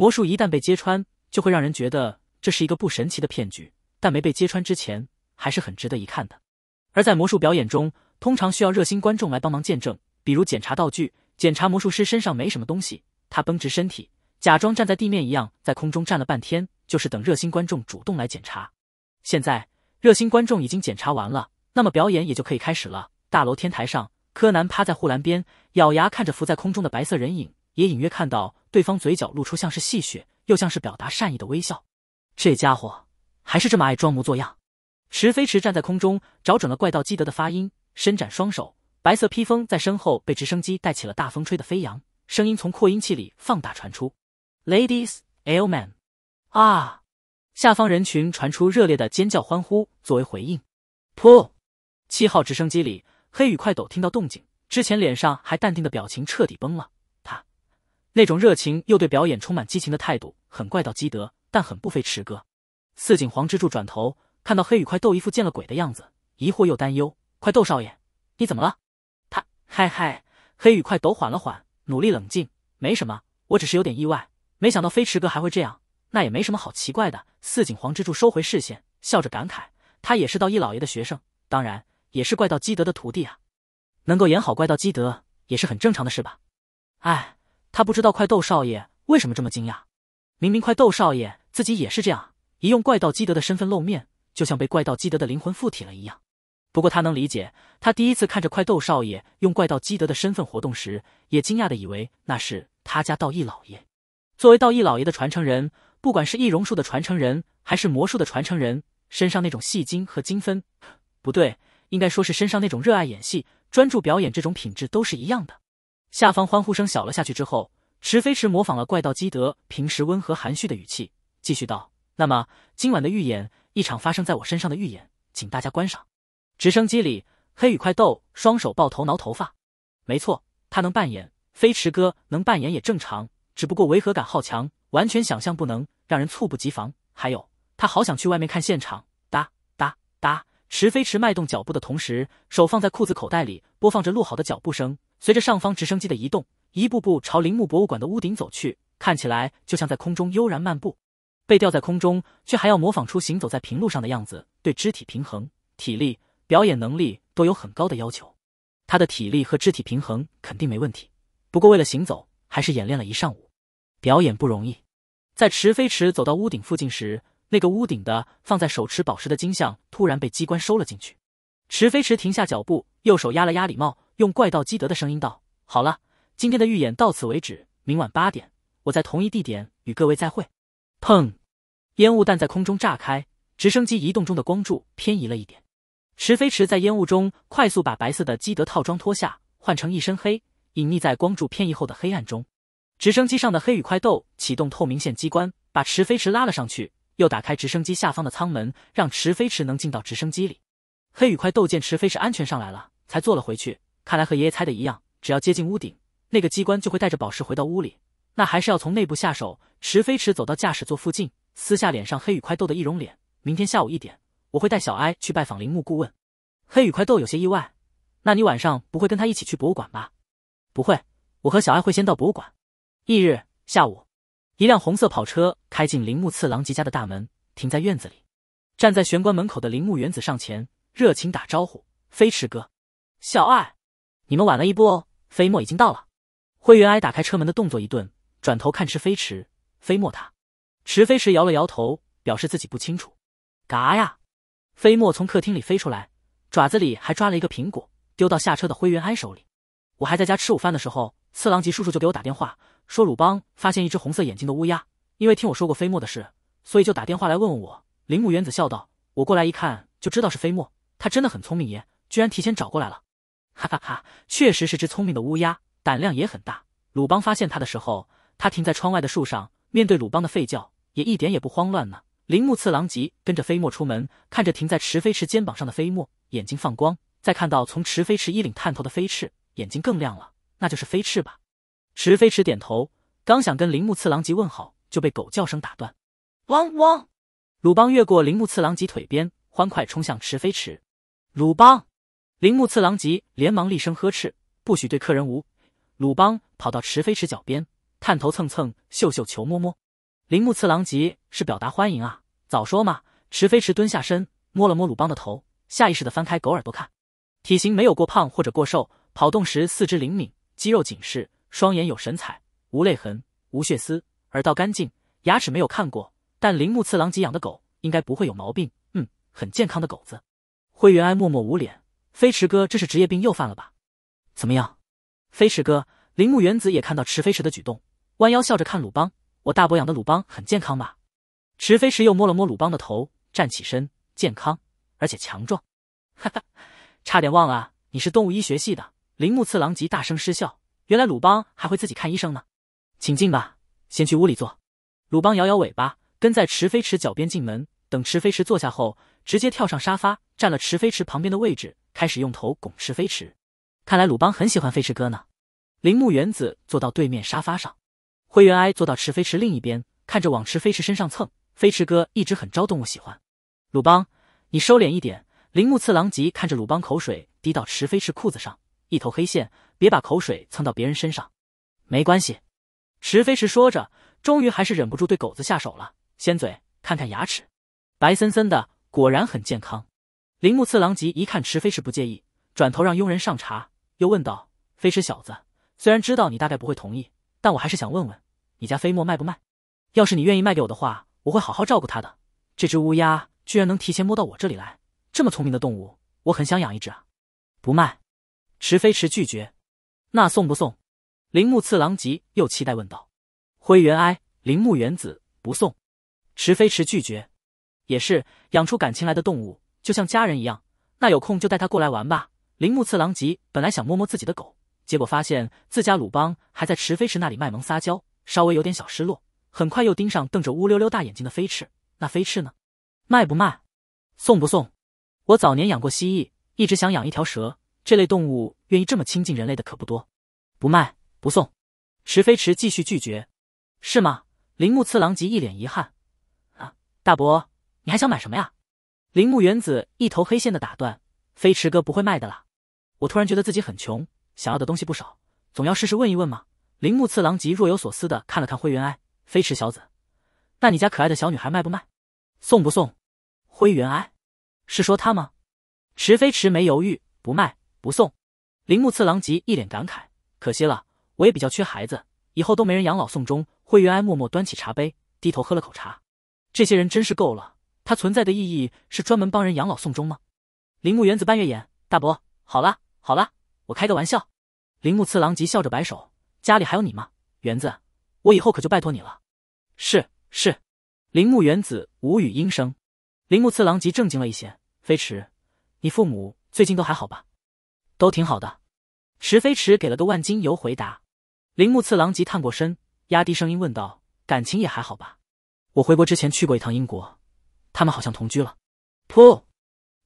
魔术一旦被揭穿，就会让人觉得这是一个不神奇的骗局。但没被揭穿之前，还是很值得一看的。而在魔术表演中，通常需要热心观众来帮忙见证，比如检查道具，检查魔术师身上没什么东西。他绷直身体，假装站在地面一样，在空中站了半天，就是等热心观众主动来检查。现在，热心观众已经检查完了，那么表演也就可以开始了。大楼天台上，柯南趴在护栏边，咬牙看着浮在空中的白色人影。也隐约看到对方嘴角露出像是戏谑又像是表达善意的微笑，这家伙还是这么爱装模作样。池飞驰站在空中，找准了怪盗基德的发音，伸展双手，白色披风在身后被直升机带起了大风吹的飞扬，声音从扩音器里放大传出：“Ladies, Airman！” 啊！下方人群传出热烈的尖叫欢呼作为回应。噗！七号直升机里，黑羽快斗听到动静之前脸上还淡定的表情彻底崩了。那种热情又对表演充满激情的态度，很怪到基德，但很不飞驰哥。四井黄之助转头看到黑羽快斗一副见了鬼的样子，疑惑又担忧。快斗少爷，你怎么了？他嗨嗨，黑羽快斗缓了缓，努力冷静，没什么，我只是有点意外，没想到飞驰哥还会这样。那也没什么好奇怪的。四井黄之助收回视线，笑着感慨，他也是道一老爷的学生，当然也是怪盗基德的徒弟啊。能够演好怪盗基德也是很正常的事吧？哎。他不知道快斗少爷为什么这么惊讶，明明快斗少爷自己也是这样，一用怪盗基德的身份露面，就像被怪盗基德的灵魂附体了一样。不过他能理解，他第一次看着快斗少爷用怪盗基德的身份活动时，也惊讶的以为那是他家道义老爷。作为道义老爷的传承人，不管是易容术的传承人，还是魔术的传承人，身上那种戏精和精分，不对，应该说是身上那种热爱演戏、专注表演这种品质都是一样的。下方欢呼声小了下去之后，池飞驰模仿了怪盗基德平时温和含蓄的语气，继续道：“那么今晚的预演，一场发生在我身上的预演，请大家观赏。”直升机里，黑羽快斗双手抱头挠头发。没错，他能扮演飞驰哥，能扮演也正常，只不过违和感好强，完全想象不能，让人猝不及防。还有，他好想去外面看现场。哒哒哒，池飞驰迈动脚步的同时，手放在裤子口袋里，播放着录好的脚步声。随着上方直升机的移动，一步步朝陵墓博物馆的屋顶走去，看起来就像在空中悠然漫步。被吊在空中，却还要模仿出行走在平路上的样子，对肢体平衡、体力、表演能力都有很高的要求。他的体力和肢体平衡肯定没问题，不过为了行走，还是演练了一上午。表演不容易。在池飞池走到屋顶附近时，那个屋顶的放在手持宝石的金像突然被机关收了进去。池飞池停下脚步，右手压了压礼帽。用怪盗基德的声音道：“好了，今天的预演到此为止。明晚八点，我在同一地点与各位再会。”砰！烟雾弹在空中炸开，直升机移动中的光柱偏移了一点。池飞驰在烟雾中快速把白色的基德套装脱下，换成一身黑，隐匿在光柱偏移后的黑暗中。直升机上的黑羽快斗启动透明线机关，把池飞驰拉了上去，又打开直升机下方的舱门，让池飞驰能进到直升机里。黑羽快斗见池飞驰安全上来了，才坐了回去。看来和爷爷猜的一样，只要接近屋顶，那个机关就会带着宝石回到屋里。那还是要从内部下手。池飞驰走到驾驶座附近，撕下脸上黑羽快斗的易容脸。明天下午一点，我会带小哀去拜访铃木顾问。黑羽快斗有些意外，那你晚上不会跟他一起去博物馆吧？不会，我和小哀会先到博物馆。翌日下午，一辆红色跑车开进铃木次郎吉家的大门，停在院子里。站在玄关门口的铃木原子上前热情打招呼：“飞驰哥，小爱，你们晚了一步哦，飞沫已经到了。灰原哀打开车门的动作一顿，转头看池飞池。飞沫他，池飞池摇了摇头，表示自己不清楚。嘎呀！飞沫从客厅里飞出来，爪子里还抓了一个苹果，丢到下车的灰原哀手里。我还在家吃午饭的时候，次郎吉叔叔就给我打电话，说鲁邦发现一只红色眼睛的乌鸦。因为听我说过飞沫的事，所以就打电话来问问我。铃木原子笑道：“我过来一看，就知道是飞沫。他真的很聪明耶，居然提前找过来了。”哈哈哈，确实是只聪明的乌鸦，胆量也很大。鲁邦发现它的时候，它停在窗外的树上，面对鲁邦的吠叫，也一点也不慌乱呢。铃木次郎吉跟着飞沫出门，看着停在池飞池肩膀上的飞沫，眼睛放光；再看到从池飞池衣领探头的飞翅，眼睛更亮了，那就是飞翅吧。池飞池点头，刚想跟铃木次郎吉问好，就被狗叫声打断。汪汪！鲁邦越过铃木次郎吉腿边，欢快冲向池飞池。鲁邦。铃木次郎吉连忙厉声呵斥：“不许对客人无！”鲁邦跑到池飞池脚边，探头蹭蹭、嗅嗅、求摸摸。铃木次郎吉是表达欢迎啊！早说嘛！池飞池蹲下身，摸了摸鲁邦的头，下意识地翻开狗耳朵看。体型没有过胖或者过瘦，跑动时四肢灵敏，肌肉紧实，双眼有神采，无泪痕，无血丝，耳道干净，牙齿没有看过，但铃木次郎吉养的狗应该不会有毛病。嗯，很健康的狗子。灰原哀默默捂脸。飞驰哥，这是职业病又犯了吧？怎么样，飞驰哥？铃木原子也看到池飞驰的举动，弯腰笑着看鲁邦。我大伯养的鲁邦很健康吧？池飞驰又摸了摸鲁邦的头，站起身，健康而且强壮。哈哈，差点忘了，你是动物医学系的。铃木次郎吉大声失笑，原来鲁邦还会自己看医生呢。请进吧，先去屋里坐。鲁邦摇摇尾巴，跟在池飞驰脚边进门。等池飞驰坐下后，直接跳上沙发，占了池飞驰旁边的位置。开始用头拱池飞驰，看来鲁邦很喜欢飞驰哥呢。铃木原子坐到对面沙发上，灰原哀坐到池飞驰另一边，看着往池飞驰身上蹭。飞驰哥一直很招动物喜欢。鲁邦，你收敛一点。铃木次郎吉看着鲁邦口水滴到池飞驰裤子上，一头黑线，别把口水蹭到别人身上。没关系。池飞驰说着，终于还是忍不住对狗子下手了。掀嘴，看看牙齿，白森森的，果然很健康。铃木次郎吉一看池飞池不介意，转头让佣人上茶，又问道：“飞石小子，虽然知道你大概不会同意，但我还是想问问，你家飞墨卖不卖？要是你愿意卖给我的话，我会好好照顾它的。这只乌鸦居然能提前摸到我这里来，这么聪明的动物，我很想养一只啊！”不卖，池飞池拒绝。那送不送？铃木次郎吉又期待问道：“灰原哀，铃木原子，不送。”池飞池拒绝。也是养出感情来的动物。就像家人一样，那有空就带他过来玩吧。铃木次郎吉本来想摸摸自己的狗，结果发现自家鲁邦还在池飞池那里卖萌撒娇，稍微有点小失落。很快又盯上瞪着乌溜溜大眼睛的飞翅，那飞翅呢？卖不卖？送不送？我早年养过蜥蜴，一直想养一条蛇。这类动物愿意这么亲近人类的可不多。不卖，不送。池飞池继续拒绝。是吗？铃木次郎吉一脸遗憾。啊，大伯，你还想买什么呀？铃木园子一头黑线的打断：“飞驰哥不会卖的啦！”我突然觉得自己很穷，想要的东西不少，总要试试问一问嘛。铃木次郎吉若有所思地看了看灰原哀：“飞驰小子，那你家可爱的小女孩卖不卖？送不送？”灰原哀：“是说她吗？”池飞驰没犹豫：“不卖，不送。”铃木次郎吉一脸感慨：“可惜了，我也比较缺孩子，以后都没人养老送终。”灰原哀默默端起茶杯，低头喝了口茶：“这些人真是够了。”它存在的意义是专门帮人养老送终吗？铃木原子半月眼大伯，好了好了，我开个玩笑。铃木次郎吉笑着摆手，家里还有你吗？原子，我以后可就拜托你了。是是。铃木原子无语应声。铃木次郎吉震惊了一些。飞驰，你父母最近都还好吧？都挺好的。池飞驰给了个万金油回答。铃木次郎吉探过身，压低声音问道：感情也还好吧？我回国之前去过一趟英国。他们好像同居了。噗！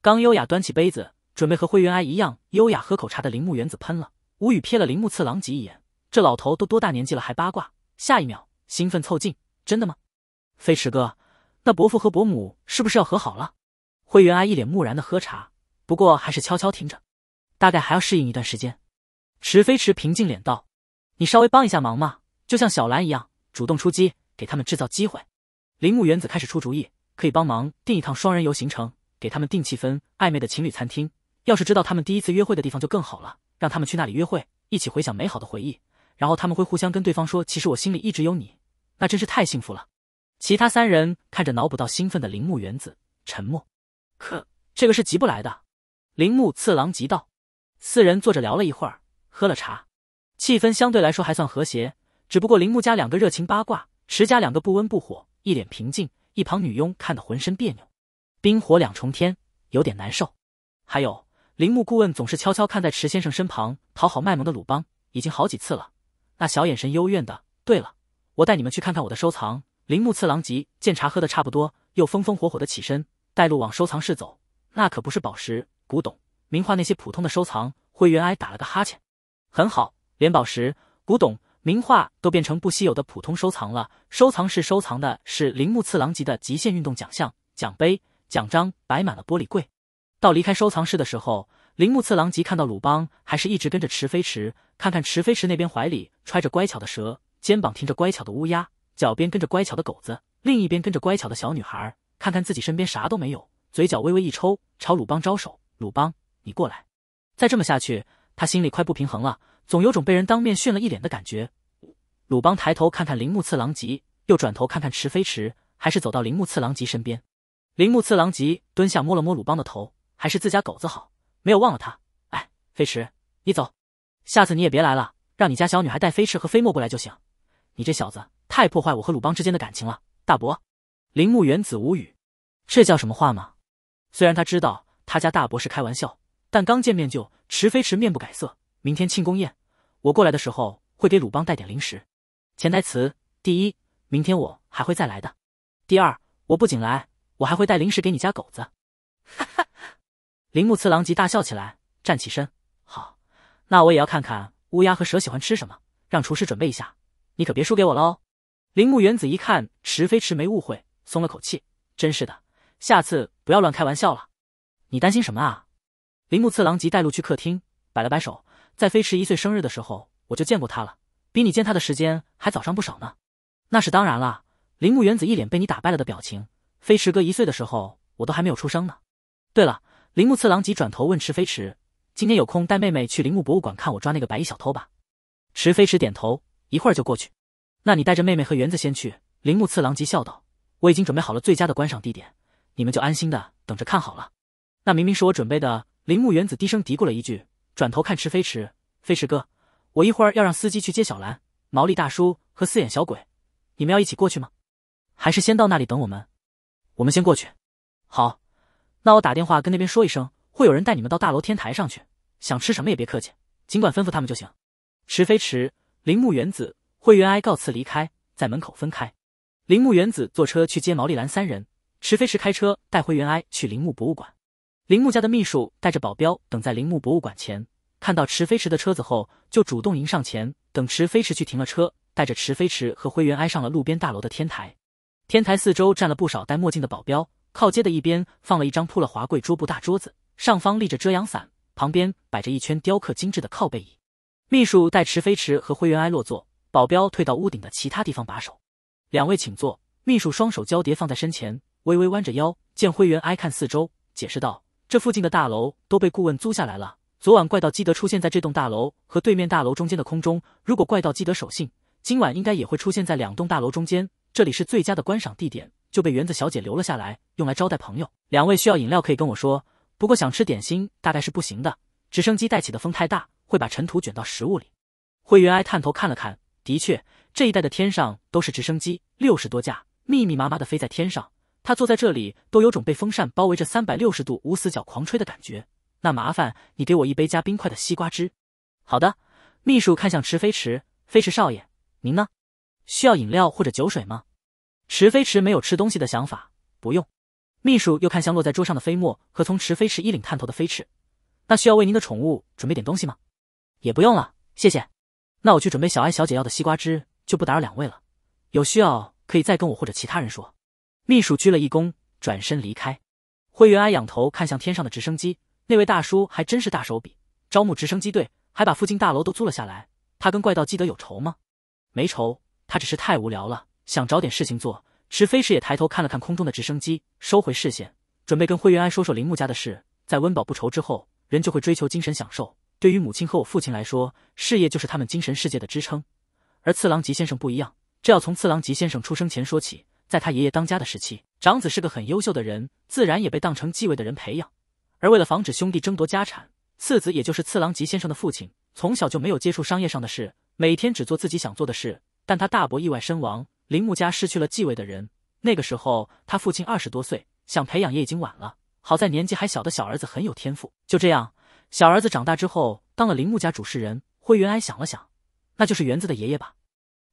刚优雅端起杯子，准备和灰原哀一样优雅喝口茶的铃木园子喷了。无语瞥了铃木次郎吉一眼，这老头都多大年纪了还八卦。下一秒，兴奋凑近：“真的吗？飞驰哥，那伯父和伯母是不是要和好了？”灰原哀一脸木然的喝茶，不过还是悄悄听着。大概还要适应一段时间。池飞驰平静脸道：“你稍微帮一下忙嘛，就像小兰一样，主动出击，给他们制造机会。”铃木园子开始出主意。可以帮忙订一趟双人游行程，给他们订气氛暧昧的情侣餐厅。要是知道他们第一次约会的地方就更好了，让他们去那里约会，一起回想美好的回忆，然后他们会互相跟对方说：“其实我心里一直有你。”那真是太幸福了。其他三人看着脑补到兴奋的铃木园子，沉默。可这个是急不来的。铃木次郎急道。四人坐着聊了一会儿，喝了茶，气氛相对来说还算和谐。只不过铃木家两个热情八卦，池家两个不温不火，一脸平静。一旁女佣看得浑身别扭，冰火两重天，有点难受。还有铃木顾问总是悄悄看在池先生身旁讨好卖萌的鲁邦，已经好几次了，那小眼神幽怨的。对了，我带你们去看看我的收藏。铃木次郎吉见茶喝的差不多，又风风火火的起身带路往收藏室走。那可不是宝石、古董、名画，那些普通的收藏。灰原哀打了个哈欠，很好，连宝石、古董。名画都变成不稀有的普通收藏了。收藏室收藏的是铃木次郎吉的极限运动奖项、奖杯、奖章，摆满了玻璃柜。到离开收藏室的时候，铃木次郎吉看到鲁邦还是一直跟着池飞池，看看池飞池那边怀里揣着乖巧的蛇，肩膀停着乖巧的乌鸦，脚边跟着乖巧的狗子，另一边跟着乖巧的小女孩。看看自己身边啥都没有，嘴角微微一抽，朝鲁邦招手：“鲁邦，你过来。”再这么下去，他心里快不平衡了。总有种被人当面训了一脸的感觉。鲁邦抬头看看铃木次郎吉，又转头看看池飞池，还是走到铃木次郎吉身边。铃木次郎吉蹲下摸了摸鲁邦的头，还是自家狗子好，没有忘了他。哎，飞池，你走，下次你也别来了，让你家小女孩带飞驰和飞沫过来就行。你这小子太破坏我和鲁邦之间的感情了，大伯。铃木原子无语，这叫什么话吗？虽然他知道他家大伯是开玩笑，但刚见面就池飞池面不改色，明天庆功宴。我过来的时候会给鲁邦带点零食，潜台词：第一，明天我还会再来的；第二，我不仅来，我还会带零食给你家狗子。哈哈，铃木次郎吉大笑起来，站起身。好，那我也要看看乌鸦和蛇喜欢吃什么，让厨师准备一下。你可别输给我喽！铃木原子一看池飞池没误会，松了口气。真是的，下次不要乱开玩笑了。你担心什么啊？铃木次郎吉带路去客厅，摆了摆手。在飞驰一岁生日的时候，我就见过他了，比你见他的时间还早上不少呢。那是当然了。铃木原子一脸被你打败了的表情。飞驰哥一岁的时候，我都还没有出生呢。对了，铃木次郎吉转头问池飞驰：“今天有空带妹妹去铃木博物馆看我抓那个白衣小偷吧？”池飞驰点头，一会儿就过去。那你带着妹妹和原子先去。铃木次郎吉笑道：“我已经准备好了最佳的观赏地点，你们就安心的等着看好了。”那明明是我准备的。铃木原子低声嘀咕了一句。转头看池飞驰：“飞驰哥，我一会儿要让司机去接小兰、毛利大叔和四眼小鬼，你们要一起过去吗？还是先到那里等我们？我们先过去。好，那我打电话跟那边说一声，会有人带你们到大楼天台上去。想吃什么也别客气，尽管吩咐他们就行。池飞驰、铃木原子、灰原哀告辞离开，在门口分开。铃木原子坐车去接毛利兰三人，池飞驰开车带灰原哀去铃木博物馆。铃木家的秘书带着保镖等在铃木博物馆前，看到池飞驰的车子后，就主动迎上前。等池飞驰去停了车，带着池飞驰和灰原哀上了路边大楼的天台。天台四周站了不少戴墨镜的保镖，靠街的一边放了一张铺了华贵桌布大桌子，上方立着遮阳伞，旁边摆着一圈雕刻精致的靠背椅。秘书带池飞驰和灰原哀落座，保镖退到屋顶的其他地方把守。两位请坐。秘书双手交叠放在身前，微微弯着腰，见灰原哀看四周，解释道。这附近的大楼都被顾问租下来了。昨晚怪盗基德出现在这栋大楼和对面大楼中间的空中，如果怪盗基德守信，今晚应该也会出现在两栋大楼中间。这里是最佳的观赏地点，就被园子小姐留了下来，用来招待朋友。两位需要饮料可以跟我说，不过想吃点心大概是不行的。直升机带起的风太大，会把尘土卷到食物里。惠园哀探头看了看，的确，这一带的天上都是直升机，六十多架，密密麻麻的飞在天上。他坐在这里都有种被风扇包围着三百六十度无死角狂吹的感觉。那麻烦你给我一杯加冰块的西瓜汁。好的，秘书看向池飞池，飞池少爷，您呢？需要饮料或者酒水吗？池飞池没有吃东西的想法，不用。秘书又看向落在桌上的飞沫和从池飞池衣领探头的飞翅。那需要为您的宠物准备点东西吗？也不用了，谢谢。那我去准备小艾小姐要的西瓜汁，就不打扰两位了。有需要可以再跟我或者其他人说。秘书鞠了一躬，转身离开。灰原哀仰头看向天上的直升机，那位大叔还真是大手笔，招募直升机队，还把附近大楼都租了下来。他跟怪盗基德有仇吗？没仇，他只是太无聊了，想找点事情做。池飞石也抬头看了看空中的直升机，收回视线，准备跟灰原哀说说铃木家的事。在温饱不愁之后，人就会追求精神享受。对于母亲和我父亲来说，事业就是他们精神世界的支撑。而次郎吉先生不一样，这要从次郎吉先生出生前说起。在他爷爷当家的时期，长子是个很优秀的人，自然也被当成继位的人培养。而为了防止兄弟争夺家产，次子也就是次郎吉先生的父亲，从小就没有接触商业上的事，每天只做自己想做的事。但他大伯意外身亡，铃木家失去了继位的人。那个时候，他父亲二十多岁，想培养也已经晚了。好在年纪还小的小儿子很有天赋。就这样，小儿子长大之后当了铃木家主事人。灰原哀想了想，那就是园子的爷爷吧？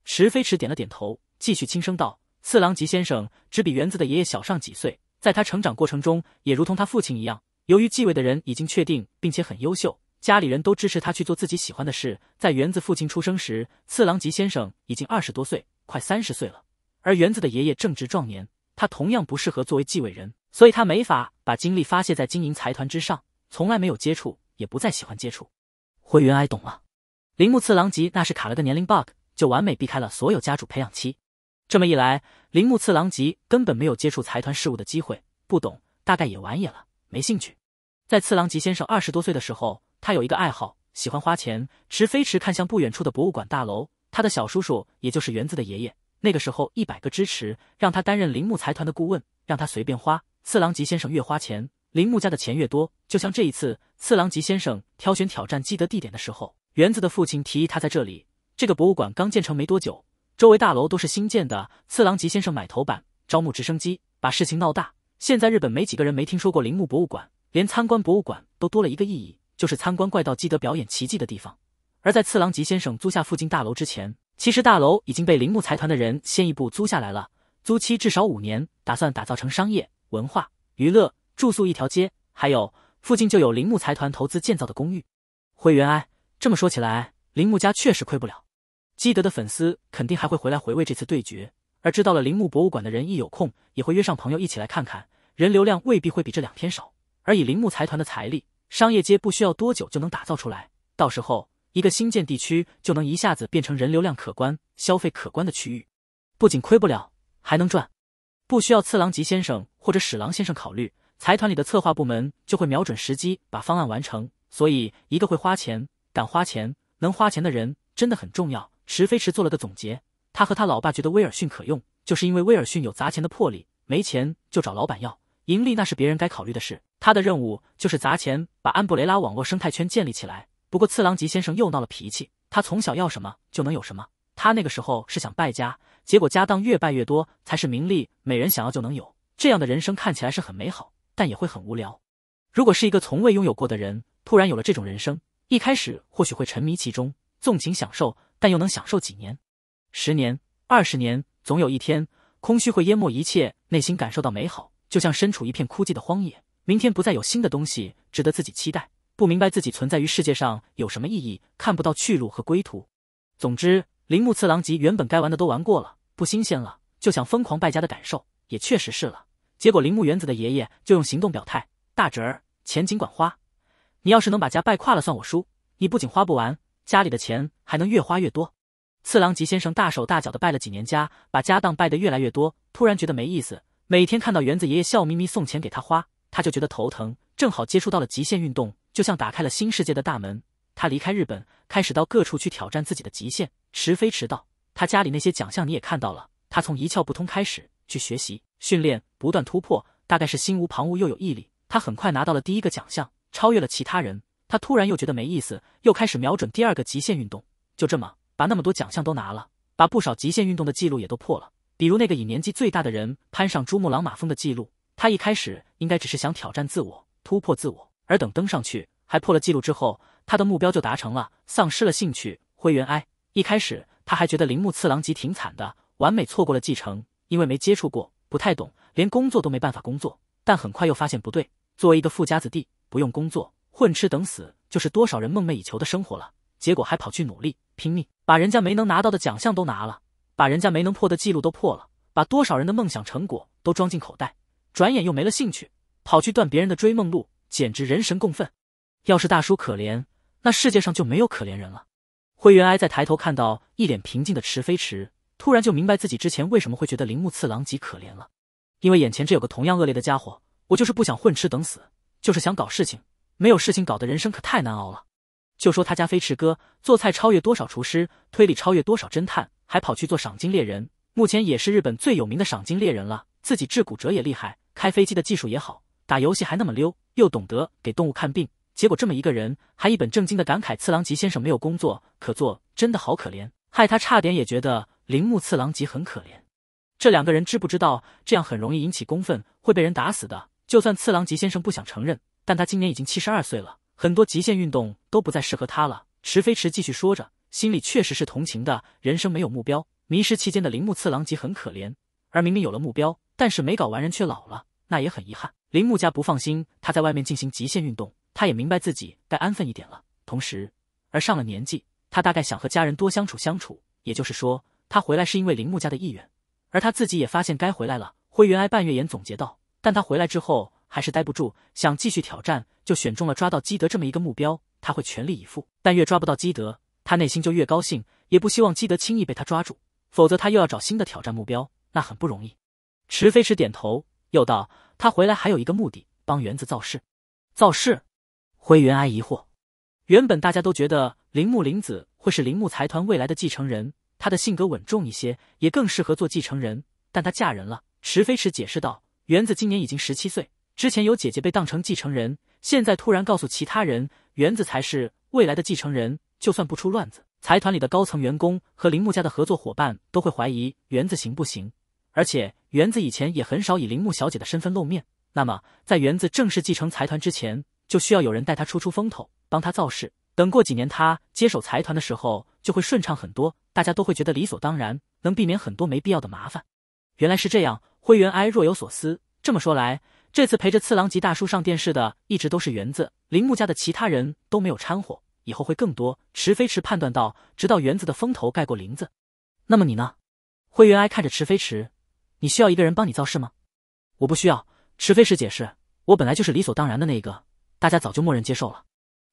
池飞驰点了点头，继续轻声道。次郎吉先生只比园子的爷爷小上几岁，在他成长过程中，也如同他父亲一样。由于继位的人已经确定，并且很优秀，家里人都支持他去做自己喜欢的事。在园子父亲出生时，次郎吉先生已经二十多岁，快三十岁了。而园子的爷爷正值壮年，他同样不适合作为继位人，所以他没法把精力发泄在经营财团之上，从来没有接触，也不再喜欢接触。灰原哀懂了，铃木次郎吉那是卡了个年龄 bug，就完美避开了所有家主培养期。这么一来，铃木次郎吉根本没有接触财团事务的机会，不懂，大概也玩也了，没兴趣。在次郎吉先生二十多岁的时候，他有一个爱好，喜欢花钱。持飞驰看向不远处的博物馆大楼，他的小叔叔，也就是园子的爷爷，那个时候一百个支持，让他担任铃木财团的顾问，让他随便花。次郎吉先生越花钱，铃木家的钱越多。就像这一次，次郎吉先生挑选挑战基德地点的时候，园子的父亲提议他在这里，这个博物馆刚建成没多久。周围大楼都是新建的。次郎吉先生买头版，招募直升机，把事情闹大。现在日本没几个人没听说过铃木博物馆，连参观博物馆都多了一个意义，就是参观怪盗基德表演奇迹的地方。而在次郎吉先生租下附近大楼之前，其实大楼已经被铃木财团的人先一步租下来了，租期至少五年，打算打造成商业、文化、娱乐、住宿一条街。还有附近就有铃木财团投资建造的公寓。会员哀，这么说起来，铃木家确实亏不了。基德的粉丝肯定还会回来回味这次对决，而知道了铃木博物馆的人一有空也会约上朋友一起来看看，人流量未必会比这两天少。而以铃木财团的财力，商业街不需要多久就能打造出来，到时候一个新建地区就能一下子变成人流量可观、消费可观的区域，不仅亏不了，还能赚。不需要次郎吉先生或者史郎先生考虑，财团里的策划部门就会瞄准时机把方案完成。所以，一个会花钱、敢花钱、能花钱的人真的很重要。石飞驰做了个总结，他和他老爸觉得威尔逊可用，就是因为威尔逊有砸钱的魄力，没钱就找老板要，盈利那是别人该考虑的事。他的任务就是砸钱，把安布雷拉网络生态圈建立起来。不过次郎吉先生又闹了脾气，他从小要什么就能有什么，他那个时候是想败家，结果家当越败越多才是名利美人想要就能有，这样的人生看起来是很美好，但也会很无聊。如果是一个从未拥有过的人，突然有了这种人生，一开始或许会沉迷其中，纵情享受。但又能享受几年？十年、二十年，总有一天，空虚会淹没一切。内心感受到美好，就像身处一片枯寂的荒野。明天不再有新的东西值得自己期待，不明白自己存在于世界上有什么意义，看不到去路和归途。总之，铃木次郎吉原本该玩的都玩过了，不新鲜了，就想疯狂败家的感受，也确实是了。结果，铃木原子的爷爷就用行动表态：“大侄儿，钱尽管花，你要是能把家败垮了，算我输。你不仅花不完。”家里的钱还能越花越多。次郎吉先生大手大脚的拜了几年家，把家当拜得越来越多，突然觉得没意思。每天看到园子爷爷笑眯眯送钱给他花，他就觉得头疼。正好接触到了极限运动，就像打开了新世界的大门。他离开日本，开始到各处去挑战自己的极限。迟飞迟到。他家里那些奖项你也看到了。他从一窍不通开始去学习训练，不断突破，大概是心无旁骛又有毅力。他很快拿到了第一个奖项，超越了其他人。他突然又觉得没意思，又开始瞄准第二个极限运动，就这么把那么多奖项都拿了，把不少极限运动的记录也都破了，比如那个以年纪最大的人攀上珠穆朗玛峰的记录。他一开始应该只是想挑战自我，突破自我，而等登上去还破了记录之后，他的目标就达成了，丧失了兴趣，灰原哀。一开始他还觉得铃木次郎吉挺惨的，完美错过了继承，因为没接触过，不太懂，连工作都没办法工作。但很快又发现不对，作为一个富家子弟，不用工作。混吃等死就是多少人梦寐以求的生活了，结果还跑去努力拼命，把人家没能拿到的奖项都拿了，把人家没能破的记录都破了，把多少人的梦想成果都装进口袋，转眼又没了兴趣，跑去断别人的追梦路，简直人神共愤。要是大叔可怜，那世界上就没有可怜人了。灰原哀在抬头看到一脸平静的池飞池，突然就明白自己之前为什么会觉得铃木次郎极可怜了，因为眼前这有个同样恶劣的家伙。我就是不想混吃等死，就是想搞事情。没有事情搞的人生可太难熬了。就说他家飞驰哥做菜超越多少厨师，推理超越多少侦探，还跑去做赏金猎人，目前也是日本最有名的赏金猎人了。自己治骨折也厉害，开飞机的技术也好，打游戏还那么溜，又懂得给动物看病。结果这么一个人，还一本正经的感慨次郎吉先生没有工作可做，真的好可怜，害他差点也觉得铃木次郎吉很可怜。这两个人知不知道这样很容易引起公愤，会被人打死的？就算次郎吉先生不想承认。但他今年已经七十二岁了，很多极限运动都不再适合他了。池飞池继续说着，心里确实是同情的。人生没有目标，迷失期间的铃木次郎吉很可怜；而明明有了目标，但是没搞完人却老了，那也很遗憾。铃木家不放心他在外面进行极限运动，他也明白自己该安分一点了。同时，而上了年纪，他大概想和家人多相处相处。也就是说，他回来是因为铃木家的意愿，而他自己也发现该回来了。灰原哀半月眼总结道：“但他回来之后。”还是待不住，想继续挑战，就选中了抓到基德这么一个目标，他会全力以赴。但越抓不到基德，他内心就越高兴，也不希望基德轻易被他抓住，否则他又要找新的挑战目标，那很不容易。池飞驰点头，又道：“他回来还有一个目的，帮园子造势。”造势，灰原哀疑惑。原本大家都觉得铃木绫子会是铃木财团未来的继承人，她的性格稳重一些，也更适合做继承人。但她嫁人了。池飞驰解释道：“园子今年已经十七岁。”之前有姐姐被当成继承人，现在突然告诉其他人园子才是未来的继承人，就算不出乱子，财团里的高层员工和铃木家的合作伙伴都会怀疑园子行不行。而且园子以前也很少以铃木小姐的身份露面，那么在园子正式继承财团之前，就需要有人带他出出风头，帮他造势。等过几年他接手财团的时候，就会顺畅很多，大家都会觉得理所当然，能避免很多没必要的麻烦。原来是这样，灰原哀若有所思。这么说来。这次陪着次郎吉大叔上电视的一直都是园子，铃木家的其他人都没有掺和。以后会更多，池飞池判断到，直到园子的风头盖过林子。那么你呢？灰原哀看着池飞池，你需要一个人帮你造势吗？我不需要，池飞池解释，我本来就是理所当然的那一个，大家早就默认接受了。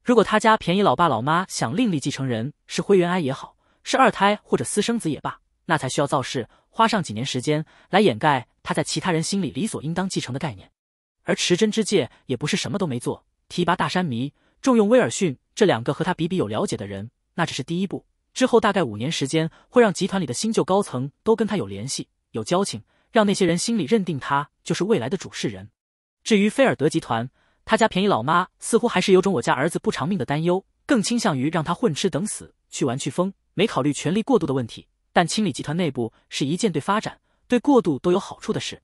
如果他家便宜老爸老妈想另立继承人，是灰原哀也好，是二胎或者私生子也罢，那才需要造势，花上几年时间来掩盖他在其他人心里理所应当继承的概念。而持真之戒也不是什么都没做，提拔大山迷，重用威尔逊这两个和他比比有了解的人，那只是第一步。之后大概五年时间，会让集团里的新旧高层都跟他有联系、有交情，让那些人心里认定他就是未来的主事人。至于菲尔德集团，他家便宜老妈似乎还是有种我家儿子不偿命的担忧，更倾向于让他混吃等死，去玩去疯，没考虑权力过度的问题。但清理集团内部是一件对发展、对过渡都有好处的事，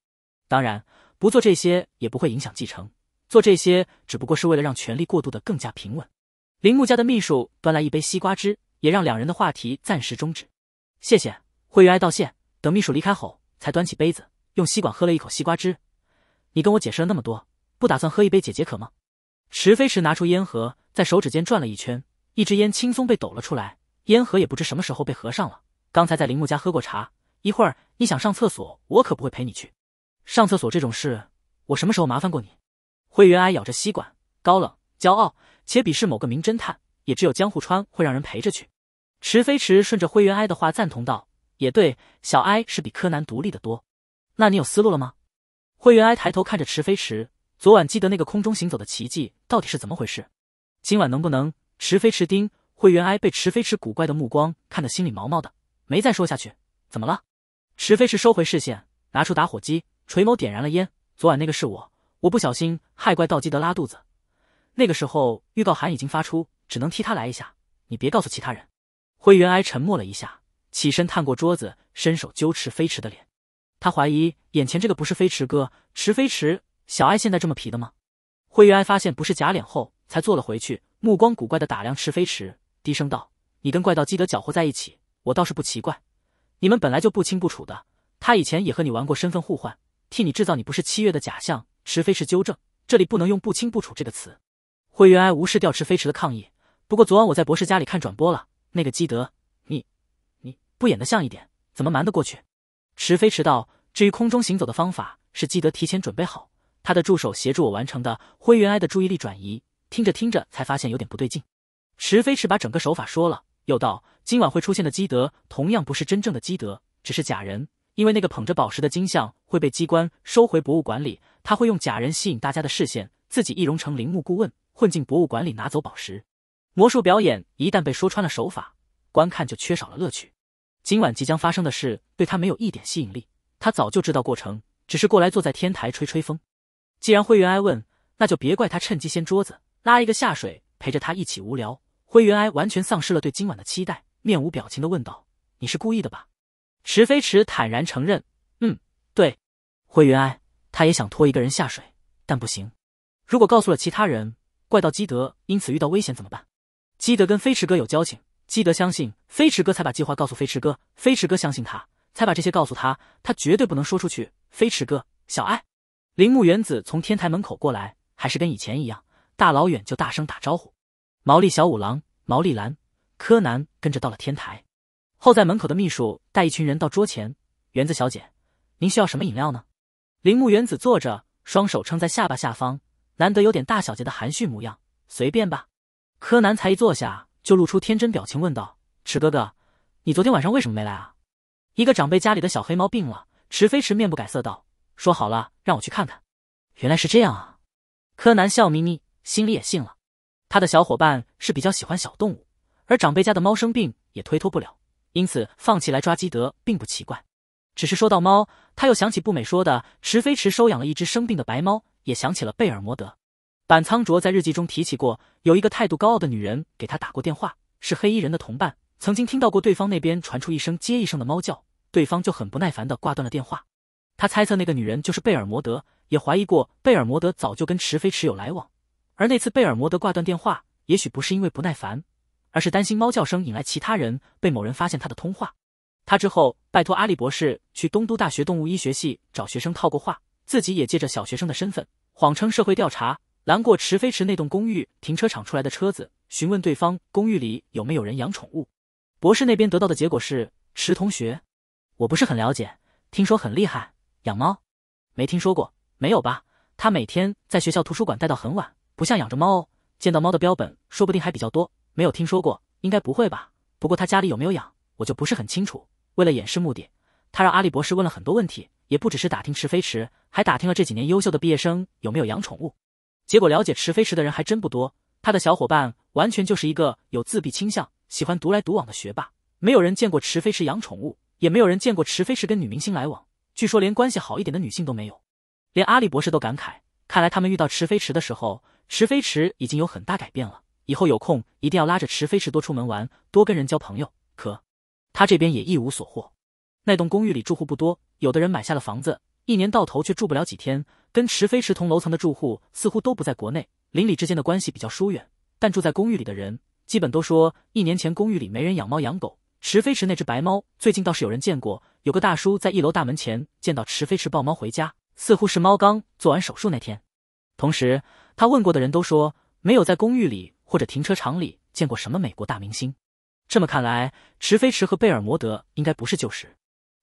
当然。不做这些也不会影响继承，做这些只不过是为了让权力过渡的更加平稳。铃木家的秘书端来一杯西瓜汁，也让两人的话题暂时终止。谢谢，惠玉爱道谢。等秘书离开后，才端起杯子，用吸管喝了一口西瓜汁。你跟我解释了那么多，不打算喝一杯解解渴吗？池飞驰拿出烟盒，在手指间转了一圈，一支烟轻松被抖了出来，烟盒也不知什么时候被合上了。刚才在铃木家喝过茶，一会儿你想上厕所，我可不会陪你去。上厕所这种事，我什么时候麻烦过你？灰原哀咬着吸管，高冷、骄傲且鄙视某个名侦探，也只有江户川会让人陪着去。池飞池顺着灰原哀的话赞同道：“也对，小哀是比柯南独立的多。”那你有思路了吗？灰原哀抬头看着池飞池，昨晚记得那个空中行走的奇迹到底是怎么回事？今晚能不能？池飞池盯灰原哀，被池飞池古怪的目光看得心里毛毛的，没再说下去。怎么了？池飞池收回视线，拿出打火机。垂眸点燃了烟。昨晚那个是我，我不小心害怪盗基德拉肚子。那个时候预告函已经发出，只能替他来一下。你别告诉其他人。灰原哀沉默了一下，起身探过桌子，伸手揪持飞驰的脸。他怀疑眼前这个不是飞驰哥，池飞驰？小哀现在这么皮的吗？灰原哀发现不是假脸后，才坐了回去，目光古怪的打量池飞驰，低声道：“你跟怪盗基德搅和在一起，我倒是不奇怪。你们本来就不清不楚的。他以前也和你玩过身份互换。”替你制造你不是七月的假象，池飞驰纠正，这里不能用不清不楚这个词。灰原哀无视掉池飞驰的抗议，不过昨晚我在博士家里看转播了，那个基德，你，你不演的像一点，怎么瞒得过去？池飞驰道，至于空中行走的方法是基德提前准备好，他的助手协助我完成的。灰原哀的注意力转移，听着听着才发现有点不对劲。池飞驰把整个手法说了，又道，今晚会出现的基德同样不是真正的基德，只是假人，因为那个捧着宝石的金像。会被机关收回博物馆里。他会用假人吸引大家的视线，自己易容成铃木顾问，混进博物馆里拿走宝石。魔术表演一旦被说穿了手法，观看就缺少了乐趣。今晚即将发生的事对他没有一点吸引力。他早就知道过程，只是过来坐在天台吹吹风。既然灰原哀问，那就别怪他趁机掀桌子，拉一个下水，陪着他一起无聊。灰原哀完全丧失了对今晚的期待，面无表情的问道：“你是故意的吧？”池飞池坦然承认：“嗯，对。”灰原哀，他也想拖一个人下水，但不行。如果告诉了其他人，怪盗基德因此遇到危险怎么办？基德跟飞驰哥有交情，基德相信飞驰哥才把计划告诉飞驰哥，飞驰哥相信他才把这些告诉他，他绝对不能说出去。飞驰哥，小爱，铃木原子从天台门口过来，还是跟以前一样，大老远就大声打招呼。毛利小五郎、毛利兰、柯南跟着到了天台，候在门口的秘书带一群人到桌前。原子小姐，您需要什么饮料呢？铃木原子坐着，双手撑在下巴下方，难得有点大小姐的含蓄模样。随便吧，柯南才一坐下就露出天真表情，问道：“池哥哥，你昨天晚上为什么没来啊？”一个长辈家里的小黑猫病了，池飞池面不改色道：“说好了，让我去看看。”原来是这样啊，柯南笑眯眯，心里也信了。他的小伙伴是比较喜欢小动物，而长辈家的猫生病也推脱不了，因此放弃来抓基德并不奇怪。只是说到猫，他又想起步美说的池飞池收养了一只生病的白猫，也想起了贝尔摩德。板仓卓在日记中提起过，有一个态度高傲的女人给他打过电话，是黑衣人的同伴。曾经听到过对方那边传出一声接一声的猫叫，对方就很不耐烦的挂断了电话。他猜测那个女人就是贝尔摩德，也怀疑过贝尔摩德早就跟池飞池有来往。而那次贝尔摩德挂断电话，也许不是因为不耐烦，而是担心猫叫声引来其他人，被某人发现他的通话。他之后拜托阿笠博士去东都大学动物医学系找学生套过话，自己也借着小学生的身份，谎称社会调查，拦过池飞池那栋公寓停车场出来的车子，询问对方公寓里有没有人养宠物。博士那边得到的结果是：池同学，我不是很了解，听说很厉害，养猫，没听说过，没有吧？他每天在学校图书馆待到很晚，不像养着猫哦。见到猫的标本，说不定还比较多。没有听说过，应该不会吧？不过他家里有没有养，我就不是很清楚。为了掩饰目的，他让阿笠博士问了很多问题，也不只是打听池飞池，还打听了这几年优秀的毕业生有没有养宠物。结果了解池飞池的人还真不多，他的小伙伴完全就是一个有自闭倾向、喜欢独来独往的学霸，没有人见过池飞池养宠物，也没有人见过池飞池跟女明星来往。据说连关系好一点的女性都没有。连阿笠博士都感慨，看来他们遇到池飞池的时候，池飞池已经有很大改变了。以后有空一定要拉着池飞池多出门玩，多跟人交朋友。可。他这边也一无所获。那栋公寓里住户不多，有的人买下了房子，一年到头却住不了几天。跟池飞池同楼层的住户似乎都不在国内，邻里之间的关系比较疏远。但住在公寓里的人基本都说，一年前公寓里没人养猫养狗。池飞池那只白猫最近倒是有人见过，有个大叔在一楼大门前见到池飞池抱猫回家，似乎是猫刚做完手术那天。同时，他问过的人都说没有在公寓里或者停车场里见过什么美国大明星。这么看来，池飞池和贝尔摩德应该不是旧识，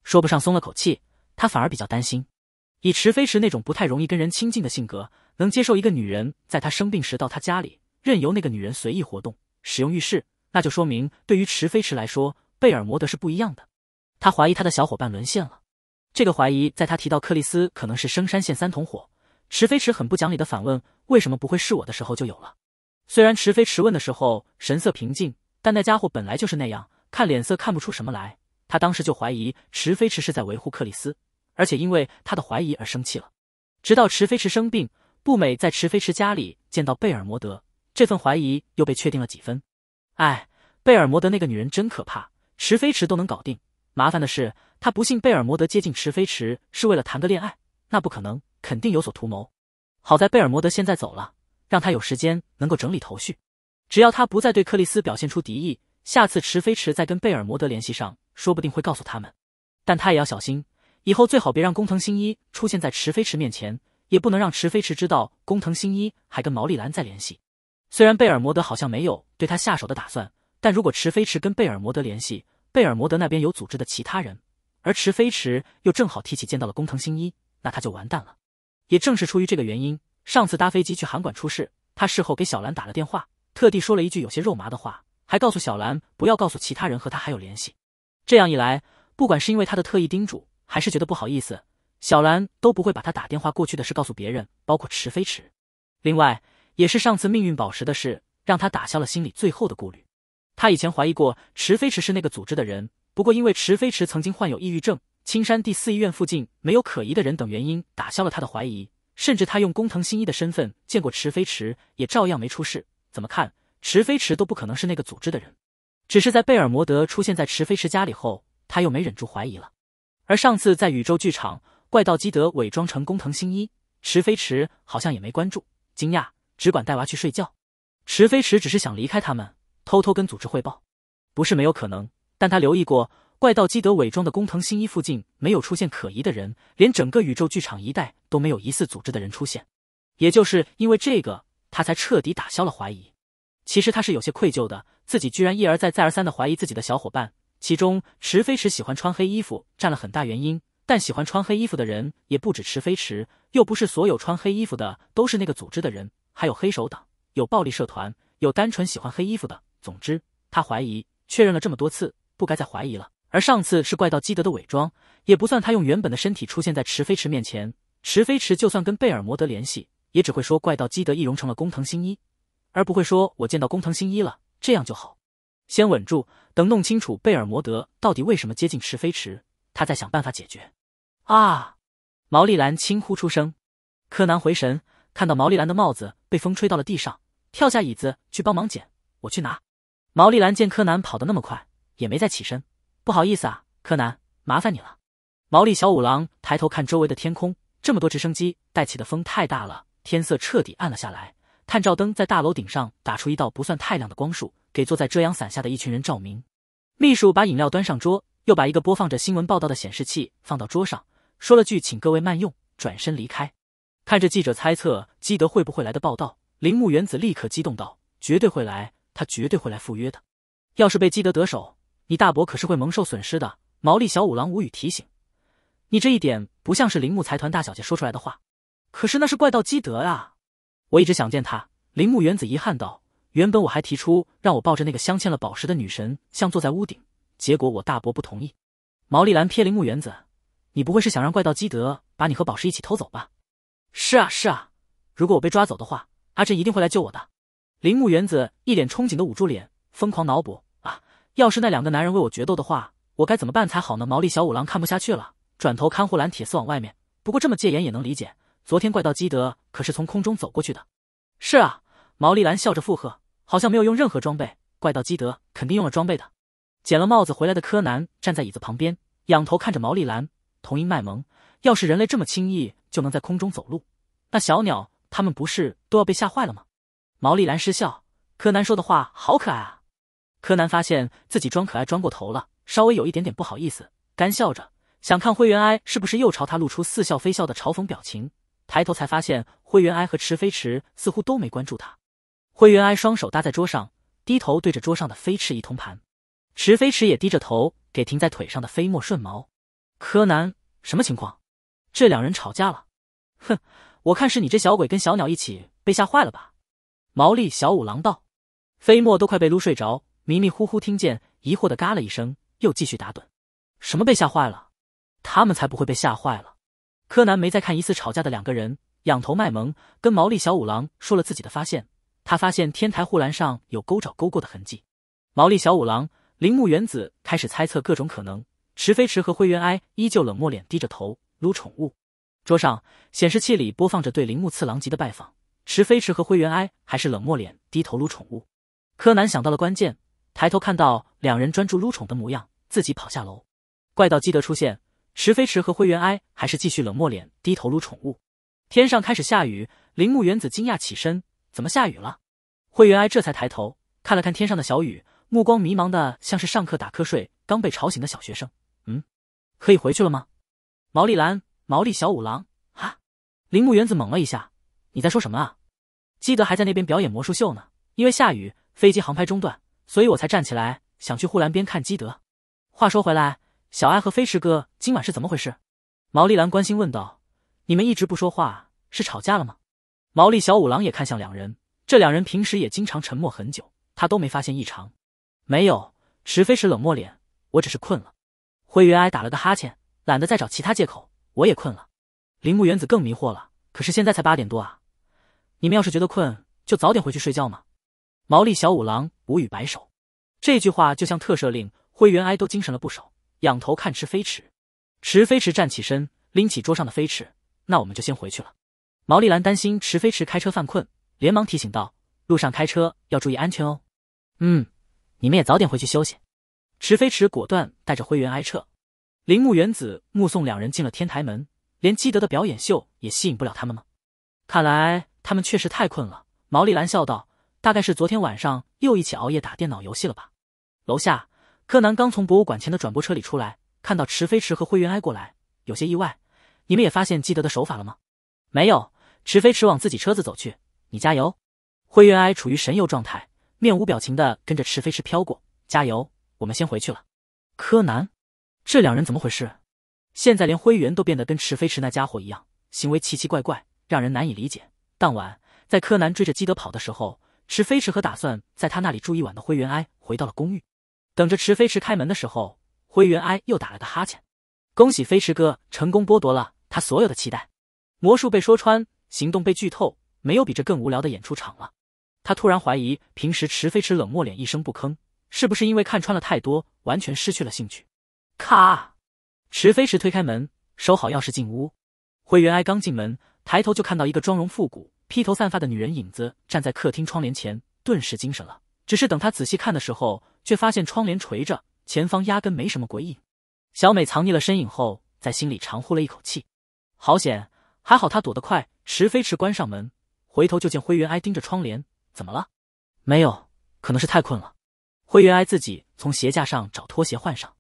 说不上松了口气，他反而比较担心。以池飞池那种不太容易跟人亲近的性格，能接受一个女人在他生病时到他家里，任由那个女人随意活动、使用浴室，那就说明对于池飞池来说，贝尔摩德是不一样的。他怀疑他的小伙伴沦陷了，这个怀疑在他提到克里斯可能是生山县三同伙，池飞池很不讲理的反问为什么不会是我的时候就有了。虽然池飞池问的时候神色平静。但那家伙本来就是那样，看脸色看不出什么来。他当时就怀疑池飞池是在维护克里斯，而且因为他的怀疑而生气了。直到池飞池生病，步美在池飞池家里见到贝尔摩德，这份怀疑又被确定了几分。哎，贝尔摩德那个女人真可怕，池飞池都能搞定。麻烦的是，他不信贝尔摩德接近池飞池是为了谈个恋爱，那不可能，肯定有所图谋。好在贝尔摩德现在走了，让他有时间能够整理头绪。只要他不再对克里斯表现出敌意，下次池飞池再跟贝尔摩德联系上，说不定会告诉他们。但他也要小心，以后最好别让工藤新一出现在池飞池面前，也不能让池飞池知道工藤新一还跟毛利兰在联系。虽然贝尔摩德好像没有对他下手的打算，但如果池飞池跟贝尔摩德联系，贝尔摩德那边有组织的其他人，而池飞池又正好提起见到了工藤新一，那他就完蛋了。也正是出于这个原因，上次搭飞机去韩馆出事，他事后给小兰打了电话。特地说了一句有些肉麻的话，还告诉小兰不要告诉其他人和他还有联系。这样一来，不管是因为他的特意叮嘱，还是觉得不好意思，小兰都不会把他打电话过去的事告诉别人，包括池飞池。另外，也是上次命运宝石的事，让他打消了心里最后的顾虑。他以前怀疑过池飞池是那个组织的人，不过因为池飞池曾经患有抑郁症，青山第四医院附近没有可疑的人等原因，打消了他的怀疑。甚至他用工藤新一的身份见过池飞池，也照样没出事。怎么看，池飞池都不可能是那个组织的人。只是在贝尔摩德出现在池飞池家里后，他又没忍住怀疑了。而上次在宇宙剧场，怪盗基德伪装成工藤新一，池飞池好像也没关注，惊讶，只管带娃去睡觉。池飞池只是想离开他们，偷偷跟组织汇报，不是没有可能。但他留意过，怪盗基德伪装的工藤新一附近没有出现可疑的人，连整个宇宙剧场一带都没有疑似组织的人出现。也就是因为这个。他才彻底打消了怀疑。其实他是有些愧疚的，自己居然一而再、再而三的怀疑自己的小伙伴。其中池飞池喜欢穿黑衣服占了很大原因，但喜欢穿黑衣服的人也不止池飞池，又不是所有穿黑衣服的都是那个组织的人，还有黑手党、有暴力社团、有单纯喜欢黑衣服的。总之，他怀疑、确认了这么多次，不该再怀疑了。而上次是怪盗基德的伪装，也不算他用原本的身体出现在池飞池面前。池飞池就算跟贝尔摩德联系。也只会说怪盗基德易容成了工藤新一，而不会说我见到工藤新一了。这样就好，先稳住，等弄清楚贝尔摩德到底为什么接近赤飞池，他再想办法解决。啊！毛利兰轻呼出声。柯南回神，看到毛利兰的帽子被风吹到了地上，跳下椅子去帮忙捡。我去拿。毛利兰见柯南跑得那么快，也没再起身。不好意思啊，柯南，麻烦你了。毛利小五郎抬头看周围的天空，这么多直升机带起的风太大了。天色彻底暗了下来，探照灯在大楼顶上打出一道不算太亮的光束，给坐在遮阳伞下的一群人照明。秘书把饮料端上桌，又把一个播放着新闻报道的显示器放到桌上，说了句“请各位慢用”，转身离开。看着记者猜测基德会不会来的报道，铃木原子立刻激动道：“绝对会来，他绝对会来赴约的。要是被基德得手，你大伯可是会蒙受损失的。”毛利小五郎无语提醒：“你这一点不像是铃木财团大小姐说出来的话。”可是那是怪盗基德啊！我一直想见他。铃木原子遗憾道：“原本我还提出让我抱着那个镶嵌了宝石的女神像坐在屋顶，结果我大伯不同意。”毛利兰瞥铃木原子：“你不会是想让怪盗基德把你和宝石一起偷走吧？”“是啊是啊，如果我被抓走的话，阿珍一定会来救我的。”铃木原子一脸憧憬的捂住脸，疯狂脑补：“啊，要是那两个男人为我决斗的话，我该怎么办才好呢？”毛利小五郎看不下去了，转头看护栏铁丝网外面。不过这么戒严也能理解。昨天怪盗基德可是从空中走过去的。是啊，毛利兰笑着附和，好像没有用任何装备。怪盗基德肯定用了装备的。捡了帽子回来的柯南站在椅子旁边，仰头看着毛利兰，童音卖萌：“要是人类这么轻易就能在空中走路，那小鸟他们不是都要被吓坏了吗？”毛利兰失笑：“柯南说的话好可爱啊。”柯南发现自己装可爱装过头了，稍微有一点点不好意思，干笑着想看灰原哀是不是又朝他露出似笑非笑的嘲讽表情。抬头才发现，灰原哀和池飞驰似乎都没关注他。灰原哀双手搭在桌上，低头对着桌上的飞驰一通盘。池飞驰也低着头给停在腿上的飞沫顺毛。柯南，什么情况？这两人吵架了？哼，我看是你这小鬼跟小鸟一起被吓坏了吧？毛利小五郎道。飞沫都快被撸睡着，迷迷糊糊听见，疑惑的嘎了一声，又继续打盹。什么被吓坏了？他们才不会被吓坏了。柯南没再看一次吵架的两个人，仰头卖萌，跟毛利小五郎说了自己的发现。他发现天台护栏上有钩爪勾过的痕迹。毛利小五郎、铃木原子开始猜测各种可能。池飞池和灰原哀依旧冷漠脸，低着头撸宠物。桌上显示器里播放着对铃木次郎吉的拜访。池飞池和灰原哀还是冷漠脸，低头撸宠物。柯南想到了关键，抬头看到两人专注撸宠的模样，自己跑下楼。怪盗基德出现。石飞驰和灰原哀还是继续冷漠脸，低头撸宠物。天上开始下雨，铃木原子惊讶起身：“怎么下雨了？”灰原哀这才抬头看了看天上的小雨，目光迷茫的像是上课打瞌睡刚被吵醒的小学生。“嗯，可以回去了吗？”毛利兰、毛利小五郎。哈！铃木原子懵了一下：“你在说什么啊？”基德还在那边表演魔术秀呢，因为下雨，飞机航拍中断，所以我才站起来想去护栏边看基德。话说回来。小哀和飞驰哥今晚是怎么回事？毛利兰关心问道。你们一直不说话，是吵架了吗？毛利小五郎也看向两人，这两人平时也经常沉默很久，他都没发现异常。没有，池飞驰冷漠脸，我只是困了。灰原哀打了个哈欠，懒得再找其他借口，我也困了。铃木原子更迷惑了，可是现在才八点多啊！你们要是觉得困，就早点回去睡觉嘛。毛利小五郎无语摆手，这句话就像特赦令，灰原哀都精神了不少。仰头看池飞驰，池飞驰站起身，拎起桌上的飞驰。那我们就先回去了。毛利兰担心池飞驰开车犯困，连忙提醒道：“路上开车要注意安全哦。”“嗯，你们也早点回去休息。”池飞驰果断带着灰原哀撤。铃木原子目送两人进了天台门，连基德的表演秀也吸引不了他们吗？看来他们确实太困了。毛利兰笑道：“大概是昨天晚上又一起熬夜打电脑游戏了吧？”楼下。柯南刚从博物馆前的转播车里出来，看到池飞池和灰原哀过来，有些意外。你们也发现基德的手法了吗？没有。池飞池往自己车子走去。你加油。灰原哀处于神游状态，面无表情的跟着池飞池飘过。加油，我们先回去了。柯南，这两人怎么回事？现在连灰原都变得跟池飞池那家伙一样，行为奇奇怪怪，让人难以理解。当晚，在柯南追着基德跑的时候，池飞池和打算在他那里住一晚的灰原哀回到了公寓。等着池飞驰开门的时候，灰原哀又打了个哈欠。恭喜飞驰哥成功剥夺了他所有的期待。魔术被说穿，行动被剧透，没有比这更无聊的演出场了。他突然怀疑，平时池飞驰冷漠脸一声不吭，是不是因为看穿了太多，完全失去了兴趣？咔！池飞驰推开门，收好钥匙进屋。灰原哀刚进门，抬头就看到一个妆容复古、披头散发的女人影子站在客厅窗帘前，顿时精神了。只是等他仔细看的时候，却发现窗帘垂着，前方压根没什么鬼影。小美藏匿了身影后，在心里长呼了一口气，好险！还好她躲得快。池飞驰关上门，回头就见灰原哀盯着窗帘，怎么了？没有，可能是太困了。灰原哀自己从鞋架上找拖鞋换上，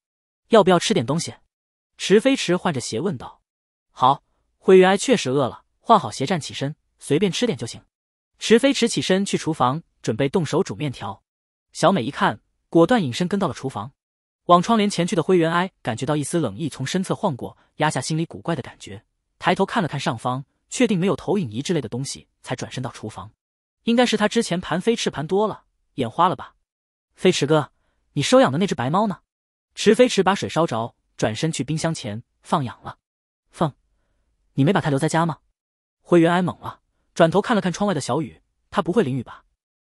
要不要吃点东西？池飞驰换着鞋问道。好，灰原哀确实饿了，换好鞋站起身，随便吃点就行。池飞驰起身去厨房，准备动手煮面条。小美一看。果断隐身跟到了厨房，往窗帘前去的灰原哀感觉到一丝冷意从身侧晃过，压下心里古怪的感觉，抬头看了看上方，确定没有投影仪之类的东西，才转身到厨房。应该是他之前盘飞翅盘多了，眼花了吧？飞驰哥，你收养的那只白猫呢？池飞驰把水烧着，转身去冰箱前放养了。放，你没把它留在家吗？灰原哀懵了，转头看了看窗外的小雨，它不会淋雨吧？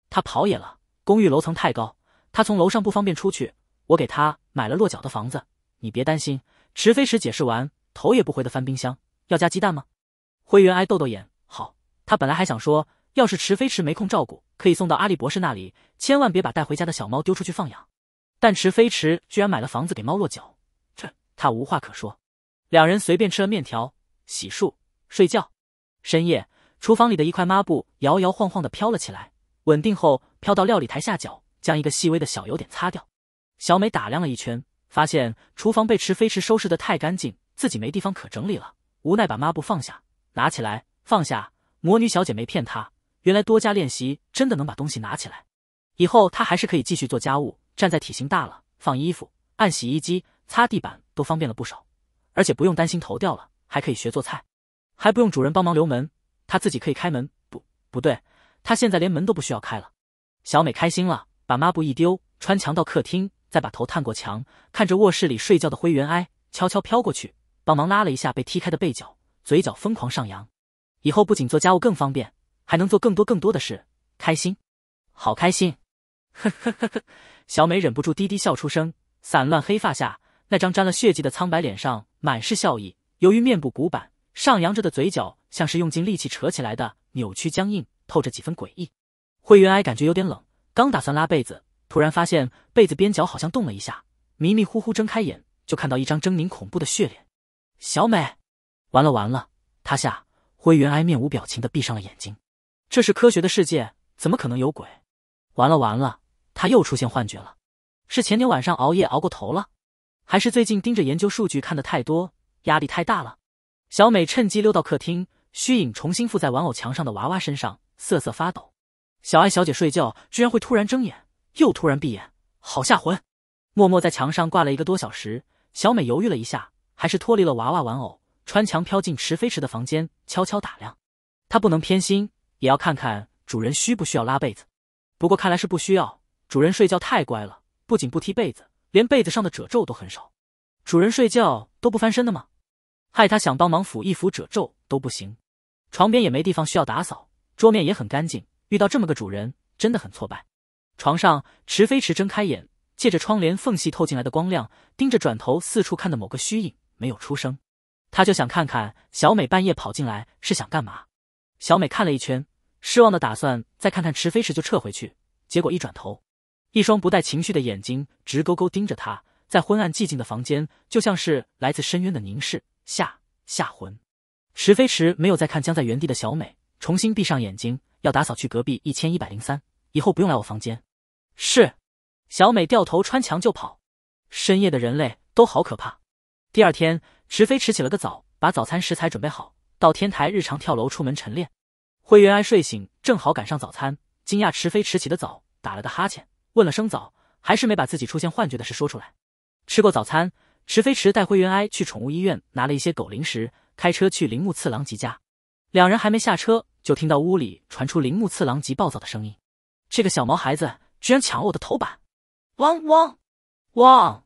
它跑野了，公寓楼层太高。他从楼上不方便出去，我给他买了落脚的房子。你别担心。”池飞驰解释完，头也不回的翻冰箱，要加鸡蛋吗？灰原哀豆豆眼。好，他本来还想说，要是池飞驰没空照顾，可以送到阿笠博士那里。千万别把带回家的小猫丢出去放养。但池飞驰居然买了房子给猫落脚，这他无话可说。两人随便吃了面条，洗漱睡觉。深夜，厨房里的一块抹布摇摇晃晃的飘了起来，稳定后飘到料理台下角。将一个细微的小油点擦掉，小美打量了一圈，发现厨房被池飞驰收拾得太干净，自己没地方可整理了。无奈把抹布放下，拿起来，放下。魔女小姐没骗她，原来多加练习真的能把东西拿起来。以后她还是可以继续做家务，站在体型大了，放衣服、按洗衣机、擦地板都方便了不少，而且不用担心头掉了，还可以学做菜，还不用主人帮忙留门，她自己可以开门。不，不对，她现在连门都不需要开了。小美开心了。把抹布一丢，穿墙到客厅，再把头探过墙，看着卧室里睡觉的灰原哀，悄悄飘过去，帮忙拉了一下被踢开的被角，嘴角疯狂上扬。以后不仅做家务更方便，还能做更多更多的事，开心，好开心！呵呵呵呵，小美忍不住低低笑出声。散乱黑发下，那张沾了血迹的苍白脸上满是笑意。由于面部古板，上扬着的嘴角像是用尽力气扯起来的，扭曲僵硬，透着几分诡异。灰原哀感觉有点冷。刚打算拉被子，突然发现被子边角好像动了一下，迷迷糊糊睁开眼，就看到一张狰狞恐怖的血脸。小美，完了完了，他下灰原哀面无表情的闭上了眼睛。这是科学的世界，怎么可能有鬼？完了完了，他又出现幻觉了。是前天晚上熬夜熬过头了，还是最近盯着研究数据看的太多，压力太大了？小美趁机溜到客厅，虚影重新附在玩偶墙上的娃娃身上，瑟瑟发抖。小艾小姐睡觉居然会突然睁眼，又突然闭眼，好吓魂！默默在墙上挂了一个多小时，小美犹豫了一下，还是脱离了娃娃玩偶，穿墙飘进池飞池的房间，悄悄打量。她不能偏心，也要看看主人需不需要拉被子。不过看来是不需要，主人睡觉太乖了，不仅不踢被子，连被子上的褶皱都很少。主人睡觉都不翻身的吗？害她想帮忙抚一抚褶皱都不行。床边也没地方需要打扫，桌面也很干净。遇到这么个主人，真的很挫败。床上，池飞池睁开眼，借着窗帘缝隙透进来的光亮，盯着转头四处看的某个虚影，没有出声。他就想看看小美半夜跑进来是想干嘛。小美看了一圈，失望的打算再看看池飞池就撤回去，结果一转头，一双不带情绪的眼睛直勾勾盯着他，在昏暗寂静的房间，就像是来自深渊的凝视，吓吓魂。池飞池没有再看僵在原地的小美，重新闭上眼睛。要打扫去隔壁一千一百零三，以后不用来我房间。是，小美掉头穿墙就跑。深夜的人类都好可怕。第二天，池飞池起了个早，把早餐食材准备好，到天台日常跳楼出门晨练。灰原哀睡醒，正好赶上早餐，惊讶池飞池起的早，打了个哈欠，问了声早，还是没把自己出现幻觉的事说出来。吃过早餐，池飞池带灰原哀去宠物医院拿了一些狗零食，开车去铃木次郎吉家。两人还没下车。就听到屋里传出铃木次郎吉暴躁的声音：“这个小毛孩子居然抢了我的头版！”汪汪汪！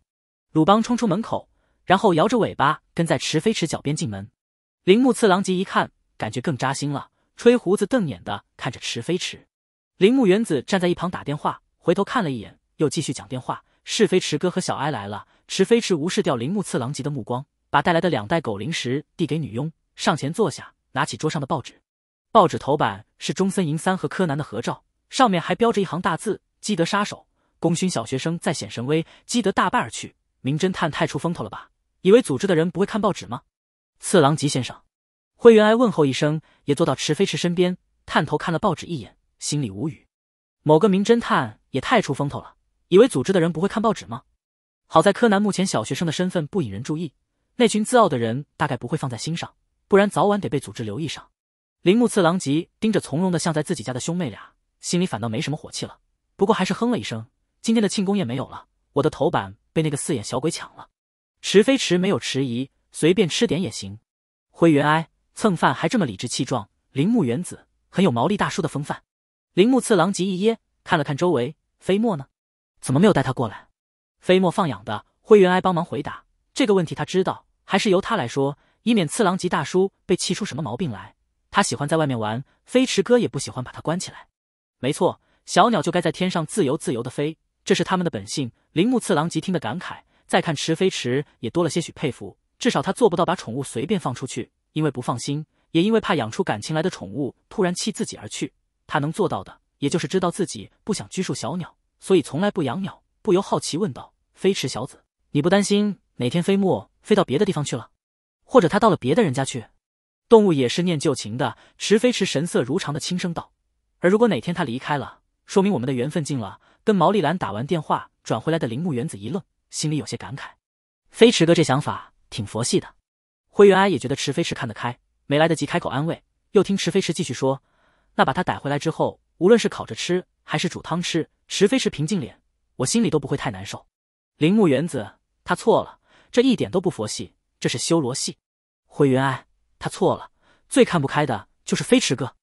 鲁邦冲出门口，然后摇着尾巴跟在池飞池脚边进门。铃木次郎吉一看，感觉更扎心了，吹胡子瞪眼的看着池飞池。铃木原子站在一旁打电话，回头看了一眼，又继续讲电话。是飞池哥和小哀来了。池飞池无视掉铃木次郎吉的目光，把带来的两袋狗零食递给女佣，上前坐下，拿起桌上的报纸。报纸头版是中森银三和柯南的合照，上面还标着一行大字：“基德杀手功勋小学生再显神威，基德大败而去。”名侦探太出风头了吧？以为组织的人不会看报纸吗？次郎吉先生，灰原哀问候一声，也坐到池飞池身边，探头看了报纸一眼，心里无语。某个名侦探也太出风头了，以为组织的人不会看报纸吗？好在柯南目前小学生的身份不引人注意，那群自傲的人大概不会放在心上，不然早晚得被组织留意上。铃木次郎吉盯着从容的像在自己家的兄妹俩，心里反倒没什么火气了。不过还是哼了一声：“今天的庆功宴没有了，我的头版被那个四眼小鬼抢了。”池飞池没有迟疑，随便吃点也行。灰原哀蹭饭还这么理直气壮，铃木原子很有毛利大叔的风范。铃木次郎吉一噎，看了看周围，飞沫呢？怎么没有带他过来？飞沫放养的，灰原哀帮忙回答这个问题，他知道，还是由他来说，以免次郎吉大叔被气出什么毛病来。他喜欢在外面玩，飞驰哥也不喜欢把他关起来。没错，小鸟就该在天上自由自由的飞，这是他们的本性。铃木次郎吉听的感慨，再看池飞驰也多了些许佩服。至少他做不到把宠物随便放出去，因为不放心，也因为怕养出感情来的宠物突然弃自己而去。他能做到的，也就是知道自己不想拘束小鸟，所以从来不养鸟。不由好奇问道：“飞驰小子，你不担心哪天飞沫飞到别的地方去了，或者他到了别的人家去？”动物也是念旧情的，池飞驰神色如常的轻声道。而如果哪天他离开了，说明我们的缘分尽了。跟毛利兰打完电话转回来的铃木原子一愣，心里有些感慨。飞驰哥这想法挺佛系的。灰原哀也觉得池飞驰看得开，没来得及开口安慰，又听池飞驰继续说：“那把他逮回来之后，无论是烤着吃还是煮汤吃，池飞驰平静脸，我心里都不会太难受。”铃木原子，他错了，这一点都不佛系，这是修罗系。灰原哀。他错了，最看不开的就是飞驰哥。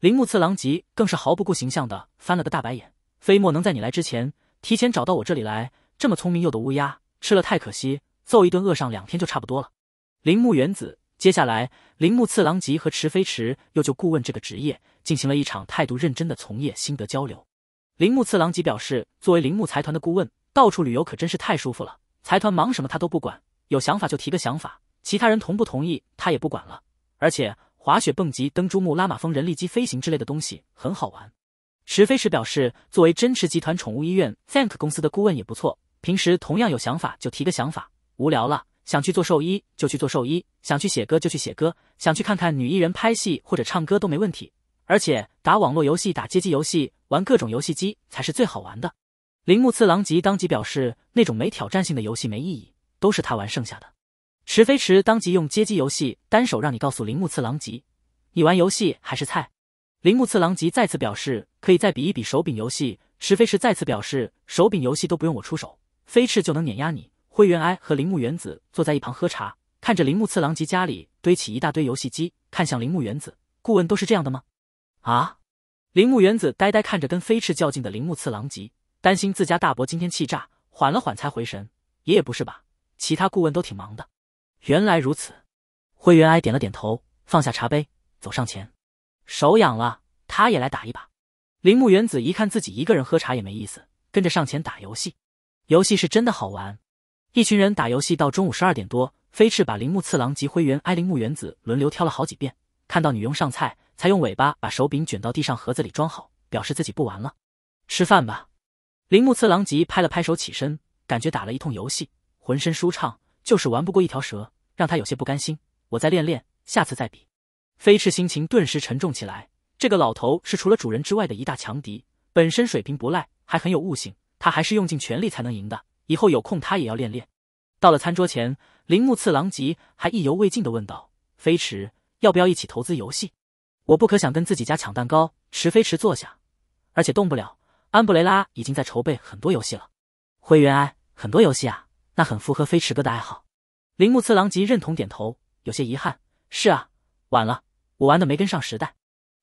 铃木次郎吉更是毫不顾形象的翻了个大白眼。飞沫能在你来之前提前找到我这里来，这么聪明又的乌鸦吃了太可惜，揍一顿饿上两天就差不多了。铃木原子，接下来铃木次郎吉和池飞驰又就顾问这个职业进行了一场态度认真的从业心得交流。铃木次郎吉表示，作为铃木财团的顾问，到处旅游可真是太舒服了。财团忙什么他都不管，有想法就提个想法。其他人同不同意，他也不管了。而且滑雪、蹦极、登珠穆拉玛峰、人力机飞行之类的东西很好玩。池飞时表示，作为真池集团宠物医院 Thank 公司的顾问也不错。平时同样有想法就提个想法，无聊了想去做兽医就去做兽医，想去写歌就去写歌，想去看看女艺人拍戏或者唱歌都没问题。而且打网络游戏、打街机游戏、玩各种游戏机才是最好玩的。铃木次郎吉当即表示，那种没挑战性的游戏没意义，都是他玩剩下的。池飞驰当即用街机游戏单手让你告诉铃木次郎吉，你玩游戏还是菜。铃木次郎吉再次表示可以再比一比手柄游戏。池飞驰再次表示手柄游戏都不用我出手，飞驰就能碾压你。灰原哀和铃木原子坐在一旁喝茶，看着铃木次郎吉家里堆起一大堆游戏机，看向铃木原子，顾问都是这样的吗？啊！铃木原子呆呆看着跟飞驰较劲的铃木次郎吉，担心自家大伯今天气炸，缓了缓才回神，爷爷不是吧？其他顾问都挺忙的。原来如此，灰原哀点了点头，放下茶杯，走上前，手痒了，他也来打一把。铃木原子一看自己一个人喝茶也没意思，跟着上前打游戏。游戏是真的好玩。一群人打游戏到中午十二点多，飞翅把铃木次郎及灰原哀、铃木原子轮流挑了好几遍，看到女佣上菜，才用尾巴把手柄卷到地上盒子里装好，表示自己不玩了。吃饭吧。铃木次郎吉拍了拍手起身，感觉打了一通游戏，浑身舒畅。就是玩不过一条蛇，让他有些不甘心。我再练练，下次再比。飞驰心情顿时沉重起来。这个老头是除了主人之外的一大强敌，本身水平不赖，还很有悟性。他还是用尽全力才能赢的。以后有空他也要练练。到了餐桌前，铃木次郎吉还意犹未尽地问道：“飞驰，要不要一起投资游戏？”我不可想跟自己家抢蛋糕。池飞驰坐下，而且动不了。安布雷拉已经在筹备很多游戏了。灰原哀，很多游戏啊。那很符合飞驰哥的爱好，铃木次郎吉认同点头，有些遗憾。是啊，晚了，我玩的没跟上时代。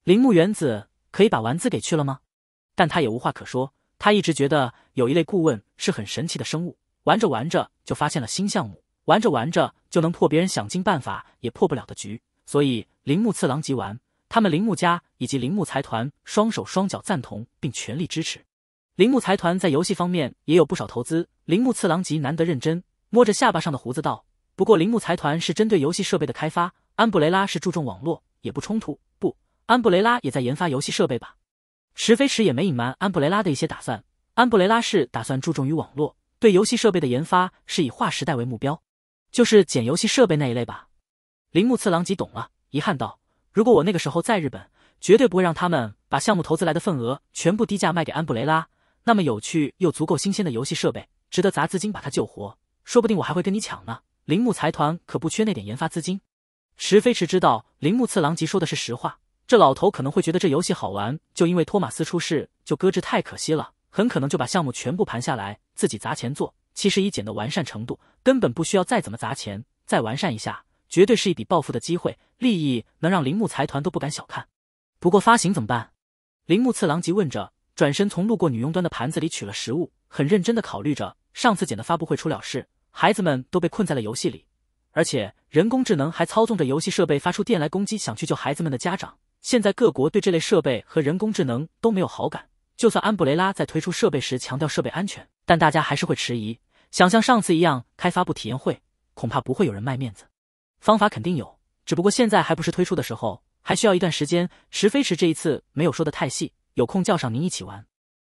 铃木原子可以把丸子给去了吗？但他也无话可说。他一直觉得有一类顾问是很神奇的生物，玩着玩着就发现了新项目，玩着玩着就能破别人想尽办法也破不了的局。所以铃木次郎吉玩，他们铃木家以及铃木财团双手双脚赞同并全力支持。铃木财团在游戏方面也有不少投资。铃木次郎吉难得认真，摸着下巴上的胡子道：“不过，铃木财团是针对游戏设备的开发，安布雷拉是注重网络，也不冲突。不，安布雷拉也在研发游戏设备吧？”石飞驰也没隐瞒安布雷拉的一些打算。安布雷拉是打算注重于网络，对游戏设备的研发是以划时代为目标，就是捡游戏设备那一类吧。铃木次郎吉懂了，遗憾道：“如果我那个时候在日本，绝对不会让他们把项目投资来的份额全部低价卖给安布雷拉。”那么有趣又足够新鲜的游戏设备，值得砸资金把它救活。说不定我还会跟你抢呢。铃木财团可不缺那点研发资金。石飞驰知道铃木次郎吉说的是实话，这老头可能会觉得这游戏好玩，就因为托马斯出事就搁置太可惜了，很可能就把项目全部盘下来，自己砸钱做。其实以简的完善程度，根本不需要再怎么砸钱，再完善一下，绝对是一笔暴富的机会，利益能让铃木财团都不敢小看。不过发行怎么办？铃木次郎吉问着。转身从路过女佣端的盘子里取了食物，很认真的考虑着上次捡的发布会出了事，孩子们都被困在了游戏里，而且人工智能还操纵着游戏设备发出电来攻击，想去救孩子们的家长。现在各国对这类设备和人工智能都没有好感，就算安布雷拉在推出设备时强调设备安全，但大家还是会迟疑。想像上次一样开发布体验会，恐怕不会有人卖面子。方法肯定有，只不过现在还不是推出的时候，还需要一段时间。石飞驰这一次没有说的太细。有空叫上您一起玩，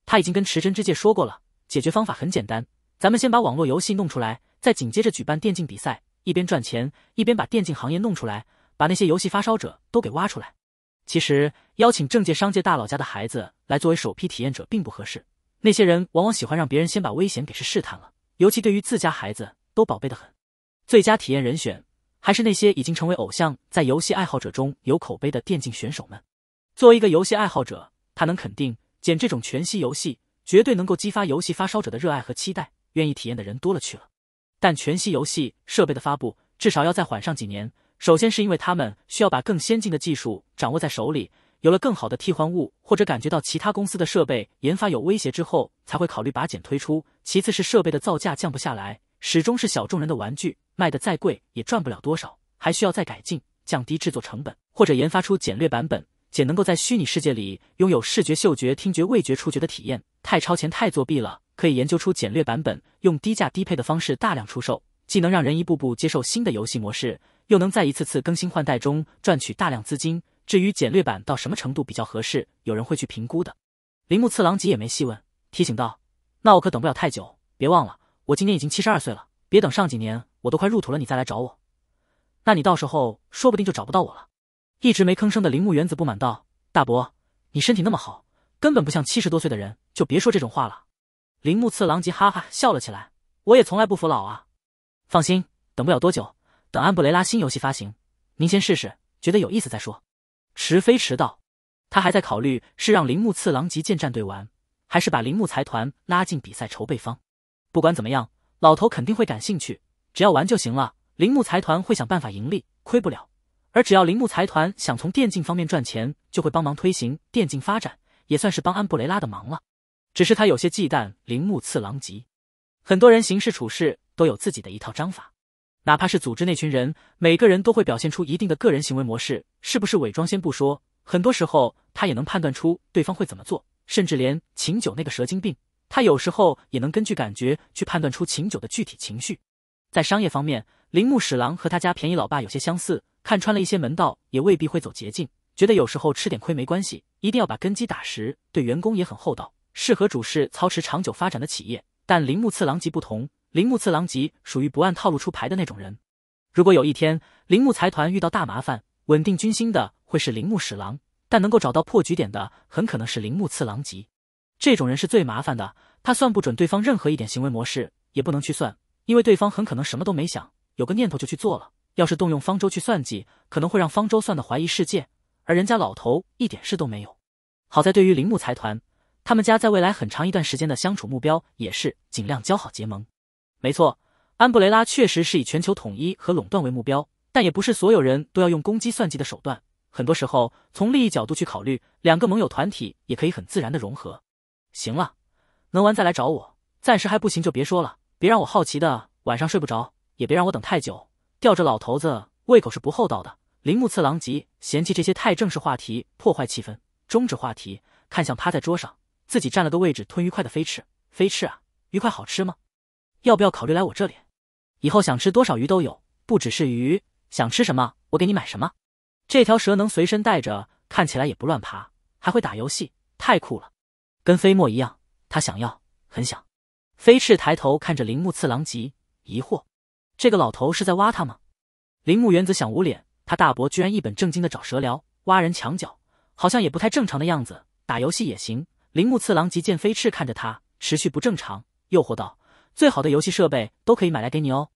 他已经跟持真之介说过了。解决方法很简单，咱们先把网络游戏弄出来，再紧接着举办电竞比赛，一边赚钱，一边把电竞行业弄出来，把那些游戏发烧者都给挖出来。其实邀请政界商界大佬家的孩子来作为首批体验者并不合适，那些人往往喜欢让别人先把危险给是试探了，尤其对于自家孩子都宝贝的很。最佳体验人选还是那些已经成为偶像，在游戏爱好者中有口碑的电竞选手们。作为一个游戏爱好者。他能肯定，简这种全息游戏绝对能够激发游戏发烧者的热爱和期待，愿意体验的人多了去了。但全息游戏设备的发布至少要再缓上几年。首先是因为他们需要把更先进的技术掌握在手里，有了更好的替换物，或者感觉到其他公司的设备研发有威胁之后，才会考虑把简推出。其次是设备的造价降不下来，始终是小众人的玩具，卖的再贵也赚不了多少，还需要再改进，降低制作成本，或者研发出简略版本。且能够在虚拟世界里拥有视觉、嗅觉、听觉、味觉、触觉的体验，太超前、太作弊了。可以研究出简略版本，用低价低配的方式大量出售，既能让人一步步接受新的游戏模式，又能在一次次更新换代中赚取大量资金。至于简略版到什么程度比较合适，有人会去评估的。铃木次郎吉也没细问，提醒道：“那我可等不了太久，别忘了，我今年已经七十二岁了。别等上几年我都快入土了，你再来找我，那你到时候说不定就找不到我了。”一直没吭声的铃木原子不满道：“大伯，你身体那么好，根本不像七十多岁的人，就别说这种话了。”铃木次郎吉哈哈笑了起来：“我也从来不服老啊！放心，等不了多久，等安布雷拉新游戏发行，您先试试，觉得有意思再说。”迟飞迟道：“他还在考虑是让铃木次郎吉建战队玩，还是把铃木财团拉进比赛筹备方。不管怎么样，老头肯定会感兴趣，只要玩就行了。铃木财团会想办法盈利，亏不了。”而只要铃木财团想从电竞方面赚钱，就会帮忙推行电竞发展，也算是帮安布雷拉的忙了。只是他有些忌惮铃木次郎吉，很多人行事处事都有自己的一套章法，哪怕是组织那群人，每个人都会表现出一定的个人行为模式。是不是伪装先不说，很多时候他也能判断出对方会怎么做，甚至连秦九那个蛇精病，他有时候也能根据感觉去判断出秦九的具体情绪。在商业方面，铃木史郎和他家便宜老爸有些相似。看穿了一些门道，也未必会走捷径。觉得有时候吃点亏没关系，一定要把根基打实。对员工也很厚道，适合主事操持长久发展的企业。但铃木次郎吉不同，铃木次郎吉属于不按套路出牌的那种人。如果有一天铃木财团遇到大麻烦，稳定军心的会是铃木史郎，但能够找到破局点的很可能是铃木次郎吉。这种人是最麻烦的，他算不准对方任何一点行为模式，也不能去算，因为对方很可能什么都没想，有个念头就去做了。要是动用方舟去算计，可能会让方舟算的怀疑世界，而人家老头一点事都没有。好在对于铃木财团，他们家在未来很长一段时间的相处目标也是尽量交好结盟。没错，安布雷拉确实是以全球统一和垄断为目标，但也不是所有人都要用攻击算计的手段。很多时候，从利益角度去考虑，两个盟友团体也可以很自然的融合。行了，能完再来找我，暂时还不行就别说了，别让我好奇的晚上睡不着，也别让我等太久。吊着老头子胃口是不厚道的。铃木次郎吉嫌弃这些太正式话题破坏气氛，终止话题，看向趴在桌上、自己占了个位置吞鱼块的飞翅。飞翅啊，鱼块好吃吗？要不要考虑来我这里？以后想吃多少鱼都有，不只是鱼，想吃什么我给你买什么。这条蛇能随身带着，看起来也不乱爬，还会打游戏，太酷了，跟飞沫一样。他想要，很想。飞翅抬头看着铃木次郎吉，疑惑。这个老头是在挖他吗？铃木园子想捂脸，他大伯居然一本正经的找蛇聊挖人墙角，好像也不太正常的样子。打游戏也行。铃木次郎急见飞翅看着他，持续不正常，诱惑道：“最好的游戏设备都可以买来给你哦。”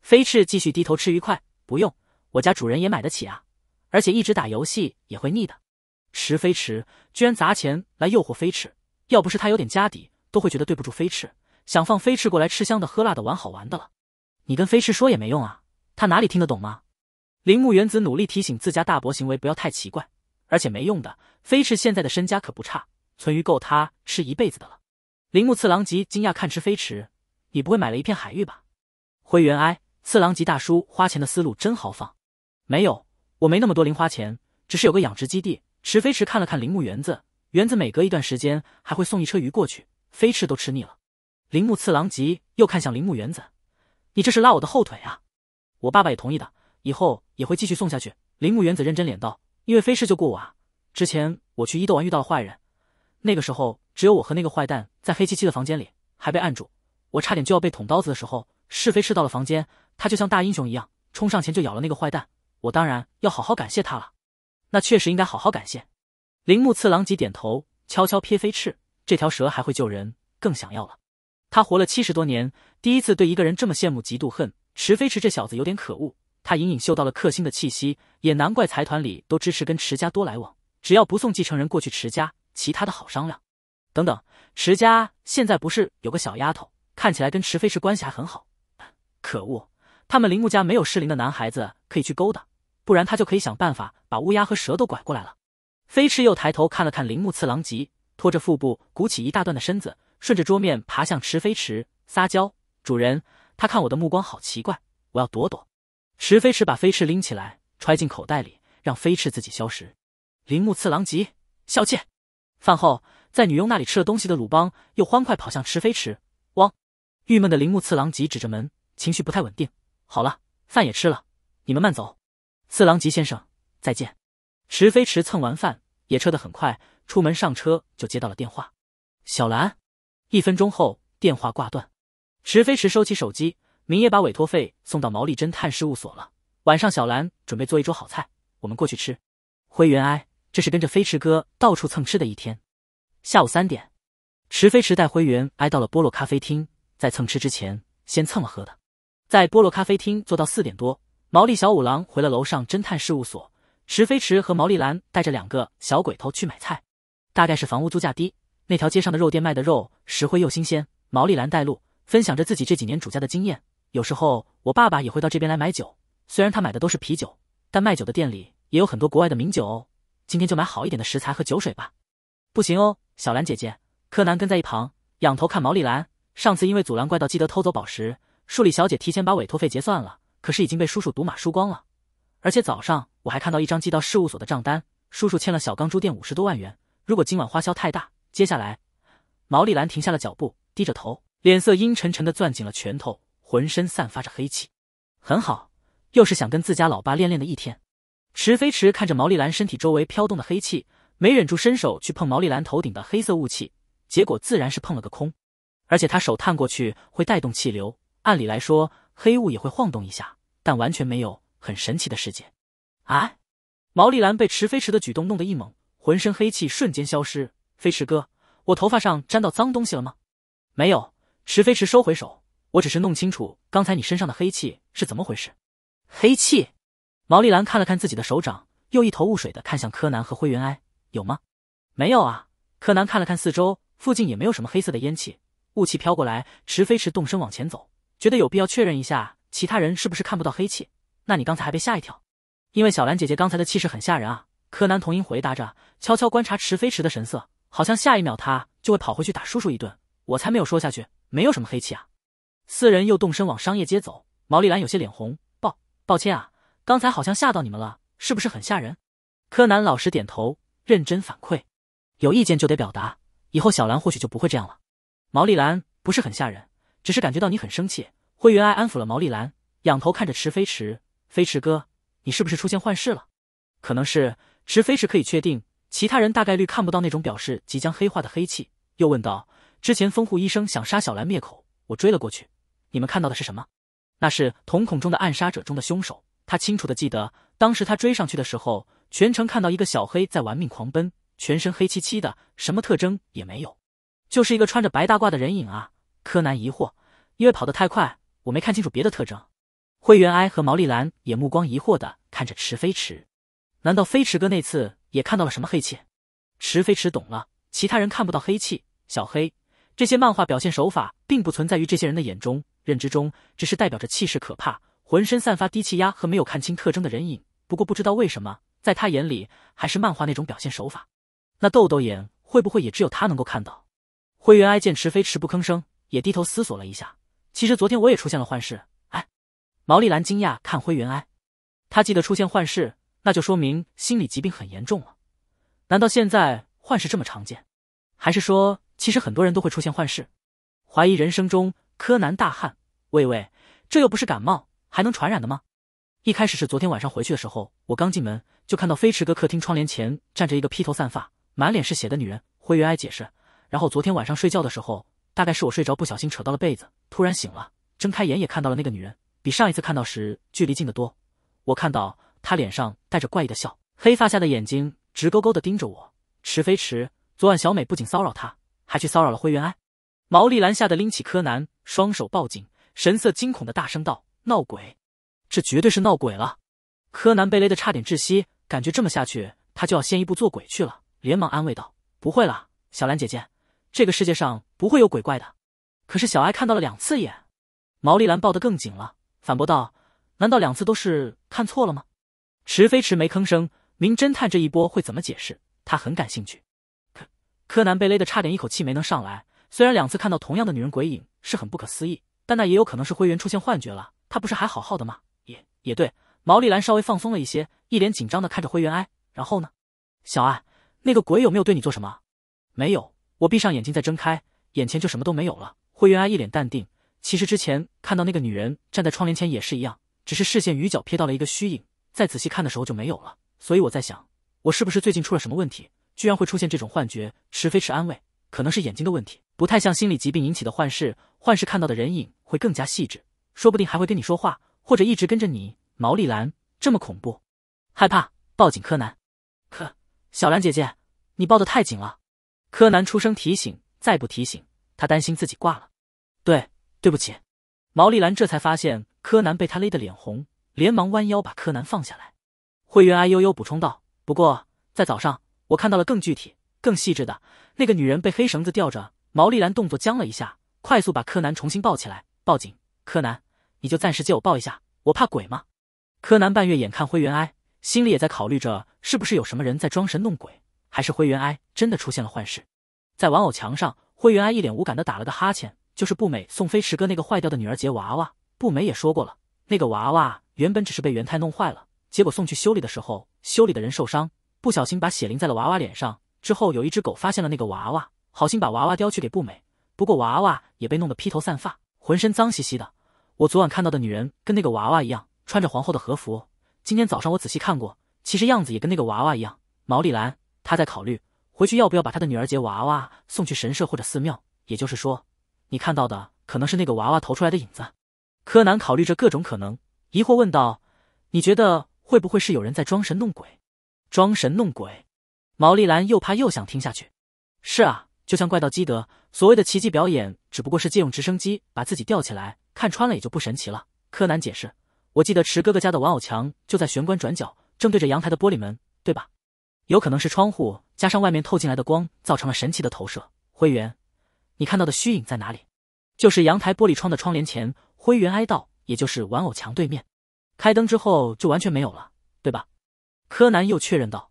飞翅继续低头吃鱼块，不用，我家主人也买得起啊，而且一直打游戏也会腻的。池飞池居然砸钱来诱惑飞翅，要不是他有点家底，都会觉得对不住飞翅，想放飞翅过来吃香的喝辣的玩好玩的了。你跟飞驰说也没用啊，他哪里听得懂吗？铃木原子努力提醒自家大伯，行为不要太奇怪，而且没用的。飞驰现在的身家可不差，存鱼够他吃一辈子的了。铃木次郎吉惊讶看池飞驰：“你不会买了一片海域吧？”灰原哀次郎吉大叔花钱的思路真豪放，没有，我没那么多零花钱，只是有个养殖基地。池飞驰看了看铃木园子，园子每隔一段时间还会送一车鱼过去，飞驰都吃腻了。铃木次郎吉又看向铃木园子。你这是拉我的后腿啊！我爸爸也同意的，以后也会继续送下去。铃木园子认真脸道：“因为飞翅救过我啊！之前我去伊豆玩遇到了坏人，那个时候只有我和那个坏蛋在黑漆漆的房间里，还被按住，我差点就要被捅刀子的时候，是飞翅到了房间，他就像大英雄一样，冲上前就咬了那个坏蛋。我当然要好好感谢他了，那确实应该好好感谢。”铃木次郎急点头，悄悄瞥飞翅，这条蛇还会救人，更想要了。他活了七十多年，第一次对一个人这么羡慕、嫉妒、恨。池飞驰这小子有点可恶，他隐隐嗅到了克星的气息，也难怪财团里都支持跟池家多来往，只要不送继承人过去池家，其他的好商量。等等，池家现在不是有个小丫头，看起来跟池飞驰关系还很好？可恶，他们铃木家没有适龄的男孩子可以去勾搭，不然他就可以想办法把乌鸦和蛇都拐过来了。飞驰又抬头看了看铃木次郎吉，拖着腹部鼓起一大段的身子。顺着桌面爬向池飞池，撒娇：“主人，他看我的目光好奇怪，我要躲躲。”池飞池把飞翅拎起来，揣进口袋里，让飞翅自己消失。铃木次郎吉，小妾。饭后，在女佣那里吃了东西的鲁邦，又欢快跑向池飞池，汪。郁闷的铃木次郎吉指着门，情绪不太稳定。好了，饭也吃了，你们慢走。次郎吉先生，再见。池飞池蹭完饭也吃得很快，出门上车就接到了电话，小兰。一分钟后，电话挂断。池飞驰收起手机，明夜把委托费送到毛利侦探事务所了。晚上，小兰准备做一桌好菜，我们过去吃。灰原哀，这是跟着飞驰哥到处蹭吃的一天。下午三点，池飞驰带灰原哀到了菠萝咖啡厅，在蹭吃之前先蹭了喝的。在菠萝咖啡厅坐到四点多，毛利小五郎回了楼上侦探事务所。池飞驰和毛利兰带着两个小鬼头去买菜，大概是房屋租价低。那条街上的肉店卖的肉实惠又新鲜。毛利兰带路，分享着自己这几年主家的经验。有时候我爸爸也会到这边来买酒，虽然他买的都是啤酒，但卖酒的店里也有很多国外的名酒哦。今天就买好一点的食材和酒水吧。不行哦，小兰姐姐。柯南跟在一旁，仰头看毛利兰。上次因为阻拦怪盗基德偷走宝石，树里小姐提前把委托费结算了，可是已经被叔叔赌马输光了。而且早上我还看到一张寄到事务所的账单，叔叔欠了小钢珠店五十多万元。如果今晚花销太大，接下来，毛利兰停下了脚步，低着头，脸色阴沉沉的，攥紧了拳头，浑身散发着黑气。很好，又是想跟自家老爸练练的一天。池飞池看着毛利兰身体周围飘动的黑气，没忍住伸手去碰毛利兰头顶的黑色雾气，结果自然是碰了个空。而且他手探过去会带动气流，按理来说黑雾也会晃动一下，但完全没有，很神奇的事件。啊！毛利兰被池飞池的举动弄得一懵，浑身黑气瞬间消失。飞驰哥，我头发上沾到脏东西了吗？没有，池飞驰收回手，我只是弄清楚刚才你身上的黑气是怎么回事。黑气？毛利兰看了看自己的手掌，又一头雾水的看向柯南和灰原哀，有吗？没有啊。柯南看了看四周，附近也没有什么黑色的烟气、雾气飘过来。池飞驰动身往前走，觉得有必要确认一下其他人是不是看不到黑气。那你刚才还被吓一跳，因为小兰姐姐刚才的气势很吓人啊。柯南童音回答着，悄悄观察池飞驰的神色。好像下一秒他就会跑回去打叔叔一顿，我才没有说下去，没有什么黑气啊。四人又动身往商业街走，毛利兰有些脸红，抱抱歉啊，刚才好像吓到你们了，是不是很吓人？柯南老实点头，认真反馈，有意见就得表达，以后小兰或许就不会这样了。毛利兰不是很吓人，只是感觉到你很生气。灰原哀安抚了毛利兰，仰头看着池飞驰，飞驰哥，你是不是出现幻视了？可能是，池飞驰可以确定。其他人大概率看不到那种表示即将黑化的黑气，又问道：“之前风护医生想杀小兰灭口，我追了过去，你们看到的是什么？那是瞳孔中的暗杀者中的凶手。他清楚的记得，当时他追上去的时候，全程看到一个小黑在玩命狂奔，全身黑漆漆的，什么特征也没有，就是一个穿着白大褂的人影啊。”柯南疑惑：“因为跑得太快，我没看清楚别的特征。”灰原哀和毛利兰也目光疑惑的看着池飞驰，难道飞驰哥那次？也看到了什么黑气？池飞池懂了，其他人看不到黑气。小黑这些漫画表现手法并不存在于这些人的眼中、认知中，只是代表着气势可怕，浑身散发低气压和没有看清特征的人影。不过不知道为什么，在他眼里还是漫画那种表现手法。那豆豆眼会不会也只有他能够看到？灰原哀见池飞池不吭声，也低头思索了一下。其实昨天我也出现了幻视。哎，毛利兰惊讶看灰原哀，他记得出现幻视。那就说明心理疾病很严重了，难道现在幻视这么常见？还是说其实很多人都会出现幻视？怀疑人生中，柯南大汉，喂喂，这又不是感冒，还能传染的吗？一开始是昨天晚上回去的时候，我刚进门就看到飞驰哥客厅窗帘前站着一个披头散发、满脸是血的女人。灰原哀解释，然后昨天晚上睡觉的时候，大概是我睡着不小心扯到了被子，突然醒了，睁开眼也看到了那个女人，比上一次看到时距离近得多。我看到。他脸上带着怪异的笑，黑发下的眼睛直勾勾的盯着我。池飞池，昨晚小美不仅骚扰他，还去骚扰了灰原哀。毛利兰吓得拎起柯南，双手抱紧，神色惊恐的大声道：“闹鬼！这绝对是闹鬼了！”柯南被勒得差点窒息，感觉这么下去他就要先一步做鬼去了，连忙安慰道：“不会啦，小兰姐姐，这个世界上不会有鬼怪的。”可是小哀看到了两次眼，毛利兰抱得更紧了，反驳道：“难道两次都是看错了吗？”池飞池没吭声，名侦探这一波会怎么解释？他很感兴趣。柯柯南被勒的差点一口气没能上来。虽然两次看到同样的女人鬼影是很不可思议，但那也有可能是灰原出现幻觉了。他不是还好好的吗？也也对，毛利兰稍微放松了一些，一脸紧张的看着灰原哀。然后呢？小爱，那个鬼有没有对你做什么？没有，我闭上眼睛再睁开，眼前就什么都没有了。灰原哀一脸淡定。其实之前看到那个女人站在窗帘前也是一样，只是视线余角瞥到了一个虚影。再仔细看的时候就没有了，所以我在想，我是不是最近出了什么问题，居然会出现这种幻觉？吃飞吃安慰，可能是眼睛的问题，不太像心理疾病引起的幻视。幻视看到的人影会更加细致，说不定还会跟你说话，或者一直跟着你。毛利兰这么恐怖，害怕，报警！柯南，可小兰姐姐，你抱得太紧了。柯南出声提醒，再不提醒，他担心自己挂了。对，对不起。毛利兰这才发现柯南被他勒得脸红。连忙弯腰把柯南放下来，灰原哀悠悠补充道：“不过在早上，我看到了更具体、更细致的。那个女人被黑绳子吊着。”毛利兰动作僵了一下，快速把柯南重新抱起来，报警。柯南，你就暂时借我抱一下，我怕鬼吗？柯南半月眼看灰原哀，心里也在考虑着，是不是有什么人在装神弄鬼，还是灰原哀真的出现了幻视？在玩偶墙上，灰原哀一脸无感地打了个哈欠。就是不美送飞驰哥那个坏掉的女儿节娃娃，不美也说过了，那个娃娃。原本只是被元太弄坏了，结果送去修理的时候，修理的人受伤，不小心把血淋在了娃娃脸上。之后有一只狗发现了那个娃娃，好心把娃娃叼去给步美，不过娃娃也被弄得披头散发，浑身脏兮兮的。我昨晚看到的女人跟那个娃娃一样，穿着皇后的和服。今天早上我仔细看过，其实样子也跟那个娃娃一样。毛利兰她在考虑回去要不要把她的女儿节娃娃送去神社或者寺庙，也就是说，你看到的可能是那个娃娃投出来的影子。柯南考虑着各种可能。疑惑问道：“你觉得会不会是有人在装神弄鬼？”“装神弄鬼？”毛利兰又怕又想听下去。“是啊，就像怪盗基德所谓的奇迹表演，只不过是借用直升机把自己吊起来，看穿了也就不神奇了。”柯南解释：“我记得池哥哥家的玩偶墙就在玄关转角，正对着阳台的玻璃门，对吧？有可能是窗户加上外面透进来的光造成了神奇的投射。”灰原，你看到的虚影在哪里？就是阳台玻璃窗的窗帘前。灰原哀道。也就是玩偶墙对面，开灯之后就完全没有了，对吧？柯南又确认道。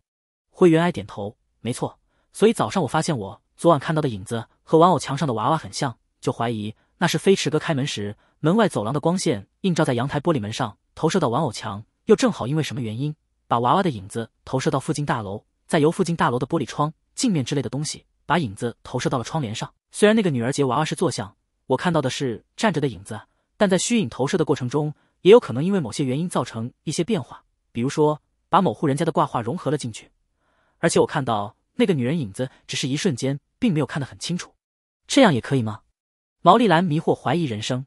灰原哀点头，没错。所以早上我发现我昨晚看到的影子和玩偶墙上的娃娃很像，就怀疑那是飞驰哥开门时，门外走廊的光线映照在阳台玻璃门上，投射到玩偶墙，又正好因为什么原因把娃娃的影子投射到附近大楼，再由附近大楼的玻璃窗、镜面之类的东西把影子投射到了窗帘上。虽然那个女儿节娃娃是坐像，我看到的是站着的影子。但在虚影投射的过程中，也有可能因为某些原因造成一些变化，比如说把某户人家的挂画融合了进去。而且我看到那个女人影子只是一瞬间，并没有看得很清楚。这样也可以吗？毛利兰迷惑怀疑人生。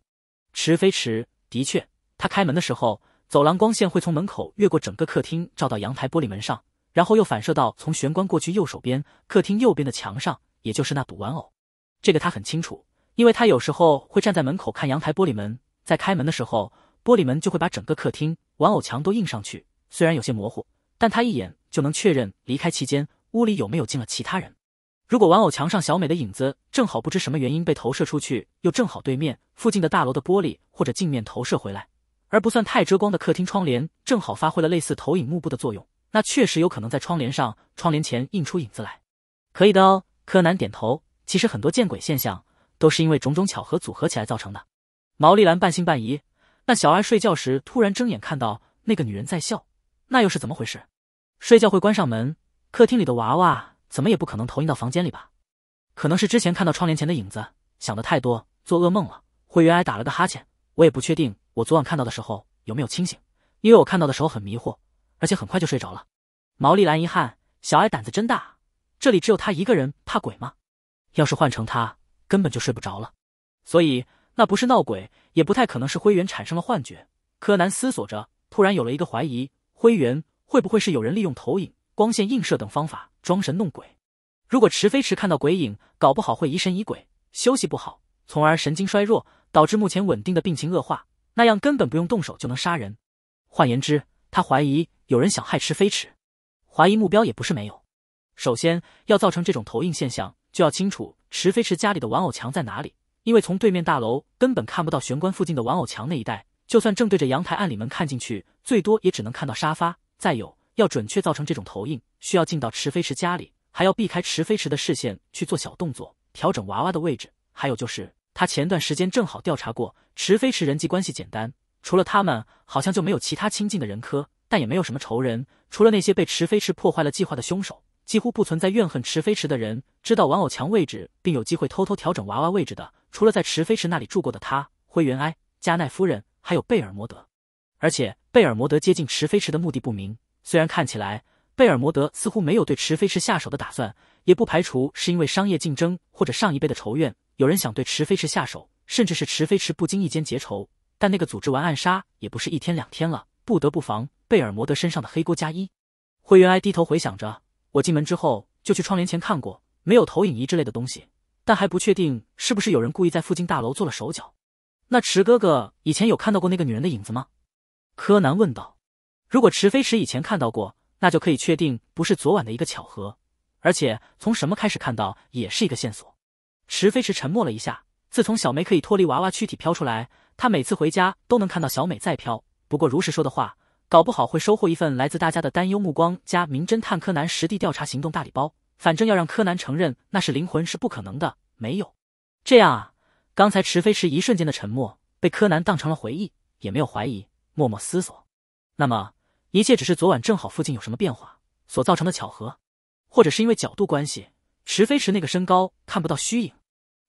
池飞池的确，他开门的时候，走廊光线会从门口越过整个客厅，照到阳台玻璃门上，然后又反射到从玄关过去右手边客厅右边的墙上，也就是那堵玩偶。这个他很清楚，因为他有时候会站在门口看阳台玻璃门。在开门的时候，玻璃门就会把整个客厅、玩偶墙都映上去。虽然有些模糊，但他一眼就能确认离开期间屋里有没有进了其他人。如果玩偶墙上小美的影子正好不知什么原因被投射出去，又正好对面附近的大楼的玻璃或者镜面投射回来，而不算太遮光的客厅窗帘正好发挥了类似投影幕布的作用，那确实有可能在窗帘上、窗帘前印出影子来。可以的哦，柯南点头。其实很多见鬼现象都是因为种种巧合组合起来造成的。毛利兰半信半疑，那小艾睡觉时突然睁眼看到那个女人在笑，那又是怎么回事？睡觉会关上门，客厅里的娃娃怎么也不可能投影到房间里吧？可能是之前看到窗帘前的影子，想得太多，做噩梦了。惠元艾打了个哈欠，我也不确定我昨晚看到的时候有没有清醒，因为我看到的时候很迷惑，而且很快就睡着了。毛利兰遗憾，小艾胆子真大，这里只有他一个人怕鬼吗？要是换成他，根本就睡不着了。所以。那不是闹鬼，也不太可能是灰原产生了幻觉。柯南思索着，突然有了一个怀疑：灰原会不会是有人利用投影、光线映射等方法装神弄鬼？如果池飞池看到鬼影，搞不好会疑神疑鬼，休息不好，从而神经衰弱，导致目前稳定的病情恶化。那样根本不用动手就能杀人。换言之，他怀疑有人想害池飞池，怀疑目标也不是没有。首先要造成这种投影现象，就要清楚池飞池家里的玩偶墙在哪里。因为从对面大楼根本看不到玄关附近的玩偶墙那一带，就算正对着阳台暗里门看进去，最多也只能看到沙发。再有，要准确造成这种投影，需要进到池飞池家里，还要避开池飞池的视线去做小动作，调整娃娃的位置。还有就是，他前段时间正好调查过池飞池人际关系简单，除了他们，好像就没有其他亲近的人科，但也没有什么仇人，除了那些被池飞池破坏了计划的凶手，几乎不存在怨恨池飞池的人。知道玩偶墙位置并有机会偷偷调整娃娃位置的。除了在池飞池那里住过的他、灰原哀、加奈夫人，还有贝尔摩德。而且贝尔摩德接近池飞池的目的不明。虽然看起来贝尔摩德似乎没有对池飞池下手的打算，也不排除是因为商业竞争或者上一辈的仇怨，有人想对池飞池下手，甚至是池飞池不经意间结仇。但那个组织玩暗杀也不是一天两天了，不得不防贝尔摩德身上的黑锅加一。灰原哀低头回想着，我进门之后就去窗帘前看过，没有投影仪之类的东西。但还不确定是不是有人故意在附近大楼做了手脚。那池哥哥以前有看到过那个女人的影子吗？柯南问道。如果池飞池以前看到过，那就可以确定不是昨晚的一个巧合，而且从什么开始看到也是一个线索。池飞池沉默了一下，自从小梅可以脱离娃娃躯体飘出来，他每次回家都能看到小美在飘。不过如实说的话，搞不好会收获一份来自大家的担忧目光加名侦探柯南实地调查行动大礼包。反正要让柯南承认那是灵魂是不可能的，没有这样啊。刚才池飞池一瞬间的沉默，被柯南当成了回忆，也没有怀疑，默默思索。那么一切只是昨晚正好附近有什么变化所造成的巧合，或者是因为角度关系，池飞池那个身高看不到虚影。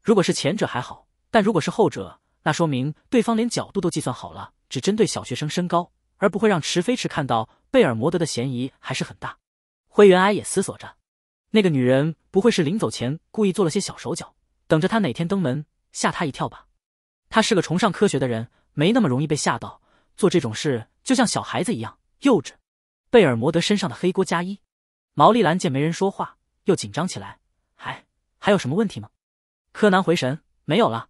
如果是前者还好，但如果是后者，那说明对方连角度都计算好了，只针对小学生身高，而不会让池飞池看到贝尔摩德的嫌疑还是很大。灰原哀也思索着。那个女人不会是临走前故意做了些小手脚，等着他哪天登门吓他一跳吧？他是个崇尚科学的人，没那么容易被吓到。做这种事就像小孩子一样幼稚。贝尔摩德身上的黑锅加一。毛利兰见没人说话，又紧张起来。还还有什么问题吗？柯南回神，没有了。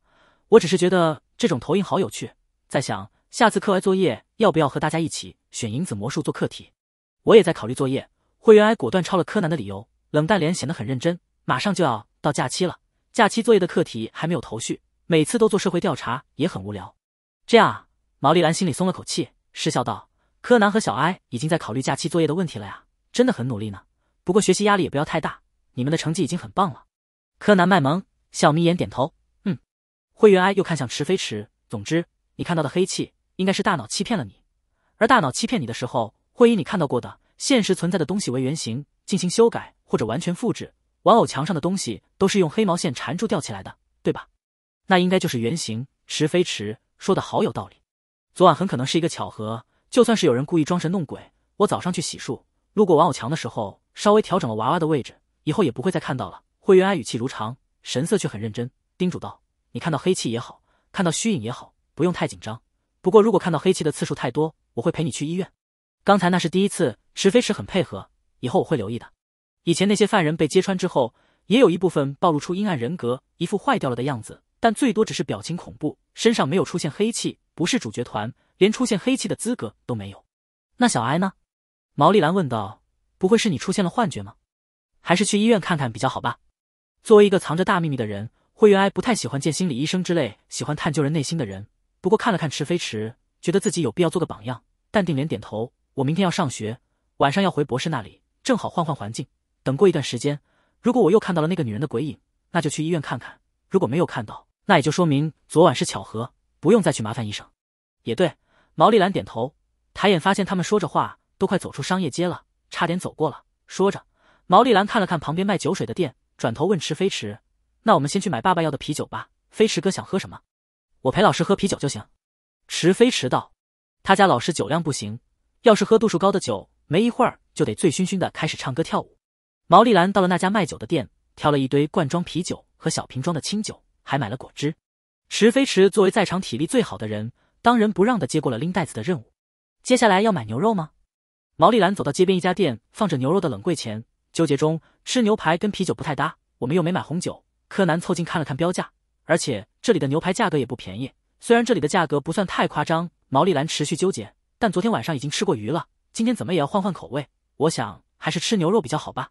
我只是觉得这种投影好有趣，在想下次课外作业要不要和大家一起选影子魔术做课题。我也在考虑作业。灰原哀果断抄了柯南的理由。冷淡脸显得很认真。马上就要到假期了，假期作业的课题还没有头绪，每次都做社会调查也很无聊。这样啊，毛利兰心里松了口气，失笑道：“柯南和小哀已经在考虑假期作业的问题了呀，真的很努力呢。不过学习压力也不要太大，你们的成绩已经很棒了。”柯南卖萌，笑眯眼点头，嗯。灰原哀又看向池飞池，总之，你看到的黑气应该是大脑欺骗了你，而大脑欺骗你的时候，会以你看到过的现实存在的东西为原型进行修改。或者完全复制，玩偶墙上的东西都是用黑毛线缠住吊起来的，对吧？那应该就是原型。池飞池说的好有道理。昨晚很可能是一个巧合，就算是有人故意装神弄鬼，我早上去洗漱，路过玩偶墙的时候，稍微调整了娃娃的位置，以后也不会再看到了。惠元哀语气如常，神色却很认真，叮嘱道：“你看到黑气也好，看到虚影也好，不用太紧张。不过如果看到黑气的次数太多，我会陪你去医院。刚才那是第一次，池飞池很配合，以后我会留意的。”以前那些犯人被揭穿之后，也有一部分暴露出阴暗人格，一副坏掉了的样子，但最多只是表情恐怖，身上没有出现黑气，不是主角团，连出现黑气的资格都没有。那小哀呢？毛利兰问道：“不会是你出现了幻觉吗？还是去医院看看比较好吧？”作为一个藏着大秘密的人，灰原哀不太喜欢见心理医生之类喜欢探究人内心的人。不过看了看池飞池，觉得自己有必要做个榜样，淡定点点头：“我明天要上学，晚上要回博士那里，正好换换环境。”等过一段时间，如果我又看到了那个女人的鬼影，那就去医院看看。如果没有看到，那也就说明昨晚是巧合，不用再去麻烦医生。也对，毛利兰点头，抬眼发现他们说着话都快走出商业街了，差点走过了。说着，毛利兰看了看旁边卖酒水的店，转头问池飞池：“那我们先去买爸爸要的啤酒吧。飞驰哥想喝什么？我陪老师喝啤酒就行。”池飞驰道：“他家老师酒量不行，要是喝度数高的酒，没一会儿就得醉醺醺的，开始唱歌跳舞。”毛利兰到了那家卖酒的店，挑了一堆罐装啤酒和小瓶装的清酒，还买了果汁。池飞池作为在场体力最好的人，当仁不让地接过了拎袋子的任务。接下来要买牛肉吗？毛利兰走到街边一家店放着牛肉的冷柜前，纠结中，吃牛排跟啤酒不太搭，我们又没买红酒。柯南凑近看了看标价，而且这里的牛排价格也不便宜。虽然这里的价格不算太夸张，毛利兰持续纠结，但昨天晚上已经吃过鱼了，今天怎么也要换换口味。我想还是吃牛肉比较好吧。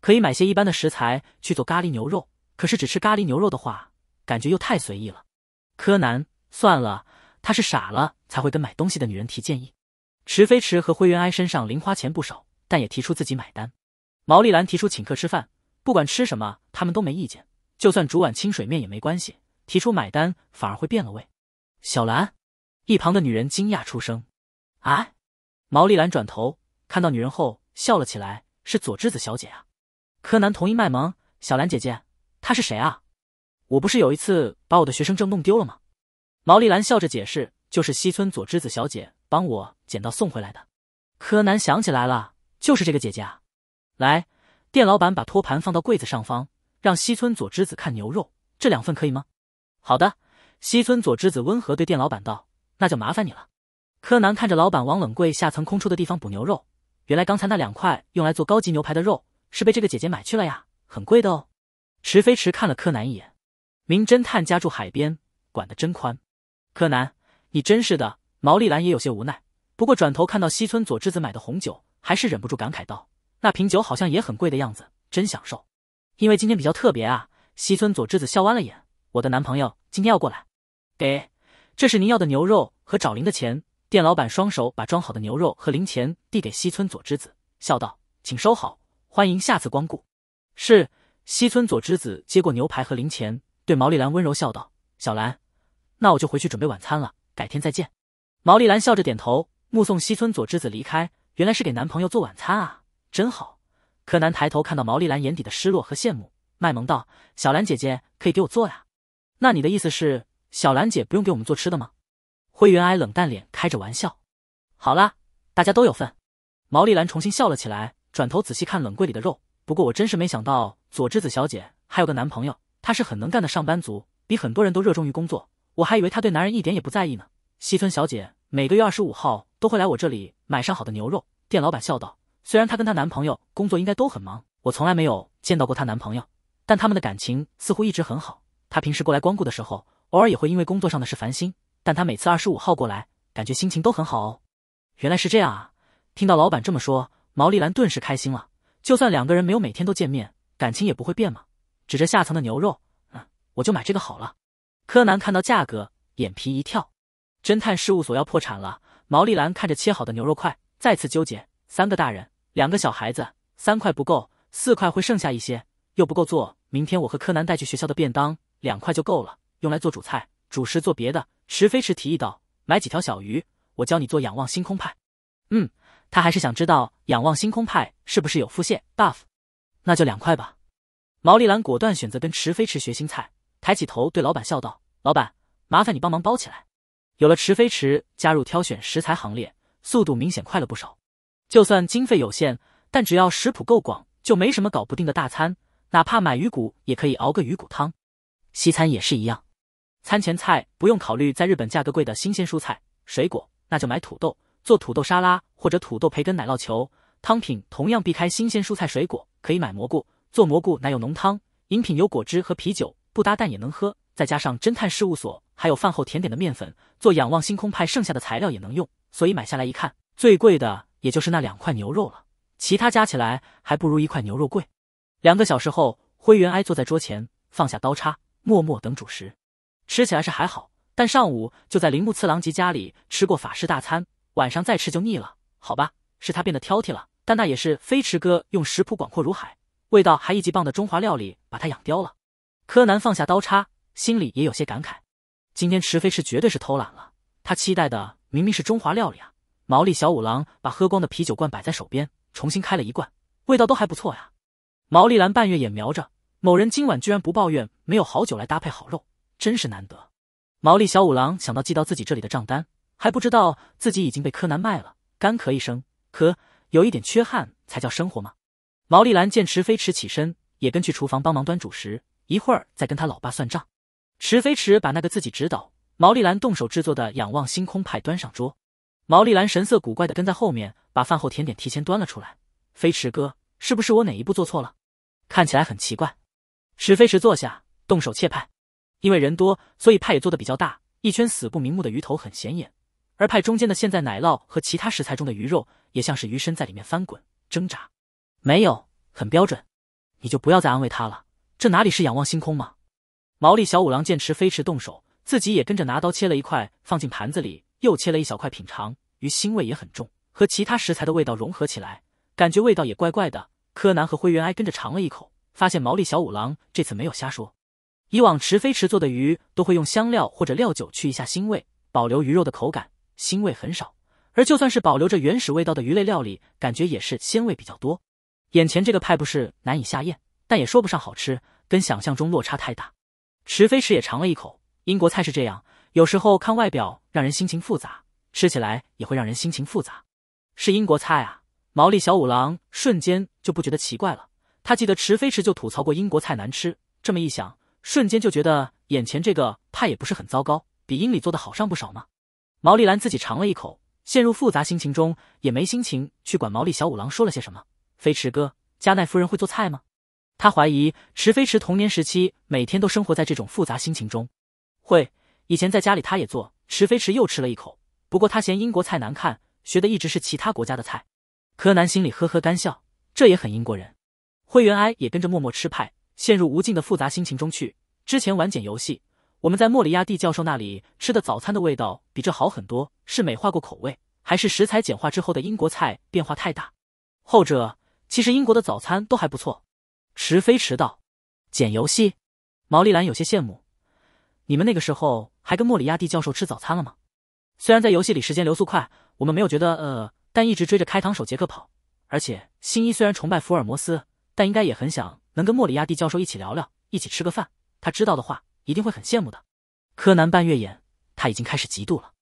可以买些一般的食材去做咖喱牛肉，可是只吃咖喱牛肉的话，感觉又太随意了。柯南，算了，他是傻了才会跟买东西的女人提建议。池飞池和灰原哀身上零花钱不少，但也提出自己买单。毛利兰提出请客吃饭，不管吃什么他们都没意见，就算煮碗清水面也没关系。提出买单反而会变了味。小兰，一旁的女人惊讶出声：“啊！”毛利兰转头看到女人后笑了起来：“是佐之子小姐啊。”柯南同意卖萌，小兰姐姐，她是谁啊？我不是有一次把我的学生证弄丢了吗？毛利兰笑着解释：“就是西村佐之子小姐帮我捡到送回来的。”柯南想起来了，就是这个姐姐啊。来，店老板把托盘放到柜子上方，让西村佐之子看牛肉，这两份可以吗？好的，西村佐之子温和对店老板道：“那就麻烦你了。”柯南看着老板往冷柜下层空出的地方补牛肉，原来刚才那两块用来做高级牛排的肉。是被这个姐姐买去了呀，很贵的哦。池飞池看了柯南一眼，名侦探家住海边，管得真宽。柯南，你真是的。毛利兰也有些无奈，不过转头看到西村佐之子买的红酒，还是忍不住感慨道：“那瓶酒好像也很贵的样子，真享受。”因为今天比较特别啊，西村佐之子笑弯了眼。我的男朋友今天要过来，给，这是您要的牛肉和找零的钱。店老板双手把装好的牛肉和零钱递给西村佐之子，笑道：“请收好。”欢迎下次光顾。是西村佐之子接过牛排和零钱，对毛利兰温柔笑道：“小兰，那我就回去准备晚餐了，改天再见。”毛利兰笑着点头，目送西村佐之子离开。原来是给男朋友做晚餐啊，真好。柯南抬头看到毛利兰眼底的失落和羡慕，卖萌道：“小兰姐姐可以给我做呀？那你的意思是，小兰姐不用给我们做吃的吗？”灰原哀冷淡脸开着玩笑：“好啦，大家都有份。”毛利兰重新笑了起来。转头仔细看冷柜里的肉，不过我真是没想到佐之子小姐还有个男朋友，他是很能干的上班族，比很多人都热衷于工作。我还以为她对男人一点也不在意呢。西村小姐每个月二十五号都会来我这里买上好的牛肉。店老板笑道：“虽然她跟她男朋友工作应该都很忙，我从来没有见到过她男朋友，但他们的感情似乎一直很好。她平时过来光顾的时候，偶尔也会因为工作上的事烦心，但她每次二十五号过来，感觉心情都很好哦。”原来是这样啊！听到老板这么说。毛利兰顿时开心了，就算两个人没有每天都见面，感情也不会变嘛。指着下层的牛肉，嗯，我就买这个好了。柯南看到价格，眼皮一跳。侦探事务所要破产了。毛利兰看着切好的牛肉块，再次纠结。三个大人，两个小孩子，三块不够，四块会剩下一些，又不够做明天我和柯南带去学校的便当，两块就够了，用来做主菜、主食做别的。池飞池提议道：“买几条小鱼，我教你做仰望星空派。”嗯。他还是想知道仰望星空派是不是有腹泻 buff，那就两块吧。毛利兰果断选择跟池飞池学新菜，抬起头对老板笑道：“老板，麻烦你帮忙包起来。”有了池飞池加入挑选食材行列，速度明显快了不少。就算经费有限，但只要食谱够广，就没什么搞不定的大餐。哪怕买鱼骨也可以熬个鱼骨汤，西餐也是一样。餐前菜不用考虑在日本价格贵的新鲜蔬菜水果，那就买土豆。做土豆沙拉或者土豆培根奶酪球，汤品同样避开新鲜蔬菜水果，可以买蘑菇做蘑菇奶油浓汤。饮品有果汁和啤酒，不搭但也能喝。再加上侦探事务所，还有饭后甜点的面粉，做仰望星空派剩下的材料也能用。所以买下来一看，最贵的也就是那两块牛肉了，其他加起来还不如一块牛肉贵。两个小时后，灰原哀坐在桌前，放下刀叉，默默等主食。吃起来是还好，但上午就在铃木次郎吉家里吃过法式大餐。晚上再吃就腻了，好吧，是他变得挑剔了，但那也是飞驰哥用食谱广阔如海，味道还一级棒的中华料理把他养刁了。柯南放下刀叉，心里也有些感慨，今天池飞驰绝对是偷懒了，他期待的明明是中华料理啊。毛利小五郎把喝光的啤酒罐摆在手边，重新开了一罐，味道都还不错呀。毛利兰半月眼瞄着，某人今晚居然不抱怨没有好酒来搭配好肉，真是难得。毛利小五郎想到寄到自己这里的账单。还不知道自己已经被柯南卖了，干咳一声，咳，有一点缺憾才叫生活吗？毛利兰见池飞驰起身，也跟去厨房帮忙端主食，一会儿再跟他老爸算账。池飞驰把那个自己指导毛利兰动手制作的仰望星空派端上桌，毛利兰神色古怪的跟在后面，把饭后甜点提前端了出来。飞驰哥，是不是我哪一步做错了？看起来很奇怪。池飞驰坐下，动手切派，因为人多，所以派也做的比较大，一圈死不瞑目的鱼头很显眼。而派中间的现在奶酪和其他食材中的鱼肉也像是鱼身在里面翻滚挣扎，没有很标准，你就不要再安慰他了。这哪里是仰望星空吗？毛利小五郎见池飞驰动手，自己也跟着拿刀切了一块放进盘子里，又切了一小块品尝。鱼腥味也很重，和其他食材的味道融合起来，感觉味道也怪怪的。柯南和灰原哀跟着尝了一口，发现毛利小五郎这次没有瞎说。以往池飞驰做的鱼都会用香料或者料酒去一下腥味，保留鱼肉的口感。腥味很少，而就算是保留着原始味道的鱼类料理，感觉也是鲜味比较多。眼前这个派不是难以下咽，但也说不上好吃，跟想象中落差太大。池飞池也尝了一口，英国菜是这样，有时候看外表让人心情复杂，吃起来也会让人心情复杂。是英国菜啊！毛利小五郎瞬间就不觉得奇怪了。他记得池飞池就吐槽过英国菜难吃，这么一想，瞬间就觉得眼前这个派也不是很糟糕，比英里做的好上不少呢。毛利兰自己尝了一口，陷入复杂心情中，也没心情去管毛利小五郎说了些什么。飞驰哥，加奈夫人会做菜吗？他怀疑池飞驰童年时期每天都生活在这种复杂心情中。会，以前在家里他也做。池飞驰又吃了一口，不过他嫌英国菜难看，学的一直是其他国家的菜。柯南心里呵呵干笑，这也很英国人。灰原哀也跟着默默吃派，陷入无尽的复杂心情中去。之前玩捡游戏。我们在莫里亚蒂教授那里吃的早餐的味道比这好很多，是美化过口味，还是食材简化之后的英国菜变化太大？后者。其实英国的早餐都还不错。迟飞迟到，简游戏。毛利兰有些羡慕，你们那个时候还跟莫里亚蒂教授吃早餐了吗？虽然在游戏里时间流速快，我们没有觉得呃，但一直追着开膛手杰克跑。而且新一虽然崇拜福尔摩斯，但应该也很想能跟莫里亚蒂教授一起聊聊，一起吃个饭。他知道的话。一定会很羡慕的，柯南半月眼，他已经开始嫉妒了。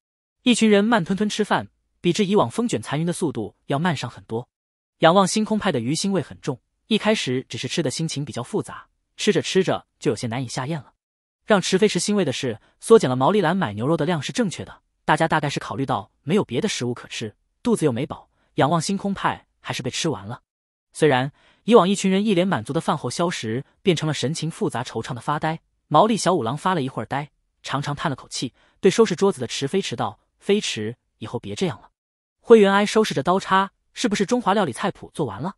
一群人慢吞吞吃饭，比之以往风卷残云的速度要慢上很多。仰望星空派的鱼腥味很重，一开始只是吃的心情比较复杂，吃着吃着就有些难以下咽了。让池飞石欣慰的是，缩减了毛利兰买牛肉的量是正确的。大家大概是考虑到没有别的食物可吃，肚子又没饱，仰望星空派还是被吃完了。虽然以往一群人一脸满足的饭后消食，变成了神情复杂惆怅的发呆。毛利小五郎发了一会儿呆，长长叹了口气，对收拾桌子的池飞驰道：“飞驰，以后别这样了。”灰原哀收拾着刀叉，是不是中华料理菜谱做完了？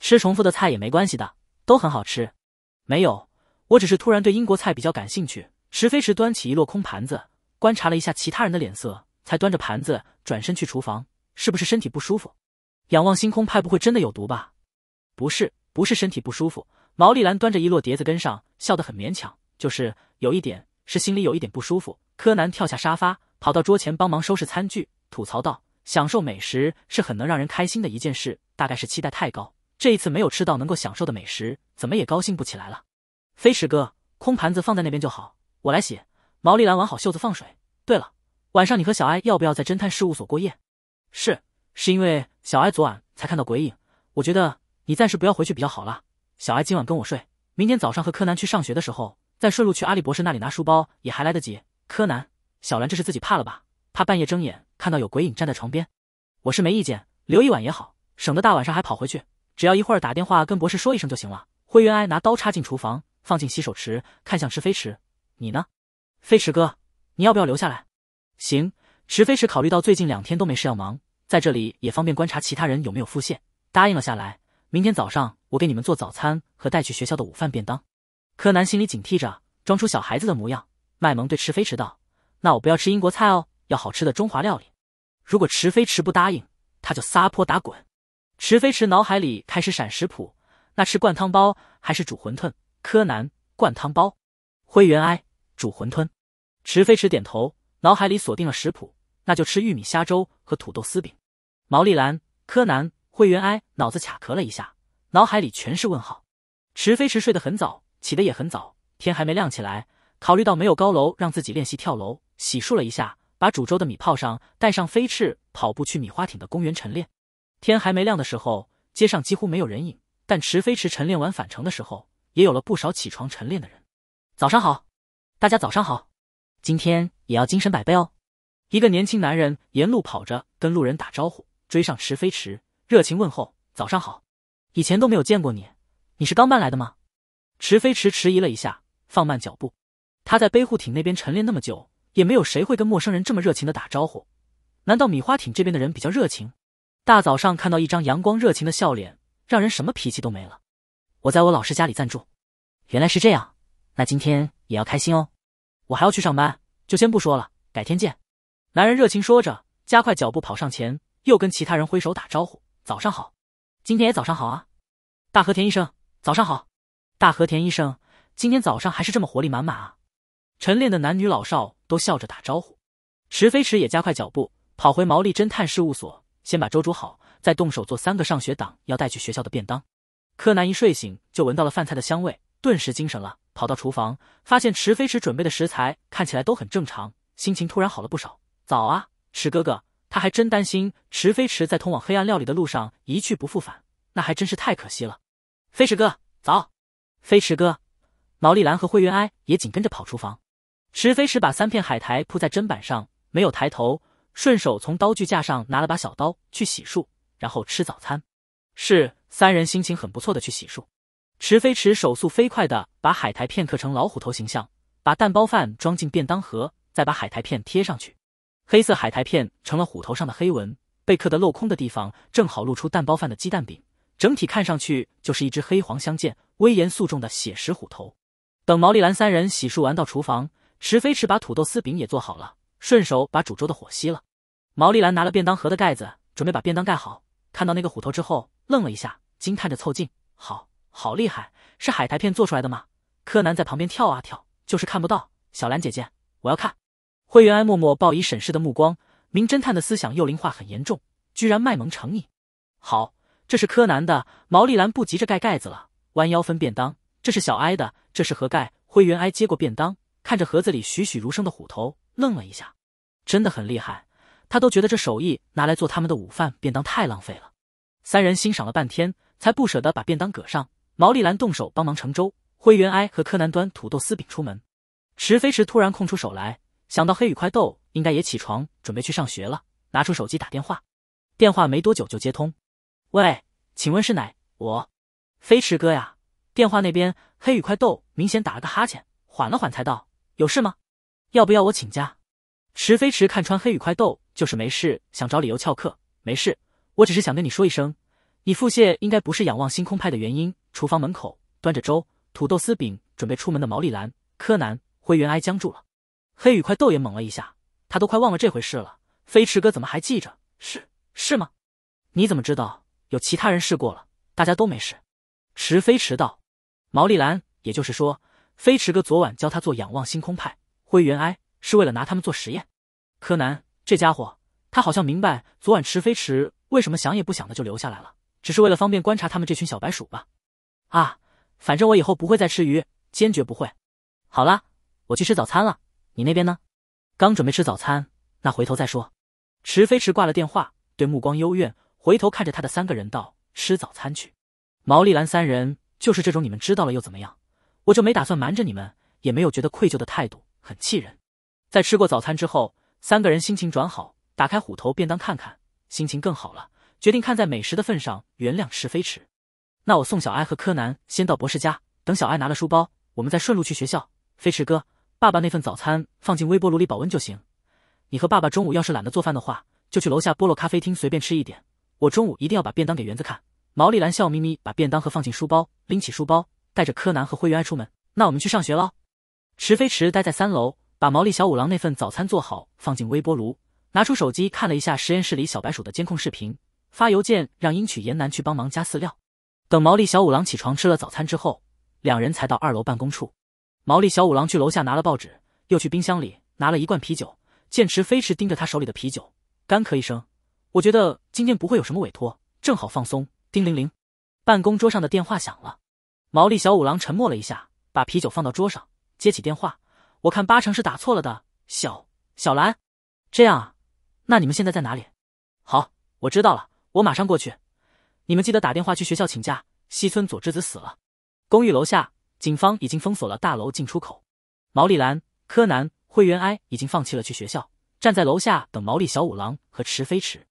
吃重复的菜也没关系的，都很好吃。没有，我只是突然对英国菜比较感兴趣。池飞驰端起一摞空盘子，观察了一下其他人的脸色，才端着盘子转身去厨房。是不是身体不舒服？仰望星空，派不会真的有毒吧？不是，不是身体不舒服。毛利兰端着一摞碟子跟上，笑得很勉强。就是有一点，是心里有一点不舒服。柯南跳下沙发，跑到桌前帮忙收拾餐具，吐槽道：“享受美食是很能让人开心的一件事，大概是期待太高，这一次没有吃到能够享受的美食，怎么也高兴不起来了。”飞驰哥，空盘子放在那边就好，我来洗。毛利兰挽好袖子放水。对了，晚上你和小艾要不要在侦探事务所过夜？是，是因为小艾昨晚才看到鬼影，我觉得你暂时不要回去比较好啦。小艾今晚跟我睡，明天早上和柯南去上学的时候。再顺路去阿笠博士那里拿书包也还来得及。柯南，小兰，这是自己怕了吧？怕半夜睁眼看到有鬼影站在床边？我是没意见，留一晚也好，省得大晚上还跑回去。只要一会儿打电话跟博士说一声就行了。灰原哀拿刀插进厨房，放进洗手池，看向池飞池：“你呢，飞池哥，你要不要留下来？”行。池飞池考虑到最近两天都没事要忙，在这里也方便观察其他人有没有腹泻，答应了下来。明天早上我给你们做早餐和带去学校的午饭便当。柯南心里警惕着，装出小孩子的模样，卖萌对池飞驰道：“那我不要吃英国菜哦，要好吃的中华料理。”如果池飞驰不答应，他就撒泼打滚。池飞驰脑海里开始闪食谱，那吃灌汤包还是煮馄饨？柯南灌汤包，灰原哀煮馄饨。池飞驰点头，脑海里锁定了食谱，那就吃玉米虾粥和土豆丝饼。毛利兰、柯南、灰原哀脑子卡壳了一下，脑海里全是问号。池飞驰睡得很早。起得也很早，天还没亮起来。考虑到没有高楼让自己练习跳楼，洗漱了一下，把煮粥的米泡上，带上飞翅跑步去米花町的公园晨练。天还没亮的时候，街上几乎没有人影，但池飞驰晨练完返程的时候，也有了不少起床晨练的人。早上好，大家早上好，今天也要精神百倍哦。一个年轻男人沿路跑着跟路人打招呼，追上池飞驰，热情问候：“早上好，以前都没有见过你，你是刚搬来的吗？”池飞池迟疑了一下，放慢脚步。他在背护艇那边晨练那么久，也没有谁会跟陌生人这么热情的打招呼。难道米花艇这边的人比较热情？大早上看到一张阳光热情的笑脸，让人什么脾气都没了。我在我老师家里暂住。原来是这样，那今天也要开心哦。我还要去上班，就先不说了，改天见。男人热情说着，加快脚步跑上前，又跟其他人挥手打招呼：“早上好，今天也早上好啊，大和田医生，早上好。”大和田医生今天早上还是这么活力满满啊！晨练的男女老少都笑着打招呼。池飞驰也加快脚步跑回毛利侦探事务所，先把粥煮好，再动手做三个上学党要带去学校的便当。柯南一睡醒就闻到了饭菜的香味，顿时精神了，跑到厨房，发现池飞驰准备的食材看起来都很正常，心情突然好了不少。早啊，池哥哥！他还真担心池飞驰在通往黑暗料理的路上一去不复返，那还真是太可惜了。飞驰哥，早。飞驰哥、毛利兰和灰原哀也紧跟着跑厨房。池飞驰把三片海苔铺在砧板上，没有抬头，顺手从刀具架上拿了把小刀去洗漱，然后吃早餐。是三人心情很不错的去洗漱。池飞驰手速飞快的把海苔片刻成老虎头形象，把蛋包饭装进便当盒，再把海苔片贴上去。黑色海苔片成了虎头上的黑纹，被刻的镂空的地方正好露出蛋包饭的鸡蛋饼。整体看上去就是一只黑黄相间、威严肃重的写实虎头。等毛利兰三人洗漱完到厨房，池飞驰把土豆丝饼也做好了，顺手把煮粥的火熄了。毛利兰拿了便当盒的盖子，准备把便当盖好，看到那个虎头之后愣了一下，惊叹着凑近：“好好厉害，是海苔片做出来的吗？”柯南在旁边跳啊跳，就是看不到。小兰姐姐，我要看。灰原哀默默报以审视的目光。名侦探的思想幼龄化很严重，居然卖萌成瘾。好。这是柯南的，毛利兰不急着盖盖子了，弯腰分便当。这是小哀的，这是盒盖。灰原哀接过便当，看着盒子里栩栩如生的虎头，愣了一下。真的很厉害，他都觉得这手艺拿来做他们的午饭便当太浪费了。三人欣赏了半天，才不舍得把便当搁上。毛利兰动手帮忙盛粥，灰原哀和柯南端土豆丝饼出门。池飞池突然空出手来，想到黑羽快斗应该也起床准备去上学了，拿出手机打电话，电话没多久就接通。喂，请问是哪？我，飞驰哥呀。电话那边，黑羽快斗明显打了个哈欠，缓了缓才道：“有事吗？要不要我请假？”池飞驰看穿黑羽快斗就是没事，想找理由翘课。没事，我只是想跟你说一声，你腹泻应该不是仰望星空派的原因。厨房门口，端着粥、土豆丝饼准备出门的毛利兰、柯南、灰原哀僵住了。黑羽快斗也懵了一下，他都快忘了这回事了。飞驰哥怎么还记着？是是吗？你怎么知道？有其他人试过了，大家都没事。池飞驰道，毛利兰，也就是说，飞驰哥昨晚教他做仰望星空派灰原哀，是为了拿他们做实验。柯南这家伙，他好像明白昨晚池飞驰为什么想也不想的就留下来了，只是为了方便观察他们这群小白鼠吧？啊，反正我以后不会再吃鱼，坚决不会。好啦，我去吃早餐了，你那边呢？刚准备吃早餐，那回头再说。池飞驰挂了电话，对目光幽怨。回头看着他的三个人道：“吃早餐去。”毛利兰三人就是这种，你们知道了又怎么样？我就没打算瞒着你们，也没有觉得愧疚的态度，很气人。在吃过早餐之后，三个人心情转好，打开虎头便当看看，心情更好了，决定看在美食的份上原谅石飞驰。那我送小爱和柯南先到博士家，等小爱拿了书包，我们再顺路去学校。飞驰哥，爸爸那份早餐放进微波炉里保温就行。你和爸爸中午要是懒得做饭的话，就去楼下菠萝咖啡厅随便吃一点。我中午一定要把便当给园子看。毛利兰笑眯眯把便当盒放进书包，拎起书包，带着柯南和灰原哀出门。那我们去上学喽。池飞池待在三楼，把毛利小五郎那份早餐做好，放进微波炉，拿出手机看了一下实验室里小白鼠的监控视频，发邮件让英曲严南去帮忙加饲料。等毛利小五郎起床吃了早餐之后，两人才到二楼办公处。毛利小五郎去楼下拿了报纸，又去冰箱里拿了一罐啤酒。见池飞池盯着他手里的啤酒，干咳一声。我觉得今天不会有什么委托，正好放松。叮铃铃，办公桌上的电话响了。毛利小五郎沉默了一下，把啤酒放到桌上，接起电话。我看八成是打错了的。小小兰，这样啊？那你们现在在哪里？好，我知道了，我马上过去。你们记得打电话去学校请假。西村佐之子死了，公寓楼下，警方已经封锁了大楼进出口。毛利兰、柯南、灰原哀已经放弃了去学校，站在楼下等毛利小五郎和池飞池。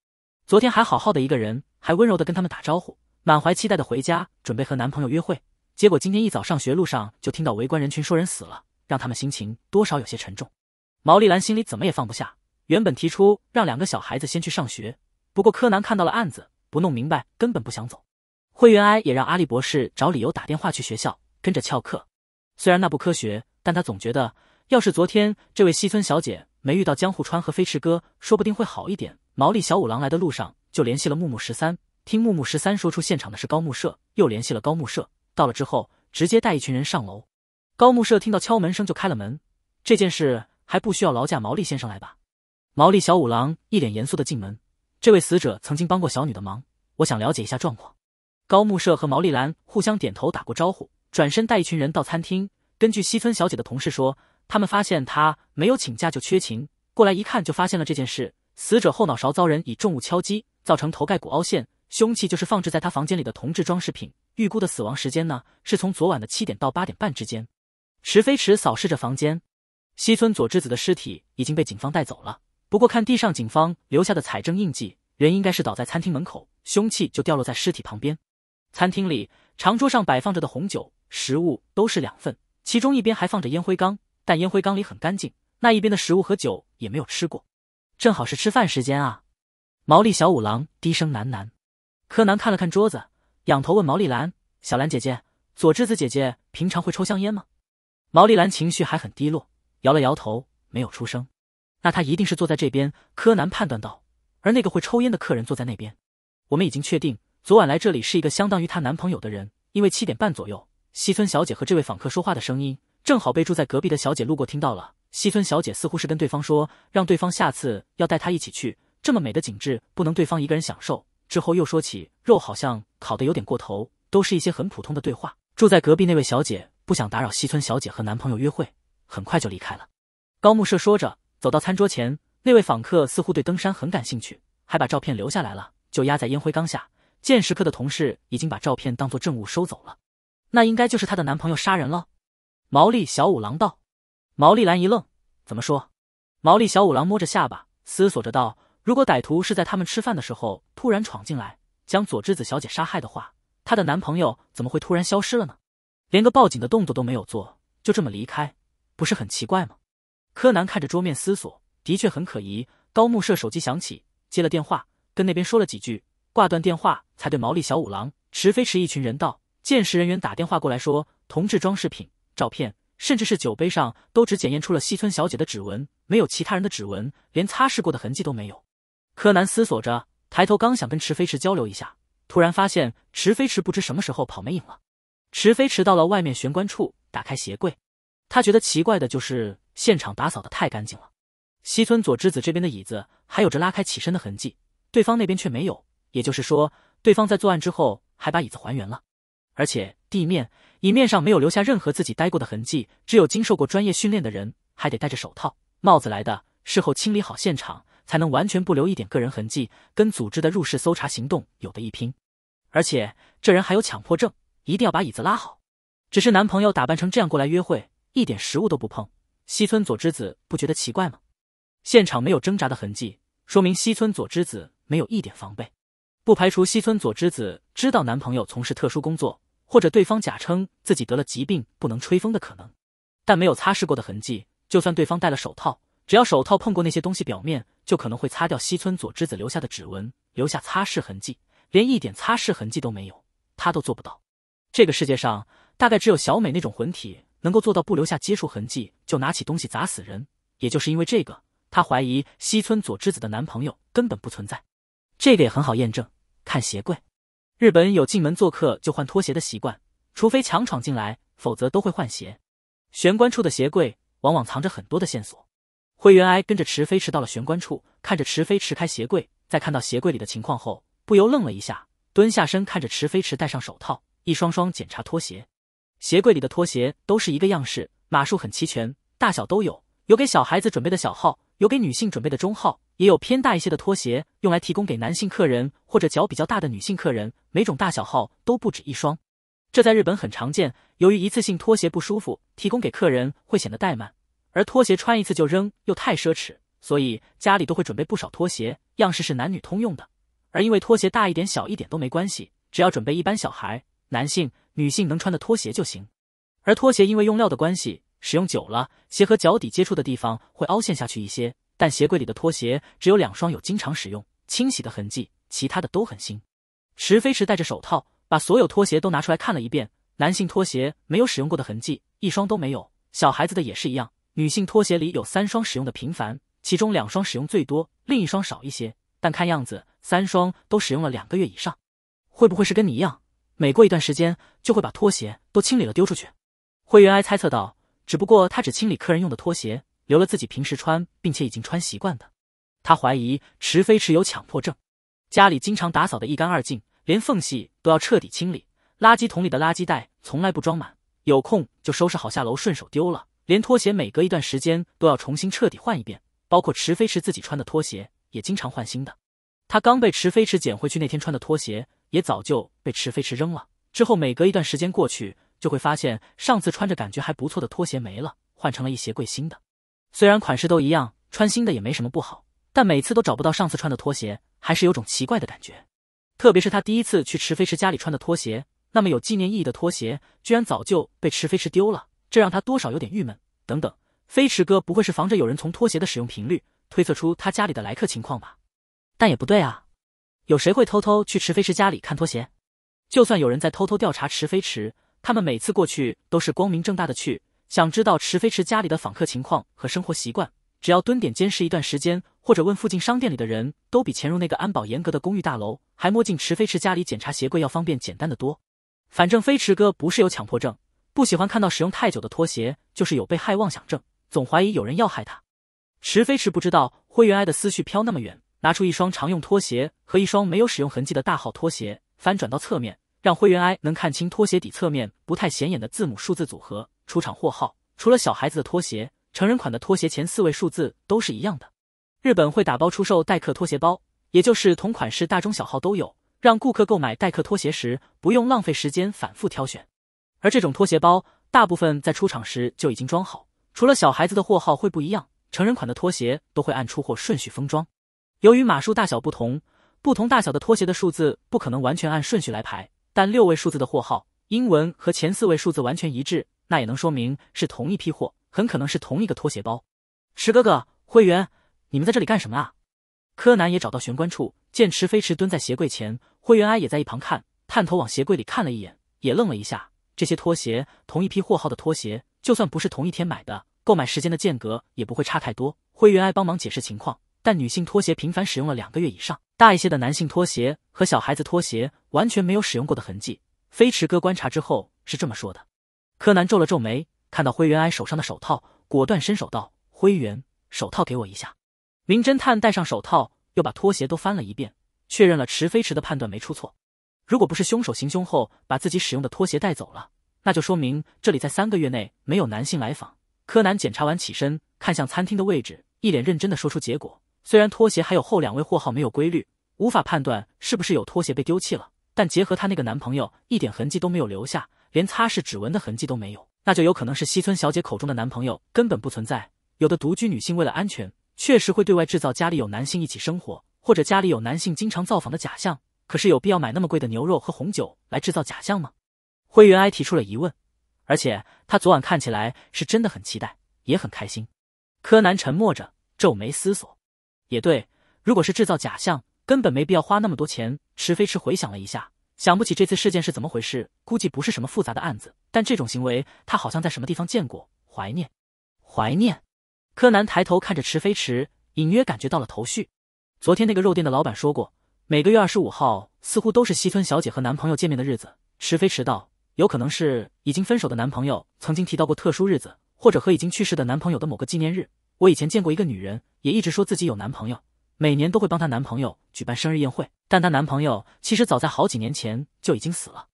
昨天还好好的一个人，还温柔的跟他们打招呼，满怀期待的回家准备和男朋友约会。结果今天一早上学路上就听到围观人群说人死了，让他们心情多少有些沉重。毛利兰心里怎么也放不下，原本提出让两个小孩子先去上学，不过柯南看到了案子，不弄明白根本不想走。灰原哀也让阿笠博士找理由打电话去学校，跟着翘课。虽然那不科学，但他总觉得要是昨天这位西村小姐没遇到江户川和飞驰哥，说不定会好一点。毛利小五郎来的路上就联系了木木十三，听木木十三说出现场的是高木社，又联系了高木社。到了之后，直接带一群人上楼。高木社听到敲门声就开了门。这件事还不需要劳驾毛利先生来吧？毛利小五郎一脸严肃的进门。这位死者曾经帮过小女的忙，我想了解一下状况。高木社和毛利兰互相点头打过招呼，转身带一群人到餐厅。根据西村小姐的同事说，他们发现她没有请假就缺勤，过来一看就发现了这件事。死者后脑勺遭人以重物敲击，造成头盖骨凹陷。凶器就是放置在他房间里的铜制装饰品。预估的死亡时间呢，是从昨晚的七点到八点半之间。石飞驰扫视着房间，西村佐之子的尸体已经被警方带走了。不过看地上警方留下的彩证印记，人应该是倒在餐厅门口，凶器就掉落在尸体旁边。餐厅里长桌上摆放着的红酒、食物都是两份，其中一边还放着烟灰缸，但烟灰缸里很干净。那一边的食物和酒也没有吃过。正好是吃饭时间啊，毛利小五郎低声喃喃。柯南看了看桌子，仰头问毛利兰：“小兰姐姐，佐枝子姐姐平常会抽香烟吗？”毛利兰情绪还很低落，摇了摇头，没有出声。那她一定是坐在这边，柯南判断道。而那个会抽烟的客人坐在那边。我们已经确定，昨晚来这里是一个相当于她男朋友的人，因为七点半左右，西村小姐和这位访客说话的声音，正好被住在隔壁的小姐路过听到了。西村小姐似乎是跟对方说，让对方下次要带她一起去，这么美的景致不能对方一个人享受。之后又说起肉好像烤得有点过头，都是一些很普通的对话。住在隔壁那位小姐不想打扰西村小姐和男朋友约会，很快就离开了。高木社说着走到餐桌前，那位访客似乎对登山很感兴趣，还把照片留下来了，就压在烟灰缸下。见食客的同事已经把照片当作证物收走了，那应该就是她的男朋友杀人了。毛利小五郎道。毛利兰一愣，怎么说？毛利小五郎摸着下巴思索着道：“如果歹徒是在他们吃饭的时候突然闯进来，将佐知子小姐杀害的话，她的男朋友怎么会突然消失了呢？连个报警的动作都没有做，就这么离开，不是很奇怪吗？”柯南看着桌面思索，的确很可疑。高木社手机响起，接了电话，跟那边说了几句，挂断电话，才对毛利小五郎、池飞池一群人道：“见识人员打电话过来说，铜制装饰品照片。”甚至是酒杯上都只检验出了西村小姐的指纹，没有其他人的指纹，连擦拭过的痕迹都没有。柯南思索着，抬头刚想跟池飞池交流一下，突然发现池飞池不知什么时候跑没影了。池飞池到了外面玄关处，打开鞋柜。他觉得奇怪的就是现场打扫的太干净了。西村左之子这边的椅子还有着拉开起身的痕迹，对方那边却没有，也就是说，对方在作案之后还把椅子还原了。而且地面椅面上没有留下任何自己待过的痕迹，只有经受过专业训练的人，还得戴着手套、帽子来的，事后清理好现场，才能完全不留一点个人痕迹，跟组织的入室搜查行动有的一拼。而且这人还有强迫症，一定要把椅子拉好。只是男朋友打扮成这样过来约会，一点食物都不碰，西村佐之子不觉得奇怪吗？现场没有挣扎的痕迹，说明西村佐之子没有一点防备。不排除西村佐之子知道男朋友从事特殊工作，或者对方假称自己得了疾病不能吹风的可能，但没有擦拭过的痕迹。就算对方戴了手套，只要手套碰过那些东西表面，就可能会擦掉西村佐之子留下的指纹，留下擦拭痕迹。连一点擦拭痕迹都没有，他都做不到。这个世界上大概只有小美那种魂体能够做到不留下接触痕迹就拿起东西砸死人。也就是因为这个，他怀疑西村佐之子的男朋友根本不存在。这个也很好验证，看鞋柜。日本有进门做客就换拖鞋的习惯，除非强闯进来，否则都会换鞋。玄关处的鞋柜往往藏着很多的线索。灰原哀跟着池飞驰到了玄关处，看着池飞驰开鞋柜，在看到鞋柜里的情况后，不由愣了一下，蹲下身看着池飞驰戴上手套，一双双检查拖鞋。鞋柜里的拖鞋都是一个样式，码数很齐全，大小都有，有给小孩子准备的小号，有给女性准备的中号。也有偏大一些的拖鞋，用来提供给男性客人或者脚比较大的女性客人，每种大小号都不止一双。这在日本很常见。由于一次性拖鞋不舒服，提供给客人会显得怠慢，而拖鞋穿一次就扔又太奢侈，所以家里都会准备不少拖鞋，样式是男女通用的。而因为拖鞋大一点、小一点都没关系，只要准备一般小孩、男性、女性能穿的拖鞋就行。而拖鞋因为用料的关系，使用久了，鞋和脚底接触的地方会凹陷下去一些。但鞋柜里的拖鞋只有两双有经常使用、清洗的痕迹，其他的都很新。池飞池戴着手套，把所有拖鞋都拿出来看了一遍。男性拖鞋没有使用过的痕迹，一双都没有。小孩子的也是一样。女性拖鞋里有三双使用的频繁，其中两双使用最多，另一双少一些。但看样子，三双都使用了两个月以上。会不会是跟你一样，每过一段时间就会把拖鞋都清理了丢出去？灰原哀猜测道。只不过他只清理客人用的拖鞋。留了自己平时穿，并且已经穿习惯的。他怀疑池飞池有强迫症，家里经常打扫的一干二净，连缝隙都要彻底清理。垃圾桶里的垃圾袋从来不装满，有空就收拾好下楼顺手丢了。连拖鞋每隔一段时间都要重新彻底换一遍，包括池飞池自己穿的拖鞋也经常换新的。他刚被池飞池捡回去那天穿的拖鞋，也早就被池飞池扔了。之后每隔一段时间过去，就会发现上次穿着感觉还不错的拖鞋没了，换成了一鞋柜新的。虽然款式都一样，穿新的也没什么不好，但每次都找不到上次穿的拖鞋，还是有种奇怪的感觉。特别是他第一次去池飞池家里穿的拖鞋，那么有纪念意义的拖鞋，居然早就被池飞池丢了，这让他多少有点郁闷。等等，飞池哥不会是防着有人从拖鞋的使用频率推测出他家里的来客情况吧？但也不对啊，有谁会偷偷去池飞池家里看拖鞋？就算有人在偷偷调查池飞池，他们每次过去都是光明正大的去。想知道池飞池家里的访客情况和生活习惯，只要蹲点监视一段时间，或者问附近商店里的人都比潜入那个安保严格的公寓大楼，还摸进池飞池家里检查鞋柜要方便简单的多。反正飞池哥不是有强迫症，不喜欢看到使用太久的拖鞋，就是有被害妄想症，总怀疑有人要害他。池飞池不知道灰原哀的思绪飘那么远，拿出一双常用拖鞋和一双没有使用痕迹的大号拖鞋，翻转到侧面，让灰原哀能看清拖鞋底侧面不太显眼的字母数字组合。出厂货号除了小孩子的拖鞋，成人款的拖鞋前四位数字都是一样的。日本会打包出售代客拖鞋包，也就是同款式大中小号都有，让顾客购买代客拖鞋时不用浪费时间反复挑选。而这种拖鞋包大部分在出厂时就已经装好，除了小孩子的货号会不一样，成人款的拖鞋都会按出货顺序封装。由于码数大小不同，不同大小的拖鞋的数字不可能完全按顺序来排，但六位数字的货号，英文和前四位数字完全一致。那也能说明是同一批货，很可能是同一个拖鞋包。池哥哥，灰原，你们在这里干什么啊？柯南也找到玄关处，见池飞驰蹲在鞋柜前，灰原哀也在一旁看，探头往鞋柜里看了一眼，也愣了一下。这些拖鞋同一批货号的拖鞋，就算不是同一天买的，购买时间的间隔也不会差太多。灰原哀帮忙解释情况，但女性拖鞋频繁使用了两个月以上，大一些的男性拖鞋和小孩子拖鞋完全没有使用过的痕迹。飞驰哥观察之后是这么说的。柯南皱了皱眉，看到灰原哀手上的手套，果断伸手道：“灰原，手套给我一下。”名侦探戴上手套，又把拖鞋都翻了一遍，确认了池飞池的判断没出错。如果不是凶手行凶后把自己使用的拖鞋带走了，那就说明这里在三个月内没有男性来访。柯南检查完起身，看向餐厅的位置，一脸认真的说出结果：“虽然拖鞋还有后两位货号没有规律，无法判断是不是有拖鞋被丢弃了，但结合他那个男朋友一点痕迹都没有留下。”连擦拭指纹的痕迹都没有，那就有可能是西村小姐口中的男朋友根本不存在。有的独居女性为了安全，确实会对外制造家里有男性一起生活，或者家里有男性经常造访的假象。可是有必要买那么贵的牛肉和红酒来制造假象吗？灰原哀提出了疑问。而且她昨晚看起来是真的很期待，也很开心。柯南沉默着，皱眉思索。也对，如果是制造假象，根本没必要花那么多钱。池飞池回想了一下。想不起这次事件是怎么回事，估计不是什么复杂的案子。但这种行为，他好像在什么地方见过。怀念，怀念。柯南抬头看着池飞池，隐约感觉到了头绪。昨天那个肉店的老板说过，每个月二十五号似乎都是西村小姐和男朋友见面的日子。池飞池道，有可能是已经分手的男朋友曾经提到过特殊日子，或者和已经去世的男朋友的某个纪念日。我以前见过一个女人，也一直说自己有男朋友。每年都会帮她男朋友举办生日宴会，但她男朋友其实早在好几年前就已经死了。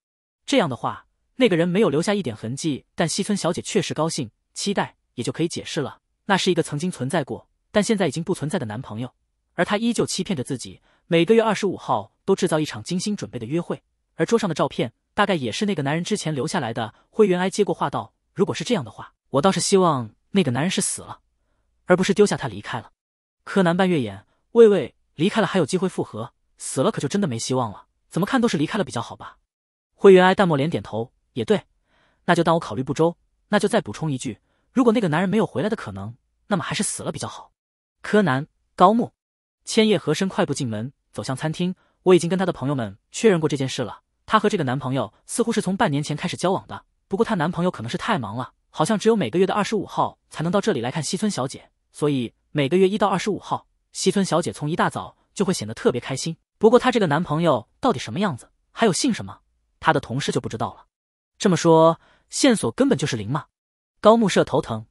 这样的话，那个人没有留下一点痕迹，但西村小姐确实高兴期待，也就可以解释了。那是一个曾经存在过，但现在已经不存在的男朋友，而她依旧欺骗着自己，每个月二十五号都制造一场精心准备的约会。而桌上的照片大概也是那个男人之前留下来的。灰原哀接过话道：“如果是这样的话，我倒是希望那个男人是死了，而不是丢下她离开了。”柯南半月眼。喂喂，离开了还有机会复合，死了可就真的没希望了。怎么看都是离开了比较好吧？灰原哀淡漠连点头，也对，那就当我考虑不周。那就再补充一句，如果那个男人没有回来的可能，那么还是死了比较好。柯南、高木、千叶和伸快步进门，走向餐厅。我已经跟他的朋友们确认过这件事了。她和这个男朋友似乎是从半年前开始交往的，不过她男朋友可能是太忙了，好像只有每个月的二十五号才能到这里来看西村小姐，所以每个月一到二十五号。西村小姐从一大早就会显得特别开心。不过她这个男朋友到底什么样子，还有姓什么，她的同事就不知道了。这么说，线索根本就是零嘛？高木社头疼。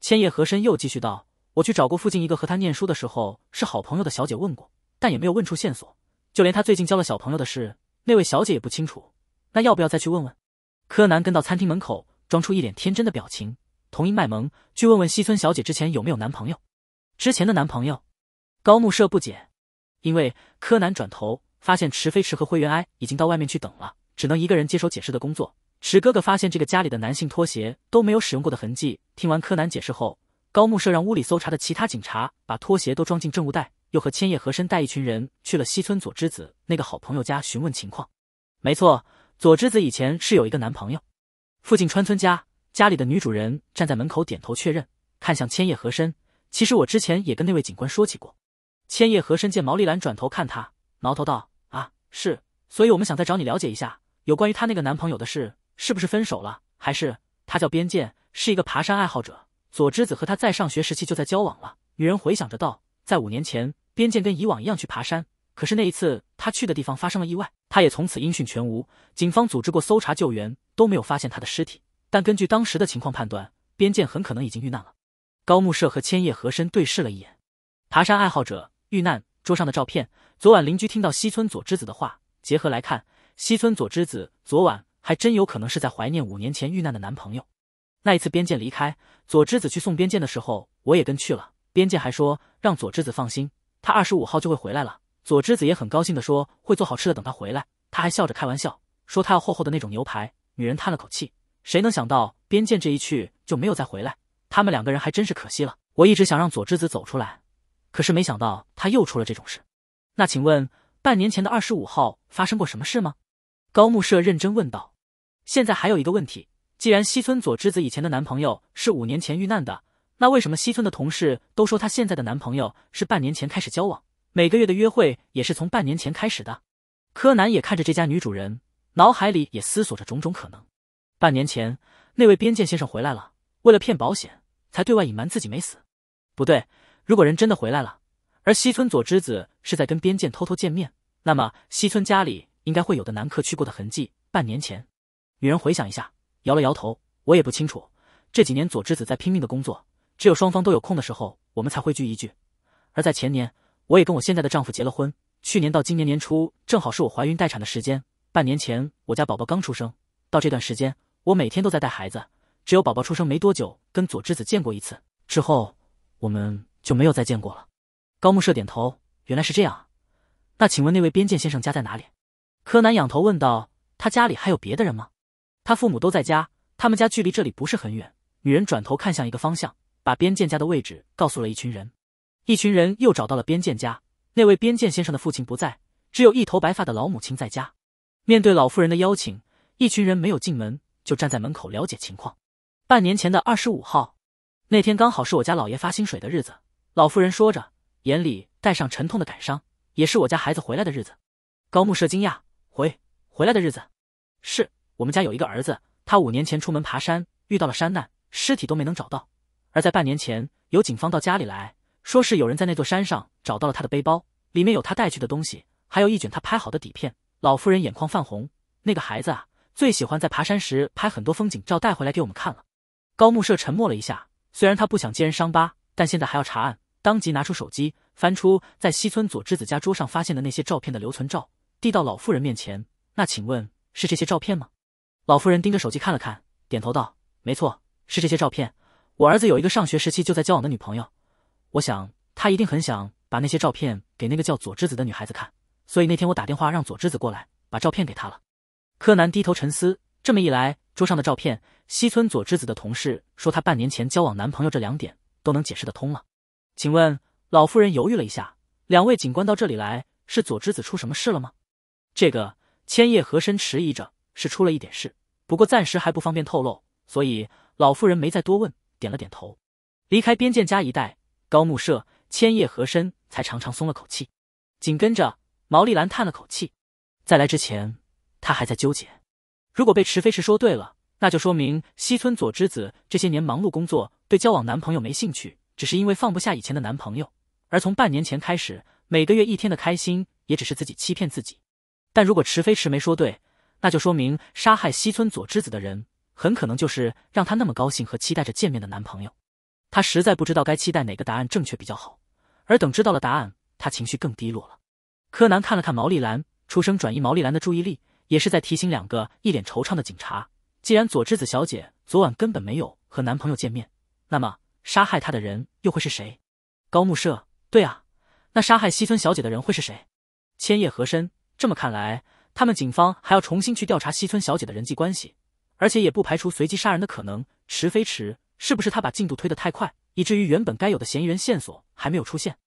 千叶和珅又继续道：“我去找过附近一个和他念书的时候是好朋友的小姐问过，但也没有问出线索。就连她最近交了小朋友的事，那位小姐也不清楚。那要不要再去问问？”柯南跟到餐厅门口，装出一脸天真的表情，同意卖萌：“去问问西村小姐之前有没有男朋友？之前的男朋友？”高木社不解，因为柯南转头发现池飞池和灰原哀已经到外面去等了，只能一个人接手解释的工作。池哥哥发现这个家里的男性拖鞋都没有使用过的痕迹。听完柯南解释后，高木社让屋里搜查的其他警察把拖鞋都装进证物袋，又和千叶和珅带一群人去了西村佐之子那个好朋友家询问情况。没错，佐之子以前是有一个男朋友，附近川村家家里的女主人站在门口点头确认，看向千叶和珅，其实我之前也跟那位警官说起过。千叶和珅见毛利兰转头看他，挠头道：“啊，是，所以我们想再找你了解一下有关于她那个男朋友的事，是不是分手了？还是他叫边见，是一个爬山爱好者？左之子和他在上学时期就在交往了。”女人回想着道：“在五年前，边见跟以往一样去爬山，可是那一次他去的地方发生了意外，他也从此音讯全无。警方组织过搜查救援，都没有发现他的尸体。但根据当时的情况判断，边见很可能已经遇难了。”高木社和千叶和珅对视了一眼，爬山爱好者。遇难桌上的照片，昨晚邻居听到西村佐之子的话，结合来看，西村佐之子昨晚还真有可能是在怀念五年前遇难的男朋友。那一次边见离开，佐之子去送边见的时候，我也跟去了。边见还说让佐之子放心，他二十五号就会回来了。佐之子也很高兴的说会做好吃的等他回来，他还笑着开玩笑说他要厚厚的那种牛排。女人叹了口气，谁能想到边见这一去就没有再回来，他们两个人还真是可惜了。我一直想让佐之子走出来。可是没想到他又出了这种事，那请问半年前的二十五号发生过什么事吗？高木社认真问道。现在还有一个问题，既然西村佐之子以前的男朋友是五年前遇难的，那为什么西村的同事都说她现在的男朋友是半年前开始交往，每个月的约会也是从半年前开始的？柯南也看着这家女主人，脑海里也思索着种种可能。半年前那位边见先生回来了，为了骗保险才对外隐瞒自己没死。不对。如果人真的回来了，而西村左之子是在跟边见偷偷见面，那么西村家里应该会有的男客去过的痕迹。半年前，女人回想一下，摇了摇头，我也不清楚。这几年左之子在拼命的工作，只有双方都有空的时候，我们才会聚一聚。而在前年，我也跟我现在的丈夫结了婚。去年到今年年初，正好是我怀孕待产的时间。半年前，我家宝宝刚出生，到这段时间，我每天都在带孩子，只有宝宝出生没多久，跟左之子见过一次。之后，我们。就没有再见过了。高木社点头，原来是这样啊。那请问那位边见先生家在哪里？柯南仰头问道。他家里还有别的人吗？他父母都在家，他们家距离这里不是很远。女人转头看向一个方向，把边见家的位置告诉了一群人。一群人又找到了边见家。那位边见先生的父亲不在，只有一头白发的老母亲在家。面对老妇人的邀请，一群人没有进门，就站在门口了解情况。半年前的二十五号，那天刚好是我家老爷发薪水的日子。老妇人说着，眼里带上沉痛的感伤。也是我家孩子回来的日子。高木社惊讶：“回回来的日子，是我们家有一个儿子，他五年前出门爬山，遇到了山难，尸体都没能找到。而在半年前，有警方到家里来说，是有人在那座山上找到了他的背包，里面有他带去的东西，还有一卷他拍好的底片。”老妇人眼眶泛红：“那个孩子啊，最喜欢在爬山时拍很多风景照，带回来给我们看了。”高木社沉默了一下，虽然他不想揭人伤疤，但现在还要查案。当即拿出手机，翻出在西村佐之子家桌上发现的那些照片的留存照，递到老妇人面前。那请问是这些照片吗？老妇人盯着手机看了看，点头道：“没错，是这些照片。我儿子有一个上学时期就在交往的女朋友，我想他一定很想把那些照片给那个叫佐之子的女孩子看，所以那天我打电话让佐之子过来把照片给他了。”柯南低头沉思，这么一来，桌上的照片，西村佐之子的同事说她半年前交往男朋友这两点都能解释得通了。请问老夫人犹豫了一下，两位警官到这里来是左之子出什么事了吗？这个千叶和珅迟疑着，是出了一点事，不过暂时还不方便透露，所以老妇人没再多问，点了点头。离开边界家一带，高木社千叶和珅才长长松了口气。紧跟着毛利兰叹了口气，在来之前，他还在纠结，如果被池飞石说对了，那就说明西村佐之子这些年忙碌工作，对交往男朋友没兴趣。只是因为放不下以前的男朋友，而从半年前开始，每个月一天的开心也只是自己欺骗自己。但如果池飞池没说对，那就说明杀害西村佐之子的人很可能就是让他那么高兴和期待着见面的男朋友。他实在不知道该期待哪个答案正确比较好，而等知道了答案，他情绪更低落了。柯南看了看毛利兰，出声转移毛利兰的注意力，也是在提醒两个一脸惆怅的警察：既然佐之子小姐昨晚根本没有和男朋友见面，那么。杀害他的人又会是谁？高木社，对啊，那杀害西村小姐的人会是谁？千叶和伸，这么看来，他们警方还要重新去调查西村小姐的人际关系，而且也不排除随机杀人的可能。迟非迟，是不是他把进度推得太快，以至于原本该有的嫌疑人线索还没有出现？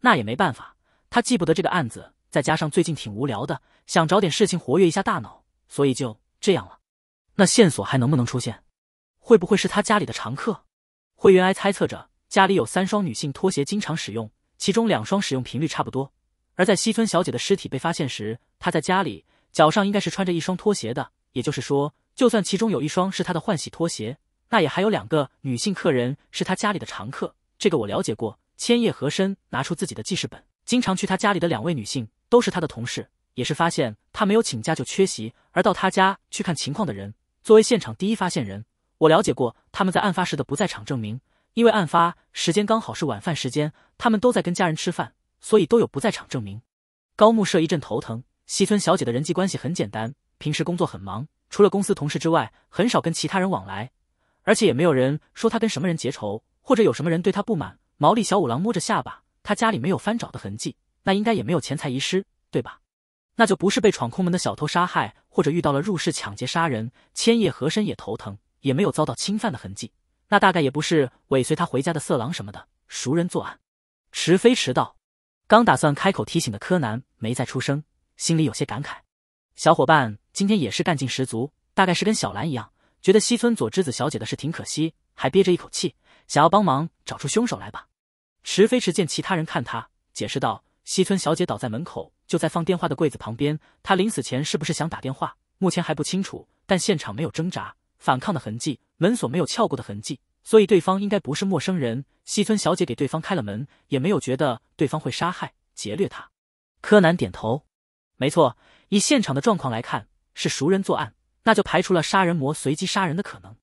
那也没办法，他记不得这个案子，再加上最近挺无聊的，想找点事情活跃一下大脑，所以就这样了。那线索还能不能出现？会不会是他家里的常客？会员哀猜测着，家里有三双女性拖鞋，经常使用，其中两双使用频率差不多。而在西村小姐的尸体被发现时，她在家里脚上应该是穿着一双拖鞋的。也就是说，就算其中有一双是她的换洗拖鞋，那也还有两个女性客人是他家里的常客。这个我了解过。千叶和伸拿出自己的记事本，经常去他家里的两位女性都是他的同事，也是发现他没有请假就缺席而到他家去看情况的人。作为现场第一发现人。我了解过他们在案发时的不在场证明，因为案发时间刚好是晚饭时间，他们都在跟家人吃饭，所以都有不在场证明。高木社一阵头疼。西村小姐的人际关系很简单，平时工作很忙，除了公司同事之外，很少跟其他人往来，而且也没有人说她跟什么人结仇，或者有什么人对她不满。毛利小五郎摸着下巴，他家里没有翻找的痕迹，那应该也没有钱财遗失，对吧？那就不是被闯空门的小偷杀害，或者遇到了入室抢劫杀人。千叶和珅也头疼。也没有遭到侵犯的痕迹，那大概也不是尾随他回家的色狼什么的，熟人作案。池飞迟道，刚打算开口提醒的柯南没再出声，心里有些感慨。小伙伴今天也是干劲十足，大概是跟小兰一样，觉得西村佐之子小姐的事挺可惜，还憋着一口气想要帮忙找出凶手来吧。池飞池见其他人看他，解释道：“西村小姐倒在门口，就在放电话的柜子旁边。她临死前是不是想打电话，目前还不清楚，但现场没有挣扎。”反抗的痕迹，门锁没有撬过的痕迹，所以对方应该不是陌生人。西村小姐给对方开了门，也没有觉得对方会杀害、劫掠她。柯南点头，没错，以现场的状况来看，是熟人作案，那就排除了杀人魔随机杀人的可能。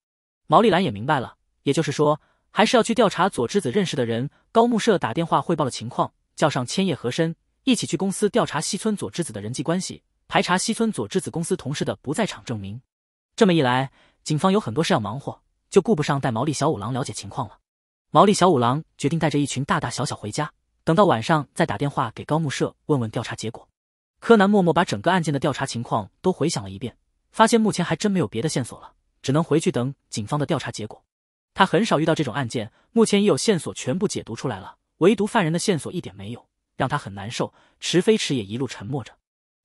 毛利兰也明白了，也就是说，还是要去调查佐之子认识的人。高木社打电话汇报了情况，叫上千叶和珅一起去公司调查西村佐之子的人际关系，排查西村佐之子公司同事的不在场证明。这么一来。警方有很多事要忙活，就顾不上带毛利小五郎了解情况了。毛利小五郎决定带着一群大大小小回家，等到晚上再打电话给高木社问问调查结果。柯南默默把整个案件的调查情况都回想了一遍，发现目前还真没有别的线索了，只能回去等警方的调查结果。他很少遇到这种案件，目前已有线索全部解读出来了，唯独犯人的线索一点没有，让他很难受。池飞池也一路沉默着，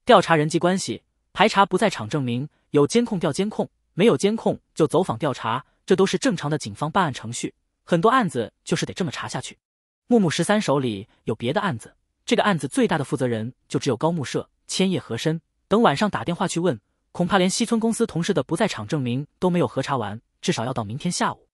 调查人际关系，排查不在场证明，有监控调监控。没有监控就走访调查，这都是正常的警方办案程序。很多案子就是得这么查下去。木木十三手里有别的案子，这个案子最大的负责人就只有高木社、千叶和珅。等晚上打电话去问，恐怕连西村公司同事的不在场证明都没有核查完，至少要到明天下午。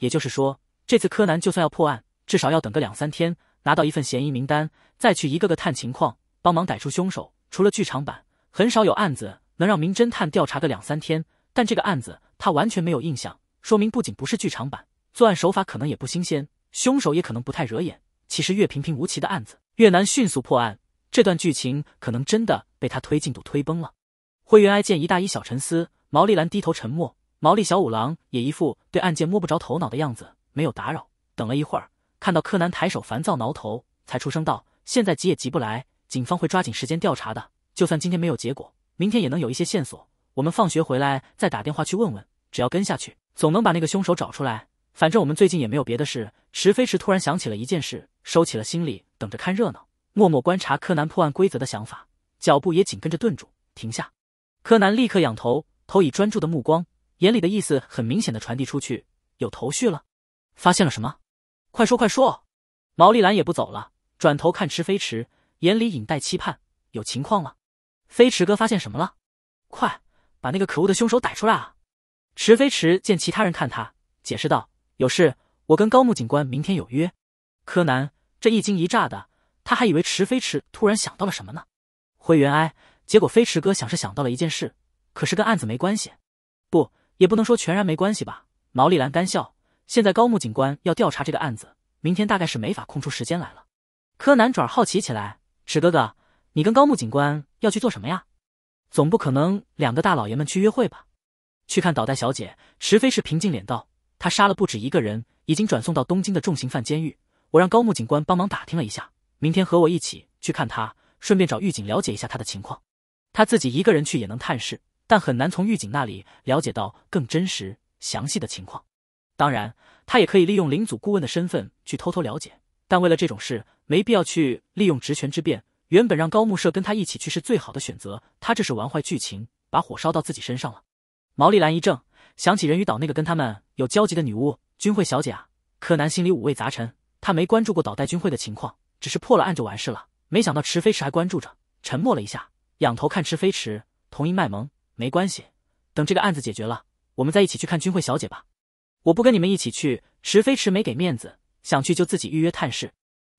也就是说，这次柯南就算要破案，至少要等个两三天，拿到一份嫌疑名单，再去一个个探情况，帮忙逮出凶手。除了剧场版，很少有案子能让名侦探调查个两三天。但这个案子他完全没有印象，说明不仅不是剧场版，作案手法可能也不新鲜，凶手也可能不太惹眼。其实越平平无奇的案子，越难迅速破案。这段剧情可能真的被他推进度推崩了。灰原哀见一大一小沉思，毛利兰低头沉默，毛利小五郎也一副对案件摸不着头脑的样子，没有打扰。等了一会儿，看到柯南抬手烦躁挠头，才出声道：“现在急也急不来，警方会抓紧时间调查的。就算今天没有结果，明天也能有一些线索。”我们放学回来再打电话去问问，只要跟下去，总能把那个凶手找出来。反正我们最近也没有别的事。池飞驰突然想起了一件事，收起了心里等着看热闹、默默观察柯南破案规则的想法，脚步也紧跟着顿住停下。柯南立刻仰头，投以专注的目光，眼里的意思很明显的传递出去：有头绪了，发现了什么？快说快说！毛利兰也不走了，转头看池飞驰，眼里隐带期盼：有情况了，飞驰哥发现什么了？快！把那个可恶的凶手逮出来啊！池飞池见其他人看他，解释道：“有事，我跟高木警官明天有约。”柯南这一惊一乍的，他还以为池飞池突然想到了什么呢？灰原哀，结果飞池哥想是想到了一件事，可是跟案子没关系。不，也不能说全然没关系吧。毛利兰干笑。现在高木警官要调查这个案子，明天大概是没法空出时间来了。柯南转好奇起来：“池哥哥，你跟高木警官要去做什么呀？”总不可能两个大老爷们去约会吧？去看导弹小姐，池飞是平静脸道。他杀了不止一个人，已经转送到东京的重刑犯监狱。我让高木警官帮忙打听了一下，明天和我一起去看他，顺便找狱警了解一下他的情况。他自己一个人去也能探视，但很难从狱警那里了解到更真实、详细的情况。当然，他也可以利用领组顾问的身份去偷偷了解，但为了这种事，没必要去利用职权之便。原本让高木社跟他一起去是最好的选择，他这是玩坏剧情，把火烧到自己身上了。毛利兰一怔，想起人鱼岛那个跟他们有交集的女巫君惠小姐啊。柯南心里五味杂陈，他没关注过岛代君惠的情况，只是破了案就完事了。没想到池飞池还关注着，沉默了一下，仰头看池飞池，同意卖萌：“没关系，等这个案子解决了，我们再一起去看君惠小姐吧。”我不跟你们一起去，池飞池没给面子，想去就自己预约探视。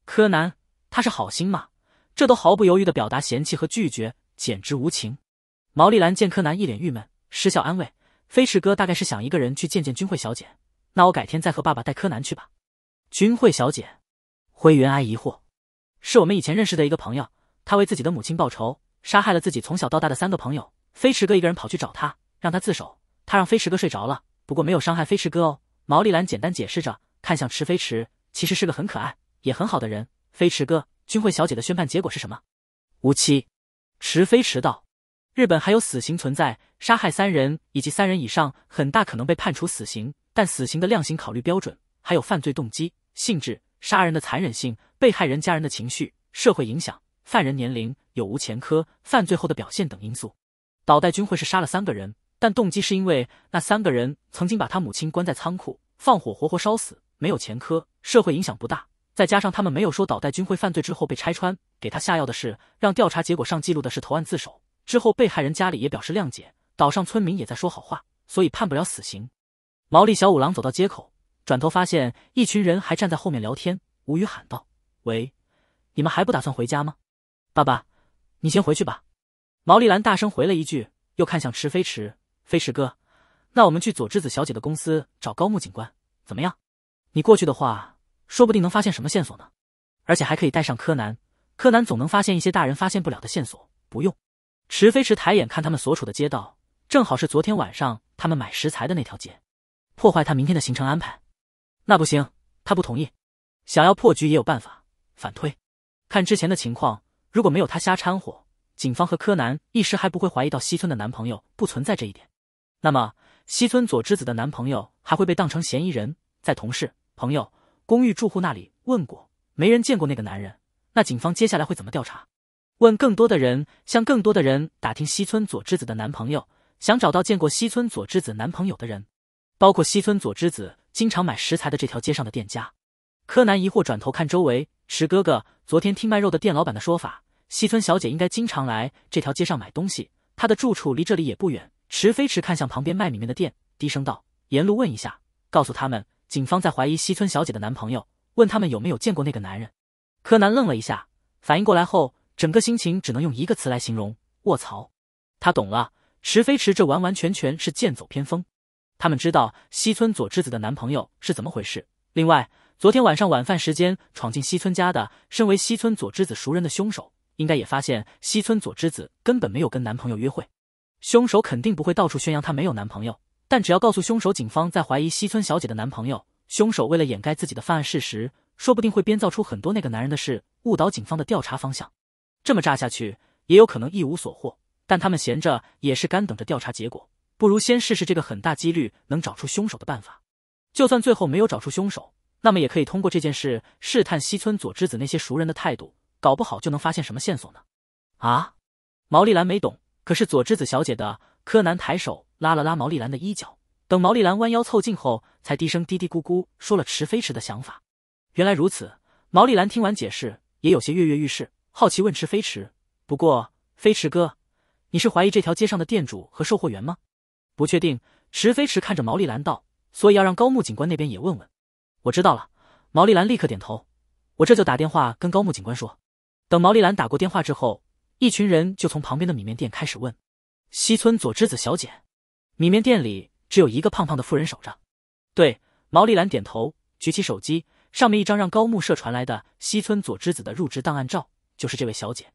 柯南，他是好心吗？这都毫不犹豫地表达嫌弃和拒绝，简直无情。毛利兰见柯南一脸郁闷，失笑安慰：“飞驰哥大概是想一个人去见见君慧小姐，那我改天再和爸爸带柯南去吧。”君慧小姐，灰原哀疑惑：“是我们以前认识的一个朋友，他为自己的母亲报仇，杀害了自己从小到大的三个朋友。飞驰哥一个人跑去找他，让他自首。他让飞驰哥睡着了，不过没有伤害飞驰哥哦。”毛利兰简单解释着，看向池飞驰：“其实是个很可爱也很好的人，飞驰哥。”君惠小姐的宣判结果是什么？无期。迟飞迟到。日本还有死刑存在，杀害三人以及三人以上，很大可能被判处死刑。但死刑的量刑考虑标准还有犯罪动机、性质、杀人的残忍性、被害人家人的情绪、社会影响、犯人年龄、有无前科、犯罪后的表现等因素。导弹君惠是杀了三个人，但动机是因为那三个人曾经把他母亲关在仓库放火活活烧死，没有前科，社会影响不大。再加上他们没有说岛代军会犯罪之后被拆穿，给他下药的是让调查结果上记录的是投案自首之后，被害人家里也表示谅解，岛上村民也在说好话，所以判不了死刑。毛利小五郎走到街口，转头发现一群人还站在后面聊天，无语喊道：“喂，你们还不打算回家吗？”“爸爸，你先回去吧。”毛利兰大声回了一句，又看向池飞驰：“飞驰哥，那我们去佐知子小姐的公司找高木警官，怎么样？你过去的话。”说不定能发现什么线索呢，而且还可以带上柯南，柯南总能发现一些大人发现不了的线索。不用，池飞池抬眼看他们所处的街道，正好是昨天晚上他们买食材的那条街。破坏他明天的行程安排，那不行，他不同意。想要破局也有办法，反推。看之前的情况，如果没有他瞎掺和，警方和柯南一时还不会怀疑到西村的男朋友不存在这一点。那么，西村左之子的男朋友还会被当成嫌疑人，在同事、朋友。公寓住户那里问过，没人见过那个男人。那警方接下来会怎么调查？问更多的人，向更多的人打听西村佐之子的男朋友，想找到见过西村佐之子男朋友的人，包括西村佐之子经常买食材的这条街上的店家。柯南疑惑转头看周围，池哥哥，昨天听卖肉的店老板的说法，西村小姐应该经常来这条街上买东西，她的住处离这里也不远。池飞驰看向旁边卖米面的店，低声道：“沿路问一下，告诉他们。”警方在怀疑西村小姐的男朋友，问他们有没有见过那个男人。柯南愣了一下，反应过来后，整个心情只能用一个词来形容：卧槽！他懂了，石飞驰这完完全全是剑走偏锋。他们知道西村佐之子的男朋友是怎么回事。另外，昨天晚上晚饭时间闯进西村家的，身为西村佐之子熟人的凶手，应该也发现西村佐之子根本没有跟男朋友约会。凶手肯定不会到处宣扬她没有男朋友。但只要告诉凶手，警方在怀疑西村小姐的男朋友，凶手为了掩盖自己的犯案事实，说不定会编造出很多那个男人的事，误导警方的调查方向。这么炸下去，也有可能一无所获。但他们闲着也是干等着调查结果，不如先试试这个很大几率能找出凶手的办法。就算最后没有找出凶手，那么也可以通过这件事试探西村左之子那些熟人的态度，搞不好就能发现什么线索呢？啊？毛利兰没懂，可是左之子小姐的。柯南抬手拉了拉毛利兰的衣角，等毛利兰弯腰凑近后，才低声嘀嘀咕咕说了池飞驰的想法。原来如此，毛利兰听完解释，也有些跃跃欲试，好奇问池飞驰：“不过飞驰哥，你是怀疑这条街上的店主和售货员吗？”“不确定。”池飞驰看着毛利兰道，“所以要让高木警官那边也问问。”“我知道了。”毛利兰立刻点头，“我这就打电话跟高木警官说。”等毛利兰打过电话之后，一群人就从旁边的米面店开始问。西村佐之子小姐，米面店里只有一个胖胖的妇人守着。对，毛利兰点头，举起手机，上面一张让高木社传来的西村佐之子的入职档案照，就是这位小姐。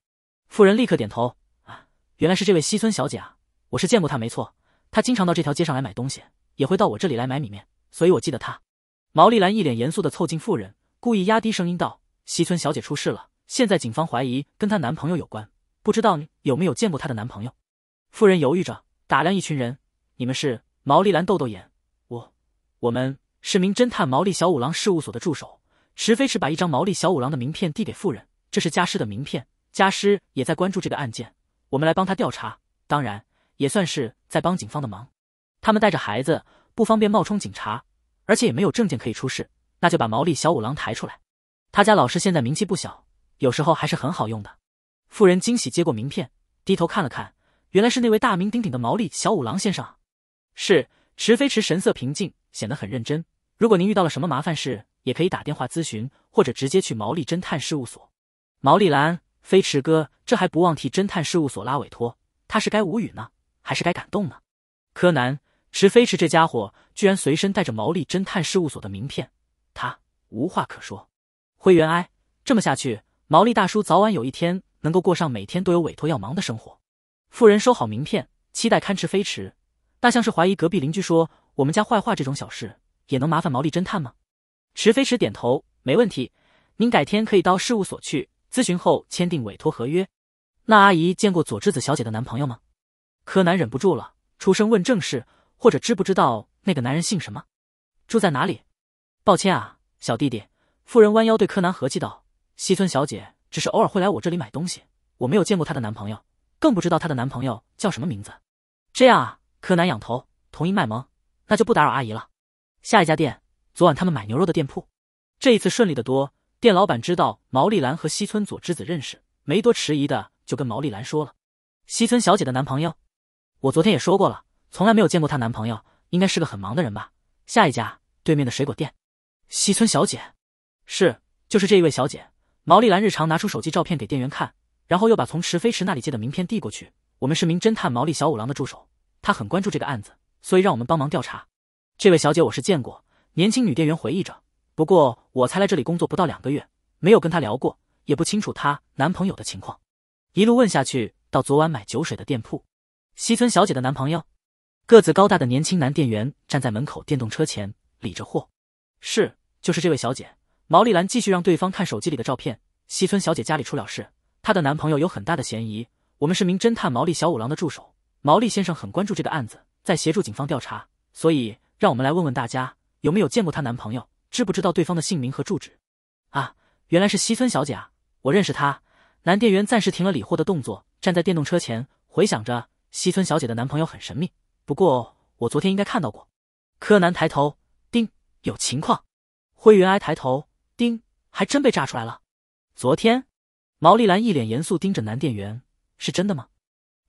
妇人立刻点头，啊，原来是这位西村小姐啊，我是见过她，没错，她经常到这条街上来买东西，也会到我这里来买米面，所以我记得她。毛利兰一脸严肃的凑近妇人，故意压低声音道：“西村小姐出事了，现在警方怀疑跟她男朋友有关，不知道你有没有见过她的男朋友？”妇人犹豫着，打量一群人。你们是毛利兰豆豆眼？我，我们是名侦探毛利小五郎事务所的助手池飞。驰把一张毛利小五郎的名片递给妇人，这是家师的名片，家师也在关注这个案件，我们来帮他调查，当然也算是在帮警方的忙。他们带着孩子，不方便冒充警察，而且也没有证件可以出示，那就把毛利小五郎抬出来。他家老师现在名气不小，有时候还是很好用的。妇人惊喜接过名片，低头看了看。原来是那位大名鼎鼎的毛利小五郎先生，是池飞驰神色平静，显得很认真。如果您遇到了什么麻烦事，也可以打电话咨询，或者直接去毛利侦探事务所。毛利兰，飞驰哥这还不忘替侦探事务所拉委托，他是该无语呢，还是该感动呢？柯南，池飞驰这家伙居然随身带着毛利侦探事务所的名片，他无话可说。灰原哀，这么下去，毛利大叔早晚有一天能够过上每天都有委托要忙的生活。妇人收好名片，期待看池飞驰。那像是怀疑隔壁邻居说我们家坏话这种小事，也能麻烦毛利侦探吗？池飞驰点头，没问题。您改天可以到事务所去咨询后签订委托合约。那阿姨见过佐之子小姐的男朋友吗？柯南忍不住了，出声问正事，或者知不知道那个男人姓什么，住在哪里？抱歉啊，小弟弟。妇人弯腰对柯南和气道：“西村小姐只是偶尔会来我这里买东西，我没有见过她的男朋友。”更不知道她的男朋友叫什么名字，这样啊？柯南仰头，同意卖萌，那就不打扰阿姨了。下一家店，昨晚他们买牛肉的店铺，这一次顺利的多。店老板知道毛利兰和西村佐之子认识，没多迟疑的就跟毛利兰说了：“西村小姐的男朋友，我昨天也说过了，从来没有见过她男朋友，应该是个很忙的人吧？”下一家，对面的水果店，西村小姐，是，就是这一位小姐。毛利兰日常拿出手机照片给店员看。然后又把从池飞池那里借的名片递过去。我们是名侦探毛利小五郎的助手，他很关注这个案子，所以让我们帮忙调查。这位小姐我是见过。年轻女店员回忆着，不过我才来这里工作不到两个月，没有跟她聊过，也不清楚她男朋友的情况。一路问下去，到昨晚买酒水的店铺。西村小姐的男朋友，个子高大的年轻男店员站在门口电动车前理着货。是，就是这位小姐。毛利兰继续让对方看手机里的照片。西村小姐家里出了事。她的男朋友有很大的嫌疑。我们是名侦探毛利小五郎的助手，毛利先生很关注这个案子，在协助警方调查。所以，让我们来问问大家，有没有见过她男朋友？知不知道对方的姓名和住址？啊，原来是西村小姐啊，我认识她。男店员暂时停了理货的动作，站在电动车前，回想着西村小姐的男朋友很神秘。不过，我昨天应该看到过。柯南抬头，叮，有情况。灰原哀抬头，叮，还真被炸出来了。昨天。毛利兰一脸严肃盯着男店员：“是真的吗？”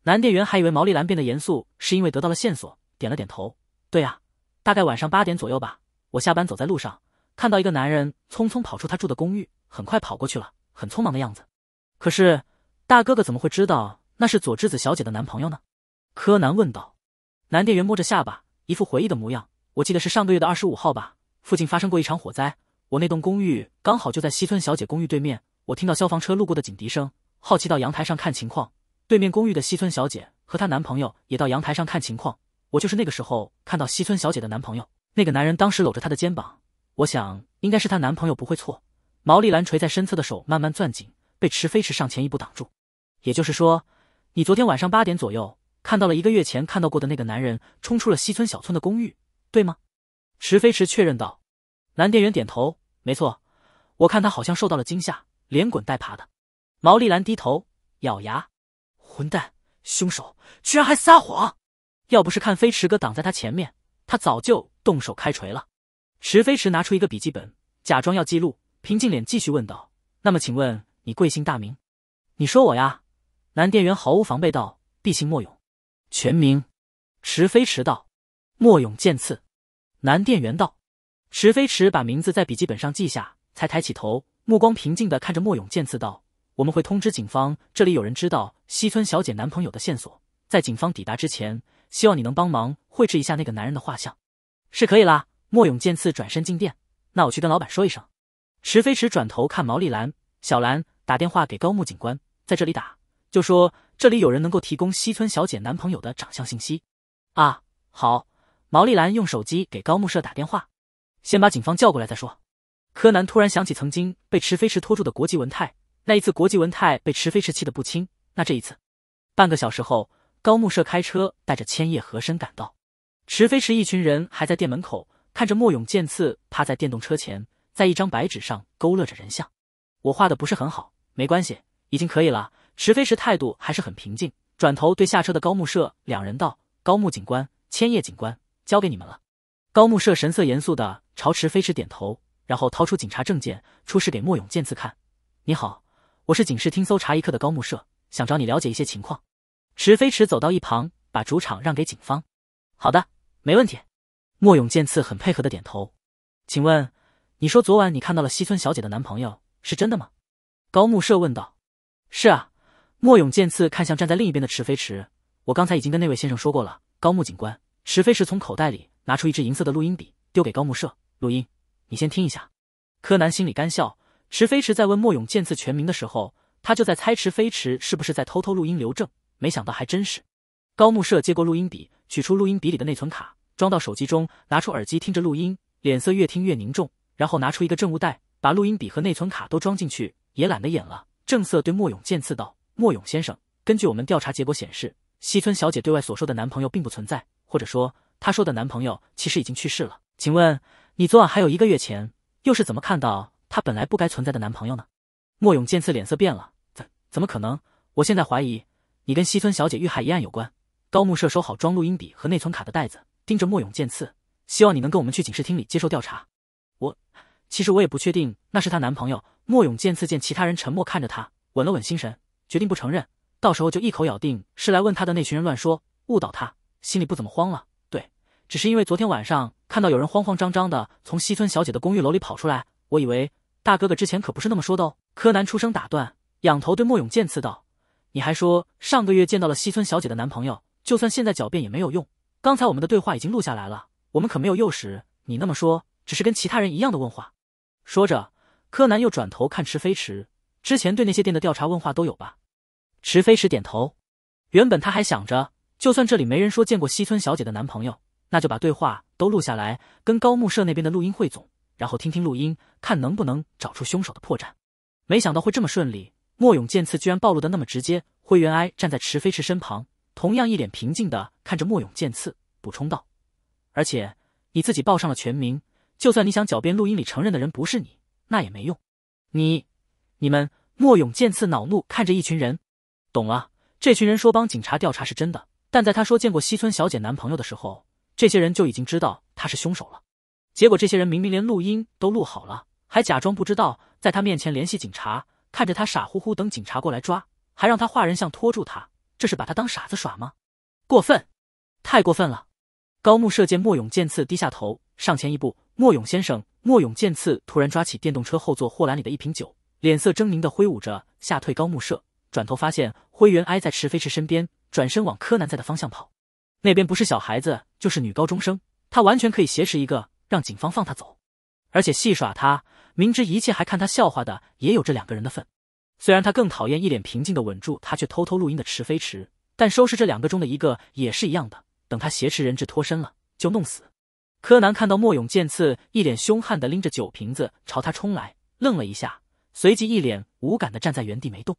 男店员还以为毛利兰变得严肃是因为得到了线索，点了点头：“对呀，大概晚上八点左右吧。我下班走在路上，看到一个男人匆匆跑出他住的公寓，很快跑过去了，很匆忙的样子。可是，大哥哥怎么会知道那是左知子小姐的男朋友呢？”柯南问道。男店员摸着下巴，一副回忆的模样：“我记得是上个月的二十五号吧？附近发生过一场火灾，我那栋公寓刚好就在西村小姐公寓对面。”我听到消防车路过的警笛声，好奇到阳台上看情况。对面公寓的西村小姐和她男朋友也到阳台上看情况。我就是那个时候看到西村小姐的男朋友，那个男人当时搂着她的肩膀。我想应该是她男朋友不会错。毛利兰垂在身侧的手慢慢攥紧，被池飞池上前一步挡住。也就是说，你昨天晚上八点左右看到了一个月前看到过的那个男人冲出了西村小村的公寓，对吗？池飞池确认道。男店员点头，没错，我看他好像受到了惊吓。连滚带爬的，毛利兰低头咬牙，混蛋凶手居然还撒谎！要不是看飞驰哥挡在他前面，他早就动手开锤了。池飞驰拿出一个笔记本，假装要记录，平静脸继续问道：“那么，请问你贵姓大名？”“你说我呀。”男店员毫无防备道。“毕姓莫勇，全名。”池飞驰道。“莫勇见刺。”男店员道。池飞驰把名字在笔记本上记下，才抬起头。目光平静的看着莫勇健，刺道：“我们会通知警方，这里有人知道西村小姐男朋友的线索。在警方抵达之前，希望你能帮忙绘制一下那个男人的画像。”“是可以啦。”莫勇健次转身进店，“那我去跟老板说一声。”池飞池转头看毛利兰，“小兰，打电话给高木警官，在这里打，就说这里有人能够提供西村小姐男朋友的长相信息。”“啊，好。”毛利兰用手机给高木社打电话，“先把警方叫过来再说。”柯南突然想起曾经被池飞池拖住的国际文泰，那一次国际文泰被池飞池气得不轻。那这一次，半个小时后，高木社开车带着千叶和珅赶到，池飞驰一群人还在店门口看着莫勇剑次趴在电动车前，在一张白纸上勾勒着人像。我画的不是很好，没关系，已经可以了。池飞驰态度还是很平静，转头对下车的高木社两人道：“高木警官，千叶警官，交给你们了。”高木社神色严肃的朝池飞驰点头。然后掏出警察证件，出示给莫勇健次看。你好，我是警视厅搜查一课的高木社，想找你了解一些情况。池飞驰走到一旁，把主场让给警方。好的，没问题。莫勇健次很配合的点头。请问，你说昨晚你看到了西村小姐的男朋友，是真的吗？高木社问道。是啊。莫勇健次看向站在另一边的池飞池。我刚才已经跟那位先生说过了，高木警官。池飞驰从口袋里拿出一支银色的录音笔，丢给高木社录音。你先听一下，柯南心里干笑。池飞驰在问莫勇见次全名的时候，他就在猜池飞驰是不是在偷偷录音。留证，没想到还真是。高木社接过录音笔，取出录音笔里的内存卡，装到手机中，拿出耳机听着录音，脸色越听越凝重。然后拿出一个证物袋，把录音笔和内存卡都装进去，也懒得演了，正色对莫勇见次道：“莫勇先生，根据我们调查结果显示，西村小姐对外所说的男朋友并不存在，或者说她说的男朋友其实已经去世了。请问？”你昨晚还有一个月前，又是怎么看到她本来不该存在的男朋友呢？莫勇见次脸色变了，怎怎么可能？我现在怀疑你跟西村小姐遇害一案有关。高木社收好装录音笔和内存卡的袋子，盯着莫勇见次，希望你能跟我们去警视厅里接受调查。我，其实我也不确定那是她男朋友。莫勇见次见其他人沉默，看着他，稳了稳心神，决定不承认，到时候就一口咬定是来问他的那群人乱说，误导他，心里不怎么慌了。只是因为昨天晚上看到有人慌慌张张的从西村小姐的公寓楼里跑出来，我以为大哥哥之前可不是那么说的哦。柯南出声打断，仰头对莫勇剑刺道：“你还说上个月见到了西村小姐的男朋友，就算现在狡辩也没有用。刚才我们的对话已经录下来了，我们可没有诱使你那么说，只是跟其他人一样的问话。”说着，柯南又转头看池飞池，之前对那些店的调查问话都有吧？池飞池点头。原本他还想着，就算这里没人说见过西村小姐的男朋友。那就把对话都录下来，跟高木社那边的录音汇总，然后听听录音，看能不能找出凶手的破绽。没想到会这么顺利，莫勇见次居然暴露的那么直接。灰原哀站在池飞池身旁，同样一脸平静的看着莫勇见次，补充道：“而且你自己报上了全名，就算你想狡辩，录音里承认的人不是你，那也没用。”你、你们，莫勇见次恼怒看着一群人，懂了，这群人说帮警察调查是真的，但在他说见过西村小姐男朋友的时候。这些人就已经知道他是凶手了，结果这些人明明连录音都录好了，还假装不知道，在他面前联系警察，看着他傻乎乎等警察过来抓，还让他画人像拖住他，这是把他当傻子耍吗？过分，太过分了！高木社见莫勇见次低下头，上前一步。莫勇先生，莫勇见次突然抓起电动车后座货篮里的一瓶酒，脸色狰狞的挥舞着，吓退高木社。转头发现灰原哀在池飞池身边，转身往柯南在的方向跑。那边不是小孩子就是女高中生，他完全可以挟持一个让警方放他走，而且戏耍他明知一切还看他笑话的也有这两个人的份。虽然他更讨厌一脸平静的稳住他却偷偷录音的池飞池，但收拾这两个中的一个也是一样的。等他挟持人质脱身了，就弄死。柯南看到莫勇见刺一脸凶悍的拎着酒瓶子朝他冲来，愣了一下，随即一脸无感的站在原地没动。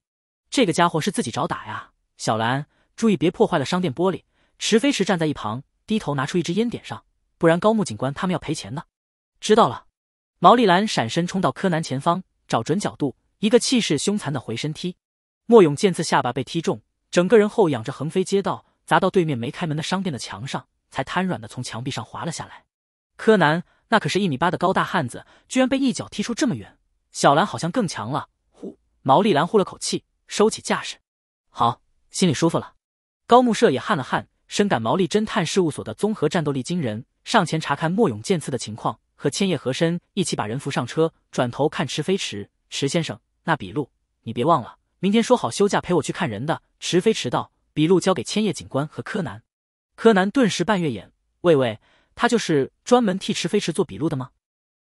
这个家伙是自己找打呀！小兰，注意别破坏了商店玻璃。池飞驰站在一旁，低头拿出一支烟点上，不然高木警官他们要赔钱的。知道了。毛利兰闪身冲到柯南前方，找准角度，一个气势凶残的回身踢。莫勇见自下巴被踢中，整个人后仰着横飞街道，砸到对面没开门的商店的墙上，才瘫软的从墙壁上滑了下来。柯南那可是一米八的高大汉子，居然被一脚踢出这么远。小兰好像更强了。呼，毛利兰呼了口气，收起架势，好，心里舒服了。高木社也汗了汗。深感毛利侦探事务所的综合战斗力惊人，上前查看莫勇剑刺的情况，和千叶和伸一起把人扶上车。转头看池飞池，池先生，那笔录你别忘了，明天说好休假陪我去看人的。池飞池道，笔录交给千叶警官和柯南。柯南顿时半月眼，喂喂，他就是专门替池飞池做笔录的吗？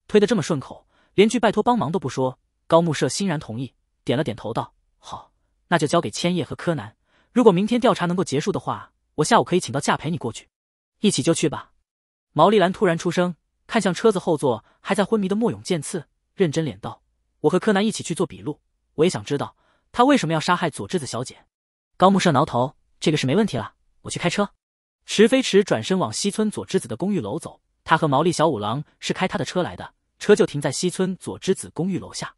推得这么顺口，连句拜托帮忙都不说。高木社欣然同意，点了点头道：“好，那就交给千叶和柯南。如果明天调查能够结束的话。”我下午可以请到假陪你过去，一起就去吧。毛利兰突然出声，看向车子后座还在昏迷的莫勇剑次，认真脸道：“我和柯南一起去做笔录，我也想知道他为什么要杀害佐之子小姐。”高木社挠头：“这个是没问题了，我去开车。”池飞驰转身往西村佐之子的公寓楼走，他和毛利小五郎是开他的车来的，车就停在西村佐之子公寓楼下。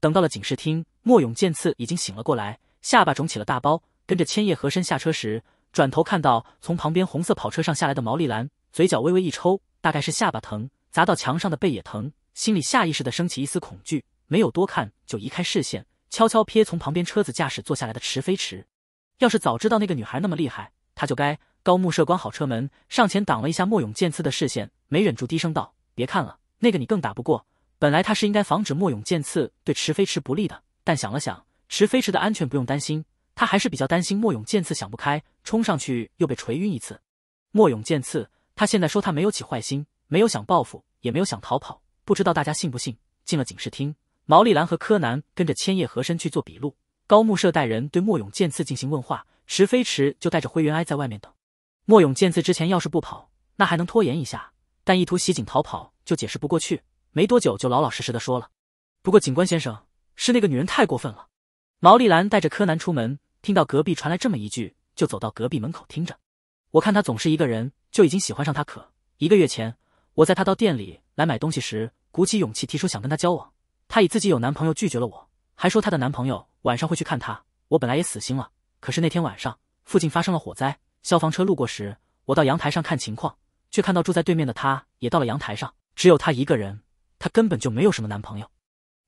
等到了警视厅，莫勇剑次已经醒了过来，下巴肿起了大包，跟着千叶和伸下车时。转头看到从旁边红色跑车上下来的毛利兰，嘴角微微一抽，大概是下巴疼，砸到墙上的背也疼，心里下意识的升起一丝恐惧，没有多看就移开视线，悄悄瞥从旁边车子驾驶坐下来的池飞池。要是早知道那个女孩那么厉害，他就该高木社关好车门，上前挡了一下莫勇见刺的视线，没忍住低声道：“别看了，那个你更打不过。”本来他是应该防止莫勇见刺对池飞池不利的，但想了想，池飞池的安全不用担心。他还是比较担心莫勇见刺想不开，冲上去又被锤晕一次。莫勇见刺，他现在说他没有起坏心，没有想报复，也没有想逃跑。不知道大家信不信。进了警视厅，毛利兰和柯南跟着千叶和珅去做笔录。高木社带人对莫勇见刺进行问话，池飞池就带着灰原哀在外面等。莫勇见刺之前要是不跑，那还能拖延一下。但意图袭警逃跑就解释不过去。没多久就老老实实的说了。不过警官先生，是那个女人太过分了。毛利兰带着柯南出门。听到隔壁传来这么一句，就走到隔壁门口听着。我看他总是一个人，就已经喜欢上他。可一个月前，我在他到店里来买东西时，鼓起勇气提出想跟他交往，他以自己有男朋友拒绝了我，还说她的男朋友晚上会去看她。我本来也死心了，可是那天晚上附近发生了火灾，消防车路过时，我到阳台上看情况，却看到住在对面的她也到了阳台上，只有她一个人，她根本就没有什么男朋友。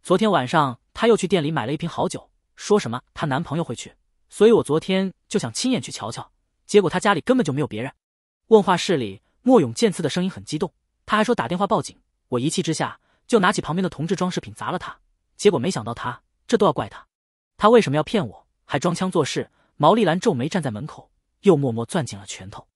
昨天晚上，她又去店里买了一瓶好酒，说什么她男朋友会去。所以我昨天就想亲眼去瞧瞧，结果他家里根本就没有别人。问话室里，莫勇见刺的声音很激动，他还说打电话报警。我一气之下就拿起旁边的铜制装饰品砸了他，结果没想到他这都要怪他，他为什么要骗我，还装腔作势？毛丽兰皱眉站在门口，又默默攥紧了拳头。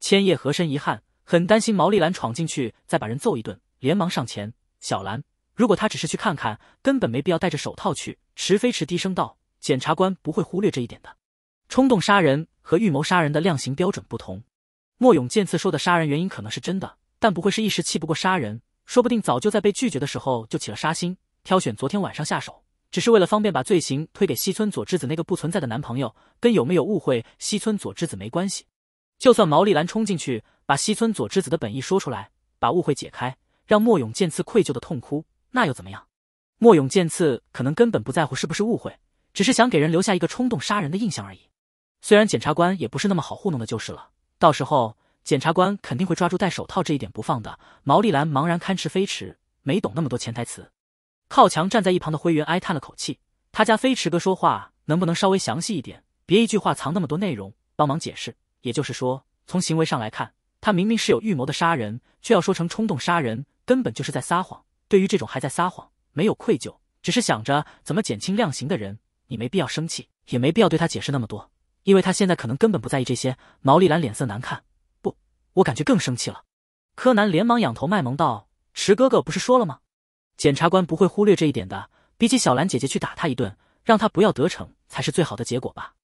千叶和珅遗憾，很担心毛丽兰闯进去再把人揍一顿，连忙上前。小兰，如果他只是去看看，根本没必要戴着手套去。池飞驰低声道。检察官不会忽略这一点的。冲动杀人和预谋杀人的量刑标准不同。莫勇见次说的杀人原因可能是真的，但不会是一时气不过杀人，说不定早就在被拒绝的时候就起了杀心，挑选昨天晚上下手，只是为了方便把罪行推给西村佐之子那个不存在的男朋友，跟有没有误会西村佐之子没关系。就算毛利兰冲进去把西村佐之子的本意说出来，把误会解开，让莫勇见次愧疚的痛哭，那又怎么样？莫勇见次可能根本不在乎是不是误会。只是想给人留下一个冲动杀人的印象而已。虽然检察官也不是那么好糊弄的，就是了。到时候检察官肯定会抓住戴手套这一点不放的。毛利兰茫然看持飞驰，没懂那么多潜台词。靠墙站在一旁的灰原哀叹了口气：“他家飞驰哥说话能不能稍微详细一点？别一句话藏那么多内容，帮忙解释。也就是说，从行为上来看，他明明是有预谋的杀人，却要说成冲动杀人，根本就是在撒谎。对于这种还在撒谎、没有愧疚，只是想着怎么减轻量刑的人。”你没必要生气，也没必要对他解释那么多，因为他现在可能根本不在意这些。毛利兰脸色难看，不，我感觉更生气了。柯南连忙仰头卖萌道：“池哥哥不是说了吗？检察官不会忽略这一点的。比起小兰姐姐去打他一顿，让他不要得逞，才是最好的结果吧？”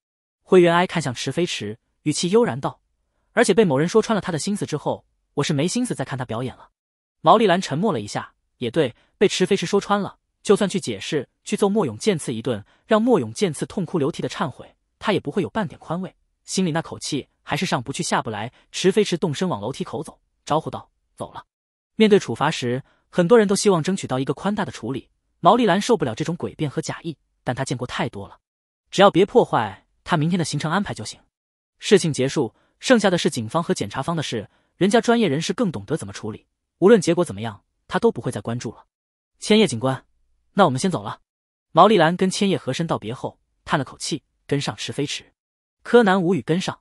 灰原哀看向池飞池，语气悠然道：“而且被某人说穿了他的心思之后，我是没心思再看他表演了。”毛利兰沉默了一下，也对，被池飞池说穿了。就算去解释、去揍莫勇剑刺一顿，让莫勇剑刺痛哭流涕的忏悔，他也不会有半点宽慰，心里那口气还是上不去、下不来。池飞池动身往楼梯口走，招呼道：“走了。”面对处罚时，很多人都希望争取到一个宽大的处理。毛利兰受不了这种诡辩和假意，但他见过太多了。只要别破坏他明天的行程安排就行。事情结束，剩下的是警方和检察方的事，人家专业人士更懂得怎么处理。无论结果怎么样，他都不会再关注了。千叶警官。那我们先走了。毛利兰跟千叶和珅道别后，叹了口气，跟上池飞池。柯南无语跟上。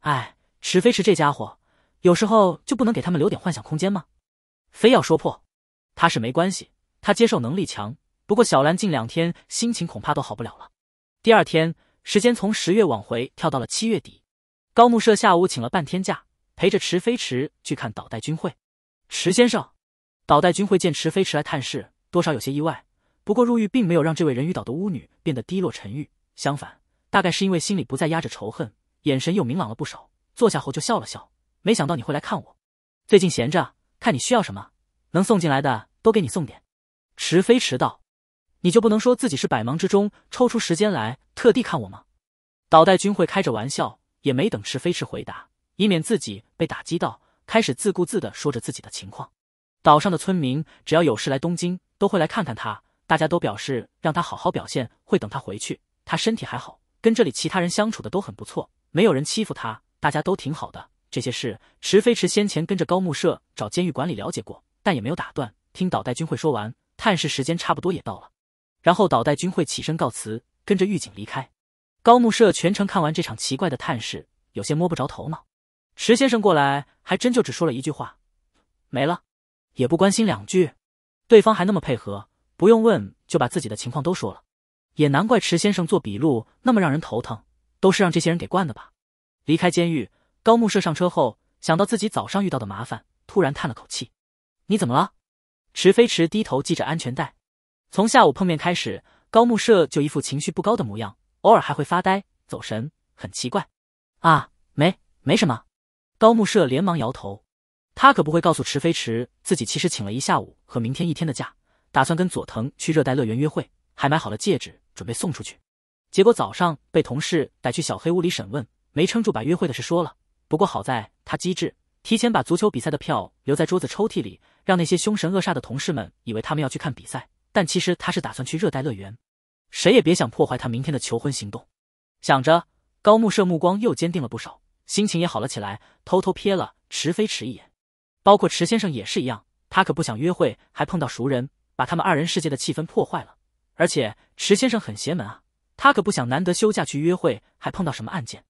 哎，池飞池这家伙，有时候就不能给他们留点幻想空间吗？非要说破，他是没关系，他接受能力强。不过小兰近两天心情恐怕都好不了了。第二天，时间从十月往回跳到了七月底。高木社下午请了半天假，陪着池飞池去看岛代君会。池先生，岛代君会见池飞池来探视，多少有些意外。不过入狱并没有让这位人鱼岛的巫女变得低落沉郁，相反，大概是因为心里不再压着仇恨，眼神又明朗了不少。坐下后就笑了笑，没想到你会来看我。最近闲着，看你需要什么，能送进来的都给你送点。池飞迟道，你就不能说自己是百忙之中抽出时间来特地看我吗？岛带君会开着玩笑，也没等池飞迟回答，以免自己被打击到，开始自顾自的说着自己的情况。岛上的村民只要有事来东京，都会来看看他。大家都表示让他好好表现，会等他回去。他身体还好，跟这里其他人相处的都很不错，没有人欺负他，大家都挺好的。这些事，池飞池先前跟着高木社找监狱管理了解过，但也没有打断。听岛代君会说完，探视时间差不多也到了，然后岛代君会起身告辞，跟着狱警离开。高木社全程看完这场奇怪的探视，有些摸不着头脑。池先生过来，还真就只说了一句话，没了，也不关心两句，对方还那么配合。不用问，就把自己的情况都说了。也难怪池先生做笔录那么让人头疼，都是让这些人给惯的吧。离开监狱，高木社上车后，想到自己早上遇到的麻烦，突然叹了口气。你怎么了？池飞驰低头系着安全带。从下午碰面开始，高木社就一副情绪不高的模样，偶尔还会发呆、走神，很奇怪。啊，没，没什么。高木社连忙摇头。他可不会告诉池飞驰自己其实请了一下午和明天一天的假。打算跟佐藤去热带乐园约会，还买好了戒指准备送出去，结果早上被同事逮去小黑屋里审问，没撑住把约会的事说了。不过好在他机智，提前把足球比赛的票留在桌子抽屉里，让那些凶神恶煞的同事们以为他们要去看比赛，但其实他是打算去热带乐园，谁也别想破坏他明天的求婚行动。想着高木社目光又坚定了不少，心情也好了起来，偷偷瞥了池飞驰一眼，包括池先生也是一样，他可不想约会还碰到熟人。把他们二人世界的气氛破坏了，而且池先生很邪门啊！他可不想难得休假去约会，还碰到什么案件。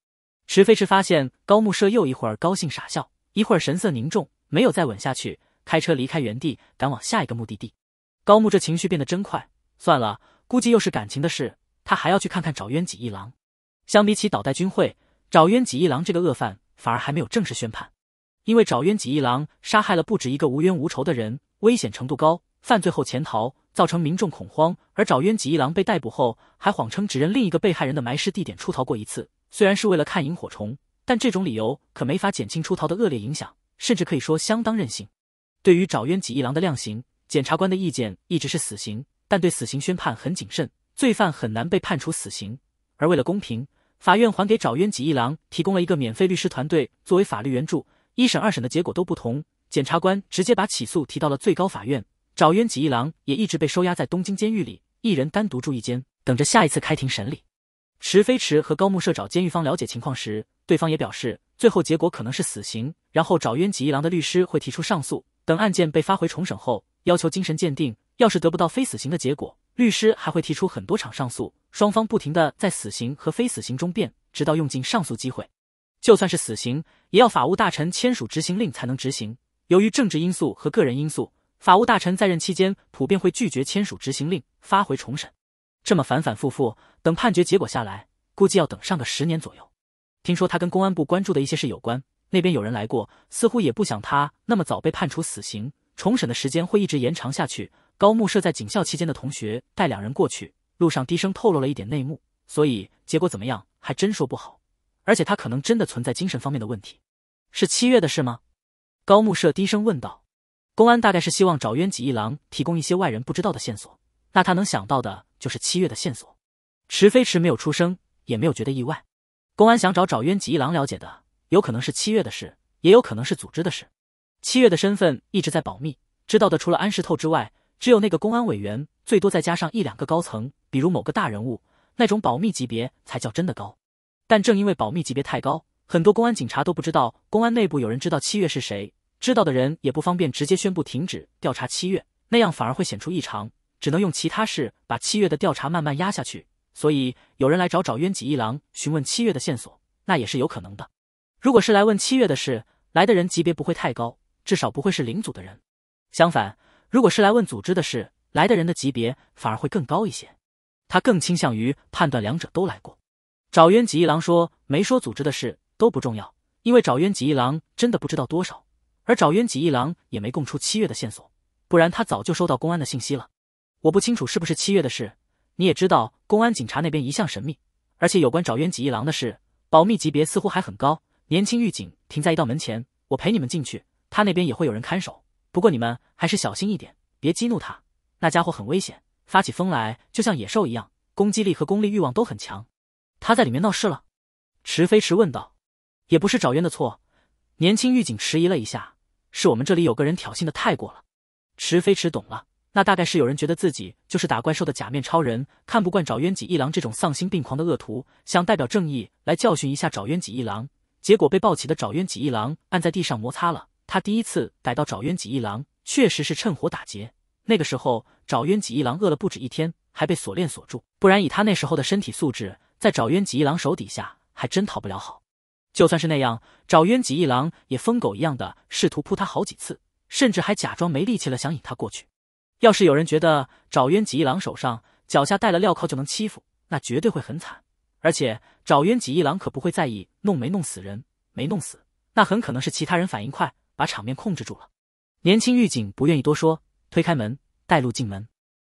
池飞驰发现高木社又一会儿高兴傻笑，一会儿神色凝重，没有再吻下去，开车离开原地，赶往下一个目的地。高木这情绪变得真快，算了，估计又是感情的事。他还要去看看找渊几一郎。相比起倒带君会，找渊几一郎这个恶犯反而还没有正式宣判，因为找渊几一郎杀害了不止一个无冤无仇的人，危险程度高。犯罪后潜逃，造成民众恐慌；而找渊几一郎被逮捕后，还谎称指认另一个被害人的埋尸地点出逃过一次。虽然是为了看萤火虫，但这种理由可没法减轻出逃的恶劣影响，甚至可以说相当任性。对于找渊几一郎的量刑，检察官的意见一直是死刑，但对死刑宣判很谨慎，罪犯很难被判处死刑。而为了公平，法院还给找渊几一郎提供了一个免费律师团队作为法律援助。一审、二审的结果都不同，检察官直接把起诉提到了最高法院。沼渊几一郎也一直被收押在东京监狱里，一人单独住一间，等着下一次开庭审理。池飞池和高木社找监狱方了解情况时，对方也表示，最后结果可能是死刑。然后沼渊几一郎的律师会提出上诉，等案件被发回重审后，要求精神鉴定。要是得不到非死刑的结果，律师还会提出很多场上诉，双方不停的在死刑和非死刑中辩，直到用尽上诉机会。就算是死刑，也要法务大臣签署执行令才能执行。由于政治因素和个人因素。法务大臣在任期间，普遍会拒绝签署执行令，发回重审。这么反反复复，等判决结果下来，估计要等上个十年左右。听说他跟公安部关注的一些事有关，那边有人来过，似乎也不想他那么早被判处死刑。重审的时间会一直延长下去。高木社在警校期间的同学带两人过去，路上低声透露了一点内幕，所以结果怎么样，还真说不好。而且他可能真的存在精神方面的问题。是七月的事吗？高木社低声问道。公安大概是希望找渊几一郎提供一些外人不知道的线索，那他能想到的就是七月的线索。池飞池没有出声，也没有觉得意外。公安想找找渊几一郎了解的，有可能是七月的事，也有可能是组织的事。七月的身份一直在保密，知道的除了安室透之外，只有那个公安委员，最多再加上一两个高层，比如某个大人物那种保密级别才叫真的高。但正因为保密级别太高，很多公安警察都不知道公安内部有人知道七月是谁。知道的人也不方便直接宣布停止调查七月，那样反而会显出异常，只能用其他事把七月的调查慢慢压下去。所以有人来找找渊几一郎询问七月的线索，那也是有可能的。如果是来问七月的事，来的人级别不会太高，至少不会是领组的人。相反，如果是来问组织的事，来的人的级别反而会更高一些。他更倾向于判断两者都来过。找渊几一郎说没说组织的事都不重要，因为找渊几一郎真的不知道多少。而找渊几一郎也没供出七月的线索，不然他早就收到公安的信息了。我不清楚是不是七月的事，你也知道，公安警察那边一向神秘，而且有关找渊几一郎的事，保密级别似乎还很高。年轻狱警停在一道门前，我陪你们进去，他那边也会有人看守。不过你们还是小心一点，别激怒他，那家伙很危险，发起疯来就像野兽一样，攻击力和功利欲望都很强。他在里面闹事了？池飞驰问道。也不是找渊的错。年轻狱警迟疑了一下。是我们这里有个人挑衅的太过了，池飞池懂了，那大概是有人觉得自己就是打怪兽的假面超人，看不惯找渊几一郎这种丧心病狂的恶徒，想代表正义来教训一下找渊几一郎，结果被暴起的找渊几一郎按在地上摩擦了。他第一次逮到找渊几一郎，确实是趁火打劫。那个时候找渊几一郎饿了不止一天，还被锁链锁住，不然以他那时候的身体素质，在找渊几一郎手底下还真讨不了好。就算是那样，找渊几一郎也疯狗一样的试图扑他好几次，甚至还假装没力气了，想引他过去。要是有人觉得找渊几一郎手上、脚下戴了镣铐就能欺负，那绝对会很惨。而且找渊几一郎可不会在意弄没弄死人，没弄死，那很可能是其他人反应快，把场面控制住了。年轻狱警不愿意多说，推开门带路进门。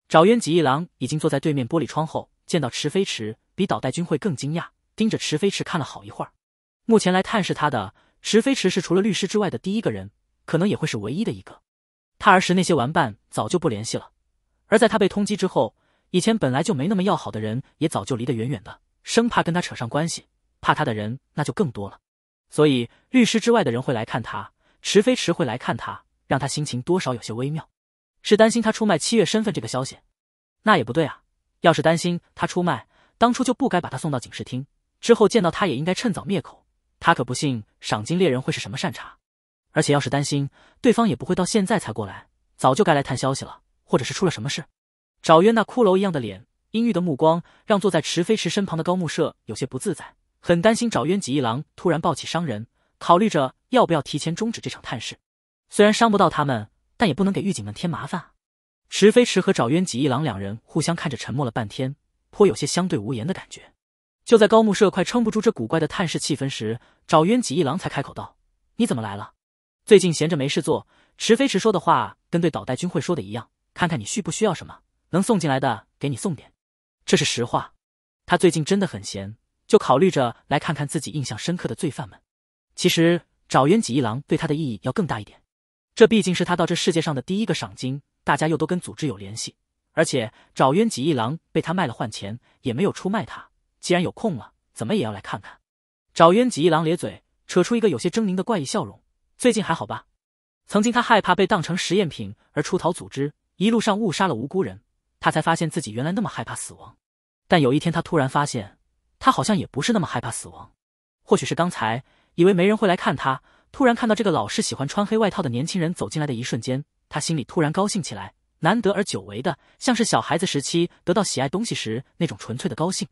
找渊几一郎已经坐在对面玻璃窗后，见到池飞池比岛代君会更惊讶，盯着池飞池看了好一会儿。目前来探视他的石飞驰是除了律师之外的第一个人，可能也会是唯一的一个。他儿时那些玩伴早就不联系了，而在他被通缉之后，以前本来就没那么要好的人也早就离得远远的，生怕跟他扯上关系，怕他的人那就更多了。所以律师之外的人会来看他，池飞驰会来看他，让他心情多少有些微妙。是担心他出卖七月身份这个消息？那也不对啊！要是担心他出卖，当初就不该把他送到警视厅，之后见到他也应该趁早灭口。他可不信赏金猎人会是什么善茬，而且要是担心对方，也不会到现在才过来，早就该来探消息了，或者是出了什么事。找渊那骷髅一样的脸，阴郁的目光，让坐在池飞池身旁的高木社有些不自在，很担心找渊几一郎突然暴起伤人，考虑着要不要提前终止这场探视。虽然伤不到他们，但也不能给狱警们添麻烦啊。池飞池和找渊几一郎两人互相看着，沉默了半天，颇有些相对无言的感觉。就在高木社快撑不住这古怪的探视气氛时，找渊几一郎才开口道：“你怎么来了？最近闲着没事做。”池飞池说的话跟对岛代军会说的一样，看看你需不需要什么能送进来的，给你送点。这是实话。他最近真的很闲，就考虑着来看看自己印象深刻的罪犯们。其实找渊几一郎对他的意义要更大一点，这毕竟是他到这世界上的第一个赏金。大家又都跟组织有联系，而且找渊几一郎被他卖了换钱，也没有出卖他。既然有空了，怎么也要来看看。找渊几一郎咧嘴，扯出一个有些狰狞的怪异笑容。最近还好吧？曾经他害怕被当成实验品而出逃组织，一路上误杀了无辜人，他才发现自己原来那么害怕死亡。但有一天他突然发现，他好像也不是那么害怕死亡。或许是刚才以为没人会来看他，突然看到这个老是喜欢穿黑外套的年轻人走进来的一瞬间，他心里突然高兴起来，难得而久违的，像是小孩子时期得到喜爱东西时那种纯粹的高兴。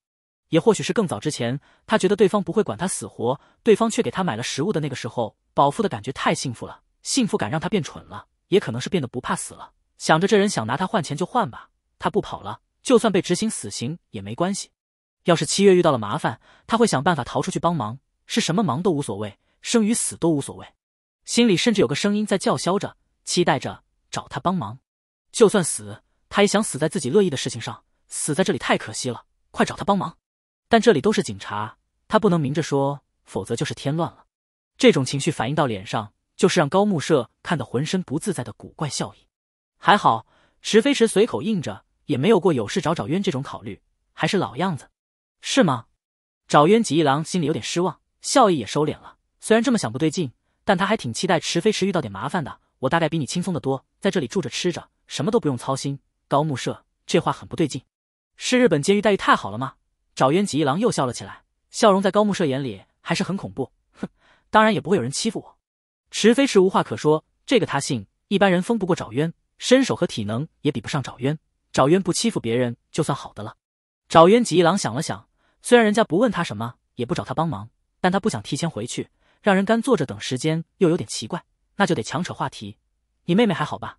也或许是更早之前，他觉得对方不会管他死活，对方却给他买了食物的那个时候，饱腹的感觉太幸福了，幸福感让他变蠢了，也可能是变得不怕死了。想着这人想拿他换钱就换吧，他不跑了，就算被执行死刑也没关系。要是七月遇到了麻烦，他会想办法逃出去帮忙，是什么忙都无所谓，生与死都无所谓。心里甚至有个声音在叫嚣着，期待着找他帮忙，就算死，他也想死在自己乐意的事情上，死在这里太可惜了，快找他帮忙。但这里都是警察，他不能明着说，否则就是添乱了。这种情绪反映到脸上，就是让高木社看得浑身不自在的古怪笑意。还好，池飞池随口应着，也没有过有事找找冤这种考虑，还是老样子，是吗？找冤几一郎心里有点失望，笑意也收敛了。虽然这么想不对劲，但他还挺期待池飞池遇到点麻烦的。我大概比你轻松的多，在这里住着吃着，什么都不用操心。高木社这话很不对劲，是日本监狱待遇太好了吗？找渊几一郎又笑了起来，笑容在高木社眼里还是很恐怖。哼，当然也不会有人欺负我。池飞池无话可说，这个他信，一般人封不过找渊，身手和体能也比不上找渊。找渊不欺负别人就算好的了。找渊几一郎想了想，虽然人家不问他什么，也不找他帮忙，但他不想提前回去，让人干坐着等时间又有点奇怪，那就得强扯话题。你妹妹还好吧？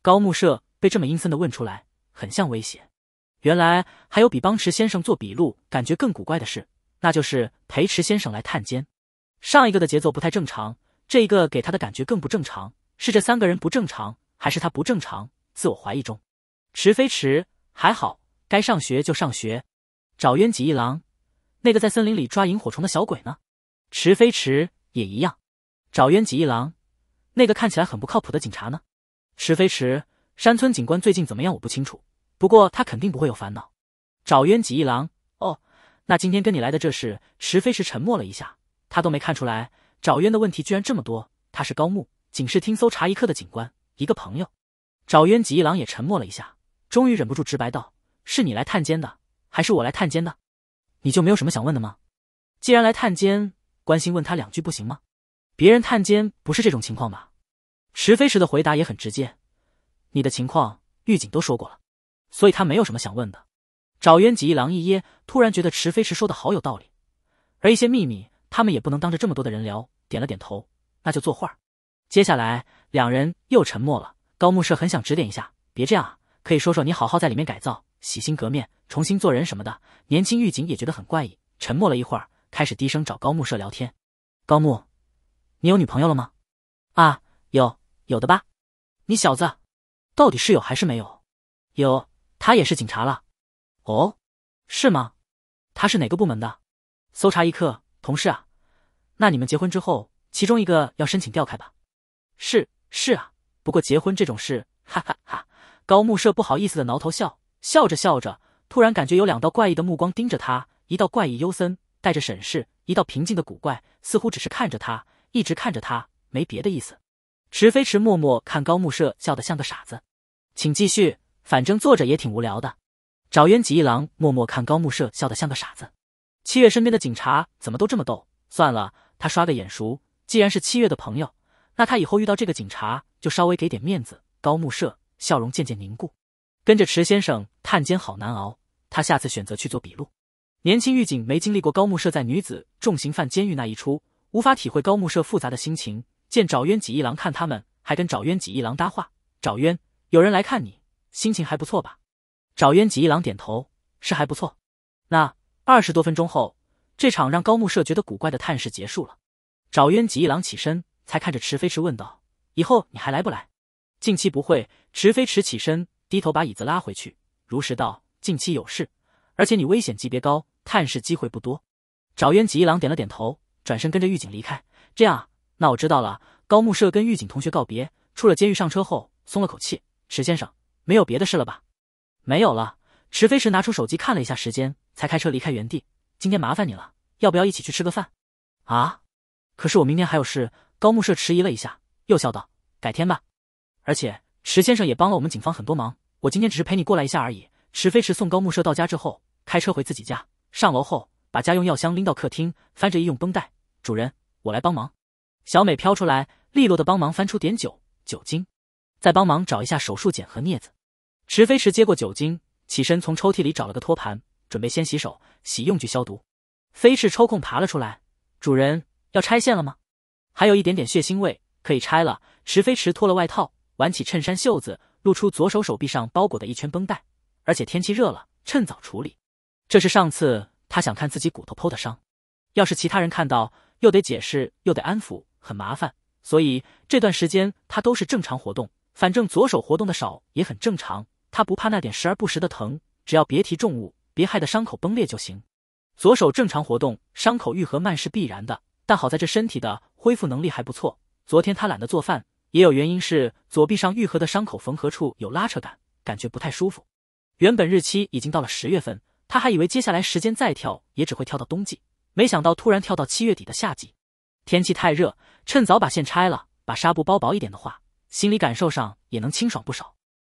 高木社被这么阴森的问出来，很像威胁。原来还有比帮池先生做笔录感觉更古怪的事，那就是陪池先生来探监。上一个的节奏不太正常，这一个给他的感觉更不正常。是这三个人不正常，还是他不正常？自我怀疑中。池飞池还好，该上学就上学。找渊己一郎，那个在森林里抓萤火虫的小鬼呢？池飞池也一样。找渊己一郎，那个看起来很不靠谱的警察呢？池飞池山村警官最近怎么样？我不清楚。不过他肯定不会有烦恼。找渊几一郎，哦，那今天跟你来的这是？池飞石沉默了一下，他都没看出来找渊的问题居然这么多。他是高木警视厅搜查一课的警官，一个朋友。找渊几一郎也沉默了一下，终于忍不住直白道：“是你来探监的，还是我来探监的？你就没有什么想问的吗？既然来探监，关心问他两句不行吗？别人探监不是这种情况吧？”池飞石的回答也很直接：“你的情况，狱警都说过了。”所以他没有什么想问的，找渊几一郎一噎，突然觉得池飞驰说的好有道理，而一些秘密他们也不能当着这么多的人聊，点了点头，那就作画。接下来两人又沉默了。高木社很想指点一下，别这样啊，可以说说你好好在里面改造，洗心革面，重新做人什么的。年轻狱警也觉得很怪异，沉默了一会儿，开始低声找高木社聊天。高木，你有女朋友了吗？啊，有有的吧。你小子，到底是有还是没有？有。他也是警察了，哦，是吗？他是哪个部门的？搜查一课同事啊。那你们结婚之后，其中一个要申请调开吧？是是啊，不过结婚这种事，哈哈哈。高木社不好意思的挠头笑，笑着笑着，突然感觉有两道怪异的目光盯着他，一道怪异幽森，带着审视；一道平静的古怪，似乎只是看着他，一直看着他，没别的意思。池飞池默默看高木社笑得像个傻子，请继续。反正坐着也挺无聊的。找渊几一郎默默看高木社笑得像个傻子。七月身边的警察怎么都这么逗？算了，他刷个眼熟，既然是七月的朋友，那他以后遇到这个警察就稍微给点面子。高木社笑容渐渐凝固。跟着池先生探监好难熬，他下次选择去做笔录。年轻狱警没经历过高木社在女子重刑犯监狱那一出，无法体会高木社复杂的心情。见找渊几一郎看他们，还跟找渊几一郎搭话。找渊，有人来看你。心情还不错吧？找渊吉一郎点头，是还不错。那二十多分钟后，这场让高木社觉得古怪的探视结束了。找渊吉一郎起身，才看着池飞池问道：“以后你还来不来？”近期不会。池飞池起身，低头把椅子拉回去，如实道：“近期有事，而且你危险级别高，探视机会不多。”找渊吉一郎点了点头，转身跟着狱警离开。这样啊，那我知道了。高木社跟狱警同学告别，出了监狱上车后松了口气。池先生。没有别的事了吧？没有了。池飞石拿出手机看了一下时间，才开车离开原地。今天麻烦你了，要不要一起去吃个饭？啊？可是我明天还有事。高木社迟疑了一下，又笑道：“改天吧。”而且池先生也帮了我们警方很多忙，我今天只是陪你过来一下而已。池飞石送高木社到家之后，开车回自己家。上楼后，把家用药箱拎到客厅，翻着医用绷带。主人，我来帮忙。小美飘出来，利落的帮忙翻出点酒、酒精。再帮忙找一下手术剪和镊子。池飞驰接过酒精，起身从抽屉里找了个托盘，准备先洗手、洗用具消毒。飞驰抽空爬了出来：“主人要拆线了吗？还有一点点血腥味，可以拆了。”池飞驰脱了外套，挽起衬衫袖子，露出左手手臂上包裹的一圈绷带。而且天气热了，趁早处理。这是上次他想看自己骨头剖的伤，要是其他人看到，又得解释又得安抚，很麻烦。所以这段时间他都是正常活动。反正左手活动的少也很正常，他不怕那点时而不时的疼，只要别提重物，别害得伤口崩裂就行。左手正常活动，伤口愈合慢是必然的，但好在这身体的恢复能力还不错。昨天他懒得做饭，也有原因是左臂上愈合的伤口缝合处有拉扯感，感觉不太舒服。原本日期已经到了十月份，他还以为接下来时间再跳也只会跳到冬季，没想到突然跳到七月底的夏季，天气太热，趁早把线拆了，把纱布包薄一点的话。心理感受上也能清爽不少，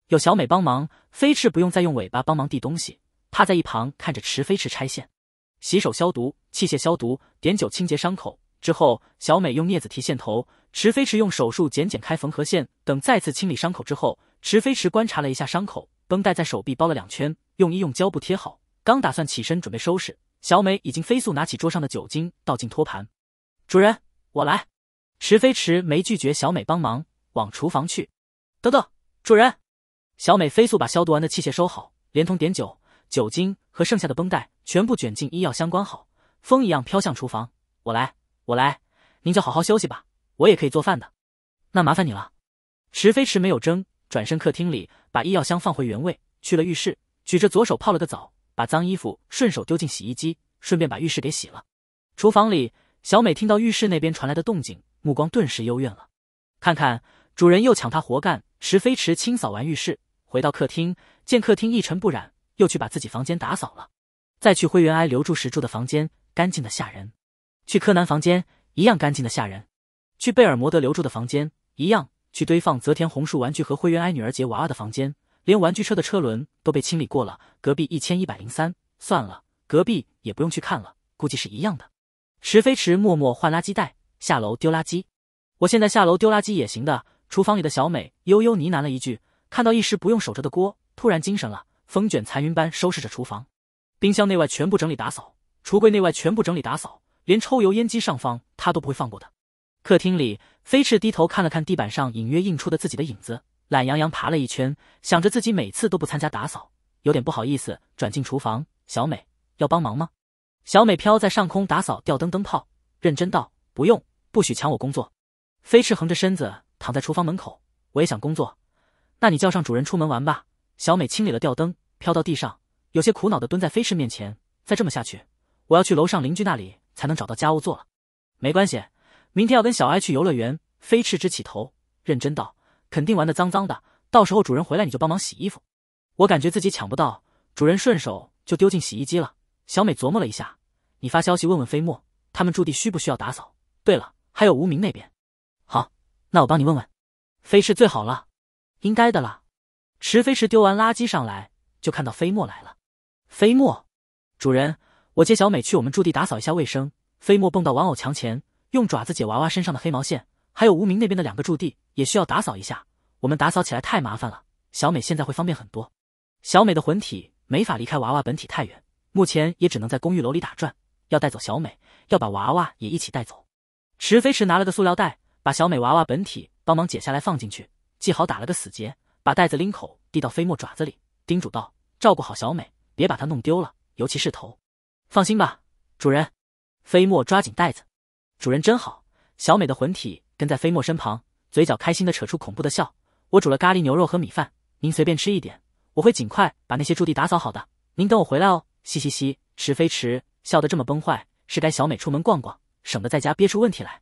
有小美帮忙，飞翅不用再用尾巴帮忙递东西，趴在一旁看着池飞池拆线、洗手消毒、器械消毒、碘酒清洁伤口之后，小美用镊子提线头，池飞池用手术剪剪开缝合线等再次清理伤口之后，池飞池观察了一下伤口，绷带在手臂包了两圈，用医用胶布贴好。刚打算起身准备收拾，小美已经飞速拿起桌上的酒精倒进托盘，主人，我来。池飞池没拒绝小美帮忙。往厨房去，等等，主人，小美飞速把消毒完的器械收好，连同碘酒、酒精和剩下的绷带全部卷进医药箱，关好，风一样飘向厨房。我来，我来，您就好好休息吧，我也可以做饭的。那麻烦你了。迟飞迟没有争，转身客厅里把医药箱放回原位，去了浴室，举着左手泡了个澡，把脏衣服顺手丢进洗衣机，顺便把浴室给洗了。厨房里，小美听到浴室那边传来的动静，目光顿时幽怨了，看看。主人又抢他活干，石飞驰清扫完浴室，回到客厅，见客厅一尘不染，又去把自己房间打扫了，再去灰原哀留住时住的房间，干净的吓人；去柯南房间，一样干净的吓人；去贝尔摩德留住的房间，一样；去堆放泽田红树玩具和灰原哀女儿节娃娃的房间，连玩具车的车轮都被清理过了。隔壁一千一百零三，算了，隔壁也不用去看了，估计是一样的。石飞驰默默换垃圾袋，下楼丢垃圾。我现在下楼丢垃圾也行的。厨房里的小美悠悠呢喃了一句，看到一时不用守着的锅，突然精神了，风卷残云般收拾着厨房，冰箱内外全部整理打扫，橱柜内外全部整理打扫，连抽油烟机上方她都不会放过的。客厅里，飞翅低头看了看地板上隐约映出的自己的影子，懒洋洋爬了一圈，想着自己每次都不参加打扫，有点不好意思，转进厨房。小美要帮忙吗？小美飘在上空打扫吊灯灯泡，认真道：“不用，不许抢我工作。”飞翅横着身子。躺在厨房门口，我也想工作。那你叫上主人出门玩吧。小美清理了吊灯，飘到地上，有些苦恼地蹲在飞驰面前。再这么下去，我要去楼上邻居那里才能找到家务做了。没关系，明天要跟小艾去游乐园。飞驰直起头，认真道：“肯定玩的脏脏的，到时候主人回来你就帮忙洗衣服。”我感觉自己抢不到，主人顺手就丢进洗衣机了。小美琢磨了一下，你发消息问问飞沫，他们驻地需不需要打扫？对了，还有无名那边。好。那我帮你问问，飞是最好了，应该的啦。池飞池丢完垃圾上来，就看到飞沫来了。飞沫，主人，我接小美去我们驻地打扫一下卫生。飞沫蹦到玩偶墙前，用爪子解娃娃身上的黑毛线，还有无名那边的两个驻地也需要打扫一下。我们打扫起来太麻烦了，小美现在会方便很多。小美的魂体没法离开娃娃本体太远，目前也只能在公寓楼里打转。要带走小美，要把娃娃也一起带走。池飞池拿了个塑料袋。把小美娃娃本体帮忙解下来放进去，系好，打了个死结，把袋子拎口递到飞沫爪子里，叮嘱道：“照顾好小美，别把她弄丢了，尤其是头。”放心吧，主人。飞沫抓紧袋子。主人真好。小美的魂体跟在飞沫身旁，嘴角开心的扯出恐怖的笑。我煮了咖喱牛肉和米饭，您随便吃一点。我会尽快把那些驻地打扫好的。您等我回来哦。嘻嘻嘻，池飞驰笑得这么崩坏，是该小美出门逛逛，省得在家憋出问题来。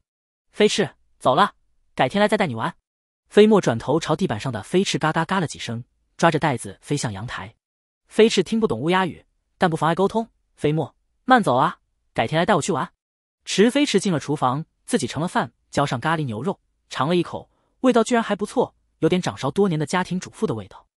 飞驰。走了，改天来再带你玩。飞沫转头朝地板上的飞翅嘎嘎嘎了几声，抓着袋子飞向阳台。飞翅听不懂乌鸦语，但不妨碍沟通。飞沫，慢走啊，改天来带我去玩。池飞翅进了厨房，自己盛了饭，浇上咖喱牛肉，尝了一口，味道居然还不错，有点掌勺多年的家庭主妇的味道。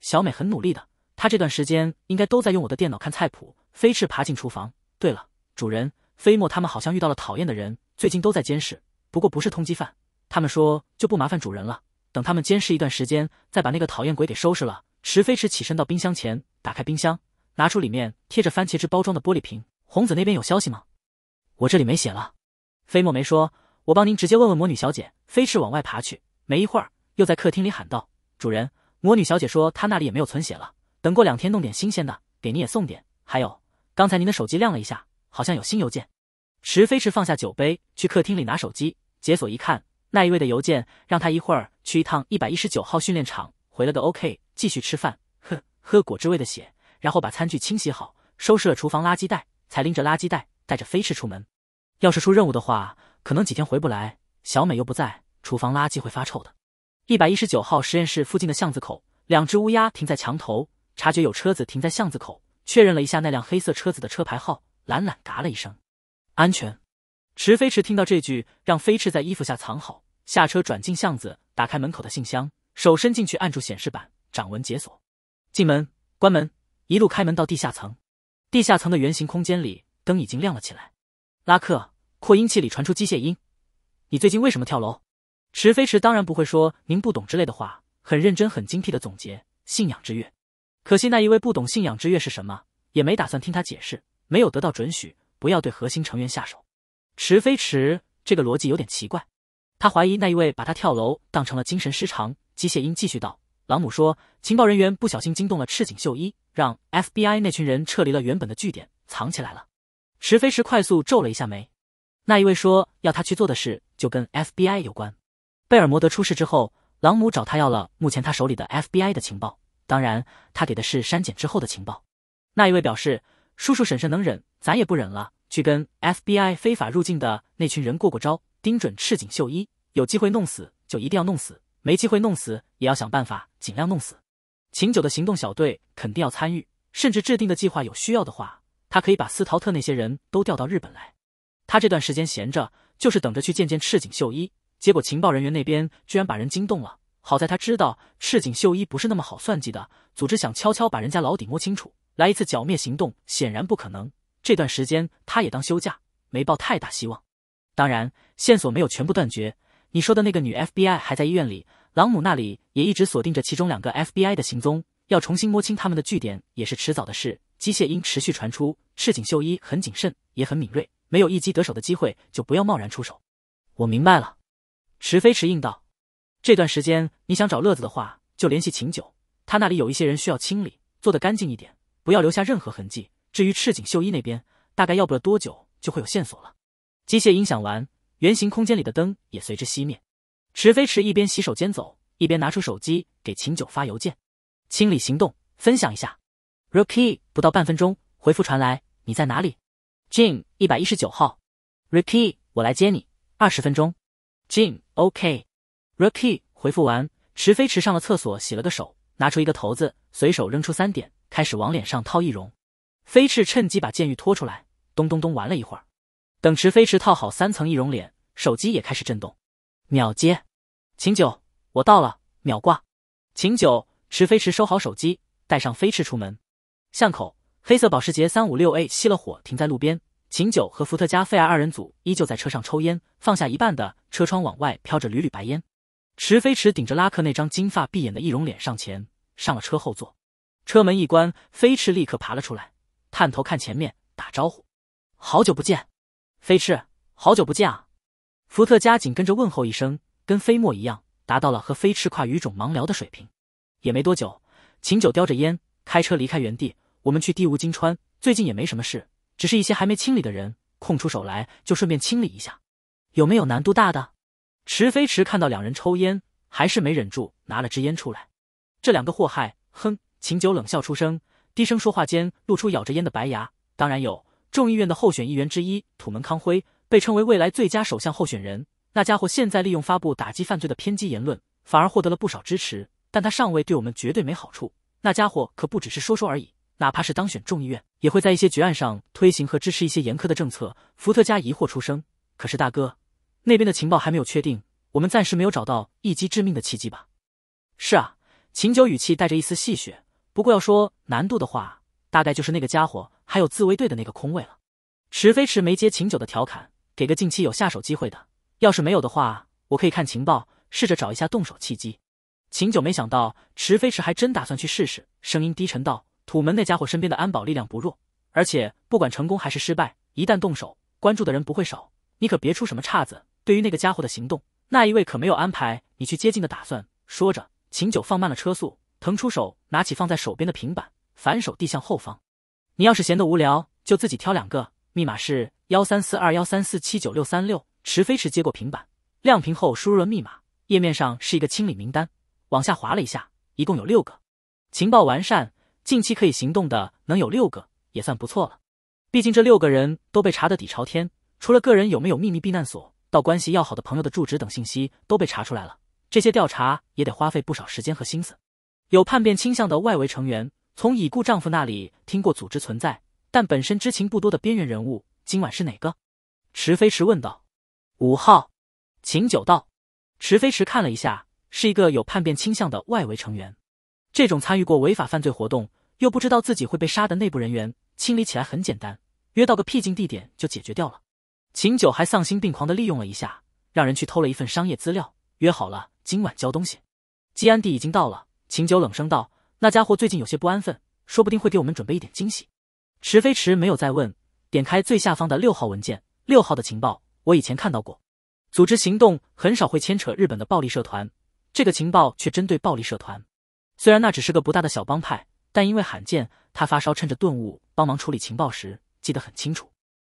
小美很努力的，她这段时间应该都在用我的电脑看菜谱。飞翅爬进厨房。对了，主人，飞沫他们好像遇到了讨厌的人，最近都在监视。不过不是通缉犯，他们说就不麻烦主人了，等他们监视一段时间，再把那个讨厌鬼给收拾了。池飞驰起身到冰箱前，打开冰箱，拿出里面贴着番茄汁包装的玻璃瓶。红子那边有消息吗？我这里没血了。飞墨没说，我帮您直接问问魔女小姐。飞驰往外爬去，没一会儿又在客厅里喊道：“主人，魔女小姐说她那里也没有存血了，等过两天弄点新鲜的给您也送点。还有，刚才您的手机亮了一下，好像有新邮件。”池飞驰放下酒杯，去客厅里拿手机。解锁一看，那一位的邮件让他一会儿去一趟一百一十九号训练场，回了个 OK，继续吃饭，喝喝果汁味的血，然后把餐具清洗好，收拾了厨房垃圾袋，才拎着垃圾袋带着飞驰出门。要是出任务的话，可能几天回不来，小美又不在，厨房垃圾会发臭的。一百一十九号实验室附近的巷子口，两只乌鸦停在墙头，察觉有车子停在巷子口，确认了一下那辆黑色车子的车牌号，懒懒嘎了一声，安全。池飞驰听到这句，让飞驰在衣服下藏好，下车转进巷子，打开门口的信箱，手伸进去按住显示板，掌纹解锁，进门，关门，一路开门到地下层。地下层的圆形空间里，灯已经亮了起来。拉克，扩音器里传出机械音：“你最近为什么跳楼？”池飞驰当然不会说“您不懂”之类的话，很认真、很精辟的总结：“信仰之月。”可惜那一位不懂信仰之月是什么，也没打算听他解释，没有得到准许，不要对核心成员下手。池飞池，这个逻辑有点奇怪。他怀疑那一位把他跳楼当成了精神失常。机械音继续道：“朗姆说，情报人员不小心惊动了赤井秀一，让 FBI 那群人撤离了原本的据点，藏起来了。”池飞池快速皱了一下眉。那一位说要他去做的事，就跟 FBI 有关。贝尔摩德出事之后，朗姆找他要了目前他手里的 FBI 的情报，当然他给的是删减之后的情报。那一位表示：“叔叔婶婶能忍，咱也不忍了。”去跟 FBI 非法入境的那群人过过招，盯准赤井秀一，有机会弄死就一定要弄死，没机会弄死也要想办法尽量弄死。秦九的行动小队肯定要参与，甚至制定的计划有需要的话，他可以把斯陶特那些人都调到日本来。他这段时间闲着，就是等着去见见赤井秀一。结果情报人员那边居然把人惊动了，好在他知道赤井秀一不是那么好算计的，组织想悄悄把人家老底摸清楚，来一次剿灭行动显然不可能。这段时间他也当休假，没抱太大希望。当然，线索没有全部断绝。你说的那个女 FBI 还在医院里，朗姆那里也一直锁定着其中两个 FBI 的行踪，要重新摸清他们的据点也是迟早的事。机械音持续传出，赤井秀一很谨慎，也很敏锐，没有一击得手的机会，就不要贸然出手。我明白了，池飞池应道。这段时间你想找乐子的话，就联系秦九，他那里有一些人需要清理，做得干净一点，不要留下任何痕迹。至于赤井秀一那边，大概要不了多久就会有线索了。机械音响完，圆形空间里的灯也随之熄灭。池飞池一边洗手间走，一边拿出手机给秦九发邮件，清理行动，分享一下。Rookie 不到半分钟，回复传来：你在哪里？Jim 一百一十九号。Rookie，我来接你，二十分钟。Jim，OK。Rookie 回复完，池飞池上了厕所，洗了个手，拿出一个头子，随手扔出三点，开始往脸上套易容。飞翅趁机把剑玉拖出来，咚咚咚玩了一会儿。等池飞翅套好三层易容脸，手机也开始震动，秒接。秦九，我到了，秒挂。秦九，池飞驰收好手机，带上飞翅出门。巷口，黑色保时捷三五六 A 熄了火，停在路边。秦九和伏特加费尔二人组依旧在车上抽烟，放下一半的车窗往外飘着缕缕白烟。池飞驰顶着拉克那张金发碧眼的易容脸上前，上了车后座。车门一关，飞驰立刻爬了出来。探头看前面，打招呼，好久不见，飞驰，好久不见啊！伏特加紧跟着问候一声，跟飞沫一样，达到了和飞驰跨语种盲聊的水平。也没多久，秦九叼着烟开车离开原地，我们去地无金川，最近也没什么事，只是一些还没清理的人，空出手来就顺便清理一下，有没有难度大的？池飞驰看到两人抽烟，还是没忍住拿了支烟出来，这两个祸害，哼！秦九冷笑出声。低声说话间，露出咬着烟的白牙。当然有，众议院的候选议员之一土门康辉被称为未来最佳首相候选人。那家伙现在利用发布打击犯罪的偏激言论，反而获得了不少支持。但他尚未对我们绝对没好处。那家伙可不只是说说而已，哪怕是当选众议院，也会在一些决案上推行和支持一些严苛的政策。伏特加疑惑出声：“可是大哥，那边的情报还没有确定，我们暂时没有找到一击致命的契机吧？”“是啊。”秦九语气带着一丝戏谑。不过要说难度的话，大概就是那个家伙还有自卫队的那个空位了。池飞池没接秦九的调侃，给个近期有下手机会的。要是没有的话，我可以看情报，试着找一下动手契机。秦九没想到池飞池还真打算去试试，声音低沉道：“土门那家伙身边的安保力量不弱，而且不管成功还是失败，一旦动手，关注的人不会少。你可别出什么岔子。对于那个家伙的行动，那一位可没有安排你去接近的打算。”说着，秦九放慢了车速。腾出手，拿起放在手边的平板，反手递向后方。你要是闲得无聊，就自己挑两个。密码是幺三四二幺三四七九六三六。迟飞驰接过平板，亮屏后输入了密码。页面上是一个清理名单，往下滑了一下，一共有六个。情报完善，近期可以行动的能有六个，也算不错了。毕竟这六个人都被查得底朝天，除了个人有没有秘密避难所，到关系要好的朋友的住址等信息都被查出来了。这些调查也得花费不少时间和心思。有叛变倾向的外围成员，从已故丈夫那里听过组织存在，但本身知情不多的边缘人物，今晚是哪个？池飞池问道。五号，秦九道。池飞池看了一下，是一个有叛变倾向的外围成员。这种参与过违法犯罪活动，又不知道自己会被杀的内部人员，清理起来很简单，约到个僻静地点就解决掉了。秦九还丧心病狂的利用了一下，让人去偷了一份商业资料，约好了今晚交东西。基安蒂已经到了。秦九冷声道：“那家伙最近有些不安分，说不定会给我们准备一点惊喜。”池飞池没有再问，点开最下方的六号文件。六号的情报我以前看到过，组织行动很少会牵扯日本的暴力社团，这个情报却针对暴力社团。虽然那只是个不大的小帮派，但因为罕见，他发烧趁着顿悟帮忙处理情报时记得很清楚。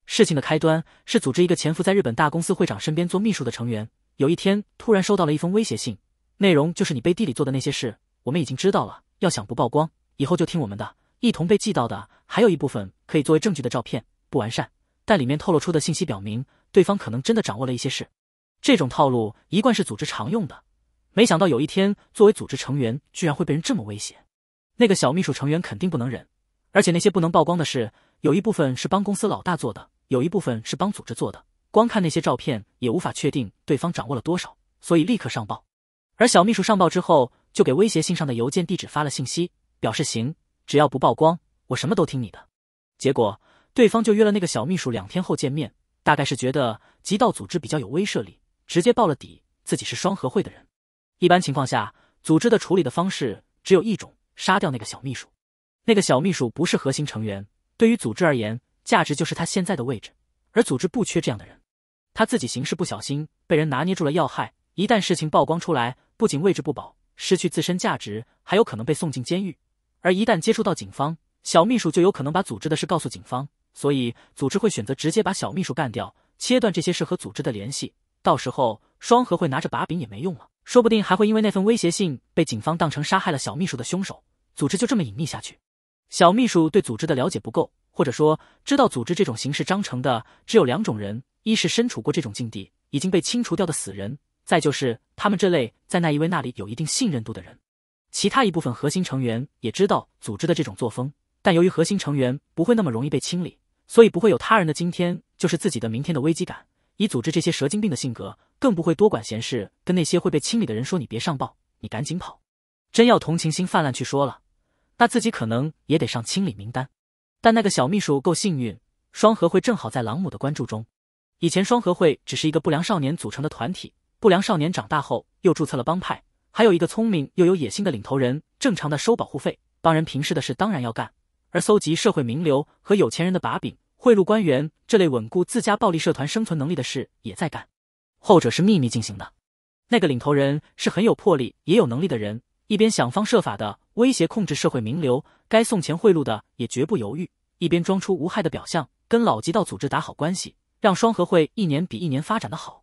事情的开端是组织一个潜伏在日本大公司会长身边做秘书的成员，有一天突然收到了一封威胁信，内容就是你背地里做的那些事。我们已经知道了，要想不曝光，以后就听我们的。一同被寄到的，还有一部分可以作为证据的照片，不完善，但里面透露出的信息表明，对方可能真的掌握了一些事。这种套路一贯是组织常用的，没想到有一天作为组织成员，居然会被人这么威胁。那个小秘书成员肯定不能忍，而且那些不能曝光的事，有一部分是帮公司老大做的，有一部分是帮组织做的。光看那些照片也无法确定对方掌握了多少，所以立刻上报。而小秘书上报之后。就给威胁信上的邮件地址发了信息，表示行，只要不曝光，我什么都听你的。结果对方就约了那个小秘书两天后见面，大概是觉得极道组织比较有威慑力，直接报了底，自己是双合会的人。一般情况下，组织的处理的方式只有一种：杀掉那个小秘书。那个小秘书不是核心成员，对于组织而言，价值就是他现在的位置。而组织不缺这样的人，他自己行事不小心，被人拿捏住了要害，一旦事情曝光出来，不仅位置不保。失去自身价值，还有可能被送进监狱。而一旦接触到警方，小秘书就有可能把组织的事告诉警方，所以组织会选择直接把小秘书干掉，切断这些事和组织的联系。到时候，双核会拿着把柄也没用了，说不定还会因为那份威胁信被警方当成杀害了小秘书的凶手。组织就这么隐秘下去。小秘书对组织的了解不够，或者说知道组织这种形式章程的只有两种人：一是身处过这种境地已经被清除掉的死人。再就是他们这类在那一位那里有一定信任度的人，其他一部分核心成员也知道组织的这种作风，但由于核心成员不会那么容易被清理，所以不会有他人的今天就是自己的明天的危机感。以组织这些蛇精病的性格，更不会多管闲事，跟那些会被清理的人说：“你别上报，你赶紧跑。”真要同情心泛滥去说了，那自己可能也得上清理名单。但那个小秘书够幸运，双合会正好在朗姆的关注中。以前双合会只是一个不良少年组成的团体。不良少年长大后又注册了帮派，还有一个聪明又有野心的领头人，正常的收保护费、帮人平事的事当然要干，而搜集社会名流和有钱人的把柄、贿赂官员这类稳固自家暴力社团生存能力的事也在干。后者是秘密进行的。那个领头人是很有魄力也有能力的人，一边想方设法的威胁控制社会名流，该送钱贿赂的也绝不犹豫，一边装出无害的表象，跟老极道组织打好关系，让双合会一年比一年发展的好。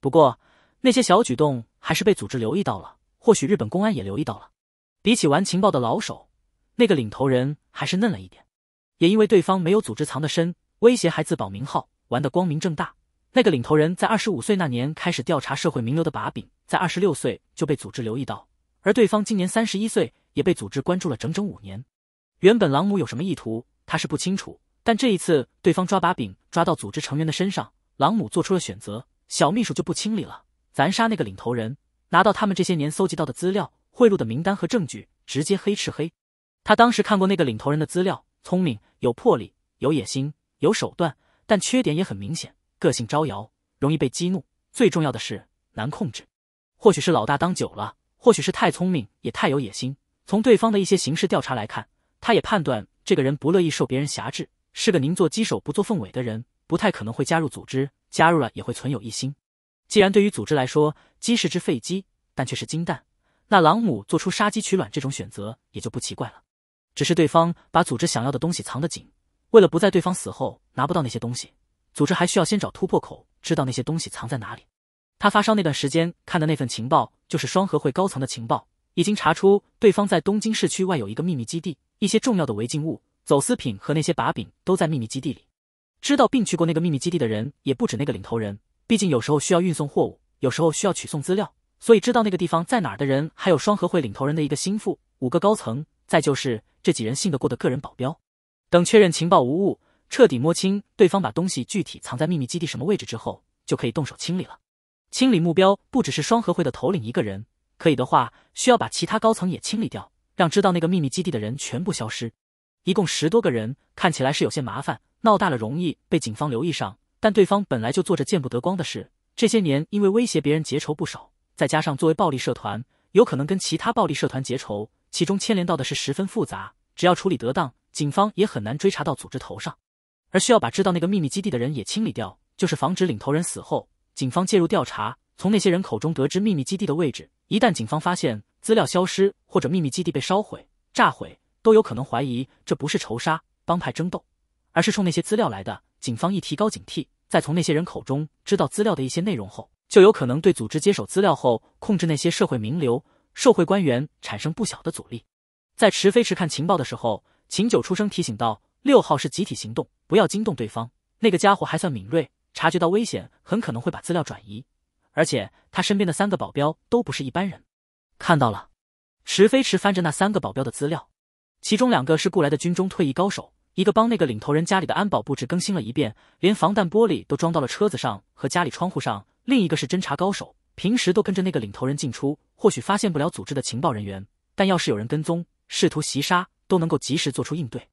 不过。那些小举动还是被组织留意到了，或许日本公安也留意到了。比起玩情报的老手，那个领头人还是嫩了一点。也因为对方没有组织藏的深，威胁还自保名号，玩得光明正大。那个领头人在二十五岁那年开始调查社会名流的把柄，在二十六岁就被组织留意到，而对方今年三十一岁，也被组织关注了整整五年。原本朗姆有什么意图，他是不清楚，但这一次对方抓把柄抓到组织成员的身上，朗姆做出了选择。小秘书就不清理了。咱杀那个领头人，拿到他们这些年搜集到的资料、贿赂的名单和证据，直接黑吃黑。他当时看过那个领头人的资料，聪明、有魄力、有野心、有手段，但缺点也很明显：个性招摇，容易被激怒。最重要的是难控制。或许是老大当久了，或许是太聪明也太有野心。从对方的一些刑事调查来看，他也判断这个人不乐意受别人辖制，是个宁做鸡首不做凤尾的人，不太可能会加入组织，加入了也会存有一心。既然对于组织来说，鸡是只废鸡，但却是金蛋，那朗姆做出杀鸡取卵这种选择也就不奇怪了。只是对方把组织想要的东西藏得紧，为了不在对方死后拿不到那些东西，组织还需要先找突破口，知道那些东西藏在哪里。他发烧那段时间看的那份情报，就是双合会高层的情报，已经查出对方在东京市区外有一个秘密基地，一些重要的违禁物、走私品和那些把柄都在秘密基地里。知道并去过那个秘密基地的人，也不止那个领头人。毕竟有时候需要运送货物，有时候需要取送资料，所以知道那个地方在哪儿的人，还有双合会领头人的一个心腹、五个高层，再就是这几人信得过的个人保镖。等确认情报无误，彻底摸清对方把东西具体藏在秘密基地什么位置之后，就可以动手清理了。清理目标不只是双合会的头领一个人，可以的话，需要把其他高层也清理掉，让知道那个秘密基地的人全部消失。一共十多个人，看起来是有些麻烦，闹大了容易被警方留意上。但对方本来就做着见不得光的事，这些年因为威胁别人结仇不少，再加上作为暴力社团，有可能跟其他暴力社团结仇，其中牵连到的事十分复杂。只要处理得当，警方也很难追查到组织头上，而需要把知道那个秘密基地的人也清理掉，就是防止领头人死后，警方介入调查，从那些人口中得知秘密基地的位置。一旦警方发现资料消失或者秘密基地被烧毁、炸毁，都有可能怀疑这不是仇杀、帮派争斗，而是冲那些资料来的。警方一提高警惕。在从那些人口中知道资料的一些内容后，就有可能对组织接手资料后控制那些社会名流、社会官员产生不小的阻力。在池飞池看情报的时候，秦九出声提醒道：“六号是集体行动，不要惊动对方。那个家伙还算敏锐，察觉到危险很可能会把资料转移，而且他身边的三个保镖都不是一般人。”看到了，池飞池翻着那三个保镖的资料，其中两个是雇来的军中退役高手。一个帮那个领头人家里的安保布置更新了一遍，连防弹玻璃都装到了车子上和家里窗户上。另一个是侦察高手，平时都跟着那个领头人进出，或许发现不了组织的情报人员，但要是有人跟踪试图袭杀，都能够及时做出应对。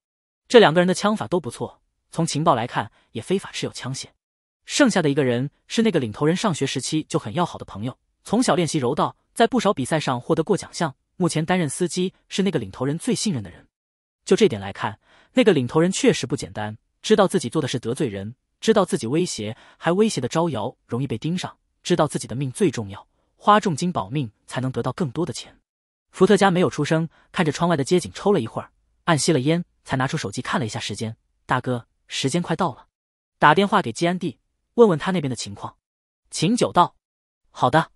这两个人的枪法都不错，从情报来看也非法持有枪械。剩下的一个人是那个领头人上学时期就很要好的朋友，从小练习柔道，在不少比赛上获得过奖项，目前担任司机，是那个领头人最信任的人。就这点来看。那个领头人确实不简单，知道自己做的是得罪人，知道自己威胁还威胁的招摇，容易被盯上，知道自己的命最重要，花重金保命才能得到更多的钱。伏特加没有出声，看着窗外的街景，抽了一会儿，暗吸了烟，才拿出手机看了一下时间。大哥，时间快到了，打电话给季安弟，问问他那边的情况。秦九道：“好的。”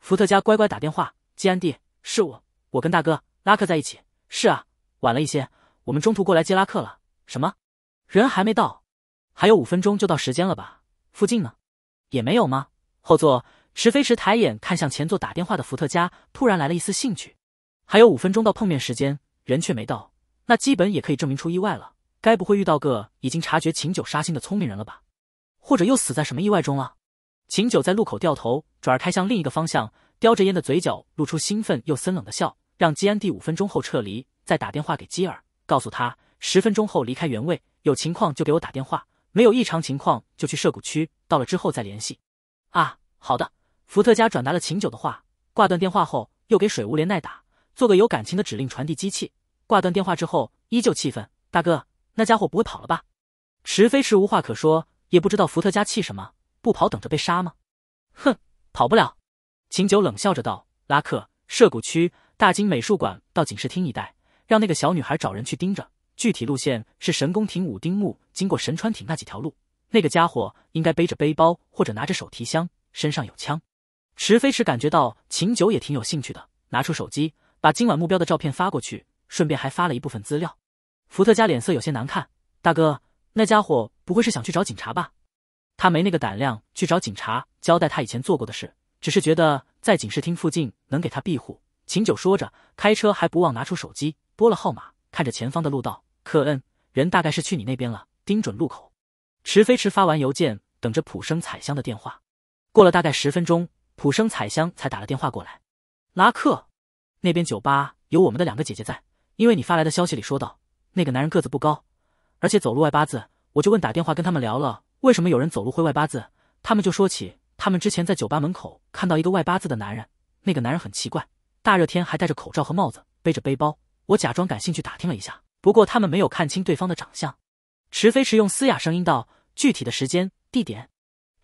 伏特加乖乖打电话。季安弟，是我，我跟大哥拉克在一起。是啊，晚了一些。我们中途过来接拉克了，什么人还没到？还有五分钟就到时间了吧？附近呢？也没有吗？后座池飞池抬眼看向前座打电话的伏特加，突然来了一丝兴趣。还有五分钟到碰面时间，人却没到，那基本也可以证明出意外了。该不会遇到个已经察觉秦九杀心的聪明人了吧？或者又死在什么意外中了？秦九在路口掉头，转而开向另一个方向，叼着烟的嘴角露出兴奋又森冷的笑，让基安第五分钟后撤离，再打电话给基尔。告诉他，十分钟后离开原位，有情况就给我打电话。没有异常情况就去涉谷区，到了之后再联系。啊，好的。伏特加转达了秦九的话，挂断电话后又给水无莲奈打，做个有感情的指令传递机器。挂断电话之后，依旧气愤。大哥，那家伙不会跑了吧？池飞池无话可说，也不知道伏特加气什么，不跑等着被杀吗？哼，跑不了。秦九冷笑着道：“拉克，涉谷区大金美术馆到警视厅一带。”让那个小女孩找人去盯着，具体路线是神宫町五丁目，经过神川町那几条路。那个家伙应该背着背包或者拿着手提箱，身上有枪。池飞驰感觉到秦九也挺有兴趣的，拿出手机把今晚目标的照片发过去，顺便还发了一部分资料。伏特加脸色有些难看，大哥，那家伙不会是想去找警察吧？他没那个胆量去找警察交代他以前做过的事，只是觉得在警视厅附近能给他庇护。秦九说着，开车还不忘拿出手机。拨了号码，看着前方的路道。克恩，人大概是去你那边了。盯准路口。池飞池发完邮件，等着普生彩香的电话。过了大概十分钟，普生彩香才打了电话过来。拉克，那边酒吧有我们的两个姐姐在。因为你发来的消息里说道，那个男人个子不高，而且走路外八字。我就问打电话跟他们聊了，为什么有人走路会外八字？他们就说起他们之前在酒吧门口看到一个外八字的男人。那个男人很奇怪，大热天还戴着口罩和帽子，背着背包。我假装感兴趣打听了一下，不过他们没有看清对方的长相。池飞驰用嘶哑声音道：“具体的时间、地点，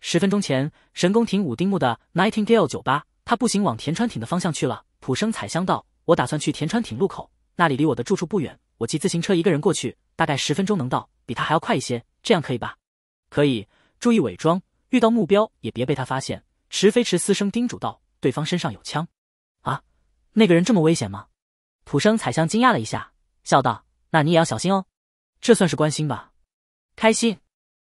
十分钟前，神宫庭五丁目的 Nightingale 酒吧。他步行往田川町的方向去了。”普生彩香道：“我打算去田川町路口，那里离我的住处不远。我骑自行车一个人过去，大概十分钟能到，比他还要快一些。这样可以吧？”“可以，注意伪装，遇到目标也别被他发现。”池飞驰嘶声叮嘱道：“对方身上有枪。”“啊，那个人这么危险吗？”普生彩香惊讶了一下，笑道：“那你也要小心哦，这算是关心吧。”开心，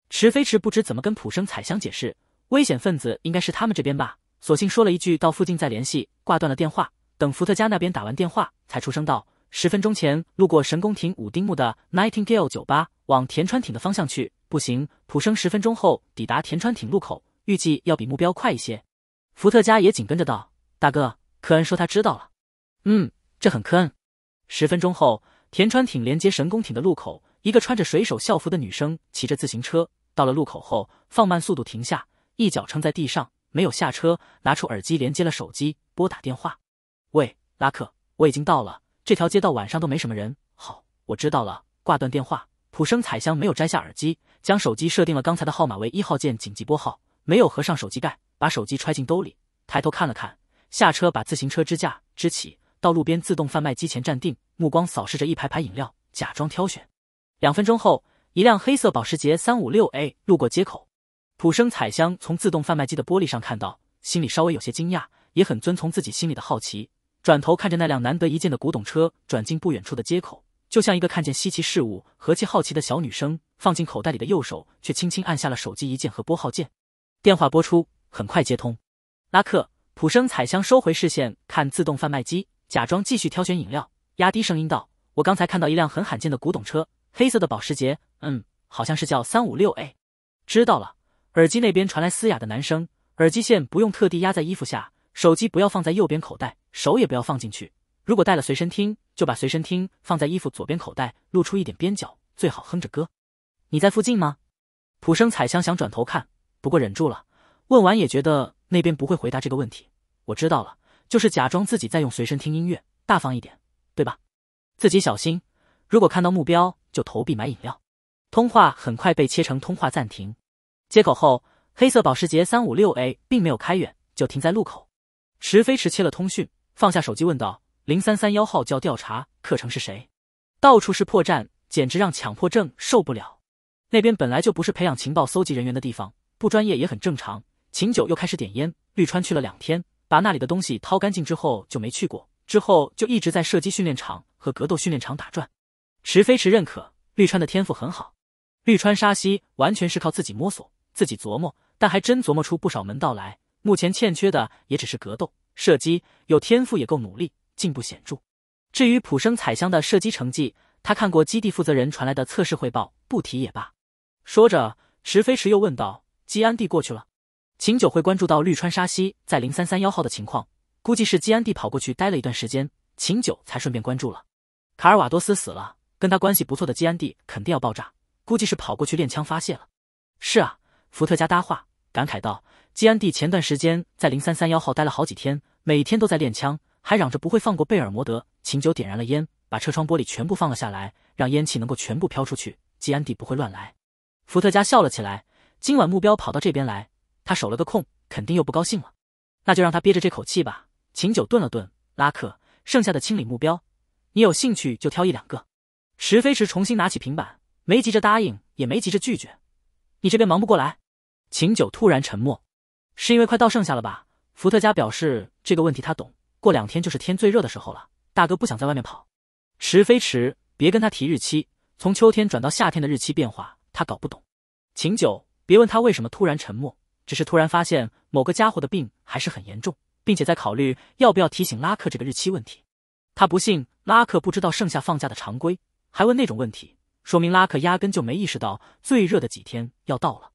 池飞池不知怎么跟普生彩香解释，危险分子应该是他们这边吧，索性说了一句：“到附近再联系。”挂断了电话。等伏特加那边打完电话，才出声道：“十分钟前路过神宫町五丁目的 Nightingale 酒吧，往田川町的方向去。”不行，普生十分钟后抵达田川町路口，预计要比目标快一些。伏特加也紧跟着道：“大哥，科恩说他知道了。”嗯。这很坑。十分钟后，田川町连接神宫町的路口，一个穿着水手校服的女生骑着自行车到了路口后，放慢速度停下，一脚撑在地上，没有下车，拿出耳机连接了手机，拨打电话：“喂，拉克，我已经到了。这条街道晚上都没什么人。”“好，我知道了。”挂断电话，普生彩香没有摘下耳机，将手机设定了刚才的号码为一号键紧急拨号，没有合上手机盖，把手机揣进兜里，抬头看了看，下车把自行车支架支起。到路边自动贩卖机前站定，目光扫视着一排排饮料，假装挑选。两分钟后，一辆黑色保时捷三五六 A 路过街口，普生彩香从自动贩卖机的玻璃上看到，心里稍微有些惊讶，也很遵从自己心里的好奇，转头看着那辆难得一见的古董车，转进不远处的街口，就像一个看见稀奇事物、和其好奇的小女生。放进口袋里的右手却轻轻按下了手机一键和拨号键，电话拨出，很快接通。拉克普生彩香收回视线，看自动贩卖机。假装继续挑选饮料，压低声音道：“我刚才看到一辆很罕见的古董车，黑色的保时捷，嗯，好像是叫三五六 A。”知道了。耳机那边传来嘶哑的男声：“耳机线不用特地压在衣服下，手机不要放在右边口袋，手也不要放进去。如果带了随身听，就把随身听放在衣服左边口袋，露出一点边角，最好哼着歌。”你在附近吗？普生彩香想转头看，不过忍住了。问完也觉得那边不会回答这个问题。我知道了。就是假装自己在用随身听音乐，大方一点，对吧？自己小心，如果看到目标就投币买饮料。通话很快被切成通话暂停接口后，黑色保时捷三五六 A 并没有开远，就停在路口。池飞驰切了通讯，放下手机问道：“零三三幺号叫调查课程是谁？到处是破绽，简直让强迫症受不了。那边本来就不是培养情报搜集人员的地方，不专业也很正常。”秦九又开始点烟。绿川去了两天。把那里的东西掏干净之后就没去过，之后就一直在射击训练场和格斗训练场打转。池飞池认可绿川的天赋很好，绿川沙希完全是靠自己摸索、自己琢磨，但还真琢磨出不少门道来。目前欠缺的也只是格斗、射击，有天赋也够努力，进步显著。至于普生彩香的射击成绩，他看过基地负责人传来的测试汇报，不提也罢。说着，池飞池又问道：“基安蒂过去了？”秦九会关注到绿川沙希在零三三幺号的情况，估计是基安蒂跑过去待了一段时间，秦九才顺便关注了。卡尔瓦多斯死了，跟他关系不错的基安蒂肯定要爆炸，估计是跑过去练枪发泄了。是啊，伏特加搭话，感慨道：“基安蒂前段时间在零三三幺号待了好几天，每天都在练枪，还嚷着不会放过贝尔摩德。”秦九点燃了烟，把车窗玻璃全部放了下来，让烟气能够全部飘出去。基安蒂不会乱来。伏特加笑了起来，今晚目标跑到这边来。他守了个空，肯定又不高兴了，那就让他憋着这口气吧。秦九顿了顿，拉克剩下的清理目标，你有兴趣就挑一两个。池飞驰重新拿起平板，没急着答应，也没急着拒绝。你这边忙不过来。秦九突然沉默，是因为快到剩下了吧？伏特加表示这个问题他懂，过两天就是天最热的时候了，大哥不想在外面跑。池飞驰别跟他提日期，从秋天转到夏天的日期变化他搞不懂。秦九别问他为什么突然沉默。只是突然发现某个家伙的病还是很严重，并且在考虑要不要提醒拉克这个日期问题。他不信拉克不知道盛夏放假的常规，还问那种问题，说明拉克压根就没意识到最热的几天要到了。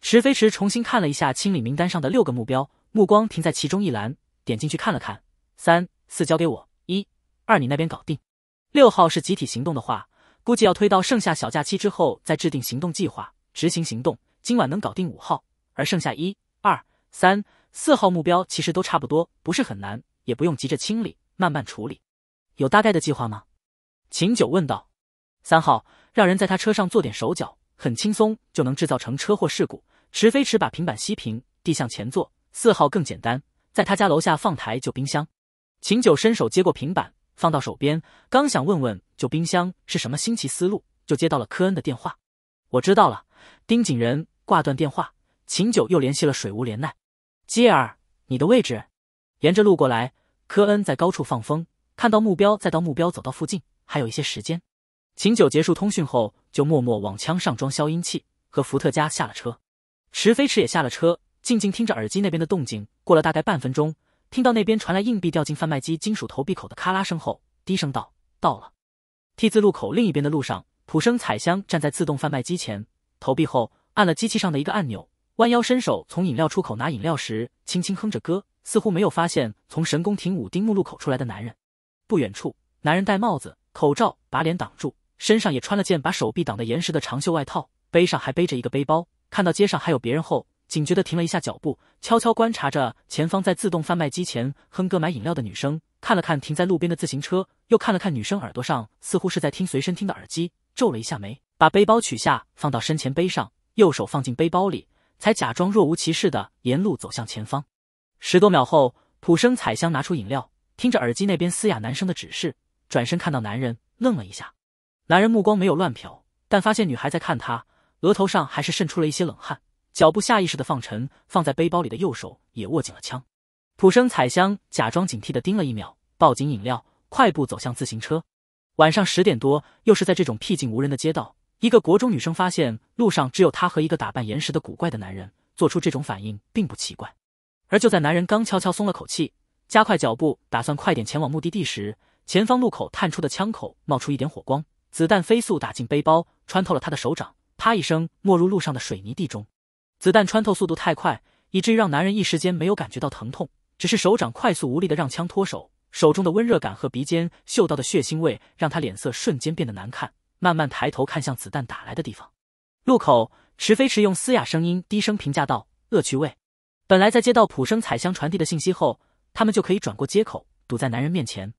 池飞池重新看了一下清理名单上的六个目标，目光停在其中一栏，点进去看了看。三四交给我，一二你那边搞定。六号是集体行动的话，估计要推到盛夏小假期之后再制定行动计划，执行行动。今晚能搞定五号。而剩下一、二、三、四号目标其实都差不多，不是很难，也不用急着清理，慢慢处理。有大概的计划吗？秦九问道。三号让人在他车上做点手脚，很轻松就能制造成车祸事故。池飞驰把平板吸屏，递向前座。四号更简单，在他家楼下放台旧冰箱。秦九伸手接过平板，放到手边，刚想问问旧冰箱是什么新奇思路，就接到了科恩的电话。我知道了，盯紧人，挂断电话。秦九又联系了水无怜奈，基尔，你的位置，沿着路过来。科恩在高处放风，看到目标，再到目标，走到附近，还有一些时间。秦九结束通讯后，就默默往枪上装消音器，和伏特加下了车。池飞驰也下了车，静静听着耳机那边的动静。过了大概半分钟，听到那边传来硬币掉进贩卖机金属投币口的咔啦声后，低声道：“到了。”T 字路口另一边的路上，普生彩香站在自动贩卖机前，投币后按了机器上的一个按钮。弯腰伸手从饮料出口拿饮料时，轻轻哼着歌，似乎没有发现从神宫庭武丁目路口出来的男人。不远处，男人戴帽子、口罩，把脸挡住，身上也穿了件把手臂挡得严实的长袖外套，背上还背着一个背包。看到街上还有别人后，警觉的停了一下脚步，悄悄观察着前方在自动贩卖机前哼歌买饮料的女生。看了看停在路边的自行车，又看了看女生耳朵上似乎是在听随身听的耳机，皱了一下眉，把背包取下放到身前背上，右手放进背包里。才假装若无其事的沿路走向前方，十多秒后，普生彩香拿出饮料，听着耳机那边嘶哑男声的指示，转身看到男人，愣了一下。男人目光没有乱瞟，但发现女孩在看他，额头上还是渗出了一些冷汗，脚步下意识的放沉，放在背包里的右手也握紧了枪。普生彩香假装警惕的盯了一秒，抱紧饮料，快步走向自行车。晚上十点多，又是在这种僻静无人的街道。一个国中女生发现路上只有她和一个打扮严实的古怪的男人，做出这种反应并不奇怪。而就在男人刚悄悄松了口气，加快脚步打算快点前往目的地时，前方路口探出的枪口冒出一点火光，子弹飞速打进背包，穿透了他的手掌，啪一声没入路上的水泥地中。子弹穿透速度太快，以至于让男人一时间没有感觉到疼痛，只是手掌快速无力的让枪脱手，手中的温热感和鼻尖嗅到的血腥味让他脸色瞬间变得难看。慢慢抬头看向子弹打来的地方，路口，池飞池用嘶哑声音低声评价道：“恶趣味。本来在接到普生彩香传递的信息后，他们就可以转过街口，堵在男人面前。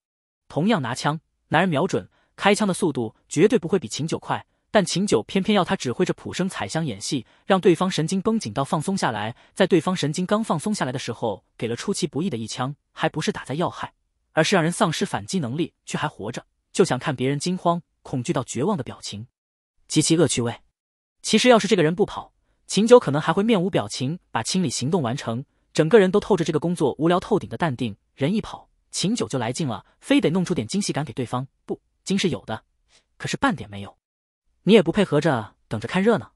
同样拿枪，男人瞄准开枪的速度绝对不会比秦九快，但秦九偏偏要他指挥着普生彩香演戏，让对方神经绷紧到放松下来。在对方神经刚放松下来的时候，给了出其不意的一枪，还不是打在要害，而是让人丧失反击能力却还活着，就想看别人惊慌。”恐惧到绝望的表情，极其恶趣味。其实要是这个人不跑，秦九可能还会面无表情把清理行动完成，整个人都透着这个工作无聊透顶的淡定。人一跑，秦九就来劲了，非得弄出点惊喜感给对方。不，惊是有的，可是半点没有。你也不配合着等着看热闹。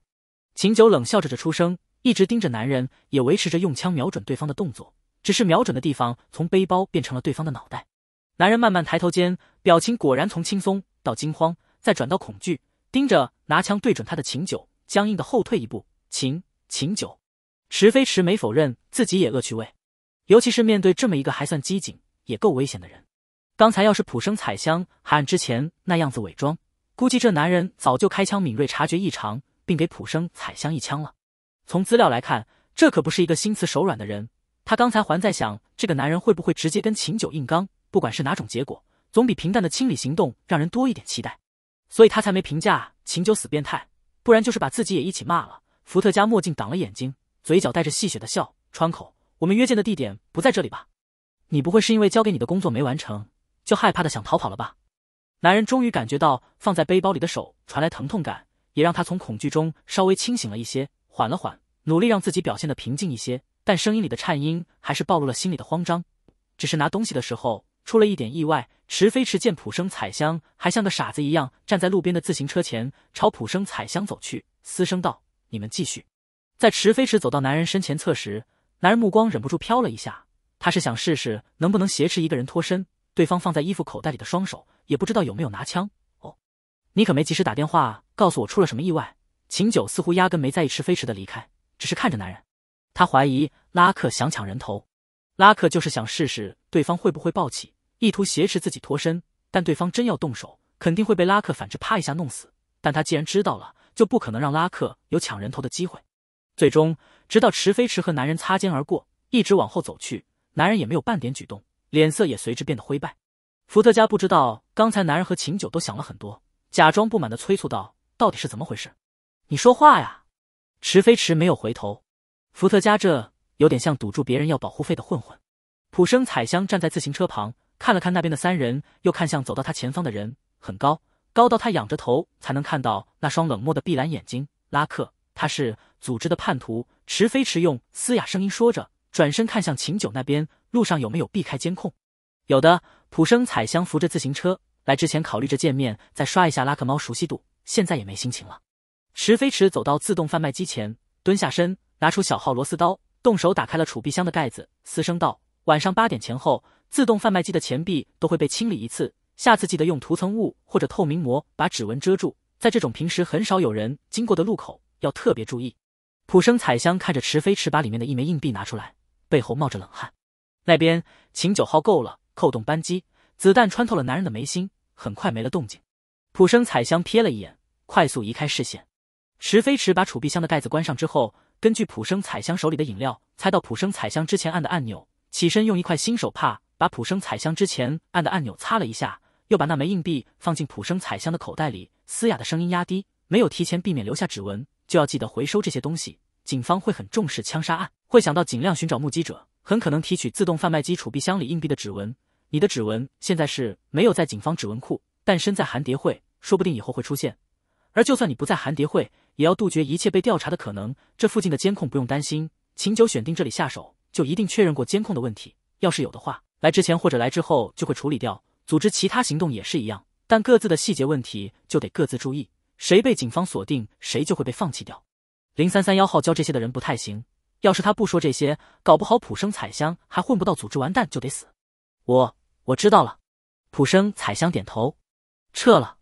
秦九冷笑着着出声，一直盯着男人，也维持着用枪瞄准对方的动作，只是瞄准的地方从背包变成了对方的脑袋。男人慢慢抬头间，表情果然从轻松。到惊慌，再转到恐惧，盯着拿枪对准他的秦九，僵硬的后退一步。秦秦九，池飞池没否认自己也恶趣味，尤其是面对这么一个还算机警，也够危险的人。刚才要是普生彩香还按之前那样子伪装，估计这男人早就开枪，敏锐察觉异常，并给普生彩香一枪了。从资料来看，这可不是一个心慈手软的人。他刚才还在想，这个男人会不会直接跟秦九硬刚，不管是哪种结果。总比平淡的清理行动让人多一点期待，所以他才没评价秦九死变态，不然就是把自己也一起骂了。伏特加墨镜挡了眼睛，嘴角带着戏谑的笑。川口，我们约见的地点不在这里吧？你不会是因为交给你的工作没完成，就害怕的想逃跑了吧？男人终于感觉到放在背包里的手传来疼痛感，也让他从恐惧中稍微清醒了一些，缓了缓，努力让自己表现的平静一些，但声音里的颤音还是暴露了心里的慌张。只是拿东西的时候。出了一点意外，池飞驰见普生彩香还像个傻子一样站在路边的自行车前，朝普生彩香走去，嘶声道：“你们继续。”在池飞驰走到男人身前侧时，男人目光忍不住飘了一下，他是想试试能不能挟持一个人脱身。对方放在衣服口袋里的双手，也不知道有没有拿枪。哦，你可没及时打电话告诉我出了什么意外。秦九似乎压根没在意池飞驰的离开，只是看着男人，他怀疑拉克想抢人头。拉克就是想试试对方会不会暴起，意图挟持自己脱身。但对方真要动手，肯定会被拉克反制，啪一下弄死。但他既然知道了，就不可能让拉克有抢人头的机会。最终，直到池飞驰和男人擦肩而过，一直往后走去，男人也没有半点举动，脸色也随之变得灰败。伏特加不知道刚才男人和秦九都想了很多，假装不满的催促道：“到底是怎么回事？你说话呀！”池飞驰没有回头。伏特加这。有点像堵住别人要保护费的混混。普生彩香站在自行车旁，看了看那边的三人，又看向走到他前方的人，很高，高到他仰着头才能看到那双冷漠的碧蓝眼睛。拉克，他是组织的叛徒。池飞驰用嘶哑声音说着，转身看向秦九那边，路上有没有避开监控？有的。普生彩香扶着自行车来之前考虑着见面再刷一下拉克猫熟悉度，现在也没心情了。池飞驰走到自动贩卖机前，蹲下身，拿出小号螺丝刀。动手打开了储币箱的盖子，嘶声道：“晚上八点前后，自动贩卖机的钱币都会被清理一次。下次记得用涂层物或者透明膜把指纹遮住。在这种平时很少有人经过的路口，要特别注意。”普生彩香看着池飞池把里面的一枚硬币拿出来，背后冒着冷汗。那边，秦九号够了，扣动扳机，子弹穿透了男人的眉心，很快没了动静。普生彩香瞥了一眼，快速移开视线。池飞池把储币箱的盖子关上之后。根据普生彩香手里的饮料，猜到普生彩香之前按的按钮，起身用一块新手帕把普生彩香之前按的按钮擦了一下，又把那枚硬币放进普生彩香的口袋里。嘶哑的声音压低，没有提前避免留下指纹，就要记得回收这些东西。警方会很重视枪杀案，会想到尽量寻找目击者，很可能提取自动贩卖机储币箱里硬币的指纹。你的指纹现在是没有在警方指纹库，但身在韩蝶会，说不定以后会出现。而就算你不在韩蝶会，也要杜绝一切被调查的可能。这附近的监控不用担心，秦九选定这里下手，就一定确认过监控的问题。要是有的话，来之前或者来之后就会处理掉。组织其他行动也是一样，但各自的细节问题就得各自注意。谁被警方锁定，谁就会被放弃掉。零三三幺号教这些的人不太行，要是他不说这些，搞不好普生彩香还混不到组织，完蛋就得死。我我知道了。普生彩香点头，撤了。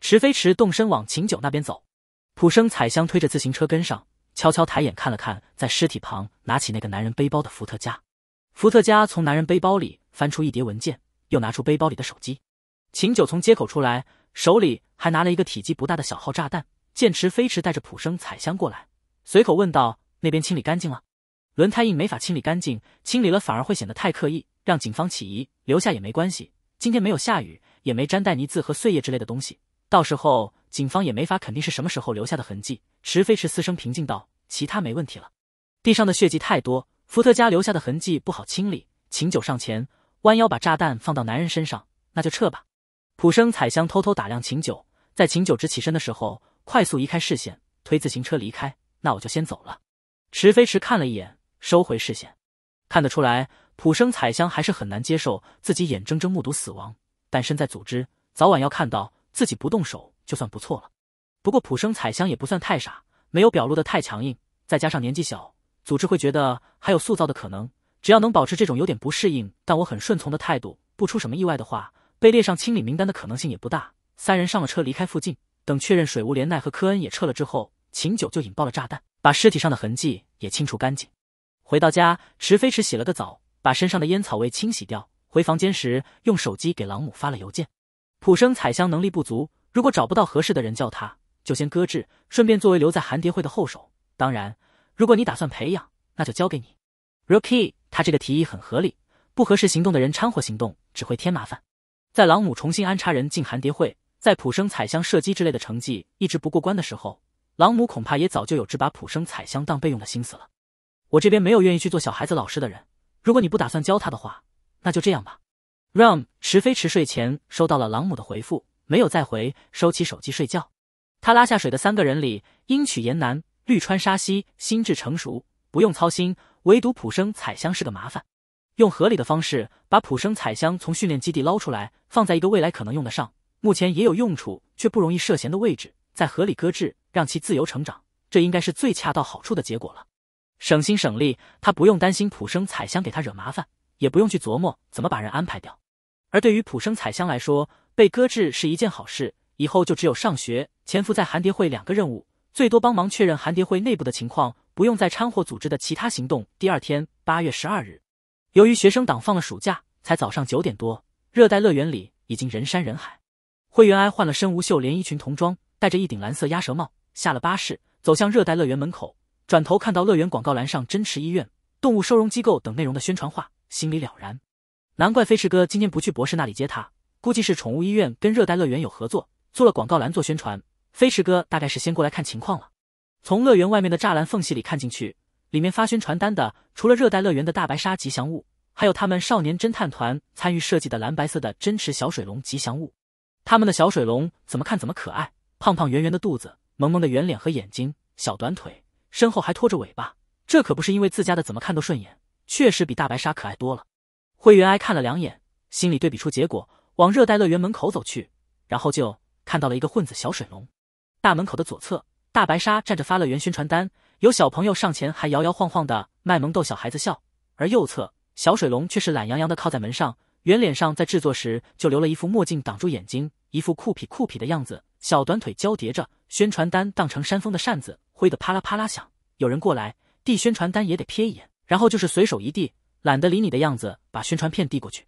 池飞池动身往秦九那边走。普生彩香推着自行车跟上，悄悄抬眼看了看，在尸体旁拿起那个男人背包的伏特加。伏特加从男人背包里翻出一叠文件，又拿出背包里的手机。秦九从街口出来，手里还拿了一个体积不大的小号炸弹。剑池飞驰带着普生彩香过来，随口问道：“那边清理干净了？轮胎印没法清理干净，清理了反而会显得太刻意，让警方起疑。留下也没关系，今天没有下雨，也没沾带泥渍和碎叶之类的东西，到时候。”警方也没法肯定是什么时候留下的痕迹。池飞池嘶声平静道：“其他没问题了，地上的血迹太多，伏特加留下的痕迹不好清理。”秦九上前，弯腰把炸弹放到男人身上。那就撤吧。普生彩香偷偷打量秦九，在秦九直起身的时候，快速移开视线，推自行车离开。那我就先走了。池飞池看了一眼，收回视线。看得出来，普生彩香还是很难接受自己眼睁睁目睹死亡，但身在组织，早晚要看到，自己不动手。就算不错了，不过普生彩香也不算太傻，没有表露的太强硬，再加上年纪小，组织会觉得还有塑造的可能。只要能保持这种有点不适应，但我很顺从的态度，不出什么意外的话，被列上清理名单的可能性也不大。三人上了车，离开附近，等确认水无连奈和科恩也撤了之后，秦九就引爆了炸弹，把尸体上的痕迹也清除干净。回到家，池飞驰洗了个澡，把身上的烟草味清洗掉，回房间时用手机给朗姆发了邮件：普生彩香能力不足。如果找不到合适的人教他，就先搁置，顺便作为留在韩蝶会的后手。当然，如果你打算培养，那就交给你，Rookie。他这个提议很合理，不合适行动的人掺和行动，只会添麻烦。在朗姆重新安插人进韩蝶会，在普生彩香射击之类的成绩一直不过关的时候，朗姆恐怕也早就有只把普生彩香当备用的心思了。我这边没有愿意去做小孩子老师的人，如果你不打算教他的话，那就这样吧。Ram 池飞池睡前收到了朗姆的回复。没有再回，收起手机睡觉。他拉下水的三个人里，樱曲言南、绿川沙希心智成熟，不用操心；唯独普生彩香是个麻烦。用合理的方式把普生彩香从训练基地捞出来，放在一个未来可能用得上、目前也有用处却不容易涉嫌的位置，在合理搁置，让其自由成长，这应该是最恰到好处的结果了，省心省力。他不用担心普生彩香给他惹麻烦，也不用去琢磨怎么把人安排掉。而对于普生彩香来说，被搁置是一件好事，以后就只有上学、潜伏在韩蝶会两个任务，最多帮忙确认韩蝶会内部的情况，不用再掺和组织的其他行动。第二天，八月十二日，由于学生党放了暑假，才早上九点多，热带乐园里已经人山人海。会员哀换了身无袖连衣裙童装，戴着一顶蓝色鸭舌帽，下了巴士，走向热带乐园门口。转头看到乐园广告栏上真池医院、动物收容机构等内容的宣传画，心里了然，难怪飞驰哥今天不去博士那里接他。估计是宠物医院跟热带乐园有合作，做了广告栏做宣传。飞驰哥大概是先过来看情况了。从乐园外面的栅栏缝隙里看进去，里面发宣传单的除了热带乐园的大白鲨吉祥物，还有他们少年侦探团参与设计的蓝白色的真池小水龙吉祥物。他们的小水龙怎么看怎么可爱，胖胖圆圆的肚子，萌萌的圆脸和眼睛，小短腿，身后还拖着尾巴。这可不是因为自家的怎么看都顺眼，确实比大白鲨可爱多了。灰原哀看了两眼，心里对比出结果。往热带乐园门口走去，然后就看到了一个混子小水龙。大门口的左侧，大白鲨站着发乐园宣传单，有小朋友上前还摇摇晃晃的卖萌逗小孩子笑；而右侧小水龙却是懒洋洋的靠在门上，圆脸上在制作时就留了一副墨镜挡住眼睛，一副酷痞酷痞的样子，小短腿交叠着，宣传单当成扇风的扇子，挥得啪啦啪啦响。有人过来递宣传单也得瞥一眼，然后就是随手一递，懒得理你的样子把宣传片递过去。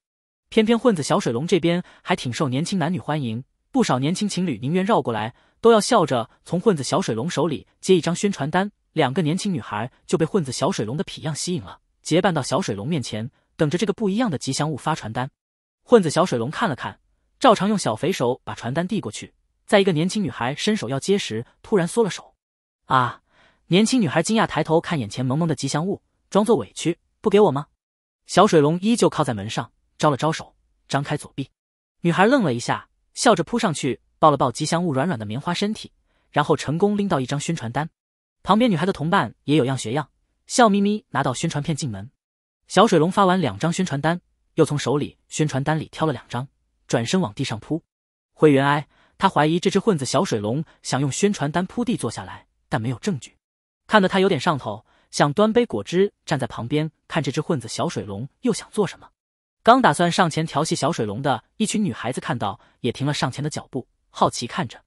偏偏混子小水龙这边还挺受年轻男女欢迎，不少年轻情侣宁愿绕过来，都要笑着从混子小水龙手里接一张宣传单。两个年轻女孩就被混子小水龙的痞样吸引了，结伴到小水龙面前，等着这个不一样的吉祥物发传单。混子小水龙看了看，照常用小肥手把传单递过去，在一个年轻女孩伸手要接时，突然缩了手。啊！年轻女孩惊讶抬头看眼前萌萌的吉祥物，装作委屈：“不给我吗？”小水龙依旧靠在门上。招了招手，张开左臂，女孩愣了一下，笑着扑上去，抱了抱吉祥物软软的棉花身体，然后成功拎到一张宣传单。旁边女孩的同伴也有样学样，笑眯眯拿到宣传片进门。小水龙发完两张宣传单，又从手里宣传单里挑了两张，转身往地上扑。灰原哀，他怀疑这只混子小水龙想用宣传单铺地坐下来，但没有证据，看得他有点上头，想端杯果汁站在旁边看这只混子小水龙又想做什么。刚打算上前调戏小水龙的一群女孩子看到，也停了上前的脚步，好奇看着。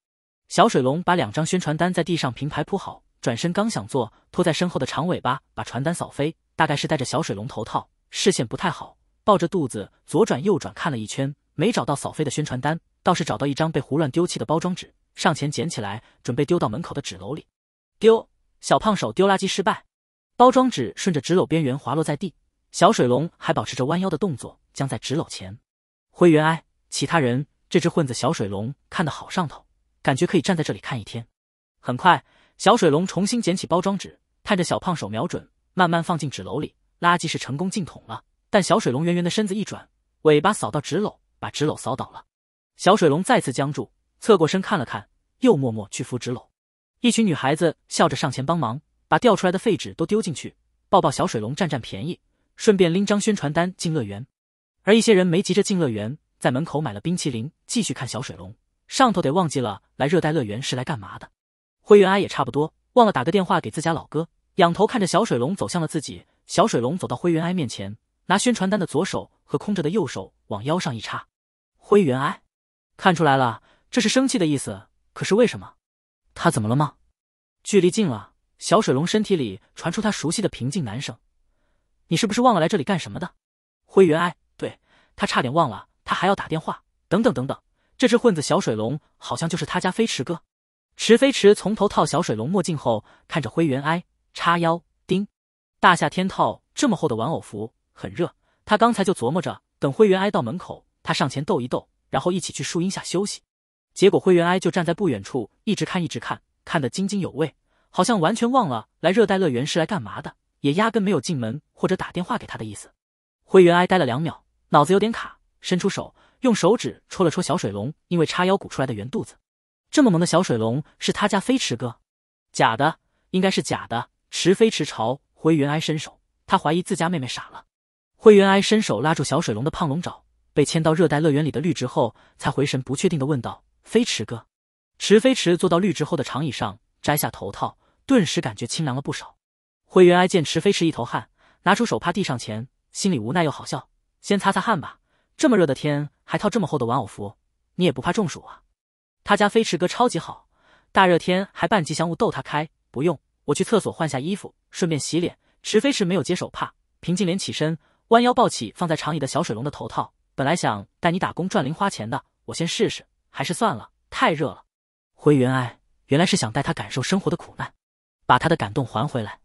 小水龙把两张宣传单在地上平排铺好，转身刚想坐，拖在身后的长尾巴把传单扫飞。大概是戴着小水龙头套，视线不太好，抱着肚子左转右转看了一圈，没找到扫飞的宣传单，倒是找到一张被胡乱丢弃的包装纸，上前捡起来准备丢到门口的纸篓里。丢，小胖手丢垃圾失败，包装纸顺着纸篓边缘滑落在地，小水龙还保持着弯腰的动作。将在纸篓前，灰原哀，其他人，这只混子小水龙看得好上头，感觉可以站在这里看一天。很快，小水龙重新捡起包装纸，看着小胖手瞄准，慢慢放进纸篓里。垃圾是成功进桶了，但小水龙圆圆的身子一转，尾巴扫到纸篓，把纸篓扫倒了。小水龙再次僵住，侧过身看了看，又默默去扶纸篓。一群女孩子笑着上前帮忙，把掉出来的废纸都丢进去，抱抱小水龙占占便宜，顺便拎张宣传单进乐园。而一些人没急着进乐园，在门口买了冰淇淋，继续看小水龙。上头得忘记了来热带乐园是来干嘛的。灰原哀也差不多忘了，打个电话给自家老哥。仰头看着小水龙走向了自己。小水龙走到灰原哀面前，拿宣传单的左手和空着的右手往腰上一插。灰原哀，看出来了，这是生气的意思。可是为什么？他怎么了吗？距离近了，小水龙身体里传出他熟悉的平静男声：“你是不是忘了来这里干什么的？”灰原哀。他差点忘了，他还要打电话。等等等等，这只混子小水龙好像就是他家飞驰哥，池飞驰从头套小水龙墨镜后，看着灰原哀，叉腰，叮。大夏天套这么厚的玩偶服，很热。他刚才就琢磨着，等灰原哀到门口，他上前逗一逗，然后一起去树荫下休息。结果灰原哀就站在不远处，一直看，一直看，看得津津有味，好像完全忘了来热带乐园是来干嘛的，也压根没有进门或者打电话给他的意思。灰原哀呆了两秒。脑子有点卡，伸出手用手指戳了戳小水龙，因为叉腰鼓出来的圆肚子。这么萌的小水龙是他家飞驰哥？假的，应该是假的。池飞驰朝灰原哀伸手，他怀疑自家妹妹傻了。灰原哀伸手拉住小水龙的胖龙爪，被牵到热带乐园里的绿植后，才回神，不确定的问道：“飞驰哥。”池飞驰坐到绿植后的长椅上，摘下头套，顿时感觉清凉了不少。灰原哀见池飞驰一头汗，拿出手帕递上前，心里无奈又好笑。先擦擦汗吧，这么热的天还套这么厚的玩偶服，你也不怕中暑啊？他家飞驰哥超级好，大热天还扮吉祥物逗他开。不用，我去厕所换下衣服，顺便洗脸。池飞驰没有接手帕，平静脸起身，弯腰抱起放在长椅的小水龙的头套。本来想带你打工赚零花钱的，我先试试，还是算了，太热了。灰原哀原来是想带他感受生活的苦难，把他的感动还回来。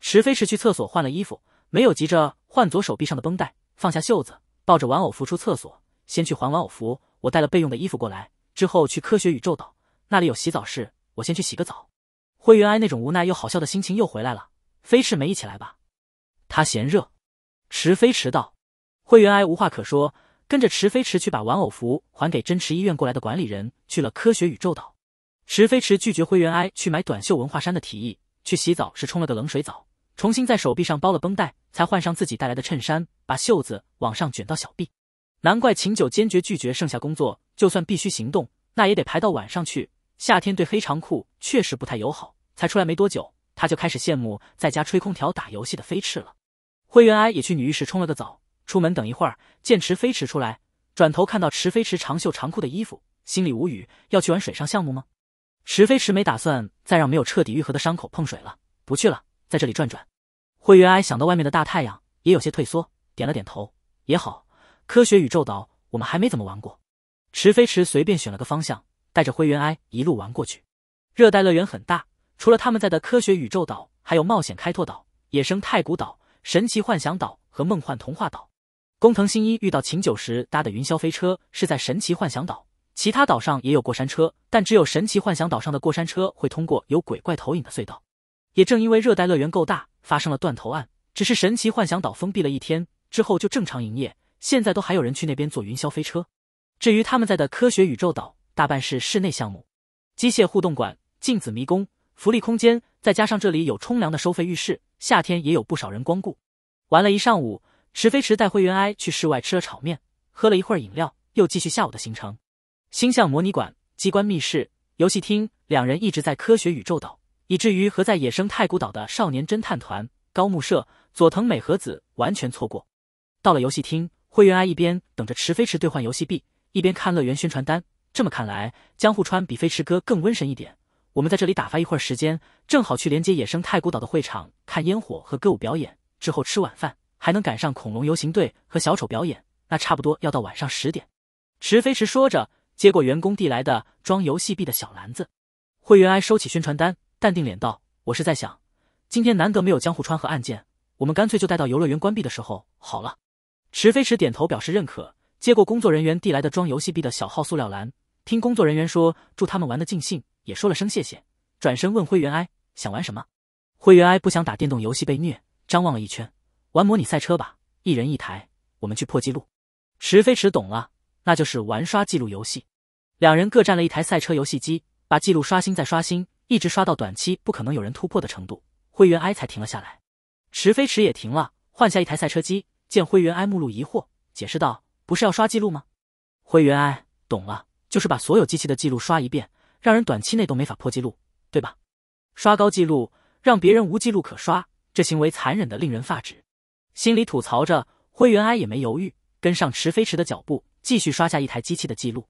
池飞驰去厕所换了衣服，没有急着换左手臂上的绷带。放下袖子，抱着玩偶服出厕所，先去还玩偶服。我带了备用的衣服过来，之后去科学宇宙岛，那里有洗澡室。我先去洗个澡。灰原哀那种无奈又好笑的心情又回来了。飞驰没一起来吧？他嫌热。池飞驰道，灰原哀无话可说，跟着池飞驰去把玩偶服还给真池医院过来的管理人，去了科学宇宙岛。池飞驰拒绝灰原哀去买短袖文化衫的提议，去洗澡是冲了个冷水澡。重新在手臂上包了绷带，才换上自己带来的衬衫，把袖子往上卷到小臂。难怪秦九坚决拒绝剩下工作，就算必须行动，那也得排到晚上去。夏天对黑长裤确实不太友好。才出来没多久，他就开始羡慕在家吹空调打游戏的飞翅了。灰原哀也去女浴室冲了个澡，出门等一会儿，见池飞驰出来，转头看到池飞驰长袖长裤的衣服，心里无语。要去玩水上项目吗？池飞驰没打算再让没有彻底愈合的伤口碰水了，不去了。在这里转转，灰原哀想到外面的大太阳，也有些退缩，点了点头。也好，科学宇宙岛我们还没怎么玩过。池飞池随便选了个方向，带着灰原哀一路玩过去。热带乐园很大，除了他们在的科学宇宙岛，还有冒险开拓岛、野生太古岛、神奇幻想岛和梦幻童话岛。工藤新一遇到秦九时搭的云霄飞车是在神奇幻想岛，其他岛上也有过山车，但只有神奇幻想岛上的过山车会通过有鬼怪投影的隧道。也正因为热带乐园够大，发生了断头案，只是神奇幻想岛封闭了一天之后就正常营业，现在都还有人去那边坐云霄飞车。至于他们在的科学宇宙岛，大半是室内项目，机械互动馆、镜子迷宫、福利空间，再加上这里有冲凉的收费浴室，夏天也有不少人光顾。玩了一上午，池飞驰带灰原哀去室外吃了炒面，喝了一会儿饮料，又继续下午的行程：星象模拟馆、机关密室、游戏厅。两人一直在科学宇宙岛。以至于和在野生太古岛的少年侦探团高木社佐藤美和子完全错过。到了游戏厅，灰原哀一边等着池飞驰兑换游戏币，一边看乐园宣传单。这么看来，江户川比飞驰哥更温顺一点。我们在这里打发一会儿时间，正好去连接野生太古岛的会场看烟火和歌舞表演，之后吃晚饭，还能赶上恐龙游行队和小丑表演。那差不多要到晚上十点。池飞驰说着，接过员工递来的装游戏币的小篮子。灰原哀收起宣传单。淡定脸道：“我是在想，今天难得没有江户川和案件，我们干脆就带到游乐园关闭的时候好了。”池飞驰点头表示认可，接过工作人员递来的装游戏币的小号塑料篮，听工作人员说祝他们玩的尽兴，也说了声谢谢，转身问灰原哀：“想玩什么？”灰原哀不想打电动游戏被虐，张望了一圈，玩模拟赛车吧，一人一台，我们去破记录。池飞驰懂了，那就是玩刷记录游戏，两人各占了一台赛车游戏机，把记录刷新再刷新。一直刷到短期不可能有人突破的程度，灰原哀才停了下来。池飞池也停了，换下一台赛车机。见灰原哀目露疑惑，解释道：“不是要刷记录吗？”灰原哀懂了，就是把所有机器的记录刷一遍，让人短期内都没法破记录，对吧？刷高记录，让别人无记录可刷，这行为残忍的令人发指。心里吐槽着，灰原哀也没犹豫，跟上池飞池的脚步，继续刷下一台机器的记录。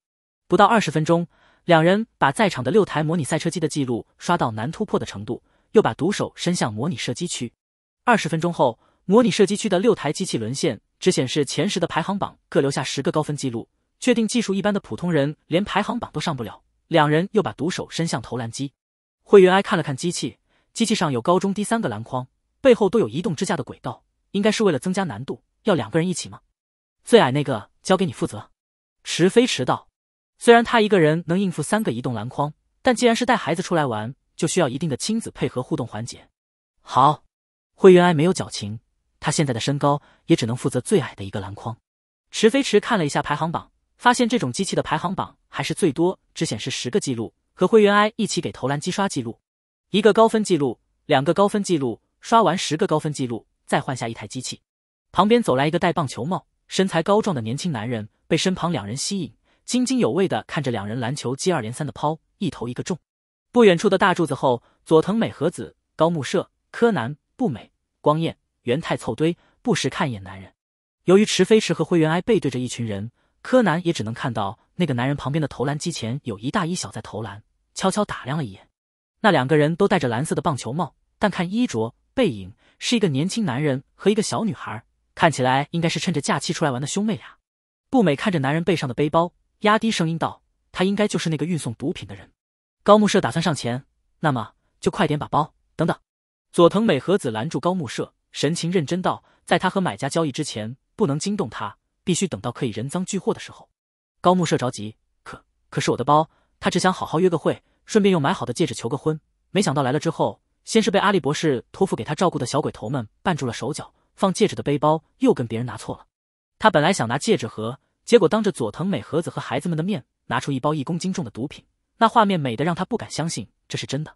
不到二十分钟。两人把在场的六台模拟赛车机的记录刷到难突破的程度，又把毒手伸向模拟射击区。二十分钟后，模拟射击区的六台机器沦陷，只显示前十的排行榜各留下十个高分记录，确定技术一般的普通人连排行榜都上不了。两人又把毒手伸向投篮机。会员埃看了看机器，机器上有高中低三个篮筐，背后都有移动支架的轨道，应该是为了增加难度，要两个人一起吗？最矮那个交给你负责。迟飞迟道。虽然他一个人能应付三个移动篮筐，但既然是带孩子出来玩，就需要一定的亲子配合互动环节。好，灰原哀没有矫情，他现在的身高也只能负责最矮的一个篮筐。池飞池看了一下排行榜，发现这种机器的排行榜还是最多只显示十个记录。和灰原哀一起给投篮机刷记录，一个高分记录，两个高分记录，刷完十个高分记录，再换下一台机器。旁边走来一个戴棒球帽、身材高壮的年轻男人，被身旁两人吸引。津津有味地看着两人篮球接二连三的抛，一投一个中。不远处的大柱子后，佐藤美和子、高木社、柯南、步美、光彦、元太凑堆，不时看一眼男人。由于池飞池和灰原哀背对着一群人，柯南也只能看到那个男人旁边的投篮机前有一大一小在投篮，悄悄打量了一眼。那两个人都戴着蓝色的棒球帽，但看衣着、背影，是一个年轻男人和一个小女孩，看起来应该是趁着假期出来玩的兄妹俩。步美看着男人背上的背包。压低声音道：“他应该就是那个运送毒品的人。”高木社打算上前，那么就快点把包……等等，佐藤美和子拦住高木社，神情认真道：“在他和买家交易之前，不能惊动他，必须等到可以人赃俱获的时候。”高木社着急，可可是我的包，他只想好好约个会，顺便用买好的戒指求个婚。没想到来了之后，先是被阿笠博士托付给他照顾的小鬼头们绊住了手脚，放戒指的背包又跟别人拿错了，他本来想拿戒指和。结果，当着佐藤美和子和孩子们的面，拿出一包一公斤重的毒品，那画面美得让他不敢相信这是真的。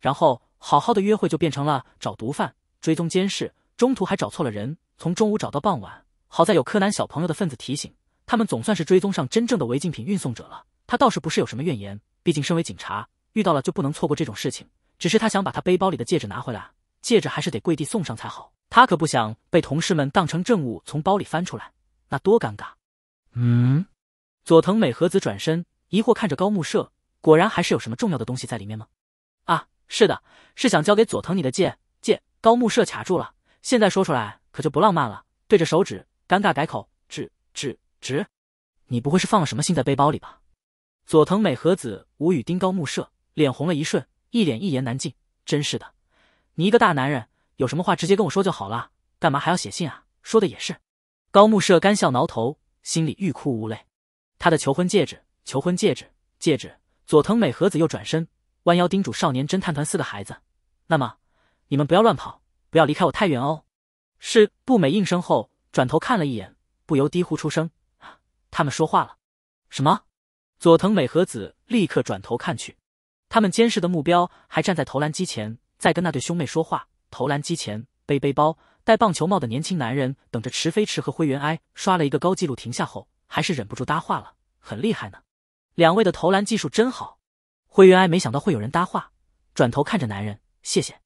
然后，好好的约会就变成了找毒贩、追踪监视，中途还找错了人，从中午找到傍晚。好在有柯南小朋友的份子提醒，他们总算是追踪上真正的违禁品运送者了。他倒是不是有什么怨言，毕竟身为警察，遇到了就不能错过这种事情。只是他想把他背包里的戒指拿回来，戒指还是得跪地送上才好。他可不想被同事们当成证物从包里翻出来，那多尴尬。嗯，佐藤美和子转身疑惑看着高木社，果然还是有什么重要的东西在里面吗？啊，是的，是想交给佐藤你的剑剑。高木社卡住了，现在说出来可就不浪漫了。对着手指尴尬改口，指指指。你不会是放了什么信在背包里吧？佐藤美和子无语盯高木社，脸红了一瞬，一脸一言难尽。真是的，你一个大男人有什么话直接跟我说就好了，干嘛还要写信啊？说的也是。高木社干笑挠头。心里欲哭无泪，他的求婚戒指，求婚戒指，戒指。佐藤美和子又转身，弯腰叮嘱少年侦探团四个孩子：“那么，你们不要乱跑，不要离开我太远哦。”是步美应声后，转头看了一眼，不由低呼出声：“啊，他们说话了。”什么？佐藤美和子立刻转头看去，他们监视的目标还站在投篮机前，在跟那对兄妹说话。投篮机前，背背包。戴棒球帽的年轻男人等着池飞驰和灰原哀刷了一个高纪录停下后，还是忍不住搭话了：“很厉害呢，两位的投篮技术真好。”灰原哀没想到会有人搭话，转头看着男人：“谢谢。”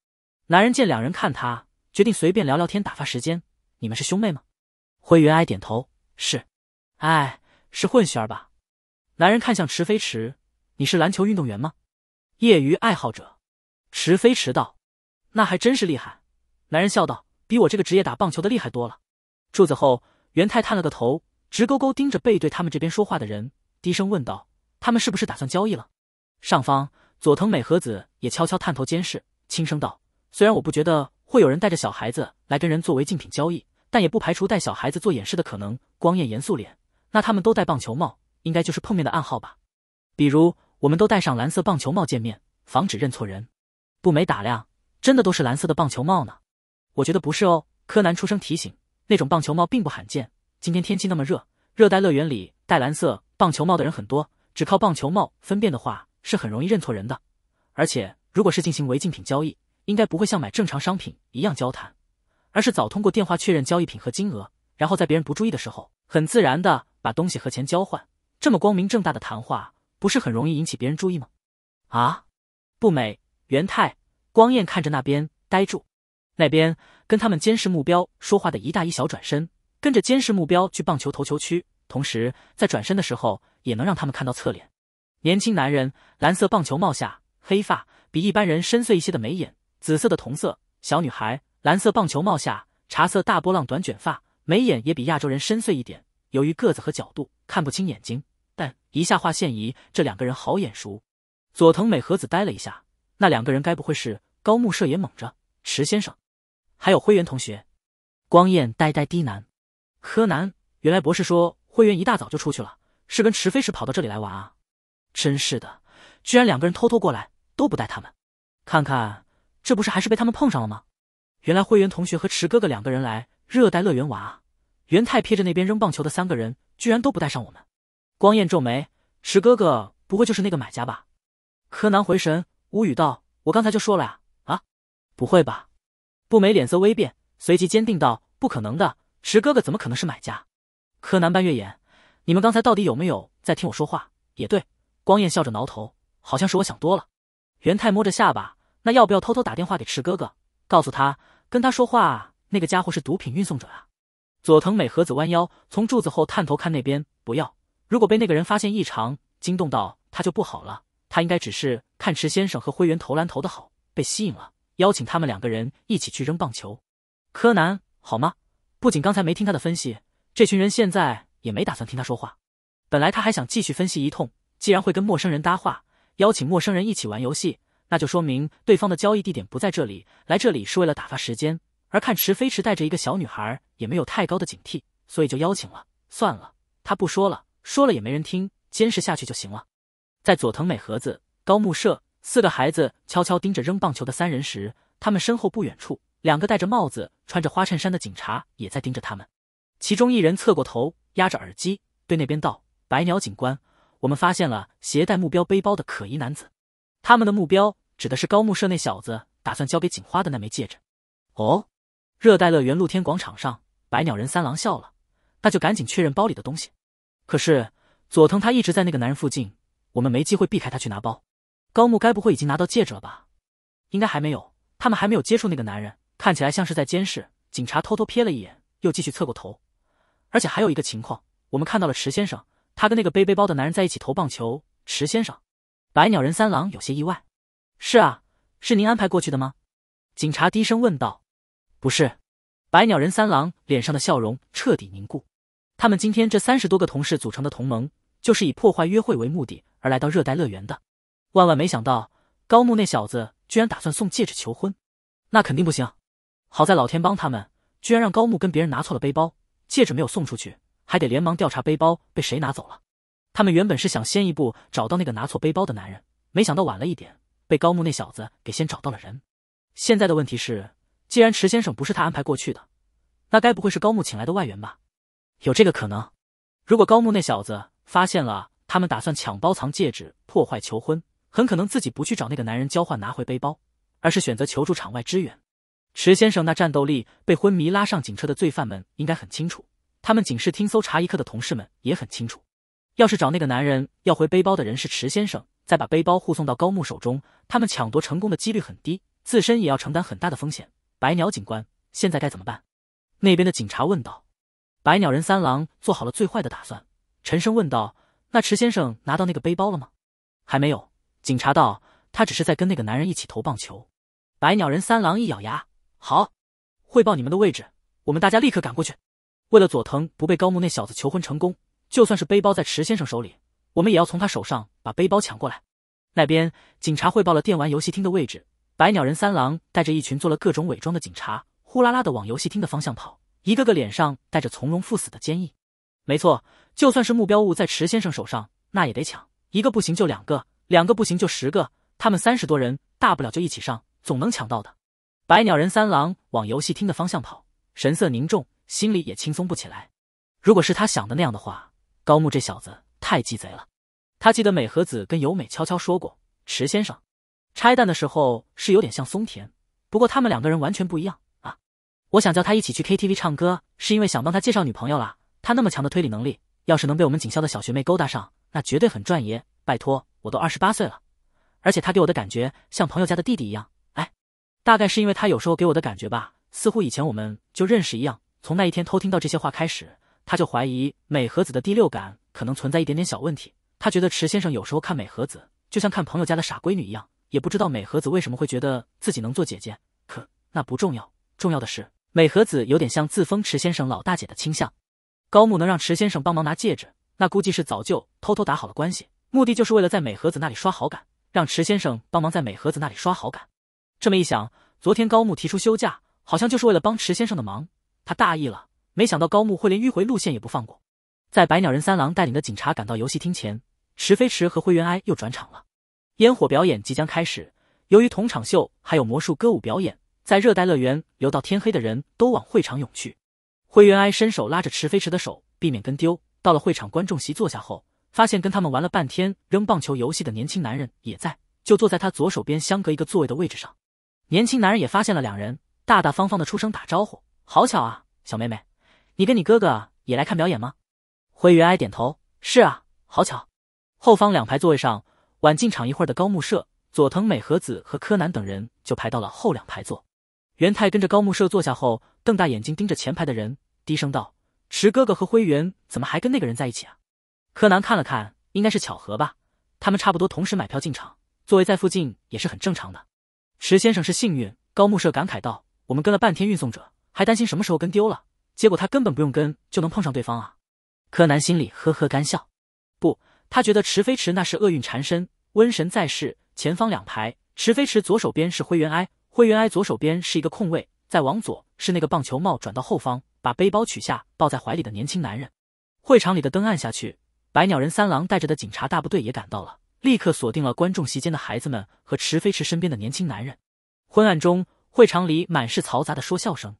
男人见两人看他，决定随便聊聊天打发时间：“你们是兄妹吗？”灰原哀点头：“是。”“哎，是混血儿吧？”男人看向池飞驰：“你是篮球运动员吗？”“业余爱好者。”池飞驰道：“那还真是厉害。”男人笑道。比我这个职业打棒球的厉害多了。柱子后，元太探了个头，直勾勾盯着背对他们这边说话的人，低声问道：“他们是不是打算交易了？”上方，佐藤美和子也悄悄探头监视，轻声道：“虽然我不觉得会有人带着小孩子来跟人作违禁品交易，但也不排除带小孩子做演示的可能。”光彦严肃脸：“那他们都戴棒球帽，应该就是碰面的暗号吧？比如我们都戴上蓝色棒球帽见面，防止认错人。”不美打量，真的都是蓝色的棒球帽呢。我觉得不是哦，柯南出声提醒，那种棒球帽并不罕见。今天天气那么热，热带乐园里戴蓝色棒球帽的人很多，只靠棒球帽分辨的话是很容易认错人的。而且如果是进行违禁品交易，应该不会像买正常商品一样交谈，而是早通过电话确认交易品和金额，然后在别人不注意的时候，很自然的把东西和钱交换。这么光明正大的谈话，不是很容易引起别人注意吗？啊？不美、元太、光彦看着那边，呆住。那边跟他们监视目标说话的一大一小转身，跟着监视目标去棒球投球区，同时在转身的时候也能让他们看到侧脸。年轻男人蓝色棒球帽下黑发，比一般人深邃一些的眉眼，紫色的瞳色；小女孩蓝色棒球帽下茶色大波浪短卷发，眉眼也比亚洲人深邃一点。由于个子和角度看不清眼睛，但一下画线仪，这两个人好眼熟。佐藤美和子呆了一下，那两个人该不会是高木社也？猛着池先生。还有灰原同学，光彦呆呆低喃：“柯南，原来博士说灰原一大早就出去了，是跟池飞石跑到这里来玩啊！真是的，居然两个人偷偷过来，都不带他们。看看，这不是还是被他们碰上了吗？原来灰原同学和池哥哥两个人来热带乐园玩啊！元太瞥着那边扔棒球的三个人，居然都不带上我们。光彦皱眉：池哥哥不会就是那个买家吧？柯南回神，无语道：我刚才就说了呀！啊，不会吧？”步美脸色微变，随即坚定道：“不可能的，池哥哥怎么可能是买家？”柯南半月眼，你们刚才到底有没有在听我说话？也对，光彦笑着挠头，好像是我想多了。元太摸着下巴，那要不要偷偷打电话给池哥哥，告诉他跟他说话那个家伙是毒品运送者啊？佐藤美和子弯腰从柱子后探头看那边，不要，如果被那个人发现异常，惊动到他就不好了。他应该只是看池先生和灰原投篮投的好，被吸引了。邀请他们两个人一起去扔棒球，柯南，好吗？不仅刚才没听他的分析，这群人现在也没打算听他说话。本来他还想继续分析一通，既然会跟陌生人搭话，邀请陌生人一起玩游戏，那就说明对方的交易地点不在这里，来这里是为了打发时间。而看池飞驰带着一个小女孩，也没有太高的警惕，所以就邀请了。算了，他不说了，说了也没人听，监视下去就行了。在佐藤美盒子、高木社。四个孩子悄悄盯着扔棒球的三人时，他们身后不远处，两个戴着帽子、穿着花衬衫的警察也在盯着他们。其中一人侧过头，压着耳机，对那边道：“白鸟警官，我们发现了携带目标背包的可疑男子。他们的目标指的是高木社那小子，打算交给警花的那枚戒指。”哦，热带乐园露天广场上，白鸟人三郎笑了。那就赶紧确认包里的东西。可是佐藤他一直在那个男人附近，我们没机会避开他去拿包。高木该不会已经拿到戒指了吧？应该还没有，他们还没有接触那个男人，看起来像是在监视。警察偷偷瞥了一眼，又继续侧过头。而且还有一个情况，我们看到了池先生，他跟那个背背包的男人在一起投棒球。池先生，百鸟人三郎有些意外。是啊，是您安排过去的吗？警察低声问道。不是。百鸟人三郎脸上的笑容彻底凝固。他们今天这三十多个同事组成的同盟，就是以破坏约会为目的而来到热带乐园的。万万没想到，高木那小子居然打算送戒指求婚，那肯定不行。好在老天帮他们，居然让高木跟别人拿错了背包，戒指没有送出去，还得连忙调查背包被谁拿走了。他们原本是想先一步找到那个拿错背包的男人，没想到晚了一点，被高木那小子给先找到了人。现在的问题是，既然池先生不是他安排过去的，那该不会是高木请来的外援吧？有这个可能。如果高木那小子发现了他们打算抢包藏戒指破坏求婚，很可能自己不去找那个男人交换拿回背包，而是选择求助场外支援。池先生那战斗力被昏迷拉上警车的罪犯们应该很清楚，他们警视厅搜查一课的同事们也很清楚。要是找那个男人要回背包的人是池先生，再把背包护送到高木手中，他们抢夺成功的几率很低，自身也要承担很大的风险。白鸟警官现在该怎么办？那边的警察问道。白鸟人三郎做好了最坏的打算，沉声问道：“那池先生拿到那个背包了吗？”“还没有。”警察道：“他只是在跟那个男人一起投棒球。”白鸟人三郎一咬牙：“好，汇报你们的位置，我们大家立刻赶过去。为了佐藤不被高木那小子求婚成功，就算是背包在池先生手里，我们也要从他手上把背包抢过来。”那边警察汇报了电玩游戏厅的位置，白鸟人三郎带着一群做了各种伪装的警察，呼啦啦的往游戏厅的方向跑，一个个脸上带着从容赴死的坚毅。没错，就算是目标物在池先生手上，那也得抢，一个不行就两个。两个不行就十个，他们三十多人，大不了就一起上，总能抢到的。百鸟人三郎往游戏厅的方向跑，神色凝重，心里也轻松不起来。如果是他想的那样的话，高木这小子太鸡贼了。他记得美和子跟由美悄悄说过，池先生拆弹的时候是有点像松田，不过他们两个人完全不一样啊。我想叫他一起去 KTV 唱歌，是因为想帮他介绍女朋友啦。他那么强的推理能力，要是能被我们警校的小学妹勾搭上，那绝对很赚爷。拜托。我都二十八岁了，而且他给我的感觉像朋友家的弟弟一样。哎，大概是因为他有时候给我的感觉吧，似乎以前我们就认识一样。从那一天偷听到这些话开始，他就怀疑美和子的第六感可能存在一点点小问题。他觉得池先生有时候看美和子就像看朋友家的傻闺女一样，也不知道美和子为什么会觉得自己能做姐姐。可那不重要，重要的是美和子有点像自封池先生老大姐的倾向。高木能让池先生帮忙拿戒指，那估计是早就偷偷打好了关系。目的就是为了在美盒子那里刷好感，让池先生帮忙在美盒子那里刷好感。这么一想，昨天高木提出休假，好像就是为了帮池先生的忙。他大意了，没想到高木会连迂回路线也不放过。在百鸟人三郎带领的警察赶到游戏厅前，池飞池和灰原哀又转场了。烟火表演即将开始，由于同场秀还有魔术歌舞表演，在热带乐园留到天黑的人都往会场涌去。灰原哀伸手拉着池飞池的手，避免跟丢。到了会场观众席坐下后。发现跟他们玩了半天扔棒球游戏的年轻男人也在，就坐在他左手边相隔一个座位的位置上。年轻男人也发现了两人，大大方方的出声打招呼：“好巧啊，小妹妹，你跟你哥哥也来看表演吗？”灰原哀点头：“是啊，好巧。”后方两排座位上，晚进场一会儿的高木社、佐藤美和子和柯南等人就排到了后两排座。元太跟着高木社坐下后，瞪大眼睛盯着前排的人，低声道：“池哥哥和灰原怎么还跟那个人在一起啊？”柯南看了看，应该是巧合吧。他们差不多同时买票进场，座位在附近也是很正常的。池先生是幸运，高木社感慨道：“我们跟了半天运送者，还担心什么时候跟丢了，结果他根本不用跟就能碰上对方啊。”柯南心里呵呵干笑。不，他觉得池飞池那是厄运缠身，瘟神在世。前方两排，池飞池左手边是灰原哀，灰原哀左手边是一个空位，再往左是那个棒球帽转到后方，把背包取下抱在怀里的年轻男人。会场里的灯暗下去。百鸟人三郎带着的警察大部队也赶到了，立刻锁定了观众席间的孩子们和池飞池身边的年轻男人。昏暗中，会场里满是嘈杂的说笑声。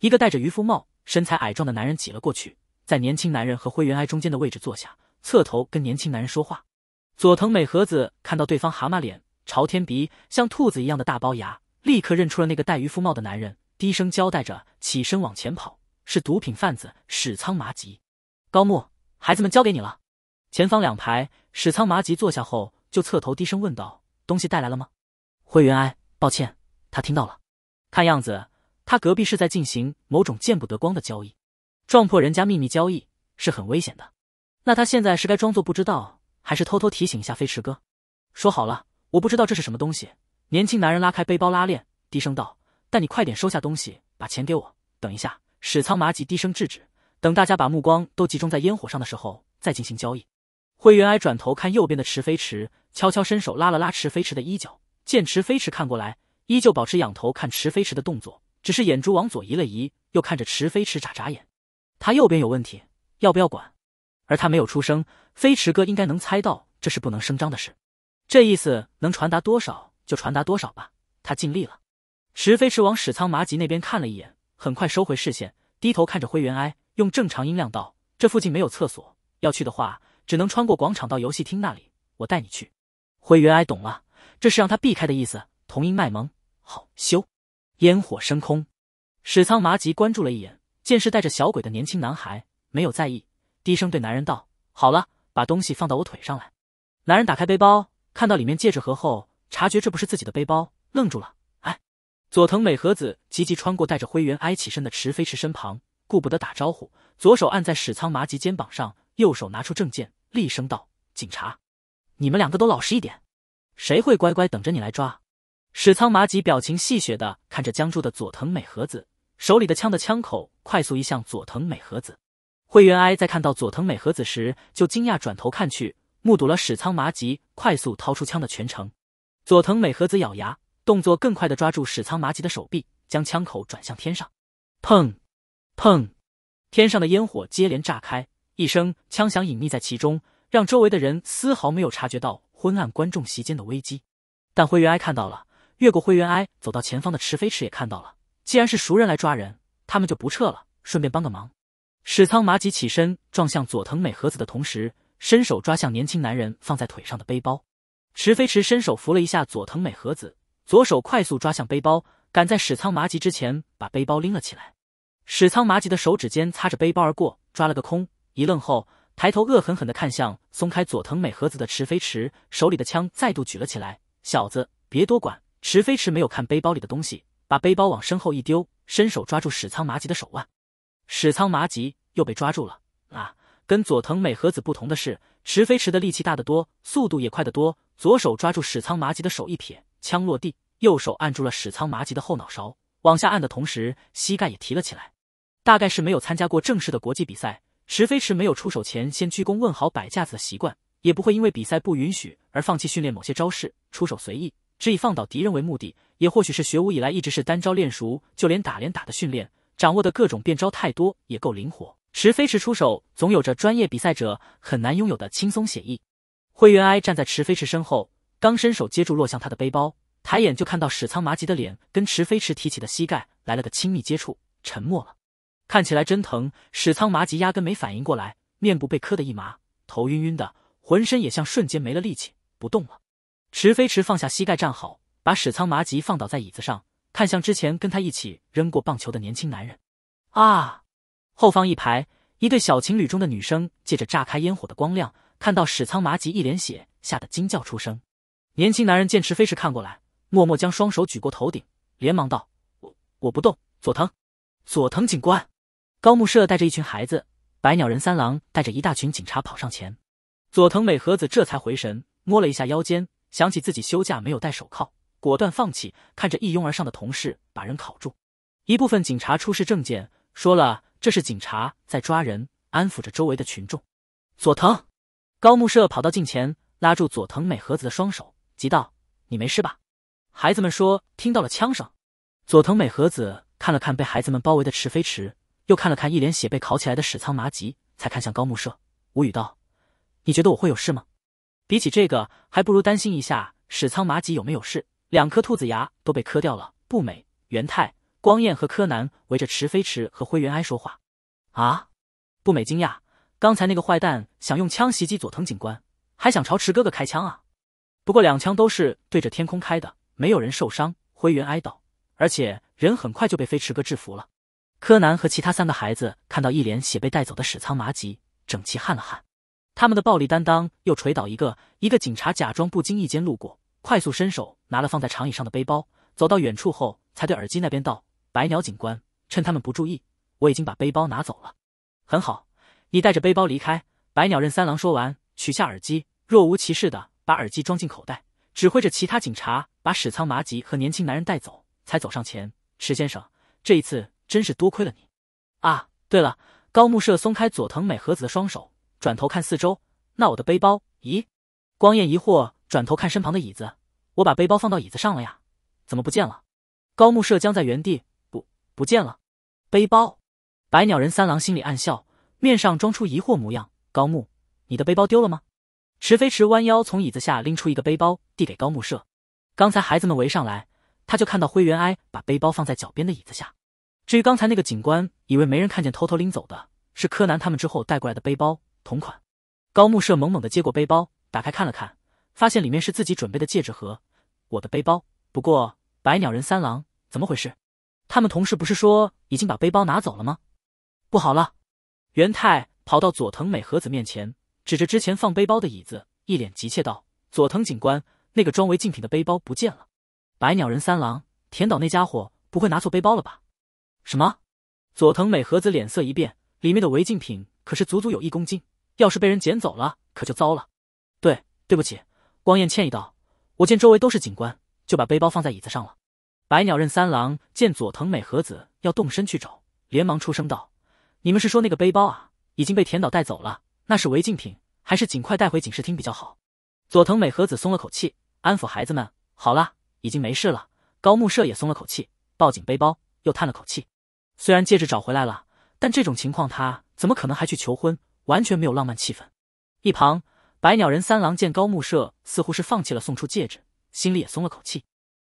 一个戴着渔夫帽、身材矮壮的男人挤了过去，在年轻男人和灰原哀中间的位置坐下，侧头跟年轻男人说话。佐藤美和子看到对方蛤蟆脸、朝天鼻、像兔子一样的大龅牙，立刻认出了那个戴渔夫帽的男人，低声交代着，起身往前跑。是毒品贩子史仓麻吉。高木，孩子们交给你了。前方两排，史仓麻吉坐下后就侧头低声问道：“东西带来了吗？”灰原哀，抱歉，他听到了。看样子，他隔壁是在进行某种见不得光的交易，撞破人家秘密交易是很危险的。那他现在是该装作不知道，还是偷偷提醒一下飞驰哥？说好了，我不知道这是什么东西。年轻男人拉开背包拉链，低声道：“但你快点收下东西，把钱给我。”等一下，史仓麻吉低声制止。等大家把目光都集中在烟火上的时候，再进行交易。灰原哀转头看右边的池飞池，悄悄伸手拉了拉池飞池的衣角。见池飞池看过来，依旧保持仰头看池飞池的动作，只是眼珠往左移了移，又看着池飞池眨眨眼。他右边有问题，要不要管？而他没有出声，飞驰哥应该能猜到这是不能声张的事。这意思能传达多少就传达多少吧，他尽力了。池飞池往史仓麻吉那边看了一眼，很快收回视线，低头看着灰原哀，用正常音量道：“这附近没有厕所，要去的话。”只能穿过广场到游戏厅那里，我带你去。灰原哀懂了，这是让他避开的意思。同音卖萌，好羞。烟火升空。史仓麻吉关注了一眼，见是带着小鬼的年轻男孩，没有在意，低声对男人道：“好了，把东西放到我腿上来。”男人打开背包，看到里面戒指盒后，察觉这不是自己的背包，愣住了。哎，佐藤美和子急急穿过带着灰原哀起身的池飞池身旁，顾不得打招呼，左手按在史仓麻吉肩膀上，右手拿出证件。厉声道：“警察，你们两个都老实一点，谁会乖乖等着你来抓？”史仓麻吉表情戏谑的看着僵住的佐藤美和子，手里的枪的枪口快速移向佐藤美和子。灰原哀在看到佐藤美和子时就惊讶转头看去，目睹了史仓麻吉快速掏出枪的全程。佐藤美和子咬牙，动作更快的抓住史仓麻吉的手臂，将枪口转向天上。砰，砰，天上的烟火接连炸开。一声枪响隐匿在其中，让周围的人丝毫没有察觉到昏暗观众席间的危机。但灰原哀看到了，越过灰原哀走到前方的池飞池也看到了。既然是熟人来抓人，他们就不撤了，顺便帮个忙。史仓麻吉起身撞向佐藤美和子的同时，伸手抓向年轻男人放在腿上的背包。池飞池伸手扶了一下佐藤美和子，左手快速抓向背包，赶在史仓麻吉之前把背包拎了起来。史仓麻吉的手指尖擦着背包而过，抓了个空。一愣后，抬头恶狠狠地看向松开佐藤美和子的池飞池，手里的枪再度举了起来。小子，别多管！池飞池没有看背包里的东西，把背包往身后一丢，伸手抓住史仓麻吉的手腕。史仓麻吉又被抓住了。啊，跟佐藤美和子不同的是，池飞池的力气大得多，速度也快得多。左手抓住史仓麻吉的手一撇，枪落地；右手按住了史仓麻吉的后脑勺，往下按的同时，膝盖也提了起来。大概是没有参加过正式的国际比赛。池飞驰没有出手前先鞠躬问好摆架子的习惯，也不会因为比赛不允许而放弃训练某些招式，出手随意，只以放倒敌人为目的。也或许是学武以来一直是单招练熟，就连打连打的训练，掌握的各种变招太多，也够灵活。池飞驰出手总有着专业比赛者很难拥有的轻松写意。灰原哀站在池飞驰身后，刚伸手接住落向他的背包，抬眼就看到史仓麻吉的脸跟池飞驰提起的膝盖来了个亲密接触，沉默了。看起来真疼，史仓麻吉压根没反应过来，面部被磕得一麻，头晕晕的，浑身也像瞬间没了力气，不动了。池飞池放下膝盖站好，把史仓麻吉放倒在椅子上，看向之前跟他一起扔过棒球的年轻男人。啊！后方一排一对小情侣中的女生借着炸开烟火的光亮，看到史仓麻吉一脸血，吓得惊叫出声。年轻男人见池飞池看过来，默默将双手举过头顶，连忙道：“我我不动，佐藤，佐藤警官。”高木社带着一群孩子，百鸟人三郎带着一大群警察跑上前。佐藤美和子这才回神，摸了一下腰间，想起自己休假没有戴手铐，果断放弃，看着一拥而上的同事把人铐住。一部分警察出示证件，说了这是警察在抓人，安抚着周围的群众。佐藤高木社跑到近前，拉住佐藤美和子的双手，急道：“你没事吧？”孩子们说听到了枪声。佐藤美和子看了看被孩子们包围的池飞池。又看了看一脸血被烤起来的史仓麻吉，才看向高木社，无语道：“你觉得我会有事吗？比起这个，还不如担心一下史仓麻吉有没有事。两颗兔子牙都被磕掉了。”不美、元太、光彦和柯南围着池飞驰和灰原哀说话。啊！不美惊讶，刚才那个坏蛋想用枪袭击佐藤警官，还想朝池哥哥开枪啊！不过两枪都是对着天空开的，没有人受伤。灰原哀道，而且人很快就被飞驰哥制服了。柯南和其他三个孩子看到一脸血被带走的史仓麻吉，整齐汗了汗。他们的暴力担当又锤倒一个。一个警察假装不经意间路过，快速伸手拿了放在长椅上的背包，走到远处后才对耳机那边道：“白鸟警官，趁他们不注意，我已经把背包拿走了。”很好，你带着背包离开。白鸟任三郎说完，取下耳机，若无其事的把耳机装进口袋，指挥着其他警察把史仓麻吉和年轻男人带走，才走上前：“池先生，这一次。”真是多亏了你，啊！对了，高木社松开佐藤美和子的双手，转头看四周。那我的背包？咦？光彦疑惑，转头看身旁的椅子。我把背包放到椅子上了呀，怎么不见了？高木社僵在原地，不，不见了。背包。百鸟人三郎心里暗笑，面上装出疑惑模样。高木，你的背包丢了吗？池飞池弯腰从椅子下拎出一个背包，递给高木社。刚才孩子们围上来，他就看到灰原哀把背包放在脚边的椅子下。至于刚才那个警官以为没人看见，偷偷拎走的是柯南他们之后带过来的背包，同款。高木社猛猛地接过背包，打开看了看，发现里面是自己准备的戒指盒。我的背包，不过百鸟人三郎，怎么回事？他们同事不是说已经把背包拿走了吗？不好了！元太跑到佐藤美和子面前，指着之前放背包的椅子，一脸急切道：“佐藤警官，那个装违禁品的背包不见了。”百鸟人三郎，田岛那家伙不会拿错背包了吧？什么？佐藤美和子脸色一变，里面的违禁品可是足足有一公斤，要是被人捡走了，可就糟了。对，对不起，光彦歉意道：“我见周围都是警官，就把背包放在椅子上了。”白鸟任三郎见佐藤美和子要动身去找，连忙出声道：“你们是说那个背包啊？已经被田岛带走了，那是违禁品，还是尽快带回警视厅比较好。”佐藤美和子松了口气，安抚孩子们：“好了，已经没事了。”高木社也松了口气，抱紧背包，又叹了口气。虽然戒指找回来了，但这种情况他怎么可能还去求婚？完全没有浪漫气氛。一旁，百鸟人三郎见高木社似乎是放弃了送出戒指，心里也松了口气。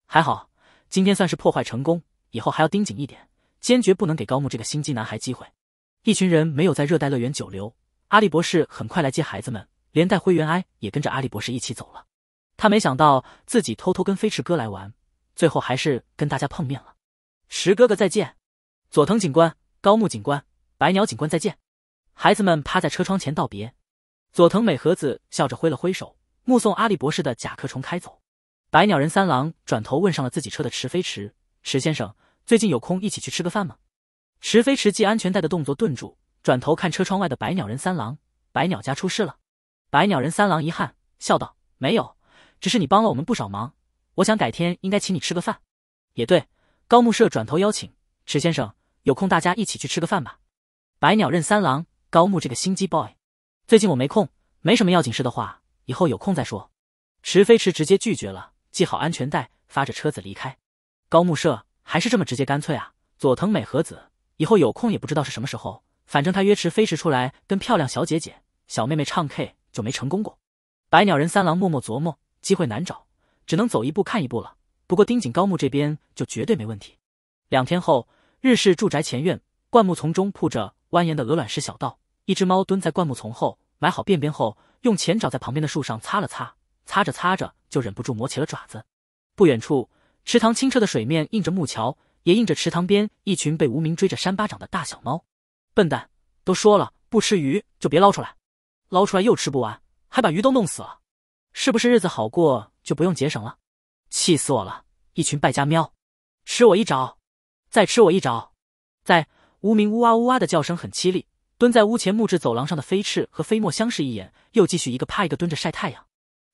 还好，今天算是破坏成功。以后还要盯紧一点，坚决不能给高木这个心机男孩机会。一群人没有在热带乐园久留，阿笠博士很快来接孩子们，连带灰原哀也跟着阿笠博士一起走了。他没想到自己偷偷跟飞驰哥来玩，最后还是跟大家碰面了。石哥哥再见。佐藤警官、高木警官、白鸟警官再见，孩子们趴在车窗前道别。佐藤美和子笑着挥了挥手，目送阿笠博士的甲壳虫开走。白鸟人三郎转头问上了自己车的池飞池池先生：“最近有空一起去吃个饭吗？”池飞池系安全带的动作顿住，转头看车窗外的白鸟人三郎：“白鸟家出事了？”白鸟人三郎遗憾笑道：“没有，只是你帮了我们不少忙，我想改天应该请你吃个饭。”也对，高木社转头邀请池先生。有空大家一起去吃个饭吧。白鸟任三郎，高木这个心机 boy，最近我没空，没什么要紧事的话，以后有空再说。池飞驰直接拒绝了，系好安全带，发着车子离开。高木社还是这么直接干脆啊。佐藤美和子，以后有空也不知道是什么时候，反正他约池飞驰出来跟漂亮小姐姐、小妹妹唱 K 就没成功过。白鸟任三郎默默琢磨，机会难找，只能走一步看一步了。不过盯紧高木这边就绝对没问题。两天后。日式住宅前院，灌木丛中铺着蜿蜒的鹅卵石小道。一只猫蹲在灌木丛后，埋好便便后，用前爪在旁边的树上擦了擦，擦着擦着就忍不住磨起了爪子。不远处，池塘清澈的水面映着木桥，也映着池塘边一群被无名追着扇巴掌的大小猫。笨蛋，都说了不吃鱼就别捞出来，捞出来又吃不完，还把鱼都弄死了。是不是日子好过就不用节省了？气死我了！一群败家喵，吃我一爪。再吃我一爪。在无名呜哇呜哇的叫声很凄厉。蹲在屋前木质走廊上的飞翅和飞沫相视一眼，又继续一个趴一个蹲着晒太阳。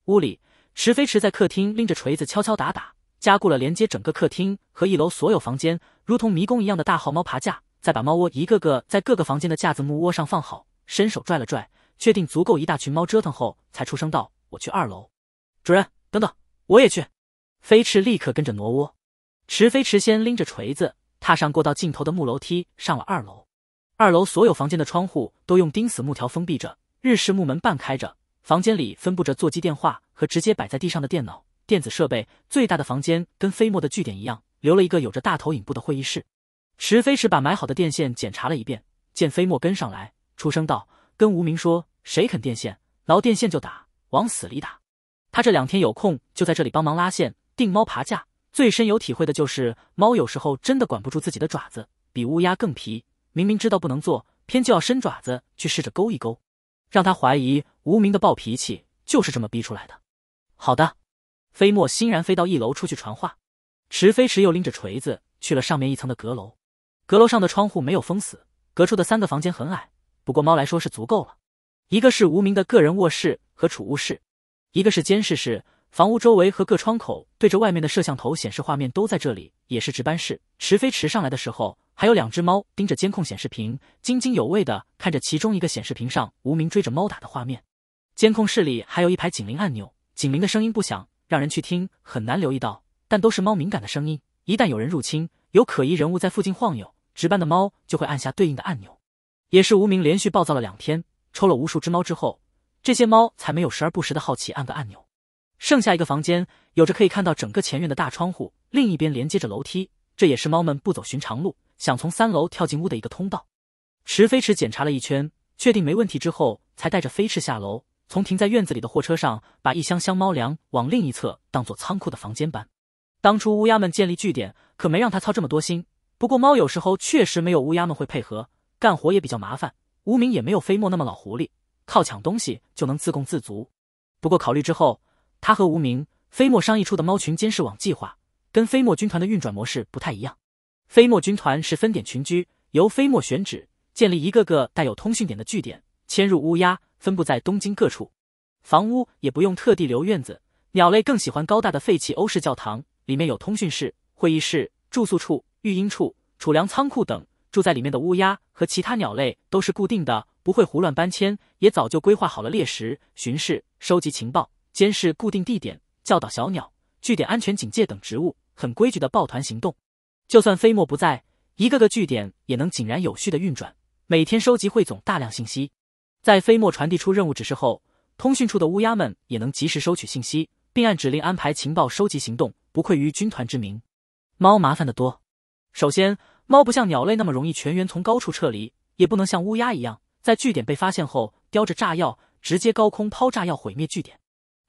屋里，池飞池在客厅拎着锤子敲敲打打，加固了连接整个客厅和一楼所有房间，如同迷宫一样的大号猫爬架。再把猫窝一个个在各个房间的架子木窝上放好，伸手拽了拽，确定足够一大群猫折腾后，才出声道：“我去二楼。”主人，等等，我也去。飞翅立刻跟着挪窝。池飞池先拎着锤子。踏上过道尽头的木楼梯，上了二楼。二楼所有房间的窗户都用钉死木条封闭着，日式木门半开着。房间里分布着座机电话和直接摆在地上的电脑、电子设备。最大的房间跟飞沫的据点一样，留了一个有着大投影布的会议室。池飞驰把埋好的电线检查了一遍，见飞沫跟上来，出声道：“跟无名说，谁啃电线，挠电线就打，往死里打。他这两天有空就在这里帮忙拉线、定猫爬架。”最深有体会的就是，猫有时候真的管不住自己的爪子，比乌鸦更皮。明明知道不能做，偏就要伸爪子去试着勾一勾，让他怀疑无名的暴脾气就是这么逼出来的。好的，飞沫欣然飞到一楼出去传话，池飞池又拎着锤子去了上面一层的阁楼。阁楼上的窗户没有封死，隔出的三个房间很矮，不过猫来说是足够了。一个是无名的个人卧室和储物室，一个是监视室。房屋周围和各窗口对着外面的摄像头显示画面都在这里，也是值班室。池飞池上来的时候，还有两只猫盯着监控显示屏，津津有味地看着其中一个显示屏上无名追着猫打的画面。监控室里还有一排警铃按钮，警铃的声音不响，让人去听很难留意到，但都是猫敏感的声音。一旦有人入侵，有可疑人物在附近晃悠，值班的猫就会按下对应的按钮。也是无名连续暴躁了两天，抽了无数只猫之后，这些猫才没有时而不时的好奇按个按钮。剩下一个房间，有着可以看到整个前院的大窗户，另一边连接着楼梯，这也是猫们不走寻常路，想从三楼跳进屋的一个通道。池飞驰检查了一圈，确定没问题之后，才带着飞驰下楼，从停在院子里的货车上把一箱箱猫粮往另一侧当做仓库的房间搬。当初乌鸦们建立据点，可没让他操这么多心。不过猫有时候确实没有乌鸦们会配合，干活也比较麻烦。无名也没有飞沫那么老狐狸，靠抢东西就能自供自足。不过考虑之后。他和无名飞沫商议出的猫群监视网计划，跟飞沫军团的运转模式不太一样。飞沫军团是分点群居，由飞沫选址建立一个个带有通讯点的据点，迁入乌鸦分布在东京各处。房屋也不用特地留院子，鸟类更喜欢高大的废弃欧式教堂，里面有通讯室、会议室、住宿处、育婴处、储粮仓库等。住在里面的乌鸦和其他鸟类都是固定的，不会胡乱搬迁，也早就规划好了猎食、巡视、收集情报。监视固定地点教导小鸟据点安全警戒等职务，很规矩的抱团行动。就算飞沫不在，一个个据点也能井然有序的运转，每天收集汇总大量信息。在飞沫传递出任务指示后，通讯处的乌鸦们也能及时收取信息，并按指令安排情报收集行动。不愧于军团之名。猫麻烦的多。首先，猫不像鸟类那么容易全员从高处撤离，也不能像乌鸦一样在据点被发现后叼着炸药直接高空抛炸药毁灭据点。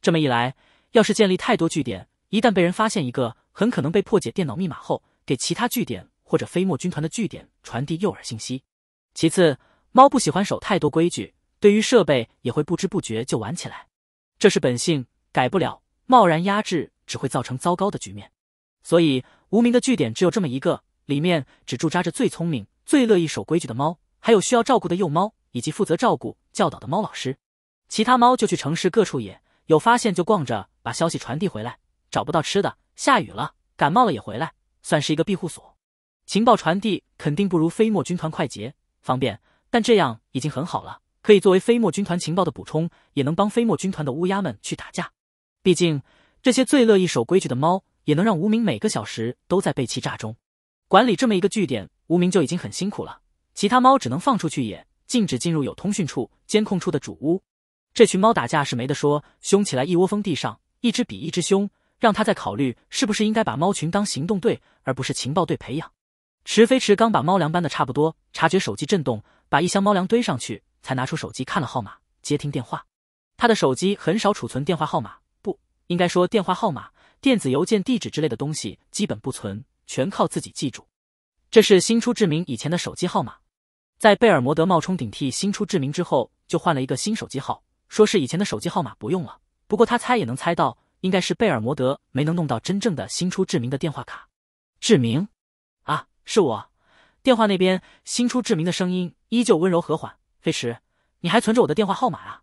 这么一来，要是建立太多据点，一旦被人发现一个，很可能被破解电脑密码后，给其他据点或者飞沫军团的据点传递诱饵信息。其次，猫不喜欢守太多规矩，对于设备也会不知不觉就玩起来，这是本性，改不了。贸然压制只会造成糟糕的局面。所以，无名的据点只有这么一个，里面只驻扎着最聪明、最乐意守规矩的猫，还有需要照顾的幼猫，以及负责照顾、教导的猫老师。其他猫就去城市各处野。有发现就逛着，把消息传递回来。找不到吃的，下雨了，感冒了也回来，算是一个庇护所。情报传递肯定不如飞沫军团快捷方便，但这样已经很好了，可以作为飞沫军团情报的补充，也能帮飞沫军团的乌鸦们去打架。毕竟这些最乐意守规矩的猫，也能让无名每个小时都在被气炸中。管理这么一个据点，无名就已经很辛苦了，其他猫只能放出去野，禁止进入有通讯处、监控处的主屋。这群猫打架是没得说，凶起来一窝蜂地上，一只比一只凶。让他在考虑是不是应该把猫群当行动队，而不是情报队培养。池飞池刚把猫粮搬的差不多，察觉手机震动，把一箱猫粮堆上去，才拿出手机看了号码，接听电话。他的手机很少储存电话号码，不应该说电话号码，电子邮件地址之类的东西基本不存，全靠自己记住。这是新出志明以前的手机号码，在贝尔摩德冒充顶替新出志明之后，就换了一个新手机号。说是以前的手机号码不用了，不过他猜也能猜到，应该是贝尔摩德没能弄到真正的新出志明的电话卡。志明，啊，是我。电话那边新出志明的声音依旧温柔和缓。飞驰，你还存着我的电话号码啊？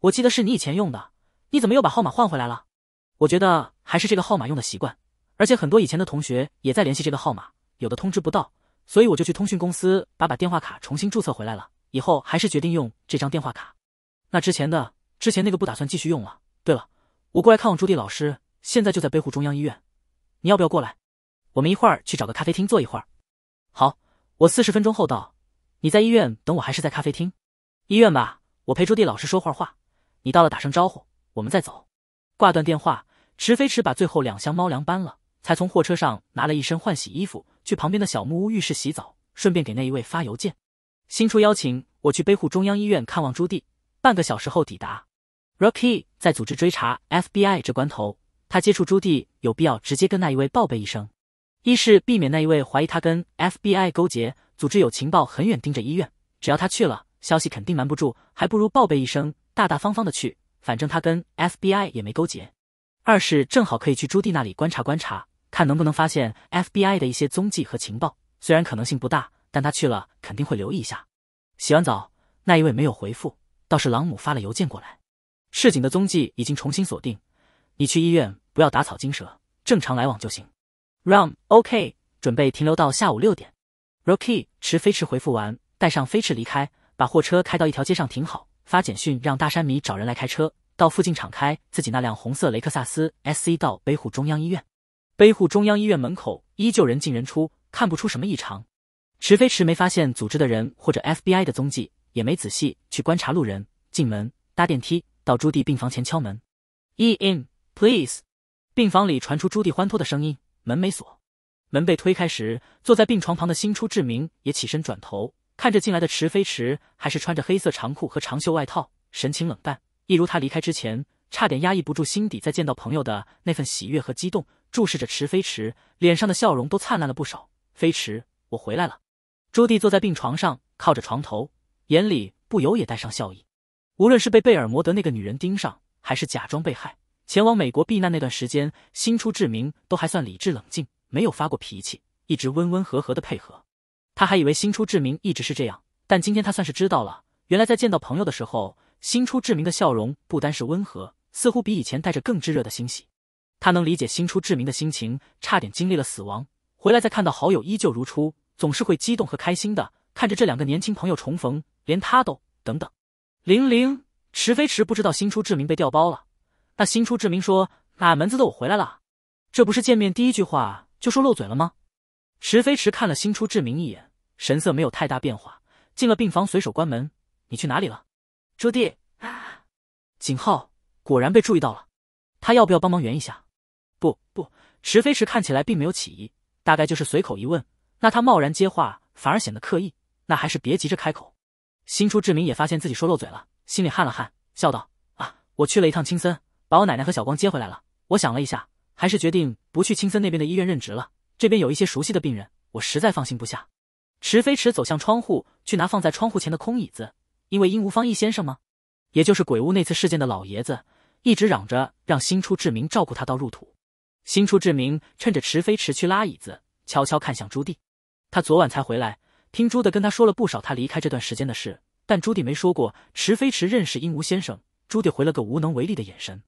我记得是你以前用的，你怎么又把号码换回来了？我觉得还是这个号码用的习惯，而且很多以前的同学也在联系这个号码，有的通知不到，所以我就去通讯公司把把电话卡重新注册回来了。以后还是决定用这张电话卡。那之前的之前那个不打算继续用了。对了，我过来看望朱棣老师，现在就在北沪中央医院，你要不要过来？我们一会儿去找个咖啡厅坐一会儿。好，我四十分钟后到。你在医院等我，还是在咖啡厅？医院吧，我陪朱棣老师说会话。你到了打声招呼，我们再走。挂断电话，池飞池把最后两箱猫粮搬了，才从货车上拿了一身换洗衣服去旁边的小木屋浴室洗澡，顺便给那一位发邮件，新出邀请我去北湖中央医院看望朱棣。半个小时后抵达，Rocky 在组织追查 FBI 这关头，他接触朱棣有必要直接跟那一位报备一声，一是避免那一位怀疑他跟 FBI 勾结，组织有情报很远盯着医院，只要他去了，消息肯定瞒不住，还不如报备一声，大大方方的去，反正他跟 FBI 也没勾结。二是正好可以去朱棣那里观察观察，看能不能发现 FBI 的一些踪迹和情报，虽然可能性不大，但他去了肯定会留意一下。洗完澡，那一位没有回复。倒是朗姆发了邮件过来，市井的踪迹已经重新锁定，你去医院不要打草惊蛇，正常来往就行。Ram OK，准备停留到下午六点。Rocky 持飞驰回复完，带上飞驰离开，把货车开到一条街上停好，发简讯让大山米找人来开车，到附近敞开自己那辆红色雷克萨斯 SC 到北户中央医院。北户中央医院门口依旧人进人出，看不出什么异常。池飞驰没发现组织的人或者 FBI 的踪迹。也没仔细去观察路人，进门搭电梯到朱棣病房前敲门，"E in please。病房里传出朱棣欢脱的声音，门没锁。门被推开时，坐在病床旁的新出志明也起身转头看着进来的池飞驰，还是穿着黑色长裤和长袖外套，神情冷淡，一如他离开之前差点压抑不住心底在见到朋友的那份喜悦和激动。注视着池飞驰脸上的笑容都灿烂了不少。飞驰，我回来了。朱棣坐在病床上，靠着床头。眼里不由也带上笑意。无论是被贝尔摩德那个女人盯上，还是假装被害前往美国避难那段时间，新出志明都还算理智冷静，没有发过脾气，一直温温和和的配合。他还以为新出志明一直是这样，但今天他算是知道了，原来在见到朋友的时候，新出志明的笑容不单是温和，似乎比以前带着更炙热的欣喜。他能理解新出志明的心情，差点经历了死亡，回来再看到好友依旧如初，总是会激动和开心的。看着这两个年轻朋友重逢。连他都等等，玲玲，池飞池不知道新出志明被调包了。那新出志明说哪门子的我回来了？这不是见面第一句话就说漏嘴了吗？池飞池看了新出志明一眼，神色没有太大变化。进了病房，随手关门。你去哪里了，朱棣？啊，景浩果然被注意到了。他要不要帮忙圆一下？不不，池飞池看起来并没有起疑，大概就是随口一问。那他贸然接话反而显得刻意，那还是别急着开口。新出志明也发现自己说漏嘴了，心里汗了汗，笑道：“啊，我去了一趟青森，把我奶奶和小光接回来了。我想了一下，还是决定不去青森那边的医院任职了。这边有一些熟悉的病人，我实在放心不下。”池飞池走向窗户去拿放在窗户前的空椅子，因为殷无方一先生吗，也就是鬼屋那次事件的老爷子，一直嚷着让新出志明照顾他到入土。新出志明趁着池飞池去拉椅子，悄悄看向朱棣，他昨晚才回来。听朱棣跟他说了不少他离开这段时间的事，但朱棣没说过池飞池认识鹦鹉先生。朱棣回了个无能为力的眼神。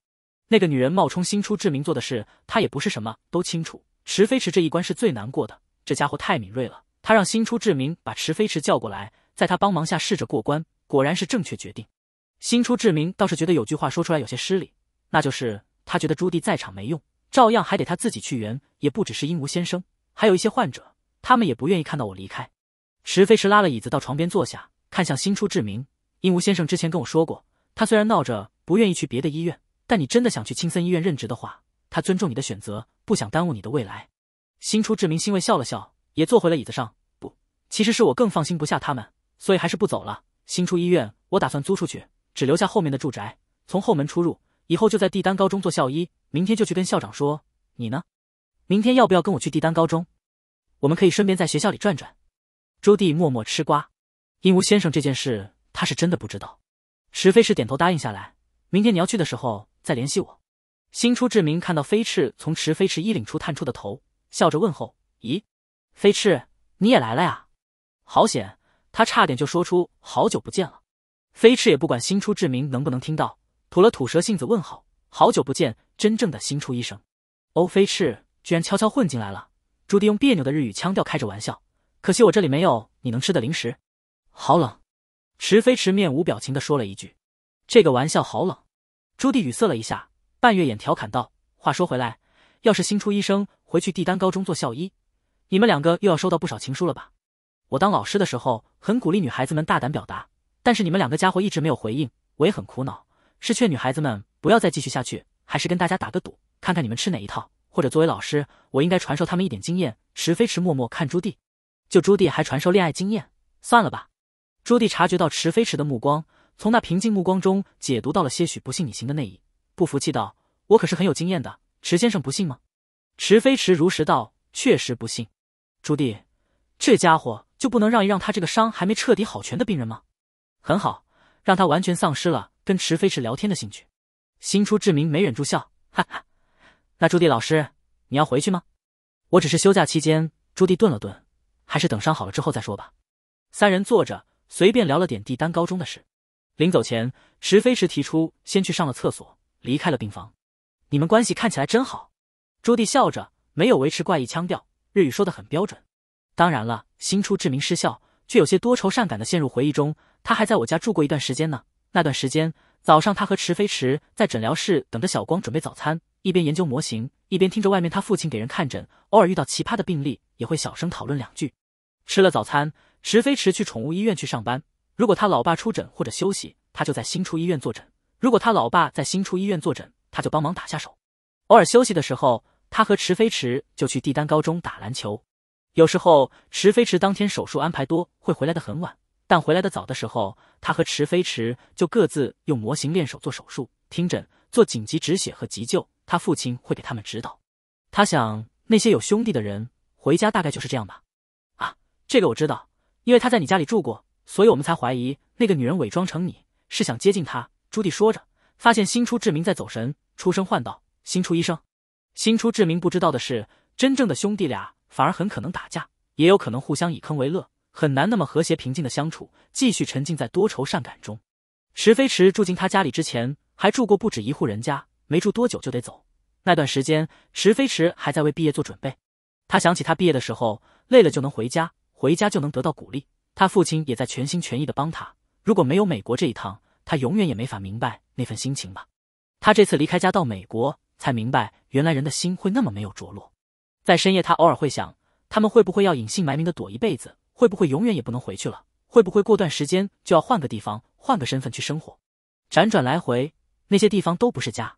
那个女人冒充新出志明做的事，他也不是什么都清楚。池飞池这一关是最难过的，这家伙太敏锐了。他让新出志明把池飞池叫过来，在他帮忙下试着过关，果然是正确决定。新出志明倒是觉得有句话说出来有些失礼，那就是他觉得朱棣在场没用，照样还得他自己去圆。也不只是鹦鹉先生，还有一些患者，他们也不愿意看到我离开。石飞驰拉了椅子到床边坐下，看向新出志明。鹦鹉先生之前跟我说过，他虽然闹着不愿意去别的医院，但你真的想去青森医院任职的话，他尊重你的选择，不想耽误你的未来。新出志明欣慰笑了笑，也坐回了椅子上。不，其实是我更放心不下他们，所以还是不走了。新出医院我打算租出去，只留下后面的住宅，从后门出入。以后就在地丹高中做校医。明天就去跟校长说。你呢？明天要不要跟我去地丹高中？我们可以顺便在学校里转转。朱棣默默吃瓜，鹦鹉先生这件事他是真的不知道。池飞驰点头答应下来，明天你要去的时候再联系我。新出志明看到飞翅从池飞驰衣领处探出的头，笑着问候：“咦，飞翅，你也来了呀，好险！”他差点就说出“好久不见了”。飞翅也不管新出志明能不能听到，吐了吐舌，性子问好：“好久不见，真正的新出医生欧飞翅居然悄悄混进来了。”朱棣用别扭的日语腔调开着玩笑。可惜我这里没有你能吃的零食，好冷。池飞池面无表情的说了一句：“这个玩笑好冷。”朱棣语塞了一下，半月眼调侃道：“话说回来，要是新出医生回去递单高中做校医，你们两个又要收到不少情书了吧？”我当老师的时候很鼓励女孩子们大胆表达，但是你们两个家伙一直没有回应，我也很苦恼。是劝女孩子们不要再继续下去，还是跟大家打个赌，看看你们吃哪一套？或者作为老师，我应该传授他们一点经验？池飞池默默看朱棣。就朱棣还传授恋爱经验，算了吧。朱棣察觉到池飞池的目光，从那平静目光中解读到了些许不信你行的内意，不服气道：“我可是很有经验的，池先生不信吗？”池飞池如实道：“确实不信。”朱棣，这家伙就不能让一让他这个伤还没彻底好全的病人吗？很好，让他完全丧失了跟池飞池聊天的兴趣。新出志明没忍住笑，哈哈。那朱棣老师，你要回去吗？我只是休假期间。朱棣顿了顿。还是等伤好了之后再说吧。三人坐着随便聊了点地丹高中的事，临走前，池飞池提出先去上了厕所，离开了病房。你们关系看起来真好。朱棣笑着，没有维持怪异腔调，日语说的很标准。当然了，新出志明失笑，却有些多愁善感的陷入回忆中。他还在我家住过一段时间呢。那段时间，早上他和池飞池在诊疗室等着小光准备早餐，一边研究模型，一边听着外面他父亲给人看诊，偶尔遇到奇葩的病例，也会小声讨论两句。吃了早餐，池飞驰去宠物医院去上班。如果他老爸出诊或者休息，他就在新出医院坐诊；如果他老爸在新出医院坐诊，他就帮忙打下手。偶尔休息的时候，他和池飞驰就去地丹高中打篮球。有时候，池飞驰当天手术安排多，会回来的很晚；但回来的早的时候，他和池飞驰就各自用模型练手做手术、听诊、做紧急止血和急救。他父亲会给他们指导。他想，那些有兄弟的人回家大概就是这样吧。这个我知道，因为他在你家里住过，所以我们才怀疑那个女人伪装成你是想接近他。朱棣说着，发现新出志明在走神，出声唤道：“新出医生。”新出志明不知道的是，真正的兄弟俩反而很可能打架，也有可能互相以坑为乐，很难那么和谐平静的相处。继续沉浸在多愁善感中。池飞驰住进他家里之前，还住过不止一户人家，没住多久就得走。那段时间，池飞驰还在为毕业做准备。他想起他毕业的时候，累了就能回家。回家就能得到鼓励，他父亲也在全心全意的帮他。如果没有美国这一趟，他永远也没法明白那份心情吧。他这次离开家到美国，才明白原来人的心会那么没有着落。在深夜，他偶尔会想，他们会不会要隐姓埋名的躲一辈子？会不会永远也不能回去了？会不会过段时间就要换个地方、换个身份去生活？辗转来回，那些地方都不是家。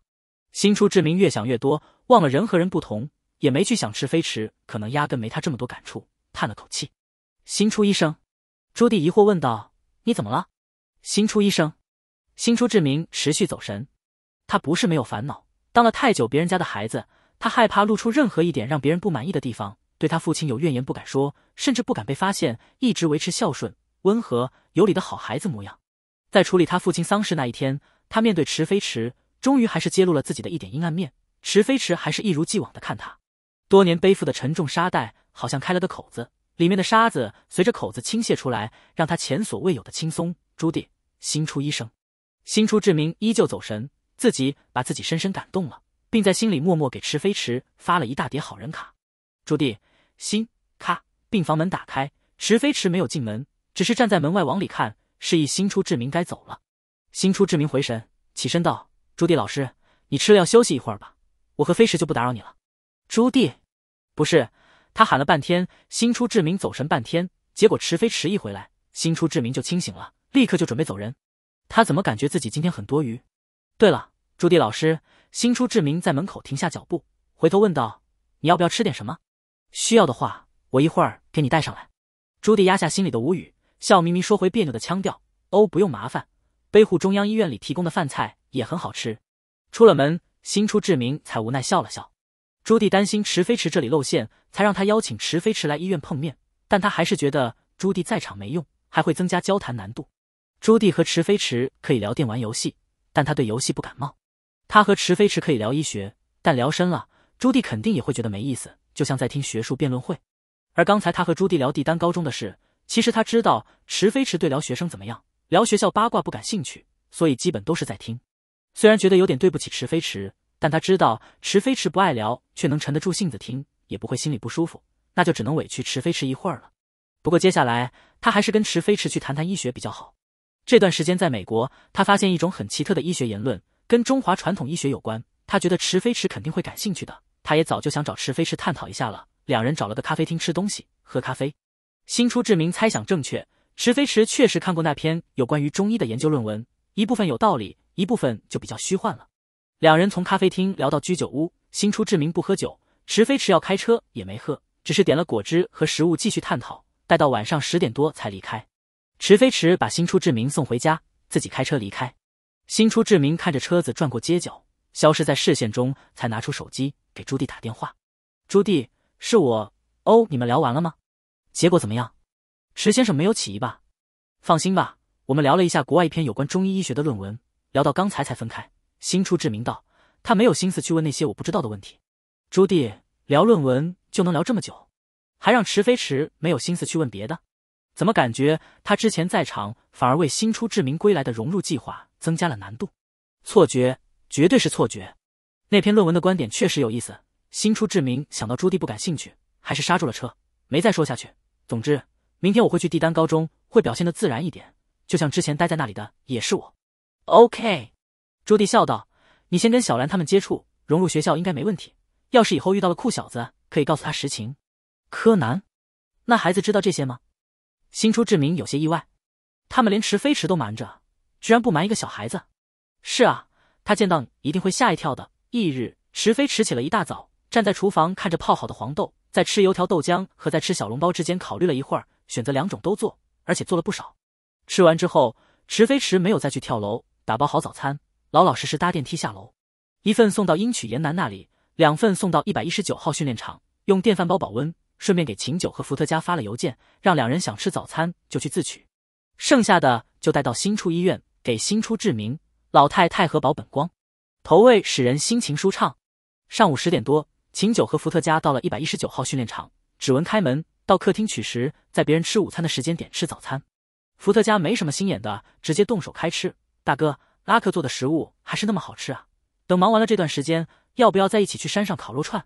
新出志明越想越多，忘了人和人不同，也没去想吃飞驰可能压根没他这么多感触，叹了口气。新出医生，朱棣疑惑问道：“你怎么了？”新出医生，新出志明持续走神。他不是没有烦恼，当了太久别人家的孩子，他害怕露出任何一点让别人不满意的地方。对他父亲有怨言不敢说，甚至不敢被发现，一直维持孝顺、温和、有礼的好孩子模样。在处理他父亲丧事那一天，他面对池飞池，终于还是揭露了自己的一点阴暗面。池飞池还是一如既往的看他，多年背负的沉重沙袋好像开了个口子。里面的沙子随着口子倾泻出来，让他前所未有的轻松。朱棣新出医生，新出志明依旧走神，自己把自己深深感动了，并在心里默默给池飞池发了一大叠好人卡。朱棣新咔，病房门打开，池飞池没有进门，只是站在门外往里看，示意新出志明该走了。新出志明回神，起身道：“朱棣老师，你吃了药休息一会儿吧，我和飞池就不打扰你了。”朱棣不是。他喊了半天，新出志明走神半天，结果迟飞迟一回来，新出志明就清醒了，立刻就准备走人。他怎么感觉自己今天很多余？对了，朱棣老师，新出志明在门口停下脚步，回头问道：“你要不要吃点什么？需要的话，我一会儿给你带上来。”朱棣压下心里的无语，笑眯眯说回别扭的腔调：“哦，不用麻烦，背户中央医院里提供的饭菜也很好吃。”出了门，新出志明才无奈笑了笑。朱棣担心池飞池这里露馅，才让他邀请池飞池来医院碰面。但他还是觉得朱棣在场没用，还会增加交谈难度。朱棣和池飞池可以聊电玩游戏，但他对游戏不感冒。他和池飞池可以聊医学，但聊深了，朱棣肯定也会觉得没意思，就像在听学术辩论会。而刚才他和朱棣聊帝丹高中的事，其实他知道池飞池对聊学生怎么样、聊学校八卦不感兴趣，所以基本都是在听。虽然觉得有点对不起池飞池。但他知道池飞池不爱聊，却能沉得住性子听，也不会心里不舒服，那就只能委屈池飞池一会儿了。不过接下来他还是跟池飞池去谈谈医学比较好。这段时间在美国，他发现一种很奇特的医学言论，跟中华传统医学有关。他觉得池飞池肯定会感兴趣的，他也早就想找池飞池探讨一下了。两人找了个咖啡厅吃东西、喝咖啡。新出志明猜想正确，池飞池确实看过那篇有关于中医的研究论文，一部分有道理，一部分就比较虚幻了。两人从咖啡厅聊到居酒屋，新出志明不喝酒，池飞驰要开车也没喝，只是点了果汁和食物继续探讨。待到晚上十点多才离开。池飞驰把新出志明送回家，自己开车离开。新出志明看着车子转过街角，消失在视线中，才拿出手机给朱棣打电话。朱棣，是我哦，你们聊完了吗？结果怎么样？池先生没有起疑吧？放心吧，我们聊了一下国外一篇有关中医医学的论文，聊到刚才才分开。新出志明道，他没有心思去问那些我不知道的问题。朱棣聊论文就能聊这么久，还让池飞池没有心思去问别的，怎么感觉他之前在场反而为新出志明归来的融入计划增加了难度？错觉，绝对是错觉。那篇论文的观点确实有意思。新出志明想到朱棣不感兴趣，还是刹住了车，没再说下去。总之，明天我会去帝丹高中，会表现的自然一点，就像之前待在那里的也是我。OK。朱棣笑道：“你先跟小兰他们接触，融入学校应该没问题。要是以后遇到了酷小子，可以告诉他实情。”柯南，那孩子知道这些吗？新出志明有些意外，他们连池飞池都瞒着，居然不瞒一个小孩子。是啊，他见到你一定会吓一跳的。翌日，池飞池起了一大早，站在厨房看着泡好的黄豆，在吃油条豆浆和在吃小笼包之间考虑了一会儿，选择两种都做，而且做了不少。吃完之后，池飞池没有再去跳楼，打包好早餐。老老实实搭电梯下楼，一份送到英曲严南那里，两份送到一百一十九号训练场，用电饭煲保温，顺便给秦九和伏特加发了邮件，让两人想吃早餐就去自取，剩下的就带到新出医院给新出志明老太太和保本光。投喂使人心情舒畅。上午十点多，秦九和伏特加到了一百一十九号训练场，指纹开门，到客厅取食，在别人吃午餐的时间点吃早餐。伏特加没什么心眼的，直接动手开吃。大哥。拉克做的食物还是那么好吃啊！等忙完了这段时间，要不要再一起去山上烤肉串？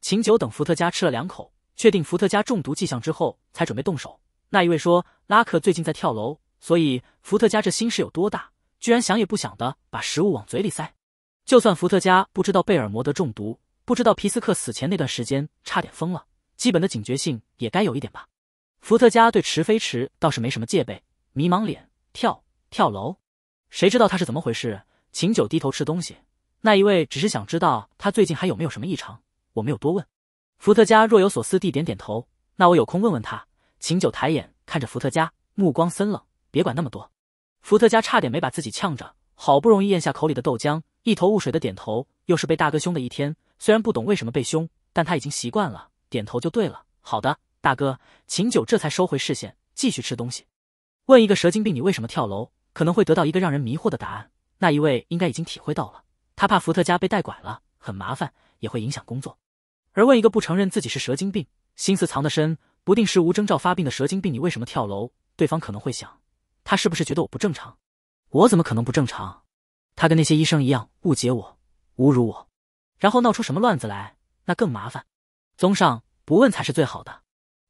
琴酒等伏特加吃了两口，确定伏特加中毒迹象之后，才准备动手。那一位说拉克最近在跳楼，所以伏特加这心事有多大，居然想也不想的把食物往嘴里塞。就算伏特加不知道贝尔摩德中毒，不知道皮斯克死前那段时间差点疯了，基本的警觉性也该有一点吧？伏特加对池飞池倒是没什么戒备，迷茫脸跳跳楼。谁知道他是怎么回事？秦九低头吃东西。那一位只是想知道他最近还有没有什么异常，我没有多问。伏特加若有所思地点点头。那我有空问问他。秦九抬眼看着伏特加，目光森冷。别管那么多。伏特加差点没把自己呛着，好不容易咽下口里的豆浆，一头雾水的点头。又是被大哥凶的一天，虽然不懂为什么被凶，但他已经习惯了，点头就对了。好的，大哥。秦九这才收回视线，继续吃东西。问一个蛇精病，你为什么跳楼？可能会得到一个让人迷惑的答案。那一位应该已经体会到了，他怕伏特加被带拐了，很麻烦，也会影响工作。而问一个不承认自己是蛇精病，心思藏得深，不定时无征兆发病的蛇精病，你为什么跳楼？对方可能会想，他是不是觉得我不正常？我怎么可能不正常？他跟那些医生一样误解我，侮辱我，然后闹出什么乱子来，那更麻烦。综上，不问才是最好的。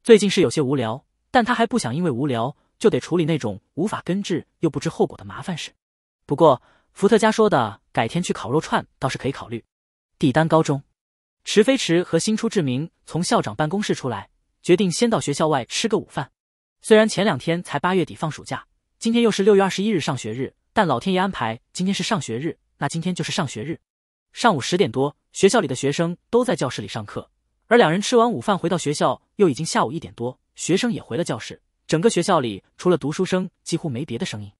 最近是有些无聊，但他还不想因为无聊。就得处理那种无法根治又不知后果的麻烦事。不过伏特加说的改天去烤肉串倒是可以考虑。帝丹高中，池飞池和新出志明从校长办公室出来，决定先到学校外吃个午饭。虽然前两天才八月底放暑假，今天又是六月二十一日上学日，但老天爷安排今天是上学日，那今天就是上学日。上午十点多，学校里的学生都在教室里上课，而两人吃完午饭回到学校，又已经下午一点多，学生也回了教室。整个学校里除了读书声，几乎没别的声音。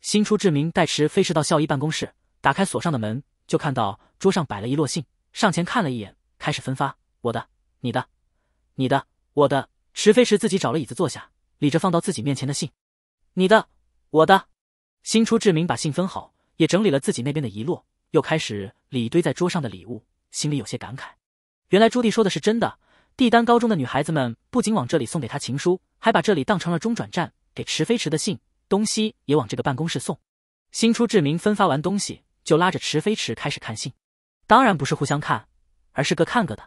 新出志明带池飞石到校医办公室，打开锁上的门，就看到桌上摆了一摞信，上前看了一眼，开始分发。我的，你的，你的，我的。池飞石自己找了椅子坐下，理着放到自己面前的信。你的，我的。新出志明把信分好，也整理了自己那边的遗落，又开始理堆在桌上的礼物，心里有些感慨。原来朱棣说的是真的。帝丹高中的女孩子们不仅往这里送给她情书，还把这里当成了中转站，给池飞池的信东西也往这个办公室送。新出志明分发完东西，就拉着池飞池开始看信，当然不是互相看，而是各看各的。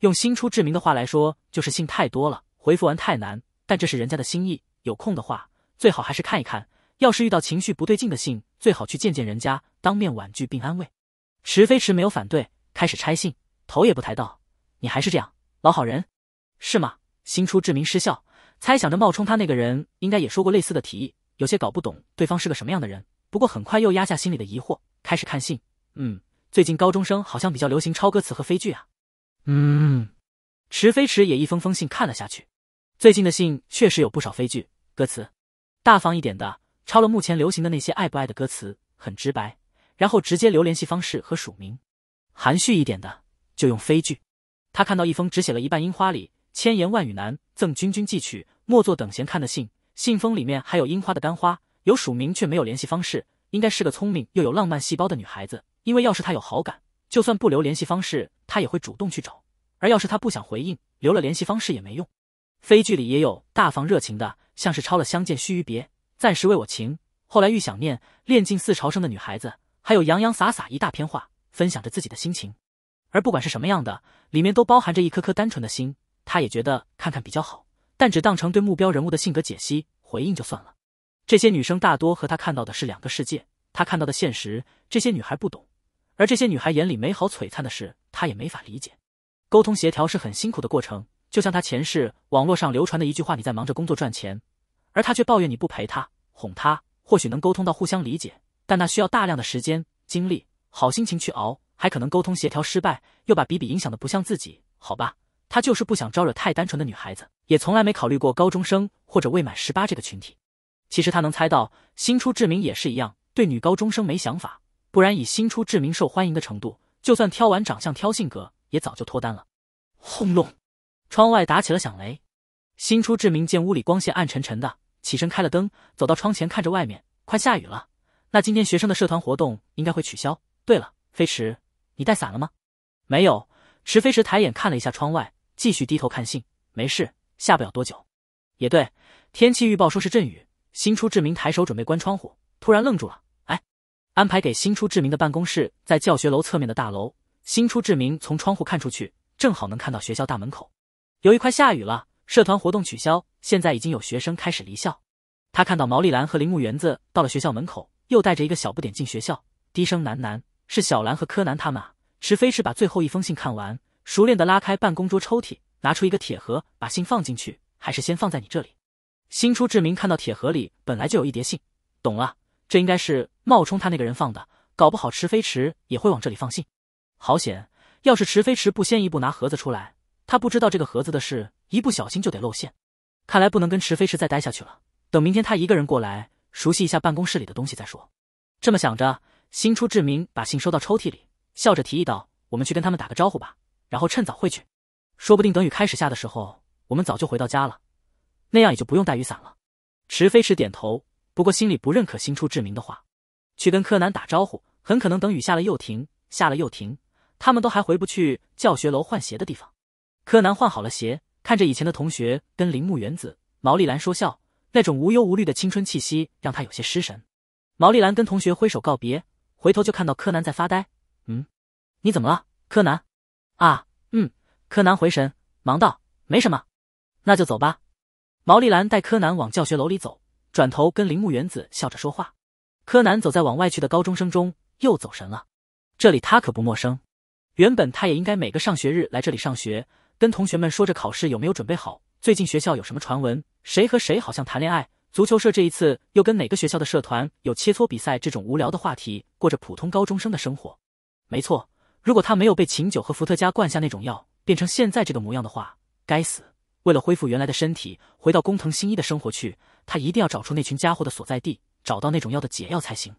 用新出志明的话来说，就是信太多了，回复完太难。但这是人家的心意，有空的话最好还是看一看。要是遇到情绪不对劲的信，最好去见见人家，当面婉拒并安慰。池飞池没有反对，开始拆信，头也不抬道：“你还是这样。”老好人，是吗？新出志明失效，猜想着冒充他那个人应该也说过类似的提议，有些搞不懂对方是个什么样的人。不过很快又压下心里的疑惑，开始看信。嗯，最近高中生好像比较流行抄歌词和飞句啊。嗯，池飞池也一封封信看了下去。最近的信确实有不少飞句歌词，大方一点的抄了目前流行的那些爱不爱的歌词，很直白，然后直接留联系方式和署名；含蓄一点的就用飞句。他看到一封只写了一半“樱花里千言万语难赠君君寄取莫作等闲看”的信，信封里面还有樱花的干花，有署名却没有联系方式，应该是个聪明又有浪漫细胞的女孩子。因为要是她有好感，就算不留联系方式，她也会主动去找；而要是她不想回应，留了联系方式也没用。飞剧里也有大方热情的，像是抄了“相见须臾别，暂时为我情，后来愈想念，恋尽似朝生”的女孩子，还有洋洋洒洒一大篇话分享着自己的心情。而不管是什么样的，里面都包含着一颗颗单纯的心。他也觉得看看比较好，但只当成对目标人物的性格解析回应就算了。这些女生大多和他看到的是两个世界，他看到的现实，这些女孩不懂；而这些女孩眼里美好璀璨的事，他也没法理解。沟通协调是很辛苦的过程，就像他前世网络上流传的一句话：“你在忙着工作赚钱，而他却抱怨你不陪他、哄他。”或许能沟通到互相理解，但那需要大量的时间、精力、好心情去熬。还可能沟通协调失败，又把比比影响的不像自己，好吧，他就是不想招惹太单纯的女孩子，也从来没考虑过高中生或者未满十八这个群体。其实他能猜到，新出志明也是一样，对女高中生没想法，不然以新出志明受欢迎的程度，就算挑完长相挑性格，也早就脱单了。轰隆，窗外打起了响雷。新出志明见屋里光线暗沉沉的，起身开了灯，走到窗前看着外面，快下雨了。那今天学生的社团活动应该会取消。对了，飞驰。你带伞了吗？没有。池飞石抬眼看了一下窗外，继续低头看信。没事，下不了多久。也对，天气预报说是阵雨。新出志明抬手准备关窗户，突然愣住了。哎，安排给新出志明的办公室在教学楼侧面的大楼。新出志明从窗户看出去，正好能看到学校大门口。由于快下雨了，社团活动取消，现在已经有学生开始离校。他看到毛利兰和铃木园子到了学校门口，又带着一个小不点进学校，低声喃喃。是小兰和柯南他们。啊。池飞池把最后一封信看完，熟练的拉开办公桌抽屉，拿出一个铁盒，把信放进去。还是先放在你这里。新出志明看到铁盒里本来就有一叠信，懂了，这应该是冒充他那个人放的，搞不好池飞池也会往这里放信。好险，要是池飞池不先一步拿盒子出来，他不知道这个盒子的事，一不小心就得露馅。看来不能跟池飞池再待下去了，等明天他一个人过来熟悉一下办公室里的东西再说。这么想着。新出志明把信收到抽屉里，笑着提议道：“我们去跟他们打个招呼吧，然后趁早回去。说不定等雨开始下的时候，我们早就回到家了，那样也就不用带雨伞了。”池飞驰点头，不过心里不认可新出志明的话。去跟柯南打招呼，很可能等雨下了又停，下了又停，他们都还回不去教学楼换鞋的地方。柯南换好了鞋，看着以前的同学跟铃木原子、毛利兰说笑，那种无忧无虑的青春气息让他有些失神。毛利兰跟同学挥手告别。回头就看到柯南在发呆，嗯，你怎么了，柯南？啊，嗯，柯南回神，忙道，没什么，那就走吧。毛利兰带柯南往教学楼里走，转头跟铃木原子笑着说话。柯南走在往外去的高中生中，又走神了。这里他可不陌生，原本他也应该每个上学日来这里上学，跟同学们说着考试有没有准备好，最近学校有什么传闻，谁和谁好像谈恋爱。足球社这一次又跟哪个学校的社团有切磋比赛？这种无聊的话题，过着普通高中生的生活。没错，如果他没有被琴酒和伏特加灌下那种药，变成现在这个模样的话，该死！为了恢复原来的身体，回到工藤新一的生活去，他一定要找出那群家伙的所在地，找到那种药的解药才行。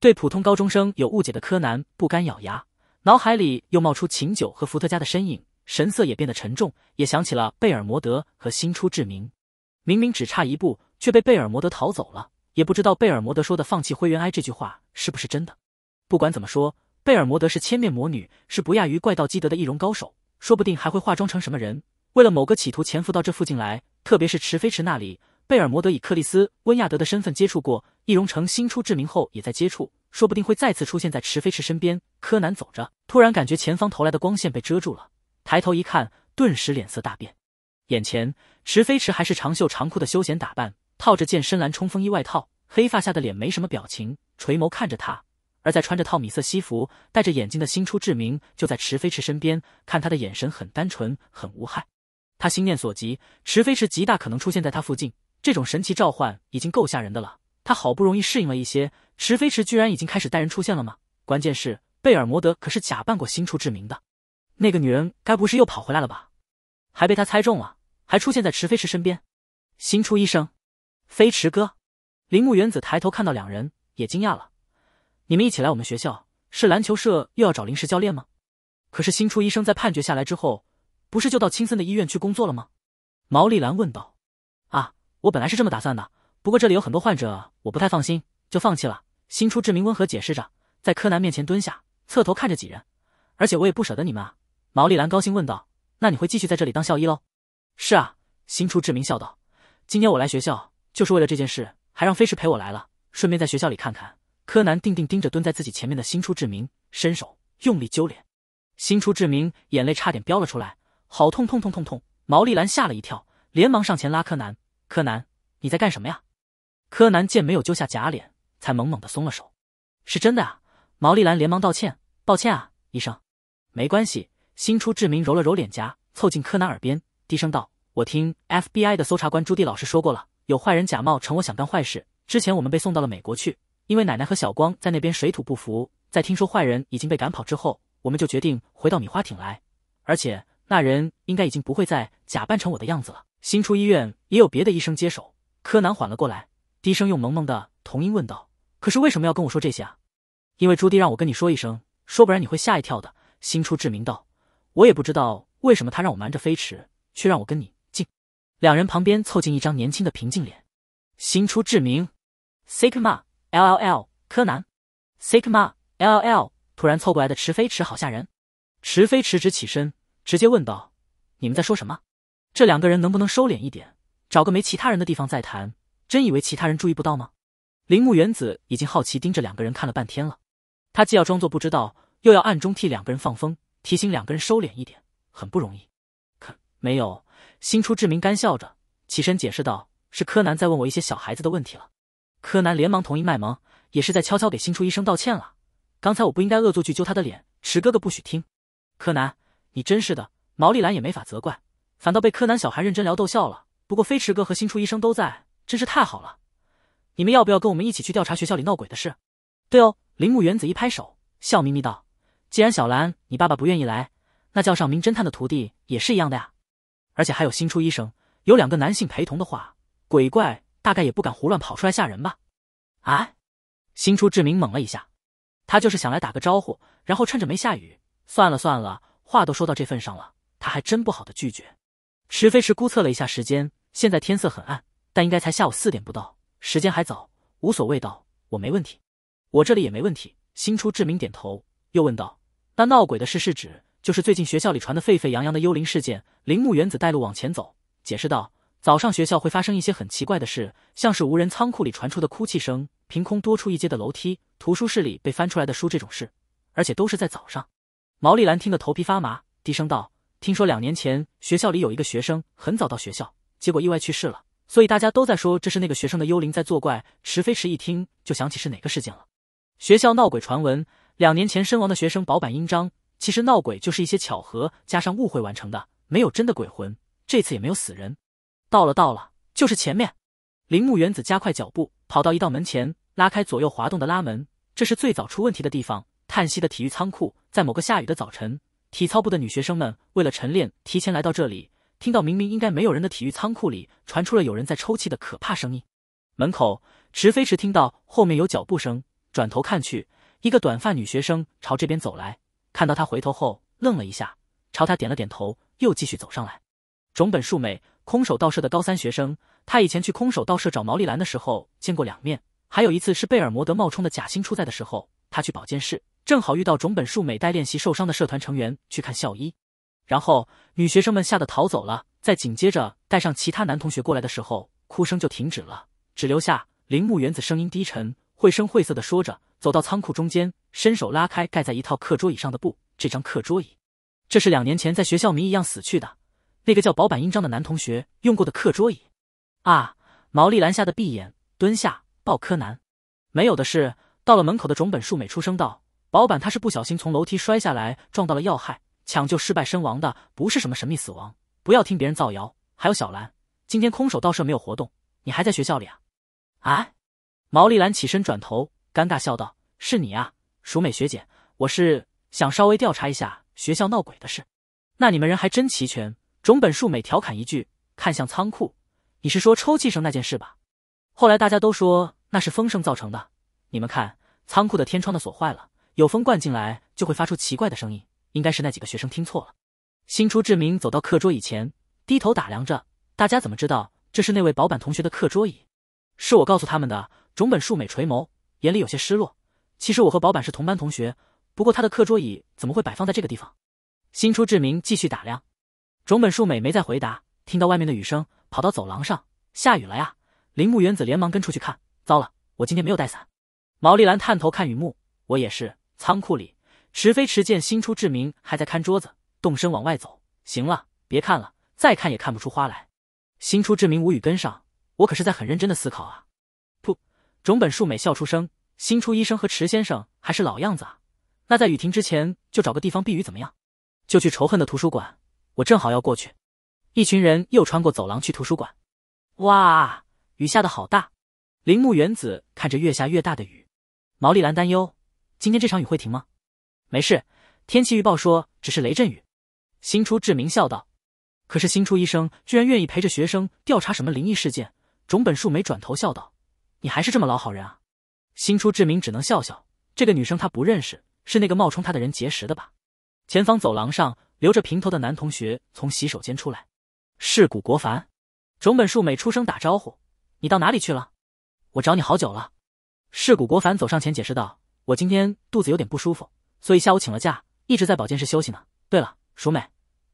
对普通高中生有误解的柯南不甘咬牙，脑海里又冒出琴酒和伏特加的身影，神色也变得沉重，也想起了贝尔摩德和新出志明。明明只差一步。却被贝尔摩德逃走了，也不知道贝尔摩德说的“放弃灰原哀”这句话是不是真的。不管怎么说，贝尔摩德是千面魔女，是不亚于怪盗基德的易容高手，说不定还会化妆成什么人。为了某个企图潜伏到这附近来，特别是池飞池那里，贝尔摩德以克里斯温亚德的身份接触过，易容成新出知名后也在接触，说不定会再次出现在池飞池身边。柯南走着，突然感觉前方投来的光线被遮住了，抬头一看，顿时脸色大变，眼前池飞池还是长袖长裤的休闲打扮。套着件深蓝冲锋衣外套，黑发下的脸没什么表情，垂眸看着他。而在穿着套米色西服、戴着眼镜的新出志明，就在池飞池身边，看他的眼神很单纯，很无害。他心念所及，池飞池极大可能出现在他附近。这种神奇召唤已经够吓人的了。他好不容易适应了一些，池飞池居然已经开始带人出现了吗？关键是贝尔摩德可是假扮过新出志明的，那个女人该不是又跑回来了吧？还被他猜中了，还出现在池飞池身边？新出医生？飞驰哥，铃木原子抬头看到两人，也惊讶了。你们一起来我们学校，是篮球社又要找临时教练吗？可是新出医生在判决下来之后，不是就到青森的医院去工作了吗？毛利兰问道。啊，我本来是这么打算的，不过这里有很多患者，我不太放心，就放弃了。新出志明温和解释着，在柯南面前蹲下，侧头看着几人。而且我也不舍得你们。啊。毛利兰高兴问道：“那你会继续在这里当校医喽？”“是啊。”新出志明笑道，“今天我来学校。”就是为了这件事，还让飞驰陪我来了，顺便在学校里看看。柯南定定盯着蹲在自己前面的新出志明，伸手用力揪脸，新出志明眼泪差点飙了出来，好痛痛痛痛痛！毛利兰吓了一跳，连忙上前拉柯南：“柯南，你在干什么呀？”柯南见没有揪下假脸，才猛猛的松了手。是真的啊！毛利兰连忙道歉：“抱歉啊，医生。”“没关系。”新出志明揉了揉脸颊，凑近柯南耳边低声道：“我听 FBI 的搜查官朱迪老师说过了。”有坏人假冒成我想干坏事。之前我们被送到了美国去，因为奶奶和小光在那边水土不服。在听说坏人已经被赶跑之后，我们就决定回到米花町来。而且那人应该已经不会再假扮成我的样子了。新出医院也有别的医生接手。柯南缓了过来，低声用萌萌的童音问道：“可是为什么要跟我说这些啊？”因为朱迪让我跟你说一声，说不然你会吓一跳的。新出志明道，我也不知道为什么他让我瞒着飞驰，却让我跟你。两人旁边凑近一张年轻的平静脸，新出志明，Sigma L L L，柯南，Sigma L L。突然凑过来的池飞池好吓人，池飞池直起身，直接问道：“你们在说什么？这两个人能不能收敛一点？找个没其他人的地方再谈。真以为其他人注意不到吗？”铃木原子已经好奇盯着两个人看了半天了，他既要装作不知道，又要暗中替两个人放风，提醒两个人收敛一点，很不容易。可没有。新出志明干笑着起身解释道：“是柯南在问我一些小孩子的问题了。”柯南连忙同意卖萌，也是在悄悄给新出医生道歉了。刚才我不应该恶作剧揪他的脸，池哥哥不许听。柯南，你真是的！毛利兰也没法责怪，反倒被柯南小孩认真聊逗笑了。不过飞驰哥和新出医生都在，真是太好了。你们要不要跟我们一起去调查学校里闹鬼的事？对哦，铃木原子一拍手，笑眯眯道：“既然小兰你爸爸不愿意来，那叫上名侦探的徒弟也是一样的呀。”而且还有新出医生，有两个男性陪同的话，鬼怪大概也不敢胡乱跑出来吓人吧？啊！新出志明懵了一下，他就是想来打个招呼，然后趁着没下雨，算了算了，话都说到这份上了，他还真不好的拒绝。池飞池估测了一下时间，现在天色很暗，但应该才下午四点不到，时间还早，无所谓。道：“我没问题，我这里也没问题。新出志明点头，又问道：“那闹鬼的事是指？”就是最近学校里传的沸沸扬扬的幽灵事件，铃木原子带路往前走，解释道：“早上学校会发生一些很奇怪的事，像是无人仓库里传出的哭泣声，凭空多出一阶的楼梯，图书室里被翻出来的书这种事，而且都是在早上。”毛利兰听得头皮发麻，低声道：“听说两年前学校里有一个学生很早到学校，结果意外去世了，所以大家都在说这是那个学生的幽灵在作怪。”池飞池一听就想起是哪个事件了，学校闹鬼传闻，两年前身亡的学生保坂英章。其实闹鬼就是一些巧合加上误会完成的，没有真的鬼魂。这次也没有死人。到了，到了，就是前面。铃木原子加快脚步，跑到一道门前，拉开左右滑动的拉门。这是最早出问题的地方。叹息的体育仓库，在某个下雨的早晨，体操部的女学生们为了晨练提前来到这里，听到明明应该没有人的体育仓库里传出了有人在抽泣的可怕声音。门口，池飞池听到后面有脚步声，转头看去，一个短发女学生朝这边走来。看到他回头后，愣了一下，朝他点了点头，又继续走上来。种本树美，空手道社的高三学生。他以前去空手道社找毛利兰的时候见过两面，还有一次是贝尔摩德冒充的假星出在的时候，他去保健室，正好遇到种本树美带练习受伤的社团成员去看校医，然后女学生们吓得逃走了。在紧接着带上其他男同学过来的时候，哭声就停止了，只留下铃木原子声音低沉、绘声绘色的说着，走到仓库中间。伸手拉开盖在一套课桌椅上的布。这张课桌椅，这是两年前在学校谜一样死去的那个叫保坂英章的男同学用过的课桌椅。啊！毛利兰吓得闭眼，蹲下抱柯南。没有的事。到了门口的种本树美出声道：“保坂他是不小心从楼梯摔下来，撞到了要害，抢救失败身亡的，不是什么神秘死亡。不要听别人造谣。还有小兰，今天空手道社没有活动，你还在学校里啊？”啊！毛利兰起身转头，尴尬笑道：“是你啊。”数美学姐，我是想稍微调查一下学校闹鬼的事。那你们人还真齐全。种本树美调侃一句，看向仓库：“你是说抽泣声那件事吧？后来大家都说那是风声造成的。你们看，仓库的天窗的锁坏了，有风灌进来就会发出奇怪的声音。应该是那几个学生听错了。”新出志明走到课桌椅前，低头打量着大家：“怎么知道这是那位保板同学的课桌椅？是我告诉他们的。”种本树美垂眸，眼里有些失落。其实我和保板是同班同学，不过他的课桌椅怎么会摆放在这个地方？新出志明继续打量，种本树美没再回答。听到外面的雨声，跑到走廊上，下雨了呀！铃木原子连忙跟出去看。糟了，我今天没有带伞。毛利兰探头看雨幕，我也是。仓库里，池飞池见新出志明还在看桌子，动身往外走。行了，别看了，再看也看不出花来。新出志明无语跟上，我可是在很认真的思考啊！噗，种本树美笑出声。新出医生和池先生还是老样子啊，那在雨停之前就找个地方避雨怎么样？就去仇恨的图书馆，我正好要过去。一群人又穿过走廊去图书馆。哇，雨下的好大！铃木原子看着越下越大的雨，毛利兰担忧：“今天这场雨会停吗？”“没事，天气预报说只是雷阵雨。”新出志明笑道。可是新出医生居然愿意陪着学生调查什么灵异事件？种本树梅转头笑道：“你还是这么老好人啊。”新出志明只能笑笑，这个女生他不认识，是那个冒充他的人结识的吧？前方走廊上，留着平头的男同学从洗手间出来，是谷国凡。种本树美出声打招呼：“你到哪里去了？我找你好久了。”是谷国凡走上前解释道：“我今天肚子有点不舒服，所以下午请了假，一直在保健室休息呢。对了，淑美，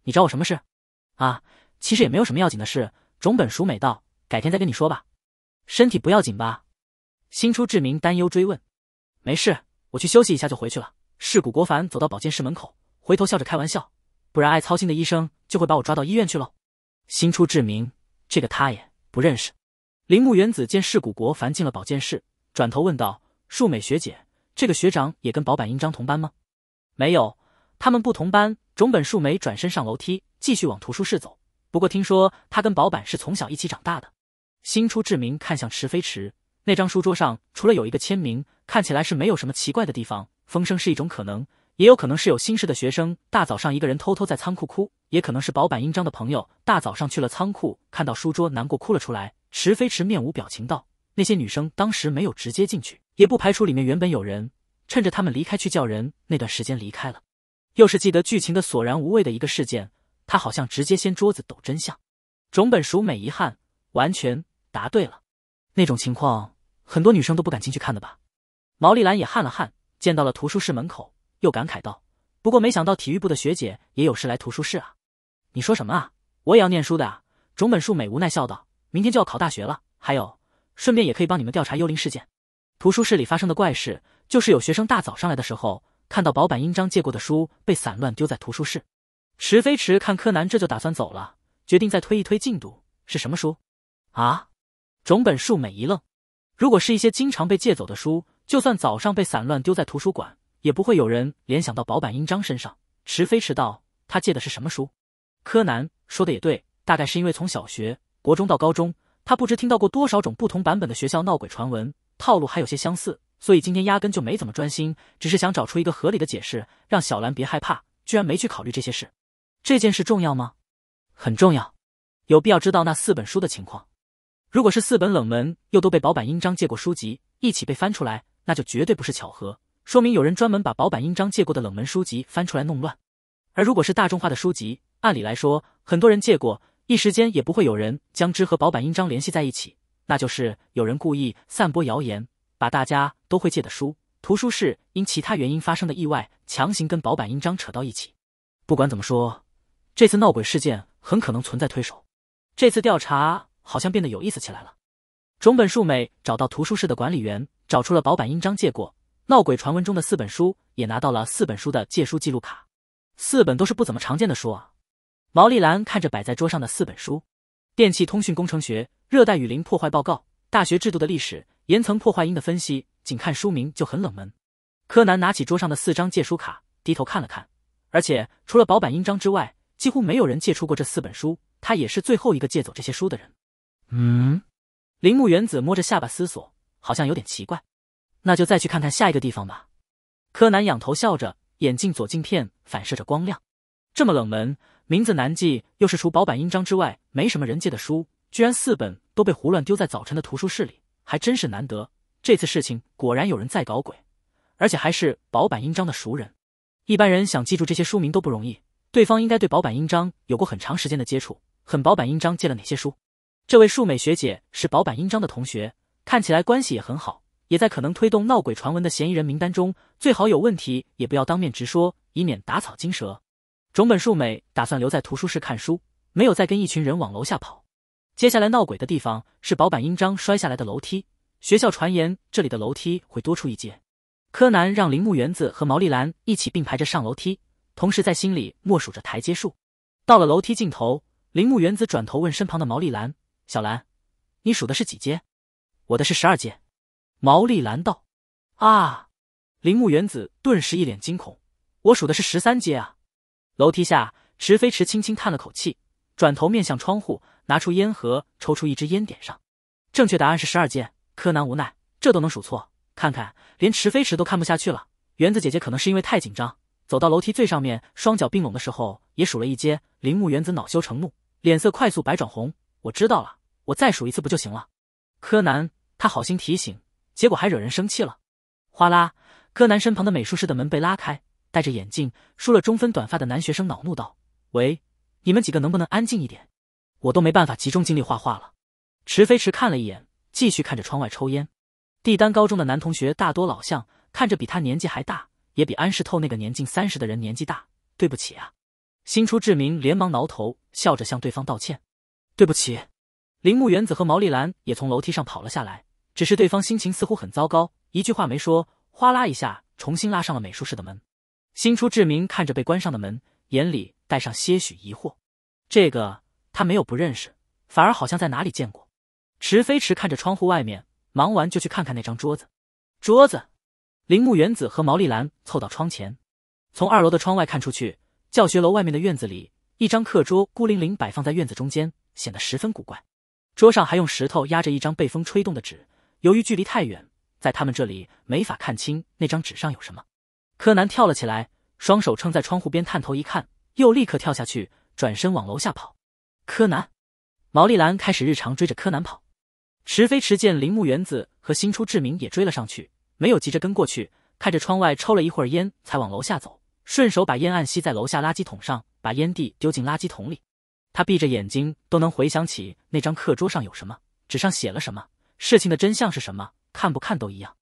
你找我什么事？啊，其实也没有什么要紧的事。”种本淑美道：“改天再跟你说吧，身体不要紧吧？”新出志明担忧追问：“没事，我去休息一下就回去了。”事谷国凡走到保健室门口，回头笑着开玩笑：“不然爱操心的医生就会把我抓到医院去喽。”新出志明这个他也不认识。铃木原子见事谷国凡进了保健室，转头问道：“树美学姐，这个学长也跟保坂英章同班吗？”“没有，他们不同班。”种本树美转身上楼梯，继续往图书室走。不过听说他跟保坂是从小一起长大的。新出志明看向池飞池。那张书桌上除了有一个签名，看起来是没有什么奇怪的地方。风声是一种可能，也有可能是有心事的学生大早上一个人偷偷在仓库哭，也可能是薄板印章的朋友大早上去了仓库，看到书桌难过哭了出来。池飞池面无表情道：“那些女生当时没有直接进去，也不排除里面原本有人，趁着他们离开去叫人那段时间离开了。”又是记得剧情的索然无味的一个事件，他好像直接掀桌子抖真相。种本熟美遗憾，完全答对了那种情况。很多女生都不敢进去看的吧？毛丽兰也汗了汗，见到了图书室门口，又感慨道：“不过没想到体育部的学姐也有事来图书室啊。”“你说什么啊？我也要念书的啊！”种本树美无奈笑道：“明天就要考大学了，还有，顺便也可以帮你们调查幽灵事件。图书室里发生的怪事，就是有学生大早上来的时候，看到薄板印章借过的书被散乱丢在图书室。”池飞池看柯南这就打算走了，决定再推一推进度。“是什么书？”啊？种本树美一愣。如果是一些经常被借走的书，就算早上被散乱丢在图书馆，也不会有人联想到宝版印章身上。迟飞迟到，他借的是什么书？柯南说的也对，大概是因为从小学、国中到高中，他不知听到过多少种不同版本的学校闹鬼传闻，套路还有些相似，所以今天压根就没怎么专心，只是想找出一个合理的解释，让小兰别害怕。居然没去考虑这些事。这件事重要吗？很重要，有必要知道那四本书的情况。如果是四本冷门又都被宝版印章借过书籍一起被翻出来，那就绝对不是巧合，说明有人专门把宝版印章借过的冷门书籍翻出来弄乱。而如果是大众化的书籍，按理来说很多人借过，一时间也不会有人将之和宝版印章联系在一起。那就是有人故意散播谣言，把大家都会借的书、图书室因其他原因发生的意外强行跟宝版印章扯到一起。不管怎么说，这次闹鬼事件很可能存在推手。这次调查。好像变得有意思起来了。种本树美找到图书室的管理员，找出了宝版印章借过闹鬼传闻中的四本书，也拿到了四本书的借书记录卡。四本都是不怎么常见的书啊。毛利兰看着摆在桌上的四本书：《电气通讯工程学》《热带雨林破坏报告》《大学制度的历史》《岩层破坏因的分析》。仅看书名就很冷门。柯南拿起桌上的四张借书卡，低头看了看，而且除了宝板印章之外，几乎没有人借出过这四本书。他也是最后一个借走这些书的人。嗯，铃木原子摸着下巴思索，好像有点奇怪。那就再去看看下一个地方吧。柯南仰头笑着，眼镜左镜片反射着光亮。这么冷门，名字难记，又是除薄板印章之外没什么人借的书，居然四本都被胡乱丢在早晨的图书室里，还真是难得。这次事情果然有人在搞鬼，而且还是薄板印章的熟人。一般人想记住这些书名都不容易，对方应该对薄板印章有过很长时间的接触。很薄板印章借了哪些书？这位树美学姐是保坂英章的同学，看起来关系也很好，也在可能推动闹鬼传闻的嫌疑人名单中。最好有问题也不要当面直说，以免打草惊蛇。种本树美打算留在图书室看书，没有再跟一群人往楼下跑。接下来闹鬼的地方是保坂英章摔下来的楼梯，学校传言这里的楼梯会多出一阶。柯南让铃木园子和毛利兰一起并排着上楼梯，同时在心里默数着台阶数。到了楼梯尽头，铃木园子转头问身旁的毛利兰。小兰，你数的是几阶？我的是十二阶。毛利兰道。啊！铃木原子顿时一脸惊恐。我数的是十三阶啊！楼梯下，池飞池轻轻叹了口气，转头面向窗户，拿出烟盒，抽出一支烟，点上。正确答案是十二阶。柯南无奈，这都能数错。看看，连池飞池都看不下去了。原子姐姐可能是因为太紧张，走到楼梯最上面，双脚并拢的时候也数了一阶。铃木原子恼羞成怒，脸色快速白转红。我知道了。我再数一次不就行了？柯南，他好心提醒，结果还惹人生气了。哗啦！柯南身旁的美术室的门被拉开，戴着眼镜、梳了中分短发的男学生恼怒道：“喂，你们几个能不能安静一点？我都没办法集中精力画画了。”池飞池看了一眼，继续看着窗外抽烟。帝丹高中的男同学大多老相，看着比他年纪还大，也比安室透那个年近三十的人年纪大。对不起啊！新出志明连忙挠头，笑着向对方道歉：“对不起。”铃木原子和毛利兰也从楼梯上跑了下来，只是对方心情似乎很糟糕，一句话没说，哗啦一下重新拉上了美术室的门。新出志明看着被关上的门，眼里带上些许疑惑。这个他没有不认识，反而好像在哪里见过。池飞池看着窗户外面，忙完就去看看那张桌子。桌子，铃木原子和毛利兰凑到窗前，从二楼的窗外看出去，教学楼外面的院子里，一张课桌孤零零摆放在院子中间，显得十分古怪。桌上还用石头压着一张被风吹动的纸，由于距离太远，在他们这里没法看清那张纸上有什么。柯南跳了起来，双手撑在窗户边探头一看，又立刻跳下去，转身往楼下跑。柯南，毛利兰开始日常追着柯南跑。池飞池见铃木原子和新出志明也追了上去，没有急着跟过去，看着窗外抽了一会儿烟，才往楼下走，顺手把烟按吸在楼下垃圾桶上，把烟蒂丢进垃圾桶里。他闭着眼睛都能回想起那张课桌上有什么，纸上写了什么，事情的真相是什么，看不看都一样。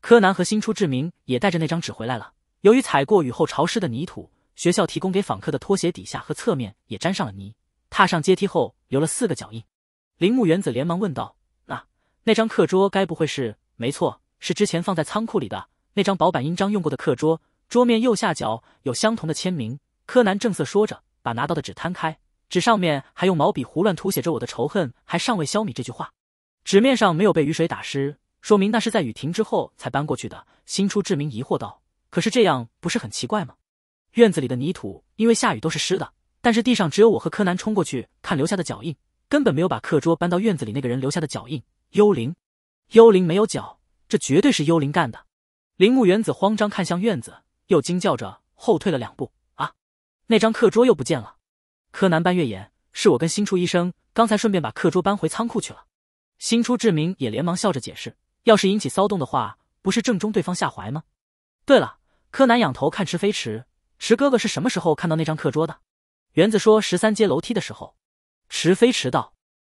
柯南和新出志明也带着那张纸回来了。由于踩过雨后潮湿的泥土，学校提供给访客的拖鞋底下和侧面也沾上了泥。踏上阶梯后，留了四个脚印。铃木原子连忙问道：“那那张课桌该不会是……没错，是之前放在仓库里的那张薄板印章用过的课桌。桌面右下角有相同的签名。”柯南正色说着，把拿到的纸摊开。纸上面还用毛笔胡乱涂写着我的仇恨还尚未消弭这句话，纸面上没有被雨水打湿，说明那是在雨停之后才搬过去的。新出志明疑惑道：“可是这样不是很奇怪吗？院子里的泥土因为下雨都是湿的，但是地上只有我和柯南冲过去看留下的脚印，根本没有把课桌搬到院子里那个人留下的脚印。幽灵，幽灵没有脚，这绝对是幽灵干的。”铃木原子慌张看向院子，又惊叫着后退了两步：“啊，那张课桌又不见了！”柯南搬月眼，是我跟新出医生刚才顺便把课桌搬回仓库去了。新出志明也连忙笑着解释：“要是引起骚动的话，不是正中对方下怀吗？”对了，柯南仰头看池飞池，池哥哥是什么时候看到那张课桌的？园子说：“十三阶楼梯的时候。”池飞池道：“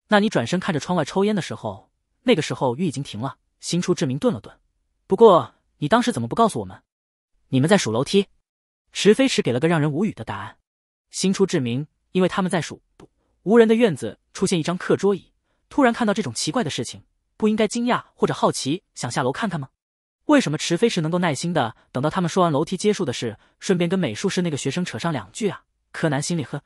那你转身看着窗外抽烟的时候，那个时候雨已经停了。”新出志明顿了顿：“不过你当时怎么不告诉我们？你们在数楼梯？”池飞池给了个让人无语的答案。新出志明。因为他们在数，不无人的院子出现一张课桌椅，突然看到这种奇怪的事情，不应该惊讶或者好奇，想下楼看看吗？为什么池飞池能够耐心的等到他们说完楼梯接触的事，顺便跟美术室那个学生扯上两句啊？柯南心里呵，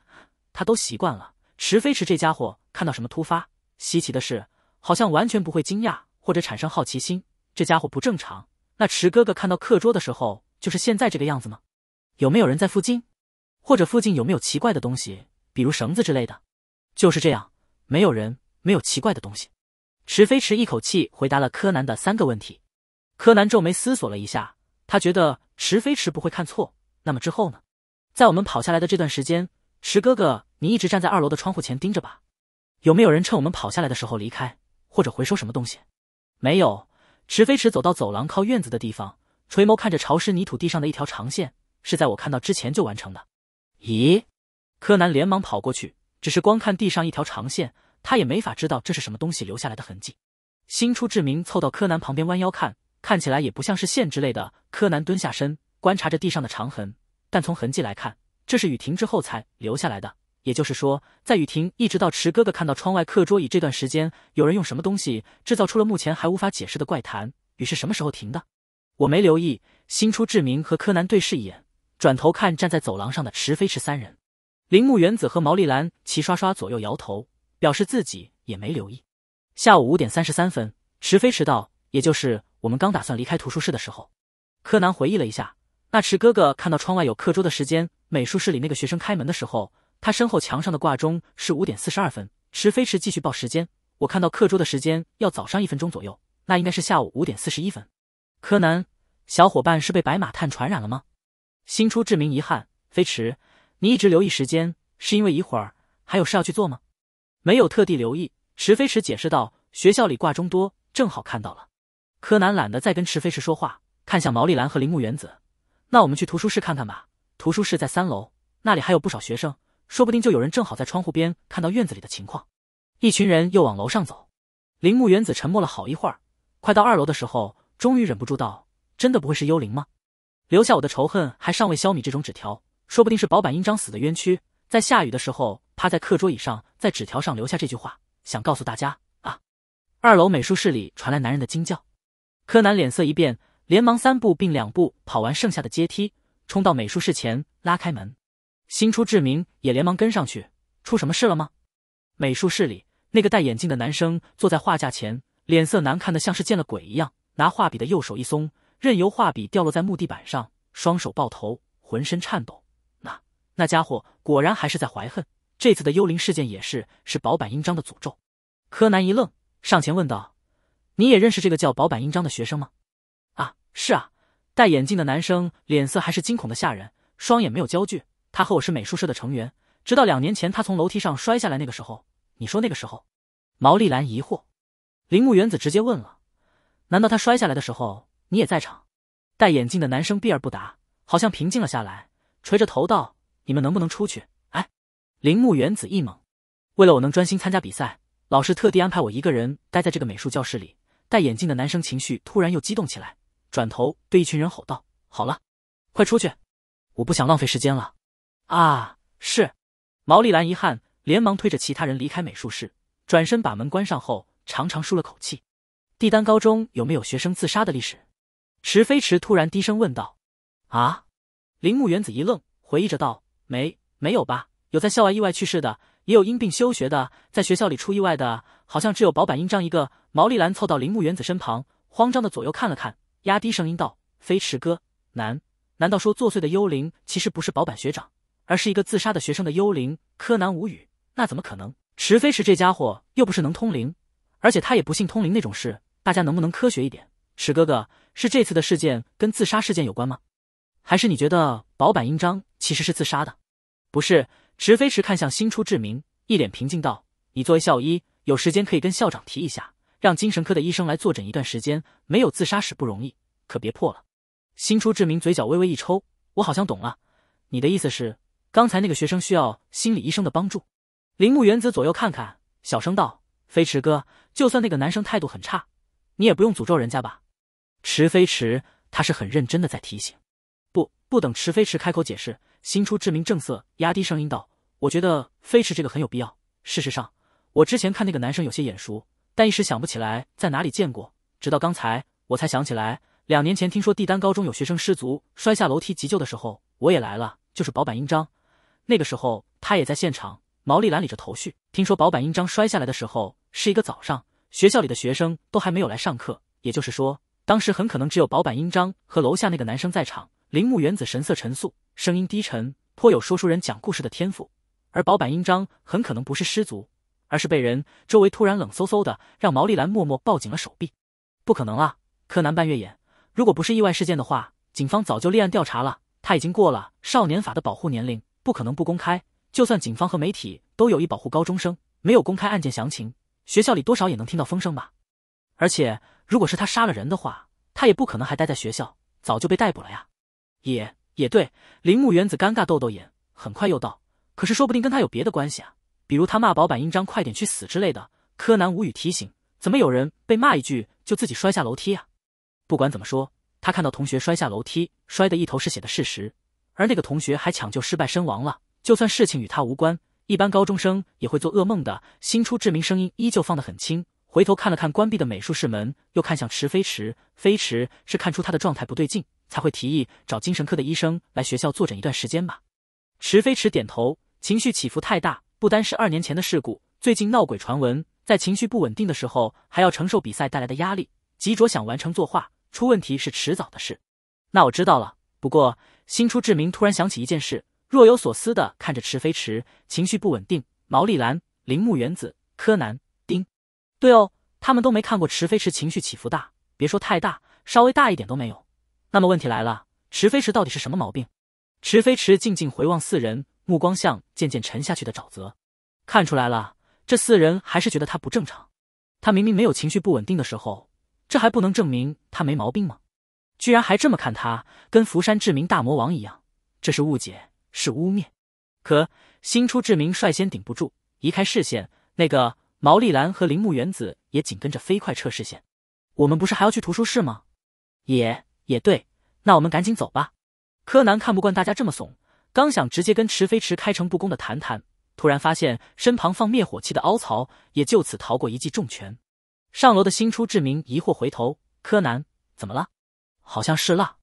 他都习惯了，池飞池这家伙看到什么突发稀奇的事，好像完全不会惊讶或者产生好奇心，这家伙不正常。那池哥哥看到课桌的时候，就是现在这个样子吗？有没有人在附近？或者附近有没有奇怪的东西？比如绳子之类的，就是这样，没有人，没有奇怪的东西。池飞池一口气回答了柯南的三个问题。柯南皱眉思索了一下，他觉得池飞池不会看错。那么之后呢？在我们跑下来的这段时间，池哥哥，你一直站在二楼的窗户前盯着吧？有没有人趁我们跑下来的时候离开或者回收什么东西？没有。池飞池走到走廊靠院子的地方，垂眸看着潮湿泥土地上的一条长线，是在我看到之前就完成的。咦？柯南连忙跑过去，只是光看地上一条长线，他也没法知道这是什么东西留下来的痕迹。新出志明凑到柯南旁边，弯腰看，看起来也不像是线之类的。柯南蹲下身，观察着地上的长痕，但从痕迹来看，这是雨停之后才留下来的。也就是说，在雨停一直到池哥哥看到窗外课桌椅这段时间，有人用什么东西制造出了目前还无法解释的怪谈。雨是什么时候停的？我没留意。新出志明和柯南对视一眼，转头看站在走廊上的池飞池三人。铃木原子和毛利兰齐刷刷左右摇头，表示自己也没留意。下午五点三十三分，池飞迟到，也就是我们刚打算离开图书室的时候。柯南回忆了一下，那池哥哥看到窗外有课桌的时间，美术室里那个学生开门的时候，他身后墙上的挂钟是五点四十二分。池飞迟继续报时间，我看到课桌的时间要早上一分钟左右，那应该是下午五点四十一分。柯南，小伙伴是被白马炭传染了吗？新出致命遗憾，飞驰。你一直留意时间，是因为一会儿还有事要去做吗？没有特地留意，池飞池解释道。学校里挂钟多，正好看到了。柯南懒得再跟池飞池说话，看向毛利兰和铃木原子：“那我们去图书室看看吧。图书室在三楼，那里还有不少学生，说不定就有人正好在窗户边看到院子里的情况。”一群人又往楼上走。铃木原子沉默了好一会儿，快到二楼的时候，终于忍不住道：“真的不会是幽灵吗？留下我的仇恨还尚未消弭，这种纸条。”说不定是薄板英章死的冤屈，在下雨的时候趴在课桌椅上，在纸条上留下这句话，想告诉大家啊！二楼美术室里传来男人的惊叫，柯南脸色一变，连忙三步并两步跑完剩下的阶梯，冲到美术室前拉开门。新出志明也连忙跟上去，出什么事了吗？美术室里那个戴眼镜的男生坐在画架前，脸色难看的像是见了鬼一样，拿画笔的右手一松，任由画笔掉落在木地板上，双手抱头，浑身颤抖。那家伙果然还是在怀恨，这次的幽灵事件也是是薄坂英章的诅咒。柯南一愣，上前问道：“你也认识这个叫薄坂英章的学生吗？”“啊，是啊。”戴眼镜的男生脸色还是惊恐的吓人，双眼没有焦距。他和我是美术社的成员，直到两年前他从楼梯上摔下来那个时候。你说那个时候？毛利兰疑惑，铃木原子直接问了：“难道他摔下来的时候你也在场？”戴眼镜的男生避而不答，好像平静了下来，垂着头道。你们能不能出去？哎，铃木原子一懵。为了我能专心参加比赛，老师特地安排我一个人待在这个美术教室里。戴眼镜的男生情绪突然又激动起来，转头对一群人吼道：“好了，快出去，我不想浪费时间了。”啊！是毛利兰一憾，连忙推着其他人离开美术室，转身把门关上后，长长舒了口气。帝丹高中有没有学生自杀的历史？池飞驰突然低声问道。啊！铃木原子一愣，回忆着道。没没有吧？有在校外意外去世的，也有因病休学的。在学校里出意外的，好像只有保坂英章一个。毛利兰凑到铃木原子身旁，慌张的左右看了看，压低声音道：“飞驰哥，难难道说作祟的幽灵其实不是保坂学长，而是一个自杀的学生的幽灵？”柯南无语，那怎么可能？池飞驰这家伙又不是能通灵，而且他也不信通灵那种事。大家能不能科学一点？池哥哥，是这次的事件跟自杀事件有关吗？还是你觉得保坂英章其实是自杀的？不是，池飞驰看向新出志明，一脸平静道：“你作为校医，有时间可以跟校长提一下，让精神科的医生来坐诊一段时间。没有自杀史不容易，可别破了。”新出志明嘴角微微一抽，我好像懂了。你的意思是，刚才那个学生需要心理医生的帮助？铃木原子左右看看，小声道：“飞驰哥，就算那个男生态度很差，你也不用诅咒人家吧？”池飞驰，他是很认真的在提醒。不，不等池飞驰开口解释。新出志名正色，压低声音道：“我觉得飞驰这个很有必要。事实上，我之前看那个男生有些眼熟，但一时想不起来在哪里见过。直到刚才，我才想起来。两年前听说帝丹高中有学生失足摔下楼梯急救的时候，我也来了，就是保坂英章。那个时候他也在现场。”毛利兰理着头绪，听说保坂英章摔下来的时候是一个早上，学校里的学生都还没有来上课，也就是说，当时很可能只有保坂英章和楼下那个男生在场。铃木原子神色沉肃。声音低沉，颇有说书人讲故事的天赋。而薄板印章很可能不是失足，而是被人。周围突然冷飕飕的，让毛利兰默默抱紧了手臂。不可能啊！柯南半月眼。如果不是意外事件的话，警方早就立案调查了。他已经过了少年法的保护年龄，不可能不公开。就算警方和媒体都有意保护高中生，没有公开案件详情，学校里多少也能听到风声吧？而且，如果是他杀了人的话，他也不可能还待在学校，早就被逮捕了呀。也。也对，铃木原子尴尬，豆豆眼。很快又道，可是说不定跟他有别的关系啊，比如他骂保坂英章快点去死之类的。柯南无语提醒，怎么有人被骂一句就自己摔下楼梯啊？不管怎么说，他看到同学摔下楼梯，摔得一头是血的事实，而那个同学还抢救失败身亡了。就算事情与他无关，一般高中生也会做噩梦的。新出志明声音依旧放得很轻，回头看了看关闭的美术室门，又看向池飞池飞池，是看出他的状态不对劲。才会提议找精神科的医生来学校坐诊一段时间吧。池飞池点头，情绪起伏太大，不单是二年前的事故，最近闹鬼传闻，在情绪不稳定的时候，还要承受比赛带来的压力，急着想完成作画，出问题是迟早的事。那我知道了。不过，新出志明突然想起一件事，若有所思的看着池飞池，情绪不稳定。毛利兰、铃木原子、柯南、丁，对哦，他们都没看过池飞池情绪起伏大，别说太大，稍微大一点都没有。那么问题来了，池飞池到底是什么毛病？池飞池静静回望四人，目光像渐渐沉下去的沼泽。看出来了，这四人还是觉得他不正常。他明明没有情绪不稳定的时候，这还不能证明他没毛病吗？居然还这么看他，跟福山智明大魔王一样，这是误解，是污蔑。可新出智明率先顶不住，移开视线。那个毛利兰和铃木原子也紧跟着飞快撤视线。我们不是还要去图书室吗？也。也对，那我们赶紧走吧。柯南看不惯大家这么怂，刚想直接跟池飞池开诚布公的谈谈，突然发现身旁放灭火器的凹槽，也就此逃过一记重拳。上楼的新出志明疑惑回头：“柯南，怎么了？好像是蜡。”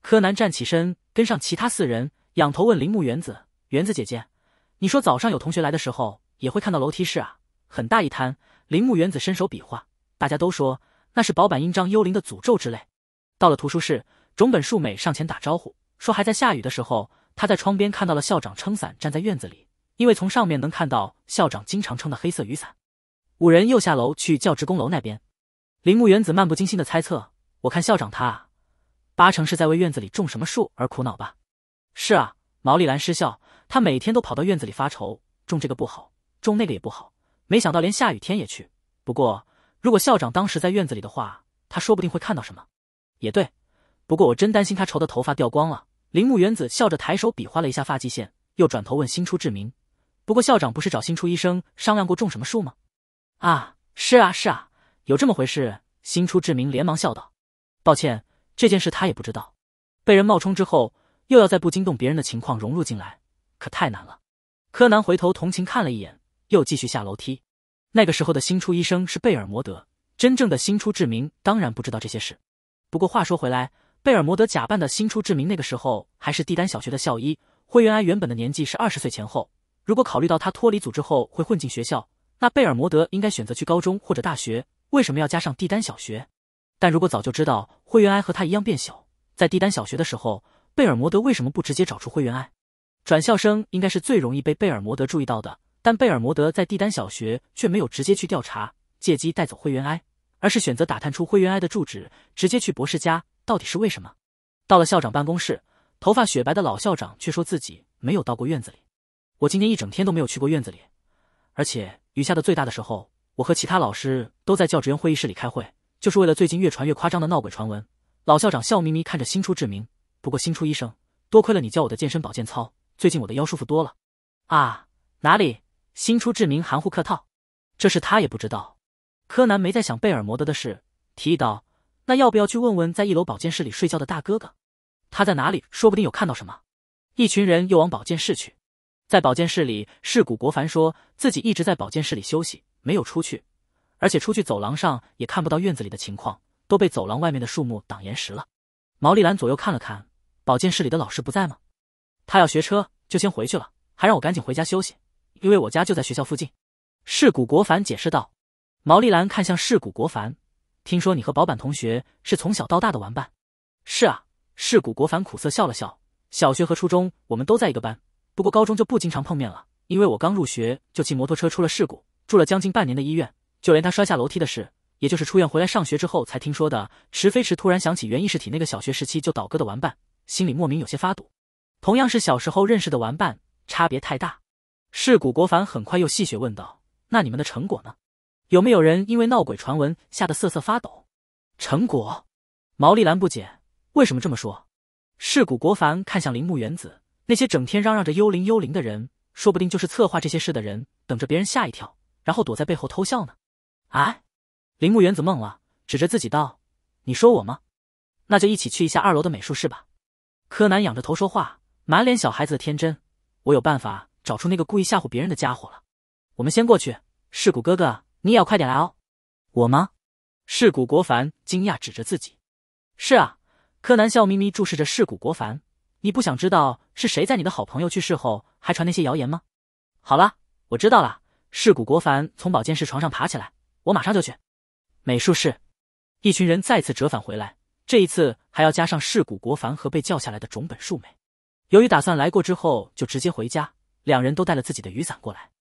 柯南站起身，跟上其他四人，仰头问铃木原子：“原子姐姐，你说早上有同学来的时候，也会看到楼梯室啊？很大一摊。”铃木原子伸手比划，大家都说那是薄板印章、幽灵的诅咒之类。到了图书室，种本树美上前打招呼，说还在下雨的时候，他在窗边看到了校长撑伞站在院子里，因为从上面能看到校长经常撑的黑色雨伞。五人又下楼去教职工楼那边。铃木原子漫不经心的猜测：“我看校长他，八成是在为院子里种什么树而苦恼吧？”“是啊。”毛利兰失笑：“他每天都跑到院子里发愁，种这个不好，种那个也不好。没想到连下雨天也去。不过，如果校长当时在院子里的话，他说不定会看到什么。”也对，不过我真担心他愁的头发掉光了。铃木原子笑着抬手比划了一下发际线，又转头问新出志明：“不过校长不是找新出医生商量过种什么树吗？”“啊，是啊，是啊，有这么回事。”新出志明连忙笑道：“抱歉，这件事他也不知道。被人冒充之后，又要在不惊动别人的情况融入进来，可太难了。”柯南回头同情看了一眼，又继续下楼梯。那个时候的新出医生是贝尔摩德，真正的新出志明当然不知道这些事。不过话说回来，贝尔摩德假扮的新出志名那个时候还是蒂丹小学的校医，灰原哀原本的年纪是二十岁前后。如果考虑到他脱离组织后会混进学校，那贝尔摩德应该选择去高中或者大学。为什么要加上蒂丹小学？但如果早就知道灰原哀和他一样变小，在蒂丹小学的时候，贝尔摩德为什么不直接找出灰原哀？转校生应该是最容易被贝尔摩德注意到的，但贝尔摩德在蒂丹小学却没有直接去调查，借机带走灰原哀。而是选择打探出灰原哀的住址，直接去博士家，到底是为什么？到了校长办公室，头发雪白的老校长却说自己没有到过院子里。我今天一整天都没有去过院子里，而且雨下的最大的时候，我和其他老师都在教职员会议室里开会，就是为了最近越传越夸张的闹鬼传闻。老校长笑眯眯看着新出志明，不过新出医生，多亏了你教我的健身保健操，最近我的腰舒服多了。啊，哪里？新出志明含糊客套，这事他也不知道。柯南没再想贝尔摩德的事，提议道：“那要不要去问问在一楼保健室里睡觉的大哥哥？他在哪里？说不定有看到什么。”一群人又往保健室去。在保健室里，世古国凡说自己一直在保健室里休息，没有出去，而且出去走廊上也看不到院子里的情况，都被走廊外面的树木挡岩石了。毛利兰左右看了看，保健室里的老师不在吗？他要学车，就先回去了，还让我赶紧回家休息，因为我家就在学校附近。世古国凡解释道。毛利兰看向世谷国凡，听说你和保板同学是从小到大的玩伴。是啊，世谷国凡苦涩笑了笑。小学和初中我们都在一个班，不过高中就不经常碰面了，因为我刚入学就骑摩托车出了事故，住了将近半年的医院。就连他摔下楼梯的事，也就是出院回来上学之后才听说的。池飞驰突然想起原意识体那个小学时期就倒戈的玩伴，心里莫名有些发堵。同样是小时候认识的玩伴，差别太大。世谷国凡很快又戏谑问道：“那你们的成果呢？”有没有人因为闹鬼传闻吓得瑟瑟发抖？成果，毛利兰不解，为什么这么说？世谷国凡看向铃木原子，那些整天嚷嚷着幽灵幽灵的人，说不定就是策划这些事的人，等着别人吓一跳，然后躲在背后偷笑呢？啊！铃木原子懵了，指着自己道：“你说我吗？”那就一起去一下二楼的美术室吧。柯南仰着头说话，满脸小孩子的天真：“我有办法找出那个故意吓唬别人的家伙了。我们先过去，世谷哥哥。”你也要快点来哦！我吗？是谷国凡惊讶指着自己。是啊，柯南笑眯眯注视着是谷国凡。你不想知道是谁在你的好朋友去世后还传那些谣言吗？好了，我知道了。是谷国凡从保健室床上爬起来，我马上就去。美术室，一群人再次折返回来。这一次还要加上是谷国凡和被叫下来的种本树美。由于打算来过之后就直接回家，两人都带了自己的雨伞过来。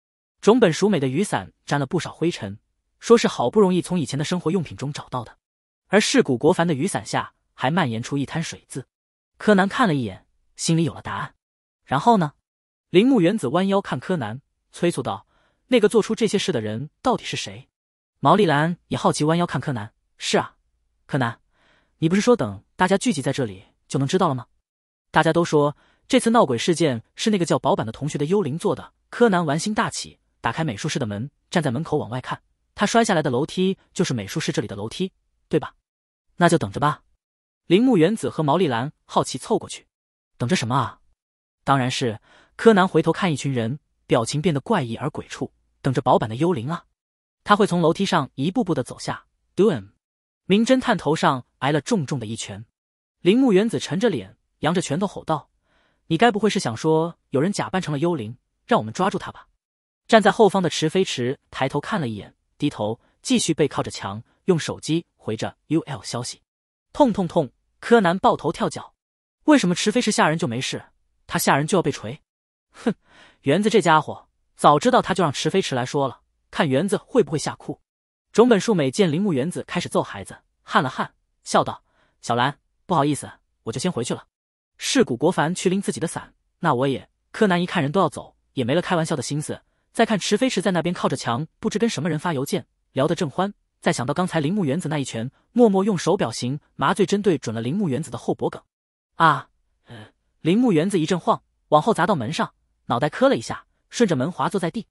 种本熟美的雨伞沾了不少灰尘，说是好不容易从以前的生活用品中找到的。而世谷国凡的雨伞下还蔓延出一滩水渍。柯南看了一眼，心里有了答案。然后呢？铃木原子弯腰看柯南，催促道：“那个做出这些事的人到底是谁？”毛利兰也好奇弯腰看柯南：“是啊，柯南，你不是说等大家聚集在这里就能知道了吗？”大家都说这次闹鬼事件是那个叫薄板的同学的幽灵做的。柯南玩心大起。打开美术室的门，站在门口往外看。他摔下来的楼梯就是美术室这里的楼梯，对吧？那就等着吧。铃木原子和毛利兰好奇凑过去，等着什么啊？当然是柯南。回头看一群人，表情变得怪异而鬼畜。等着薄板的幽灵啊！他会从楼梯上一步步的走下。d o o m 名侦探头上挨了重重的一拳。铃木原子沉着脸，扬着拳头吼道：“你该不会是想说有人假扮成了幽灵，让我们抓住他吧？”站在后方的池飞池抬头看了一眼，低头继续背靠着墙，用手机回着 U L 消息。痛痛痛！柯南抱头跳脚，为什么池飞池吓人就没事，他吓人就要被锤？哼，园子这家伙，早知道他就让池飞池来说了，看园子会不会吓哭。种本树美见铃木园子开始揍孩子，汗了汗，笑道：“小兰，不好意思，我就先回去了。”世谷国凡去拎自己的伞，那我也……柯南一看人都要走，也没了开玩笑的心思。再看池飞池在那边靠着墙，不知跟什么人发邮件，聊得正欢。再想到刚才铃木原子那一拳，默默用手表型麻醉针对准了铃木原子的后脖梗，啊！铃木原子一阵晃，往后砸到门上，脑袋磕了一下，顺着门滑坐在地。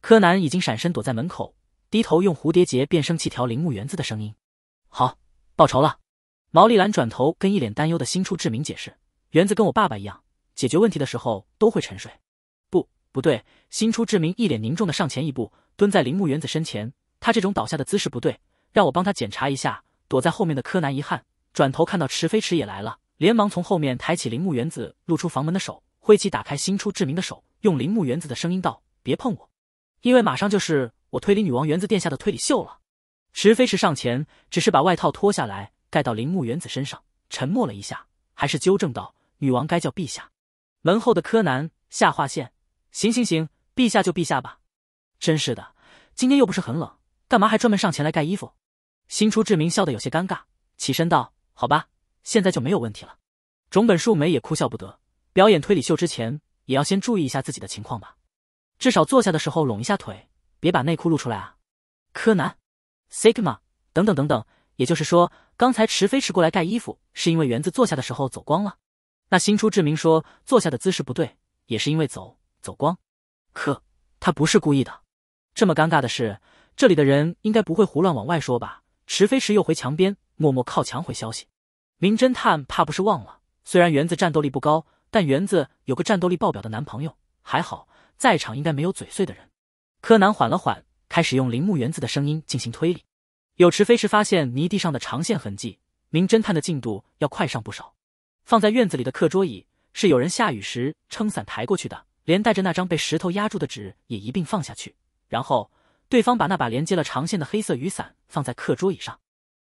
柯南已经闪身躲在门口，低头用蝴蝶结变声器调铃木原子的声音。好，报仇了。毛利兰转头跟一脸担忧的新出志明解释，原子跟我爸爸一样，解决问题的时候都会沉睡。不对，新出志明一脸凝重的上前一步，蹲在铃木园子身前。他这种倒下的姿势不对，让我帮他检查一下。躲在后面的柯南一汗，转头看到池飞池也来了，连忙从后面抬起铃木园子露出房门的手，挥起打开新出志明的手，用铃木园子的声音道：“别碰我，因为马上就是我推理女王园子殿下的推理秀了。”池飞池上前，只是把外套脱下来盖到铃木园子身上，沉默了一下，还是纠正道：“女王该叫陛下。”门后的柯南下划线。行行行，陛下就陛下吧，真是的，今天又不是很冷，干嘛还专门上前来盖衣服？新出志明笑得有些尴尬，起身道：“好吧，现在就没有问题了。”种本树美也哭笑不得，表演推理秀之前也要先注意一下自己的情况吧，至少坐下的时候拢一下腿，别把内裤露出来啊。柯南，Sigma，等等等等，也就是说，刚才池飞驰过来盖衣服，是因为园子坐下的时候走光了？那新出志明说坐下的姿势不对，也是因为走？走光，可他不是故意的。这么尴尬的事，这里的人应该不会胡乱往外说吧？池飞池又回墙边，默默靠墙回消息。名侦探怕不是忘了，虽然园子战斗力不高，但园子有个战斗力爆表的男朋友。还好在场应该没有嘴碎的人。柯南缓了缓，开始用铃木园子的声音进行推理。有池飞时发现泥地上的长线痕迹，名侦探的进度要快上不少。放在院子里的课桌椅是有人下雨时撑伞抬过去的。连带着那张被石头压住的纸也一并放下去，然后对方把那把连接了长线的黑色雨伞放在课桌椅上。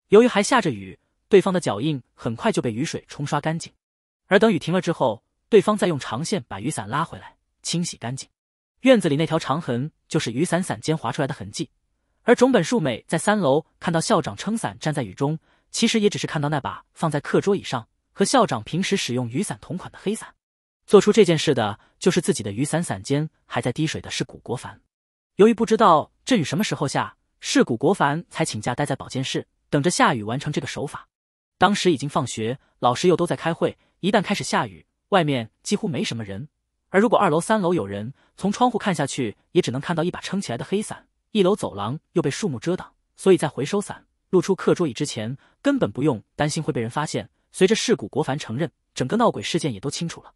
由于还下着雨，对方的脚印很快就被雨水冲刷干净。而等雨停了之后，对方再用长线把雨伞拉回来清洗干净。院子里那条长痕就是雨伞伞尖划出来的痕迹。而种本树美在三楼看到校长撑伞站在雨中，其实也只是看到那把放在课桌椅上和校长平时使用雨伞同款的黑伞。做出这件事的就是自己的雨伞伞尖还在滴水的是谷国凡。由于不知道这雨什么时候下，是谷国凡才请假待在保健室等着下雨完成这个手法。当时已经放学，老师又都在开会。一旦开始下雨，外面几乎没什么人。而如果二楼、三楼有人从窗户看下去，也只能看到一把撑起来的黑伞。一楼走廊又被树木遮挡，所以在回收伞露出课桌椅之前，根本不用担心会被人发现。随着是谷国凡承认，整个闹鬼事件也都清楚了。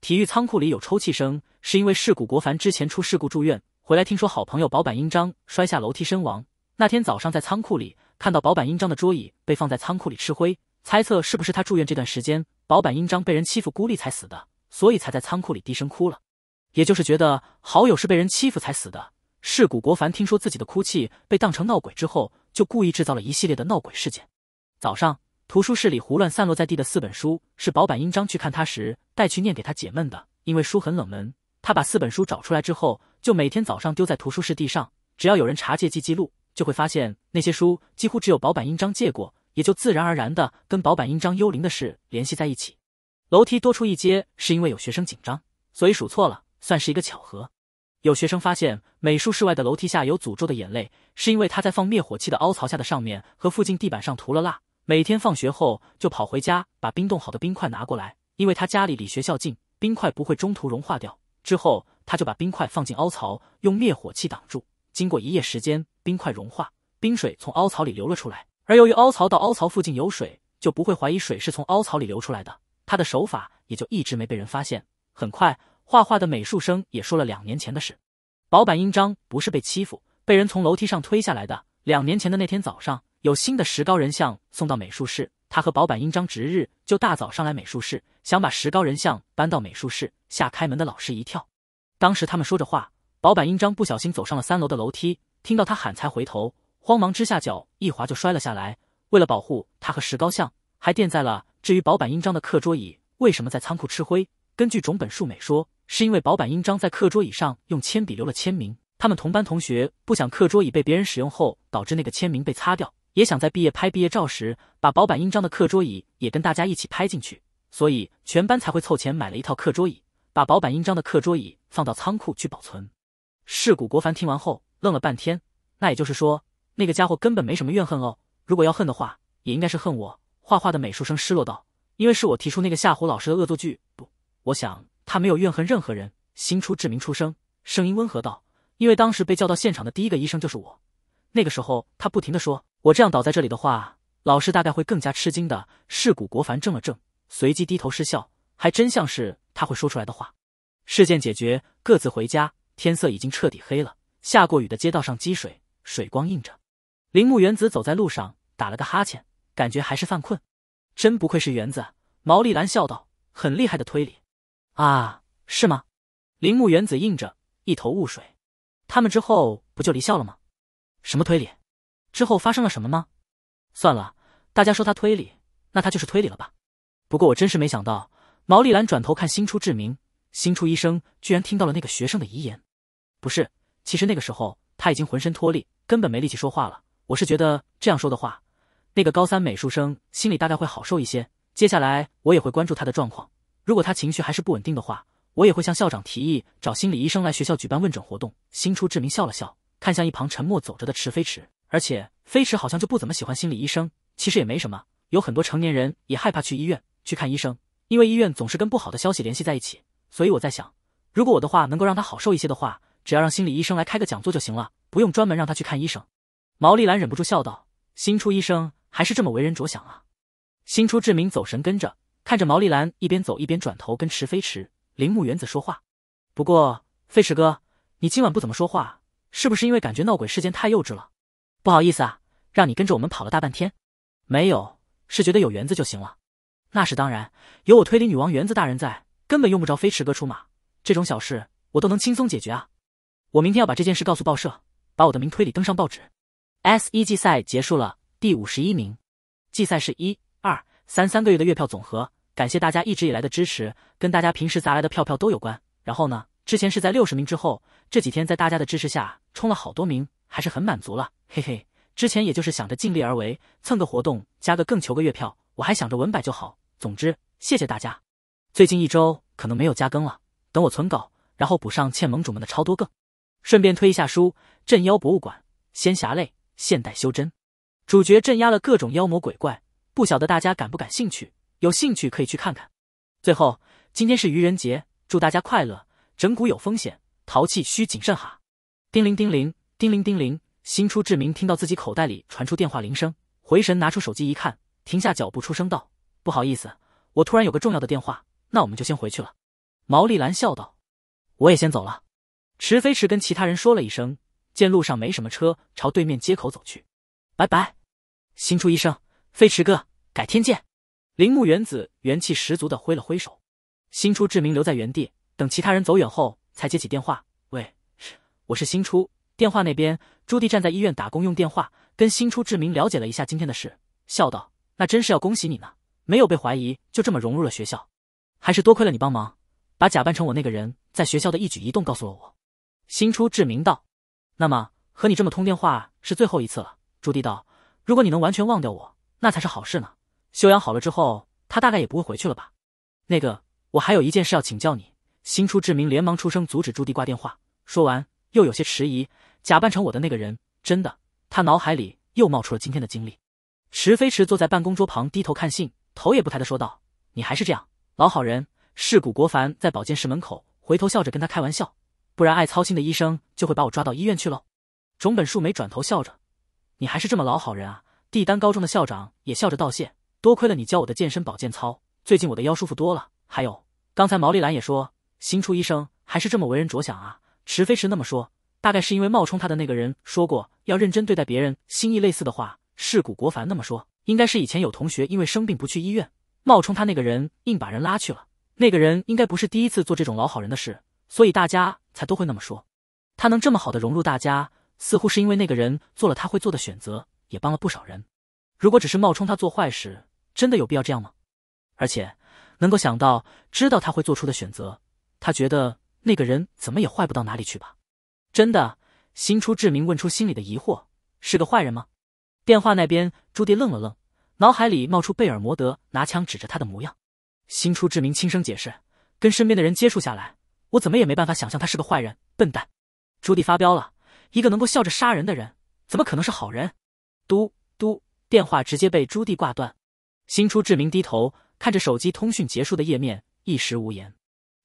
体育仓库里有抽泣声，是因为世谷国凡之前出事故住院回来，听说好朋友保坂英章摔下楼梯身亡。那天早上在仓库里看到保坂英章的桌椅被放在仓库里吃灰，猜测是不是他住院这段时间保坂英章被人欺负孤立才死的，所以才在仓库里低声哭了。也就是觉得好友是被人欺负才死的。世谷国凡听说自己的哭泣被当成闹鬼之后，就故意制造了一系列的闹鬼事件。早上图书室里胡乱散落在地的四本书是保坂英章去看他时。带去念给他解闷的，因为书很冷门。他把四本书找出来之后，就每天早上丢在图书室地上。只要有人查借记记录，就会发现那些书几乎只有薄板印章借过，也就自然而然的跟薄板印章幽灵的事联系在一起。楼梯多出一阶是因为有学生紧张，所以数错了，算是一个巧合。有学生发现美术室外的楼梯下有诅咒的眼泪，是因为他在放灭火器的凹槽下的上面和附近地板上涂了蜡，每天放学后就跑回家把冰冻好的冰块拿过来。因为他家里离学校近，冰块不会中途融化掉。之后，他就把冰块放进凹槽，用灭火器挡住。经过一夜时间，冰块融化，冰水从凹槽里流了出来。而由于凹槽到凹槽附近有水，就不会怀疑水是从凹槽里流出来的。他的手法也就一直没被人发现。很快，画画的美术生也说了两年前的事：，薄板印章不是被欺负，被人从楼梯上推下来的。两年前的那天早上，有新的石膏人像送到美术室。他和保板印章值日，就大早上来美术室，想把石膏人像搬到美术室，吓开门的老师一跳。当时他们说着话，保板英章不小心走上了三楼的楼梯，听到他喊才回头，慌忙之下脚一滑就摔了下来。为了保护他和石膏像，还垫在了。至于保板印章的课桌椅为什么在仓库吃灰，根据种本树美说，是因为保板印章在课桌椅上用铅笔留了签名，他们同班同学不想课桌椅被别人使用后导致那个签名被擦掉。也想在毕业拍毕业照时，把薄板印章的课桌椅也跟大家一起拍进去，所以全班才会凑钱买了一套课桌椅，把薄板印章的课桌椅放到仓库去保存。世谷国凡听完后愣了半天，那也就是说，那个家伙根本没什么怨恨哦。如果要恨的话，也应该是恨我。画画的美术生失落道：“因为是我提出那个吓唬老师的恶作剧，不，我想他没有怨恨任何人。”新出志明出声，声音温和道：“因为当时被叫到现场的第一个医生就是我，那个时候他不停的说。”我这样倒在这里的话，老师大概会更加吃惊的。是古国凡怔了怔，随即低头失笑，还真像是他会说出来的话。事件解决，各自回家。天色已经彻底黑了，下过雨的街道上积水，水光映着。铃木原子走在路上，打了个哈欠，感觉还是犯困。真不愧是原子，毛利兰笑道：“很厉害的推理啊，是吗？”铃木原子应着，一头雾水。他们之后不就离校了吗？什么推理？之后发生了什么吗？算了，大家说他推理，那他就是推理了吧。不过我真是没想到，毛利兰转头看新出志明，新出医生居然听到了那个学生的遗言。不是，其实那个时候他已经浑身脱力，根本没力气说话了。我是觉得这样说的话，那个高三美术生心里大概会好受一些。接下来我也会关注他的状况，如果他情绪还是不稳定的话，我也会向校长提议找心理医生来学校举办问诊活动。新出志明笑了笑，看向一旁沉默走着的池飞池。而且飞驰好像就不怎么喜欢心理医生，其实也没什么，有很多成年人也害怕去医院去看医生，因为医院总是跟不好的消息联系在一起。所以我在想，如果我的话能够让他好受一些的话，只要让心理医生来开个讲座就行了，不用专门让他去看医生。毛利兰忍不住笑道：“新出医生还是这么为人着想啊。”新出志明走神跟着看着毛利兰，一边走一边转头跟池飞驰、铃木原子说话。不过飞驰哥，你今晚不怎么说话，是不是因为感觉闹鬼事件太幼稚了？不好意思啊，让你跟着我们跑了大半天，没有，是觉得有园子就行了。那是当然，有我推理女王园子大人在，根本用不着飞驰哥出马，这种小事我都能轻松解决啊。我明天要把这件事告诉报社，把我的名推理登上报纸。S 一季赛结束了，第五十一名。季赛是一二三三个月的月票总和，感谢大家一直以来的支持，跟大家平时砸来的票票都有关。然后呢，之前是在六十名之后，这几天在大家的支持下冲了好多名。还是很满足了，嘿嘿。之前也就是想着尽力而为，蹭个活动，加个更，求个月票。我还想着文百就好。总之，谢谢大家。最近一周可能没有加更了，等我存稿，然后补上欠盟主们的超多更。顺便推一下书《镇妖博物馆》，仙侠类，现代修真。主角镇压了各种妖魔鬼怪，不晓得大家感不感兴趣？有兴趣可以去看看。最后，今天是愚人节，祝大家快乐！整蛊有风险，淘气需谨慎哈。叮铃叮铃。叮铃叮铃，新出志明听到自己口袋里传出电话铃声，回神拿出手机一看，停下脚步，出声道：“不好意思，我突然有个重要的电话，那我们就先回去了。”毛利兰笑道：“我也先走了。”池飞驰跟其他人说了一声，见路上没什么车，朝对面街口走去。拜拜，新出医生，飞驰哥，改天见。铃木原子元气十足的挥了挥手。新出志明留在原地，等其他人走远后，才接起电话：“喂，我是新出。”电话那边，朱棣站在医院打工，用电话跟新出志明了解了一下今天的事，笑道：“那真是要恭喜你呢，没有被怀疑，就这么融入了学校，还是多亏了你帮忙，把假扮成我那个人在学校的一举一动告诉了我。”新出志明道：“那么和你这么通电话是最后一次了。”朱棣道：“如果你能完全忘掉我，那才是好事呢。修养好了之后，他大概也不会回去了吧？”那个，我还有一件事要请教你。”新出志明连忙出声阻止朱棣挂电话，说完又有些迟疑。假扮成我的那个人，真的。他脑海里又冒出了今天的经历。池飞池坐在办公桌旁，低头看信，头也不抬的说道：“你还是这样老好人。”是谷国凡在保健室门口回头笑着跟他开玩笑，不然爱操心的医生就会把我抓到医院去喽。种本树没转头笑着：“你还是这么老好人啊！”帝丹高中的校长也笑着道谢：“多亏了你教我的健身保健操，最近我的腰舒服多了。还有刚才毛利兰也说，新出医生还是这么为人着想啊。”池飞池那么说。大概是因为冒充他的那个人说过要认真对待别人心意类似的话。是古国凡那么说，应该是以前有同学因为生病不去医院，冒充他那个人硬把人拉去了。那个人应该不是第一次做这种老好人的事，所以大家才都会那么说。他能这么好的融入大家，似乎是因为那个人做了他会做的选择，也帮了不少人。如果只是冒充他做坏事，真的有必要这样吗？而且能够想到知道他会做出的选择，他觉得那个人怎么也坏不到哪里去吧。真的，新出志明问出心里的疑惑：是个坏人吗？电话那边，朱棣愣了愣，脑海里冒出贝尔摩德拿枪指着他的模样。新出志明轻声解释：跟身边的人接触下来，我怎么也没办法想象他是个坏人。笨蛋！朱棣发飙了，一个能够笑着杀人的人，怎么可能是好人？嘟嘟，电话直接被朱棣挂断。新出志明低头看着手机通讯结束的页面，一时无言。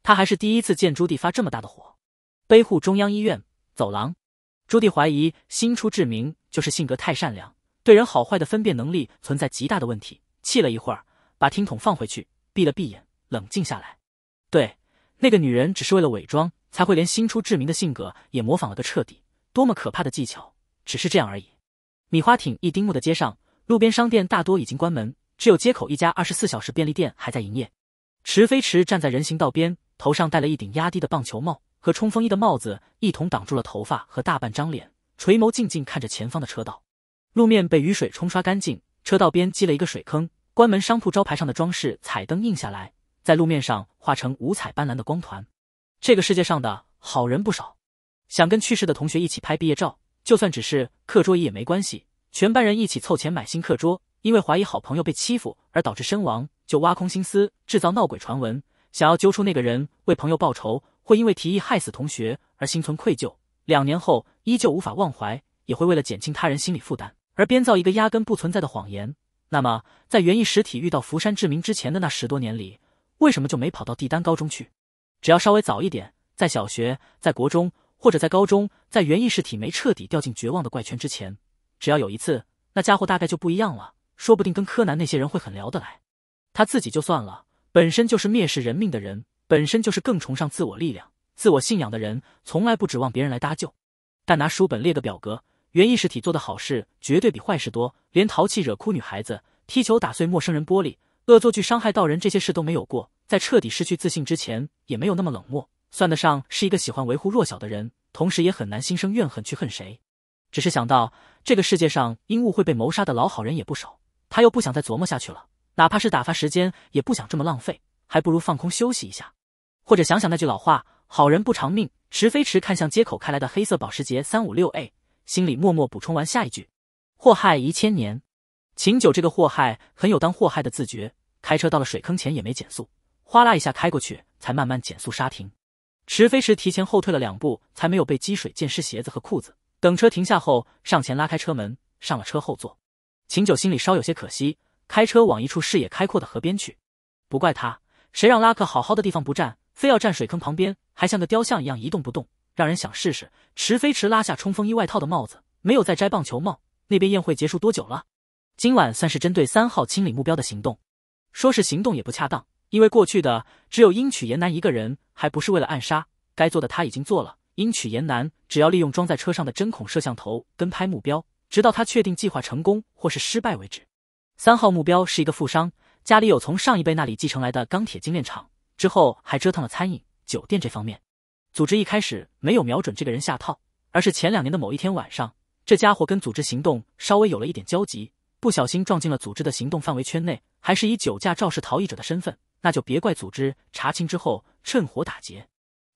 他还是第一次见朱棣发这么大的火。悲护中央医院。走廊，朱棣怀疑新出志明就是性格太善良，对人好坏的分辨能力存在极大的问题。气了一会儿，把听筒放回去，闭了闭眼，冷静下来。对，那个女人只是为了伪装，才会连新出志明的性格也模仿了个彻底。多么可怕的技巧！只是这样而已。米花町一丁目的街上，路边商店大多已经关门，只有街口一家二十四小时便利店还在营业。池飞池站在人行道边，头上戴了一顶压低的棒球帽。和冲锋衣的帽子一同挡住了头发和大半张脸，垂眸静静看着前方的车道。路面被雨水冲刷干净，车道边积了一个水坑。关门商铺招牌上的装饰彩灯映下来，在路面上化成五彩斑斓的光团。这个世界上的好人不少，想跟去世的同学一起拍毕业照，就算只是课桌椅也没关系。全班人一起凑钱买新课桌。因为怀疑好朋友被欺负而导致身亡，就挖空心思制造闹鬼传闻，想要揪出那个人为朋友报仇。会因为提议害死同学而心存愧疚，两年后依旧无法忘怀；也会为了减轻他人心理负担而编造一个压根不存在的谎言。那么，在园艺实体遇到福山智明之前的那十多年里，为什么就没跑到帝丹高中去？只要稍微早一点，在小学、在国中，或者在高中，在园艺实体没彻底掉进绝望的怪圈之前，只要有一次，那家伙大概就不一样了。说不定跟柯南那些人会很聊得来。他自己就算了，本身就是蔑视人命的人。本身就是更崇尚自我力量、自我信仰的人，从来不指望别人来搭救。但拿书本列个表格，原意识体做的好事绝对比坏事多，连淘气惹哭女孩子、踢球打碎陌生人玻璃、恶作剧伤害到人这些事都没有过。在彻底失去自信之前，也没有那么冷漠，算得上是一个喜欢维护弱小的人，同时也很难心生怨恨去恨谁。只是想到这个世界上因误会被谋杀的老好人也不少，他又不想再琢磨下去了，哪怕是打发时间，也不想这么浪费，还不如放空休息一下。或者想想那句老话：“好人不长命。”池飞驰看向街口开来的黑色保时捷三五六 A，心里默默补充完下一句：“祸害一千年。”秦九这个祸害很有当祸害的自觉，开车到了水坑前也没减速，哗啦一下开过去，才慢慢减速刹停。池飞驰提前后退了两步，才没有被积水溅湿鞋子和裤子。等车停下后，上前拉开车门，上了车后座。秦九心里稍有些可惜，开车往一处视野开阔的河边去。不怪他，谁让拉克好好的地方不占。非要站水坑旁边，还像个雕像一样一动不动，让人想试试。池飞池拉下冲锋衣外套的帽子，没有再摘棒球帽。那边宴会结束多久了？今晚算是针对三号清理目标的行动，说是行动也不恰当，因为过去的只有鹰曲严南一个人，还不是为了暗杀。该做的他已经做了。鹰曲严南只要利用装在车上的针孔摄像头跟拍目标，直到他确定计划成功或是失败为止。三号目标是一个富商，家里有从上一辈那里继承来的钢铁精炼厂。之后还折腾了餐饮、酒店这方面。组织一开始没有瞄准这个人下套，而是前两年的某一天晚上，这家伙跟组织行动稍微有了一点交集，不小心撞进了组织的行动范围圈内，还是以酒驾肇事逃逸者的身份，那就别怪组织查清之后趁火打劫。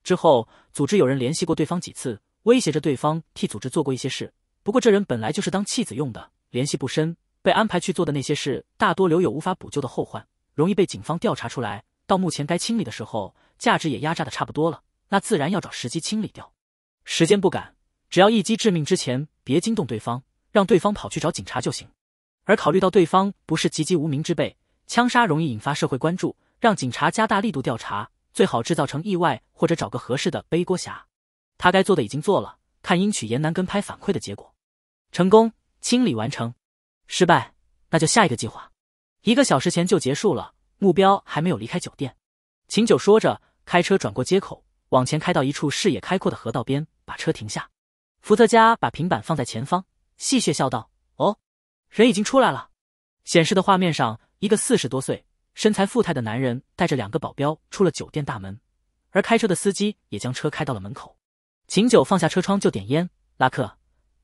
之后组织有人联系过对方几次，威胁着对方替组织做过一些事。不过这人本来就是当弃子用的，联系不深，被安排去做的那些事大多留有无法补救的后患，容易被警方调查出来。到目前该清理的时候，价值也压榨的差不多了，那自然要找时机清理掉。时间不赶，只要一击致命之前别惊动对方，让对方跑去找警察就行。而考虑到对方不是籍籍无名之辈，枪杀容易引发社会关注，让警察加大力度调查，最好制造成意外或者找个合适的背锅侠。他该做的已经做了，看应取严南跟拍反馈的结果。成功，清理完成；失败，那就下一个计划。一个小时前就结束了。目标还没有离开酒店，秦九说着，开车转过街口，往前开到一处视野开阔的河道边，把车停下。伏特加把平板放在前方，戏谑笑道：“哦，人已经出来了。”显示的画面上，一个四十多岁、身材富态的男人带着两个保镖出了酒店大门，而开车的司机也将车开到了门口。秦九放下车窗就点烟：“拉克，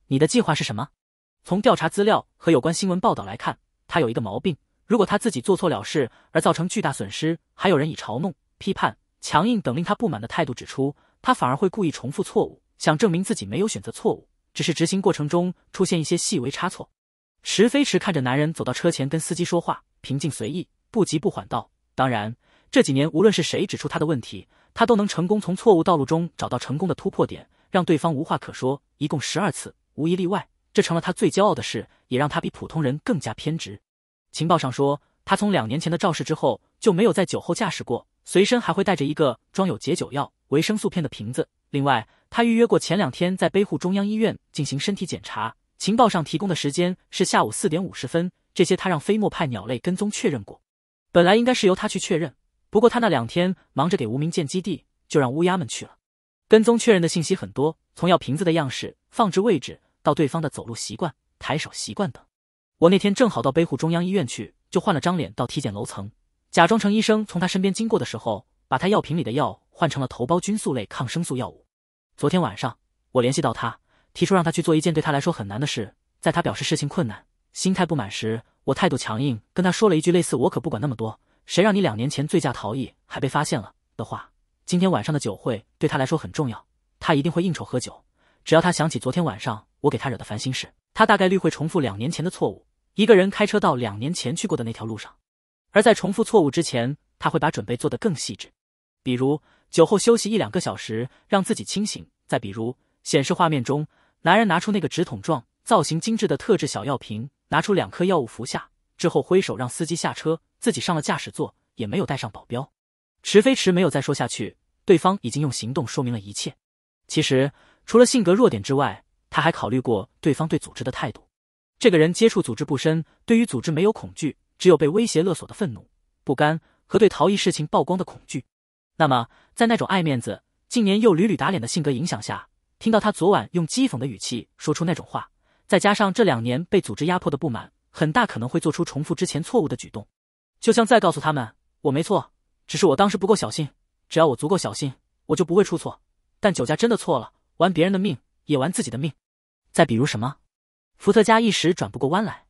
你的计划是什么？从调查资料和有关新闻报道来看，他有一个毛病。”如果他自己做错了事而造成巨大损失，还有人以嘲弄、批判、强硬等令他不满的态度指出他，反而会故意重复错误，想证明自己没有选择错误，只是执行过程中出现一些细微差错。石飞驰看着男人走到车前跟司机说话，平静随意，不急不缓道：“当然，这几年无论是谁指出他的问题，他都能成功从错误道路中找到成功的突破点，让对方无话可说。一共十二次，无一例外，这成了他最骄傲的事，也让他比普通人更加偏执。”情报上说，他从两年前的肇事之后就没有在酒后驾驶过，随身还会带着一个装有解酒药、维生素片的瓶子。另外，他预约过前两天在北户中央医院进行身体检查，情报上提供的时间是下午四点五十分。这些他让飞沫派鸟类跟踪确认过。本来应该是由他去确认，不过他那两天忙着给无名建基地，就让乌鸦们去了。跟踪确认的信息很多，从药瓶子的样式、放置位置，到对方的走路习惯、抬手习惯等。我那天正好到碑户中央医院去，就换了张脸到体检楼层，假装成医生从他身边经过的时候，把他药瓶里的药换成了头孢菌素类抗生素药物。昨天晚上我联系到他，提出让他去做一件对他来说很难的事。在他表示事情困难、心态不满时，我态度强硬，跟他说了一句类似“我可不管那么多，谁让你两年前醉驾逃逸还被发现了”的话。今天晚上的酒会对他来说很重要，他一定会应酬喝酒。只要他想起昨天晚上我给他惹的烦心事，他大概率会重复两年前的错误。一个人开车到两年前去过的那条路上，而在重复错误之前，他会把准备做得更细致，比如酒后休息一两个小时，让自己清醒；再比如显示画面中，男人拿出那个纸筒状、造型精致的特制小药瓶，拿出两颗药物服下之后，挥手让司机下车，自己上了驾驶座，也没有带上保镖。池飞池没有再说下去，对方已经用行动说明了一切。其实除了性格弱点之外，他还考虑过对方对组织的态度。这个人接触组织不深，对于组织没有恐惧，只有被威胁勒索的愤怒、不甘和对逃逸事情曝光的恐惧。那么，在那种爱面子、近年又屡屡打脸的性格影响下，听到他昨晚用讥讽的语气说出那种话，再加上这两年被组织压迫的不满，很大可能会做出重复之前错误的举动，就像再告诉他们我没错，只是我当时不够小心。只要我足够小心，我就不会出错。但酒驾真的错了，玩别人的命也玩自己的命。再比如什么？伏特加一时转不过弯来。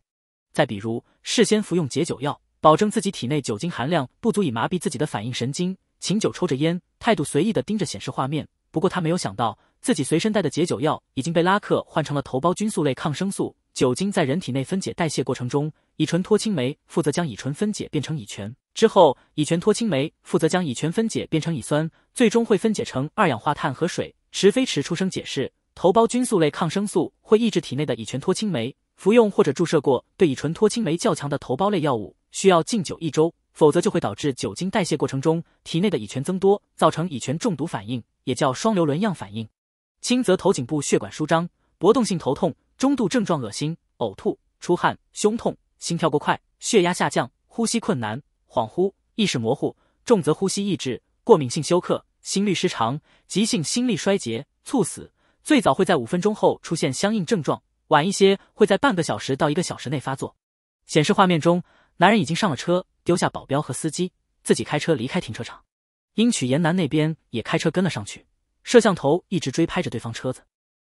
再比如，事先服用解酒药，保证自己体内酒精含量不足以麻痹自己的反应神经。秦九抽着烟，态度随意的盯着显示画面。不过他没有想到，自己随身带的解酒药已经被拉克换成了头孢菌素类抗生素。酒精在人体内分解代谢过程中，乙醇脱氢酶负责将乙醇分解变成乙醛，之后乙醛脱氢酶负责将乙醛分解变成乙酸，最终会分解成二氧化碳和水。池飞池出声解释。头孢菌素类抗生素会抑制体内的乙醛脱氢酶。服用或者注射过对乙醇脱氢酶较强的头孢类药物，需要禁酒一周，否则就会导致酒精代谢过程中体内的乙醛增多，造成乙醛中毒反应，也叫双硫仑样反应。轻则头颈部血管舒张、搏动性头痛；中度症状恶心、呕吐、出汗、胸痛、心跳过快、血压下降、呼吸困难、恍惚、意识模糊；重则呼吸抑制、过敏性休克、心律失常、急性心力衰竭、猝死。最早会在五分钟后出现相应症状，晚一些会在半个小时到一个小时内发作。显示画面中，男人已经上了车，丢下保镖和司机，自己开车离开停车场。英曲严男那边也开车跟了上去，摄像头一直追拍着对方车子。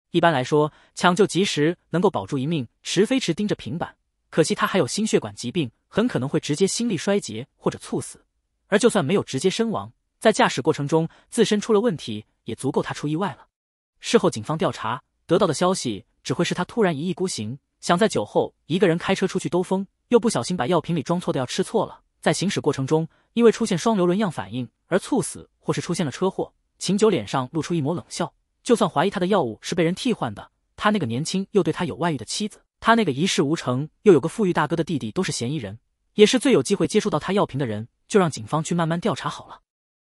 一般来说，抢救及时能够保住一命。池飞驰盯着平板，可惜他还有心血管疾病，很可能会直接心力衰竭或者猝死。而就算没有直接身亡，在驾驶过程中自身出了问题，也足够他出意外了。事后，警方调查得到的消息只会是他突然一意孤行，想在酒后一个人开车出去兜风，又不小心把药瓶里装错的药吃错了，在行驶过程中因为出现双硫仑样反应而猝死，或是出现了车祸。秦九脸上露出一抹冷笑，就算怀疑他的药物是被人替换的，他那个年轻又对他有外遇的妻子，他那个一事无成又有个富裕大哥的弟弟，都是嫌疑人，也是最有机会接触到他药瓶的人，就让警方去慢慢调查好了。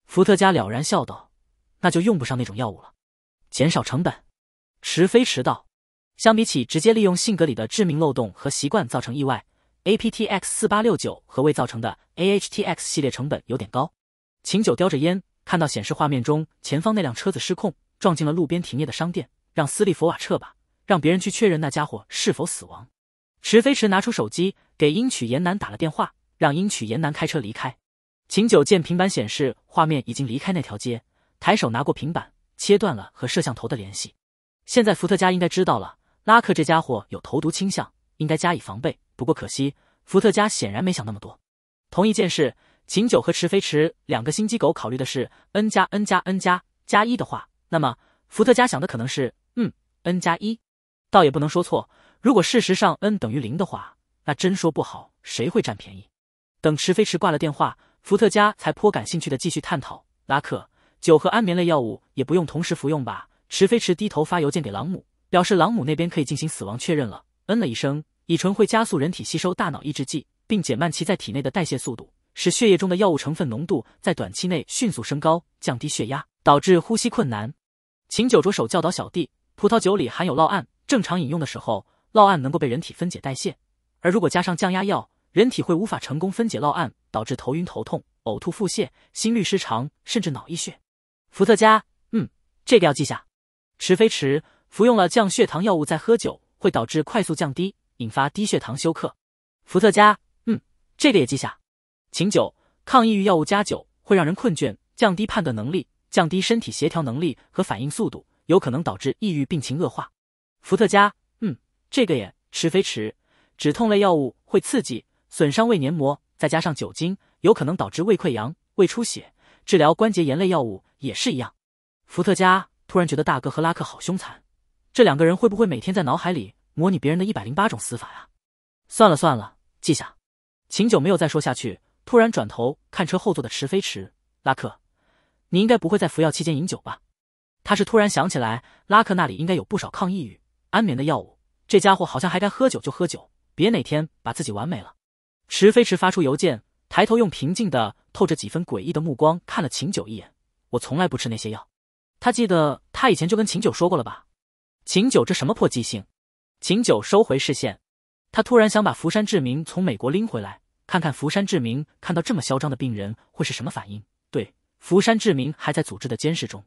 伏特加了然笑道：“那就用不上那种药物了。”减少成本，迟飞迟到。相比起直接利用性格里的致命漏洞和习惯造成意外，A P T X 四八六九和未造成的 A H T X 系列成本有点高。秦九叼着烟，看到显示画面中前方那辆车子失控，撞进了路边停业的商店，让斯利佛瓦撤吧，让别人去确认那家伙是否死亡。迟飞迟拿出手机给英曲严南打了电话，让英曲严南开车离开。秦九见平板显示画面已经离开那条街，抬手拿过平板。切断了和摄像头的联系。现在伏特加应该知道了，拉克这家伙有投毒倾向，应该加以防备。不过可惜，伏特加显然没想那么多。同一件事，秦九和池飞池两个心机狗考虑的是 n 加 n 加 n 加加一的话，那么伏特加想的可能是嗯 n 加一，倒也不能说错。如果事实上 n 等于零的话，那真说不好谁会占便宜。等池飞池挂了电话，伏特加才颇感兴趣的继续探讨拉克。酒和安眠类药物也不用同时服用吧？池飞池低头发邮件给朗姆，表示朗姆那边可以进行死亡确认了。嗯了一声，乙醇会加速人体吸收大脑抑制剂，并减慢其在体内的代谢速度，使血液中的药物成分浓度在短期内迅速升高，降低血压，导致呼吸困难。秦九着手教导小弟，葡萄酒里含有酪胺，正常饮用的时候，酪胺能够被人体分解代谢，而如果加上降压药，人体会无法成功分解酪胺，导致头晕、头痛、呕吐、腹泻、心律失常，甚至脑溢血。伏特加，嗯，这个要记下。池飞池服用了降血糖药物再喝酒，会导致快速降低，引发低血糖休克。伏特加，嗯，这个也记下。酒，抗抑郁药物加酒会让人困倦，降低判断能力，降低身体协调能力和反应速度，有可能导致抑郁病情恶化。伏特加，嗯，这个也池飞池。止痛类药物会刺激、损伤胃黏膜，再加上酒精，有可能导致胃溃疡、胃出血。治疗关节炎类药物也是一样。伏特加突然觉得大哥和拉克好凶残，这两个人会不会每天在脑海里模拟别人的一百零八种死法呀？算了算了，记下。秦九没有再说下去，突然转头看车后座的池飞池拉克，你应该不会在服药期间饮酒吧？他是突然想起来，拉克那里应该有不少抗抑郁、安眠的药物，这家伙好像还该喝酒就喝酒，别哪天把自己玩没了。池飞池发出邮件，抬头用平静的。透着几分诡异的目光看了秦九一眼。我从来不吃那些药。他记得他以前就跟秦九说过了吧？秦九这什么破记性？秦九收回视线，他突然想把福山智明从美国拎回来，看看福山智明看到这么嚣张的病人会是什么反应。对，福山智明还在组织的监视中。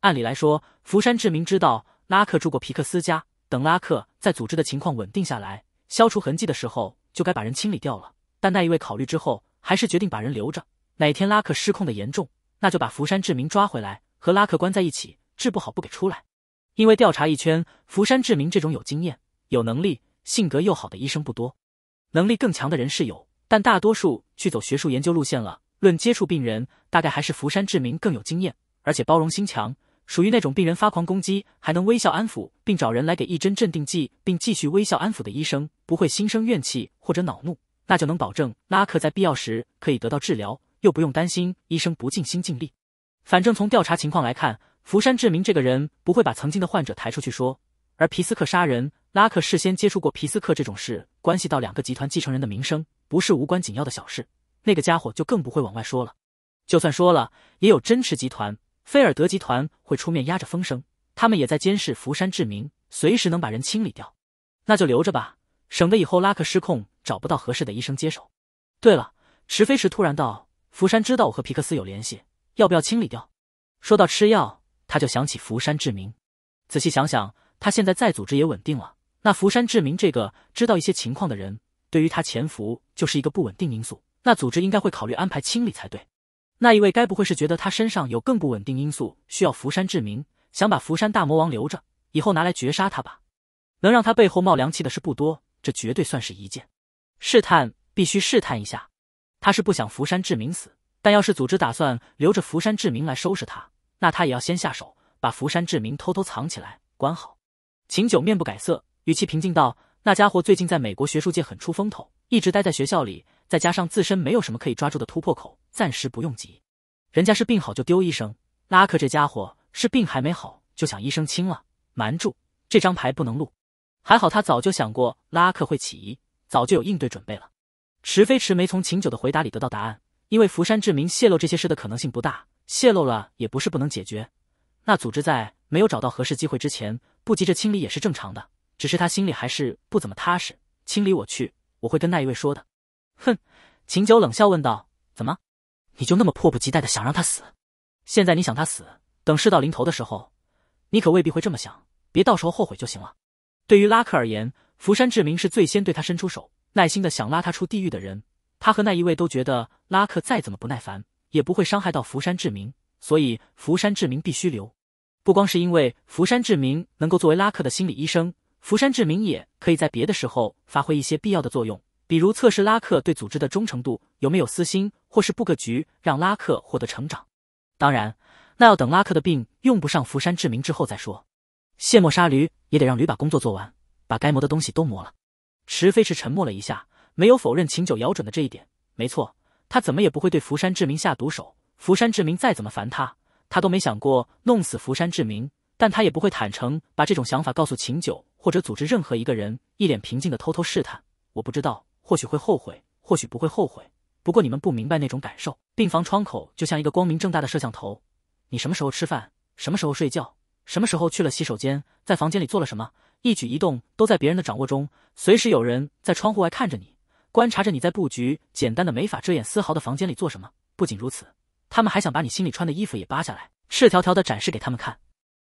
按理来说，福山智明知道拉克住过皮克斯家。等拉克在组织的情况稳定下来，消除痕迹的时候，就该把人清理掉了。但那一位考虑之后，还是决定把人留着。哪天拉克失控的严重，那就把福山智明抓回来和拉克关在一起，治不好不给出来。因为调查一圈，福山智明这种有经验、有能力、性格又好的医生不多。能力更强的人是有，但大多数去走学术研究路线了。论接触病人，大概还是福山智明更有经验，而且包容心强，属于那种病人发狂攻击还能微笑安抚，并找人来给一针镇定剂，并继续微笑安抚的医生，不会心生怨气或者恼怒，那就能保证拉克在必要时可以得到治疗。又不用担心医生不尽心尽力，反正从调查情况来看，福山智明这个人不会把曾经的患者抬出去说。而皮斯克杀人，拉克事先接触过皮斯克这种事，关系到两个集团继承人的名声，不是无关紧要的小事。那个家伙就更不会往外说了。就算说了，也有真池集团、菲尔德集团会出面压着风声。他们也在监视福山智明，随时能把人清理掉。那就留着吧，省得以后拉克失控，找不到合适的医生接手。对了，池飞池突然道。福山知道我和皮克斯有联系，要不要清理掉？说到吃药，他就想起福山智明。仔细想想，他现在再组织也稳定了，那福山智明这个知道一些情况的人，对于他潜伏就是一个不稳定因素。那组织应该会考虑安排清理才对。那一位该不会是觉得他身上有更不稳定因素，需要福山智明想把福山大魔王留着，以后拿来绝杀他吧？能让他背后冒凉气的事不多，这绝对算是一件。试探必须试探一下。他是不想福山智明死，但要是组织打算留着福山智明来收拾他，那他也要先下手，把福山智明偷偷藏起来，关好。秦九面不改色，语气平静道：“那家伙最近在美国学术界很出风头，一直待在学校里，再加上自身没有什么可以抓住的突破口，暂时不用急。人家是病好就丢医生，拉克这家伙是病还没好就想医生轻了，瞒住这张牌不能露。还好他早就想过拉克会起疑，早就有应对准备了。”池飞池没从秦九的回答里得到答案，因为福山志明泄露这些事的可能性不大，泄露了也不是不能解决。那组织在没有找到合适机会之前，不急着清理也是正常的。只是他心里还是不怎么踏实。清理我去，我会跟那一位说的。哼，秦九冷笑问道：“怎么，你就那么迫不及待的想让他死？现在你想他死，等事到临头的时候，你可未必会这么想。别到时候后悔就行了。”对于拉克而言，福山志明是最先对他伸出手。耐心的想拉他出地狱的人，他和那一位都觉得拉克再怎么不耐烦，也不会伤害到福山智明，所以福山智明必须留。不光是因为福山智明能够作为拉克的心理医生，福山智明也可以在别的时候发挥一些必要的作用，比如测试拉克对组织的忠诚度有没有私心，或是布个局让拉克获得成长。当然，那要等拉克的病用不上福山智明之后再说。卸磨杀驴也得让驴把工作做完，把该磨的东西都磨了。池飞驰沉默了一下，没有否认秦九咬准的这一点。没错，他怎么也不会对福山志明下毒手。福山志明再怎么烦他，他都没想过弄死福山志明。但他也不会坦诚把这种想法告诉秦九或者组织任何一个人。一脸平静的偷偷试探，我不知道，或许会后悔，或许不会后悔。不过你们不明白那种感受。病房窗口就像一个光明正大的摄像头，你什么时候吃饭，什么时候睡觉，什么时候去了洗手间，在房间里做了什么？一举一动都在别人的掌握中，随时有人在窗户外看着你，观察着你在布局简单的没法遮掩丝毫的房间里做什么。不仅如此，他们还想把你心里穿的衣服也扒下来，赤条条的展示给他们看。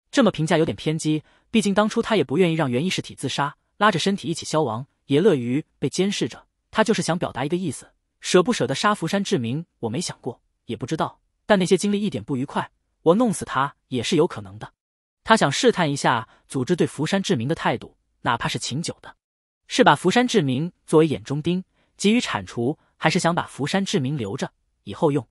这么评价有点偏激，毕竟当初他也不愿意让原意识体自杀，拉着身体一起消亡，也乐于被监视着。他就是想表达一个意思，舍不舍得杀福山志明，我没想过，也不知道。但那些经历一点不愉快，我弄死他也是有可能的。他想试探一下组织对福山智明的态度，哪怕是秦九的，是把福山智明作为眼中钉，急于铲除，还是想把福山智明留着以后用？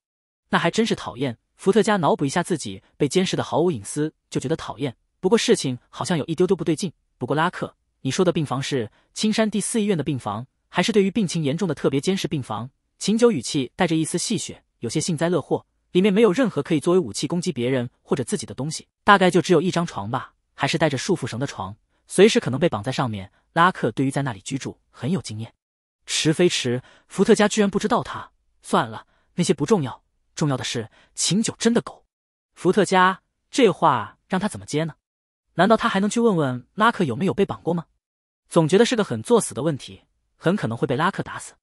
那还真是讨厌。伏特加脑补一下自己被监视的毫无隐私，就觉得讨厌。不过事情好像有一丢丢不对劲。不过拉克，你说的病房是青山第四医院的病房，还是对于病情严重的特别监视病房？秦九语气带着一丝戏谑，有些幸灾乐祸。里面没有任何可以作为武器攻击别人或者自己的东西，大概就只有一张床吧，还是带着束缚绳的床，随时可能被绑在上面。拉克对于在那里居住很有经验。池飞池伏特家居然不知道他，算了，那些不重要，重要的是秦九真的狗。伏特加这话让他怎么接呢？难道他还能去问问拉克有没有被绑过吗？总觉得是个很作死的问题，很可能会被拉克打死。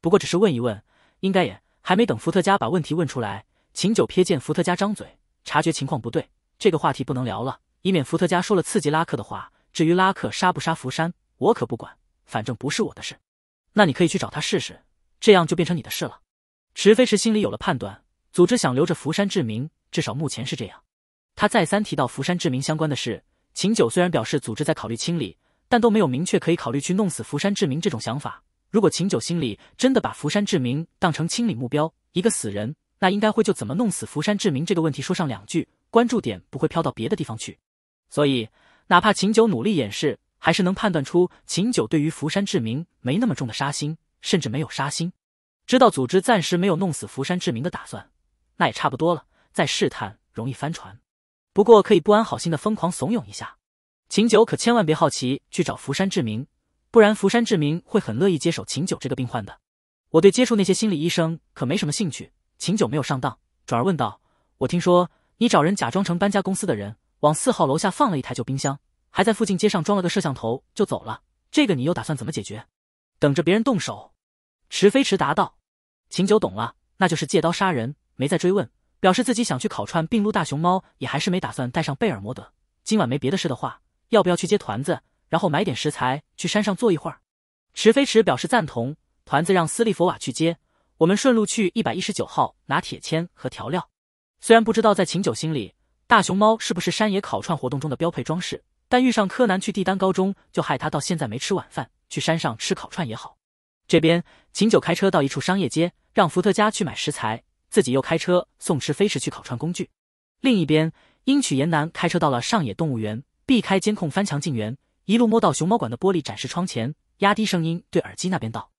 不过只是问一问，应该也还没等伏特加把问题问出来。秦九瞥见伏特加张嘴，察觉情况不对，这个话题不能聊了，以免伏特加说了刺激拉克的话。至于拉克杀不杀福山，我可不管，反正不是我的事。那你可以去找他试试，这样就变成你的事了。池飞石心里有了判断，组织想留着福山志明，至少目前是这样。他再三提到福山志明相关的事，秦九虽然表示组织在考虑清理，但都没有明确可以考虑去弄死福山志明这种想法。如果秦九心里真的把福山志明当成清理目标，一个死人。那应该会就怎么弄死福山智明这个问题说上两句，关注点不会飘到别的地方去。所以，哪怕秦九努力掩饰，还是能判断出秦九对于福山智明没那么重的杀心，甚至没有杀心。知道组织暂时没有弄死福山智明的打算，那也差不多了。再试探容易翻船，不过可以不安好心的疯狂怂恿一下。秦九可千万别好奇去找福山智明，不然福山智明会很乐意接手秦九这个病患的。我对接触那些心理医生可没什么兴趣。秦九没有上当，转而问道：“我听说你找人假装成搬家公司的人，往四号楼下放了一台旧冰箱，还在附近街上装了个摄像头就走了。这个你又打算怎么解决？等着别人动手？”池飞驰答道：“秦九懂了，那就是借刀杀人。”没再追问，表示自己想去烤串并撸大熊猫，也还是没打算带上贝尔摩德。今晚没别的事的话，要不要去接团子，然后买点食材去山上坐一会儿？池飞驰表示赞同，团子让斯利佛瓦去接。我们顺路去一百一十九号拿铁签和调料。虽然不知道在秦九心里，大熊猫是不是山野烤串活动中的标配装饰，但遇上柯南去地丹高中，就害他到现在没吃晚饭。去山上吃烤串也好。这边秦九开车到一处商业街，让伏特加去买食材，自己又开车送吃飞驰去烤串工具。另一边，英曲严南开车到了上野动物园，避开监控翻墙进园，一路摸到熊猫馆的玻璃展示窗前，压低声音对耳机那边道：“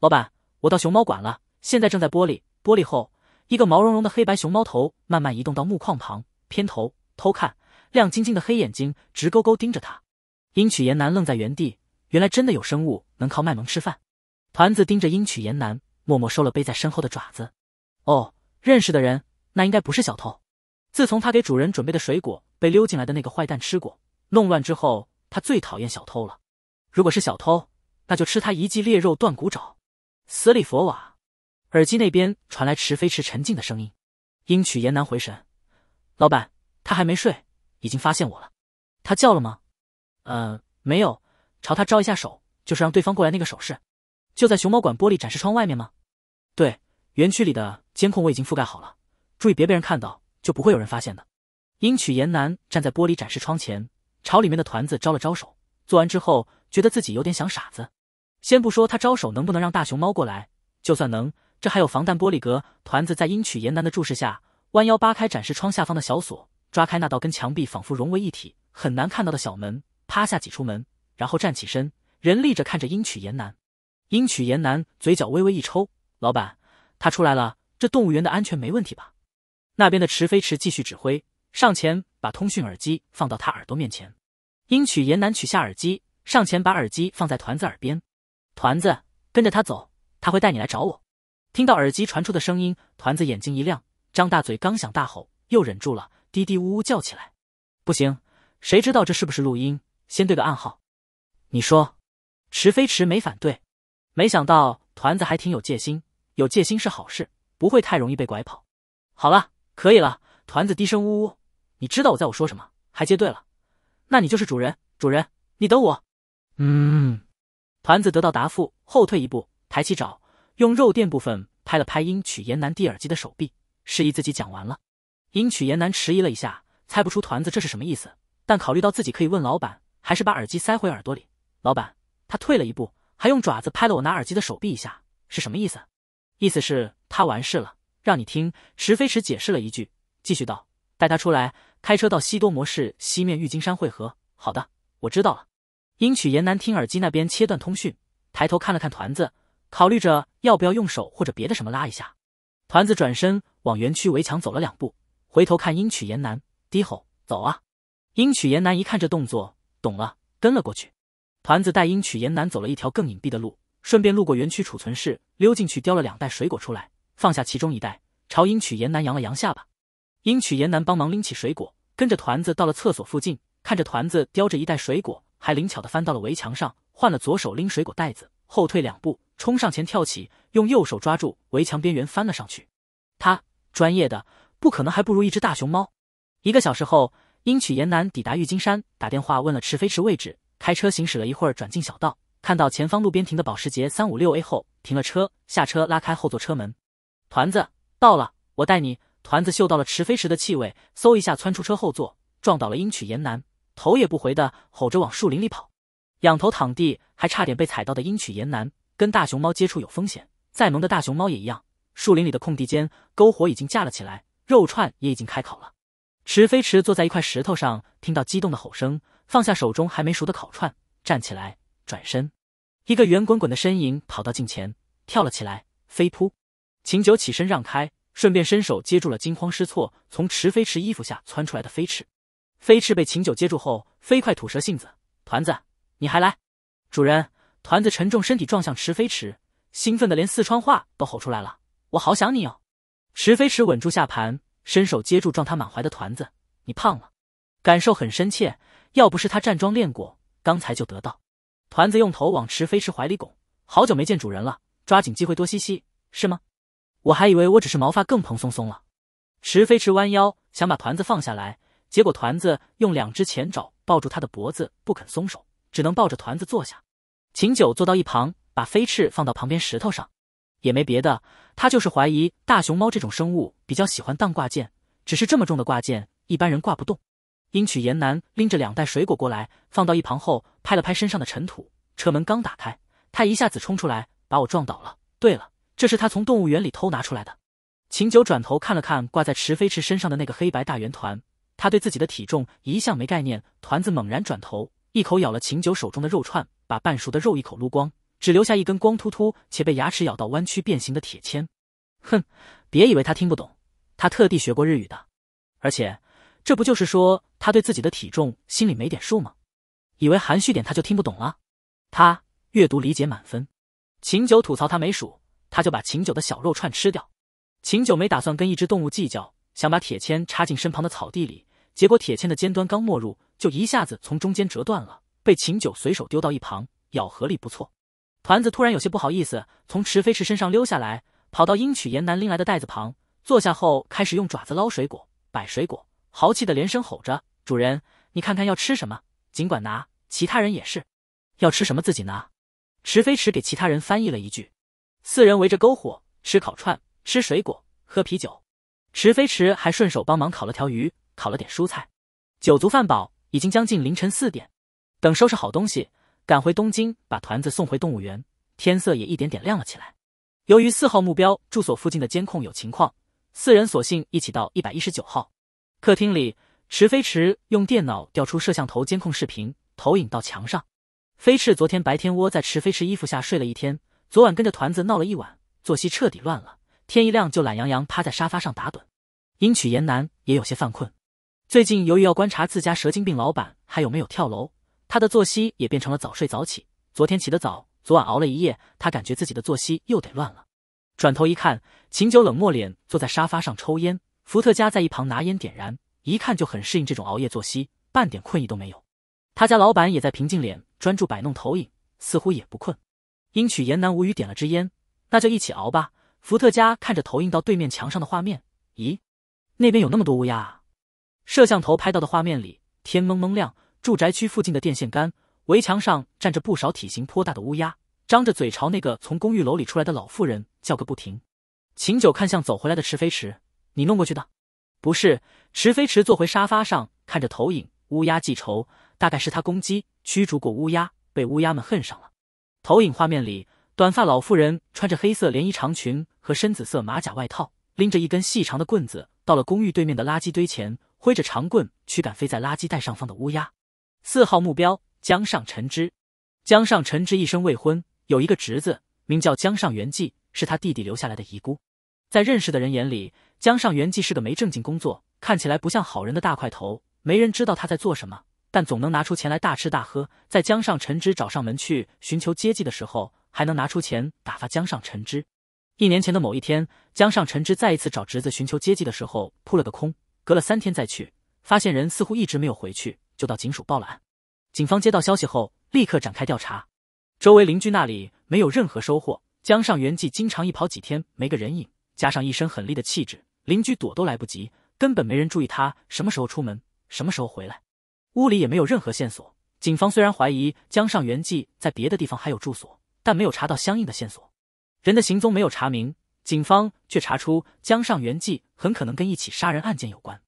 老板，我到熊猫馆了。”现在正在玻璃，玻璃后一个毛茸茸的黑白熊猫头慢慢移动到木框旁，偏头偷看，亮晶晶的黑眼睛直勾勾盯着他。英曲岩南愣在原地，原来真的有生物能靠卖萌吃饭。团子盯着英曲岩南，默默收了背在身后的爪子。哦，认识的人，那应该不是小偷。自从他给主人准备的水果被溜进来的那个坏蛋吃过弄乱之后，他最讨厌小偷了。如果是小偷，那就吃他一记裂肉断骨爪。斯里佛瓦。耳机那边传来池飞池沉静的声音，音曲言南回神，老板他还没睡，已经发现我了。他叫了吗？呃，没有。朝他招一下手，就是让对方过来那个手势。就在熊猫馆玻璃展示窗外面吗？对，园区里的监控我已经覆盖好了，注意别被人看到，就不会有人发现的。音曲言南站在玻璃展示窗前，朝里面的团子招了招手。做完之后，觉得自己有点像傻子。先不说他招手能不能让大熊猫过来，就算能。这还有防弹玻璃格。团子在鹰曲严南的注视下，弯腰扒开展示窗下方的小锁，抓开那道跟墙壁仿佛融为一体、很难看到的小门，趴下挤出门，然后站起身，人立着看着鹰曲严南。鹰曲严南嘴角微微一抽。老板，他出来了。这动物园的安全没问题吧？那边的池飞池继续指挥，上前把通讯耳机放到他耳朵面前。鹰曲严南取下耳机，上前把耳机放在团子耳边。团子，跟着他走，他会带你来找我。听到耳机传出的声音，团子眼睛一亮，张大嘴刚想大吼，又忍住了，嘀嘀呜呜叫起来。不行，谁知道这是不是录音？先对个暗号。你说，池飞迟没反对。没想到团子还挺有戒心，有戒心是好事，不会太容易被拐跑。好了，可以了。团子低声呜呜，你知道我在我说什么，还接对了。那你就是主人，主人，你等我。嗯。团子得到答复，后退一步，抬起爪。用肉垫部分拍了拍殷曲言南递耳机的手臂，示意自己讲完了。殷曲言南迟疑了一下，猜不出团子这是什么意思，但考虑到自己可以问老板，还是把耳机塞回耳朵里。老板，他退了一步，还用爪子拍了我拿耳机的手臂一下，是什么意思？意思是他完事了，让你听。池飞驰解释了一句，继续道：“带他出来，开车到西多模式西面郁金山汇合。”好的，我知道了。殷曲言南听耳机那边切断通讯，抬头看了看团子。考虑着要不要用手或者别的什么拉一下，团子转身往园区围墙走了两步，回头看鹰曲岩南，低吼：“走啊！”鹰曲岩南一看这动作，懂了，跟了过去。团子带鹰曲岩南走了一条更隐蔽的路，顺便路过园区储存室，溜进去叼了两袋水果出来，放下其中一袋，朝鹰曲岩南扬了扬下巴。鹰曲岩南帮忙拎起水果，跟着团子到了厕所附近，看着团子叼着一袋水果，还灵巧的翻到了围墙上，换了左手拎水果袋子。后退两步，冲上前跳起，用右手抓住围墙边缘翻了上去。他专业的不可能，还不如一只大熊猫。一个小时后，英曲延南抵达玉金山，打电话问了池飞池位置，开车行驶了一会儿，转进小道，看到前方路边停的保时捷三五六 A 后，停了车，下车拉开后座车门。团子到了，我带你。团子嗅到了池飞池的气味，嗖一下窜出车后座，撞倒了英曲延南，头也不回的吼着往树林里跑。仰头躺地，还差点被踩到的阴曲岩男，跟大熊猫接触有风险，再萌的大熊猫也一样。树林里的空地间，篝火已经架了起来，肉串也已经开烤了。池飞池坐在一块石头上，听到激动的吼声，放下手中还没熟的烤串，站起来，转身，一个圆滚滚的身影跑到近前，跳了起来，飞扑。秦九起身让开，顺便伸手接住了惊慌失措从池飞池衣服下窜出来的飞翅。飞翅被秦九接住后，飞快吐舌性子，团子。你还来，主人！团子沉重身体撞向池飞池，兴奋的连四川话都吼出来了。我好想你哦！池飞池稳住下盘，伸手接住撞他满怀的团子。你胖了，感受很深切。要不是他站桩练过，刚才就得到。团子用头往池飞池怀里拱。好久没见主人了，抓紧机会多吸吸，是吗？我还以为我只是毛发更蓬松松了。池飞池弯腰想把团子放下来，结果团子用两只前爪抱住他的脖子，不肯松手。只能抱着团子坐下，秦九坐到一旁，把飞翅放到旁边石头上，也没别的，他就是怀疑大熊猫这种生物比较喜欢当挂件，只是这么重的挂件，一般人挂不动。英曲严南拎着两袋水果过来，放到一旁后，拍了拍身上的尘土。车门刚打开，他一下子冲出来，把我撞倒了。对了，这是他从动物园里偷拿出来的。秦九转头看了看挂在池飞翅身上的那个黑白大圆团，他对自己的体重一向没概念。团子猛然转头。一口咬了秦九手中的肉串，把半熟的肉一口撸光，只留下一根光秃秃且被牙齿咬到弯曲变形的铁签。哼，别以为他听不懂，他特地学过日语的。而且这不就是说他对自己的体重心里没点数吗？以为含蓄点他就听不懂了？他阅读理解满分。秦九吐槽他没数，他就把秦九的小肉串吃掉。秦九没打算跟一只动物计较，想把铁签插进身旁的草地里，结果铁签的尖端刚没入。就一下子从中间折断了，被秦九随手丢到一旁。咬合力不错。团子突然有些不好意思，从池飞池身上溜下来，跑到鹰曲岩南拎来的袋子旁坐下后，开始用爪子捞水果、摆水果，豪气的连声吼着：“主人，你看看要吃什么，尽管拿。其他人也是，要吃什么自己拿。”池飞池给其他人翻译了一句。四人围着篝火吃烤串、吃水果、喝啤酒。池飞池还顺手帮忙烤了条鱼，烤了点蔬菜。酒足饭饱。已经将近凌晨四点，等收拾好东西，赶回东京把团子送回动物园，天色也一点点亮了起来。由于四号目标住所附近的监控有情况，四人索性一起到一百一十九号客厅里。池飞池用电脑调出摄像头监控视频，投影到墙上。飞翅昨天白天窝在池飞池衣服下睡了一天，昨晚跟着团子闹了一晚，作息彻底乱了。天一亮就懒洋洋趴在沙发上打盹。鹰曲言男也有些犯困。最近由于要观察自家蛇精病老板还有没有跳楼，他的作息也变成了早睡早起。昨天起得早，昨晚熬了一夜，他感觉自己的作息又得乱了。转头一看，秦九冷漠脸坐在沙发上抽烟，伏特加在一旁拿烟点燃，一看就很适应这种熬夜作息，半点困意都没有。他家老板也在平静脸专注摆弄投影，似乎也不困。殷曲言难无语点了支烟，那就一起熬吧。伏特加看着投影到对面墙上的画面，咦，那边有那么多乌鸦。摄像头拍到的画面里，天蒙蒙亮，住宅区附近的电线杆围墙上站着不少体型颇大的乌鸦，张着嘴朝那个从公寓楼里出来的老妇人叫个不停。秦九看向走回来的池飞池：“你弄过去的？”“不是。”池飞池坐回沙发上，看着投影。乌鸦记仇，大概是他攻击驱逐过乌鸦，被乌鸦们恨上了。投影画面里，短发老妇人穿着黑色连衣长裙和深紫色马甲外套，拎着一根细长的棍子，到了公寓对面的垃圾堆前。挥着长棍驱赶飞在垃圾袋上方的乌鸦。四号目标江上陈之，江上陈之一生未婚，有一个侄子名叫江上元纪，是他弟弟留下来的遗孤。在认识的人眼里，江上元纪是个没正经工作、看起来不像好人的大块头，没人知道他在做什么，但总能拿出钱来大吃大喝。在江上陈之找上门去寻求接济的时候，还能拿出钱打发江上陈之。一年前的某一天，江上陈之再一次找侄子寻求接济的时候，扑了个空。隔了三天再去，发现人似乎一直没有回去，就到警署报了案。警方接到消息后，立刻展开调查。周围邻居那里没有任何收获。江上元纪经常一跑几天没个人影，加上一身狠厉的气质，邻居躲都来不及，根本没人注意他什么时候出门，什么时候回来。屋里也没有任何线索。警方虽然怀疑江上元纪在别的地方还有住所，但没有查到相应的线索，人的行踪没有查明。警方却查出江上元纪很可能跟一起杀人案件有关，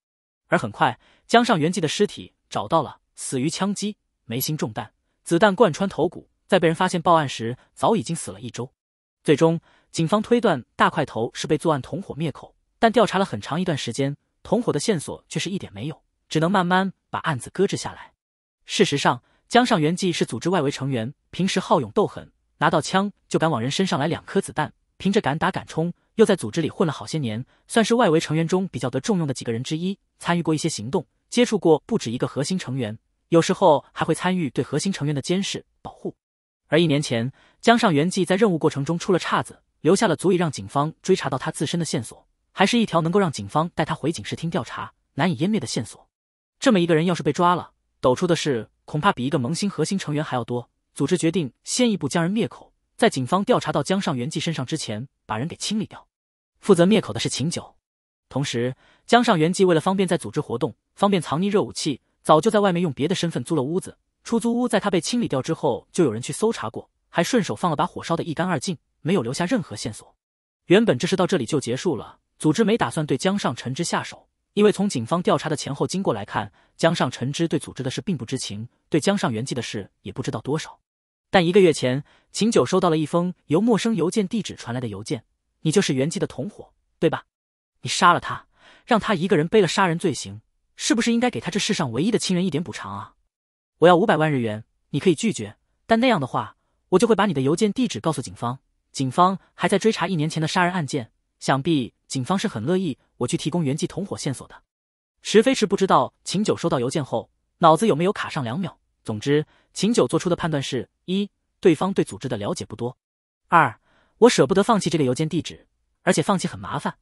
而很快江上元纪的尸体找到了，死于枪击，眉心中弹，子弹贯穿头骨，在被人发现报案时早已经死了一周。最终，警方推断大块头是被作案同伙灭口，但调查了很长一段时间，同伙的线索却是一点没有，只能慢慢把案子搁置下来。事实上，江上元纪是组织外围成员，平时好勇斗狠，拿到枪就敢往人身上来两颗子弹。凭着敢打敢冲，又在组织里混了好些年，算是外围成员中比较得重用的几个人之一。参与过一些行动，接触过不止一个核心成员，有时候还会参与对核心成员的监视保护。而一年前，江上元纪在任务过程中出了岔子，留下了足以让警方追查到他自身的线索，还是一条能够让警方带他回警视厅调查难以湮灭的线索。这么一个人要是被抓了，抖出的事恐怕比一个萌新核心成员还要多。组织决定先一步将人灭口。在警方调查到江上元纪身上之前，把人给清理掉。负责灭口的是秦九。同时，江上元纪为了方便在组织活动，方便藏匿热武器，早就在外面用别的身份租了屋子。出租屋在他被清理掉之后，就有人去搜查过，还顺手放了把火烧得一干二净，没有留下任何线索。原本这事到这里就结束了，组织没打算对江上陈之下手，因为从警方调查的前后经过来看，江上陈之对组织的事并不知情，对江上元纪的事也不知道多少。但一个月前，秦九收到了一封由陌生邮件地址传来的邮件。你就是袁记的同伙，对吧？你杀了他，让他一个人背了杀人罪行，是不是应该给他这世上唯一的亲人一点补偿啊？我要五百万日元，你可以拒绝，但那样的话，我就会把你的邮件地址告诉警方。警方还在追查一年前的杀人案件，想必警方是很乐意我去提供袁纪同伙线索的。池飞驰不知道秦九收到邮件后脑子有没有卡上两秒。总之，秦九做出的判断是：一，对方对组织的了解不多；二，我舍不得放弃这个邮件地址，而且放弃很麻烦，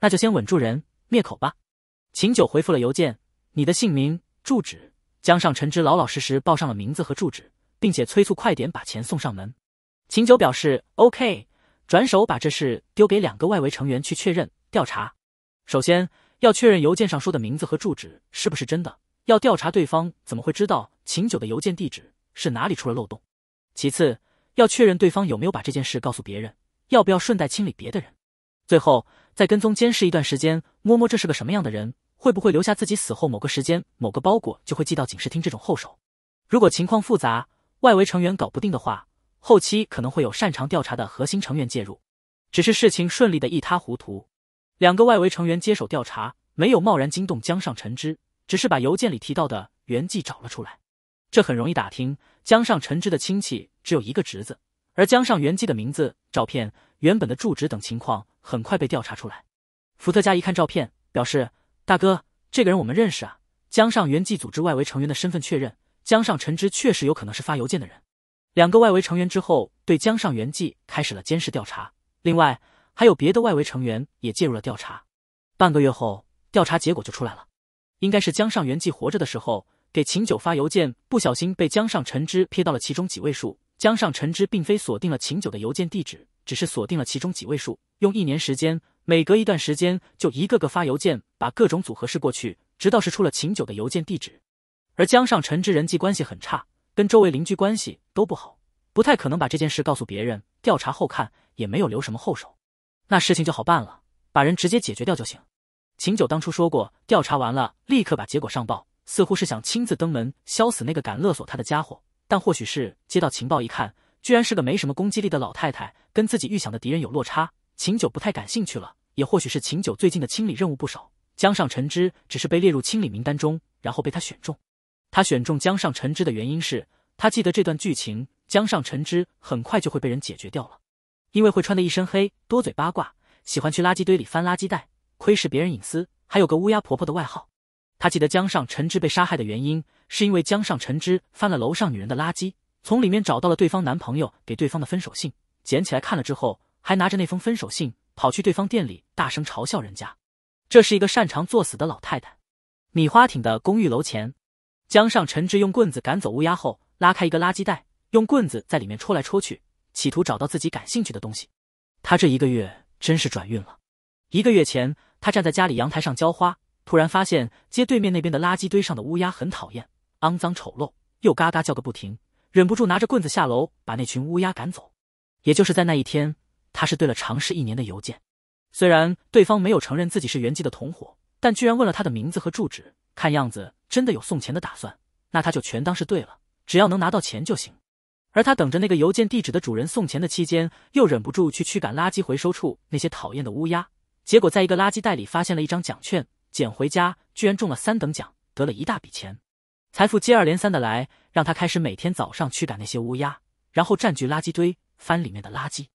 那就先稳住人，灭口吧。秦九回复了邮件，你的姓名、住址，江上陈之老老实实报上了名字和住址，并且催促快点把钱送上门。秦九表示 OK，转手把这事丢给两个外围成员去确认调查，首先要确认邮件上说的名字和住址是不是真的。要调查对方怎么会知道秦九的邮件地址是哪里出了漏洞。其次，要确认对方有没有把这件事告诉别人，要不要顺带清理别的人。最后，再跟踪监视一段时间，摸摸这是个什么样的人，会不会留下自己死后某个时间某个包裹就会寄到警视厅这种后手。如果情况复杂，外围成员搞不定的话，后期可能会有擅长调查的核心成员介入。只是事情顺利的一塌糊涂，两个外围成员接手调查，没有贸然惊动江上陈之。只是把邮件里提到的袁记找了出来，这很容易打听。江上陈之的亲戚只有一个侄子，而江上元纪的名字、照片、原本的住址等情况很快被调查出来。伏特加一看照片，表示：“大哥，这个人我们认识啊！”江上元纪组织外围成员的身份确认，江上陈之确实有可能是发邮件的人。两个外围成员之后对江上元纪开始了监视调查，另外还有别的外围成员也介入了调查。半个月后，调查结果就出来了。应该是江上元纪活着的时候给秦九发邮件，不小心被江上陈之瞥到了其中几位数。江上陈之并非锁定了秦九的邮件地址，只是锁定了其中几位数，用一年时间，每隔一段时间就一个个发邮件，把各种组合试过去，直到是出了秦九的邮件地址。而江上陈之人际关系很差，跟周围邻居关系都不好，不太可能把这件事告诉别人。调查后看也没有留什么后手，那事情就好办了，把人直接解决掉就行。秦九当初说过，调查完了立刻把结果上报，似乎是想亲自登门削死那个敢勒索他的家伙。但或许是接到情报一看，居然是个没什么攻击力的老太太，跟自己预想的敌人有落差，秦九不太感兴趣了。也或许是秦九最近的清理任务不少，江上陈之只是被列入清理名单中，然后被他选中。他选中江上陈之的原因是他记得这段剧情，江上陈之很快就会被人解决掉了，因为会穿的一身黑，多嘴八卦，喜欢去垃圾堆里翻垃圾袋。窥视别人隐私，还有个乌鸦婆婆的外号。他记得江上陈芝被杀害的原因，是因为江上陈芝翻了楼上女人的垃圾，从里面找到了对方男朋友给对方的分手信，捡起来看了之后，还拿着那封分手信跑去对方店里，大声嘲笑人家。这是一个擅长作死的老太太。米花町的公寓楼前，江上陈芝用棍子赶走乌鸦后，拉开一个垃圾袋，用棍子在里面戳来戳去，企图找到自己感兴趣的东西。他这一个月真是转运了，一个月前。他站在家里阳台上浇花，突然发现街对面那边的垃圾堆上的乌鸦很讨厌，肮脏丑陋，又嘎嘎叫个不停，忍不住拿着棍子下楼把那群乌鸦赶走。也就是在那一天，他是对了尝试一年的邮件。虽然对方没有承认自己是袁记的同伙，但居然问了他的名字和住址，看样子真的有送钱的打算。那他就全当是对了，只要能拿到钱就行。而他等着那个邮件地址的主人送钱的期间，又忍不住去驱赶垃圾回收处那些讨厌的乌鸦。结果，在一个垃圾袋里发现了一张奖券，捡回家居然中了三等奖，得了一大笔钱。财富接二连三的来，让他开始每天早上驱赶那些乌鸦，然后占据垃圾堆翻里面的垃圾，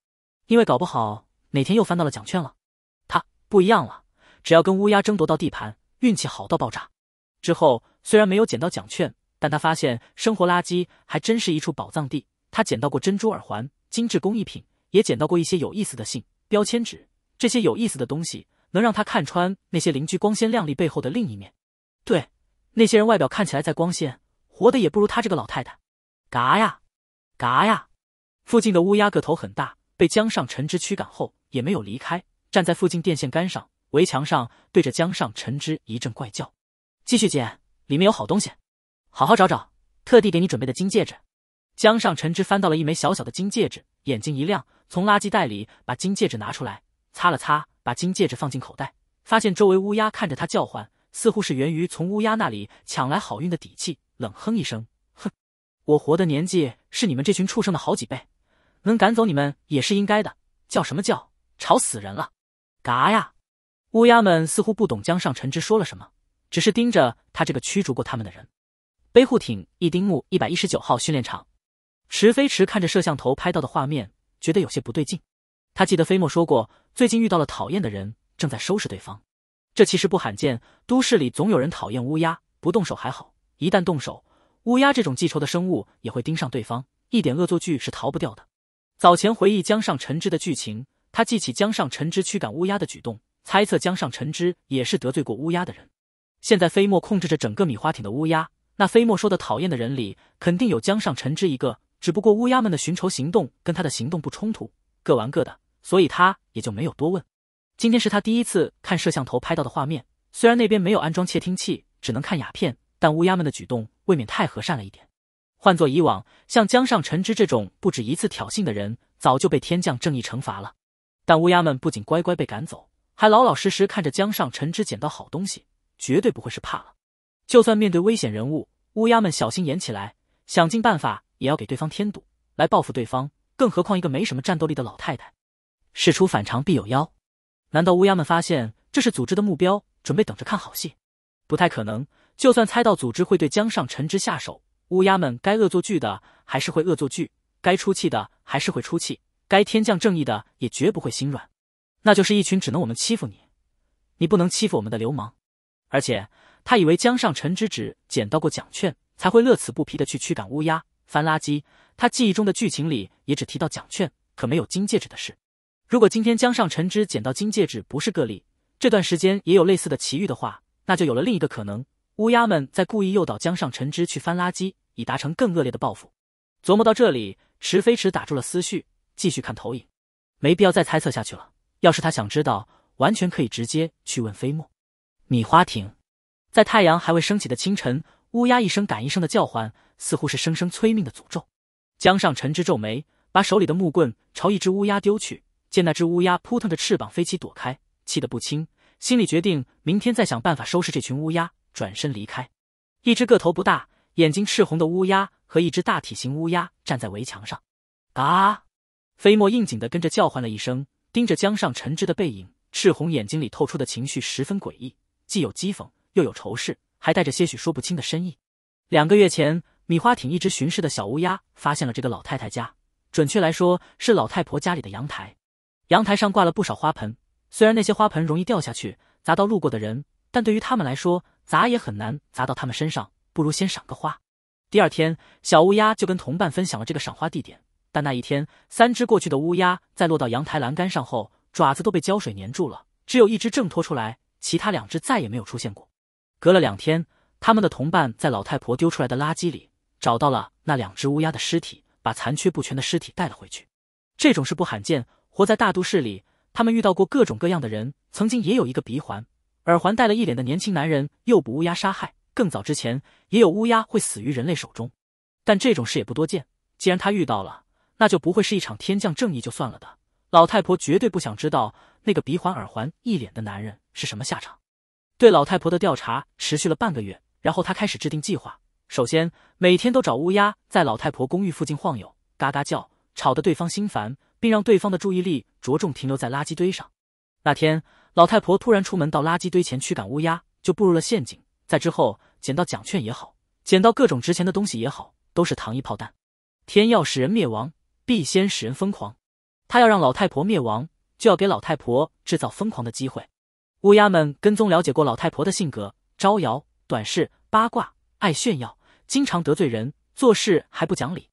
因为搞不好哪天又翻到了奖券了。他不一样了，只要跟乌鸦争夺到地盘，运气好到爆炸。之后虽然没有捡到奖券，但他发现生活垃圾还真是一处宝藏地。他捡到过珍珠耳环、精致工艺品，也捡到过一些有意思的信、标签纸。这些有意思的东西能让他看穿那些邻居光鲜亮丽背后的另一面。对，那些人外表看起来在光鲜，活的也不如他这个老太太。嘎呀，嘎呀！附近的乌鸦个头很大，被江上陈之驱赶后也没有离开，站在附近电线杆上、围墙上，对着江上陈之一阵怪叫。继续捡，里面有好东西，好好找找。特地给你准备的金戒指。江上陈之翻到了一枚小小的金戒指，眼睛一亮，从垃圾袋里把金戒指拿出来。擦了擦，把金戒指放进口袋，发现周围乌鸦看着他叫唤，似乎是源于从乌鸦那里抢来好运的底气，冷哼一声：“哼，我活的年纪是你们这群畜生的好几倍，能赶走你们也是应该的。叫什么叫，吵死人了！”嘎呀！乌鸦们似乎不懂江上陈之说了什么，只是盯着他这个驱逐过他们的人。背护艇一丁目一百一十九号训练场，池飞池看着摄像头拍到的画面，觉得有些不对劲。他记得飞沫说过，最近遇到了讨厌的人，正在收拾对方。这其实不罕见，都市里总有人讨厌乌鸦，不动手还好，一旦动手，乌鸦这种记仇的生物也会盯上对方，一点恶作剧是逃不掉的。早前回忆江上陈之的剧情，他记起江上陈之驱赶乌鸦的举动，猜测江上陈之也是得罪过乌鸦的人。现在飞沫控制着整个米花町的乌鸦，那飞沫说的讨厌的人里，肯定有江上陈之一个。只不过乌鸦们的寻仇行动跟他的行动不冲突，各玩各的。所以他也就没有多问。今天是他第一次看摄像头拍到的画面，虽然那边没有安装窃听器，只能看鸦片，但乌鸦们的举动未免太和善了一点。换做以往，像江上陈之这种不止一次挑衅的人，早就被天降正义惩罚了。但乌鸦们不仅乖乖被赶走，还老老实实看着江上陈之捡到好东西，绝对不会是怕了。就算面对危险人物，乌鸦们小心眼起来，想尽办法也要给对方添堵，来报复对方。更何况一个没什么战斗力的老太太。事出反常必有妖，难道乌鸦们发现这是组织的目标，准备等着看好戏？不太可能。就算猜到组织会对江上陈之下手，乌鸦们该恶作剧的还是会恶作剧，该出气的还是会出气，该天降正义的也绝不会心软。那就是一群只能我们欺负你，你不能欺负我们的流氓。而且他以为江上陈之只捡到过奖券，才会乐此不疲的去驱赶乌鸦、翻垃圾。他记忆中的剧情里也只提到奖券，可没有金戒指的事。如果今天江上陈之捡到金戒指不是个例，这段时间也有类似的奇遇的话，那就有了另一个可能：乌鸦们在故意诱导江上陈之去翻垃圾，以达成更恶劣的报复。琢磨到这里，池飞池打住了思绪，继续看投影。没必要再猜测下去了。要是他想知道，完全可以直接去问飞沫。米花亭，在太阳还未升起的清晨，乌鸦一声赶一声的叫唤，似乎是声声催命的诅咒。江上陈之皱眉，把手里的木棍朝一只乌鸦丢去。见那只乌鸦扑腾着翅膀飞起躲开，气得不轻，心里决定明天再想办法收拾这群乌鸦。转身离开，一只个头不大、眼睛赤红的乌鸦和一只大体型乌鸦站在围墙上。啊！飞沫应景的跟着叫唤了一声，盯着江上陈志的背影，赤红眼睛里透出的情绪十分诡异，既有讥讽，又有仇视，还带着些许说不清的深意。两个月前，米花亭一只巡视的小乌鸦发现了这个老太太家，准确来说是老太婆家里的阳台。阳台上挂了不少花盆，虽然那些花盆容易掉下去砸到路过的人，但对于他们来说，砸也很难砸到他们身上，不如先赏个花。第二天，小乌鸦就跟同伴分享了这个赏花地点。但那一天，三只过去的乌鸦在落到阳台栏杆上后，爪子都被胶水粘住了，只有一只挣脱出来，其他两只再也没有出现过。隔了两天，他们的同伴在老太婆丢出来的垃圾里找到了那两只乌鸦的尸体，把残缺不全的尸体带了回去。这种事不罕见。活在大都市里，他们遇到过各种各样的人。曾经也有一个鼻环、耳环戴了一脸的年轻男人诱捕乌鸦杀害。更早之前，也有乌鸦会死于人类手中，但这种事也不多见。既然他遇到了，那就不会是一场天降正义就算了的。老太婆绝对不想知道那个鼻环、耳环一脸的男人是什么下场。对老太婆的调查持续了半个月，然后他开始制定计划。首先，每天都找乌鸦在老太婆公寓附近晃悠，嘎嘎叫，吵得对方心烦。并让对方的注意力着重停留在垃圾堆上。那天，老太婆突然出门到垃圾堆前驱赶乌鸦，就步入了陷阱。在之后捡到奖券也好，捡到各种值钱的东西也好，都是糖衣炮弹。天要使人灭亡，必先使人疯狂。他要让老太婆灭亡，就要给老太婆制造疯狂的机会。乌鸦们跟踪了解过老太婆的性格：招摇、短视、八卦、爱炫耀，经常得罪人，做事还不讲理。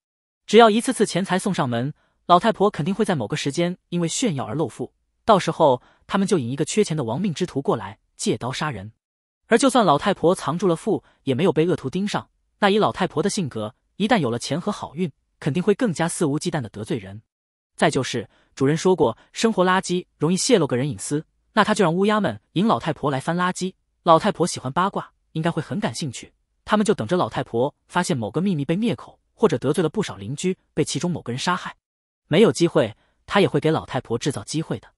只要一次次钱财送上门。老太婆肯定会在某个时间因为炫耀而露富，到时候他们就引一个缺钱的亡命之徒过来借刀杀人。而就算老太婆藏住了富，也没有被恶徒盯上。那以老太婆的性格，一旦有了钱和好运，肯定会更加肆无忌惮的得罪人。再就是主人说过，生活垃圾容易泄露个人隐私，那他就让乌鸦们引老太婆来翻垃圾。老太婆喜欢八卦，应该会很感兴趣。他们就等着老太婆发现某个秘密被灭口，或者得罪了不少邻居，被其中某个人杀害。没有机会，他也会给老太婆制造机会的。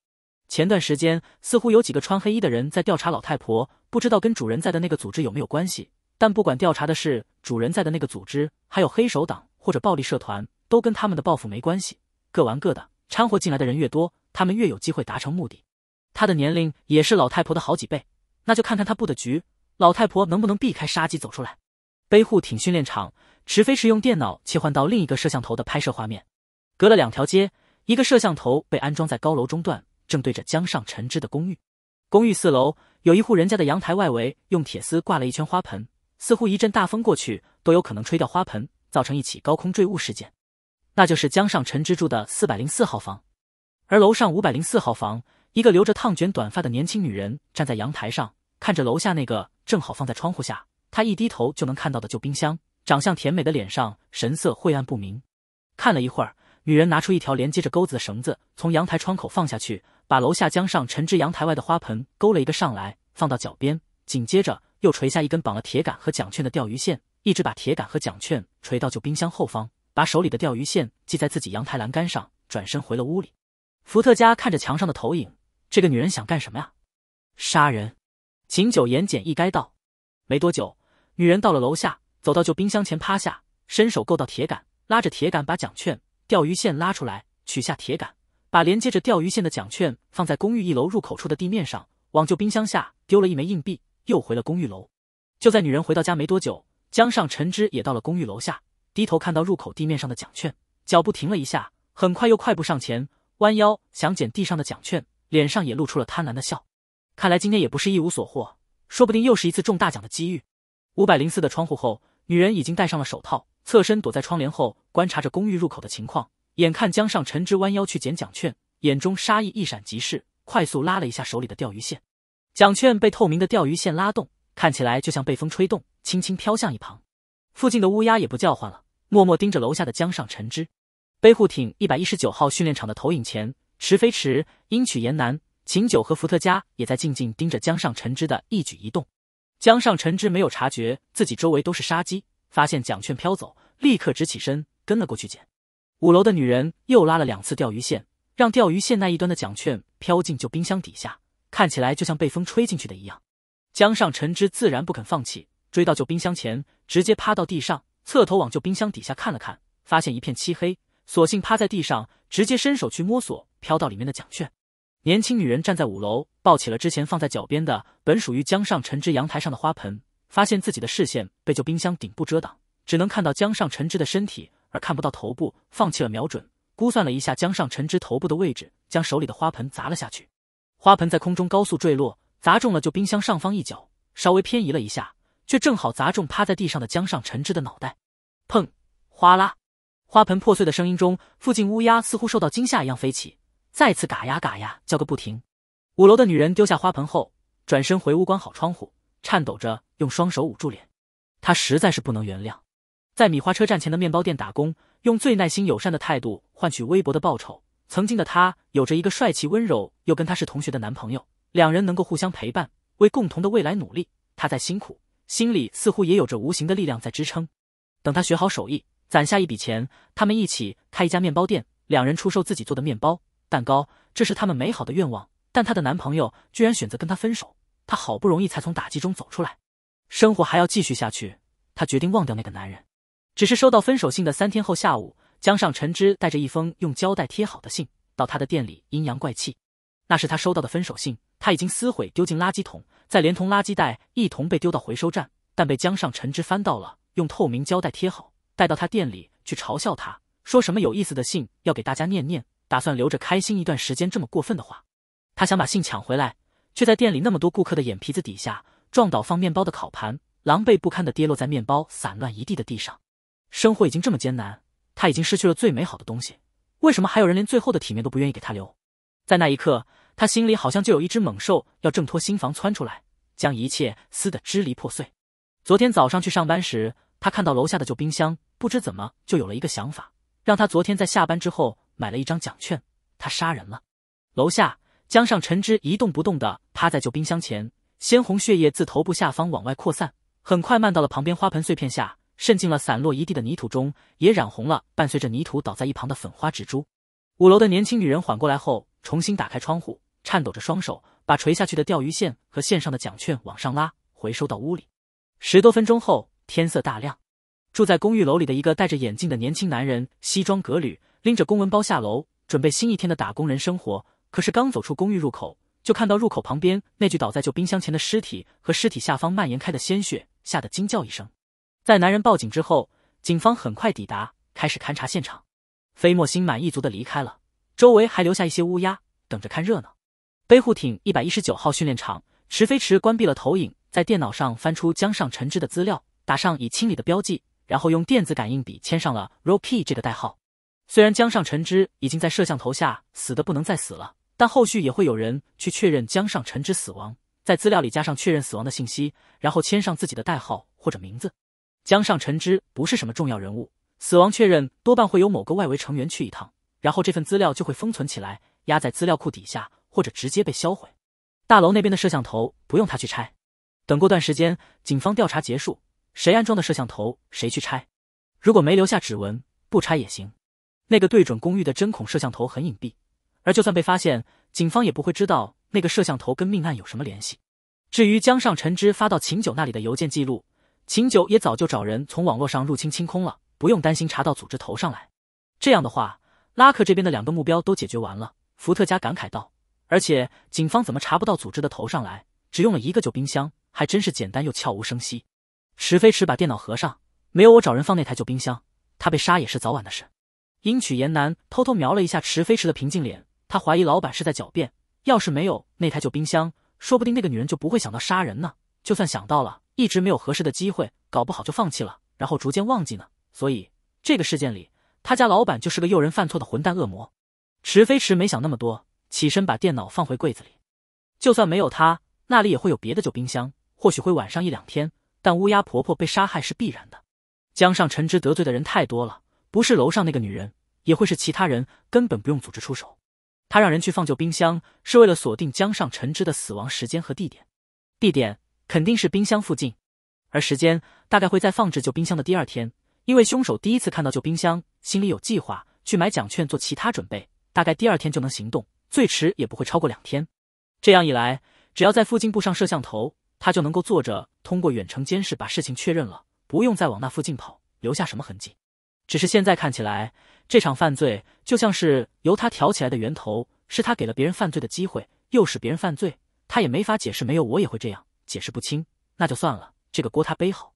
前段时间，似乎有几个穿黑衣的人在调查老太婆，不知道跟主人在的那个组织有没有关系。但不管调查的是主人在的那个组织，还有黑手党或者暴力社团，都跟他们的报复没关系。各玩各的，掺和进来的人越多，他们越有机会达成目的。他的年龄也是老太婆的好几倍，那就看看他布的局，老太婆能不能避开杀机走出来。背护挺训练场，池飞是用电脑切换到另一个摄像头的拍摄画面。隔了两条街，一个摄像头被安装在高楼中段，正对着江上陈芝的公寓。公寓四楼有一户人家的阳台外围用铁丝挂了一圈花盆，似乎一阵大风过去都有可能吹掉花盆，造成一起高空坠物事件。那就是江上陈芝住的四百零四号房。而楼上五百零四号房，一个留着烫卷短发的年轻女人站在阳台上，看着楼下那个正好放在窗户下，她一低头就能看到的旧冰箱。长相甜美的脸上神色晦暗不明，看了一会儿。女人拿出一条连接着钩子的绳子，从阳台窗口放下去，把楼下江上陈志阳台外的花盆勾了一个上来，放到脚边。紧接着又垂下一根绑了铁杆和奖券的钓鱼线，一直把铁杆和奖券垂到旧冰箱后方，把手里的钓鱼线系在自己阳台栏杆上，转身回了屋里。伏特加看着墙上的投影，这个女人想干什么呀？杀人。秦九言简意赅道。没多久，女人到了楼下，走到旧冰箱前趴下，伸手够到铁杆，拉着铁杆把奖券。钓鱼线拉出来，取下铁杆，把连接着钓鱼线的奖券放在公寓一楼入口处的地面上，往旧冰箱下丢了一枚硬币，又回了公寓楼。就在女人回到家没多久，江上陈之也到了公寓楼下，低头看到入口地面上的奖券，脚步停了一下，很快又快步上前，弯腰想捡地上的奖券，脸上也露出了贪婪的笑。看来今天也不是一无所获，说不定又是一次中大奖的机遇。五百零四的窗户后。女人已经戴上了手套，侧身躲在窗帘后，观察着公寓入口的情况。眼看江上陈之弯腰去捡奖券，眼中杀意一闪即逝，快速拉了一下手里的钓鱼线。奖券被透明的钓鱼线拉动，看起来就像被风吹动，轻轻飘向一旁。附近的乌鸦也不叫唤了，默默盯着楼下的江上陈之。背护艇一百一十九号训练场的投影前，池飞池、殷曲言南、秦九和伏特加也在静静盯着江上陈之的一举一动。江上陈之没有察觉自己周围都是杀机，发现奖券飘走，立刻直起身跟了过去捡。五楼的女人又拉了两次钓鱼线，让钓鱼线那一端的奖券飘进旧冰箱底下，看起来就像被风吹进去的一样。江上陈之自然不肯放弃，追到旧冰箱前，直接趴到地上，侧头往旧冰箱底下看了看，发现一片漆黑，索性趴在地上，直接伸手去摸索飘到里面的奖券。年轻女人站在五楼，抱起了之前放在脚边的本属于江上陈之阳台上的花盆，发现自己的视线被旧冰箱顶部遮挡，只能看到江上陈之的身体，而看不到头部，放弃了瞄准，估算了一下江上陈之头部的位置，将手里的花盆砸了下去。花盆在空中高速坠落，砸中了旧冰箱上方一角，稍微偏移了一下，却正好砸中趴在地上的江上陈之的脑袋。砰！哗啦！花盆破碎的声音中，附近乌鸦似乎受到惊吓一样飞起。再次嘎呀嘎呀叫个不停，五楼的女人丢下花盆后，转身回屋关好窗户，颤抖着用双手捂住脸。她实在是不能原谅。在米花车站前的面包店打工，用最耐心友善的态度换取微薄的报酬。曾经的她有着一个帅气温柔又跟她是同学的男朋友，两人能够互相陪伴，为共同的未来努力。她在辛苦，心里似乎也有着无形的力量在支撑。等她学好手艺，攒下一笔钱，他们一起开一家面包店，两人出售自己做的面包。蛋糕，这是他们美好的愿望。但她的男朋友居然选择跟她分手，她好不容易才从打击中走出来，生活还要继续下去。她决定忘掉那个男人。只是收到分手信的三天后下午，江上陈之带着一封用胶带贴好的信到她的店里，阴阳怪气。那是他收到的分手信，他已经撕毁丢进垃圾桶，再连同垃圾袋一同被丢到回收站，但被江上陈之翻到了，用透明胶带贴好，带到他店里去嘲笑他，说什么有意思的信要给大家念念。打算留着开心一段时间，这么过分的话，他想把信抢回来，却在店里那么多顾客的眼皮子底下撞倒放面包的烤盘，狼狈不堪的跌落在面包散乱一地的地上。生活已经这么艰难，他已经失去了最美好的东西，为什么还有人连最后的体面都不愿意给他留？在那一刻，他心里好像就有一只猛兽要挣脱心房窜出来，将一切撕得支离破碎。昨天早上去上班时，他看到楼下的旧冰箱，不知怎么就有了一个想法，让他昨天在下班之后。买了一张奖券，他杀人了。楼下江上陈芝一动不动地趴在旧冰箱前，鲜红血液自头部下方往外扩散，很快漫到了旁边花盆碎片下，渗进了散落一地的泥土中，也染红了伴随着泥土倒在一旁的粉花植株。五楼的年轻女人缓过来后，重新打开窗户，颤抖着双手把垂下去的钓鱼线和线上的奖券往上拉，回收到屋里。十多分钟后，天色大亮，住在公寓楼里的一个戴着眼镜的年轻男人，西装革履。拎着公文包下楼，准备新一天的打工人生活。可是刚走出公寓入口，就看到入口旁边那具倒在旧冰箱前的尸体和尸体下方蔓延开的鲜血，吓得惊叫一声。在男人报警之后，警方很快抵达，开始勘察现场。飞莫心满意足的离开了，周围还留下一些乌鸦，等着看热闹。背护艇一百一十九号训练场，池飞池关闭了投影，在电脑上翻出江上陈志的资料，打上已清理的标记，然后用电子感应笔签上了 r o k e 这个代号。虽然江上陈之已经在摄像头下死的不能再死了，但后续也会有人去确认江上陈之死亡，在资料里加上确认死亡的信息，然后签上自己的代号或者名字。江上陈之不是什么重要人物，死亡确认多半会有某个外围成员去一趟，然后这份资料就会封存起来，压在资料库底下，或者直接被销毁。大楼那边的摄像头不用他去拆，等过段时间警方调查结束，谁安装的摄像头谁去拆，如果没留下指纹，不拆也行。那个对准公寓的针孔摄像头很隐蔽，而就算被发现，警方也不会知道那个摄像头跟命案有什么联系。至于江上陈之发到秦九那里的邮件记录，秦九也早就找人从网络上入侵清空了，不用担心查到组织头上来。这样的话，拉克这边的两个目标都解决完了。伏特加感慨道：“而且警方怎么查不到组织的头上来？只用了一个旧冰箱，还真是简单又悄无声息。”池飞驰把电脑合上，没有我找人放那台旧冰箱，他被杀也是早晚的事。英曲言男偷偷瞄了一下池飞池的平静脸，他怀疑老板是在狡辩。要是没有那台旧冰箱，说不定那个女人就不会想到杀人呢。就算想到了，一直没有合适的机会，搞不好就放弃了，然后逐渐忘记呢。所以这个事件里，他家老板就是个诱人犯错的混蛋恶魔。池飞池没想那么多，起身把电脑放回柜子里。就算没有他，那里也会有别的旧冰箱，或许会晚上一两天，但乌鸦婆婆被杀害是必然的。江上陈之得罪的人太多了。不是楼上那个女人，也会是其他人。根本不用组织出手，他让人去放旧冰箱，是为了锁定江上陈之的死亡时间和地点。地点肯定是冰箱附近，而时间大概会在放置旧冰箱的第二天，因为凶手第一次看到旧冰箱，心里有计划，去买奖券做其他准备，大概第二天就能行动，最迟也不会超过两天。这样一来，只要在附近布上摄像头，他就能够坐着通过远程监视把事情确认了，不用再往那附近跑，留下什么痕迹。只是现在看起来，这场犯罪就像是由他挑起来的源头，是他给了别人犯罪的机会，诱使别人犯罪，他也没法解释。没有我也会这样，解释不清，那就算了，这个锅他背好。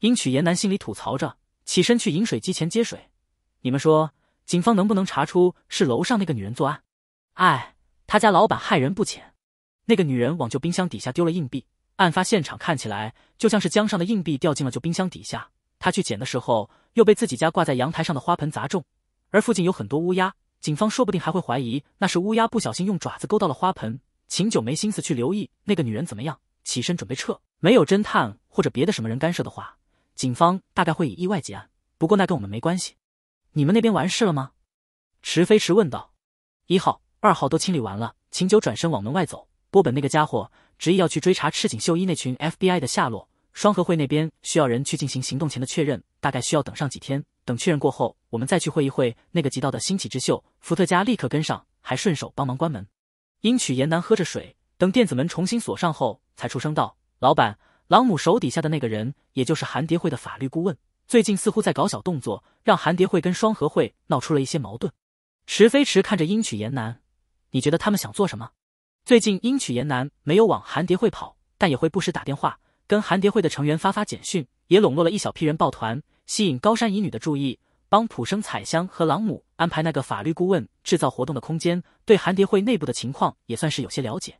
殷曲言男心里吐槽着，起身去饮水机前接水。你们说，警方能不能查出是楼上那个女人作案？哎，他家老板害人不浅。那个女人往旧冰箱底下丢了硬币，案发现场看起来就像是江上的硬币掉进了旧冰箱底下。他去捡的时候，又被自己家挂在阳台上的花盆砸中，而附近有很多乌鸦，警方说不定还会怀疑那是乌鸦不小心用爪子勾到了花盆。秦九没心思去留意那个女人怎么样，起身准备撤。没有侦探或者别的什么人干涉的话，警方大概会以意外结案。不过那跟我们没关系。你们那边完事了吗？池飞驰问道。一号、二号都清理完了。秦九转身往门外走。波本那个家伙执意要去追查赤井秀一那群 FBI 的下落。双合会那边需要人去进行行动前的确认，大概需要等上几天。等确认过后，我们再去会一会那个极道的新起之秀。伏特加立刻跟上，还顺手帮忙关门。樱曲严南喝着水，等电子门重新锁上后，才出声道：“老板，朗姆手底下的那个人，也就是韩蝶会的法律顾问，最近似乎在搞小动作，让韩蝶会跟双合会闹出了一些矛盾。”池飞池看着樱曲严南，你觉得他们想做什么？最近樱曲严南没有往韩蝶会跑，但也会不时打电话。跟韩蝶会的成员发发简讯，也笼络了一小批人抱团，吸引高山乙女的注意，帮普生彩香和朗姆安排那个法律顾问制造活动的空间。对韩蝶会内部的情况也算是有些了解。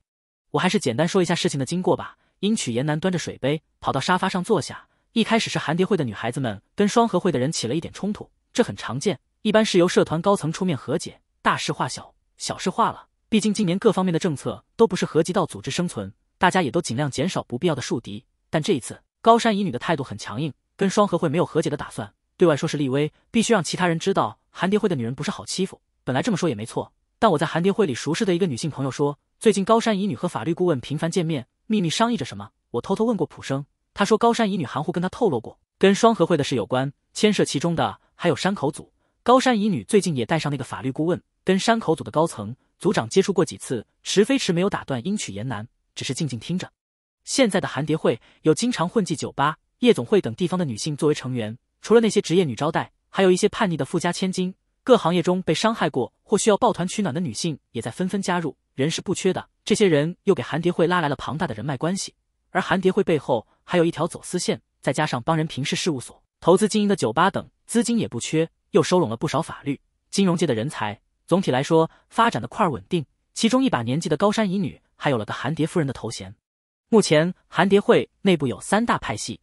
我还是简单说一下事情的经过吧。樱曲言南端着水杯跑到沙发上坐下。一开始是韩蝶会的女孩子们跟双合会的人起了一点冲突，这很常见，一般是由社团高层出面和解，大事化小，小事化了。毕竟今年各方面的政策都不是合及到组织生存，大家也都尽量减少不必要的树敌。但这一次，高山乙女的态度很强硬，跟双合会没有和解的打算。对外说是立威，必须让其他人知道韩蝶会的女人不是好欺负。本来这么说也没错，但我在韩蝶会里熟识的一个女性朋友说，最近高山乙女和法律顾问频繁见面，秘密商议着什么。我偷偷问过普生，他说高山乙女含糊跟他透露过，跟双合会的事有关，牵涉其中的还有山口组。高山乙女最近也带上那个法律顾问，跟山口组的高层组长接触过几次。池飞迟没有打断应取言难，只是静静听着。现在的韩蝶会有经常混迹酒吧、夜总会等地方的女性作为成员，除了那些职业女招待，还有一些叛逆的富家千金，各行业中被伤害过或需要抱团取暖的女性也在纷纷加入，人是不缺的。这些人又给韩蝶会拉来了庞大的人脉关系，而韩蝶会背后还有一条走私线，再加上帮人平事事务所、投资经营的酒吧等，资金也不缺，又收拢了不少法律、金融界的人才。总体来说，发展的块稳定。其中一把年纪的高山乙女还有了个韩蝶夫人的头衔。目前韩蝶会内部有三大派系，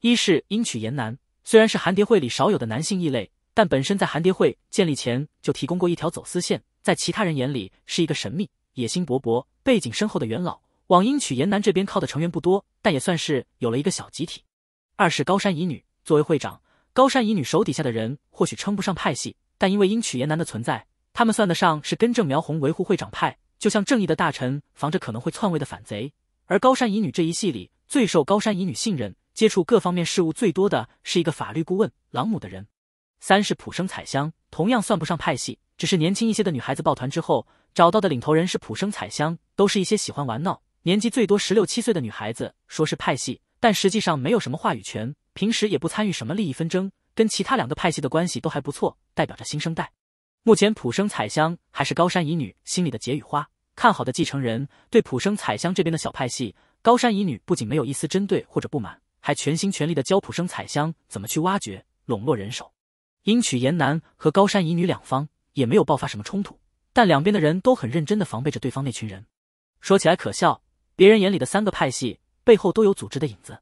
一是鹰曲严南，虽然是韩蝶会里少有的男性异类，但本身在韩蝶会建立前就提供过一条走私线，在其他人眼里是一个神秘、野心勃勃、背景深厚的元老。往鹰曲严南这边靠的成员不多，但也算是有了一个小集体。二是高山乙女，作为会长，高山乙女手底下的人或许称不上派系，但因为鹰曲严南的存在，他们算得上是根正苗红、维护会长派，就像正义的大臣防着可能会篡位的反贼。而高山乙女这一系里最受高山乙女信任、接触各方面事务最多的是一个法律顾问朗姆的人。三是普生彩香，同样算不上派系，只是年轻一些的女孩子抱团之后找到的领头人是普生彩香，都是一些喜欢玩闹、年纪最多十六七岁的女孩子。说是派系，但实际上没有什么话语权，平时也不参与什么利益纷争，跟其他两个派系的关系都还不错，代表着新生代。目前普生彩香还是高山乙女心里的解语花。看好的继承人对普生彩香这边的小派系高山乙女不仅没有一丝针对或者不满，还全心全力的教普生彩香怎么去挖掘笼络人手。樱曲严男和高山乙女两方也没有爆发什么冲突，但两边的人都很认真的防备着对方那群人。说起来可笑，别人眼里的三个派系背后都有组织的影子，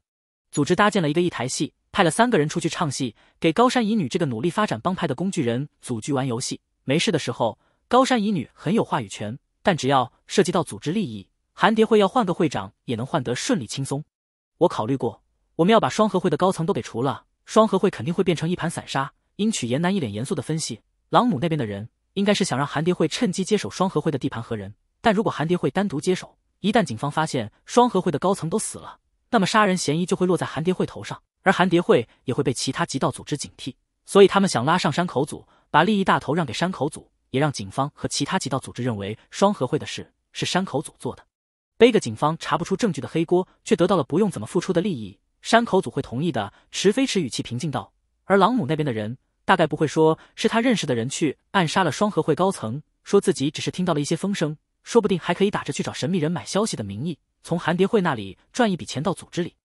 组织搭建了一个一台戏，派了三个人出去唱戏，给高山乙女这个努力发展帮派的工具人组局玩游戏。没事的时候，高山乙女很有话语权。但只要涉及到组织利益，韩蝶会要换个会长也能换得顺利轻松。我考虑过，我们要把双合会的高层都给除了，双合会肯定会变成一盘散沙。因曲言南一脸严肃的分析，朗姆那边的人应该是想让韩蝶会趁机接手双合会的地盘和人。但如果韩蝶会单独接手，一旦警方发现双合会的高层都死了，那么杀人嫌疑就会落在韩蝶会头上，而韩蝶会也会被其他极道组织警惕。所以他们想拉上山口组，把利益大头让给山口组。也让警方和其他极道组织认为双合会的事是山口组做的，背个警方查不出证据的黑锅，却得到了不用怎么付出的利益。山口组会同意的。池飞驰语气平静道：“而朗姆那边的人大概不会说是他认识的人去暗杀了双合会高层，说自己只是听到了一些风声，说不定还可以打着去找神秘人买消息的名义，从韩蝶会那里赚一笔钱到组织里。”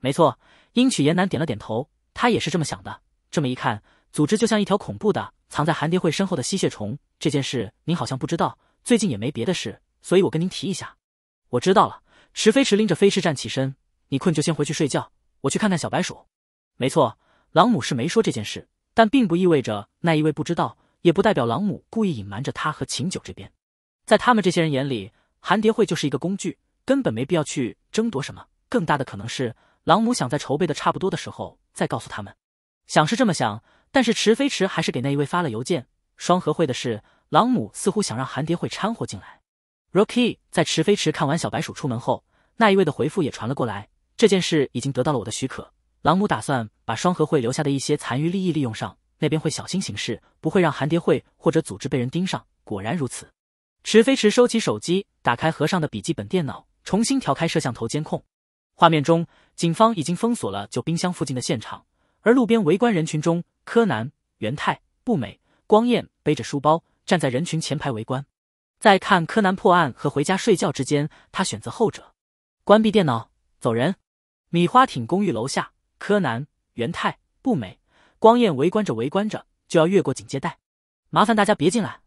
没错，英曲严南点了点头，他也是这么想的。这么一看，组织就像一条恐怖的。藏在韩蝶会身后的吸血虫这件事，您好像不知道。最近也没别的事，所以我跟您提一下。我知道了。池飞驰拎着飞驰站起身，你困就先回去睡觉，我去看看小白鼠。没错，朗姆是没说这件事，但并不意味着那一位不知道，也不代表朗姆故意隐瞒着他和秦九这边。在他们这些人眼里，韩蝶会就是一个工具，根本没必要去争夺什么。更大的可能是，朗姆想在筹备的差不多的时候再告诉他们。想是这么想。但是池飞池还是给那一位发了邮件。双合会的事，朗姆似乎想让韩蝶会掺和进来。Rocky 在池飞池看完小白鼠出门后，那一位的回复也传了过来。这件事已经得到了我的许可。朗姆打算把双合会留下的一些残余利益利用上，那边会小心行事，不会让韩蝶会或者组织被人盯上。果然如此。池飞池收起手机，打开盒上的笔记本电脑，重新调开摄像头监控。画面中，警方已经封锁了旧冰箱附近的现场。而路边围观人群中，柯南、元太、步美、光彦背着书包站在人群前排围观。在看柯南破案和回家睡觉之间，他选择后者，关闭电脑，走人。米花町公寓楼下，柯南、元太、步美、光彦围观着围观着，就要越过警戒带，麻烦大家别进来。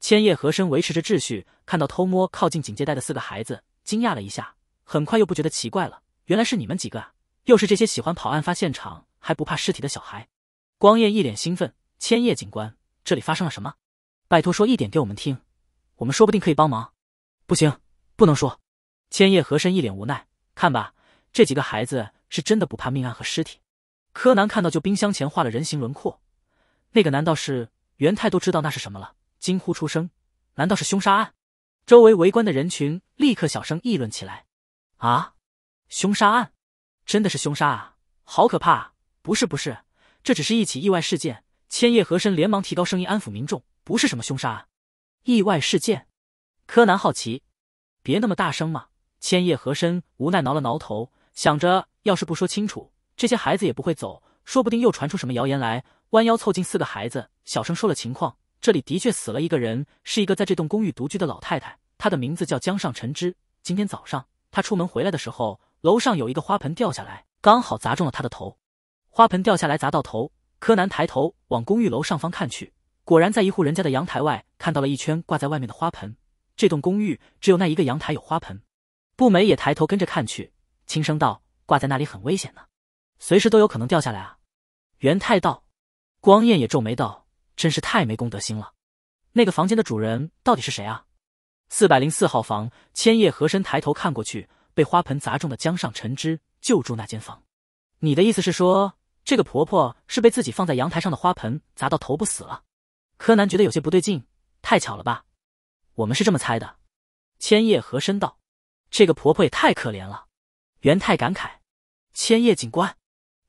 千叶和伸维持着秩序，看到偷摸靠近警戒带的四个孩子，惊讶了一下，很快又不觉得奇怪了。原来是你们几个，啊！又是这些喜欢跑案发现场。还不怕尸体的小孩，光彦一脸兴奋。千叶警官，这里发生了什么？拜托说一点给我们听，我们说不定可以帮忙。不行，不能说。千叶和珅一脸无奈。看吧，这几个孩子是真的不怕命案和尸体。柯南看到旧冰箱前画了人形轮廓，那个难道是？元太都知道那是什么了，惊呼出声。难道是凶杀案？周围围观的人群立刻小声议论起来。啊，凶杀案，真的是凶杀啊，好可怕！不是不是，这只是一起意外事件。千叶和珅连忙提高声音安抚民众，不是什么凶杀案，意外事件。柯南好奇，别那么大声嘛。千叶和珅无奈挠了挠头，想着要是不说清楚，这些孩子也不会走，说不定又传出什么谣言来。弯腰凑近四个孩子，小声说了情况：这里的确死了一个人，是一个在这栋公寓独居的老太太，她的名字叫江上陈之。今天早上她出门回来的时候，楼上有一个花盆掉下来，刚好砸中了她的头。花盆掉下来砸到头，柯南抬头往公寓楼上方看去，果然在一户人家的阳台外看到了一圈挂在外面的花盆。这栋公寓只有那一个阳台有花盆。步美也抬头跟着看去，轻声道：“挂在那里很危险呢，随时都有可能掉下来啊。”元太道，光彦也皱眉道：“真是太没公德心了。那个房间的主人到底是谁啊？”四百零四号房，千叶和珅抬头看过去，被花盆砸中的江上陈之就住那间房。你的意思是说？这个婆婆是被自己放在阳台上的花盆砸到头部死了，柯南觉得有些不对劲，太巧了吧？我们是这么猜的。千叶和珅道：“这个婆婆也太可怜了。”元太感慨。千叶警官，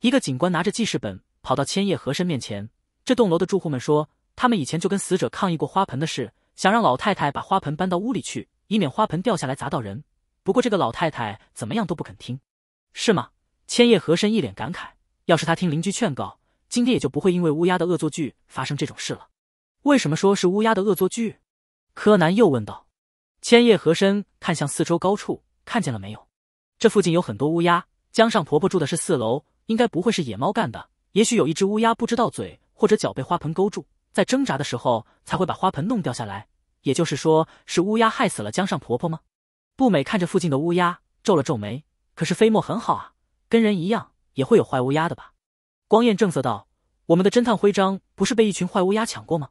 一个警官拿着记事本跑到千叶和珅面前。这栋楼的住户们说，他们以前就跟死者抗议过花盆的事，想让老太太把花盆搬到屋里去，以免花盆掉下来砸到人。不过这个老太太怎么样都不肯听，是吗？千叶和珅一脸感慨。要是他听邻居劝告，今天也就不会因为乌鸦的恶作剧发生这种事了。为什么说是乌鸦的恶作剧？柯南又问道。千叶和伸看向四周高处，看见了没有？这附近有很多乌鸦。江上婆婆住的是四楼，应该不会是野猫干的。也许有一只乌鸦不知道嘴或者脚被花盆勾住，在挣扎的时候才会把花盆弄掉下来。也就是说，是乌鸦害死了江上婆婆吗？步美看着附近的乌鸦，皱了皱眉。可是飞沫很好啊，跟人一样。也会有坏乌鸦的吧？光彦正色道：“我们的侦探徽章不是被一群坏乌鸦抢过吗？”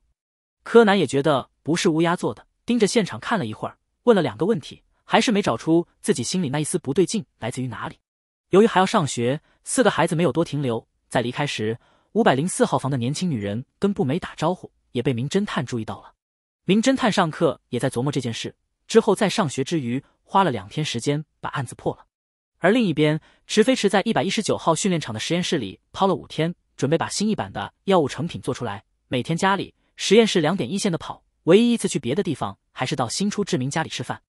柯南也觉得不是乌鸦做的，盯着现场看了一会儿，问了两个问题，还是没找出自己心里那一丝不对劲来自于哪里。由于还要上学，四个孩子没有多停留，在离开时，五百零四号房的年轻女人跟步美打招呼，也被名侦探注意到了。名侦探上课也在琢磨这件事，之后在上学之余，花了两天时间把案子破了。而另一边，池飞驰在一百一十九号训练场的实验室里抛了五天，准备把新一版的药物成品做出来。每天家里、实验室两点一线的跑，唯一一次去别的地方，还是到新出志明家里吃饭。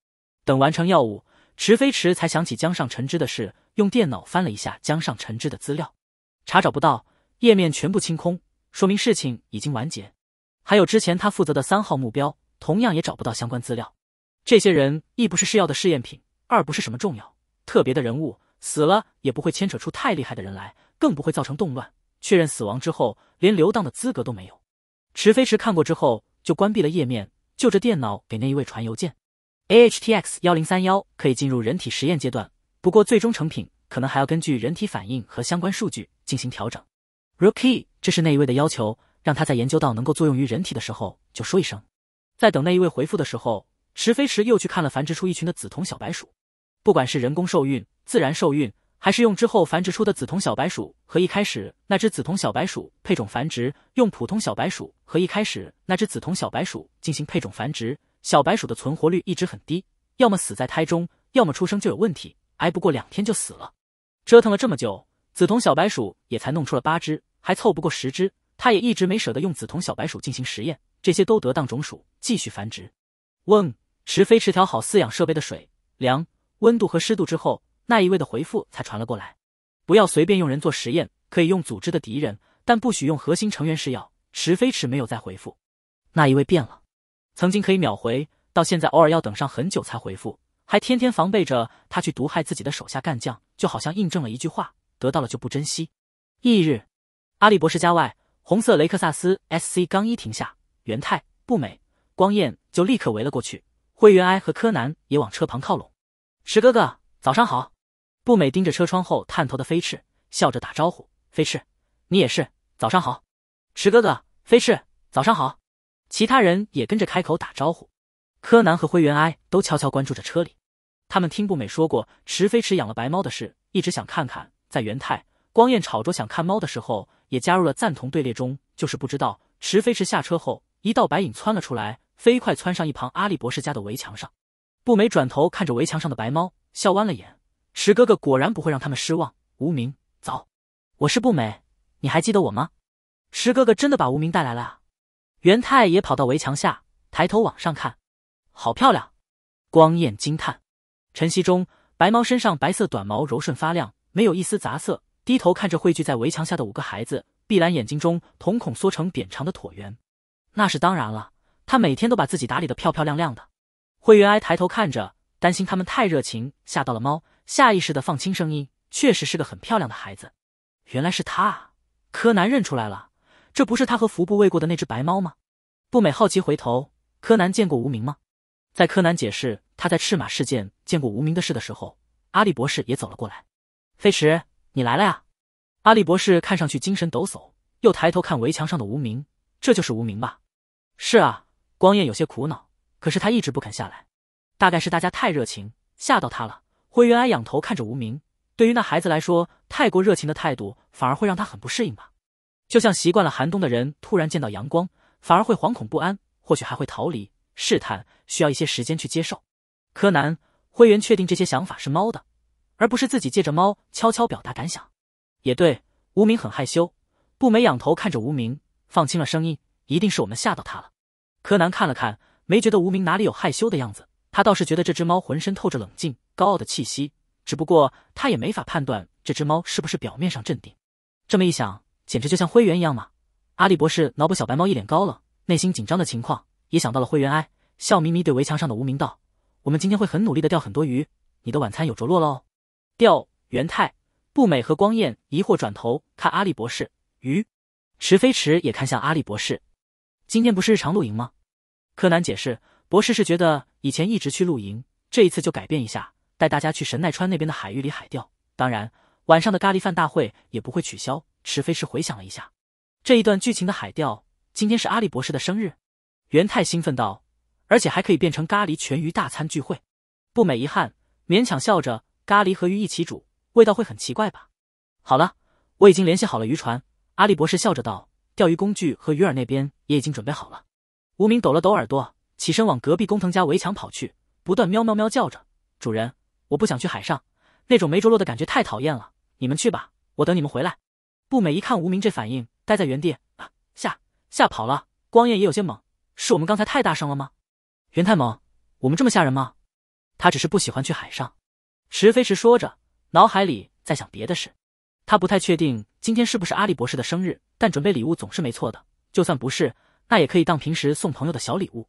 等完成药物，池飞驰才想起江上陈之的事，用电脑翻了一下江上陈之的资料，查找不到，页面全部清空，说明事情已经完结。还有之前他负责的三号目标，同样也找不到相关资料。这些人一不是试药的试验品，二不是什么重要。特别的人物死了也不会牵扯出太厉害的人来，更不会造成动乱。确认死亡之后，连留档的资格都没有。池飞驰看过之后就关闭了页面，就着电脑给那一位传邮件。AHTX 幺零三幺可以进入人体实验阶段，不过最终成品可能还要根据人体反应和相关数据进行调整。Rookie，这是那一位的要求，让他在研究到能够作用于人体的时候就说一声。在等那一位回复的时候，池飞驰又去看了繁殖出一群的紫瞳小白鼠。不管是人工受孕、自然受孕，还是用之后繁殖出的紫瞳小白鼠和一开始那只紫瞳小白鼠配种繁殖，用普通小白鼠和一开始那只紫瞳小白鼠进行配种繁殖，小白鼠的存活率一直很低，要么死在胎中，要么出生就有问题，挨不过两天就死了。折腾了这么久，紫瞳小白鼠也才弄出了八只，还凑不过十只。他也一直没舍得用紫瞳小白鼠进行实验，这些都得当种鼠继续繁殖。问：池飞池调好饲养设备的水，粮、温度和湿度之后，那一位的回复才传了过来。不要随便用人做实验，可以用组织的敌人，但不许用核心成员试药。池飞驰没有再回复。那一位变了，曾经可以秒回，到现在偶尔要等上很久才回复，还天天防备着他去毒害自己的手下干将，就好像印证了一句话：得到了就不珍惜。翌日，阿笠博士家外，红色雷克萨斯 SC 刚一停下，元太、不美、光彦就立刻围了过去，灰原哀和柯南也往车旁靠拢。池哥哥，早上好！步美盯着车窗后探头的飞翅，笑着打招呼：“飞翅，你也是早上好。”池哥哥，飞翅，早上好！其他人也跟着开口打招呼。柯南和灰原哀都悄悄关注着车里，他们听步美说过池飞驰养了白猫的事，一直想看看。在元太光彦吵着想看猫的时候，也加入了赞同队列中，就是不知道池飞驰下车后，一道白影窜了出来，飞快窜上一旁阿笠博士家的围墙上。步美转头看着围墙上的白猫，笑弯了眼。池哥哥果然不会让他们失望。无名，走，我是步美，你还记得我吗？池哥哥真的把无名带来了。啊！元太也跑到围墙下，抬头往上看，好漂亮。光彦惊叹。晨曦中，白猫身上白色短毛柔顺发亮，没有一丝杂色。低头看着汇聚在围墙下的五个孩子，碧蓝眼睛中瞳孔缩成扁长的椭圆。那是当然了，他每天都把自己打理的漂漂亮亮的。灰员哀抬头看着，担心他们太热情吓到了猫，下意识的放轻声音。确实是个很漂亮的孩子，原来是他，柯南认出来了，这不是他和服部喂过的那只白猫吗？步美好奇回头，柯南见过无名吗？在柯南解释他在赤马事件见过无名的事的时候，阿笠博士也走了过来。飞驰，你来了呀！阿笠博士看上去精神抖擞，又抬头看围墙上的无名，这就是无名吧？是啊，光彦有些苦恼。可是他一直不肯下来，大概是大家太热情吓到他了。灰原哀仰头看着无名，对于那孩子来说，太过热情的态度反而会让他很不适应吧。就像习惯了寒冬的人突然见到阳光，反而会惶恐不安，或许还会逃离。试探需要一些时间去接受。柯南，灰原确定这些想法是猫的，而不是自己借着猫悄悄表达感想。也对，无名很害羞。步美仰头看着无名，放轻了声音：“一定是我们吓到他了。”柯南看了看。没觉得无名哪里有害羞的样子，他倒是觉得这只猫浑身透着冷静高傲的气息。只不过他也没法判断这只猫是不是表面上镇定。这么一想，简直就像灰原一样嘛。阿笠博士脑补小白猫一脸高冷，内心紧张的情况，也想到了灰原哀，笑眯眯对围墙上的无名道：“我们今天会很努力的钓很多鱼，你的晚餐有着落喽。”钓元太、步美和光彦疑惑转头看阿笠博士，鱼池飞池也看向阿笠博士，今天不是日常露营吗？柯南解释，博士是觉得以前一直去露营，这一次就改变一下，带大家去神奈川那边的海域里海钓。当然，晚上的咖喱饭大会也不会取消。池飞是回想了一下，这一段剧情的海钓，今天是阿笠博士的生日。元太兴奋道，而且还可以变成咖喱全鱼大餐聚会。不美遗憾，勉强笑着，咖喱和鱼一起煮，味道会很奇怪吧？好了，我已经联系好了渔船。阿笠博士笑着道，钓鱼工具和鱼饵那边也已经准备好了。无名抖了抖耳朵，起身往隔壁工藤家围墙跑去，不断喵喵喵叫着：“主人，我不想去海上，那种没着落的感觉太讨厌了。你们去吧，我等你们回来。”步美一看无名这反应，呆在原地，啊，吓吓跑了。光彦也有些懵：“是我们刚才太大声了吗？袁太猛，我们这么吓人吗？”他只是不喜欢去海上。石飞石说着，脑海里在想别的事。他不太确定今天是不是阿笠博士的生日，但准备礼物总是没错的。就算不是。那也可以当平时送朋友的小礼物，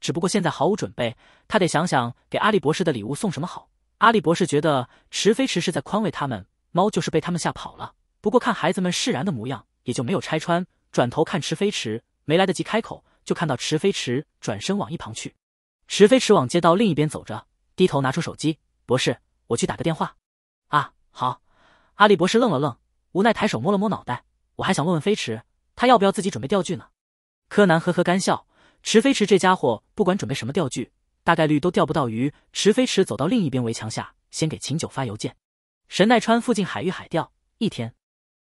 只不过现在毫无准备，他得想想给阿笠博士的礼物送什么好。阿笠博士觉得池飞池是在宽慰他们，猫就是被他们吓跑了。不过看孩子们释然的模样，也就没有拆穿。转头看池飞池，没来得及开口，就看到池飞池转身往一旁去。池飞池往街道另一边走着，低头拿出手机：“博士，我去打个电话。”啊，好。阿笠博士愣了愣，无奈抬手摸了摸脑袋：“我还想问问飞池，他要不要自己准备钓具呢？”柯南呵呵干笑，池飞池这家伙不管准备什么钓具，大概率都钓不到鱼。池飞池走到另一边围墙下，先给秦九发邮件：神奈川附近海域海钓一天。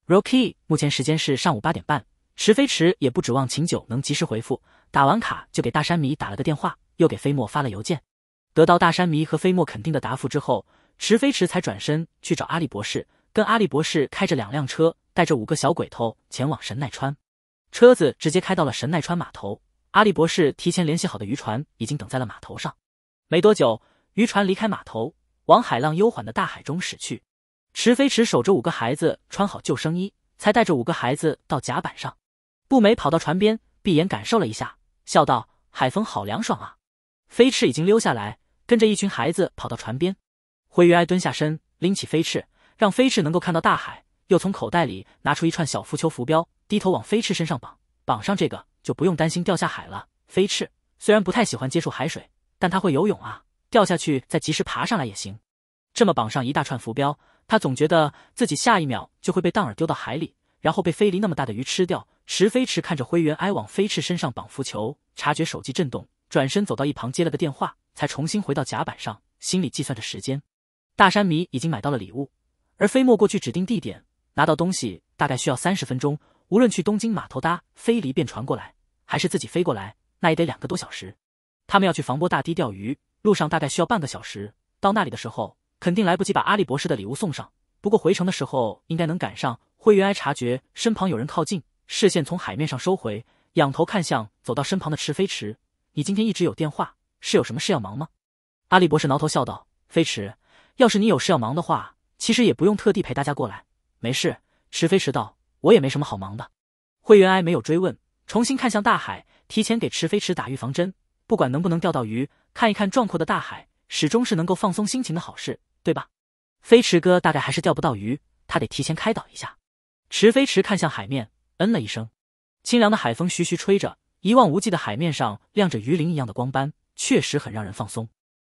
Rocky，目前时间是上午八点半。池飞池也不指望秦九能及时回复，打完卡就给大山迷打了个电话，又给飞沫发了邮件。得到大山迷和飞沫肯定的答复之后，池飞池才转身去找阿笠博士，跟阿笠博士开着两辆车，带着五个小鬼头前往神奈川。车子直接开到了神奈川码头，阿笠博士提前联系好的渔船已经等在了码头上。没多久，渔船离开码头，往海浪悠缓的大海中驶去。池飞驰守着五个孩子，穿好救生衣，才带着五个孩子到甲板上。步美跑到船边，闭眼感受了一下，笑道：“海风好凉爽啊！”飞翅已经溜下来，跟着一群孩子跑到船边。灰原哀蹲下身，拎起飞翅，让飞翅能够看到大海，又从口袋里拿出一串小浮球浮标。低头往飞翅身上绑，绑上这个就不用担心掉下海了。飞翅虽然不太喜欢接触海水，但它会游泳啊，掉下去再及时爬上来也行。这么绑上一大串浮标，他总觉得自己下一秒就会被荡饵丢到海里，然后被飞离那么大的鱼吃掉。池飞翅看着灰原哀往飞翅身上绑浮球，察觉手机震动，转身走到一旁接了个电话，才重新回到甲板上，心里计算着时间。大山迷已经买到了礼物，而飞沫过去指定地点拿到东西大概需要三十分钟。无论去东京码头搭飞离便船过来，还是自己飞过来，那也得两个多小时。他们要去防波大堤钓鱼，路上大概需要半个小时。到那里的时候，肯定来不及把阿笠博士的礼物送上。不过回城的时候，应该能赶上。灰原哀察觉身旁有人靠近，视线从海面上收回，仰头看向走到身旁的池飞驰：“你今天一直有电话，是有什么事要忙吗？”阿笠博士挠头笑道：“飞驰，要是你有事要忙的话，其实也不用特地陪大家过来。没事。”池飞驰道。我也没什么好忙的，灰原哀没有追问，重新看向大海，提前给池飞池打预防针。不管能不能钓到鱼，看一看壮阔的大海，始终是能够放松心情的好事，对吧？飞驰哥大概还是钓不到鱼，他得提前开导一下。池飞驰看向海面，嗯了一声。清凉的海风徐徐吹着，一望无际的海面上亮着鱼鳞一样的光斑，确实很让人放松。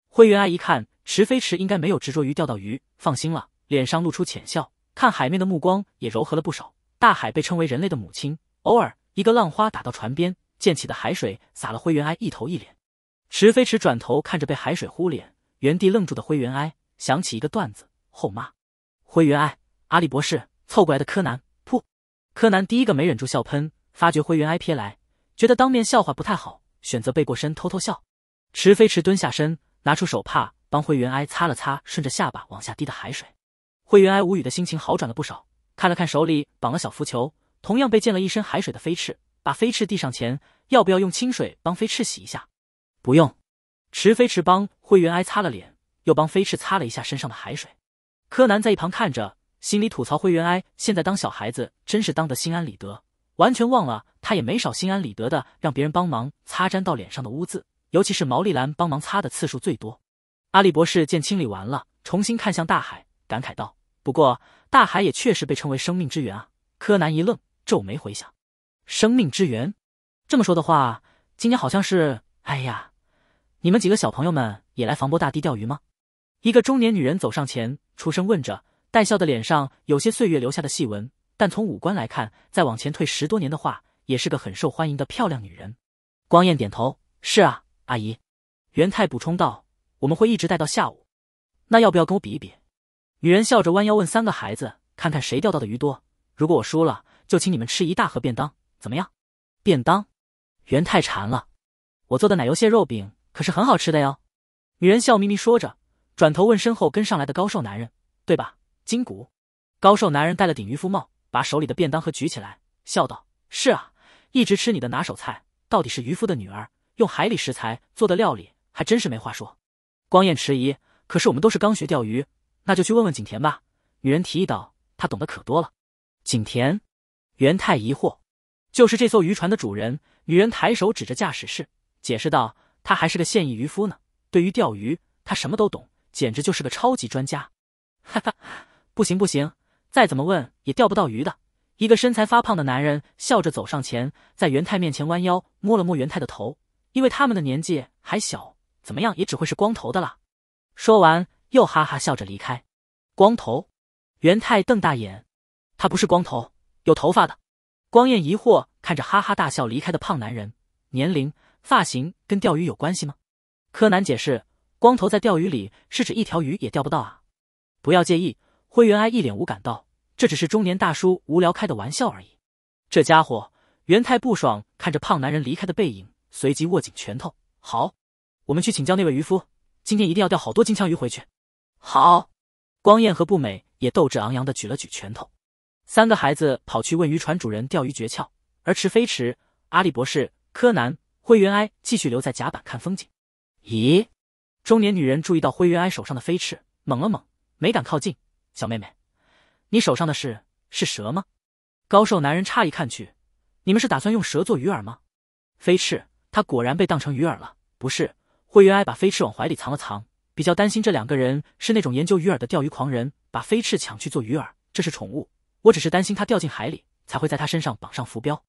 灰原哀一看池飞驰应该没有执着于钓到鱼，放心了，脸上露出浅笑，看海面的目光也柔和了不少。大海被称为人类的母亲。偶尔，一个浪花打到船边，溅起的海水洒了灰原哀一头一脸。池飞池转头看着被海水糊脸、原地愣住的灰原哀，想起一个段子：后妈。灰原哀、阿笠博士凑过来的柯南，噗！柯南第一个没忍住笑喷，发觉灰原哀瞥来，觉得当面笑话不太好，选择背过身偷偷笑。池飞池蹲下身，拿出手帕帮灰原哀擦了擦顺着下巴往下滴的海水。灰原哀无语的心情好转了不少。看了看手里绑了小浮球，同样被溅了一身海水的飞翅，把飞翅递上前，要不要用清水帮飞翅洗一下？不用，池飞翅帮灰原哀擦了脸，又帮飞翅擦了一下身上的海水。柯南在一旁看着，心里吐槽灰原哀现在当小孩子真是当得心安理得，完全忘了他也没少心安理得的让别人帮忙擦沾到脸上的污渍，尤其是毛利兰帮忙擦的次数最多。阿笠博士见清理完了，重新看向大海，感慨道。不过，大海也确实被称为生命之源啊。柯南一愣，皱眉回想，生命之源，这么说的话，今天好像是……哎呀，你们几个小朋友们也来防波大堤钓鱼吗？一个中年女人走上前，出声问着，带笑的脸上有些岁月留下的细纹，但从五官来看，再往前退十多年的话，也是个很受欢迎的漂亮女人。光彦点头，是啊，阿姨。元太补充道：“我们会一直待到下午，那要不要跟我比一比？”女人笑着弯腰问三个孩子：“看看谁钓到的鱼多，如果我输了，就请你们吃一大盒便当，怎么样？”便当，袁太馋了，我做的奶油蟹肉饼可是很好吃的哟。”女人笑眯眯说着，转头问身后跟上来的高瘦男人：“对吧，金谷？”高瘦男人戴了顶渔夫帽，把手里的便当盒举起来，笑道：“是啊，一直吃你的拿手菜，到底是渔夫的女儿，用海里食材做的料理还真是没话说。”光彦迟疑：“可是我们都是刚学钓鱼。”那就去问问景田吧，女人提议道，他懂得可多了。景田，元太疑惑，就是这艘渔船的主人。女人抬手指着驾驶室，解释道，他还是个现役渔夫呢，对于钓鱼，他什么都懂，简直就是个超级专家。哈哈，不行不行，再怎么问也钓不到鱼的。一个身材发胖的男人笑着走上前，在元太面前弯腰摸了摸元太的头，因为他们的年纪还小，怎么样也只会是光头的啦。说完。又哈哈笑着离开，光头，元太瞪大眼，他不是光头，有头发的。光彦疑惑看着哈哈大笑离开的胖男人，年龄、发型跟钓鱼有关系吗？柯南解释，光头在钓鱼里是指一条鱼也钓不到啊。不要介意，灰原哀一脸无感道，这只是中年大叔无聊开的玩笑而已。这家伙，元太不爽看着胖男人离开的背影，随即握紧拳头。好，我们去请教那位渔夫，今天一定要钓好多金枪鱼回去。好，光彦和不美也斗志昂扬的举了举拳头。三个孩子跑去问渔船主人钓鱼诀窍，而池飞池、阿笠博士、柯南、灰原哀继续留在甲板看风景。咦，中年女人注意到灰原哀手上的飞翅，猛了猛，没敢靠近。小妹妹，你手上的事是蛇吗？高瘦男人诧异看去，你们是打算用蛇做鱼饵吗？飞翅，他果然被当成鱼饵了。不是，灰原哀把飞翅往怀里藏了藏。比较担心这两个人是那种研究鱼饵的钓鱼狂人，把飞翅抢去做鱼饵，这是宠物。我只是担心他掉进海里，才会在他身上绑上浮标。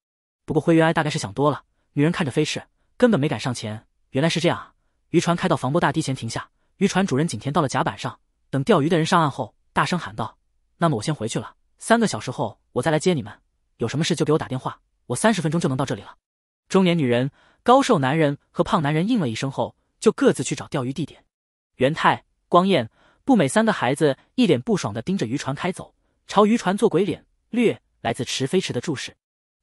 不过灰原哀大概是想多了。女人看着飞翅，根本没敢上前。原来是这样啊！渔船开到防波大堤前停下，渔船主人景田到了甲板上，等钓鱼的人上岸后，大声喊道：“那么我先回去了，三个小时后我再来接你们。有什么事就给我打电话，我三十分钟就能到这里了。”中年女人、高瘦男人和胖男人应了一声后，就各自去找钓鱼地点。元太、光彦、步美三个孩子一脸不爽地盯着渔船开走，朝渔船做鬼脸。略来自池飞池的注视，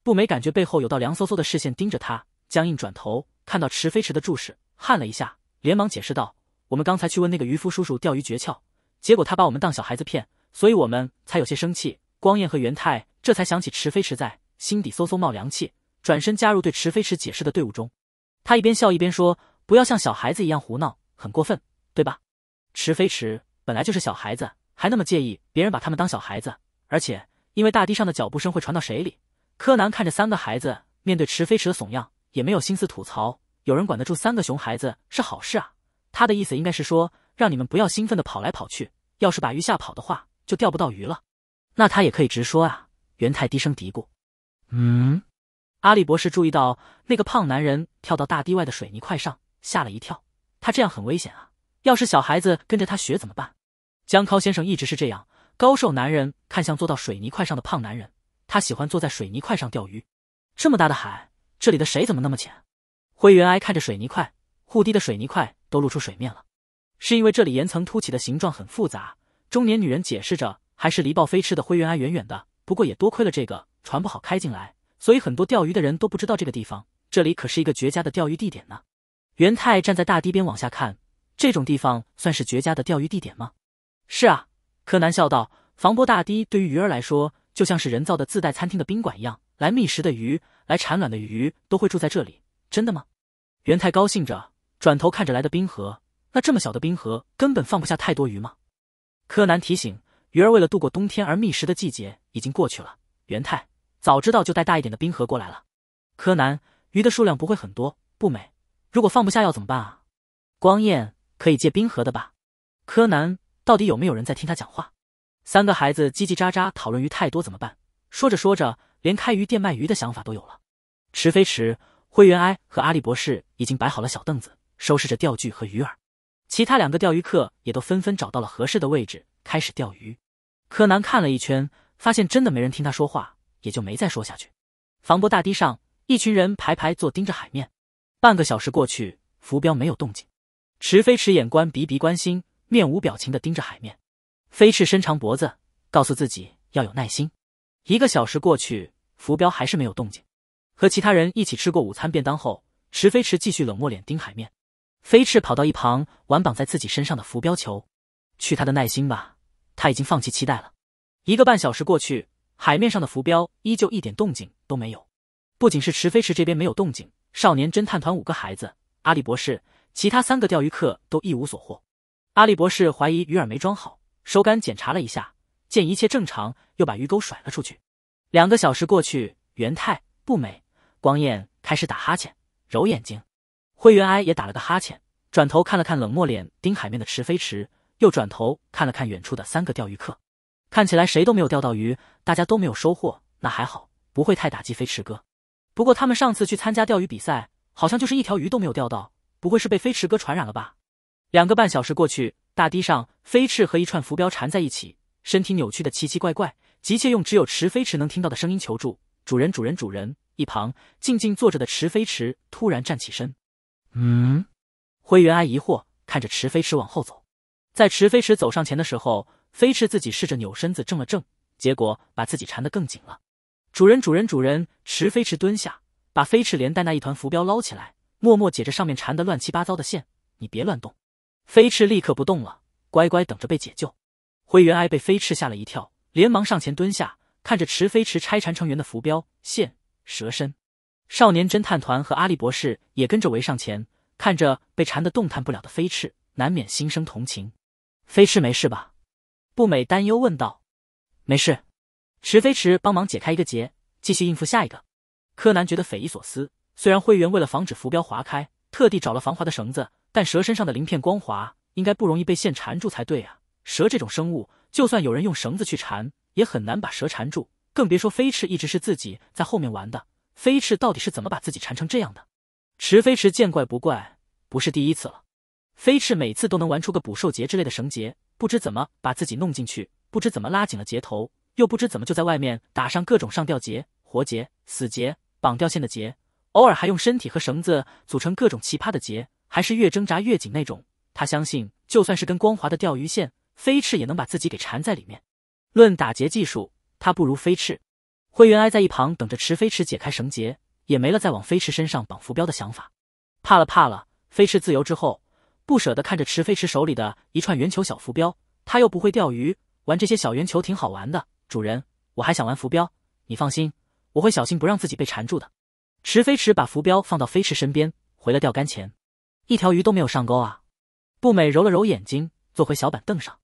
步美感觉背后有道凉飕飕的视线盯着他，僵硬转头看到池飞池的注视，汗了一下，连忙解释道：“我们刚才去问那个渔夫叔叔钓鱼诀窍，结果他把我们当小孩子骗，所以我们才有些生气。”光彦和元太这才想起池飞池在心底嗖嗖冒凉气，转身加入对池飞池解释的队伍中。他一边笑一边说：“不要像小孩子一样胡闹，很过分。”对吧？池飞池本来就是小孩子，还那么介意别人把他们当小孩子。而且因为大堤上的脚步声会传到水里，柯南看着三个孩子面对池飞池的怂样，也没有心思吐槽。有人管得住三个熊孩子是好事啊。他的意思应该是说，让你们不要兴奋的跑来跑去，要是把鱼吓跑的话，就钓不到鱼了。那他也可以直说啊。元太低声嘀咕：“嗯。”阿笠博士注意到那个胖男人跳到大堤外的水泥块上，吓了一跳。他这样很危险啊。要是小孩子跟着他学怎么办？江涛先生一直是这样。高瘦男人看向坐到水泥块上的胖男人，他喜欢坐在水泥块上钓鱼。这么大的海，这里的水怎么那么浅？灰原哀看着水泥块，护堤的水泥块都露出水面了。是因为这里岩层凸起的形状很复杂，中年女人解释着，还是离暴飞驰的灰原哀远远的。不过也多亏了这个，船不好开进来，所以很多钓鱼的人都不知道这个地方。这里可是一个绝佳的钓鱼地点呢。元太站在大堤边往下看。这种地方算是绝佳的钓鱼地点吗？是啊，柯南笑道。防波大堤对于鱼儿来说，就像是人造的自带餐厅的宾馆一样，来觅食的鱼，来产卵的鱼都会住在这里。真的吗？元太高兴着，转头看着来的冰河。那这么小的冰河，根本放不下太多鱼吗？柯南提醒：鱼儿为了度过冬天而觅食的季节已经过去了。元太早知道就带大一点的冰河过来了。柯南：鱼的数量不会很多，不美。如果放不下要怎么办啊？光彦。可以借冰河的吧？柯南，到底有没有人在听他讲话？三个孩子叽叽喳喳讨论鱼太多怎么办，说着说着，连开鱼店卖鱼的想法都有了。池飞池、灰原哀和阿笠博士已经摆好了小凳子，收拾着钓具和鱼饵。其他两个钓鱼客也都纷纷找到了合适的位置，开始钓鱼。柯南看了一圈，发现真的没人听他说话，也就没再说下去。防波大堤上，一群人排排坐，盯着海面。半个小时过去，浮标没有动静。池飞驰眼观鼻鼻关心，面无表情地盯着海面。飞驰伸长脖子，告诉自己要有耐心。一个小时过去，浮标还是没有动静。和其他人一起吃过午餐便当后，池飞驰继续冷漠脸盯海面。飞驰跑到一旁玩绑在自己身上的浮标球。去他的耐心吧，他已经放弃期待了。一个半小时过去，海面上的浮标依旧一点动静都没有。不仅是池飞驰这边没有动静，少年侦探团五个孩子，阿笠博士。其他三个钓鱼客都一无所获，阿笠博士怀疑鱼饵没装好，手感检查了一下，见一切正常，又把鱼钩甩了出去。两个小时过去，元太、不美、光彦开始打哈欠，揉眼睛，灰原哀也打了个哈欠，转头看了看冷漠脸盯海面的池飞池，又转头看了看远处的三个钓鱼客，看起来谁都没有钓到鱼，大家都没有收获，那还好，不会太打击飞驰哥。不过他们上次去参加钓鱼比赛，好像就是一条鱼都没有钓到。不会是被飞驰哥传染了吧？两个半小时过去，大堤上飞驰和一串浮标缠在一起，身体扭曲的奇奇怪怪，急切用只有池飞驰能听到的声音求助：“主人，主人，主人！”一旁静静坐着的池飞驰突然站起身。嗯，灰原哀疑惑看着池飞驰往后走，在池飞驰走上前的时候，飞驰自己试着扭身子，正了正，结果把自己缠得更紧了。主人，主人，主人！池飞驰蹲下，把飞驰连带那一团浮标捞起来。默默解着上面缠的乱七八糟的线，你别乱动。飞翅立刻不动了，乖乖等着被解救。灰原哀被飞翅吓了一跳，连忙上前蹲下，看着池飞驰拆缠成员的浮标线、蛇身。少年侦探团和阿笠博士也跟着围上前，看着被缠得动弹不了的飞翅，难免心生同情。飞翅没事吧？不美担忧问道。没事，池飞驰帮忙解开一个结，继续应付下一个。柯南觉得匪夷所思。虽然灰员为了防止浮标划开，特地找了防滑的绳子，但蛇身上的鳞片光滑，应该不容易被线缠住才对啊。蛇这种生物，就算有人用绳子去缠，也很难把蛇缠住，更别说飞翅一直是自己在后面玩的。飞翅到底是怎么把自己缠成这样的？池飞池见怪不怪，不是第一次了。飞翅每次都能玩出个捕兽结之类的绳结，不知怎么把自己弄进去，不知怎么拉紧了结头，又不知怎么就在外面打上各种上吊结、活结、死结、绑吊线的结。偶尔还用身体和绳子组成各种奇葩的结，还是越挣扎越紧那种。他相信，就算是根光滑的钓鱼线，飞翅也能把自己给缠在里面。论打结技术，他不如飞翅。灰原哀在一旁等着池飞翅解开绳结，也没了再往飞翅身上绑浮标的想法。怕了怕了，飞翅自由之后，不舍得看着池飞翅手里的一串圆球小浮标。他又不会钓鱼，玩这些小圆球挺好玩的。主人，我还想玩浮标。你放心，我会小心不让自己被缠住的。池飞驰把浮标放到飞驰身边，回了钓竿前，一条鱼都没有上钩啊！步美揉了揉眼睛，坐回小板凳上。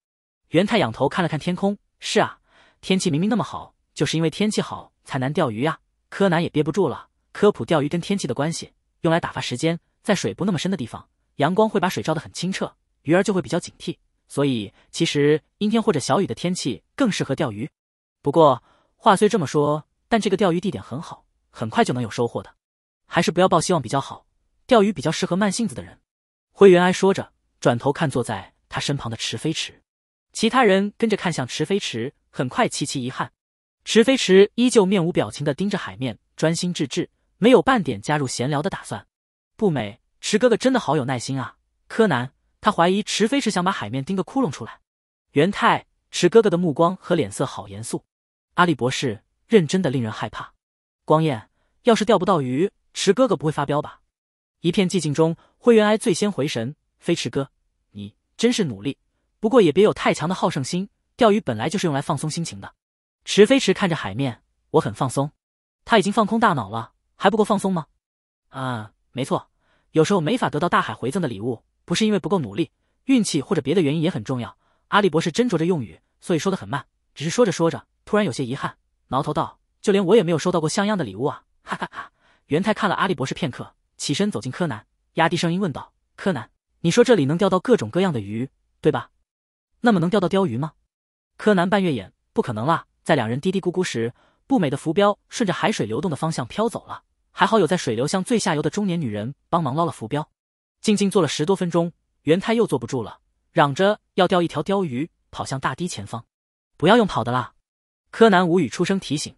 元太仰头看了看天空，是啊，天气明明那么好，就是因为天气好才难钓鱼呀！柯南也憋不住了，科普钓鱼跟天气的关系，用来打发时间。在水不那么深的地方，阳光会把水照得很清澈，鱼儿就会比较警惕，所以其实阴天或者小雨的天气更适合钓鱼。不过话虽这么说，但这个钓鱼地点很好。很快就能有收获的，还是不要抱希望比较好。钓鱼比较适合慢性子的人。灰原哀说着，转头看坐在他身旁的池飞池，其他人跟着看向池飞池。很快齐齐遗憾，池飞池依旧面无表情的盯着海面，专心致志，没有半点加入闲聊的打算。不美，池哥哥真的好有耐心啊！柯南，他怀疑池飞池想把海面钉个窟窿出来。元太，池哥哥的目光和脸色好严肃，阿笠博士认真的令人害怕。光彦，要是钓不到鱼，池哥哥不会发飙吧？一片寂静中，灰原哀最先回神。飞驰哥，你真是努力，不过也别有太强的好胜心。钓鱼本来就是用来放松心情的。池飞驰看着海面，我很放松。他已经放空大脑了，还不够放松吗？啊，没错。有时候没法得到大海回赠的礼物，不是因为不够努力，运气或者别的原因也很重要。阿笠博士斟酌着用语，所以说的很慢。只是说着说着，突然有些遗憾，挠头道。就连我也没有收到过像样的礼物啊！哈哈哈！元太看了阿笠博士片刻，起身走进柯南，压低声音问道：“柯南，你说这里能钓到各种各样的鱼，对吧？那么能钓到鲷鱼吗？”柯南半月眼，不可能啦！在两人嘀嘀咕咕时，不美的浮标顺着海水流动的方向飘走了。还好有在水流向最下游的中年女人帮忙捞了浮标。静静坐了十多分钟，元太又坐不住了，嚷着要钓一条鲷鱼，跑向大堤前方。不要用跑的啦！柯南无语出声提醒。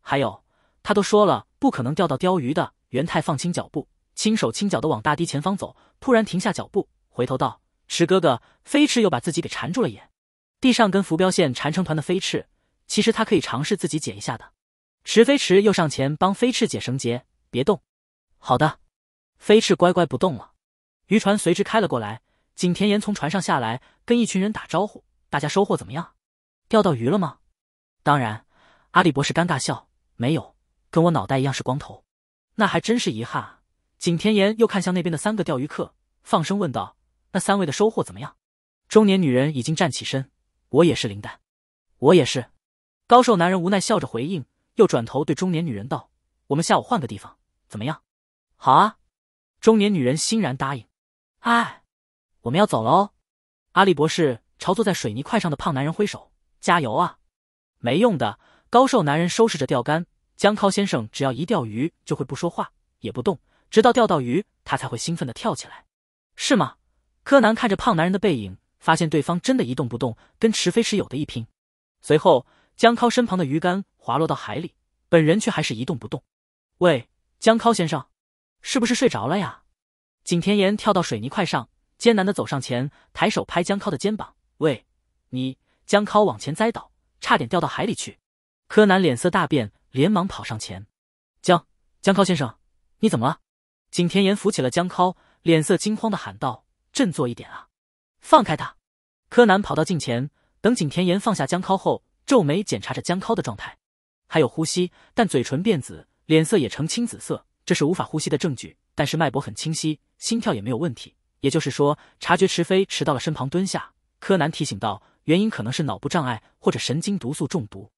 还有，他都说了不可能钓到鲷鱼的。元太放轻脚步，轻手轻脚的往大堤前方走，突然停下脚步，回头道：“池哥哥，飞翅又把自己给缠住了。”眼地上跟浮标线缠成团的飞翅，其实他可以尝试自己解一下的。池飞池又上前帮飞翅解绳结，别动。好的，飞翅乖乖不动了。渔船随之开了过来，景田岩从船上下来，跟一群人打招呼：“大家收获怎么样？钓到鱼了吗？”当然，阿利博士尴尬笑。没有，跟我脑袋一样是光头，那还真是遗憾啊！景天言又看向那边的三个钓鱼客，放声问道：“那三位的收获怎么样？”中年女人已经站起身：“我也是灵丹，我也是。”高瘦男人无奈笑着回应，又转头对中年女人道：“我们下午换个地方，怎么样？”“好啊！”中年女人欣然答应。“哎，我们要走了哦！”阿笠博士朝坐在水泥块上的胖男人挥手：“加油啊！”没用的。高瘦男人收拾着钓竿，江涛先生只要一钓鱼就会不说话也不动，直到钓到鱼，他才会兴奋地跳起来，是吗？柯南看着胖男人的背影，发现对方真的一动不动，跟池飞池有的一拼。随后，江涛身旁的鱼竿滑落到海里，本人却还是一动不动。喂，江涛先生，是不是睡着了呀？景田岩跳到水泥块上，艰难地走上前，抬手拍江涛的肩膀。喂，你江涛往前栽倒，差点掉到海里去。柯南脸色大变，连忙跑上前。江江涛先生，你怎么了？景田岩扶起了江涛，脸色惊慌的喊道：“振作一点啊！”放开他！柯南跑到近前，等景田岩放下江涛后，皱眉检查着江涛的状态，还有呼吸，但嘴唇变紫，脸色也呈青紫色，这是无法呼吸的证据。但是脉搏很清晰，心跳也没有问题，也就是说，察觉迟飞迟到了身旁蹲下。柯南提醒道：“原因可能是脑部障碍或者神经毒素中毒。”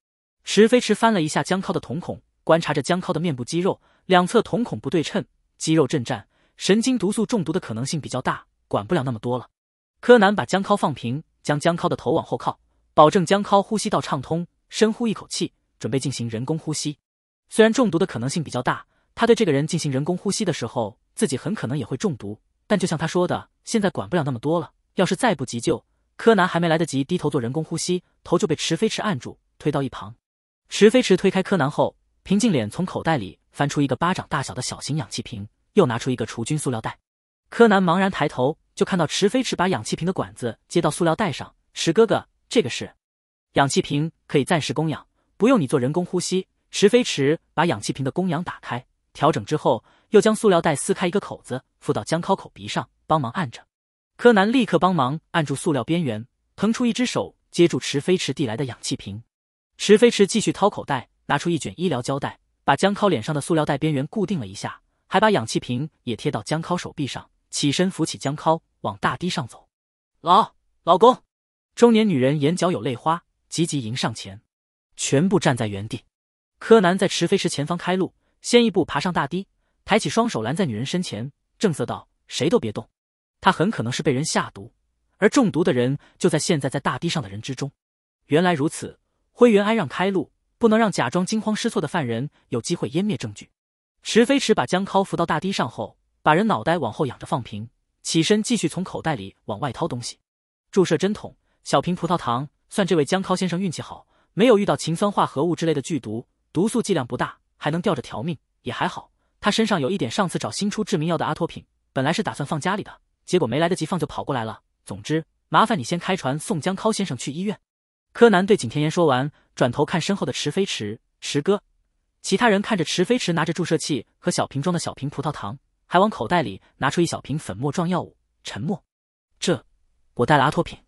池飞池翻了一下江涛的瞳孔，观察着江涛的面部肌肉，两侧瞳孔不对称，肌肉震颤，神经毒素中毒的可能性比较大。管不了那么多了。柯南把江涛放平，将江涛的头往后靠，保证江涛呼吸道畅通。深呼一口气，准备进行人工呼吸。虽然中毒的可能性比较大，他对这个人进行人工呼吸的时候，自己很可能也会中毒。但就像他说的，现在管不了那么多了。要是再不急救，柯南还没来得及低头做人工呼吸，头就被池飞驰按住，推到一旁。池飞池推开柯南后，平静脸从口袋里翻出一个巴掌大小的小型氧气瓶，又拿出一个除菌塑料袋。柯南茫然抬头，就看到池飞池把氧气瓶的管子接到塑料袋上。池哥哥，这个是氧气瓶，可以暂时供氧，不用你做人工呼吸。池飞池把氧气瓶的供氧打开，调整之后，又将塑料袋撕开一个口子，附到江尻口鼻上，帮忙按着。柯南立刻帮忙按住塑料边缘，腾出一只手接住池飞池递来的氧气瓶。池飞池继续掏口袋，拿出一卷医疗胶带，把江涛脸上的塑料袋边缘固定了一下，还把氧气瓶也贴到江涛手臂上，起身扶起江涛往大堤上走。老老公，中年女人眼角有泪花，急急迎上前，全部站在原地。柯南在池飞池前方开路，先一步爬上大堤，抬起双手拦在女人身前，正色道：“谁都别动。”他很可能是被人下毒，而中毒的人就在现在在大堤上的人之中。原来如此。灰原哀让开路，不能让假装惊慌失措的犯人有机会湮灭证据。池飞驰把江涛扶到大堤上后，把人脑袋往后仰着放平，起身继续从口袋里往外掏东西。注射针筒、小瓶葡萄糖。算这位江涛先生运气好，没有遇到氰酸化合物之类的剧毒，毒素剂量不大，还能吊着条命，也还好。他身上有一点上次找新出致命药的阿托品，本来是打算放家里的，结果没来得及放就跑过来了。总之，麻烦你先开船送江涛先生去医院。柯南对景甜言说完，转头看身后的池飞池池哥。其他人看着池飞池拿着注射器和小瓶装的小瓶葡萄糖，还往口袋里拿出一小瓶粉末状药物，沉默。这我带了阿托品。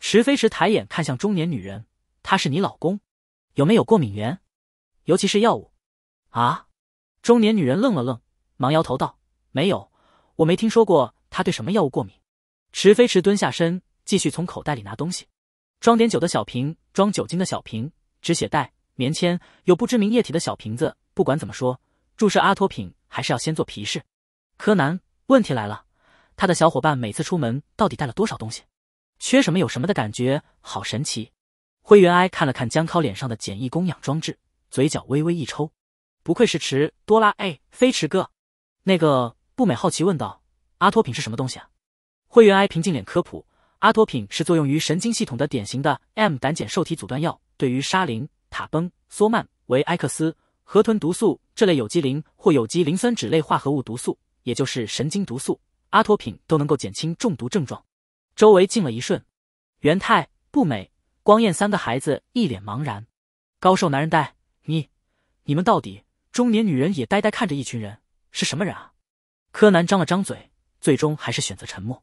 池飞池抬眼看向中年女人，他是你老公，有没有过敏源？尤其是药物啊？中年女人愣了愣，忙摇头道：“没有，我没听说过他对什么药物过敏。”池飞池蹲下身，继续从口袋里拿东西。装点酒的小瓶，装酒精的小瓶，止血带、棉签，有不知名液体的小瓶子。不管怎么说，注射阿托品还是要先做皮试。柯南，问题来了，他的小伙伴每次出门到底带了多少东西？缺什么有什么的感觉，好神奇。灰原哀看了看江尻脸上的简易供氧装置，嘴角微微一抽，不愧是池哆啦 A 飞驰哥。那个不美好奇问道：“阿托品是什么东西啊？”灰原哀平静脸科普。阿托品是作用于神经系统的典型的 M 胆碱受体阻断药，对于沙林、塔崩、缩曼、维埃克斯、河豚毒素这类有机磷或有机磷酸酯类化合物毒素，也就是神经毒素，阿托品都能够减轻中毒症状。周围静了一瞬，元太、不美、光彦三个孩子一脸茫然。高瘦男人呆，你你们到底？中年女人也呆呆看着一群人，是什么人啊？柯南张了张嘴，最终还是选择沉默。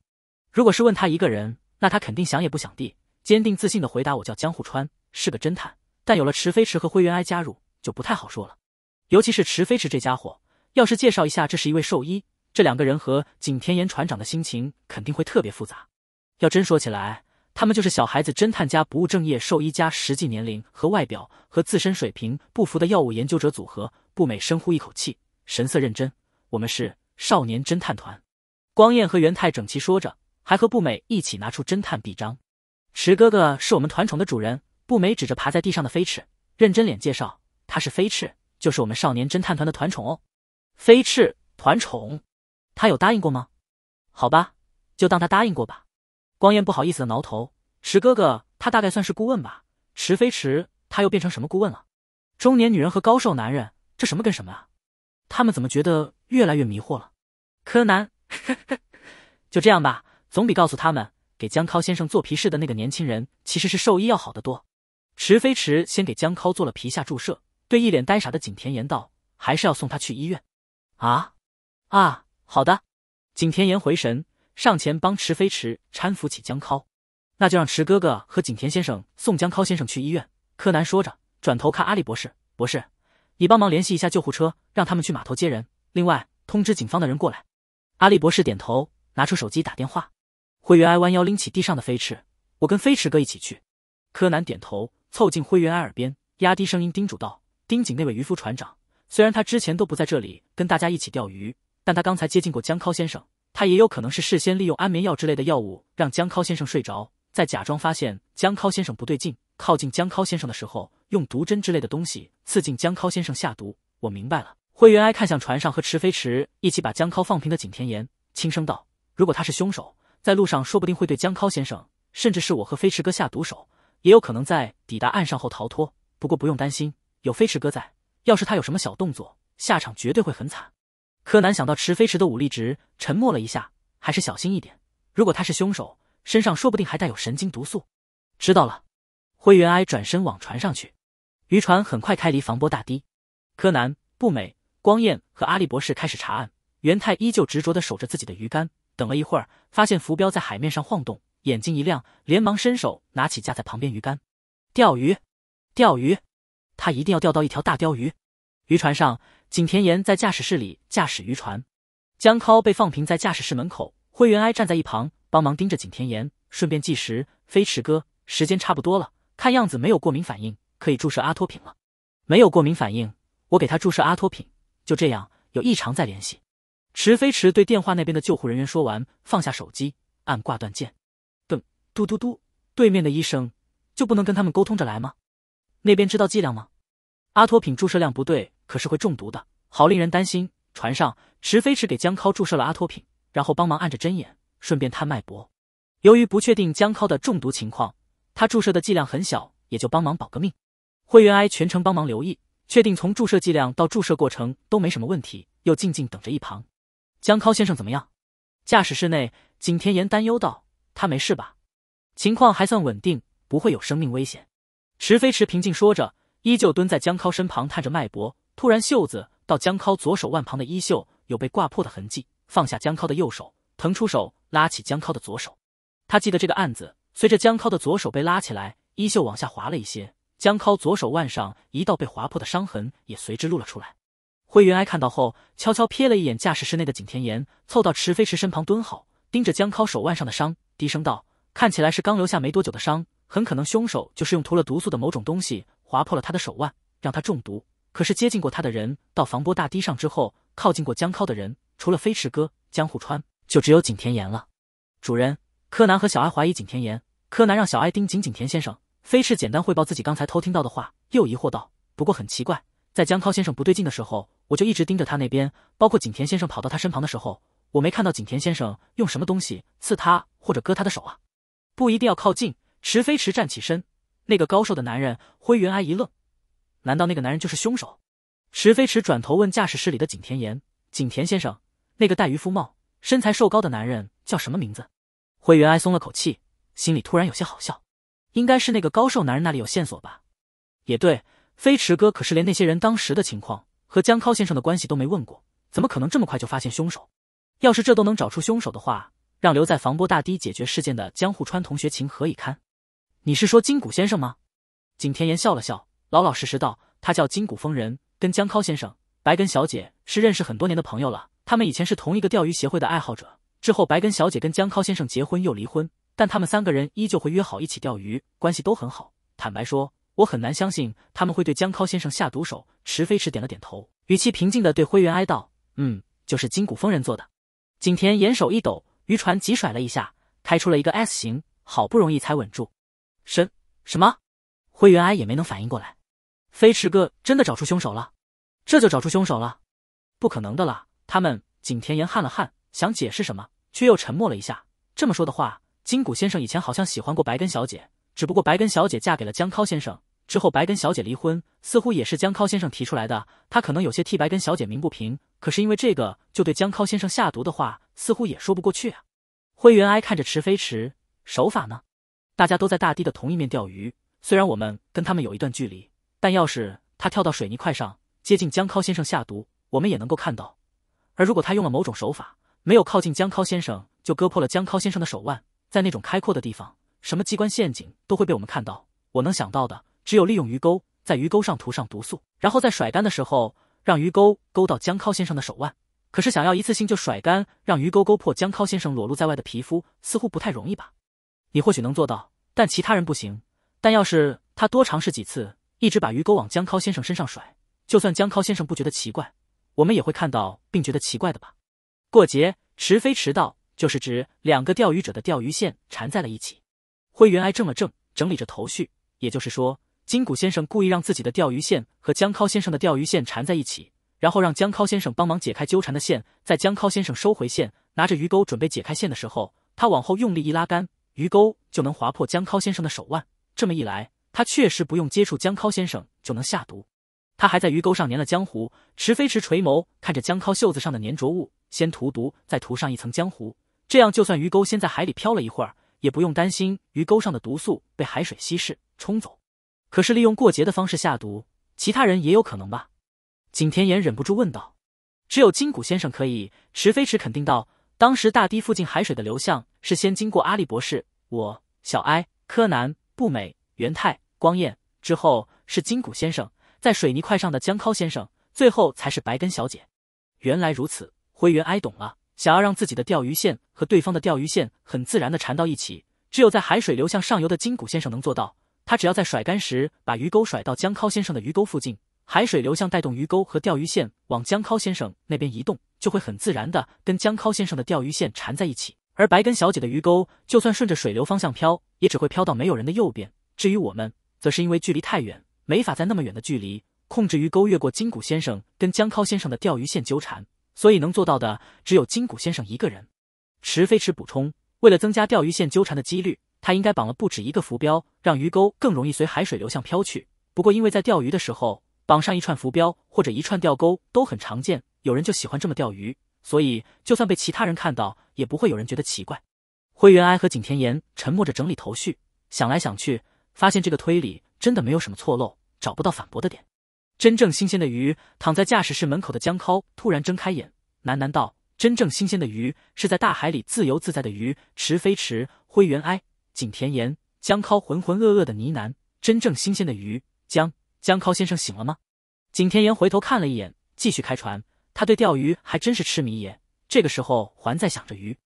如果是问他一个人。那他肯定想也不想地坚定自信地回答：“我叫江户川，是个侦探。”但有了池飞池和灰原哀加入，就不太好说了。尤其是池飞池这家伙，要是介绍一下，这是一位兽医。这两个人和景田岩船长的心情肯定会特别复杂。要真说起来，他们就是小孩子侦探家不务正业兽医加实际年龄和外表和自身水平不符的药物研究者组合。不美深呼一口气，神色认真：“我们是少年侦探团。”光彦和元太整齐说着。还和步美一起拿出侦探臂章，池哥哥是我们团宠的主人。步美指着爬在地上的飞翅，认真脸介绍：“他是飞翅，就是我们少年侦探团的团宠哦。”飞翅团宠，他有答应过吗？好吧，就当他答应过吧。光彦不好意思的挠头：“池哥哥，他大概算是顾问吧？池飞池，他又变成什么顾问了？中年女人和高瘦男人，这什么跟什么啊？他们怎么觉得越来越迷惑了？”柯南，就这样吧。总比告诉他们给江涛先生做皮试的那个年轻人其实是兽医要好得多。池飞池先给江涛做了皮下注射，对一脸呆傻的景田言道：“还是要送他去医院。”啊啊，好的。景田言回神，上前帮池飞池搀扶起江涛。那就让池哥哥和景田先生送江涛先生去医院。柯南说着，转头看阿笠博士：“博士，你帮忙联系一下救护车，让他们去码头接人。另外，通知警方的人过来。”阿笠博士点头，拿出手机打电话。灰原哀弯腰拎起地上的飞驰，我跟飞驰哥一起去。柯南点头，凑近灰原哀耳边，压低声音叮嘱道：“盯紧那位渔夫船长，虽然他之前都不在这里跟大家一起钓鱼，但他刚才接近过江涛先生，他也有可能是事先利用安眠药之类的药物让江涛先生睡着，在假装发现江涛先生不对劲，靠近江涛先生的时候，用毒针之类的东西刺进江涛先生下毒。”我明白了。灰原哀看向船上和池飞驰一起把江涛放平的景田岩，轻声道：“如果他是凶手。”在路上，说不定会对江涛先生，甚至是我和飞驰哥下毒手，也有可能在抵达岸上后逃脱。不过不用担心，有飞驰哥在，要是他有什么小动作，下场绝对会很惨。柯南想到池飞驰的武力值，沉默了一下，还是小心一点。如果他是凶手，身上说不定还带有神经毒素。知道了，灰原哀转身往船上去。渔船很快开离防波大堤。柯南、步美、光彦和阿笠博士开始查案，元太依旧执着的守着自己的鱼竿。等了一会儿，发现浮标在海面上晃动，眼睛一亮，连忙伸手拿起架在旁边鱼竿，钓鱼，钓鱼，他一定要钓到一条大鲷鱼。渔船上，景田岩在驾驶室里驾驶渔船，江涛被放平在驾驶室门口，灰原哀站在一旁帮忙盯着景田岩，顺便计时。飞驰哥，时间差不多了，看样子没有过敏反应，可以注射阿托品了。没有过敏反应，我给他注射阿托品。就这样，有异常再联系。池飞池对电话那边的救护人员说完，放下手机，按挂断键。噔，嘟嘟嘟，对面的医生就不能跟他们沟通着来吗？那边知道剂量吗？阿托品注射量不对，可是会中毒的，好令人担心。船上，池飞池给江涛注射了阿托品，然后帮忙按着针眼，顺便探脉搏。由于不确定江涛的中毒情况，他注射的剂量很小，也就帮忙保个命。惠元埃全程帮忙留意，确定从注射剂量到注射过程都没什么问题，又静静等着一旁。江涛先生怎么样？驾驶室内，景天言担忧道：“他没事吧？情况还算稳定，不会有生命危险。”池飞池平静说着，依旧蹲在江涛身旁探着脉搏。突然，袖子到江涛左手腕旁的衣袖有被挂破的痕迹。放下江涛的右手，腾出手拉起江涛的左手。他记得这个案子。随着江涛的左手被拉起来，衣袖往下滑了一些，江涛左手腕上一道被划破的伤痕也随之露了出来。灰原哀看到后，悄悄瞥了一眼驾驶室内的景田岩，凑到池飞驰身旁蹲好，盯着江涛手腕上的伤，低声道：“看起来是刚留下没多久的伤，很可能凶手就是用涂了毒素的某种东西划破了他的手腕，让他中毒。可是接近过他的人到防波大堤上之后，靠近过江涛的人，除了飞驰哥江户川，就只有景田岩了。”主人，柯南和小哀怀疑景田岩。柯南让小哀盯紧景田先生。飞驰简单汇报自己刚才偷听到的话，又疑惑道：“不过很奇怪，在江涛先生不对劲的时候。”我就一直盯着他那边，包括景田先生跑到他身旁的时候，我没看到景田先生用什么东西刺他或者割他的手啊，不一定要靠近。池飞驰站起身，那个高瘦的男人，灰原哀一愣，难道那个男人就是凶手？池飞驰转头问驾驶室里的景田岩，景田先生，那个戴渔夫帽、身材瘦高的男人叫什么名字？”灰原哀松了口气，心里突然有些好笑，应该是那个高瘦男人那里有线索吧。也对，飞驰哥可是连那些人当时的情况。和江涛先生的关系都没问过，怎么可能这么快就发现凶手？要是这都能找出凶手的话，让留在防波大堤解决事件的江户川同学情何以堪？你是说金谷先生吗？景田言笑了笑，老老实实道：“他叫金谷丰人，跟江涛先生、白根小姐是认识很多年的朋友了。他们以前是同一个钓鱼协会的爱好者，之后白根小姐跟江涛先生结婚又离婚，但他们三个人依旧会约好一起钓鱼，关系都很好。坦白说。”我很难相信他们会对江涛先生下毒手。池飞驰点了点头，语气平静的对灰原哀道：“嗯，就是金谷疯人做的。”景田岩手一抖，渔船急甩了一下，开出了一个 S 型，好不容易才稳住。什什么？灰原哀也没能反应过来。飞驰哥真的找出凶手了？这就找出凶手了？不可能的了。他们景田岩汗了汗，想解释什么，却又沉默了一下。这么说的话，金谷先生以前好像喜欢过白根小姐，只不过白根小姐嫁给了江涛先生。之后白根小姐离婚，似乎也是江涛先生提出来的。他可能有些替白根小姐鸣不平，可是因为这个就对江涛先生下毒的话，似乎也说不过去啊。灰原哀看着池飞池手法呢？大家都在大堤的同一面钓鱼，虽然我们跟他们有一段距离，但要是他跳到水泥块上接近江涛先生下毒，我们也能够看到。而如果他用了某种手法，没有靠近江涛先生就割破了江涛先生的手腕，在那种开阔的地方，什么机关陷阱都会被我们看到。我能想到的。只有利用鱼钩，在鱼钩上涂上毒素，然后在甩干的时候让鱼钩勾到江涛先生的手腕。可是，想要一次性就甩干，让鱼钩勾破江涛先生裸露在外的皮肤，似乎不太容易吧？你或许能做到，但其他人不行。但要是他多尝试几次，一直把鱼钩往江涛先生身上甩，就算江涛先生不觉得奇怪，我们也会看到并觉得奇怪的吧？过节迟飞迟到，就是指两个钓鱼者的钓鱼线缠在了一起。灰原哀怔了怔，整理着头绪，也就是说。金谷先生故意让自己的钓鱼线和江涛先生的钓鱼线缠在一起，然后让江涛先生帮忙解开纠缠的线。在江涛先生收回线，拿着鱼钩准备解开线的时候，他往后用力一拉杆，鱼钩就能划破江涛先生的手腕。这么一来，他确实不用接触江涛先生就能下毒。他还在鱼钩上粘了江湖池飞池垂眸看着江涛袖子上的粘着物，先涂毒，再涂上一层江湖，这样就算鱼钩先在海里漂了一会儿，也不用担心鱼钩上的毒素被海水稀释冲走。可是利用过节的方式下毒，其他人也有可能吧？景田岩忍不住问道。只有金谷先生可以，池飞驰肯定道。当时大堤附近海水的流向是先经过阿笠博士、我、小哀、柯南、不美、元太、光彦，之后是金谷先生，在水泥块上的江尻先生，最后才是白根小姐。原来如此，灰原哀懂了。想要让自己的钓鱼线和对方的钓鱼线很自然的缠到一起，只有在海水流向上游的金谷先生能做到。他只要在甩竿时把鱼钩甩到江尻先生的鱼钩附近，海水流向带动鱼钩和钓鱼线往江尻先生那边移动，就会很自然的跟江尻先生的钓鱼线缠在一起。而白根小姐的鱼钩就算顺着水流方向飘，也只会飘到没有人的右边。至于我们，则是因为距离太远，没法在那么远的距离控制鱼钩越过金谷先生跟江尻先生的钓鱼线纠缠，所以能做到的只有金谷先生一个人。池飞池补充：为了增加钓鱼线纠缠的几率。他应该绑了不止一个浮标，让鱼钩更容易随海水流向飘去。不过，因为在钓鱼的时候绑上一串浮标或者一串钓钩都很常见，有人就喜欢这么钓鱼，所以就算被其他人看到，也不会有人觉得奇怪。灰原哀和景田岩沉默着整理头绪，想来想去，发现这个推理真的没有什么错漏，找不到反驳的点。真正新鲜的鱼，躺在驾驶室门口的江涛突然睁开眼，喃喃道：“真正新鲜的鱼是在大海里自由自在的鱼。”池飞池，灰原哀。景田言，江涛浑浑噩噩的呢喃：“真正新鲜的鱼。”江江涛先生醒了吗？景田言回头看了一眼，继续开船。他对钓鱼还真是痴迷，耶，这个时候还在想着鱼。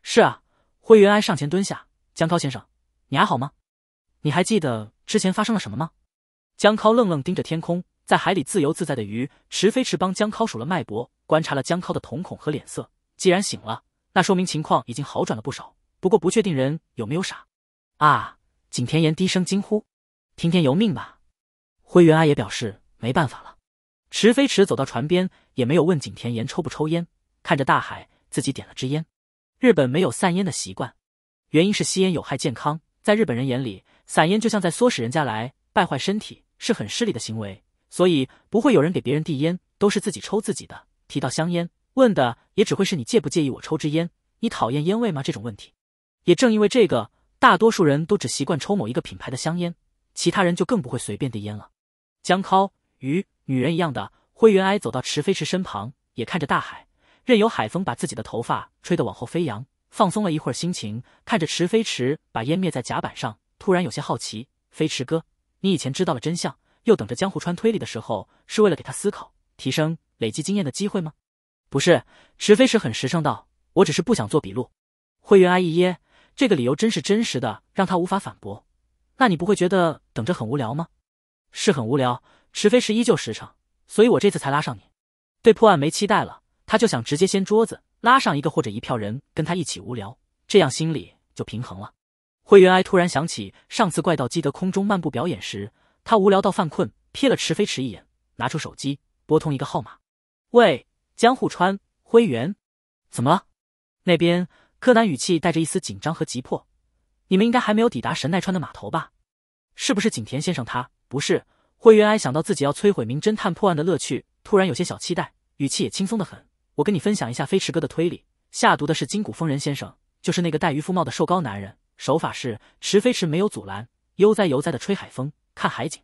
是啊，灰原哀上前蹲下：“江涛先生，你还好吗？你还记得之前发生了什么吗？”江涛愣愣盯着天空，在海里自由自在的鱼。池飞池帮江涛数了脉搏，观察了江涛的瞳孔和脸色。既然醒了，那说明情况已经好转了不少。不过不确定人有没有傻。啊！景田岩低声惊呼：“听天由命吧。”灰原哀也表示没办法了。池飞池走到船边，也没有问景田岩抽不抽烟，看着大海，自己点了支烟。日本没有散烟的习惯，原因是吸烟有害健康。在日本人眼里，散烟就像在唆使人家来败坏身体，是很失礼的行为，所以不会有人给别人递烟，都是自己抽自己的。提到香烟，问的也只会是你介不介意我抽支烟？你讨厌烟味吗？这种问题。也正因为这个。大多数人都只习惯抽某一个品牌的香烟，其他人就更不会随便递烟了。江涛与女人一样的灰原哀走到池飞驰身旁，也看着大海，任由海风把自己的头发吹得往后飞扬，放松了一会儿心情，看着池飞驰把烟灭在甲板上，突然有些好奇：“飞驰哥，你以前知道了真相，又等着江户川推理的时候，是为了给他思考、提升、累积经验的机会吗？”“不是。”池飞驰很实诚道，“我只是不想做笔录。”灰原哀一噎。这个理由真是真实的，让他无法反驳。那你不会觉得等着很无聊吗？是很无聊。池飞池依旧实诚，所以我这次才拉上你。对破案没期待了，他就想直接掀桌子，拉上一个或者一票人跟他一起无聊，这样心里就平衡了。灰原哀突然想起上次怪盗基德空中漫步表演时，他无聊到犯困，瞥了池飞池一眼，拿出手机拨通一个号码：“喂，江户川灰原，怎么了？那边。”柯南语气带着一丝紧张和急迫：“你们应该还没有抵达神奈川的码头吧？是不是景田先生？他不是。”灰原哀想到自己要摧毁名侦探破案的乐趣，突然有些小期待，语气也轻松的很：“我跟你分享一下飞驰哥的推理，下毒的是金谷丰人先生，就是那个戴渔夫帽的瘦高男人，手法是……”持飞驰没有阻拦，悠哉悠哉的吹海风，看海景，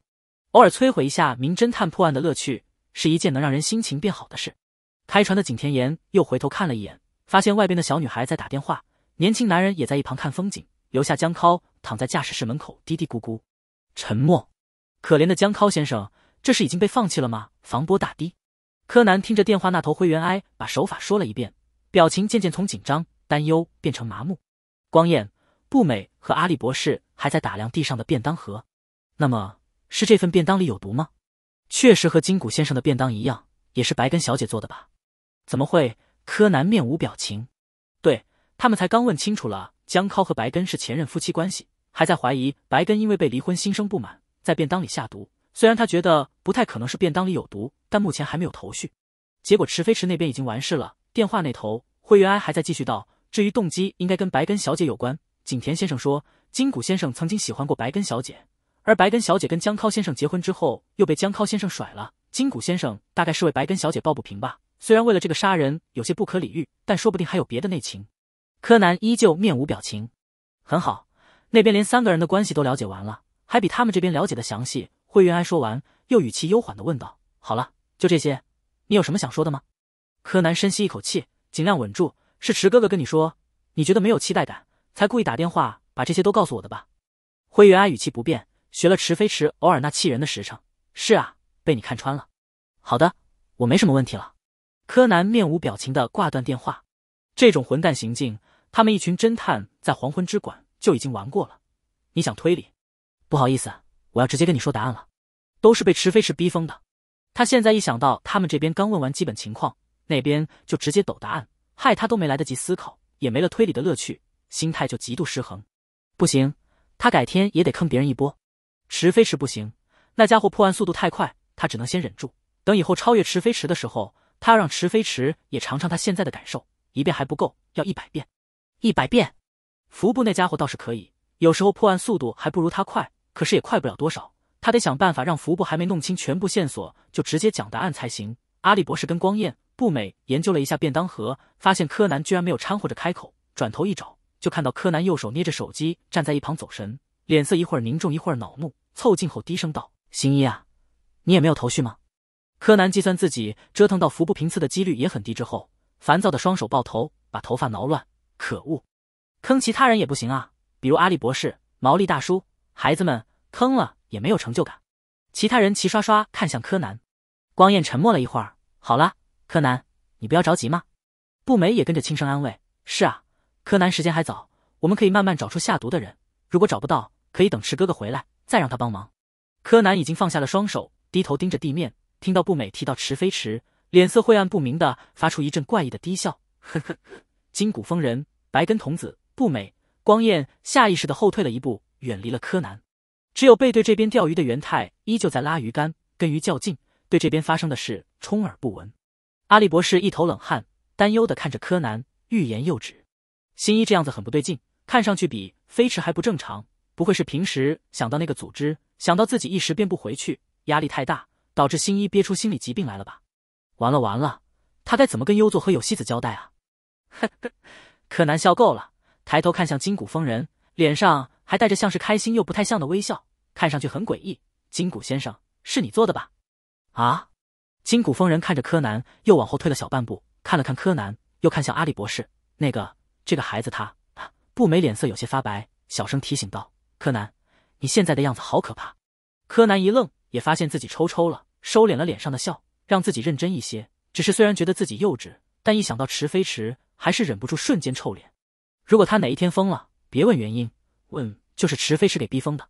偶尔摧毁一下名侦探破案的乐趣，是一件能让人心情变好的事。开船的景田岩又回头看了一眼。发现外边的小女孩在打电话，年轻男人也在一旁看风景，留下江涛躺在驾驶室门口嘀嘀咕咕，沉默。可怜的江涛先生，这是已经被放弃了吗？防波大堤。柯南听着电话那头灰原哀把手法说了一遍，表情渐渐从紧张担忧变成麻木。光彦、步美和阿笠博士还在打量地上的便当盒。那么，是这份便当里有毒吗？确实和金谷先生的便当一样，也是白根小姐做的吧？怎么会？柯南面无表情，对他们才刚问清楚了，江涛和白根是前任夫妻关系，还在怀疑白根因为被离婚心生不满，在便当里下毒。虽然他觉得不太可能是便当里有毒，但目前还没有头绪。结果池飞池那边已经完事了，电话那头惠愿哀还在继续道：“至于动机，应该跟白根小姐有关。”景田先生说：“金谷先生曾经喜欢过白根小姐，而白根小姐跟江涛先生结婚之后又被江涛先生甩了，金谷先生大概是为白根小姐抱不平吧。”虽然为了这个杀人有些不可理喻，但说不定还有别的内情。柯南依旧面无表情。很好，那边连三个人的关系都了解完了，还比他们这边了解的详细。灰原哀说完，又语气悠缓的问道：“好了，就这些，你有什么想说的吗？”柯南深吸一口气，尽量稳住。是池哥哥跟你说，你觉得没有期待感，才故意打电话把这些都告诉我的吧？灰原哀语气不变，学了池飞池偶尔那气人的实诚。是啊，被你看穿了。好的，我没什么问题了。柯南面无表情的挂断电话。这种混蛋行径，他们一群侦探在黄昏之馆就已经玩过了。你想推理？不好意思，我要直接跟你说答案了。都是被池飞池逼疯的。他现在一想到他们这边刚问完基本情况，那边就直接抖答案，害他都没来得及思考，也没了推理的乐趣，心态就极度失衡。不行，他改天也得坑别人一波。池飞池不行，那家伙破案速度太快，他只能先忍住，等以后超越池飞池的时候。他要让池飞池也尝尝他现在的感受，一遍还不够，要一百遍。一百遍。服部那家伙倒是可以，有时候破案速度还不如他快，可是也快不了多少。他得想办法让服部还没弄清全部线索就直接讲答案才行。阿笠博士跟光彦、步美研究了一下便当盒，发现柯南居然没有掺和着开口。转头一找，就看到柯南右手捏着手机，站在一旁走神，脸色一会儿凝重，一会儿恼怒。凑近后低声道：“新一啊，你也没有头绪吗？”柯南计算自己折腾到扶不平次的几率也很低之后，烦躁的双手抱头，把头发挠乱。可恶，坑其他人也不行啊！比如阿笠博士、毛利大叔、孩子们，坑了也没有成就感。其他人齐刷刷看向柯南。光彦沉默了一会儿，好了，柯南，你不要着急嘛。步美也跟着轻声安慰：“是啊，柯南，时间还早，我们可以慢慢找出下毒的人。如果找不到，可以等池哥哥回来再让他帮忙。”柯南已经放下了双手，低头盯着地面。听到不美提到池飞驰，脸色晦暗不明的发出一阵怪异的低笑，呵呵。金谷风人、白根童子、不美、光彦下意识的后退了一步，远离了柯南。只有背对这边钓鱼的元太，依旧在拉鱼竿跟鱼较劲，对这边发生的事充耳不闻。阿笠博士一头冷汗，担忧的看着柯南，欲言又止。新一这样子很不对劲，看上去比飞驰还不正常，不会是平时想到那个组织，想到自己一时变不回去，压力太大。导致新一憋出心理疾病来了吧？完了完了，他该怎么跟优作和有希子交代啊？呵呵，柯南笑够了，抬头看向金谷风人，脸上还带着像是开心又不太像的微笑，看上去很诡异。金谷先生，是你做的吧？啊？金谷风人看着柯南，又往后退了小半步，看了看柯南，又看向阿笠博士。那个，这个孩子他……不美脸色有些发白，小声提醒道：“柯南，你现在的样子好可怕。”柯南一愣。也发现自己抽抽了，收敛了脸上的笑，让自己认真一些。只是虽然觉得自己幼稚，但一想到池飞池，还是忍不住瞬间臭脸。如果他哪一天疯了，别问原因，问就是池飞池给逼疯的。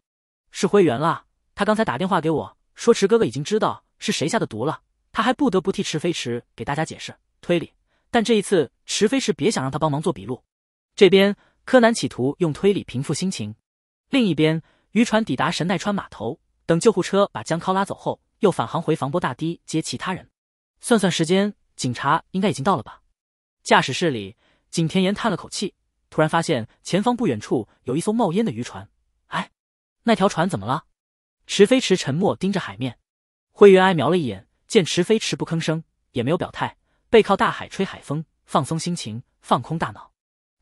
是灰原啦，他刚才打电话给我，说池哥哥已经知道是谁下的毒了，他还不得不替池飞池给大家解释推理。但这一次，池飞池别想让他帮忙做笔录。这边柯南企图用推理平复心情，另一边渔船抵达神奈川码头。等救护车把江涛拉走后，又返航回防波大堤接其他人。算算时间，警察应该已经到了吧？驾驶室里，景田岩叹了口气，突然发现前方不远处有一艘冒烟的渔船。哎，那条船怎么了？池飞池沉默盯着海面，灰原哀瞄了一眼，见池飞池不吭声，也没有表态，背靠大海吹海风，放松心情，放空大脑。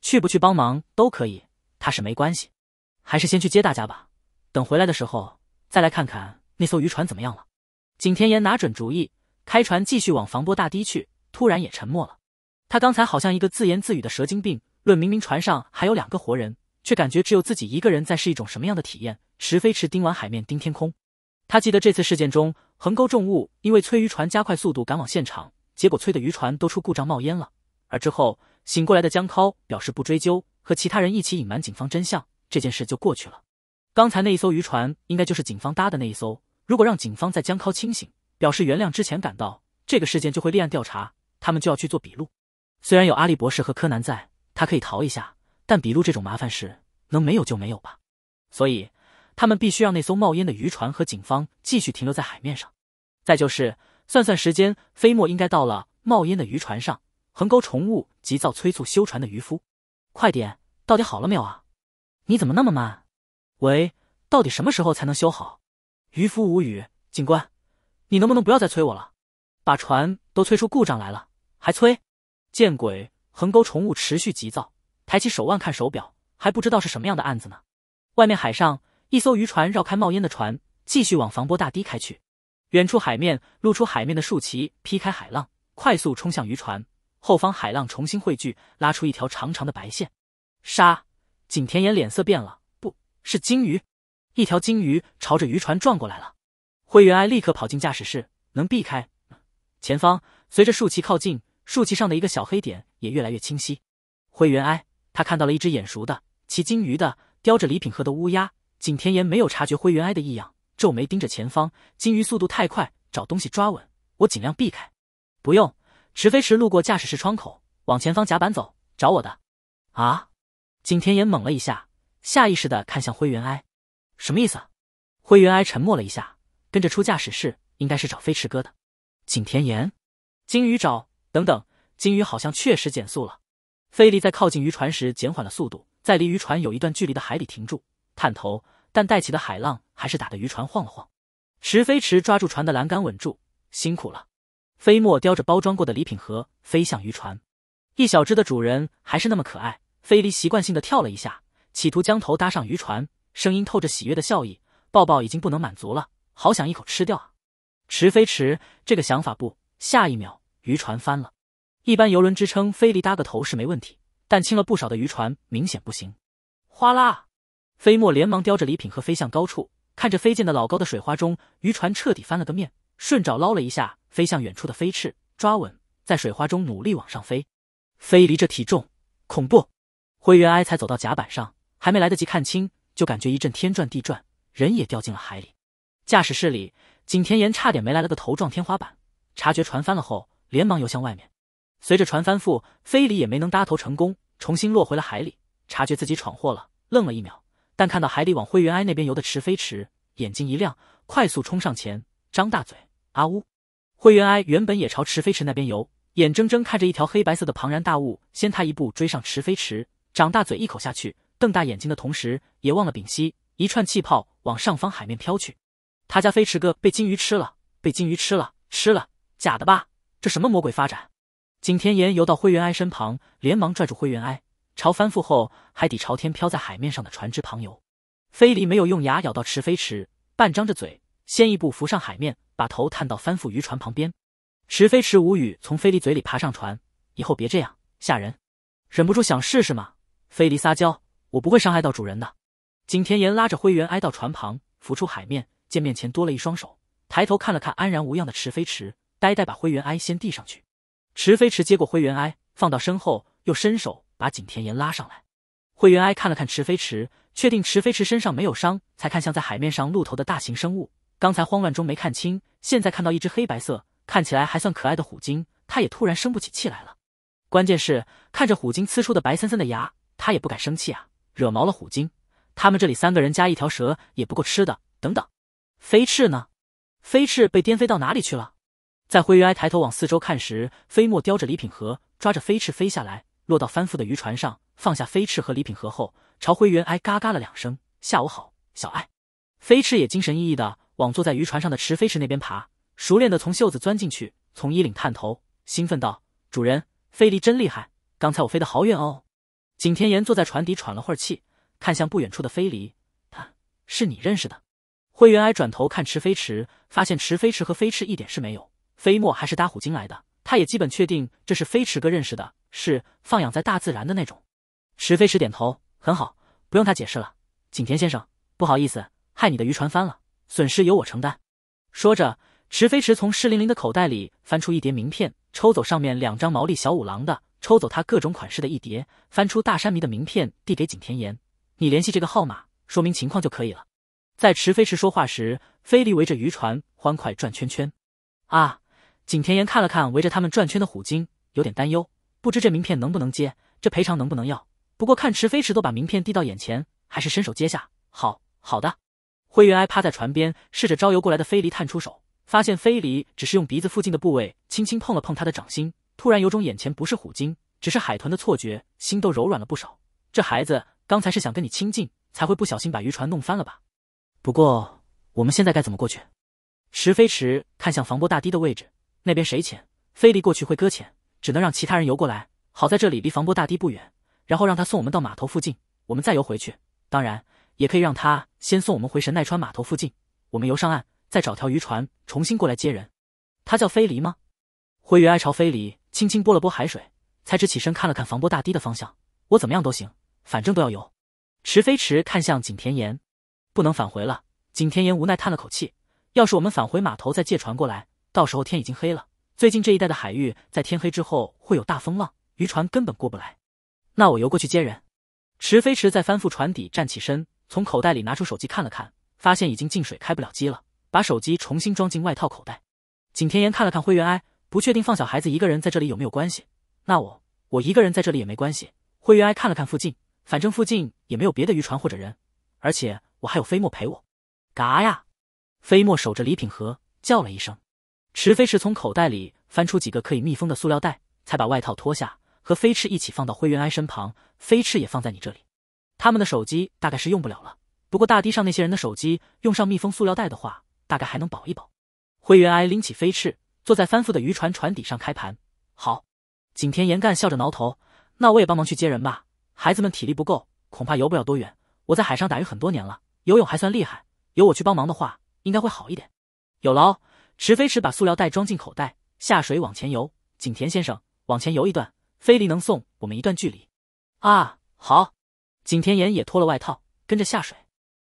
去不去帮忙都可以，他是没关系。还是先去接大家吧，等回来的时候。再来看看那艘渔船怎么样了？景田岩拿准主意，开船继续往防波大堤去。突然也沉默了，他刚才好像一个自言自语的蛇精病。论明明船上还有两个活人，却感觉只有自己一个人在，是一种什么样的体验？石飞驰盯完海面，盯天空。他记得这次事件中，横沟重物因为催渔船加快速度赶往现场，结果催的渔船都出故障冒烟了。而之后醒过来的江涛表示不追究，和其他人一起隐瞒警方真相，这件事就过去了。刚才那一艘渔船，应该就是警方搭的那一艘。如果让警方在江涛清醒、表示原谅之前赶到，这个事件就会立案调查，他们就要去做笔录。虽然有阿笠博士和柯南在，他可以逃一下，但笔录这种麻烦事，能没有就没有吧。所以，他们必须让那艘冒烟的渔船和警方继续停留在海面上。再就是算算时间，飞沫应该到了冒烟的渔船上。横沟重物急躁催促修船的渔夫：“快点，到底好了没有啊？你怎么那么慢？”喂，到底什么时候才能修好？渔夫无语。警官，你能不能不要再催我了？把船都催出故障来了，还催？见鬼！横沟重物持续急躁，抬起手腕看手表，还不知道是什么样的案子呢。外面海上，一艘渔船绕开冒烟的船，继续往防波大堤开去。远处海面露出海面的竖旗，劈开海浪，快速冲向渔船。后方海浪重新汇聚，拉出一条长长的白线。杀！景田岩脸色变了。是金鱼，一条金鱼朝着渔船撞过来了。灰原哀立刻跑进驾驶室，能避开。前方随着竖旗靠近，竖旗上的一个小黑点也越来越清晰。灰原哀，他看到了一只眼熟的骑金鱼的叼着礼品盒的乌鸦。景田岩没有察觉灰原哀的异样，皱眉盯着前方。金鱼速度太快，找东西抓稳，我尽量避开。不用，池飞池路过驾驶室窗口，往前方甲板走，找我的。啊！景田岩猛了一下。下意识的看向灰原哀，什么意思？灰原哀沉默了一下，跟着出驾驶室，应该是找飞驰哥的。景田言、金鱼找等等，金鱼好像确实减速了。飞离在靠近渔船时减缓了速度，在离渔船有一段距离的海里停住，探头，但带起的海浪还是打得渔船晃了晃。池飞驰抓住船的栏杆稳住，辛苦了。飞沫叼着包装过的礼品盒飞向渔船，一小只的主人还是那么可爱。飞离习惯性的跳了一下。企图将头搭上渔船，声音透着喜悦的笑意。抱抱已经不能满足了，好想一口吃掉啊！池飞池这个想法不下一秒，渔船翻了。一般游轮支撑飞离搭个头是没问题，但轻了不少的渔船明显不行。哗啦，飞沫连忙叼着礼品盒飞向高处，看着飞溅的老高的水花中，渔船彻底翻了个面，顺爪捞了一下飞向远处的飞翅，抓稳，在水花中努力往上飞。飞离这体重恐怖，灰原哀才走到甲板上。还没来得及看清，就感觉一阵天转地转，人也掉进了海里。驾驶室里，景甜岩差点没来了个头撞天花板。察觉船翻了后，连忙游向外面。随着船翻覆，飞离也没能搭头成功，重新落回了海里。察觉自己闯祸了，愣了一秒，但看到海里往灰原哀那边游的池飞池，眼睛一亮，快速冲上前，张大嘴，阿呜！灰原哀原本也朝池飞池那边游，眼睁睁看着一条黑白色的庞然大物先他一步追上池飞池，张大嘴一口下去。瞪大眼睛的同时，也忘了屏息，一串气泡往上方海面飘去。他家飞驰哥被金鱼吃了，被金鱼吃了，吃了，假的吧？这什么魔鬼发展？景天岩游到灰原哀身旁，连忙拽住灰原哀，朝翻覆后海底朝天飘在海面上的船只旁游。飞离没有用牙咬到池飞驰，半张着嘴，先一步浮上海面，把头探到翻覆渔船旁边。池飞驰无语，从飞离嘴里爬上船，以后别这样吓人。忍不住想试试嘛？飞离撒娇。我不会伤害到主人的。景田岩拉着灰原哀到船旁，浮出海面，见面前多了一双手，抬头看了看安然无恙的池飞池，呆呆把灰原哀先递上去。池飞池接过灰原哀，放到身后，又伸手把景田岩拉上来。灰原哀看了看池飞池，确定池飞池身上没有伤，才看向在海面上露头的大型生物。刚才慌乱中没看清，现在看到一只黑白色，看起来还算可爱的虎鲸，他也突然生不起气来了。关键是看着虎鲸呲出的白森森的牙，他也不敢生气啊。惹毛了虎鲸，他们这里三个人加一条蛇也不够吃的。等等，飞翅呢？飞翅被颠飞到哪里去了？在灰原哀抬头往四周看时，飞沫叼着礼品盒，抓着飞翅飞下来，落到翻覆的渔船上，放下飞翅和礼品盒后，朝灰原哀嘎嘎了两声：“下午好，小爱。”飞翅也精神奕奕的往坐在渔船上的池飞池那边爬，熟练的从袖子钻进去，从衣领探头，兴奋道：“主人，飞离真厉害，刚才我飞得好远哦。”景天岩坐在船底喘了会儿气，看向不远处的飞离，他是你认识的？灰原哀转头看池飞池，发现池飞池和飞翅一点事没有，飞沫还是搭虎鲸来的，他也基本确定这是飞池哥认识的，是放养在大自然的那种。池飞池点头，很好，不用他解释了。景田先生，不好意思，害你的渔船翻了，损失由我承担。说着，池飞池从湿淋淋的口袋里翻出一叠名片，抽走上面两张毛利小五郎的。抽走他各种款式的一叠，翻出大山迷的名片递给景田岩：“你联系这个号码，说明情况就可以了。”在池飞池说话时，飞离围着渔船欢快转圈圈。啊！景田岩看了看围着他们转圈的虎鲸，有点担忧，不知这名片能不能接，这赔偿能不能要。不过看池飞池都把名片递到眼前，还是伸手接下。好好的。灰原哀趴在船边，试着招游过来的飞离探出手，发现飞离只是用鼻子附近的部位轻轻碰了碰他的掌心。突然有种眼前不是虎鲸，只是海豚的错觉，心都柔软了不少。这孩子刚才是想跟你亲近，才会不小心把渔船弄翻了吧？不过我们现在该怎么过去？石飞驰看向防波大堤的位置，那边水浅，飞离过去会搁浅，只能让其他人游过来。好在这里离防波大堤不远，然后让他送我们到码头附近，我们再游回去。当然，也可以让他先送我们回神奈川码头附近，我们游上岸，再找条渔船重新过来接人。他叫飞离吗？灰原哀朝飞离。轻轻拨了拨海水，才直起身看了看防波大堤的方向。我怎么样都行，反正都要游。池飞池看向景田岩，不能返回了。景田岩无奈叹了口气，要是我们返回码头再借船过来，到时候天已经黑了。最近这一带的海域在天黑之后会有大风浪，渔船根本过不来。那我游过去接人。池飞池在翻覆船底站起身，从口袋里拿出手机看了看，发现已经进水开不了机了，把手机重新装进外套口袋。景田岩看了看灰原哀。不确定放小孩子一个人在这里有没有关系？那我我一个人在这里也没关系。灰原哀看了看附近，反正附近也没有别的渔船或者人，而且我还有飞沫陪我。嘎呀！飞沫守着礼品盒叫了一声。池飞驰从口袋里翻出几个可以密封的塑料袋，才把外套脱下，和飞翅一起放到灰原哀身旁。飞翅也放在你这里。他们的手机大概是用不了了，不过大堤上那些人的手机用上密封塑料袋的话，大概还能保一保。灰原哀拎起飞翅，坐在帆覆的渔船船底上，开盘好。景田严干笑着挠头，那我也帮忙去接人吧。孩子们体力不够，恐怕游不了多远。我在海上打鱼很多年了，游泳还算厉害。有我去帮忙的话，应该会好一点。有劳。池飞池把塑料袋装进口袋，下水往前游。景田先生往前游一段，飞离能送我们一段距离。啊，好。景田岩也脱了外套，跟着下水。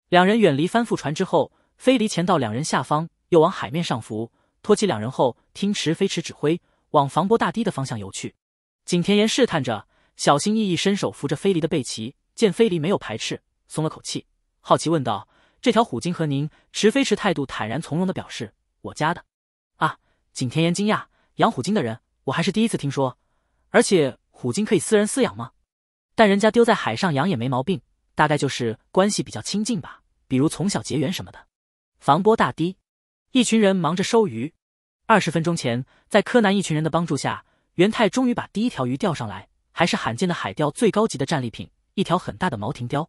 两人远离帆覆船之后，飞离前到两人下方，又往海面上浮。托起两人后，听池飞驰指挥往防波大堤的方向游去。景天言试探着，小心翼翼伸手扶着飞离的背鳍，见飞离没有排斥，松了口气，好奇问道：“这条虎鲸和您？”池飞驰态度坦然从容的表示：“我家的。”啊！景天言惊讶：“养虎鲸的人，我还是第一次听说。而且，虎鲸可以私人饲养吗？但人家丢在海上养也没毛病，大概就是关系比较亲近吧，比如从小结缘什么的。”防波大堤。一群人忙着收鱼。二十分钟前，在柯南一群人的帮助下，元太终于把第一条鱼钓上来，还是罕见的海钓最高级的战利品——一条很大的毛霆鲷。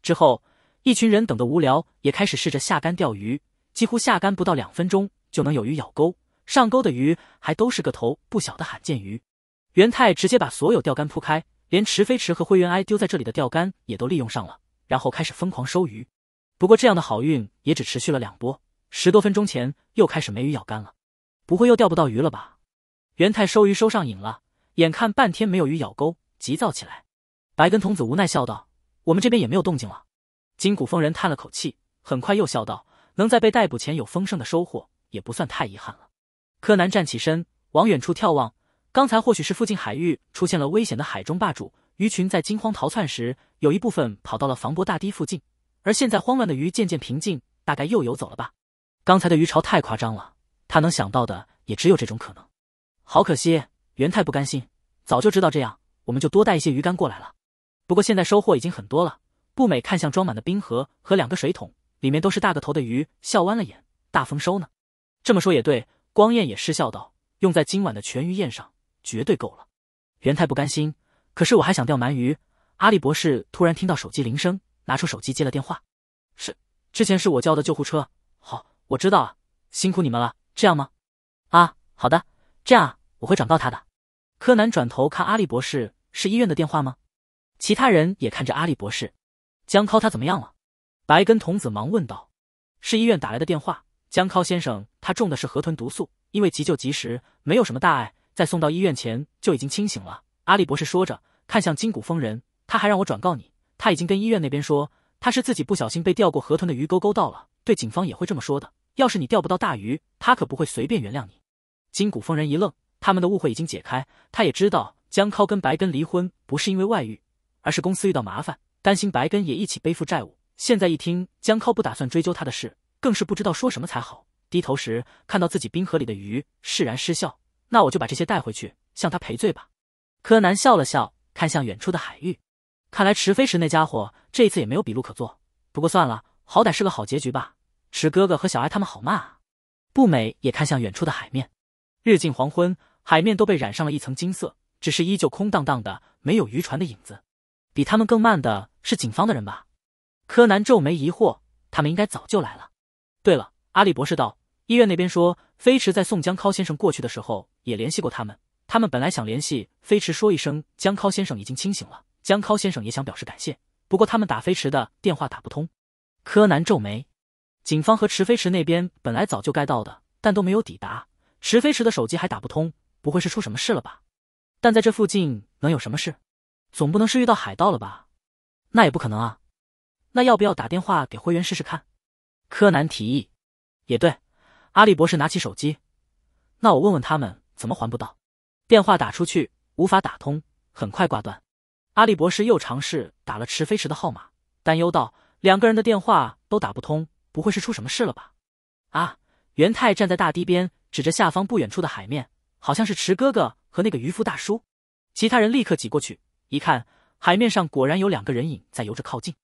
之后，一群人等得无聊，也开始试着下竿钓鱼。几乎下竿不到两分钟，就能有鱼咬钩。上钩的鱼还都是个头不小的罕见鱼。元太直接把所有钓竿铺开，连池飞池和灰原哀丢在这里的钓竿也都利用上了，然后开始疯狂收鱼。不过，这样的好运也只持续了两波。十多分钟前又开始没鱼咬干了，不会又钓不到鱼了吧？元太收鱼收上瘾了，眼看半天没有鱼咬钩，急躁起来。白根童子无奈笑道：“我们这边也没有动静了。”金谷峰人叹了口气，很快又笑道：“能在被逮捕前有丰盛的收获，也不算太遗憾了。”柯南站起身，往远处眺望。刚才或许是附近海域出现了危险的海中霸主，鱼群在惊慌逃窜时，有一部分跑到了防波大堤附近，而现在慌乱的鱼渐渐平静，大概又游走了吧。刚才的鱼潮太夸张了，他能想到的也只有这种可能。好可惜，元太不甘心，早就知道这样，我们就多带一些鱼竿过来了。不过现在收获已经很多了。步美看向装满的冰盒和两个水桶，里面都是大个头的鱼，笑弯了眼，大丰收呢。这么说也对，光彦也失笑道，用在今晚的全鱼宴上绝对够了。元太不甘心，可是我还想钓鳗鱼。阿笠博士突然听到手机铃声，拿出手机接了电话。是，之前是我叫的救护车，好。我知道了，辛苦你们了。这样吗？啊，好的，这样我会转告他的。柯南转头看阿笠博士，是医院的电话吗？其他人也看着阿笠博士。江涛他怎么样了？白根童子忙问道。是医院打来的电话。江涛先生他中的是河豚毒素，因为急救及时，没有什么大碍，在送到医院前就已经清醒了。阿笠博士说着，看向金谷疯人，他还让我转告你，他已经跟医院那边说，他是自己不小心被钓过河豚的鱼钩勾到了。对警方也会这么说的。要是你钓不到大鱼，他可不会随便原谅你。金谷风人一愣，他们的误会已经解开。他也知道江涛跟白根离婚不是因为外遇，而是公司遇到麻烦，担心白根也一起背负债务。现在一听江涛不打算追究他的事，更是不知道说什么才好。低头时看到自己冰河里的鱼，释然失笑。那我就把这些带回去，向他赔罪吧。柯南笑了笑，看向远处的海域。看来池飞石那家伙这一次也没有笔录可做。不过算了，好歹是个好结局吧。池哥哥和小爱他们好慢啊！不美也看向远处的海面，日近黄昏，海面都被染上了一层金色，只是依旧空荡荡的，没有渔船的影子。比他们更慢的是警方的人吧？柯南皱眉疑惑，他们应该早就来了。对了，阿笠博士道，医院那边说，飞驰在送江尻先生过去的时候也联系过他们，他们本来想联系飞驰说一声江尻先生已经清醒了，江尻先生也想表示感谢，不过他们打飞驰的电话打不通。柯南皱眉。警方和池飞池那边本来早就该到的，但都没有抵达。池飞池的手机还打不通，不会是出什么事了吧？但在这附近能有什么事？总不能是遇到海盗了吧？那也不可能啊！那要不要打电话给灰原试试看？柯南提议。也对，阿笠博士拿起手机，那我问问他们怎么还不到。电话打出去无法打通，很快挂断。阿笠博士又尝试打了池飞池的号码，担忧道：两个人的电话都打不通。不会是出什么事了吧？啊！元太站在大堤边，指着下方不远处的海面，好像是池哥哥和那个渔夫大叔。其他人立刻挤过去，一看，海面上果然有两个人影在游着靠近。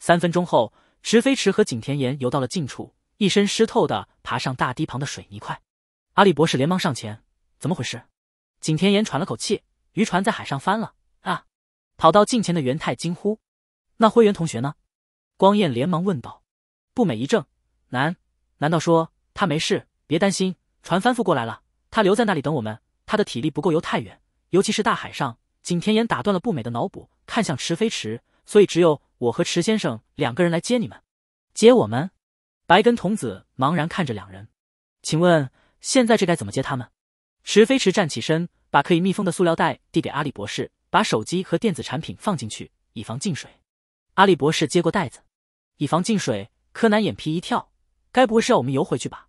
三分钟后，池飞池和景田岩游到了近处，一身湿透的爬上大堤旁的水泥块。阿力博士连忙上前：“怎么回事？”景田岩喘了口气：“渔船在海上翻了啊！”跑到近前的元太惊呼：“那灰原同学呢？”光彦连忙问道。布美一怔，难难道说他没事？别担心，船翻覆过来了，他留在那里等我们。他的体力不够游太远，尤其是大海上。景田岩打断了布美的脑补，看向池飞池，所以只有我和池先生两个人来接你们。接我们？白根童子茫然看着两人，请问现在这该怎么接他们？池飞池站起身，把可以密封的塑料袋递给阿里博士，把手机和电子产品放进去，以防进水。阿里博士接过袋子，以防进水。柯南眼皮一跳，该不会是要我们游回去吧？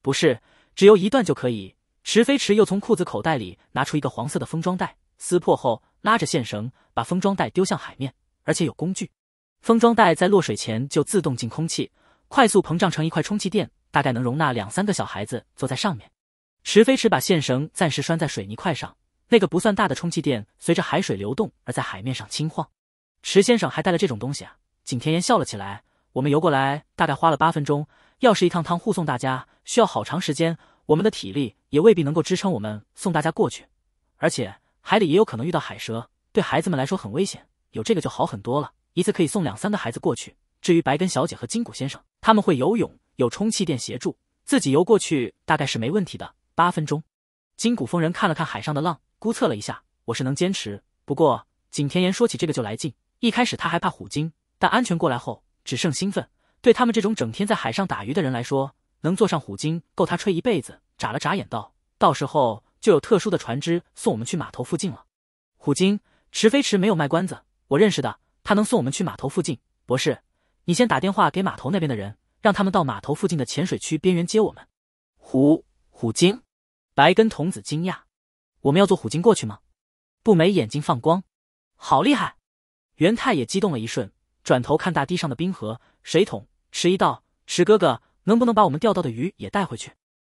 不是，只游一段就可以。池飞池又从裤子口袋里拿出一个黄色的封装袋，撕破后拉着线绳，把封装袋丢向海面，而且有工具。封装袋在落水前就自动进空气，快速膨胀成一块充气垫，大概能容纳两三个小孩子坐在上面。池飞池把线绳暂时拴在水泥块上，那个不算大的充气垫随着海水流动而在海面上轻晃。池先生还带了这种东西啊？景天言笑了起来。我们游过来大概花了八分钟，要是一趟趟护送大家，需要好长时间，我们的体力也未必能够支撑我们送大家过去。而且海里也有可能遇到海蛇，对孩子们来说很危险。有这个就好很多了，一次可以送两三个孩子过去。至于白根小姐和金谷先生，他们会游泳，有充气垫协助，自己游过去大概是没问题的。八分钟，金谷风人看了看海上的浪，估测了一下，我是能坚持。不过景田岩说起这个就来劲，一开始他还怕虎鲸，但安全过来后。只剩兴奋，对他们这种整天在海上打鱼的人来说，能坐上虎鲸够他吹一辈子。眨了眨眼道：“到时候就有特殊的船只送我们去码头附近了。”虎鲸池飞池没有卖关子，我认识的，他能送我们去码头附近。博士，你先打电话给码头那边的人，让他们到码头附近的浅水区边缘接我们。虎虎鲸，白根童子惊讶：“我们要坐虎鲸过去吗？”步美眼睛放光：“好厉害！”元太也激动了一瞬。转头看大堤上的冰河，水桶迟疑道：“池哥哥，能不能把我们钓到的鱼也带回去？”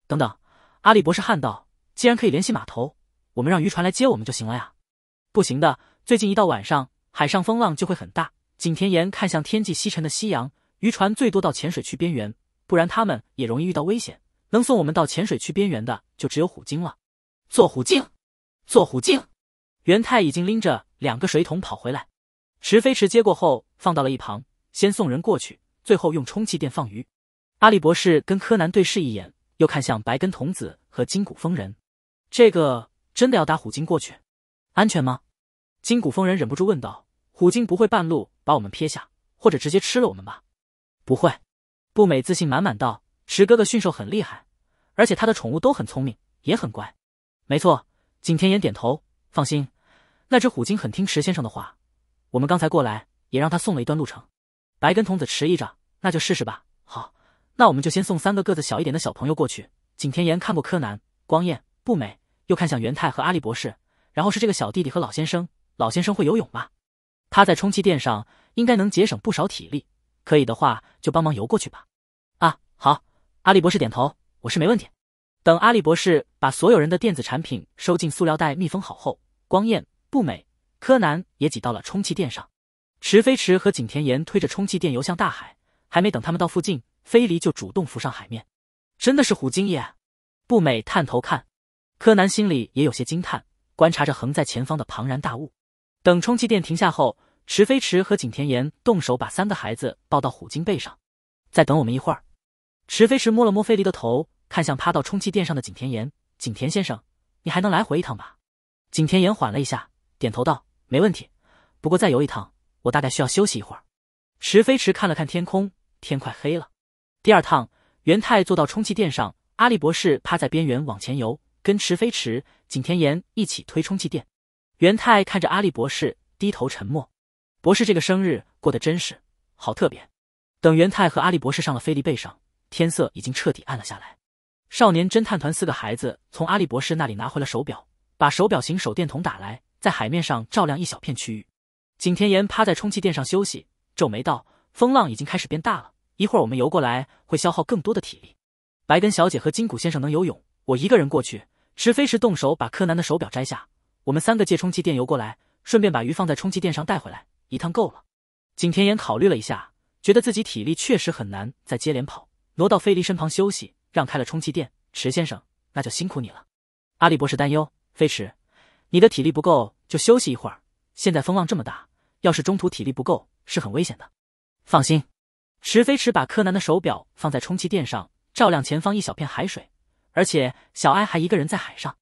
等等，阿力博士喊道：“既然可以联系码头，我们让渔船来接我们就行了呀。”不行的，最近一到晚上，海上风浪就会很大。景田岩看向天际西沉的夕阳，渔船最多到浅水区边缘，不然他们也容易遇到危险。能送我们到浅水区边缘的，就只有虎鲸了。坐虎鲸，坐虎鲸！元太已经拎着两个水桶跑回来，池飞池接过后。放到了一旁，先送人过去，最后用充气垫放鱼。阿笠博士跟柯南对视一眼，又看向白根童子和金谷风人。这个真的要打虎鲸过去，安全吗？金谷风人忍不住问道：“虎鲸不会半路把我们撇下，或者直接吃了我们吧？”“不会。”步美自信满满道：“池哥哥驯兽很厉害，而且他的宠物都很聪明，也很乖。”“没错。”景天岩点头：“放心，那只虎鲸很听池先生的话。我们刚才过来。”也让他送了一段路程，白根童子迟疑着，那就试试吧。好，那我们就先送三个个子小一点的小朋友过去。景天言看过柯南、光彦、不美，又看向元太和阿笠博士，然后是这个小弟弟和老先生。老先生会游泳吧？他在充气垫上应该能节省不少体力，可以的话就帮忙游过去吧。啊，好。阿笠博士点头，我是没问题。等阿笠博士把所有人的电子产品收进塑料袋密封好后，光彦、不美、柯南也挤到了充气垫上。池飞池和景田岩推着充气垫游向大海，还没等他们到附近，飞离就主动浮上海面。真的是虎鲸耶！不美探头看，柯南心里也有些惊叹，观察着横在前方的庞然大物。等充气垫停下后，池飞池和景田岩动手把三个孩子抱到虎鲸背上。再等我们一会儿。池飞池摸了摸飞离的头，看向趴到充气垫上的景田岩：“景田先生，你还能来回一趟吧？”景田岩缓了一下，点头道：“没问题，不过再游一趟。”我大概需要休息一会儿。池飞池看了看天空，天快黑了。第二趟，元太坐到充气垫上，阿笠博士趴在边缘往前游，跟池飞池、景天言一起推充气垫。元太看着阿笠博士，低头沉默。博士这个生日过得真是好特别。等元太和阿笠博士上了飞利背上，天色已经彻底暗了下来。少年侦探团四个孩子从阿笠博士那里拿回了手表，把手表型手电筒打来，在海面上照亮一小片区域。景天岩趴在充气垫上休息，皱眉道：“风浪已经开始变大了，一会儿我们游过来会消耗更多的体力。白根小姐和金谷先生能游泳，我一个人过去。池飞石动手把柯南的手表摘下，我们三个借充气垫游过来，顺便把鱼放在充气垫上带回来，一趟够了。”景天岩考虑了一下，觉得自己体力确实很难再接连跑，挪到飞离身旁休息，让开了充气垫。池先生，那就辛苦你了。阿笠博士担忧：“飞驰，你的体力不够，就休息一会儿。”现在风浪这么大，要是中途体力不够，是很危险的。放心，池飞驰把柯南的手表放在充气垫上，照亮前方一小片海水。而且小哀还一个人在海上。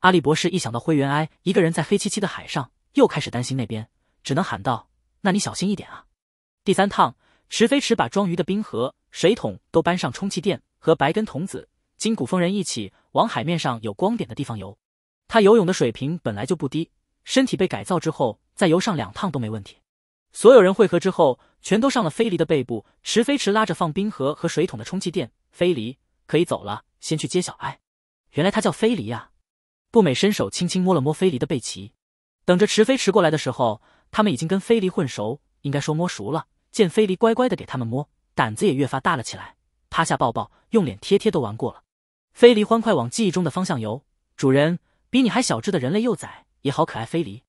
阿笠博士一想到灰原哀一个人在黑漆漆的海上，又开始担心那边，只能喊道：“那你小心一点啊。”第三趟，池飞驰把装鱼的冰盒、水桶都搬上充气垫，和白根童子、金谷风人一起往海面上有光点的地方游。他游泳的水平本来就不低。身体被改造之后，再游上两趟都没问题。所有人汇合之后，全都上了飞离的背部。池飞池拉着放冰盒和水桶的充气垫，飞离可以走了，先去接小爱。原来他叫飞离呀！步美伸手轻轻摸了摸飞离的背鳍，等着池飞池过来的时候，他们已经跟飞离混熟，应该说摸熟了。见飞离乖乖的给他们摸，胆子也越发大了起来，趴下抱抱，用脸贴贴都玩过了。飞离欢快往记忆中的方向游，主人比你还小只的人类幼崽。也好可爱，飞离。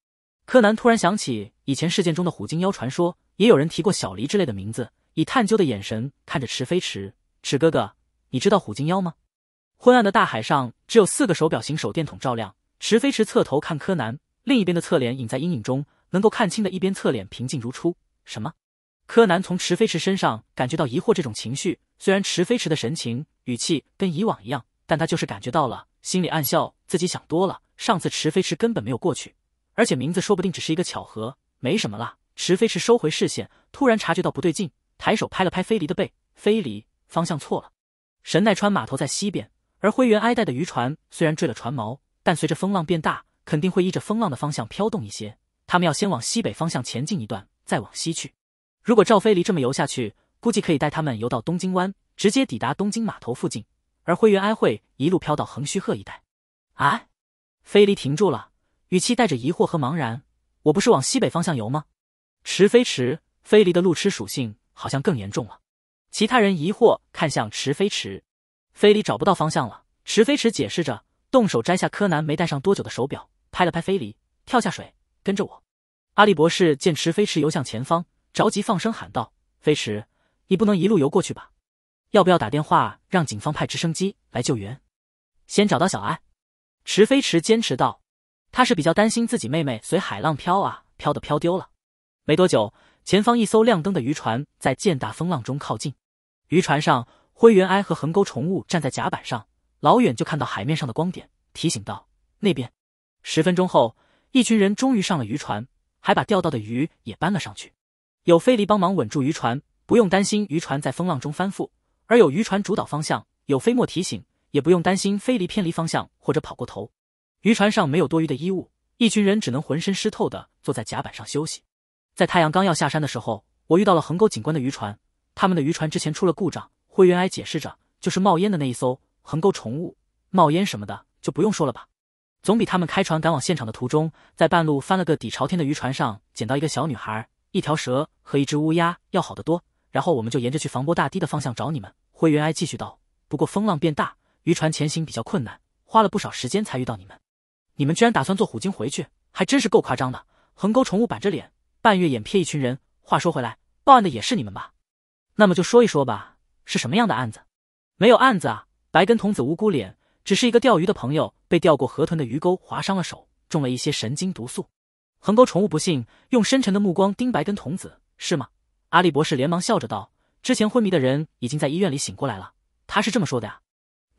柯南突然想起以前事件中的虎鲸妖传说，也有人提过小离之类的名字，以探究的眼神看着池飞池。池哥哥，你知道虎鲸妖吗？昏暗的大海上，只有四个手表型手电筒照亮。池飞池侧头看柯南，另一边的侧脸隐在阴影中，能够看清的一边侧脸平静如初。什么？柯南从池飞池身上感觉到疑惑这种情绪，虽然池飞池的神情、语气跟以往一样，但他就是感觉到了。心里暗笑，自己想多了。上次池飞池根本没有过去，而且名字说不定只是一个巧合，没什么啦。池飞池收回视线，突然察觉到不对劲，抬手拍了拍飞离的背。飞离，方向错了。神奈川码头在西边，而灰原哀带的渔船虽然坠了船锚，但随着风浪变大，肯定会依着风浪的方向飘动一些。他们要先往西北方向前进一段，再往西去。如果赵飞离这么游下去，估计可以带他们游到东京湾，直接抵达东京码头附近。而灰原哀会一路飘到横须贺一带，哎，飞离停住了，语气带着疑惑和茫然。我不是往西北方向游吗？池飞池飞离的路痴属性好像更严重了。其他人疑惑看向池飞池，飞离找不到方向了。池飞池解释着，动手摘下柯南没戴上多久的手表，拍了拍飞离，跳下水，跟着我。阿笠博士见池飞池游向前方，着急放声喊道：“飞池，你不能一路游过去吧？”要不要打电话让警方派直升机来救援？先找到小爱。池飞池坚持道：“他是比较担心自己妹妹随海浪飘啊，飘的飘丢了。”没多久，前方一艘亮灯的渔船在劲大风浪中靠近。渔船上，灰原哀和横沟重物站在甲板上，老远就看到海面上的光点，提醒道：“那边。”十分钟后，一群人终于上了渔船，还把钓到的鱼也搬了上去。有飞离帮忙稳住渔船，不用担心渔船在风浪中翻覆。而有渔船主导方向，有飞沫提醒，也不用担心飞离偏离方向或者跑过头。渔船上没有多余的衣物，一群人只能浑身湿透的坐在甲板上休息。在太阳刚要下山的时候，我遇到了横沟警官的渔船，他们的渔船之前出了故障。灰原哀解释着，就是冒烟的那一艘。横沟重物，冒烟什么的就不用说了吧，总比他们开船赶往现场的途中，在半路翻了个底朝天的渔船上捡到一个小女孩、一条蛇和一只乌鸦要好得多。然后我们就沿着去防波大堤的方向找你们。灰原哀继续道：“不过风浪变大，渔船前行比较困难，花了不少时间才遇到你们。你们居然打算坐虎鲸回去，还真是够夸张的。”横沟宠物板着脸，半月眼瞥一群人。话说回来，报案的也是你们吧？那么就说一说吧，是什么样的案子？没有案子啊。白根童子无辜脸，只是一个钓鱼的朋友被钓过河豚的鱼钩划伤了手，中了一些神经毒素。横沟宠物不信，用深沉的目光盯白根童子，是吗？阿笠博士连忙笑着道：“之前昏迷的人已经在医院里醒过来了，他是这么说的啊。”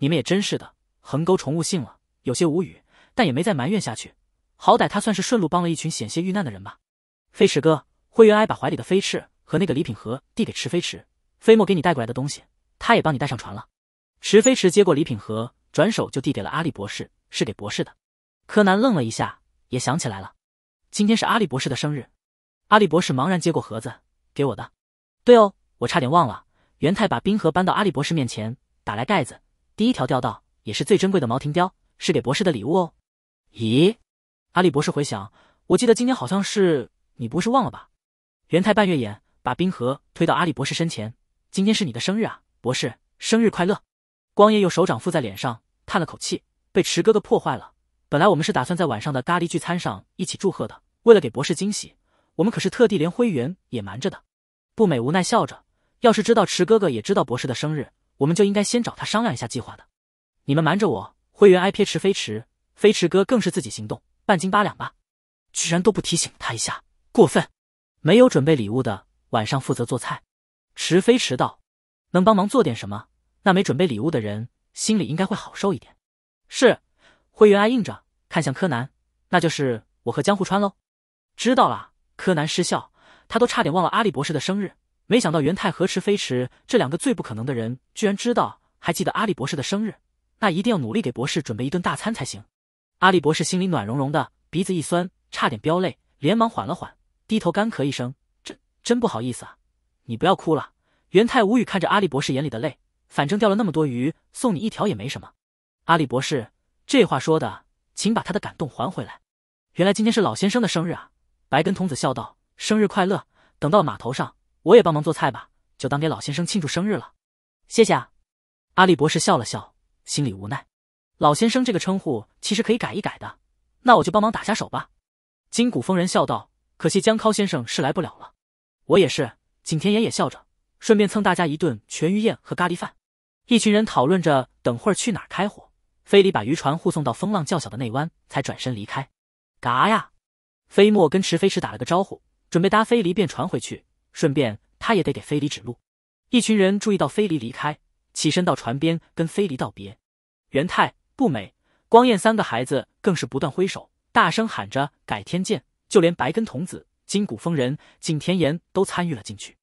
你们也真是的，横沟重悟信了，有些无语，但也没再埋怨下去。好歹他算是顺路帮了一群险些遇难的人吧。飞驰哥，灰原哀把怀里的飞翅和那个礼品盒递给池飞驰，飞沫给你带过来的东西，他也帮你带上船了。池飞驰接过礼品盒，转手就递给了阿笠博士，是给博士的。柯南愣了一下，也想起来了，今天是阿笠博士的生日。阿笠博士茫然接过盒子。给我的，对哦，我差点忘了。元太把冰盒搬到阿笠博士面前，打来盖子。第一条钓到，也是最珍贵的毛亭雕，是给博士的礼物哦。咦？阿笠博士回想，我记得今天好像是……你不是忘了吧？元太半月眼把冰盒推到阿笠博士身前。今天是你的生日啊，博士，生日快乐！光夜用手掌覆在脸上，叹了口气，被池哥哥破坏了。本来我们是打算在晚上的咖喱聚餐上一起祝贺的。为了给博士惊喜，我们可是特地连灰原也瞒着的。不美无奈笑着，要是知道池哥哥也知道博士的生日，我们就应该先找他商量一下计划的。你们瞒着我，灰原哀撇池飞驰，飞驰哥更是自己行动，半斤八两吧？居然都不提醒他一下，过分！没有准备礼物的晚上负责做菜，池飞驰道，能帮忙做点什么？那没准备礼物的人心里应该会好受一点。是，灰原哀应着，看向柯南，那就是我和江户川喽。知道了，柯南失笑。他都差点忘了阿笠博士的生日，没想到元太和池飞池这两个最不可能的人，居然知道还记得阿笠博士的生日，那一定要努力给博士准备一顿大餐才行。阿笠博士心里暖融融的，鼻子一酸，差点飙泪，连忙缓了缓，低头干咳一声：“真真不好意思啊，你不要哭了。”元太无语看着阿笠博士眼里的泪，反正钓了那么多鱼，送你一条也没什么。阿笠博士这话说的，请把他的感动还回来。原来今天是老先生的生日啊！白根童子笑道。生日快乐！等到了码头上，我也帮忙做菜吧，就当给老先生庆祝生日了。谢谢啊！阿笠博士笑了笑，心里无奈，老先生这个称呼其实可以改一改的。那我就帮忙打下手吧。金谷风人笑道：“可惜江尻先生是来不了了。”我也是。景田岩也笑着，顺便蹭大家一顿全鱼宴和咖喱饭。一群人讨论着等会儿去哪儿开火，飞里把渔船护送到风浪较小的内湾，才转身离开。嘎呀！飞沫跟池飞驰打了个招呼。准备搭飞离便船回去，顺便他也得给飞离指路。一群人注意到飞离离开，起身到船边跟飞离道别。元太、不美、光彦三个孩子更是不断挥手，大声喊着“改天见”。就连白根童子、金谷风人、景田岩都参与了进去。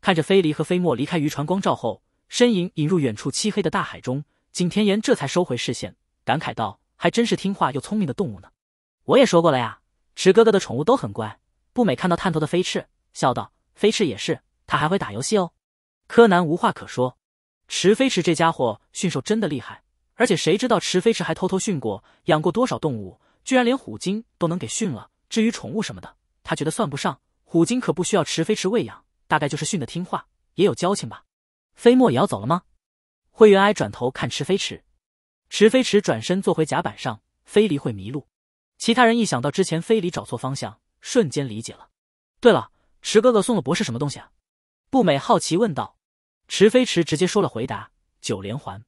看着飞离和飞沫离开渔船光照后，身影隐入远处漆黑的大海中，景田岩这才收回视线，感慨道：“还真是听话又聪明的动物呢。”我也说过了呀，池哥哥的宠物都很乖。不美看到探头的飞翅，笑道：“飞翅也是，他还会打游戏哦。”柯南无话可说。池飞池这家伙驯兽真的厉害，而且谁知道池飞池还偷偷驯过、养过多少动物，居然连虎鲸都能给驯了。至于宠物什么的，他觉得算不上。虎鲸可不需要池飞池喂养，大概就是驯的听话，也有交情吧。飞沫也要走了吗？灰原哀转头看池飞池，池飞池转身坐回甲板上。飞离会迷路，其他人一想到之前飞离找错方向。瞬间理解了。对了，池哥哥送了博士什么东西啊？步美好奇问道。池飞池直接说了回答：九连环。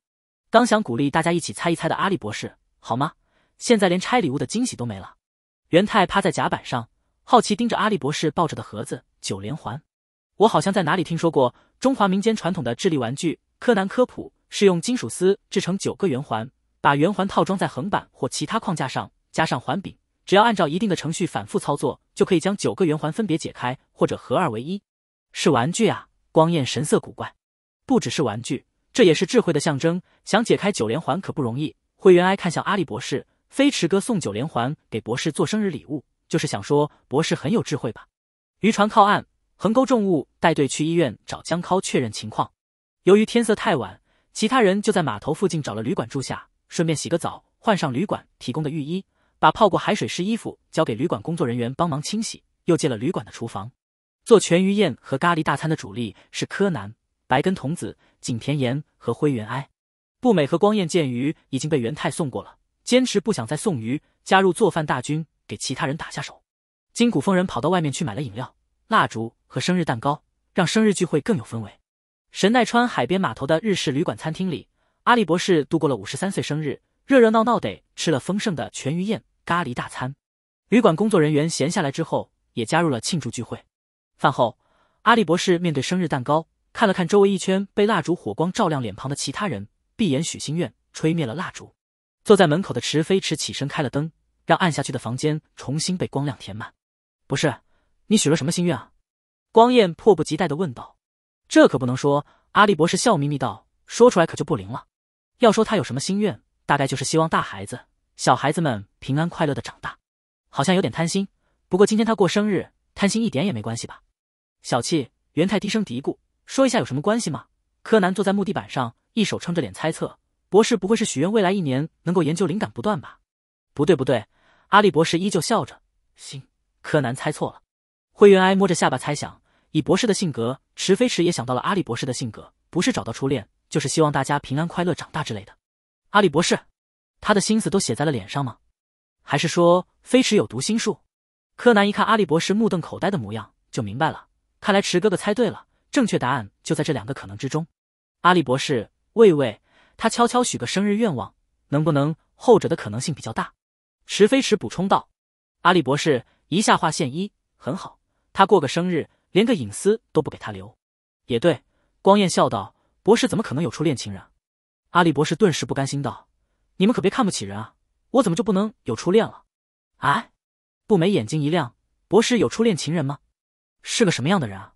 刚想鼓励大家一起猜一猜的阿笠博士，好吗？现在连拆礼物的惊喜都没了。元太趴在甲板上，好奇盯着阿笠博士抱着的盒子——九连环。我好像在哪里听说过，中华民间传统的智力玩具。柯南科普是用金属丝制成九个圆环，把圆环套装在横板或其他框架上，加上环柄。只要按照一定的程序反复操作，就可以将九个圆环分别解开或者合二为一。是玩具啊！光彦神色古怪。不只是玩具，这也是智慧的象征。想解开九连环可不容易。灰原哀看向阿笠博士，飞驰哥送九连环给博士做生日礼物，就是想说博士很有智慧吧。渔船靠岸，横沟重物，带队去医院找江涛确认情况。由于天色太晚，其他人就在码头附近找了旅馆住下，顺便洗个澡，换上旅馆提供的浴衣。把泡过海水湿衣服交给旅馆工作人员帮忙清洗，又借了旅馆的厨房做全鱼宴和咖喱大餐的主力是柯南、白根童子、井田岩和灰原哀。步美和光彦见鱼已经被元太送过了，坚持不想再送鱼，加入做饭大军给其他人打下手。金谷丰人跑到外面去买了饮料、蜡烛和生日蛋糕，让生日聚会更有氛围。神奈川海边码头的日式旅馆餐厅里，阿笠博士度过了五十三岁生日，热热闹闹地吃了丰盛的全鱼宴。咖喱大餐，旅馆工作人员闲下来之后也加入了庆祝聚会。饭后，阿笠博士面对生日蛋糕，看了看周围一圈被蜡烛火光照亮脸庞的其他人，闭眼许心愿，吹灭了蜡烛。坐在门口的池飞驰起身开了灯，让暗下去的房间重新被光亮填满。不是，你许了什么心愿啊？光彦迫不及待的问道。这可不能说，阿笠博士笑眯眯道，说出来可就不灵了。要说他有什么心愿，大概就是希望大孩子。小孩子们平安快乐的长大，好像有点贪心。不过今天他过生日，贪心一点也没关系吧？小气，元太低声嘀咕。说一下有什么关系吗？柯南坐在木地板上，一手撑着脸猜测，博士不会是许愿未来一年能够研究灵感不断吧？不对，不对，阿笠博士依旧笑着。行，柯南猜错了。灰原哀摸着下巴猜想，以博士的性格，池飞池也想到了阿笠博士的性格，不是找到初恋，就是希望大家平安快乐长大之类的。阿笠博士。他的心思都写在了脸上吗？还是说飞驰有读心术？柯南一看阿笠博士目瞪口呆的模样，就明白了。看来池哥哥猜对了，正确答案就在这两个可能之中。阿笠博士，喂喂，他悄悄许个生日愿望，能不能？后者的可能性比较大。池飞驰补充道：“阿笠博士，一下划线一，很好。他过个生日，连个隐私都不给他留。”也对，光彦笑道：“博士怎么可能有初恋情人？”阿笠博士顿时不甘心道。你们可别看不起人啊！我怎么就不能有初恋了？哎，步美眼睛一亮，博士有初恋情人吗？是个什么样的人啊？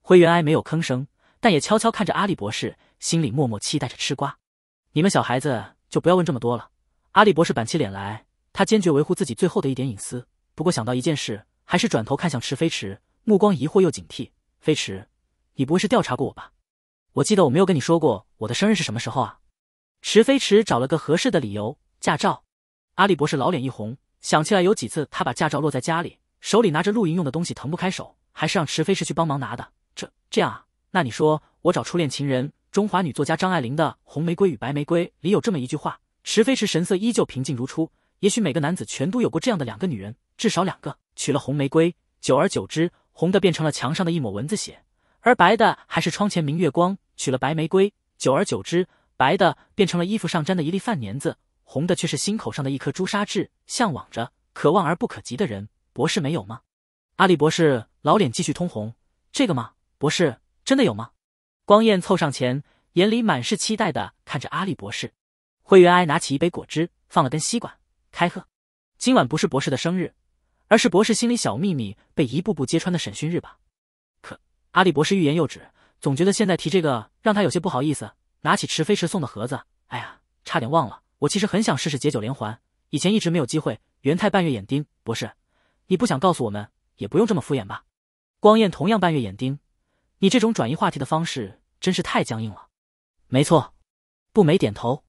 灰原哀没有吭声，但也悄悄看着阿笠博士，心里默默期待着吃瓜。你们小孩子就不要问这么多了。阿笠博士板起脸来，他坚决维护自己最后的一点隐私。不过想到一件事，还是转头看向池飞驰，目光疑惑又警惕。飞驰，你不会是调查过我吧？我记得我没有跟你说过我的生日是什么时候啊？池飞池找了个合适的理由，驾照。阿利博士老脸一红，想起来有几次他把驾照落在家里，手里拿着露营用的东西，腾不开手，还是让池飞池去帮忙拿的。这这样啊？那你说，我找初恋情人，中华女作家张爱玲的《红玫瑰与白玫瑰》里有这么一句话。池飞池神色依旧平静如初。也许每个男子全都有过这样的两个女人，至少两个。娶了红玫瑰，久而久之，红的变成了墙上的一抹蚊子血；而白的还是窗前明月光。娶了白玫瑰，久而久之。白的变成了衣服上粘的一粒饭粘子，红的却是心口上的一颗朱砂痣。向往着、渴望而不可及的人，博士没有吗？阿利博士老脸继续通红。这个吗？博士真的有吗？光彦凑上前，眼里满是期待的看着阿利博士。灰原哀拿起一杯果汁，放了根吸管，开喝。今晚不是博士的生日，而是博士心里小秘密被一步步揭穿的审讯日吧？可阿利博士欲言又止，总觉得现在提这个让他有些不好意思。拿起池飞池送的盒子，哎呀，差点忘了，我其实很想试试解酒连环，以前一直没有机会。元太半月眼钉博士，你不想告诉我们，也不用这么敷衍吧？光彦同样半月眼钉，你这种转移话题的方式真是太僵硬了。没错，不美点头，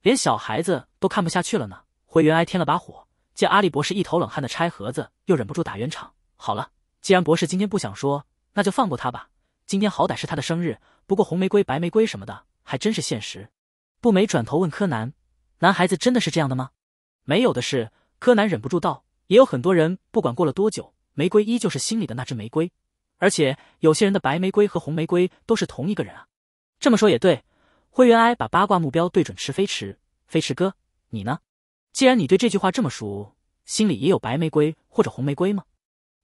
连小孩子都看不下去了呢。灰原哀添了把火，见阿笠博士一头冷汗的拆盒子，又忍不住打圆场。好了，既然博士今天不想说，那就放过他吧。今天好歹是他的生日，不过红玫瑰、白玫瑰什么的。还真是现实。不美转头问柯南：“男孩子真的是这样的吗？”“没有的。”事。”柯南忍不住道。“也有很多人，不管过了多久，玫瑰依旧是心里的那只玫瑰。而且有些人的白玫瑰和红玫瑰都是同一个人啊。”这么说也对。灰原哀把八卦目标对准池飞池：“飞驰哥，你呢？既然你对这句话这么熟，心里也有白玫瑰或者红玫瑰吗？”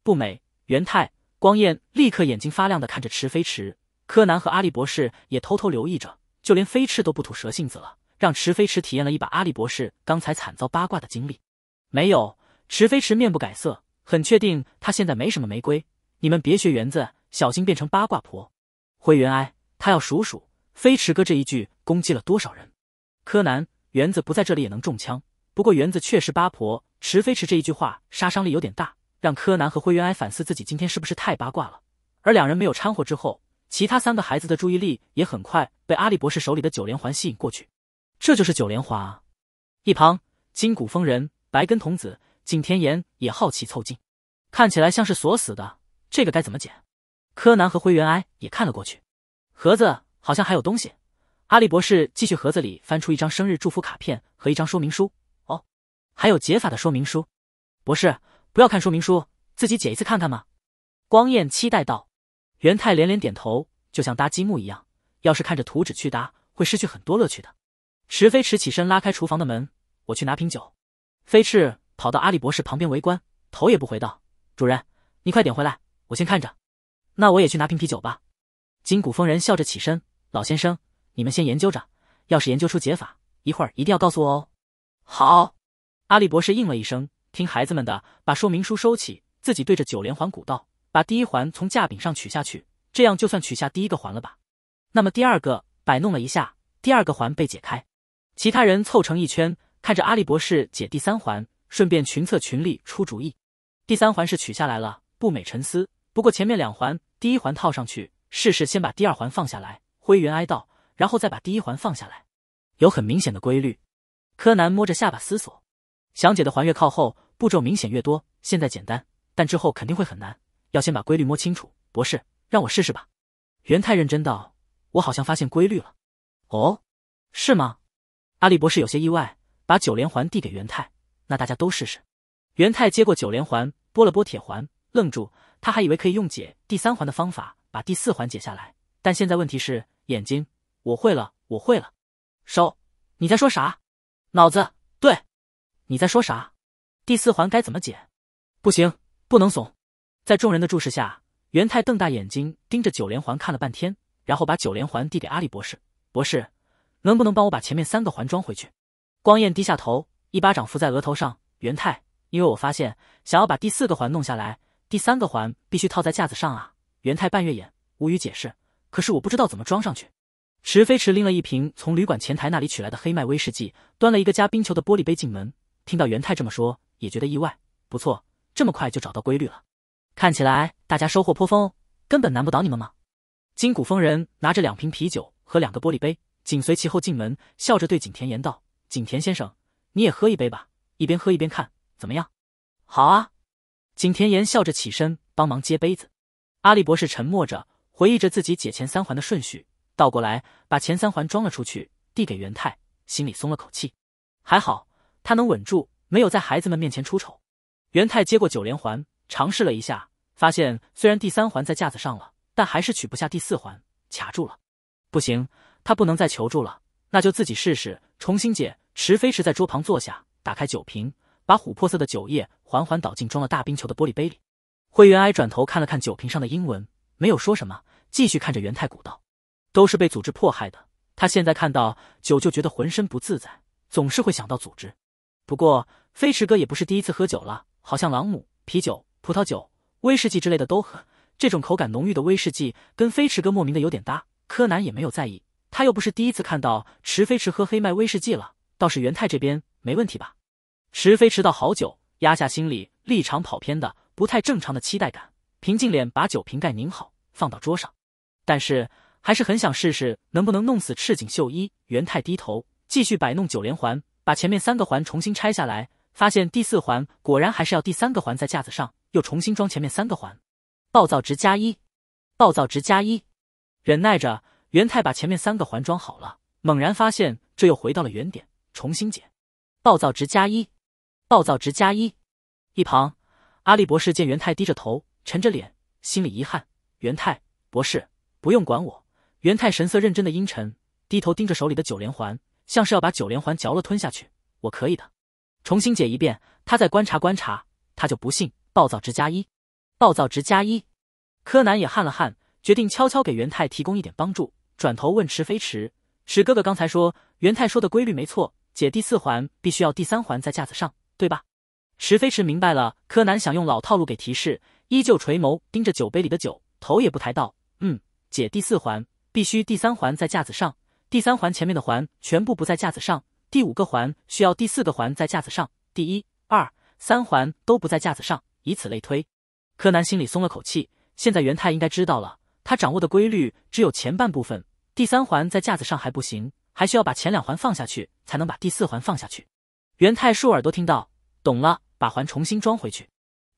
不美、元太、光彦立刻眼睛发亮的看着池飞池，柯南和阿笠博士也偷偷留意着。就连飞翅都不吐蛇性子了，让池飞驰体验了一把阿笠博士刚才惨遭八卦的经历。没有，池飞驰面不改色，很确定他现在没什么玫瑰。你们别学园子，小心变成八卦婆。灰原哀，他要数数飞驰哥这一句攻击了多少人。柯南，园子不在这里也能中枪。不过园子确实八婆。池飞驰这一句话杀伤力有点大，让柯南和灰原哀反思自己今天是不是太八卦了。而两人没有掺和之后。其他三个孩子的注意力也很快被阿笠博士手里的九连环吸引过去。这就是九连环啊！一旁金谷风人、白根童子、景田岩也好奇凑近，看起来像是锁死的，这个该怎么解？柯南和灰原哀也看了过去，盒子好像还有东西。阿笠博士继续盒子里翻出一张生日祝福卡片和一张说明书。哦，还有解法的说明书。博士，不要看说明书，自己解一次看看嘛。光彦期待道。元泰连连点头，就像搭积木一样，要是看着图纸去搭，会失去很多乐趣的。池飞驰起身拉开厨房的门，我去拿瓶酒。飞驰跑到阿利博士旁边围观，头也不回道：“主任，你快点回来，我先看着。”“那我也去拿瓶啤酒吧。”金谷风人笑着起身：“老先生，你们先研究着，要是研究出解法，一会儿一定要告诉我哦。”“好。”阿利博士应了一声，听孩子们的，把说明书收起，自己对着九连环鼓道。把第一环从架柄上取下去，这样就算取下第一个环了吧？那么第二个摆弄了一下，第二个环被解开。其他人凑成一圈，看着阿笠博士解第三环，顺便群策群力出主意。第三环是取下来了，不美沉思。不过前面两环，第一环套上去试试，先把第二环放下来，灰原哀道，然后再把第一环放下来，有很明显的规律。柯南摸着下巴思索，想解的环越靠后，步骤明显越多。现在简单，但之后肯定会很难。要先把规律摸清楚，博士，让我试试吧。”元太认真道，“我好像发现规律了。”“哦，是吗？”阿笠博士有些意外，把九连环递给元太。“那大家都试试。”元太接过九连环，拨了拨铁环，愣住。他还以为可以用解第三环的方法把第四环解下来，但现在问题是眼睛。我会了，我会了。手，你在说啥？脑子，对，你在说啥？第四环该怎么解？不行，不能怂。在众人的注视下，元太瞪大眼睛盯着九连环看了半天，然后把九连环递给阿笠博士。博士，能不能帮我把前面三个环装回去？光彦低下头，一巴掌扶在额头上。元太，因为我发现，想要把第四个环弄下来，第三个环必须套在架子上啊。元太半月眼，无语解释。可是我不知道怎么装上去。池飞池拎了一瓶从旅馆前台那里取来的黑麦威士忌，端了一个加冰球的玻璃杯进门。听到元太这么说，也觉得意外。不错，这么快就找到规律了。看起来大家收获颇丰哦，根本难不倒你们吗？金谷峰人拿着两瓶啤酒和两个玻璃杯，紧随其后进门，笑着对景田言道：“景田先生，你也喝一杯吧，一边喝一边看，怎么样？”“好啊。”景田言笑着起身帮忙接杯子。阿笠博士沉默着，回忆着自己解前三环的顺序，倒过来把前三环装了出去，递给元太，心里松了口气，还好他能稳住，没有在孩子们面前出丑。元太接过九连环。尝试了一下，发现虽然第三环在架子上了，但还是取不下第四环，卡住了。不行，他不能再求助了，那就自己试试重新解。池飞驰在桌旁坐下，打开酒瓶，把琥珀色的酒液缓缓倒进装了大冰球的玻璃杯里。灰原哀转头看了看酒瓶上的英文，没有说什么，继续看着元太古道。都是被组织迫害的，他现在看到酒就觉得浑身不自在，总是会想到组织。不过飞驰哥也不是第一次喝酒了，好像朗姆啤酒。葡萄酒、威士忌之类的都喝，这种口感浓郁的威士忌跟飞驰哥莫名的有点搭。柯南也没有在意，他又不是第一次看到池飞驰喝黑麦威士忌了。倒是元太这边没问题吧？池飞驰道好酒，压下心里立场跑偏的不太正常的期待感，平静脸把酒瓶盖拧好，放到桌上。但是还是很想试试能不能弄死赤井秀一。元太低头继续摆弄九连环，把前面三个环重新拆下来，发现第四环果然还是要第三个环在架子上。又重新装前面三个环，暴躁值加一，暴躁值加一，忍耐着。元太把前面三个环装好了，猛然发现这又回到了原点，重新解，暴躁值加一，暴躁值加一。一旁，阿笠博士见元太低着头，沉着脸，心里遗憾。元太博士不用管我。元太神色认真的阴沉，低头盯着手里的九连环，像是要把九连环嚼了吞下去。我可以的，重新解一遍，他再观察观察，他就不信。暴躁值加一，暴躁值加一。柯南也汗了汗，决定悄悄给元太提供一点帮助。转头问池飞池：“池哥哥刚才说，元太说的规律没错，解第四环必须要第三环在架子上，对吧？”池飞池明白了，柯南想用老套路给提示，依旧垂眸盯着酒杯里的酒，头也不抬道：“嗯，解第四环必须第三环在架子上，第三环前面的环全部不在架子上，第五个环需要第四个环在架子上，第一、二、三环都不在架子上。”以此类推，柯南心里松了口气。现在元太应该知道了，他掌握的规律只有前半部分，第三环在架子上还不行，还需要把前两环放下去，才能把第四环放下去。元太竖耳朵听到，懂了，把环重新装回去，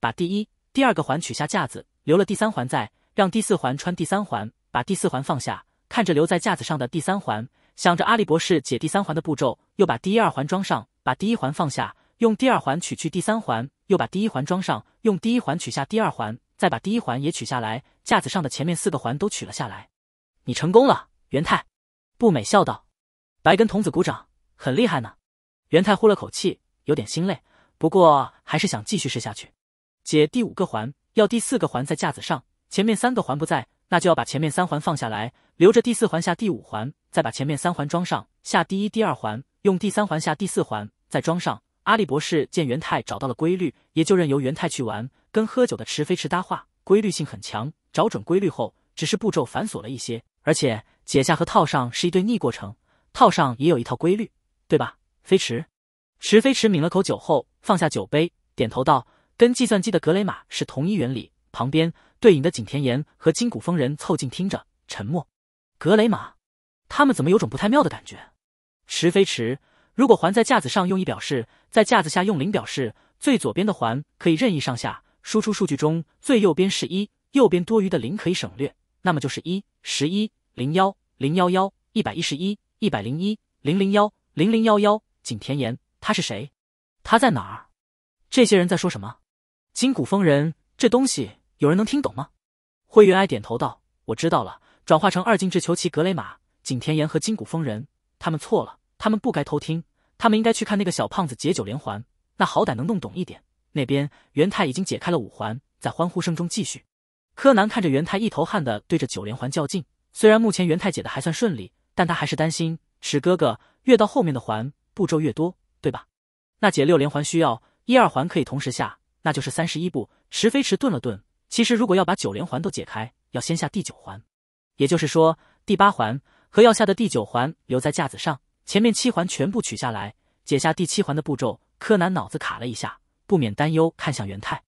把第一、第二个环取下架子，留了第三环在，让第四环穿第三环，把第四环放下，看着留在架子上的第三环，想着阿笠博士解第三环的步骤，又把第一二环装上，把第一环放下，用第二环取去第三环。又把第一环装上，用第一环取下第二环，再把第一环也取下来，架子上的前面四个环都取了下来。你成功了，元太，步美笑道。白根童子鼓掌，很厉害呢。元太呼了口气，有点心累，不过还是想继续试下去。解第五个环，要第四个环在架子上，前面三个环不在，那就要把前面三环放下来，留着第四环下第五环，再把前面三环装上，下第一、第二环，用第三环下第四环，再装上。阿笠博士见元太找到了规律，也就任由元太去玩，跟喝酒的池飞池搭话。规律性很强，找准规律后，只是步骤繁琐了一些，而且解下和套上是一对逆过程，套上也有一套规律，对吧？飞池，池飞池抿了口酒后放下酒杯，点头道：“跟计算机的格雷玛是同一原理。”旁边对饮的井田岩和金谷风人凑近听着，沉默。格雷玛，他们怎么有种不太妙的感觉？池飞池。如果环在架子上用一表示，在架子下用零表示，最左边的环可以任意上下。输出数据中最右边是一，右边多余的零可以省略，那么就是一十一零幺零幺幺一百一十一一百零一零零幺零零幺幺。景田岩，他是谁？他在哪儿？这些人在说什么？金谷风人，这东西有人能听懂吗？灰原哀点头道：“我知道了，转化成二进制球棋格雷玛，景田岩和金谷风人他们错了。他们不该偷听，他们应该去看那个小胖子解九连环，那好歹能弄懂一点。那边元太已经解开了五环，在欢呼声中继续。柯南看着元太一头汗的对着九连环较劲，虽然目前元太解的还算顺利，但他还是担心。池哥哥，越到后面的环步骤越多，对吧？那解六连环需要一二环可以同时下，那就是三十一步。池飞池顿了顿，其实如果要把九连环都解开，要先下第九环，也就是说第八环和要下的第九环留在架子上。前面七环全部取下来，解下第七环的步骤，柯南脑子卡了一下，不免担忧看向元太。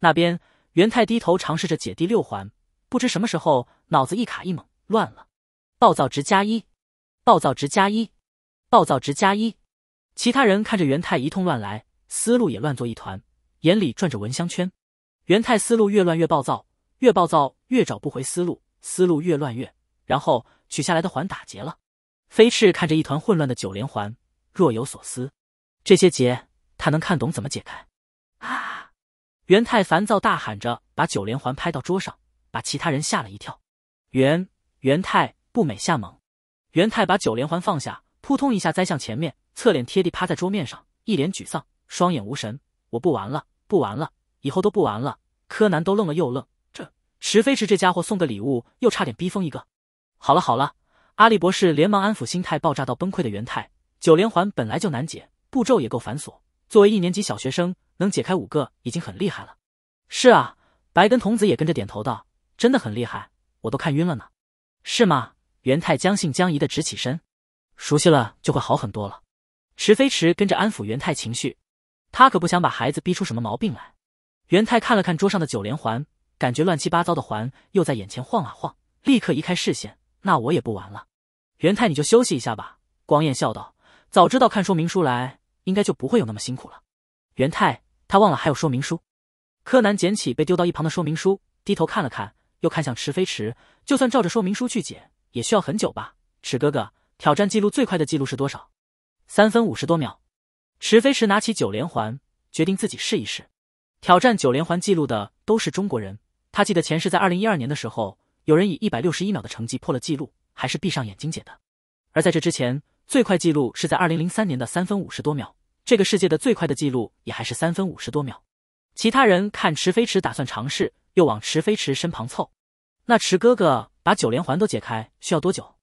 那边，元太低头尝试着解第六环，不知什么时候脑子一卡一懵，乱了。暴躁值加一，暴躁值加一，暴躁值加一。其他人看着元太一通乱来，思路也乱作一团，眼里转着蚊香圈。元太思路越乱越暴躁，越暴躁越找不回思路，思路越乱越……然后取下来的环打结了。飞翅看着一团混乱的九连环，若有所思。这些结他能看懂怎么解开。啊！元太烦躁大喊着，把九连环拍到桌上，把其他人吓了一跳。元元太不美，吓蒙，元太把九连环放下，扑通一下栽向前面，侧脸贴地趴在桌面上，一脸沮丧，双眼无神。我不玩了，不玩了，以后都不玩了。柯南都愣了又愣，这池飞驰这家伙送个礼物，又差点逼疯一个。好了好了。阿笠博士连忙安抚心态爆炸到崩溃的元太：“九连环本来就难解，步骤也够繁琐。作为一年级小学生，能解开五个已经很厉害了。”“是啊。”白根童子也跟着点头道：“真的很厉害，我都看晕了呢。”“是吗？”元太将信将疑的直起身：“熟悉了就会好很多了。”池飞池跟着安抚元太情绪，他可不想把孩子逼出什么毛病来。元太看了看桌上的九连环，感觉乱七八糟的环又在眼前晃啊晃，立刻移开视线。那我也不玩了，元太，你就休息一下吧。光彦笑道：“早知道看说明书来，应该就不会有那么辛苦了。”元太，他忘了还有说明书。柯南捡起被丢到一旁的说明书，低头看了看，又看向池飞池。就算照着说明书去解，也需要很久吧？池哥哥，挑战记录最快的记录是多少？三分五十多秒。池飞池拿起九连环，决定自己试一试。挑战九连环记录的都是中国人，他记得前世在二零一二年的时候。有人以一百六十一秒的成绩破了记录，还是闭上眼睛解的。而在这之前，最快记录是在二零零三年的三分五十多秒。这个世界的最快的记录也还是三分五十多秒。其他人看池飞池打算尝试，又往池飞池身旁凑。那池哥哥把九连环都解开需要多久？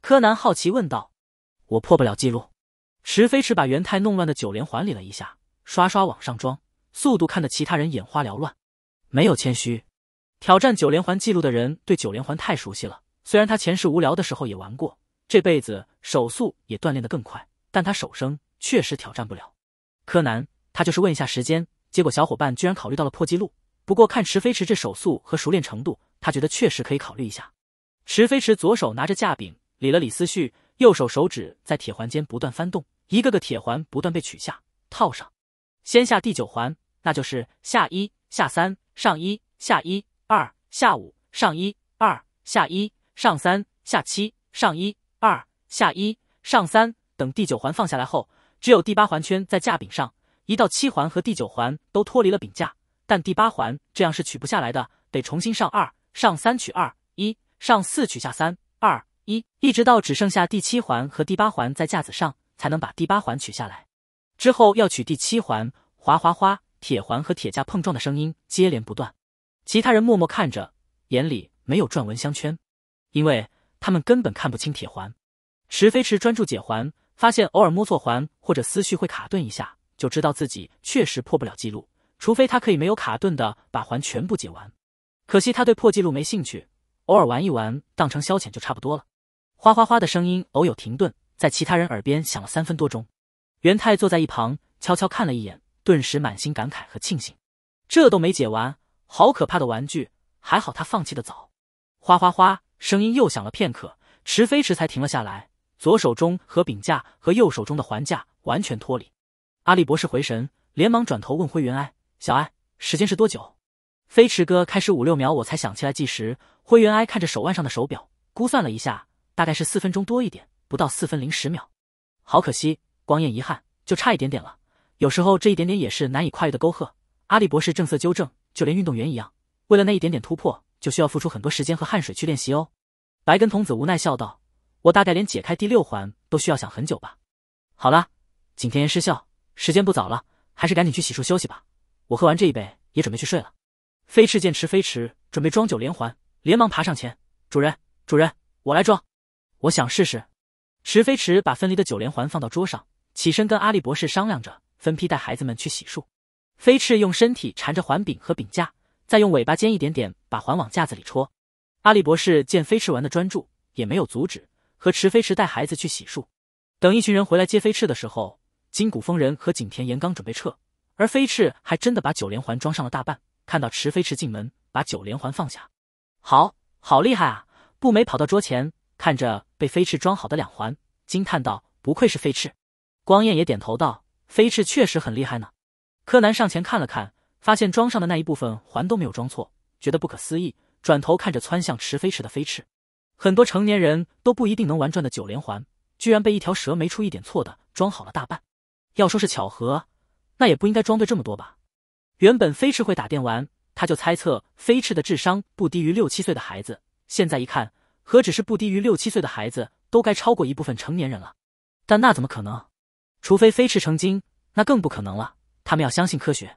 柯南好奇问道。我破不了记录。池飞池把元太弄乱的九连环理了一下，刷刷往上装，速度看得其他人眼花缭乱。没有谦虚。挑战九连环记录的人对九连环太熟悉了，虽然他前世无聊的时候也玩过，这辈子手速也锻炼得更快，但他手生确实挑战不了。柯南，他就是问一下时间，结果小伙伴居然考虑到了破纪录。不过看池飞池这手速和熟练程度，他觉得确实可以考虑一下。池飞池左手拿着架柄，理了理思绪，右手手指在铁环间不断翻动，一个个铁环不断被取下、套上。先下第九环，那就是下一下三上一下一。二下午上一，二下一，上三下七，上一，二下一，上三。等第九环放下来后，只有第八环圈在架柄上，一到七环和第九环都脱离了柄架，但第八环这样是取不下来的，得重新上二上三取二一上四取下三二一，一直到只剩下第七环和第八环在架子上，才能把第八环取下来。之后要取第七环，哗哗哗，铁环和铁架碰撞的声音接连不断。其他人默默看着，眼里没有转纹香圈，因为他们根本看不清铁环。池飞驰专注解环，发现偶尔摸错环或者思绪会卡顿一下，就知道自己确实破不了记录，除非他可以没有卡顿的把环全部解完。可惜他对破记录没兴趣，偶尔玩一玩，当成消遣就差不多了。哗哗哗的声音偶有停顿，在其他人耳边响了三分多钟。元太坐在一旁，悄悄看了一眼，顿时满心感慨和庆幸，这都没解完。好可怕的玩具，还好他放弃的早。哗哗哗，声音又响了片刻，池飞驰才停了下来，左手中和柄架和右手中的环架完全脱离。阿笠博士回神，连忙转头问灰原哀：“小哀，时间是多久？”飞驰哥开始五六秒，我才想起来计时。灰原哀看着手腕上的手表，估算了一下，大概是四分钟多一点，不到四分零十秒。好可惜，光彦遗憾，就差一点点了。有时候这一点点也是难以跨越的沟壑。阿笠博士正色纠正。就连运动员一样，为了那一点点突破，就需要付出很多时间和汗水去练习哦。白根童子无奈笑道：“我大概连解开第六环都需要想很久吧。”好了，景天失笑，时间不早了，还是赶紧去洗漱休息吧。我喝完这一杯也准备去睡了。飞驰剑池飞驰准备装九连环，连忙爬上前：“主人，主人，我来装，我想试试。”池飞驰把分离的九连环放到桌上，起身跟阿笠博士商量着，分批带孩子们去洗漱。飞翅用身体缠着环柄和柄架，再用尾巴尖一点点把环往架子里戳。阿笠博士见飞翅玩的专注，也没有阻止，和池飞驰带孩子去洗漱。等一群人回来接飞翅的时候，金谷风人和景田严刚准备撤，而飞翅还真的把九连环装上了大半。看到池飞驰进门，把九连环放下，好好厉害啊！步美跑到桌前，看着被飞翅装好的两环，惊叹道：“不愧是飞翅。”光彦也点头道：“飞翅确实很厉害呢。”柯南上前看了看，发现装上的那一部分环都没有装错，觉得不可思议。转头看着窜向池飞驰的飞驰，很多成年人都不一定能玩转的九连环，居然被一条蛇没出一点错的装好了大半。要说是巧合，那也不应该装对这么多吧。原本飞驰会打电玩，他就猜测飞驰的智商不低于六七岁的孩子。现在一看，何止是不低于六七岁的孩子，都该超过一部分成年人了。但那怎么可能？除非飞驰成精，那更不可能了。他们要相信科学。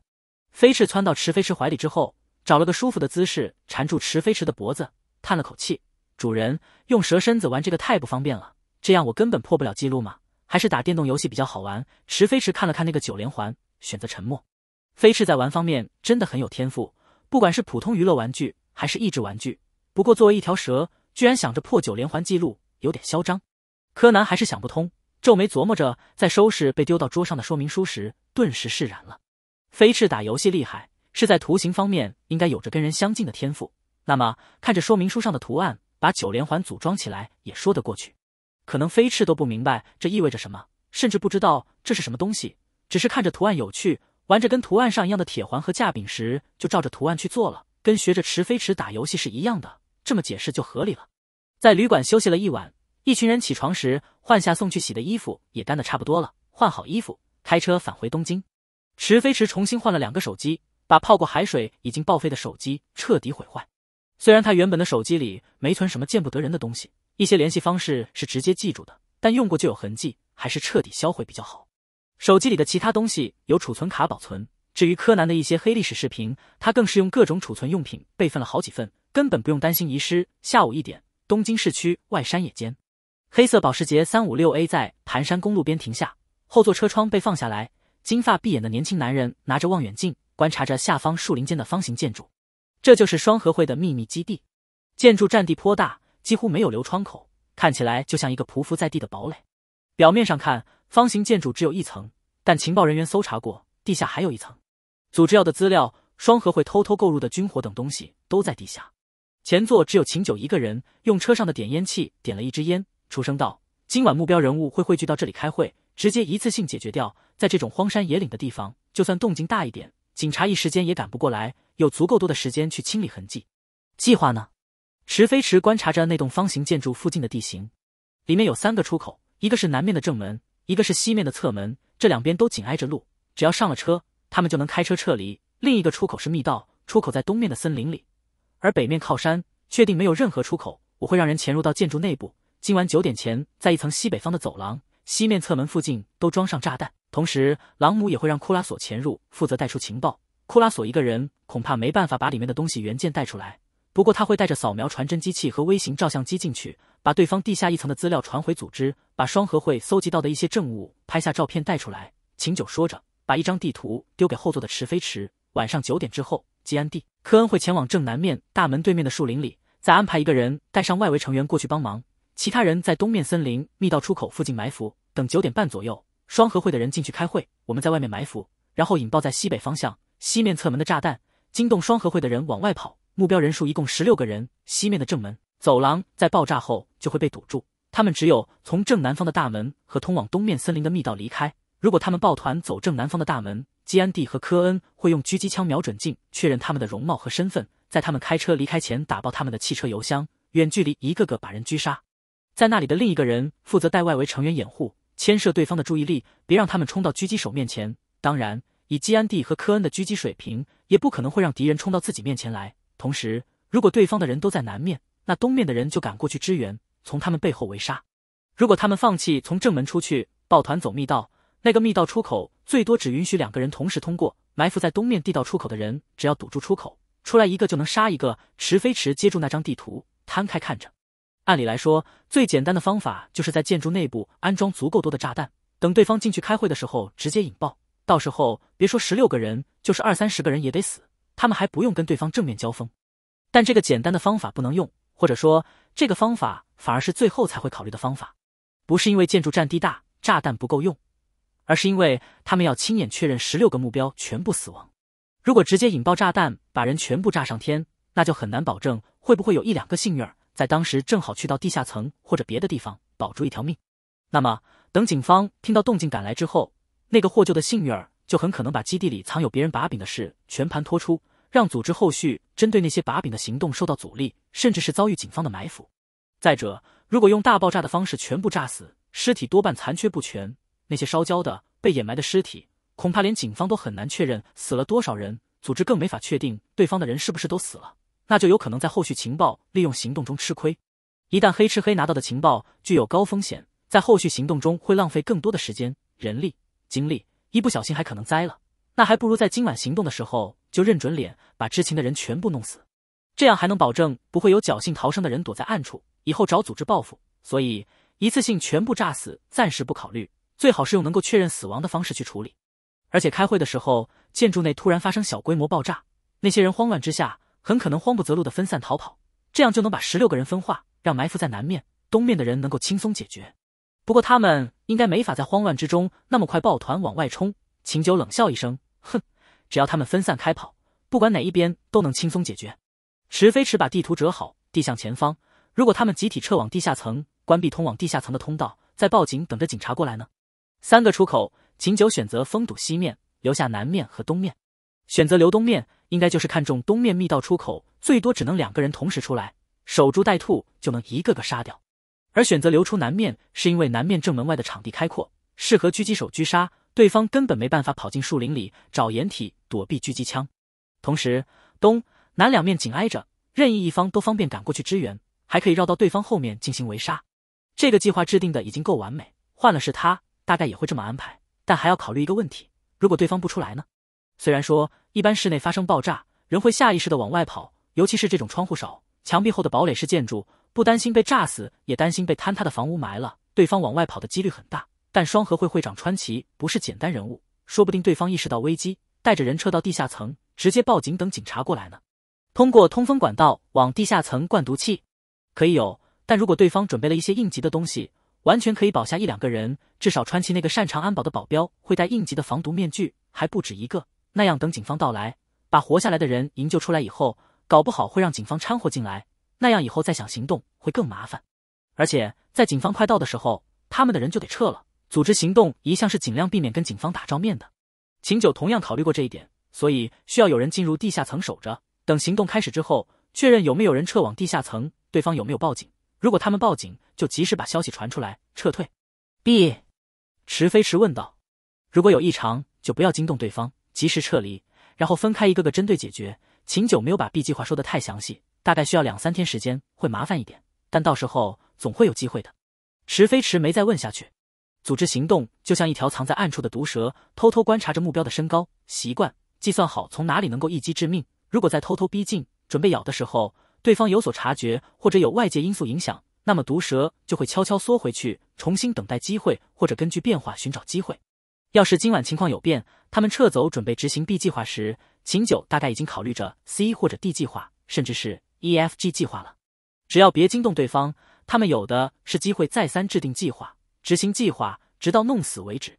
飞翅窜到池飞池怀里之后，找了个舒服的姿势，缠住池飞池的脖子，叹了口气：“主人，用蛇身子玩这个太不方便了，这样我根本破不了记录嘛。还是打电动游戏比较好玩。”池飞池看了看那个九连环，选择沉默。飞翅在玩方面真的很有天赋，不管是普通娱乐玩具还是益智玩具。不过作为一条蛇，居然想着破九连环记录，有点嚣张。柯南还是想不通，皱眉琢磨着，在收拾被丢到桌上的说明书时。顿时释然了。飞翅打游戏厉害，是在图形方面应该有着跟人相近的天赋。那么看着说明书上的图案，把九连环组装起来也说得过去。可能飞翅都不明白这意味着什么，甚至不知道这是什么东西，只是看着图案有趣，玩着跟图案上一样的铁环和架柄时，就照着图案去做了，跟学着池飞翅打游戏是一样的。这么解释就合理了。在旅馆休息了一晚，一群人起床时换下送去洗的衣服也干得差不多了，换好衣服。开车返回东京，池飞池重新换了两个手机，把泡过海水已经报废的手机彻底毁坏。虽然他原本的手机里没存什么见不得人的东西，一些联系方式是直接记住的，但用过就有痕迹，还是彻底销毁比较好。手机里的其他东西有储存卡保存，至于柯南的一些黑历史视频，他更是用各种储存用品备份了好几份，根本不用担心遗失。下午一点，东京市区外山野间，黑色保时捷三五六 A 在盘山公路边停下。后座车窗被放下来，金发碧眼的年轻男人拿着望远镜观察着下方树林间的方形建筑，这就是双合会的秘密基地。建筑占地颇大，几乎没有留窗口，看起来就像一个匍匐在地的堡垒。表面上看，方形建筑只有一层，但情报人员搜查过，地下还有一层。组织要的资料、双合会偷偷购入的军火等东西都在地下。前座只有秦九一个人，用车上的点烟器点了一支烟，出声道：“今晚目标人物会汇聚到这里开会。”直接一次性解决掉，在这种荒山野岭的地方，就算动静大一点，警察一时间也赶不过来，有足够多的时间去清理痕迹。计划呢？池飞池观察着那栋方形建筑附近的地形，里面有三个出口，一个是南面的正门，一个是西面的侧门，这两边都紧挨着路，只要上了车，他们就能开车撤离。另一个出口是密道，出口在东面的森林里，而北面靠山，确定没有任何出口。我会让人潜入到建筑内部，今晚九点前，在一层西北方的走廊。西面侧门附近都装上炸弹，同时，朗姆也会让库拉索潜入，负责带出情报。库拉索一个人恐怕没办法把里面的东西原件带出来，不过他会带着扫描传真机器和微型照相机进去，把对方地下一层的资料传回组织，把双核会搜集到的一些证物拍下照片带出来。秦九说着，把一张地图丢给后座的池飞池。晚上九点之后，基安蒂科恩会前往正南面大门对面的树林里，再安排一个人带上外围成员过去帮忙。其他人在东面森林密道出口附近埋伏，等九点半左右，双合会的人进去开会，我们在外面埋伏，然后引爆在西北方向、西面侧门的炸弹，惊动双合会的人往外跑。目标人数一共十六个人，西面的正门走廊在爆炸后就会被堵住，他们只有从正南方的大门和通往东面森林的密道离开。如果他们抱团走正南方的大门，基安蒂和科恩会用狙击枪瞄准镜确认他们的容貌和身份，在他们开车离开前打爆他们的汽车油箱，远距离一个个把人狙杀。在那里的另一个人负责带外围成员掩护，牵涉对方的注意力，别让他们冲到狙击手面前。当然，以基安蒂和科恩的狙击水平，也不可能会让敌人冲到自己面前来。同时，如果对方的人都在南面，那东面的人就赶过去支援，从他们背后围杀。如果他们放弃从正门出去，抱团走密道，那个密道出口最多只允许两个人同时通过。埋伏在东面地道出口的人，只要堵住出口，出来一个就能杀一个。池飞池接住那张地图，摊开看着。按理来说，最简单的方法就是在建筑内部安装足够多的炸弹，等对方进去开会的时候直接引爆。到时候别说十六个人，就是二三十个人也得死，他们还不用跟对方正面交锋。但这个简单的方法不能用，或者说这个方法反而是最后才会考虑的方法，不是因为建筑占地大，炸弹不够用，而是因为他们要亲眼确认十六个目标全部死亡。如果直接引爆炸弹把人全部炸上天，那就很难保证会不会有一两个幸运儿。在当时正好去到地下层或者别的地方保住一条命，那么等警方听到动静赶来之后，那个获救的幸运儿就很可能把基地里藏有别人把柄的事全盘托出，让组织后续针对那些把柄的行动受到阻力，甚至是遭遇警方的埋伏。再者，如果用大爆炸的方式全部炸死，尸体多半残缺不全，那些烧焦的、被掩埋的尸体，恐怕连警方都很难确认死了多少人，组织更没法确定对方的人是不是都死了。那就有可能在后续情报利用行动中吃亏。一旦黑吃黑拿到的情报具有高风险，在后续行动中会浪费更多的时间、人力、精力。一不小心还可能栽了。那还不如在今晚行动的时候就认准脸，把知情的人全部弄死，这样还能保证不会有侥幸逃生的人躲在暗处，以后找组织报复。所以，一次性全部炸死，暂时不考虑。最好是用能够确认死亡的方式去处理。而且开会的时候，建筑内突然发生小规模爆炸，那些人慌乱之下。很可能慌不择路的分散逃跑，这样就能把十六个人分化，让埋伏在南面、东面的人能够轻松解决。不过他们应该没法在慌乱之中那么快抱团往外冲。秦九冷笑一声，哼，只要他们分散开跑，不管哪一边都能轻松解决。池飞驰把地图折好，递向前方。如果他们集体撤往地下层，关闭通往地下层的通道，再报警等着警察过来呢？三个出口，秦九选择封堵西面，留下南面和东面。选择留东面，应该就是看中东面密道出口最多只能两个人同时出来，守株待兔就能一个个杀掉；而选择留出南面，是因为南面正门外的场地开阔，适合狙击手狙杀，对方根本没办法跑进树林里找掩体躲避狙击枪。同时，东、南两面紧挨着，任意一方都方便赶过去支援，还可以绕到对方后面进行围杀。这个计划制定的已经够完美，换了是他，大概也会这么安排。但还要考虑一个问题：如果对方不出来呢？虽然说一般室内发生爆炸，人会下意识的往外跑，尤其是这种窗户少、墙壁厚的堡垒式建筑，不担心被炸死，也担心被坍塌的房屋埋了。对方往外跑的几率很大，但双合会会长川崎不是简单人物，说不定对方意识到危机，带着人撤到地下层，直接报警等警察过来呢。通过通风管道往地下层灌毒气，可以有，但如果对方准备了一些应急的东西，完全可以保下一两个人。至少川崎那个擅长安保的保镖会带应急的防毒面具，还不止一个。那样等警方到来，把活下来的人营救出来以后，搞不好会让警方掺和进来。那样以后再想行动会更麻烦，而且在警方快到的时候，他们的人就得撤了。组织行动一向是尽量避免跟警方打照面的。秦九同样考虑过这一点，所以需要有人进入地下层守着，等行动开始之后，确认有没有人撤往地下层，对方有没有报警。如果他们报警，就及时把消息传出来，撤退。B，池飞池问道：“如果有异常，就不要惊动对方。”及时撤离，然后分开一个个针对解决。秦九没有把 B 计划说的太详细，大概需要两三天时间，会麻烦一点，但到时候总会有机会的。池飞驰没再问下去。组织行动就像一条藏在暗处的毒蛇，偷偷观察着目标的身高、习惯，计算好从哪里能够一击致命。如果在偷偷逼近、准备咬的时候，对方有所察觉，或者有外界因素影响，那么毒蛇就会悄悄缩回去，重新等待机会，或者根据变化寻找机会。要是今晚情况有变，他们撤走准备执行 B 计划时，秦九大概已经考虑着 C 或者 D 计划，甚至是 EFG 计划了。只要别惊动对方，他们有的是机会再三制定计划、执行计划，直到弄死为止。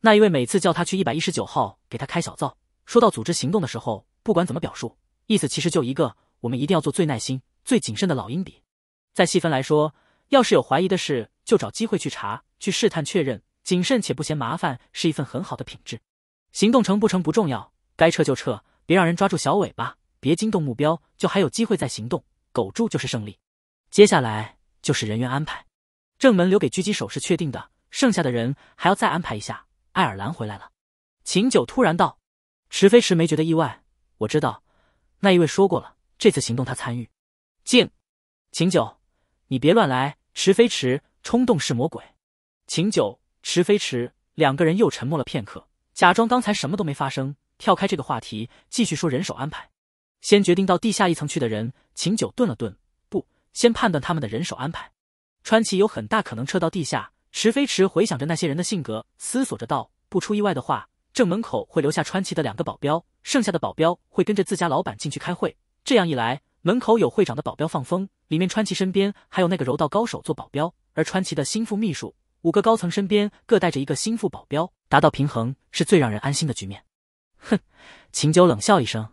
那一位每次叫他去一百一十九号给他开小灶，说到组织行动的时候，不管怎么表述，意思其实就一个：我们一定要做最耐心、最谨慎的老鹰比。再细分来说，要是有怀疑的事，就找机会去查、去试探、确认。谨慎且不嫌麻烦是一份很好的品质。行动成不成不重要，该撤就撤，别让人抓住小尾巴，别惊动目标，就还有机会再行动。苟住就是胜利。接下来就是人员安排，正门留给狙击手是确定的，剩下的人还要再安排一下。爱尔兰回来了，秦九突然道。池飞驰没觉得意外，我知道，那一位说过了，这次行动他参与。静，秦九，你别乱来，池飞驰，冲动是魔鬼。秦九。池飞池两个人又沉默了片刻，假装刚才什么都没发生，跳开这个话题，继续说人手安排。先决定到地下一层去的人。秦九顿了顿，不，先判断他们的人手安排。川崎有很大可能撤到地下。池飞池回想着那些人的性格，思索着道：不出意外的话，正门口会留下川崎的两个保镖，剩下的保镖会跟着自家老板进去开会。这样一来，门口有会长的保镖放风，里面川崎身边还有那个柔道高手做保镖，而川崎的心腹秘书。五个高层身边各带着一个心腹保镖，达到平衡是最让人安心的局面。哼，秦九冷笑一声：“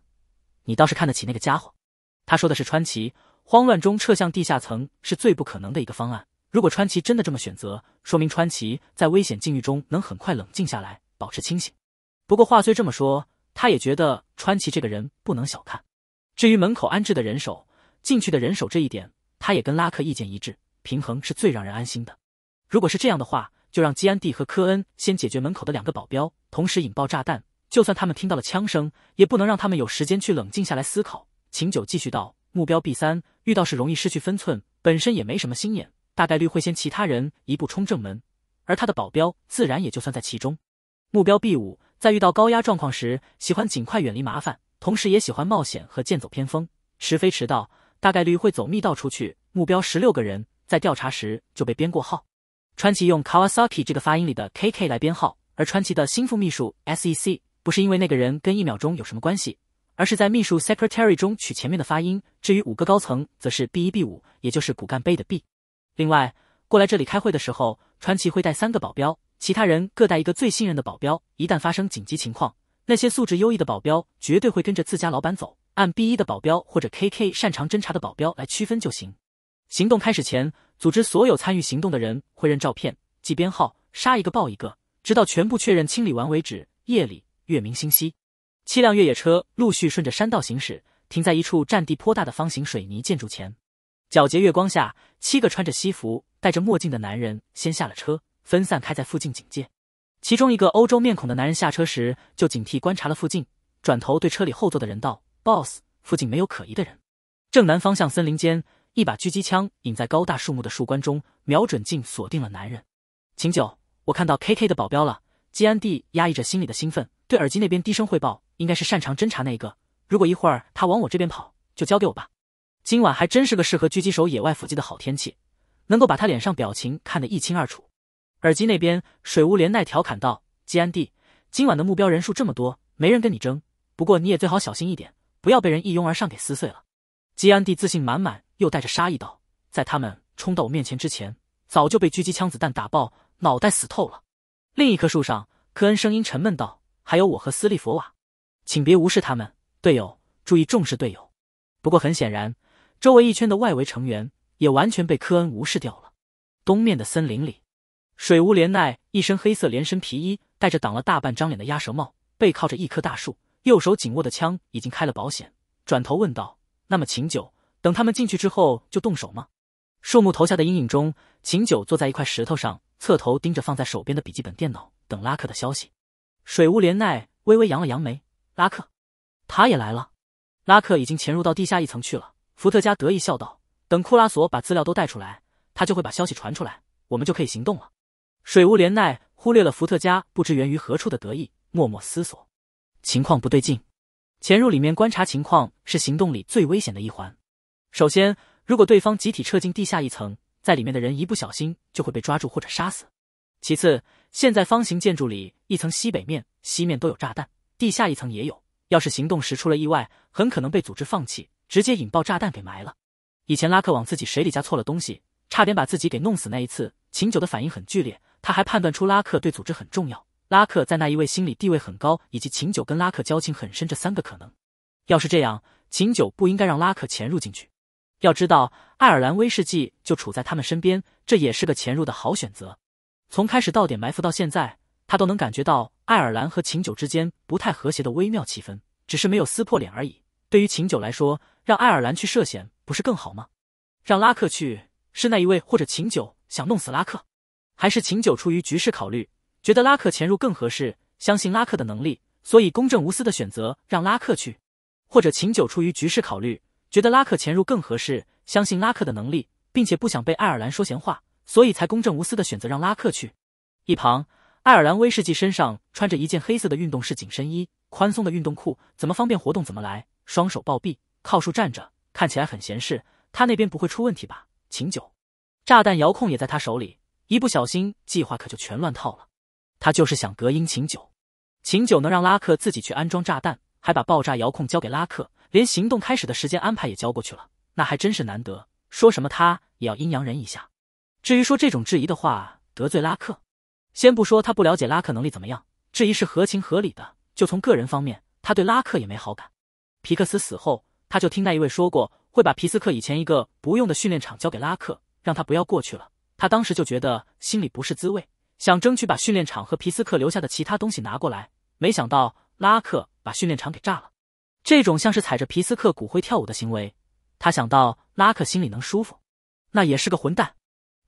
你倒是看得起那个家伙。”他说的是川崎。慌乱中撤向地下层是最不可能的一个方案。如果川崎真的这么选择，说明川崎在危险境遇中能很快冷静下来，保持清醒。不过话虽这么说，他也觉得川崎这个人不能小看。至于门口安置的人手、进去的人手这一点，他也跟拉克意见一致，平衡是最让人安心的。如果是这样的话，就让基安蒂和科恩先解决门口的两个保镖，同时引爆炸弹。就算他们听到了枪声，也不能让他们有时间去冷静下来思考。秦九继续道：“目标 B 三，遇到事容易失去分寸，本身也没什么心眼，大概率会先其他人一步冲正门，而他的保镖自然也就算在其中。目标 B 五，在遇到高压状况时，喜欢尽快远离麻烦，同时也喜欢冒险和剑走偏锋。迟飞迟到，大概率会走密道出去。目标十六个人，在调查时就被编过号。”川崎用 Kawasaki 这个发音里的 K K 来编号，而川崎的心腹秘书 S E C 不是因为那个人跟一秒钟有什么关系，而是在秘书 Secretary 中取前面的发音。至于五个高层，则是 B 一 B 五，也就是骨干杯的 B。另外，过来这里开会的时候，川崎会带三个保镖，其他人各带一个最信任的保镖。一旦发生紧急情况，那些素质优异的保镖绝对会跟着自家老板走。按 B 一的保镖或者 K K 擅长侦查的保镖来区分就行。行动开始前。组织所有参与行动的人，会认照片，记编号，杀一个报一个，直到全部确认清理完为止。夜里月明星稀，七辆越野车陆续顺着山道行驶，停在一处占地颇大的方形水泥建筑前。皎洁月光下，七个穿着西服、戴着墨镜的男人先下了车，分散开在附近警戒。其中一个欧洲面孔的男人下车时就警惕观察了附近，转头对车里后座的人道：“Boss，附近没有可疑的人。”正南方向森林间。一把狙击枪引在高大树木的树冠中，瞄准镜锁定了男人。秦九，我看到 K K 的保镖了。基安蒂压抑着心里的兴奋，对耳机那边低声汇报：“应该是擅长侦查那一个。如果一会儿他往我这边跑，就交给我吧。”今晚还真是个适合狙击手野外伏击的好天气，能够把他脸上表情看得一清二楚。耳机那边，水无连奈调侃道：“基安蒂，今晚的目标人数这么多，没人跟你争。不过你也最好小心一点，不要被人一拥而上给撕碎了。”基安蒂自信满满。又带着杀意道：“在他们冲到我面前之前，早就被狙击枪子弹打爆脑袋死透了。”另一棵树上，科恩声音沉闷道：“还有我和斯利佛瓦，请别无视他们，队友，注意重视队友。”不过很显然，周围一圈的外围成员也完全被科恩无视掉了。东面的森林里，水无莲奈一身黑色连身皮衣，戴着挡了大半张脸的鸭舌帽，背靠着一棵大树，右手紧握的枪已经开了保险，转头问道：“那么，请酒。”等他们进去之后就动手吗？树木投下的阴影中，秦九坐在一块石头上，侧头盯着放在手边的笔记本电脑，等拉克的消息。水无莲奈微微扬了扬眉：“拉克，他也来了。”拉克已经潜入到地下一层去了。伏特加得意笑道：“等库拉索把资料都带出来，他就会把消息传出来，我们就可以行动了。”水无莲奈忽略了伏特加不知源于何处的得意，默默思索：情况不对劲，潜入里面观察情况是行动里最危险的一环。首先，如果对方集体撤进地下一层，在里面的人一不小心就会被抓住或者杀死。其次，现在方形建筑里一层西北面、西面都有炸弹，地下一层也有。要是行动时出了意外，很可能被组织放弃，直接引爆炸弹给埋了。以前拉克往自己水里加错了东西，差点把自己给弄死。那一次，秦九的反应很剧烈，他还判断出拉克对组织很重要，拉克在那一位心里地位很高，以及秦九跟拉克交情很深这三个可能。要是这样，秦九不应该让拉克潜入进去。要知道，爱尔兰威士忌就处在他们身边，这也是个潜入的好选择。从开始到点埋伏到现在，他都能感觉到爱尔兰和琴酒之间不太和谐的微妙气氛，只是没有撕破脸而已。对于琴酒来说，让爱尔兰去涉险不是更好吗？让拉克去，是那一位或者琴酒想弄死拉克，还是琴酒出于局势考虑，觉得拉克潜入更合适，相信拉克的能力，所以公正无私的选择让拉克去，或者琴酒出于局势考虑。觉得拉克潜入更合适，相信拉克的能力，并且不想被爱尔兰说闲话，所以才公正无私的选择让拉克去。一旁，爱尔兰威士忌身上穿着一件黑色的运动式紧身衣，宽松的运动裤，怎么方便活动怎么来，双手抱臂靠树站着，看起来很闲适。他那边不会出问题吧？琴酒，炸弹遥控也在他手里，一不小心计划可就全乱套了。他就是想隔音。琴酒，琴酒能让拉克自己去安装炸弹，还把爆炸遥控交给拉克。连行动开始的时间安排也交过去了，那还真是难得。说什么他也要阴阳人一下。至于说这种质疑的话得罪拉克，先不说他不了解拉克能力怎么样，质疑是合情合理的。就从个人方面，他对拉克也没好感。皮克斯死后，他就听那一位说过会把皮斯克以前一个不用的训练场交给拉克，让他不要过去了。他当时就觉得心里不是滋味，想争取把训练场和皮斯克留下的其他东西拿过来。没想到拉克把训练场给炸了。这种像是踩着皮斯克骨灰跳舞的行为，他想到拉克心里能舒服，那也是个混蛋。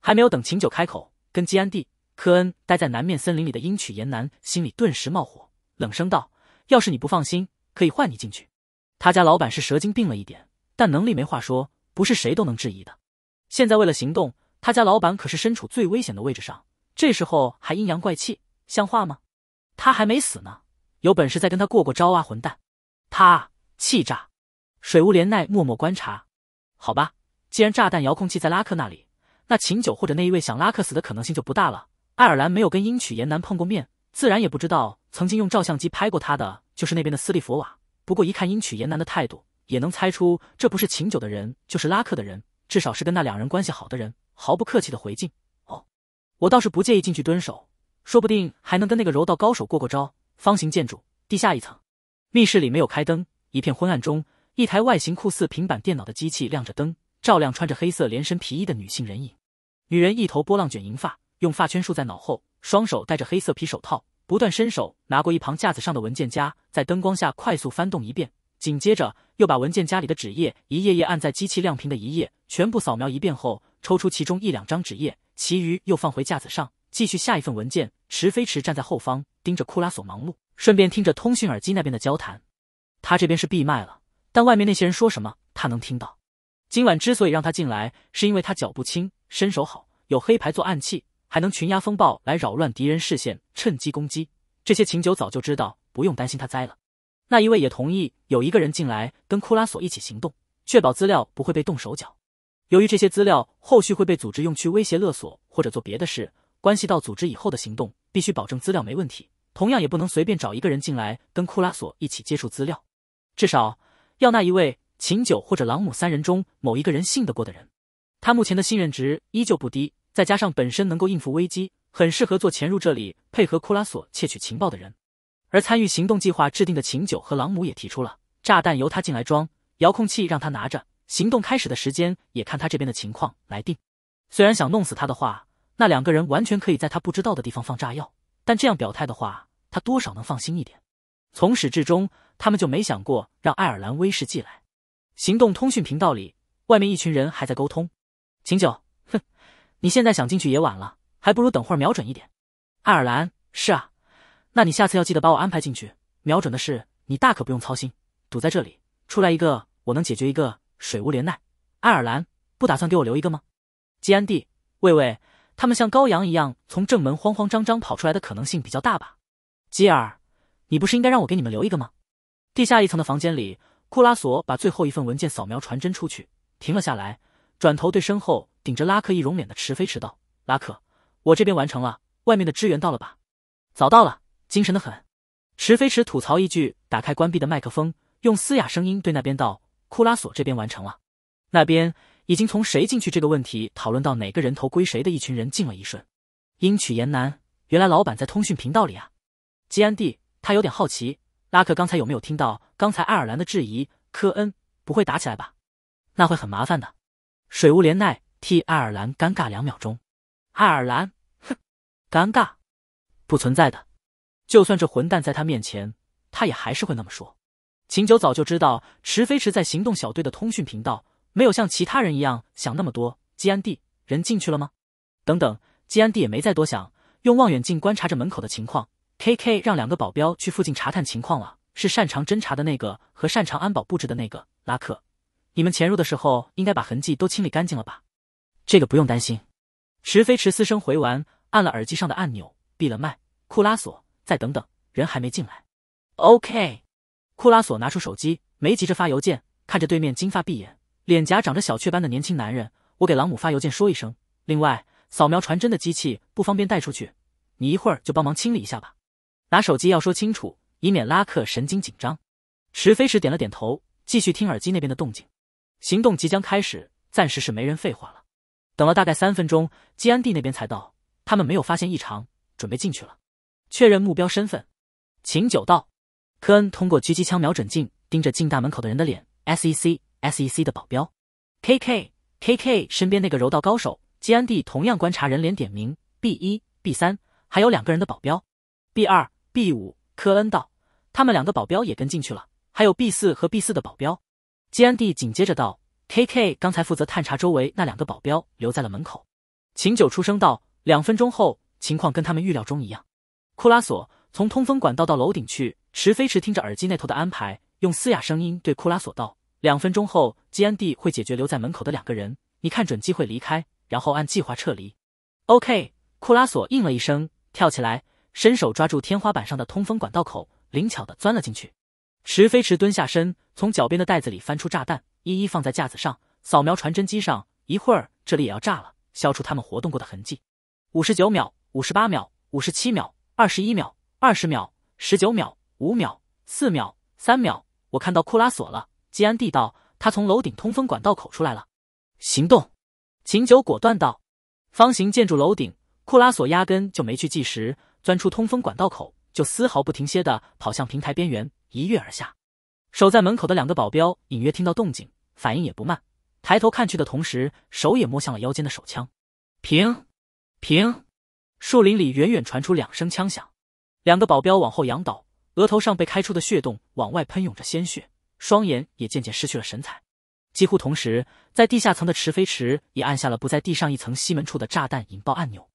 还没有等秦九开口，跟基安蒂科恩待在南面森林里的英曲岩男心里顿时冒火，冷声道：“要是你不放心，可以换你进去。他家老板是蛇精病了一点，但能力没话说，不是谁都能质疑的。现在为了行动，他家老板可是身处最危险的位置上，这时候还阴阳怪气，像话吗？他还没死呢，有本事再跟他过过招啊，混蛋！”他气炸，水无怜奈默默观察。好吧，既然炸弹遥控器在拉克那里，那秦九或者那一位想拉克死的可能性就不大了。爱尔兰没有跟英曲严南碰过面，自然也不知道曾经用照相机拍过他的就是那边的斯利佛瓦。不过一看英曲严南的态度，也能猜出这不是秦九的人，就是拉克的人，至少是跟那两人关系好的人。毫不客气的回敬：“哦，我倒是不介意进去蹲守，说不定还能跟那个柔道高手过过招。”方形建筑，地下一层。密室里没有开灯，一片昏暗中，一台外形酷似平板电脑的机器亮着灯，照亮穿着黑色连身皮衣的女性人影。女人一头波浪卷银发，用发圈束在脑后，双手戴着黑色皮手套，不断伸手拿过一旁架子上的文件夹，在灯光下快速翻动一遍，紧接着又把文件夹里的纸页一页页按在机器亮屏的一页，全部扫描一遍后，抽出其中一两张纸页，其余又放回架子上，继续下一份文件。池飞驰站在后方，盯着库拉索忙碌。顺便听着通讯耳机那边的交谈，他这边是闭麦了，但外面那些人说什么，他能听到。今晚之所以让他进来，是因为他脚步轻，身手好，有黑牌做暗器，还能群压风暴来扰乱敌人视线，趁机攻击。这些秦九早就知道，不用担心他栽了。那一位也同意，有一个人进来跟库拉索一起行动，确保资料不会被动手脚。由于这些资料后续会被组织用去威胁勒索或者做别的事，关系到组织以后的行动，必须保证资料没问题。同样也不能随便找一个人进来跟库拉索一起接触资料，至少要那一位秦九或者朗姆三人中某一个人信得过的人。他目前的信任值依旧不低，再加上本身能够应付危机，很适合做潜入这里配合库拉索窃取情报的人。而参与行动计划制定的秦九和朗姆也提出了，炸弹由他进来装，遥控器让他拿着，行动开始的时间也看他这边的情况来定。虽然想弄死他的话，那两个人完全可以在他不知道的地方放炸药，但这样表态的话。他多少能放心一点，从始至终，他们就没想过让爱尔兰威士忌来。行动通讯频道里，外面一群人还在沟通。秦九，哼，你现在想进去也晚了，还不如等会儿瞄准一点。爱尔兰，是啊，那你下次要记得把我安排进去。瞄准的事，你大可不用操心，堵在这里，出来一个我能解决一个。水无连奈，爱尔兰不打算给我留一个吗？基安蒂，喂喂，他们像羔羊一样从正门慌慌张张跑出来的可能性比较大吧？基尔，你不是应该让我给你们留一个吗？地下一层的房间里，库拉索把最后一份文件扫描传真出去，停了下来，转头对身后顶着拉克一容脸的池飞池道：“拉克，我这边完成了，外面的支援到了吧？”“早到了，精神的很。”池飞池吐槽一句，打开关闭的麦克风，用嘶哑声音对那边道：“库拉索这边完成了。”那边已经从谁进去这个问题讨论到哪个人头归谁的一群人进了一瞬，音曲言难，原来老板在通讯频道里啊。基安蒂，他有点好奇，拉克刚才有没有听到刚才爱尔兰的质疑？科恩不会打起来吧？那会很麻烦的。水无怜奈替爱尔兰尴尬两秒钟。爱尔兰，哼，尴尬，不存在的。就算这混蛋在他面前，他也还是会那么说。秦九早就知道池飞驰在行动小队的通讯频道，没有像其他人一样想那么多。基安蒂，人进去了吗？等等，基安蒂也没再多想，用望远镜观察着门口的情况。K K 让两个保镖去附近查探情况了，是擅长侦查的那个和擅长安保布置的那个拉克。你们潜入的时候，应该把痕迹都清理干净了吧？这个不用担心。池飞池嘶声回完，按了耳机上的按钮，闭了麦。库拉索，再等等，人还没进来。OK。库拉索拿出手机，没急着发邮件，看着对面金发碧眼、脸颊长着小雀斑的年轻男人，我给朗姆发邮件说一声。另外，扫描传真的机器不方便带出去，你一会儿就帮忙清理一下吧。拿手机要说清楚，以免拉克神经紧张。池飞石点了点头，继续听耳机那边的动静。行动即将开始，暂时是没人废话了。等了大概三分钟，基安蒂那边才到，他们没有发现异常，准备进去了。确认目标身份，请九道。科恩通过狙击枪瞄准镜盯着进大门口的人的脸。SEC SEC 的保镖，KK KK 身边那个柔道高手。基安蒂同样观察人脸点名，B 一、B 三，还有两个人的保镖，B 二。B 五科恩道，他们两个保镖也跟进去了，还有 B 四和 B 四的保镖。基安蒂紧接着道：“K K 刚才负责探查周围，那两个保镖留在了门口。”秦九出声道：“两分钟后，情况跟他们预料中一样。”库拉索从通风管道到楼顶去。池飞驰听着耳机那头的安排，用嘶哑声音对库拉索道：“两分钟后，基安蒂会解决留在门口的两个人，你看准机会离开，然后按计划撤离。” OK，库拉索应了一声，跳起来。伸手抓住天花板上的通风管道口，灵巧地钻了进去。池飞池蹲下身，从脚边的袋子里翻出炸弹，一一放在架子上，扫描传真机上。一会儿这里也要炸了，消除他们活动过的痕迹。五十九秒，五十八秒，五十七秒，二十一秒，二十秒，十九秒，五秒，四秒，三秒。我看到库拉索了，基安蒂道。他从楼顶通风管道口出来了。行动，秦九果断道。方形建筑楼顶，库拉索压根就没去计时。钻出通风管道口，就丝毫不停歇地跑向平台边缘，一跃而下。守在门口的两个保镖隐约听到动静，反应也不慢，抬头看去的同时，手也摸向了腰间的手枪。平，平，树林里远远传出两声枪响，两个保镖往后仰倒，额头上被开出的血洞往外喷涌着鲜血，双眼也渐渐失去了神采。几乎同时，在地下层的池飞池也按下了不在地上一层西门处的炸弹引爆按钮。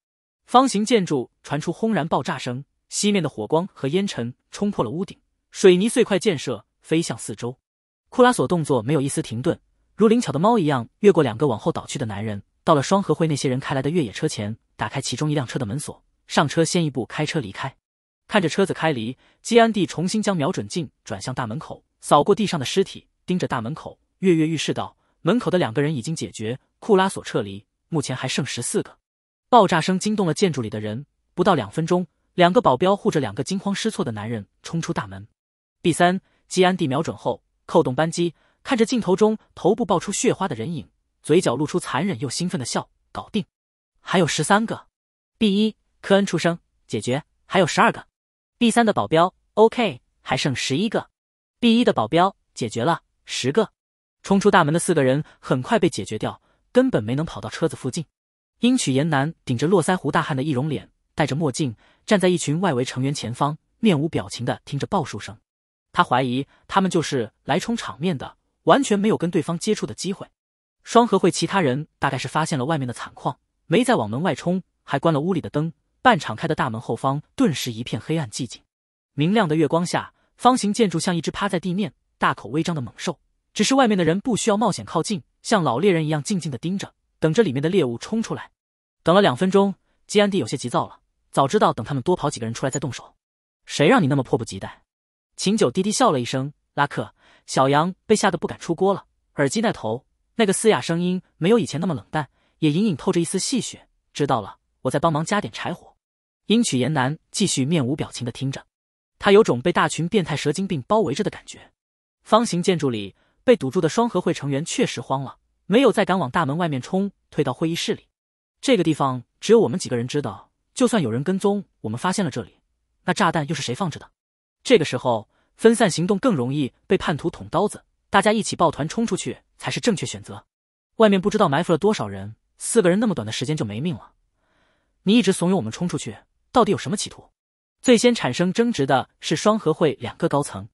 方形建筑传出轰然爆炸声，西面的火光和烟尘冲破了屋顶，水泥碎块溅射飞向四周。库拉索动作没有一丝停顿，如灵巧的猫一样越过两个往后倒去的男人，到了双合会那些人开来的越野车前，打开其中一辆车的门锁，上车先一步开车离开。看着车子开离，基安蒂重新将瞄准镜转向大门口，扫过地上的尸体，盯着大门口，跃跃欲试道：“门口的两个人已经解决，库拉索撤离，目前还剩十四个。”爆炸声惊动了建筑里的人，不到两分钟，两个保镖护着两个惊慌失措的男人冲出大门。B 三，基安蒂瞄准后扣动扳机，看着镜头中头部爆出血花的人影，嘴角露出残忍又兴奋的笑，搞定。还有十三个。B 一，科恩出声，解决。还有十二个。B 三的保镖，OK，还剩十一个。B 一的保镖，解决了十个。冲出大门的四个人很快被解决掉，根本没能跑到车子附近。鹰曲言南顶着络腮胡大汉的易容脸，戴着墨镜，站在一群外围成员前，方面无表情地听着报数声。他怀疑他们就是来充场面的，完全没有跟对方接触的机会。双合会其他人大概是发现了外面的惨况，没再往门外冲，还关了屋里的灯。半敞开的大门后方顿时一片黑暗寂静。明亮的月光下，方形建筑像一只趴在地面、大口微张的猛兽。只是外面的人不需要冒险靠近，像老猎人一样静静地盯着，等着里面的猎物冲出来。等了两分钟，基安蒂有些急躁了。早知道等他们多跑几个人出来再动手，谁让你那么迫不及待？秦九低低笑了一声。拉克小杨被吓得不敢出锅了。耳机那头，那个嘶哑声音没有以前那么冷淡，也隐隐透着一丝戏谑。知道了，我在帮忙加点柴火。英曲言南继续面无表情的听着，他有种被大群变态蛇精病包围着的感觉。方形建筑里被堵住的双合会成员确实慌了，没有再敢往大门外面冲，退到会议室里。这个地方只有我们几个人知道，就算有人跟踪，我们发现了这里，那炸弹又是谁放着的？这个时候分散行动更容易被叛徒捅刀子，大家一起抱团冲出去才是正确选择。外面不知道埋伏了多少人，四个人那么短的时间就没命了。你一直怂恿我们冲出去，到底有什么企图？最先产生争执的是双合会两个高层，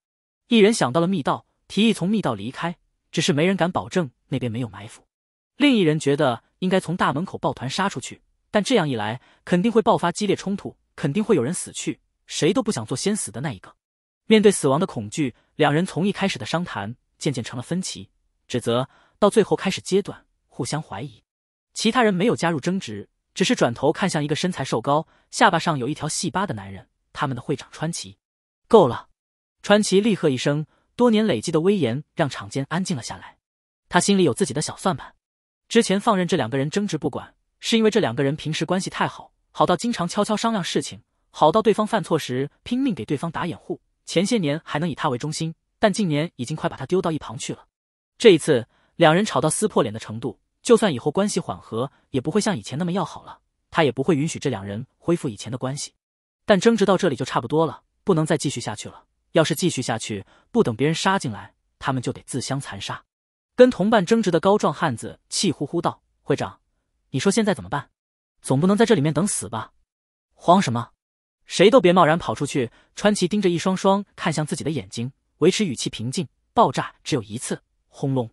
一人想到了密道，提议从密道离开，只是没人敢保证那边没有埋伏；另一人觉得。应该从大门口抱团杀出去，但这样一来肯定会爆发激烈冲突，肯定会有人死去，谁都不想做先死的那一个。面对死亡的恐惧，两人从一开始的商谈渐渐成了分歧、指责，到最后开始阶段互相怀疑。其他人没有加入争执，只是转头看向一个身材瘦高、下巴上有一条细疤的男人——他们的会长川崎。够了！川崎厉喝一声，多年累积的威严让场间安静了下来。他心里有自己的小算盘。之前放任这两个人争执不管，是因为这两个人平时关系太好，好到经常悄悄商量事情，好到对方犯错时拼命给对方打掩护。前些年还能以他为中心，但近年已经快把他丢到一旁去了。这一次两人吵到撕破脸的程度，就算以后关系缓和，也不会像以前那么要好了。他也不会允许这两人恢复以前的关系。但争执到这里就差不多了，不能再继续下去了。要是继续下去，不等别人杀进来，他们就得自相残杀。跟同伴争执的高壮汉子气呼呼道：“会长，你说现在怎么办？总不能在这里面等死吧？慌什么？谁都别贸然跑出去。”川崎盯着一双双看向自己的眼睛，维持语气平静。爆炸只有一次，轰隆，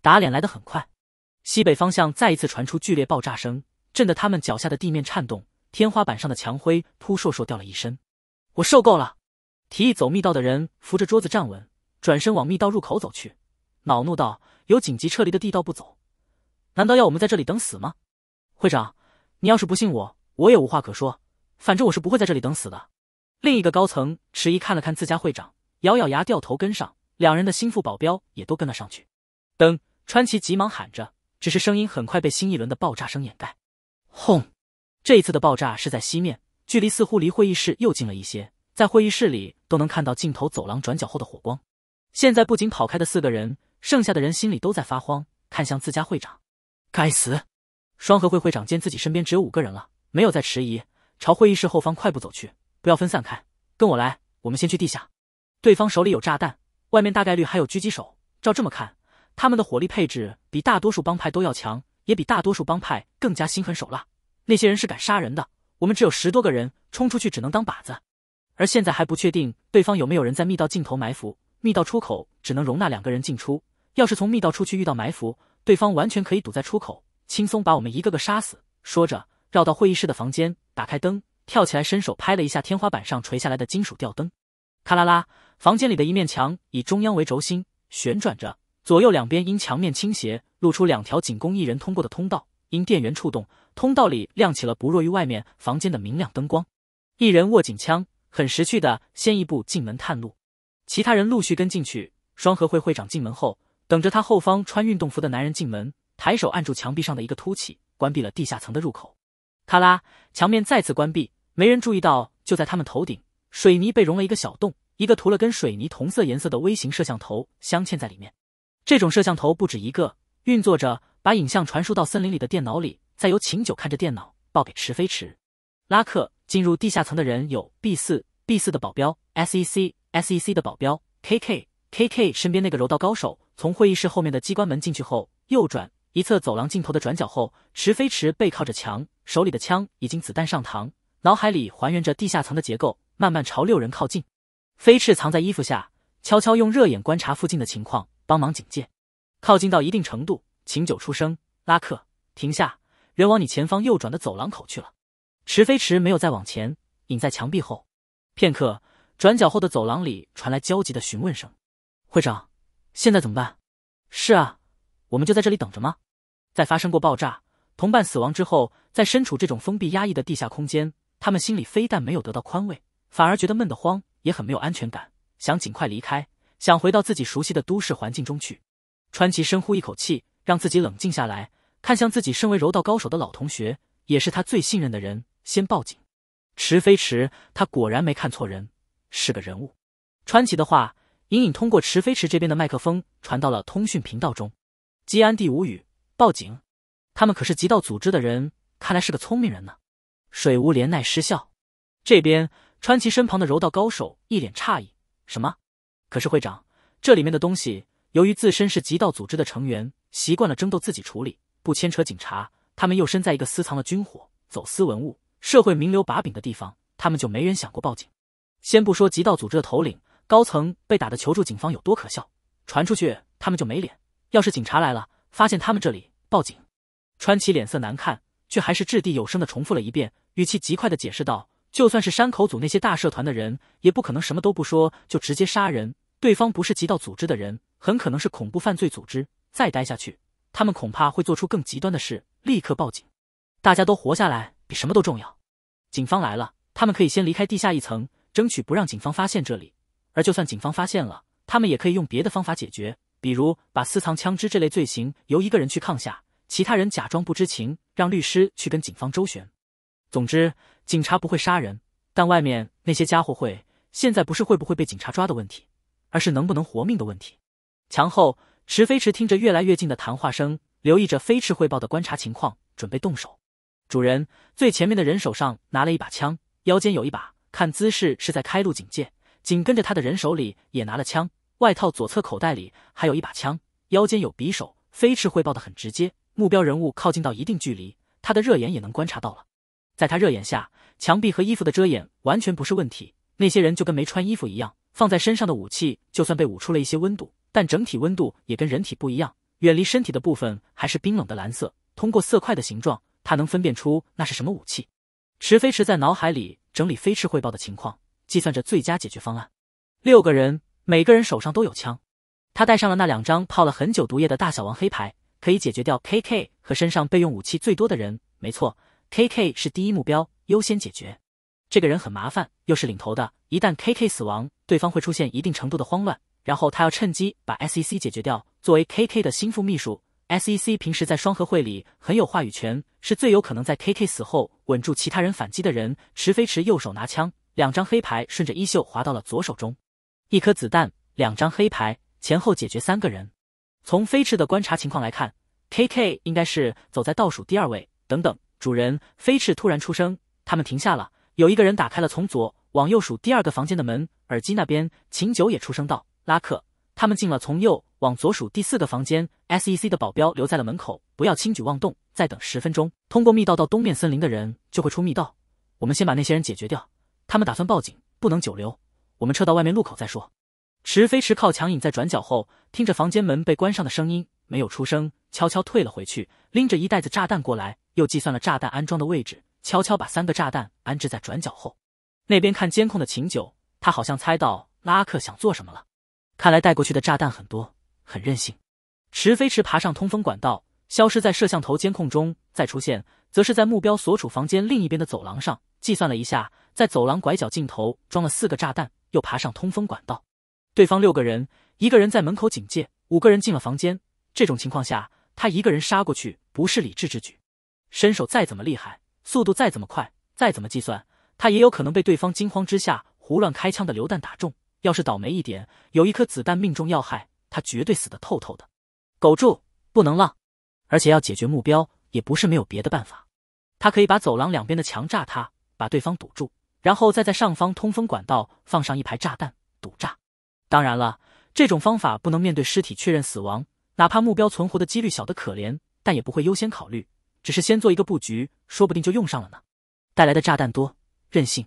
打脸来得很快。西北方向再一次传出剧烈爆炸声，震得他们脚下的地面颤动，天花板上的墙灰扑簌簌掉了一身。我受够了！提议走密道的人扶着桌子站稳，转身往密道入口走去。恼怒道：“有紧急撤离的地道不走，难道要我们在这里等死吗？”会长，你要是不信我，我也无话可说。反正我是不会在这里等死的。另一个高层迟疑看了看自家会长，咬咬牙掉头跟上。两人的心腹保镖也都跟了上去。噔，川崎急忙喊着，只是声音很快被新一轮的爆炸声掩盖。轰！这一次的爆炸是在西面，距离似乎离会议室又近了一些，在会议室里都能看到尽头走廊转角后的火光。现在不仅跑开的四个人。剩下的人心里都在发慌，看向自家会长。该死！双合会会长见自己身边只有五个人了，没有再迟疑，朝会议室后方快步走去。不要分散开，跟我来，我们先去地下。对方手里有炸弹，外面大概率还有狙击手。照这么看，他们的火力配置比大多数帮派都要强，也比大多数帮派更加心狠手辣。那些人是敢杀人的。我们只有十多个人，冲出去只能当靶子。而现在还不确定对方有没有人在密道尽头埋伏。密道出口只能容纳两个人进出。要是从密道出去遇到埋伏，对方完全可以堵在出口，轻松把我们一个个杀死。说着，绕到会议室的房间，打开灯，跳起来伸手拍了一下天花板上垂下来的金属吊灯，咔啦啦，房间里的一面墙以中央为轴心旋转着，左右两边因墙面倾斜露出两条仅供一人通过的通道。因电源触动，通道里亮起了不弱于外面房间的明亮灯光。一人握紧枪，很识趣的先一步进门探路，其他人陆续跟进去。双合会会长进门后。等着他后方穿运动服的男人进门，抬手按住墙壁上的一个凸起，关闭了地下层的入口。咔啦，墙面再次关闭。没人注意到，就在他们头顶，水泥被融了一个小洞，一个涂了跟水泥同色颜色的微型摄像头镶嵌在里面。这种摄像头不止一个，运作着把影像传输到森林里的电脑里，再由秦九看着电脑报给池飞池。拉克进入地下层的人有 B 四、B 四的保镖、SEC、SEC 的保镖、KK、KK 身边那个柔道高手。从会议室后面的机关门进去后，右转一侧走廊尽头的转角后，池飞池背靠着墙，手里的枪已经子弹上膛，脑海里还原着地下层的结构，慢慢朝六人靠近。飞翅藏在衣服下，悄悄用热眼观察附近的情况，帮忙警戒。靠近到一定程度，秦九出声：“拉克，停下，人往你前方右转的走廊口去了。”池飞池没有再往前，隐在墙壁后。片刻，转角后的走廊里传来焦急的询问声：“会长。”现在怎么办？是啊，我们就在这里等着吗？在发生过爆炸、同伴死亡之后，在身处这种封闭压抑的地下空间，他们心里非但没有得到宽慰，反而觉得闷得慌，也很没有安全感，想尽快离开，想回到自己熟悉的都市环境中去。川崎深呼一口气，让自己冷静下来，看向自己身为柔道高手的老同学，也是他最信任的人，先报警。池飞驰，他果然没看错人，是个人物。川崎的话。隐隐通过池飞池这边的麦克风传到了通讯频道中，基安蒂无语，报警？他们可是极道组织的人，看来是个聪明人呢。水无怜奈失笑，这边川崎身旁的柔道高手一脸诧异：“什么？可是会长，这里面的东西，由于自身是极道组织的成员，习惯了争斗，自己处理，不牵扯警察。他们又身在一个私藏了军火、走私文物、社会名流把柄的地方，他们就没人想过报警。先不说极道组织的头领。”高层被打的求助警方有多可笑？传出去他们就没脸。要是警察来了，发现他们这里报警，川崎脸色难看，却还是掷地有声的重复了一遍，语气极快的解释道：“就算是山口组那些大社团的人，也不可能什么都不说就直接杀人。对方不是极道组织的人，很可能是恐怖犯罪组织。再待下去，他们恐怕会做出更极端的事。立刻报警，大家都活下来比什么都重要。警方来了，他们可以先离开地下一层，争取不让警方发现这里。”而就算警方发现了，他们也可以用别的方法解决，比如把私藏枪支这类罪行由一个人去抗下，其他人假装不知情，让律师去跟警方周旋。总之，警察不会杀人，但外面那些家伙会。现在不是会不会被警察抓的问题，而是能不能活命的问题。墙后，池飞驰听着越来越近的谈话声，留意着飞驰汇报的观察情况，准备动手。主人，最前面的人手上拿了一把枪，腰间有一把，看姿势是在开路警戒。紧跟着他的人手里也拿了枪，外套左侧口袋里还有一把枪，腰间有匕首。飞驰汇报的很直接，目标人物靠近到一定距离，他的热眼也能观察到了。在他热眼下，墙壁和衣服的遮掩完全不是问题，那些人就跟没穿衣服一样。放在身上的武器就算被捂出了一些温度，但整体温度也跟人体不一样，远离身体的部分还是冰冷的蓝色。通过色块的形状，他能分辨出那是什么武器。池飞驰在脑海里整理飞驰汇报的情况。计算着最佳解决方案，六个人，每个人手上都有枪。他带上了那两张泡了很久毒液的大小王黑牌，可以解决掉 K K 和身上备用武器最多的人。没错，K K 是第一目标，优先解决。这个人很麻烦，又是领头的。一旦 K K 死亡，对方会出现一定程度的慌乱，然后他要趁机把 S E C 解决掉。作为 K K 的心腹秘书，S E C 平时在双合会里很有话语权，是最有可能在 K K 死后稳住其他人反击的人。池飞池右手拿枪。两张黑牌顺着衣袖滑到了左手中，一颗子弹，两张黑牌，前后解决三个人。从飞驰的观察情况来看，K K 应该是走在倒数第二位。等等，主人，飞驰突然出声，他们停下了。有一个人打开了从左往右数第二个房间的门。耳机那边，秦九也出声道：“拉克，他们进了从右往左数第四个房间。S E C 的保镖留在了门口，不要轻举妄动，再等十分钟。通过密道到东面森林的人就会出密道。我们先把那些人解决掉。”他们打算报警，不能久留，我们撤到外面路口再说。池飞驰靠墙隐在转角后，听着房间门被关上的声音，没有出声，悄悄退了回去，拎着一袋子炸弹过来，又计算了炸弹安装的位置，悄悄把三个炸弹安置在转角后。那边看监控的秦九，他好像猜到拉克想做什么了。看来带过去的炸弹很多，很任性。池飞驰爬上通风管道，消失在摄像头监控中，再出现，则是在目标所处房间另一边的走廊上。计算了一下，在走廊拐角尽头装了四个炸弹，又爬上通风管道。对方六个人，一个人在门口警戒，五个人进了房间。这种情况下，他一个人杀过去不是理智之举。身手再怎么厉害，速度再怎么快，再怎么计算，他也有可能被对方惊慌之下胡乱开枪的榴弹打中。要是倒霉一点，有一颗子弹命中要害，他绝对死得透透的。苟住，不能浪，而且要解决目标，也不是没有别的办法。他可以把走廊两边的墙炸塌。把对方堵住，然后再在上方通风管道放上一排炸弹，堵炸。当然了，这种方法不能面对尸体确认死亡，哪怕目标存活的几率小的可怜，但也不会优先考虑，只是先做一个布局，说不定就用上了呢。带来的炸弹多，任性。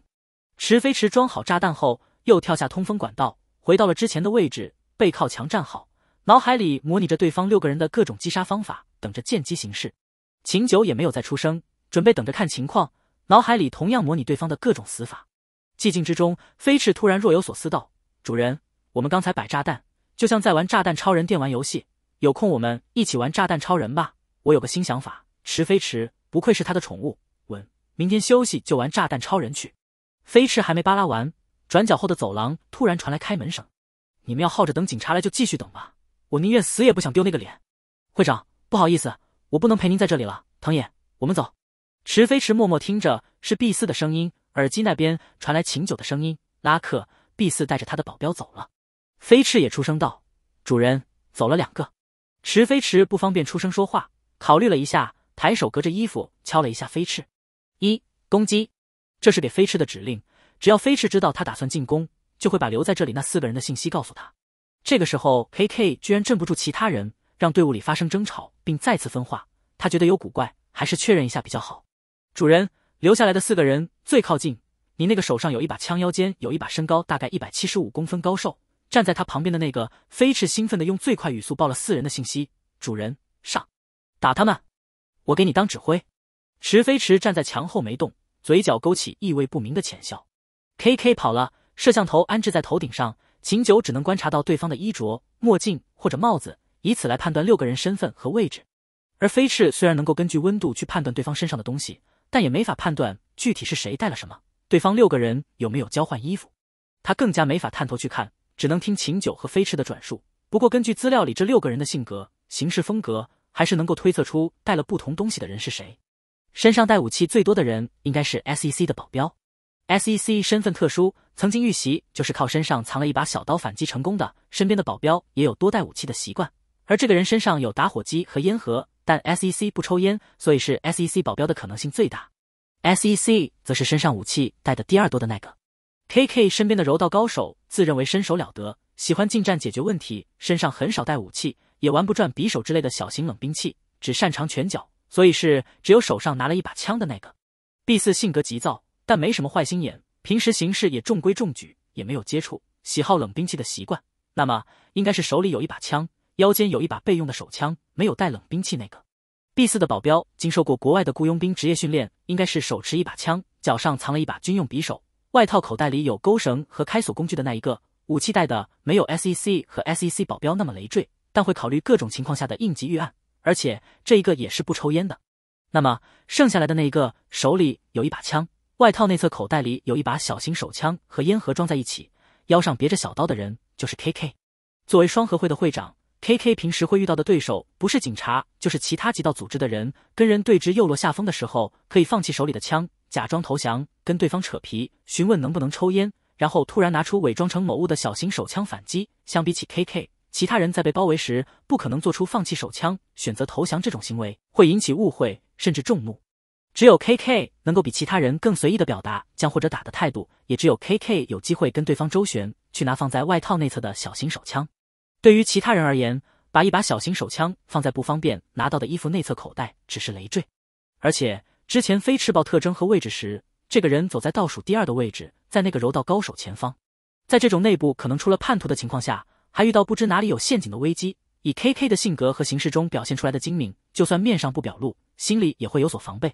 池飞池装好炸弹后，又跳下通风管道，回到了之前的位置，背靠墙站好，脑海里模拟着对方六个人的各种击杀方法，等着见机行事。秦九也没有再出声，准备等着看情况。脑海里同样模拟对方的各种死法。寂静之中，飞驰突然若有所思道：“主人，我们刚才摆炸弹，就像在玩炸弹超人电玩游戏。有空我们一起玩炸弹超人吧。我有个新想法。”池飞驰不愧是他的宠物，稳。明天休息就玩炸弹超人去。飞驰还没扒拉完，转角后的走廊突然传来开门声。你们要耗着等警察来就继续等吧，我宁愿死也不想丢那个脸。会长，不好意思，我不能陪您在这里了。藤野，我们走。池飞驰默默听着，是 B 四的声音，耳机那边传来秦九的声音：“拉克，B 四带着他的保镖走了。”飞驰也出声道：“主人走了两个。”池飞驰不方便出声说话，考虑了一下，抬手隔着衣服敲了一下飞驰：“一攻击。”这是给飞驰的指令，只要飞驰知道他打算进攻，就会把留在这里那四个人的信息告诉他。这个时候，K K 居然镇不住其他人，让队伍里发生争吵并再次分化，他觉得有古怪，还是确认一下比较好。主人留下来的四个人最靠近你那个手上有一把枪腰间有一把身高大概一百七十五公分高瘦站在他旁边的那个飞翅兴奋的用最快语速报了四人的信息。主人上，打他们，我给你当指挥。池飞池站在墙后没动，嘴角勾起意味不明的浅笑。K K 跑了，摄像头安置在头顶上，秦九只能观察到对方的衣着、墨镜或者帽子，以此来判断六个人身份和位置。而飞翅虽然能够根据温度去判断对方身上的东西。但也没法判断具体是谁带了什么，对方六个人有没有交换衣服，他更加没法探头去看，只能听秦九和飞驰的转述。不过根据资料里这六个人的性格、行事风格，还是能够推测出带了不同东西的人是谁。身上带武器最多的人应该是 SEC 的保镖，SEC 身份特殊，曾经遇袭就是靠身上藏了一把小刀反击成功的，身边的保镖也有多带武器的习惯。而这个人身上有打火机和烟盒。但 SEC 不抽烟，所以是 SEC 保镖的可能性最大。SEC 则是身上武器带的第二多的那个。KK 身边的柔道高手自认为身手了得，喜欢近战解决问题，身上很少带武器，也玩不转匕首之类的小型冷兵器，只擅长拳脚，所以是只有手上拿了一把枪的那个。B 四性格急躁，但没什么坏心眼，平时行事也中规中矩，也没有接触喜好冷兵器的习惯，那么应该是手里有一把枪。腰间有一把备用的手枪，没有带冷兵器那个。B 四的保镖经受过国外的雇佣兵职业训练，应该是手持一把枪，脚上藏了一把军用匕首，外套口袋里有钩绳和开锁工具的那一个。武器带的没有 S E C 和 S E C 保镖那么累赘，但会考虑各种情况下的应急预案。而且这一个也是不抽烟的。那么剩下来的那一个手里有一把枪，外套内侧口袋里有一把小型手枪和烟盒装在一起，腰上别着小刀的人就是 K K。作为双合会的会长。K K 平时会遇到的对手不是警察，就是其他极道组织的人。跟人对峙又落下风的时候，可以放弃手里的枪，假装投降，跟对方扯皮，询问能不能抽烟，然后突然拿出伪装成某物的小型手枪反击。相比起 K K，其他人在被包围时，不可能做出放弃手枪、选择投降这种行为，会引起误会甚至众怒。只有 K K 能够比其他人更随意的表达将或者打的态度，也只有 K K 有机会跟对方周旋，去拿放在外套内侧的小型手枪。对于其他人而言，把一把小型手枪放在不方便拿到的衣服内侧口袋只是累赘。而且之前飞赤豹特征和位置时，这个人走在倒数第二的位置，在那个柔道高手前方。在这种内部可能出了叛徒的情况下，还遇到不知哪里有陷阱的危机，以 KK 的性格和形式中表现出来的精明，就算面上不表露，心里也会有所防备。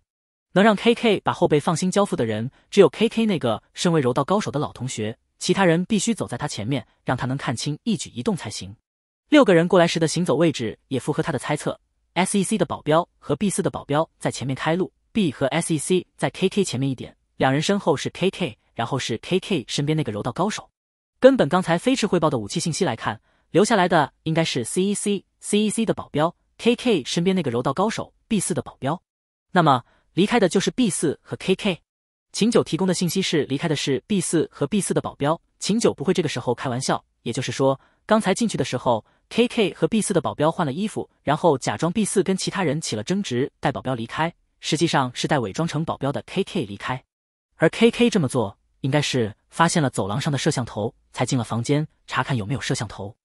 能让 KK 把后背放心交付的人，只有 KK 那个身为柔道高手的老同学。其他人必须走在他前面，让他能看清一举一动才行。六个人过来时的行走位置也符合他的猜测。SEC 的保镖和 B 四的保镖在前面开路，B 和 SEC 在 KK 前面一点，两人身后是 KK，然后是 KK 身边那个柔道高手。根本刚才飞驰汇报的武器信息来看，留下来的应该是 CEC，CEC 的保镖，KK 身边那个柔道高手，B 四的保镖。那么离开的就是 B 四和 KK。秦九提供的信息是，离开的是 B 四和 B 四的保镖。秦九不会这个时候开玩笑，也就是说，刚才进去的时候，K K 和 B 四的保镖换了衣服，然后假装 B 四跟其他人起了争执，带保镖离开，实际上是带伪装成保镖的 K K 离开。而 K K 这么做，应该是发现了走廊上的摄像头，才进了房间查看有没有摄像头。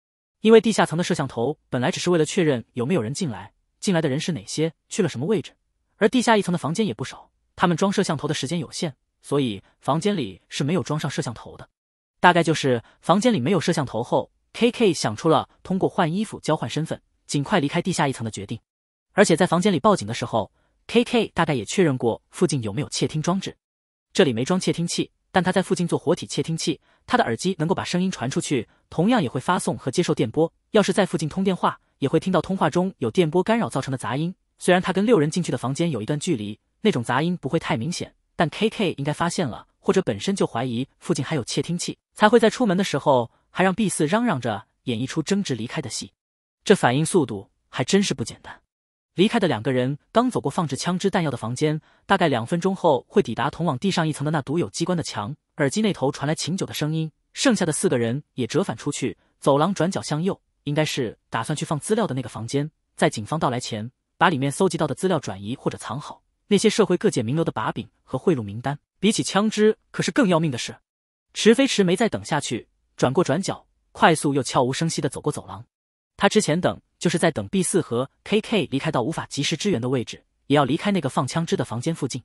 因为地下层的摄像头本来只是为了确认有没有人进来，进来的人是哪些，去了什么位置。而地下一层的房间也不少，他们装摄像头的时间有限。所以房间里是没有装上摄像头的，大概就是房间里没有摄像头后，K K 想出了通过换衣服交换身份，尽快离开地下一层的决定。而且在房间里报警的时候，K K 大概也确认过附近有没有窃听装置。这里没装窃听器，但他在附近做活体窃听器，他的耳机能够把声音传出去，同样也会发送和接受电波。要是在附近通电话，也会听到通话中有电波干扰造成的杂音。虽然他跟六人进去的房间有一段距离，那种杂音不会太明显。但 KK 应该发现了，或者本身就怀疑附近还有窃听器，才会在出门的时候还让 B 四嚷嚷着演一出争执离开的戏。这反应速度还真是不简单。离开的两个人刚走过放置枪支弹药的房间，大概两分钟后会抵达通往地上一层的那独有机关的墙。耳机那头传来秦九的声音，剩下的四个人也折返出去。走廊转角向右，应该是打算去放资料的那个房间。在警方到来前，把里面搜集到的资料转移或者藏好。那些社会各界名流的把柄和贿赂名单，比起枪支，可是更要命的是。池飞池没再等下去，转过转角，快速又悄无声息的走过走廊。他之前等，就是在等 B 四和 K K 离开到无法及时支援的位置，也要离开那个放枪支的房间附近。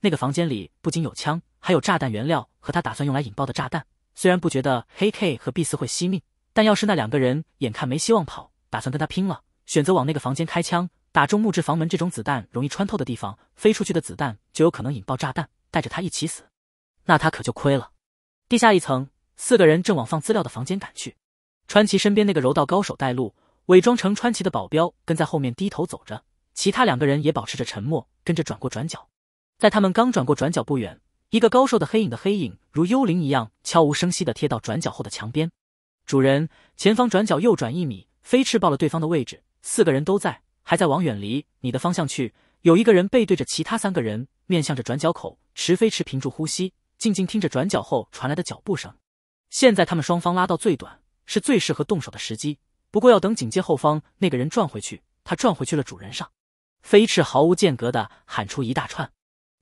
那个房间里不仅有枪，还有炸弹原料和他打算用来引爆的炸弹。虽然不觉得黑 K 和 B 四会惜命，但要是那两个人眼看没希望跑，打算跟他拼了，选择往那个房间开枪。打中木质房门这种子弹容易穿透的地方，飞出去的子弹就有可能引爆炸弹，带着他一起死，那他可就亏了。地下一层，四个人正往放资料的房间赶去，川崎身边那个柔道高手带路，伪装成川崎的保镖跟在后面低头走着，其他两个人也保持着沉默，跟着转过转角。在他们刚转过转角不远，一个高瘦的黑影的黑影如幽灵一样悄无声息地贴到转角后的墙边。主人，前方转角右转一米，飞斥爆了对方的位置，四个人都在。还在往远离你的方向去。有一个人背对着其他三个人，面向着转角口。池飞驰屏住呼吸，静静听着转角后传来的脚步声。现在他们双方拉到最短，是最适合动手的时机。不过要等警戒后方那个人转回去。他转回去了，主人上。飞驰毫无间隔的喊出一大串。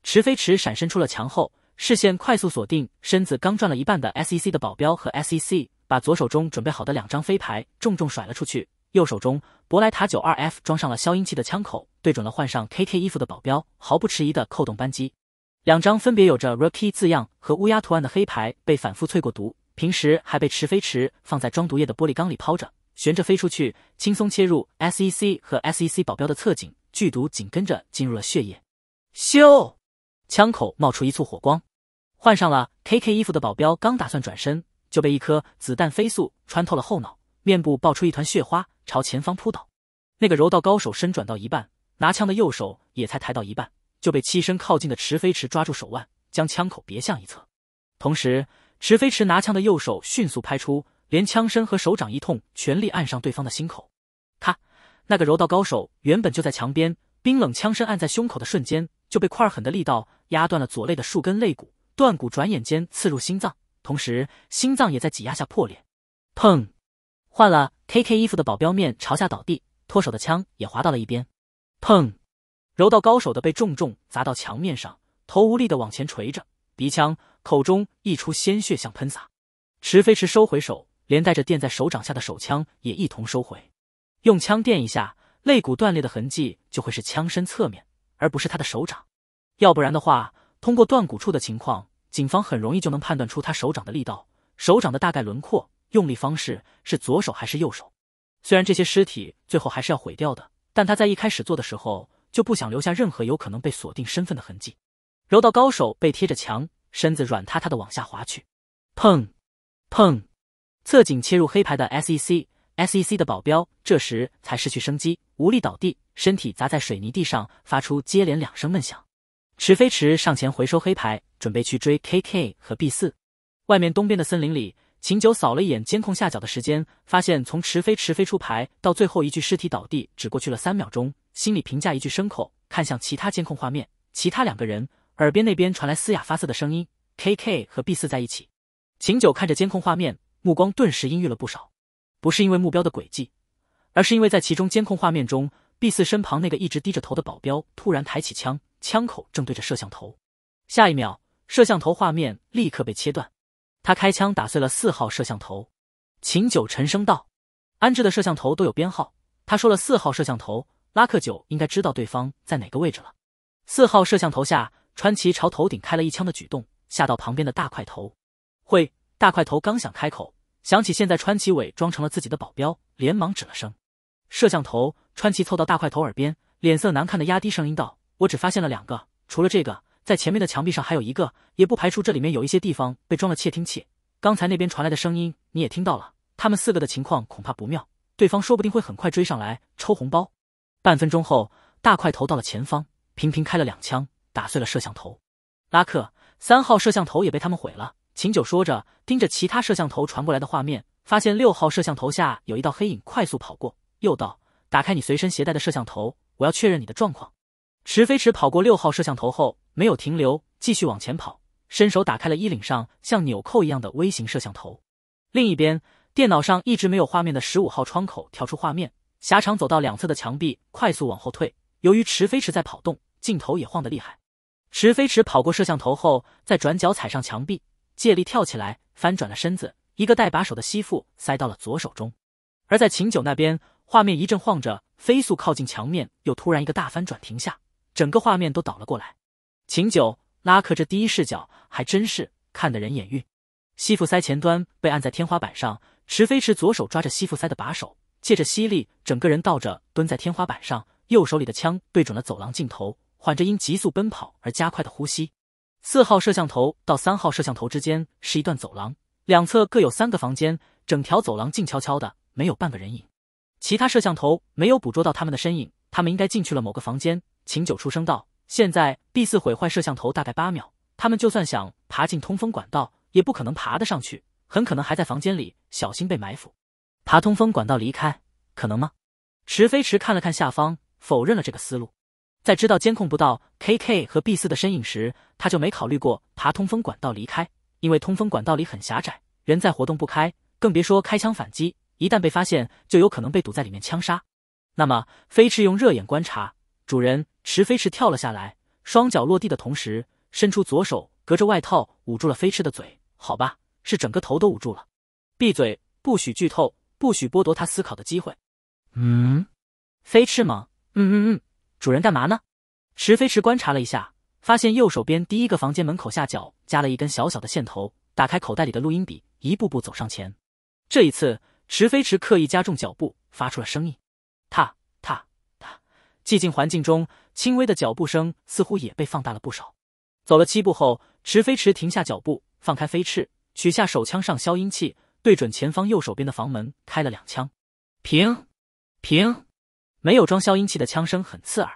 池飞驰闪身出了墙后，视线快速锁定，身子刚转了一半的 SEC 的保镖和 SEC，把左手中准备好的两张飞牌重重甩了出去。右手中，博莱塔九二 F 装上了消音器的枪口对准了换上 KK 衣服的保镖，毫不迟疑的扣动扳机。两张分别有着 Rocky 字样和乌鸦图案的黑牌被反复淬过毒，平时还被池飞池放在装毒液的玻璃缸里抛着，悬着飞出去，轻松切入 SEC 和 SEC 保镖的侧颈，剧毒紧跟着进入了血液。咻！枪口冒出一簇火光，换上了 KK 衣服的保镖刚打算转身，就被一颗子弹飞速穿透了后脑。面部爆出一团血花，朝前方扑倒。那个柔道高手身转到一半，拿枪的右手也才抬到一半，就被栖身靠近的池飞池抓住手腕，将枪口别向一侧。同时，池飞池拿枪的右手迅速拍出，连枪身和手掌一痛，全力按上对方的心口。咔！那个柔道高手原本就在墙边，冰冷枪身按在胸口的瞬间，就被块儿狠的力道压断了左肋的数根肋骨，断骨转眼间刺入心脏，同时心脏也在挤压下破裂。砰！换了 K K 衣服的保镖面朝下倒地，脱手的枪也滑到了一边。砰！柔道高手的被重重砸到墙面上，头无力的往前垂着，鼻腔口中溢出鲜血像喷洒。池飞驰收回手，连带着垫在手掌下的手枪也一同收回。用枪垫一下，肋骨断裂的痕迹就会是枪身侧面，而不是他的手掌。要不然的话，通过断骨处的情况，警方很容易就能判断出他手掌的力道、手掌的大概轮廓。用力方式是左手还是右手？虽然这些尸体最后还是要毁掉的，但他在一开始做的时候就不想留下任何有可能被锁定身份的痕迹。柔道高手被贴着墙，身子软塌塌的往下滑去，砰，砰，侧颈切入黑牌的 S E C S E C 的保镖这时才失去生机，无力倒地，身体砸在水泥地上，发出接连两声闷响。池飞池上前回收黑牌，准备去追 K K 和 B 四。外面东边的森林里。秦九扫了一眼监控下角的时间，发现从池飞池飞出牌到最后一具尸体倒地，只过去了三秒钟。心里评价一句牲口，看向其他监控画面，其他两个人，耳边那边传来嘶哑发涩的声音。K K 和 B 四在一起。秦九看着监控画面，目光顿时阴郁了不少，不是因为目标的轨迹，而是因为在其中监控画面中，B 四身旁那个一直低着头的保镖突然抬起枪，枪口正对着摄像头，下一秒，摄像头画面立刻被切断。他开枪打碎了四号摄像头，秦九沉声道：“安置的摄像头都有编号，他说了四号摄像头，拉克九应该知道对方在哪个位置了。”四号摄像头下，川崎朝头顶开了一枪的举动，吓到旁边的大块头。会大块头刚想开口，想起现在川崎伪装成了自己的保镖，连忙止了声。摄像头，川崎凑到大块头耳边，脸色难看的压低声音道：“我只发现了两个，除了这个。”在前面的墙壁上还有一个，也不排除这里面有一些地方被装了窃听器。刚才那边传来的声音你也听到了，他们四个的情况恐怕不妙，对方说不定会很快追上来抽红包。半分钟后，大块头到了前方，频频开了两枪，打碎了摄像头。拉克三号摄像头也被他们毁了。秦九说着，盯着其他摄像头传过来的画面，发现六号摄像头下有一道黑影快速跑过，又道：“打开你随身携带的摄像头，我要确认你的状况。”池飞池跑过六号摄像头后。没有停留，继续往前跑，伸手打开了衣领上像纽扣一样的微型摄像头。另一边，电脑上一直没有画面的十五号窗口跳出画面。狭长走到两侧的墙壁，快速往后退。由于池飞驰在跑动，镜头也晃得厉害。池飞驰跑过摄像头后，再转角踩上墙壁，借力跳起来，翻转了身子，一个带把手的吸附塞到了左手中。而在秦九那边，画面一阵晃着，飞速靠近墙面，又突然一个大翻转停下，整个画面都倒了过来。秦九，拉克这第一视角还真是看得人眼晕。吸附塞前端被按在天花板上，池飞驰左手抓着吸附塞的把手，借着吸力，整个人倒着蹲在天花板上，右手里的枪对准了走廊尽头，缓着因急速奔跑而加快的呼吸。四号摄像头到三号摄像头之间是一段走廊，两侧各有三个房间，整条走廊静悄悄的，没有半个人影。其他摄像头没有捕捉到他们的身影，他们应该进去了某个房间。秦九出声道。现在 B 四毁坏摄像头大概八秒，他们就算想爬进通风管道，也不可能爬得上去，很可能还在房间里，小心被埋伏。爬通风管道离开可能吗？池飞驰看了看下方，否认了这个思路。在知道监控不到 K K 和 B 四的身影时，他就没考虑过爬通风管道离开，因为通风管道里很狭窄，人在活动不开，更别说开枪反击。一旦被发现，就有可能被堵在里面枪杀。那么，飞驰用热眼观察。主人池飞驰跳了下来，双脚落地的同时，伸出左手，隔着外套捂住了飞驰的嘴。好吧，是整个头都捂住了。闭嘴，不许剧透，不许剥夺他思考的机会。嗯，飞驰吗？嗯嗯嗯，主人干嘛呢？池飞驰观察了一下，发现右手边第一个房间门口下角夹了一根小小的线头，打开口袋里的录音笔，一步步走上前。这一次，池飞驰刻意加重脚步，发出了声音，踏。寂静环境中，轻微的脚步声似乎也被放大了不少。走了七步后，池飞驰停下脚步，放开飞翅，取下手枪上消音器，对准前方右手边的房门开了两枪。平，平，没有装消音器的枪声很刺耳。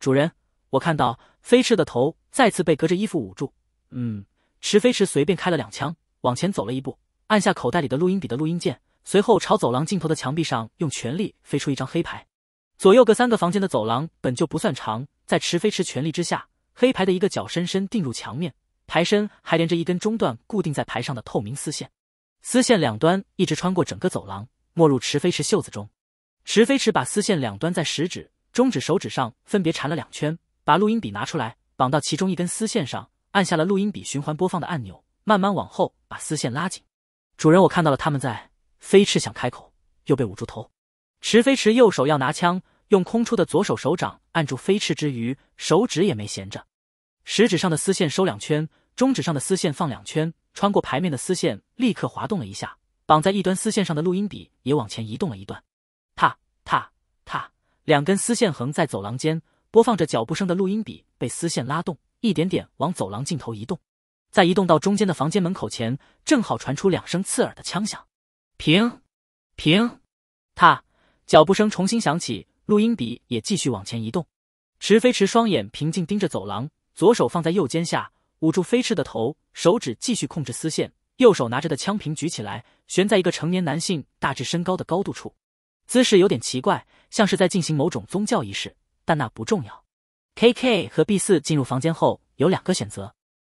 主人，我看到飞翅的头再次被隔着衣服捂住。嗯，池飞驰随便开了两枪，往前走了一步，按下口袋里的录音笔的录音键，随后朝走廊尽头的墙壁上用全力飞出一张黑牌。左右各三个房间的走廊本就不算长，在池飞池全力之下，黑牌的一个角深深钉入墙面，牌身还连着一根中段固定在牌上的透明丝线，丝线两端一直穿过整个走廊，没入池飞池袖子中。池飞池把丝线两端在食指、中指手指上分别缠了两圈，把录音笔拿出来绑到其中一根丝线上，按下了录音笔循环播放的按钮，慢慢往后把丝线拉紧。主人，我看到了他们在飞驰，想开口又被捂住头。池飞驰右手要拿枪，用空出的左手手掌按住飞驰之余，手指也没闲着。食指上的丝线收两圈，中指上的丝线放两圈，穿过牌面的丝线立刻滑动了一下，绑在一端丝线上的录音笔也往前移动了一段。踏踏踏，两根丝线横在走廊间，播放着脚步声的录音笔被丝线拉动，一点点往走廊尽头移动。在移动到中间的房间门口前，正好传出两声刺耳的枪响。平平，踏。脚步声重新响起，录音笔也继续往前移动。池飞驰双眼平静盯着走廊，左手放在右肩下，捂住飞驰的头，手指继续控制丝线。右手拿着的枪平举起来，悬在一个成年男性大致身高的高度处，姿势有点奇怪，像是在进行某种宗教仪式，但那不重要。K K 和 B 四进入房间后，有两个选择：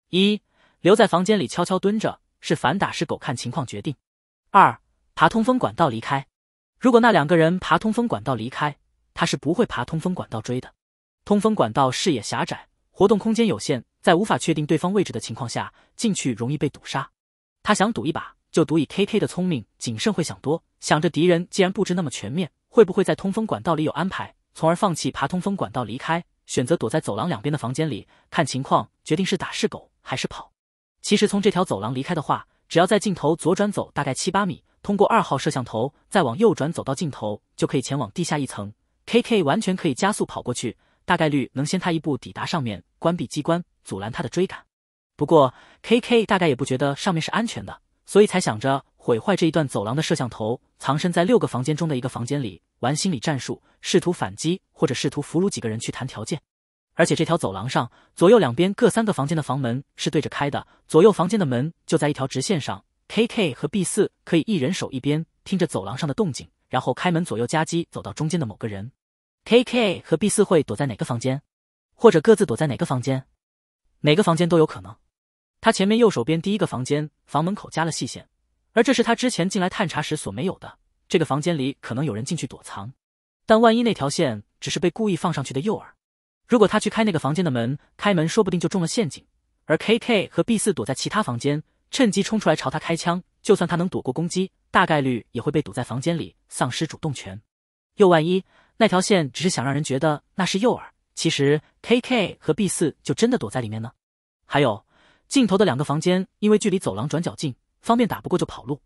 一，留在房间里悄悄蹲着，是反打是狗看情况决定；二，爬通风管道离开。如果那两个人爬通风管道离开，他是不会爬通风管道追的。通风管道视野狭窄，活动空间有限，在无法确定对方位置的情况下，进去容易被堵杀。他想赌一把，就赌以 K K 的聪明谨慎会想多，想着敌人既然布置那么全面，会不会在通风管道里有安排，从而放弃爬通风管道离开，选择躲在走廊两边的房间里看情况，决定是打是狗还是跑。其实从这条走廊离开的话，只要在尽头左转走大概七八米。通过二号摄像头，再往右转走到尽头，就可以前往地下一层。K K 完全可以加速跑过去，大概率能先他一步抵达上面，关闭机关，阻拦他的追赶。不过 K K 大概也不觉得上面是安全的，所以才想着毁坏这一段走廊的摄像头，藏身在六个房间中的一个房间里，玩心理战术，试图反击或者试图俘虏几个人去谈条件。而且这条走廊上左右两边各三个房间的房门是对着开的，左右房间的门就在一条直线上。K K 和 B 四可以一人守一边，听着走廊上的动静，然后开门左右夹击走到中间的某个人。K K 和 B 四会躲在哪个房间？或者各自躲在哪个房间？哪个房间都有可能。他前面右手边第一个房间，房门口加了细线，而这是他之前进来探查时所没有的。这个房间里可能有人进去躲藏，但万一那条线只是被故意放上去的诱饵，如果他去开那个房间的门，开门说不定就中了陷阱。而 K K 和 B 四躲在其他房间。趁机冲出来朝他开枪，就算他能躲过攻击，大概率也会被堵在房间里，丧失主动权。又万一那条线只是想让人觉得那是诱饵，其实 K K 和 B 四就真的躲在里面呢？还有，尽头的两个房间因为距离走廊转角近，方便打不过就跑路，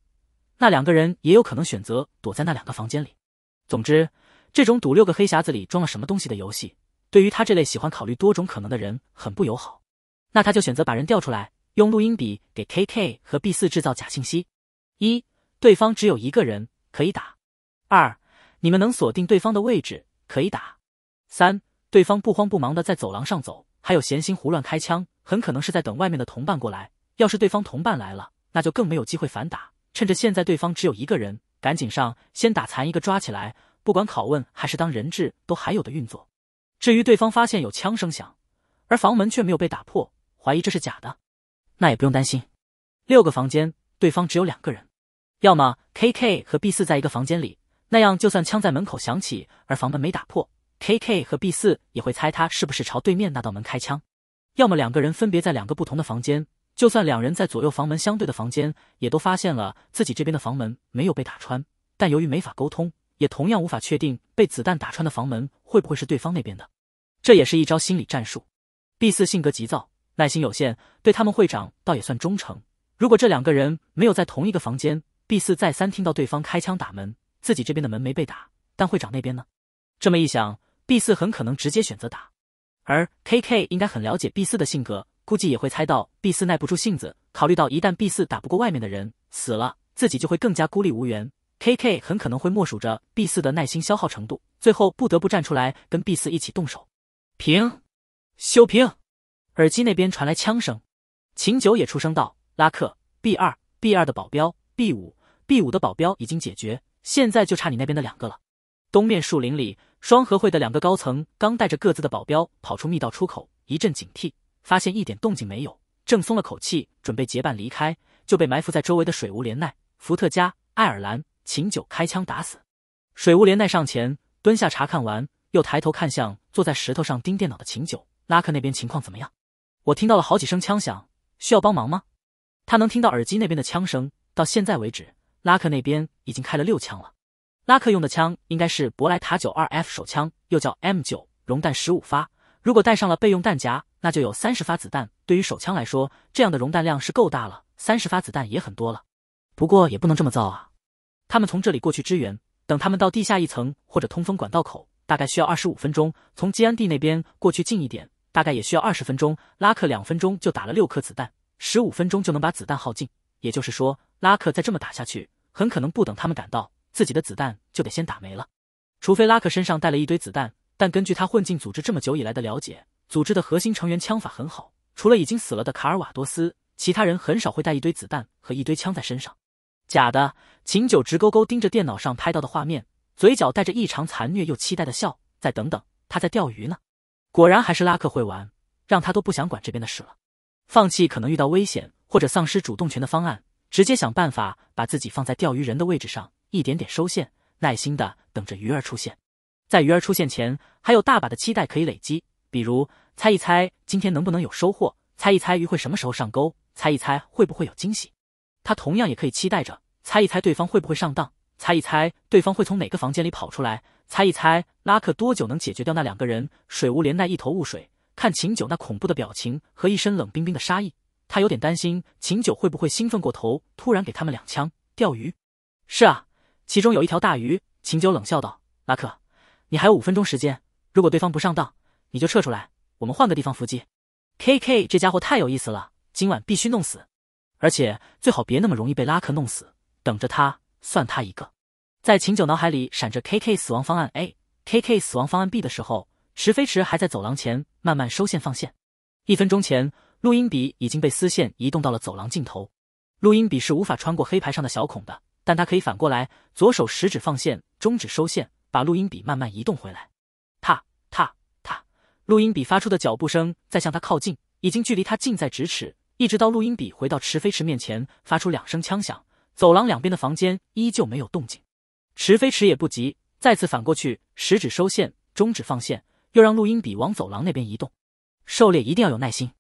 那两个人也有可能选择躲在那两个房间里。总之，这种赌六个黑匣子里装了什么东西的游戏，对于他这类喜欢考虑多种可能的人很不友好。那他就选择把人调出来。用录音笔给 KK 和 B 四制造假信息。一，对方只有一个人，可以打。二，你们能锁定对方的位置，可以打。三，对方不慌不忙的在走廊上走，还有闲心胡乱开枪，很可能是在等外面的同伴过来。要是对方同伴来了，那就更没有机会反打。趁着现在对方只有一个人，赶紧上，先打残一个，抓起来，不管拷问还是当人质，都还有的运作。至于对方发现有枪声响，而房门却没有被打破，怀疑这是假的。那也不用担心，六个房间，对方只有两个人，要么 K K 和 B 四在一个房间里，那样就算枪在门口响起而房门没打破，K K 和 B 四也会猜他是不是朝对面那道门开枪；要么两个人分别在两个不同的房间，就算两人在左右房门相对的房间，也都发现了自己这边的房门没有被打穿，但由于没法沟通，也同样无法确定被子弹打穿的房门会不会是对方那边的。这也是一招心理战术。B 四性格急躁。耐心有限，对他们会长倒也算忠诚。如果这两个人没有在同一个房间，B 四再三听到对方开枪打门，自己这边的门没被打，但会长那边呢？这么一想，B 四很可能直接选择打。而 K K 应该很了解 B 四的性格，估计也会猜到 B 四耐不住性子。考虑到一旦 B 四打不过外面的人死了，自己就会更加孤立无援，K K 很可能会默数着 B 四的耐心消耗程度，最后不得不站出来跟 B 四一起动手。平，修平。耳机那边传来枪声，秦九也出声道：“拉克，B 二、B 二的保镖，B 五、B 五的保镖已经解决，现在就差你那边的两个了。”东面树林里，双合会的两个高层刚带着各自的保镖跑出密道出口，一阵警惕，发现一点动静没有，正松了口气，准备结伴离开，就被埋伏在周围的水无连奈、伏特加、爱尔兰、秦九开枪打死。水无连奈上前蹲下查看完，又抬头看向坐在石头上盯电脑的秦九，拉克那边情况怎么样？我听到了好几声枪响，需要帮忙吗？他能听到耳机那边的枪声。到现在为止，拉克那边已经开了六枪了。拉克用的枪应该是伯莱塔九二 F 手枪，又叫 M 九，容弹十五发。如果带上了备用弹夹，那就有三十发子弹。对于手枪来说，这样的容弹量是够大了。三十发子弹也很多了，不过也不能这么造啊。他们从这里过去支援，等他们到地下一层或者通风管道口，大概需要二十五分钟。从基安蒂那边过去近一点。大概也需要二十分钟，拉克两分钟就打了六颗子弹，十五分钟就能把子弹耗尽。也就是说，拉克再这么打下去，很可能不等他们赶到，自己的子弹就得先打没了。除非拉克身上带了一堆子弹，但根据他混进组织这么久以来的了解，组织的核心成员枪法很好，除了已经死了的卡尔瓦多斯，其他人很少会带一堆子弹和一堆枪在身上。假的，秦九直勾勾盯着电脑上拍到的画面，嘴角带着异常残虐又期待的笑。再等等，他在钓鱼呢。果然还是拉克会玩，让他都不想管这边的事了。放弃可能遇到危险或者丧失主动权的方案，直接想办法把自己放在钓鱼人的位置上，一点点收线，耐心的等着鱼儿出现。在鱼儿出现前，还有大把的期待可以累积，比如猜一猜今天能不能有收获，猜一猜鱼会什么时候上钩，猜一猜会不会有惊喜。他同样也可以期待着，猜一猜对方会不会上当。猜一猜，对方会从哪个房间里跑出来？猜一猜，拉克多久能解决掉那两个人？水无连带一头雾水，看秦九那恐怖的表情和一身冷冰冰的杀意，他有点担心秦九会不会兴奋过头，突然给他们两枪钓鱼。是啊，其中有一条大鱼。秦九冷笑道：“拉克，你还有五分钟时间，如果对方不上当，你就撤出来，我们换个地方伏击。” K K 这家伙太有意思了，今晚必须弄死，而且最好别那么容易被拉克弄死，等着他。算他一个，在秦九脑海里闪着 KK 死亡方案 A、KK 死亡方案 B 的时候，池飞池还在走廊前慢慢收线放线。一分钟前，录音笔已经被丝线移动到了走廊尽头。录音笔是无法穿过黑牌上的小孔的，但它可以反过来，左手食指放线，中指收线，把录音笔慢慢移动回来。踏踏踏，录音笔发出的脚步声在向他靠近，已经距离他近在咫尺。一直到录音笔回到池飞池面前，发出两声枪响。走廊两边的房间依旧没有动静，池飞驰也不急，再次反过去，食指收线，中指放线，又让录音笔往走廊那边移动。狩猎一定要有耐心，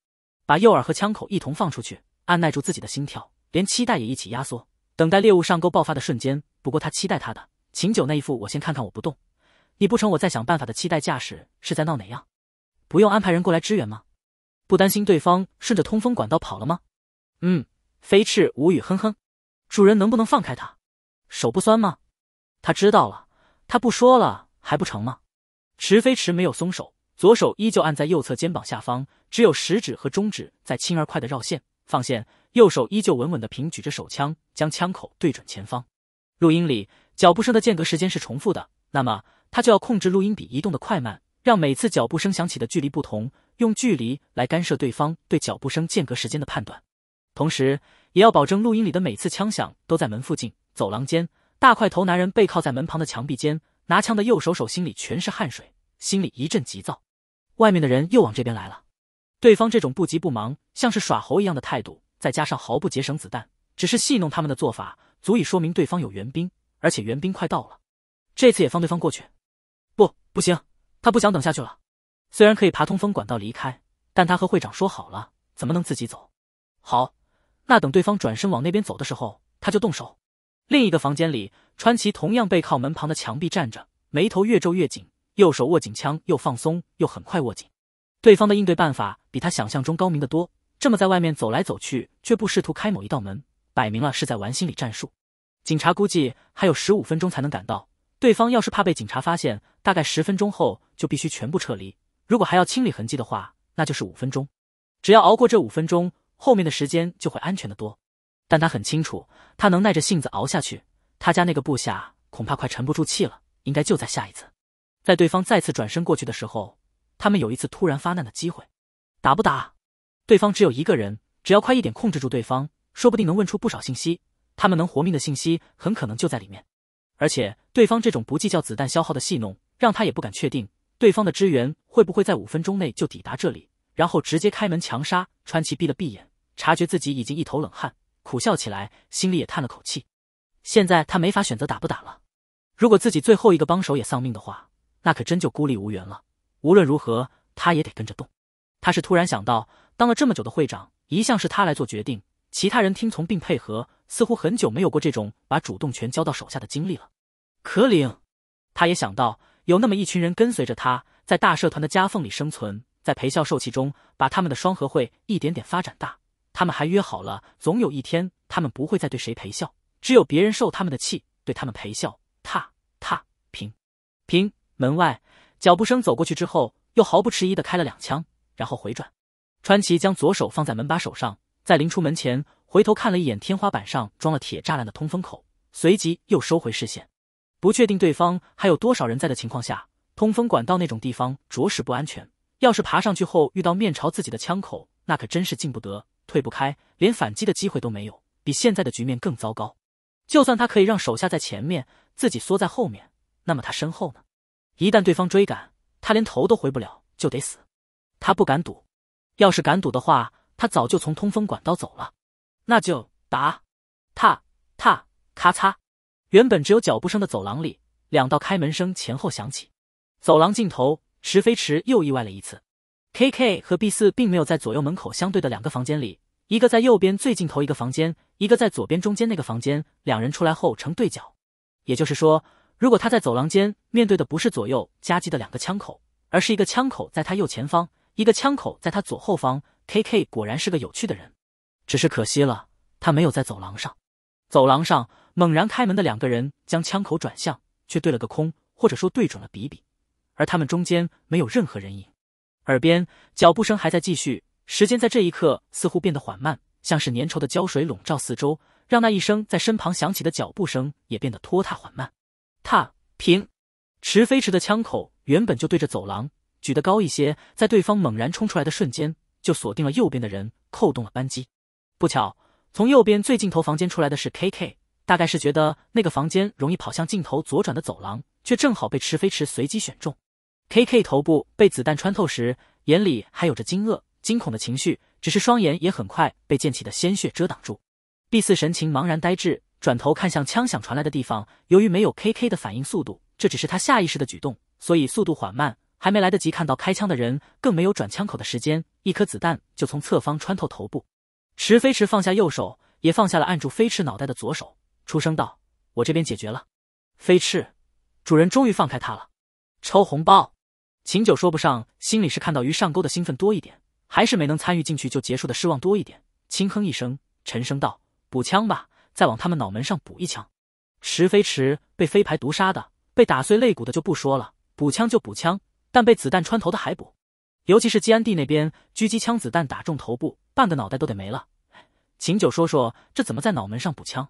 把诱饵和枪口一同放出去，按耐住自己的心跳，连期待也一起压缩，等待猎物上钩爆发的瞬间。不过他期待他的秦九那一副“我先看看我不动，你不成我再想办法”的期待驾驶是在闹哪样？不用安排人过来支援吗？不担心对方顺着通风管道跑了吗？嗯，飞驰无语，哼哼。主人能不能放开他？手不酸吗？他知道了，他不说了还不成吗？池飞池没有松手，左手依旧按在右侧肩膀下方，只有食指和中指在轻而快的绕线放线，右手依旧稳稳的平举着手枪，将枪口对准前方。录音里脚步声的间隔时间是重复的，那么他就要控制录音笔移动的快慢，让每次脚步声响起的距离不同，用距离来干涉对方对脚步声间隔时间的判断，同时。也要保证录音里的每次枪响都在门附近走廊间。大块头男人背靠在门旁的墙壁间，拿枪的右手手心里全是汗水，心里一阵急躁。外面的人又往这边来了。对方这种不急不忙，像是耍猴一样的态度，再加上毫不节省子弹，只是戏弄他们的做法，足以说明对方有援兵，而且援兵快到了。这次也放对方过去？不，不行，他不想等下去了。虽然可以爬通风管道离开，但他和会长说好了，怎么能自己走？好。那等对方转身往那边走的时候，他就动手。另一个房间里，川崎同样背靠门旁的墙壁站着，眉头越皱越紧，右手握紧枪又放松又很快握紧。对方的应对办法比他想象中高明的多。这么在外面走来走去，却不试图开某一道门，摆明了是在玩心理战术。警察估计还有十五分钟才能赶到，对方要是怕被警察发现，大概十分钟后就必须全部撤离。如果还要清理痕迹的话，那就是五分钟。只要熬过这五分钟。后面的时间就会安全的多，但他很清楚，他能耐着性子熬下去。他家那个部下恐怕快沉不住气了，应该就在下一次，在对方再次转身过去的时候，他们有一次突然发难的机会。打不打？对方只有一个人，只要快一点控制住对方，说不定能问出不少信息。他们能活命的信息很可能就在里面。而且，对方这种不计较子弹消耗的戏弄，让他也不敢确定对方的支援会不会在五分钟内就抵达这里。然后直接开门强杀。川崎闭了闭眼，察觉自己已经一头冷汗，苦笑起来，心里也叹了口气。现在他没法选择打不打了。如果自己最后一个帮手也丧命的话，那可真就孤立无援了。无论如何，他也得跟着动。他是突然想到，当了这么久的会长，一向是他来做决定，其他人听从并配合，似乎很久没有过这种把主动权交到手下的经历了。可领，他也想到，有那么一群人跟随着他在大社团的夹缝里生存。在陪笑受气中，把他们的双合会一点点发展大。他们还约好了，总有一天，他们不会再对谁陪笑，只有别人受他们的气，对他们陪笑。踏踏平平，门外脚步声走过去之后，又毫不迟疑的开了两枪，然后回转。川崎将左手放在门把手上，在临出门前回头看了一眼天花板上装了铁栅栏的通风口，随即又收回视线。不确定对方还有多少人在的情况下，通风管道那种地方着实不安全。要是爬上去后遇到面朝自己的枪口，那可真是进不得、退不开，连反击的机会都没有，比现在的局面更糟糕。就算他可以让手下在前面，自己缩在后面，那么他身后呢？一旦对方追赶，他连头都回不了，就得死。他不敢赌。要是敢赌的话，他早就从通风管道走了。那就打，踏踏，咔嚓。原本只有脚步声的走廊里，两道开门声前后响起。走廊尽头。石飞驰又意外了一次，K K 和 B 四并没有在左右门口相对的两个房间里，一个在右边最尽头一个房间，一个在左边中间那个房间。两人出来后成对角，也就是说，如果他在走廊间面对的不是左右夹击的两个枪口，而是一个枪口在他右前方，一个枪口在他左后方，K K 果然是个有趣的人。只是可惜了，他没有在走廊上。走廊上猛然开门的两个人将枪口转向，却对了个空，或者说对准了比比。而他们中间没有任何人影，耳边脚步声还在继续。时间在这一刻似乎变得缓慢，像是粘稠的胶水笼罩四周，让那一声在身旁响起的脚步声也变得拖沓缓慢。踏平，池飞驰的枪口原本就对着走廊，举得高一些，在对方猛然冲出来的瞬间，就锁定了右边的人，扣动了扳机。不巧，从右边最尽头房间出来的是 K K，大概是觉得那个房间容易跑向尽头左转的走廊，却正好被池飞驰随机选中。K K 头部被子弹穿透时，眼里还有着惊愕、惊恐的情绪，只是双眼也很快被溅起的鲜血遮挡住。B 四神情茫然呆滞，转头看向枪响传来的地方。由于没有 K K 的反应速度，这只是他下意识的举动，所以速度缓慢，还没来得及看到开枪的人，更没有转枪口的时间，一颗子弹就从侧方穿透头部。池飞驰放下右手，也放下了按住飞驰脑袋的左手，出声道：“我这边解决了，飞驰，主人终于放开他了，抽红包。”秦九说不上，心里是看到鱼上钩的兴奋多一点，还是没能参与进去就结束的失望多一点。轻哼一声，沉声道：“补枪吧，再往他们脑门上补一枪。池飞驰被飞牌毒杀的，被打碎肋骨的就不说了，补枪就补枪，但被子弹穿头的还补。尤其是基安蒂那边，狙击枪子弹打中头部，半个脑袋都得没了。秦九说说，这怎么在脑门上补枪？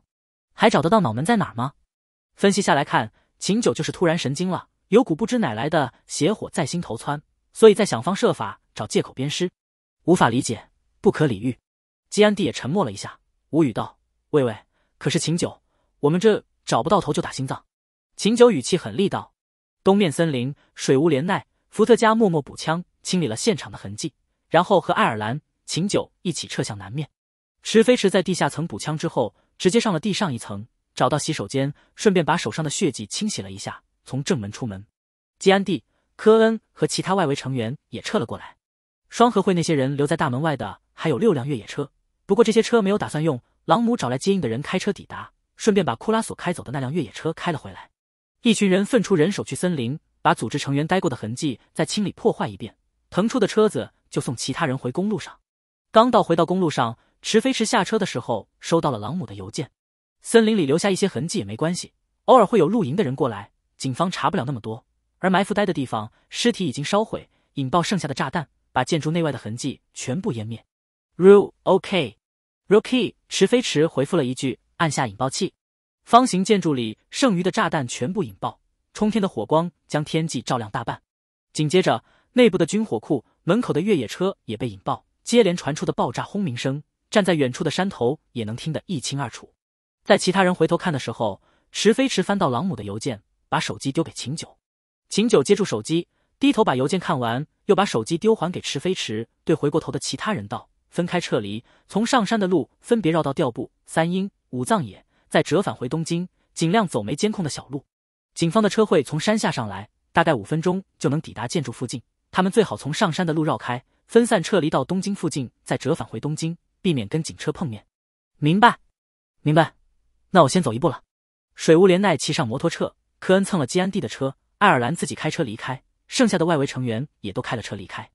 还找得到脑门在哪儿吗？分析下来看，秦九就是突然神经了。”有股不知哪来的邪火在心头窜，所以在想方设法找借口鞭尸，无法理解，不可理喻。基安蒂也沉默了一下，无语道：“喂喂，可是秦九，我们这找不到头就打心脏。”秦九语气很厉道：“东面森林水无连奈，伏特加默默补枪，清理了现场的痕迹，然后和爱尔兰秦九一起撤向南面。池飞驰在地下层补枪之后，直接上了地上一层，找到洗手间，顺便把手上的血迹清洗了一下。”从正门出门，基安蒂、科恩和其他外围成员也撤了过来。双合会那些人留在大门外的还有六辆越野车，不过这些车没有打算用。朗姆找来接应的人开车抵达，顺便把库拉索开走的那辆越野车开了回来。一群人分出人手去森林，把组织成员待过的痕迹再清理破坏一遍，腾出的车子就送其他人回公路上。刚到回到公路上，池飞池下车的时候收到了朗姆的邮件：森林里留下一些痕迹也没关系，偶尔会有露营的人过来。警方查不了那么多，而埋伏待的地方，尸体已经烧毁，引爆剩下的炸弹，把建筑内外的痕迹全部湮灭。r u e o k r o o k e 池飞池回复了一句，按下引爆器。方形建筑里剩余的炸弹全部引爆，冲天的火光将天际照亮大半。紧接着，内部的军火库门口的越野车也被引爆，接连传出的爆炸轰鸣声，站在远处的山头也能听得一清二楚。在其他人回头看的时候，池飞池翻到朗姆的邮件。把手机丢给秦九，秦九接住手机，低头把邮件看完，又把手机丢还给池飞池，对回过头的其他人道：“分开撤离，从上山的路分别绕到调布、三英、五藏野，再折返回东京，尽量走没监控的小路。警方的车会从山下上来，大概五分钟就能抵达建筑附近。他们最好从上山的路绕开，分散撤离到东京附近，再折返回东京，避免跟警车碰面。明白？明白。那我先走一步了。”水无怜奈骑上摩托车。科恩蹭了基安蒂的车，爱尔兰自己开车离开，剩下的外围成员也都开了车离开。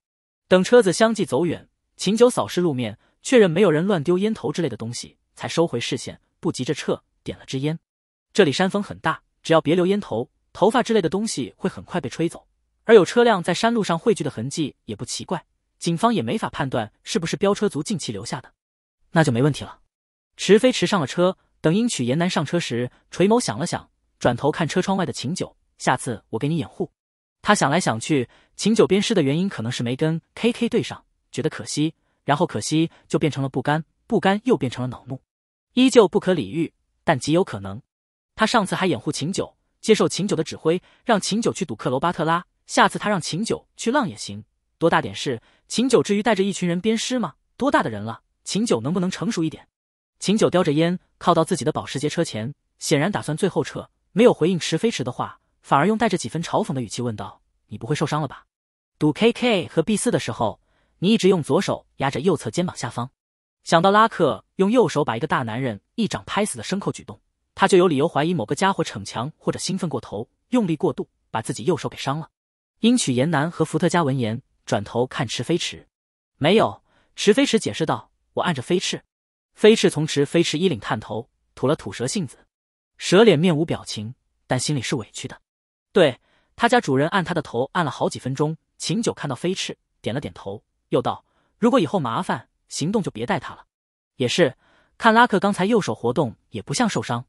等车子相继走远，秦九扫视路面，确认没有人乱丢烟头之类的东西，才收回视线，不急着撤，点了支烟。这里山风很大，只要别留烟头、头发之类的东西，会很快被吹走。而有车辆在山路上汇聚的痕迹也不奇怪，警方也没法判断是不是飙车族近期留下的，那就没问题了。池飞驰上了车，等英曲严南上车时，垂眸想了想。转头看车窗外的秦九，下次我给你掩护。他想来想去，秦九鞭尸的原因可能是没跟 K K 对上，觉得可惜，然后可惜就变成了不甘，不甘又变成了恼怒，依旧不可理喻，但极有可能。他上次还掩护秦九，接受秦九的指挥，让秦九去堵克罗巴特拉，下次他让秦九去浪也行，多大点事？秦九至于带着一群人鞭尸吗？多大的人了？秦九能不能成熟一点？秦九叼着烟，靠到自己的保时捷车前，显然打算最后撤。没有回应池飞驰的话，反而用带着几分嘲讽的语气问道：“你不会受伤了吧？赌 K K 和 B 四的时候，你一直用左手压着右侧肩膀下方。想到拉克用右手把一个大男人一掌拍死的牲口举动，他就有理由怀疑某个家伙逞强或者兴奋过头，用力过度把自己右手给伤了。”英曲言南和伏特加闻言转头看池飞驰，没有。池飞驰解释道：“我按着飞翅，飞翅从池飞驰衣领探头，吐了吐舌，性子。”蛇脸面无表情，但心里是委屈的。对他家主人按他的头按了好几分钟。秦九看到飞翅，点了点头，又道：“如果以后麻烦行动，就别带他了。也是，看拉克刚才右手活动也不像受伤，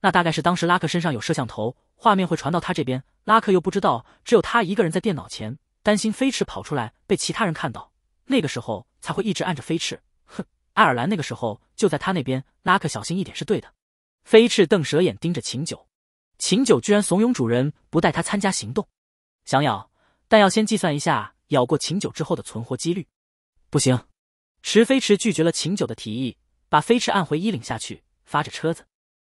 那大概是当时拉克身上有摄像头，画面会传到他这边。拉克又不知道，只有他一个人在电脑前，担心飞翅跑出来被其他人看到，那个时候才会一直按着飞翅。哼，爱尔兰那个时候就在他那边，拉克小心一点是对的。”飞翅瞪蛇眼盯着秦九，秦九居然怂恿主人不带他参加行动，想咬，但要先计算一下咬过秦九之后的存活几率。不行，池飞驰拒绝了秦九的提议，把飞翅按回衣领下去，发着车子。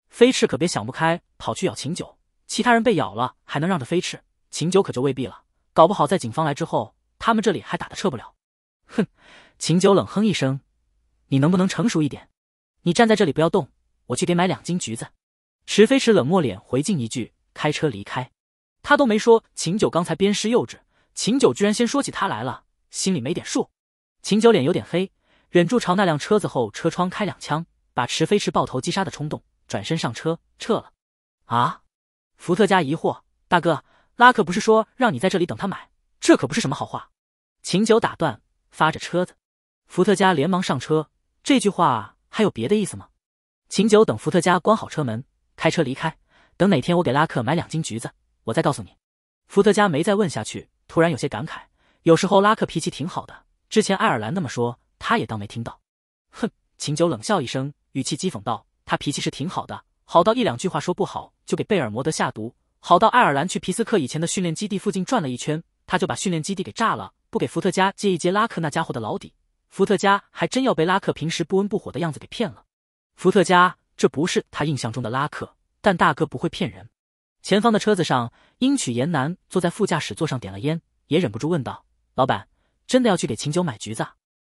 飞翅可别想不开，跑去咬秦九。其他人被咬了还能让着飞翅，秦九可就未必了。搞不好在警方来之后，他们这里还打得撤不了。哼！秦九冷哼一声，你能不能成熟一点？你站在这里不要动。我去给买两斤橘子，池飞驰冷漠脸回敬一句，开车离开。他都没说秦九刚才鞭尸幼稚，秦九居然先说起他来了，心里没点数。秦九脸有点黑，忍住朝那辆车子后车窗开两枪，把池飞驰爆头击杀的冲动，转身上车撤了。啊，伏特加疑惑，大哥拉克不是说让你在这里等他买？这可不是什么好话。秦九打断，发着车子，伏特加连忙上车。这句话还有别的意思吗？秦九等伏特加关好车门，开车离开。等哪天我给拉克买两斤橘子，我再告诉你。伏特加没再问下去，突然有些感慨：有时候拉克脾气挺好的，之前爱尔兰那么说，他也当没听到。哼！秦九冷笑一声，语气讥讽道：“他脾气是挺好的，好到一两句话说不好就给贝尔摩德下毒；好到爱尔兰去皮斯克以前的训练基地附近转了一圈，他就把训练基地给炸了。不给伏特加接一接拉克那家伙的老底，伏特加还真要被拉克平时不温不火的样子给骗了。”伏特加，这不是他印象中的拉克，但大哥不会骗人。前方的车子上，英曲言南坐在副驾驶座上，点了烟，也忍不住问道：“老板，真的要去给秦九买橘子？”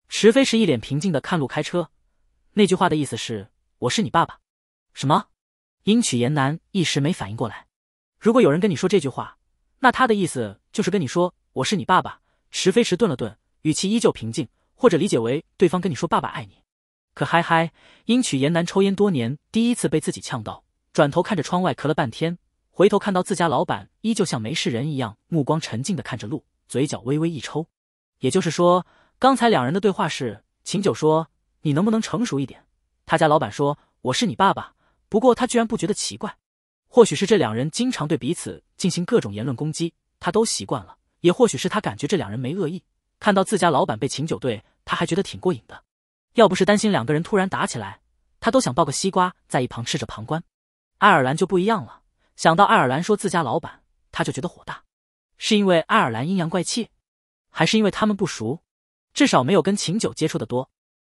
池飞石一脸平静的看路开车。那句话的意思是，我是你爸爸。什么？英曲言南一时没反应过来。如果有人跟你说这句话，那他的意思就是跟你说我是你爸爸。池飞时顿了顿，语气依旧平静，或者理解为对方跟你说爸爸爱你。可嗨嗨，因曲言男抽烟多年，第一次被自己呛到，转头看着窗外咳了半天。回头看到自家老板依旧像没事人一样，目光沉静的看着路，嘴角微微一抽。也就是说，刚才两人的对话是秦九说：“你能不能成熟一点？”他家老板说：“我是你爸爸。”不过他居然不觉得奇怪，或许是这两人经常对彼此进行各种言论攻击，他都习惯了；也或许是他感觉这两人没恶意，看到自家老板被秦九对，他还觉得挺过瘾的。要不是担心两个人突然打起来，他都想抱个西瓜在一旁吃着旁观。爱尔兰就不一样了，想到爱尔兰说自家老板，他就觉得火大。是因为爱尔兰阴阳怪气，还是因为他们不熟？至少没有跟秦九接触的多。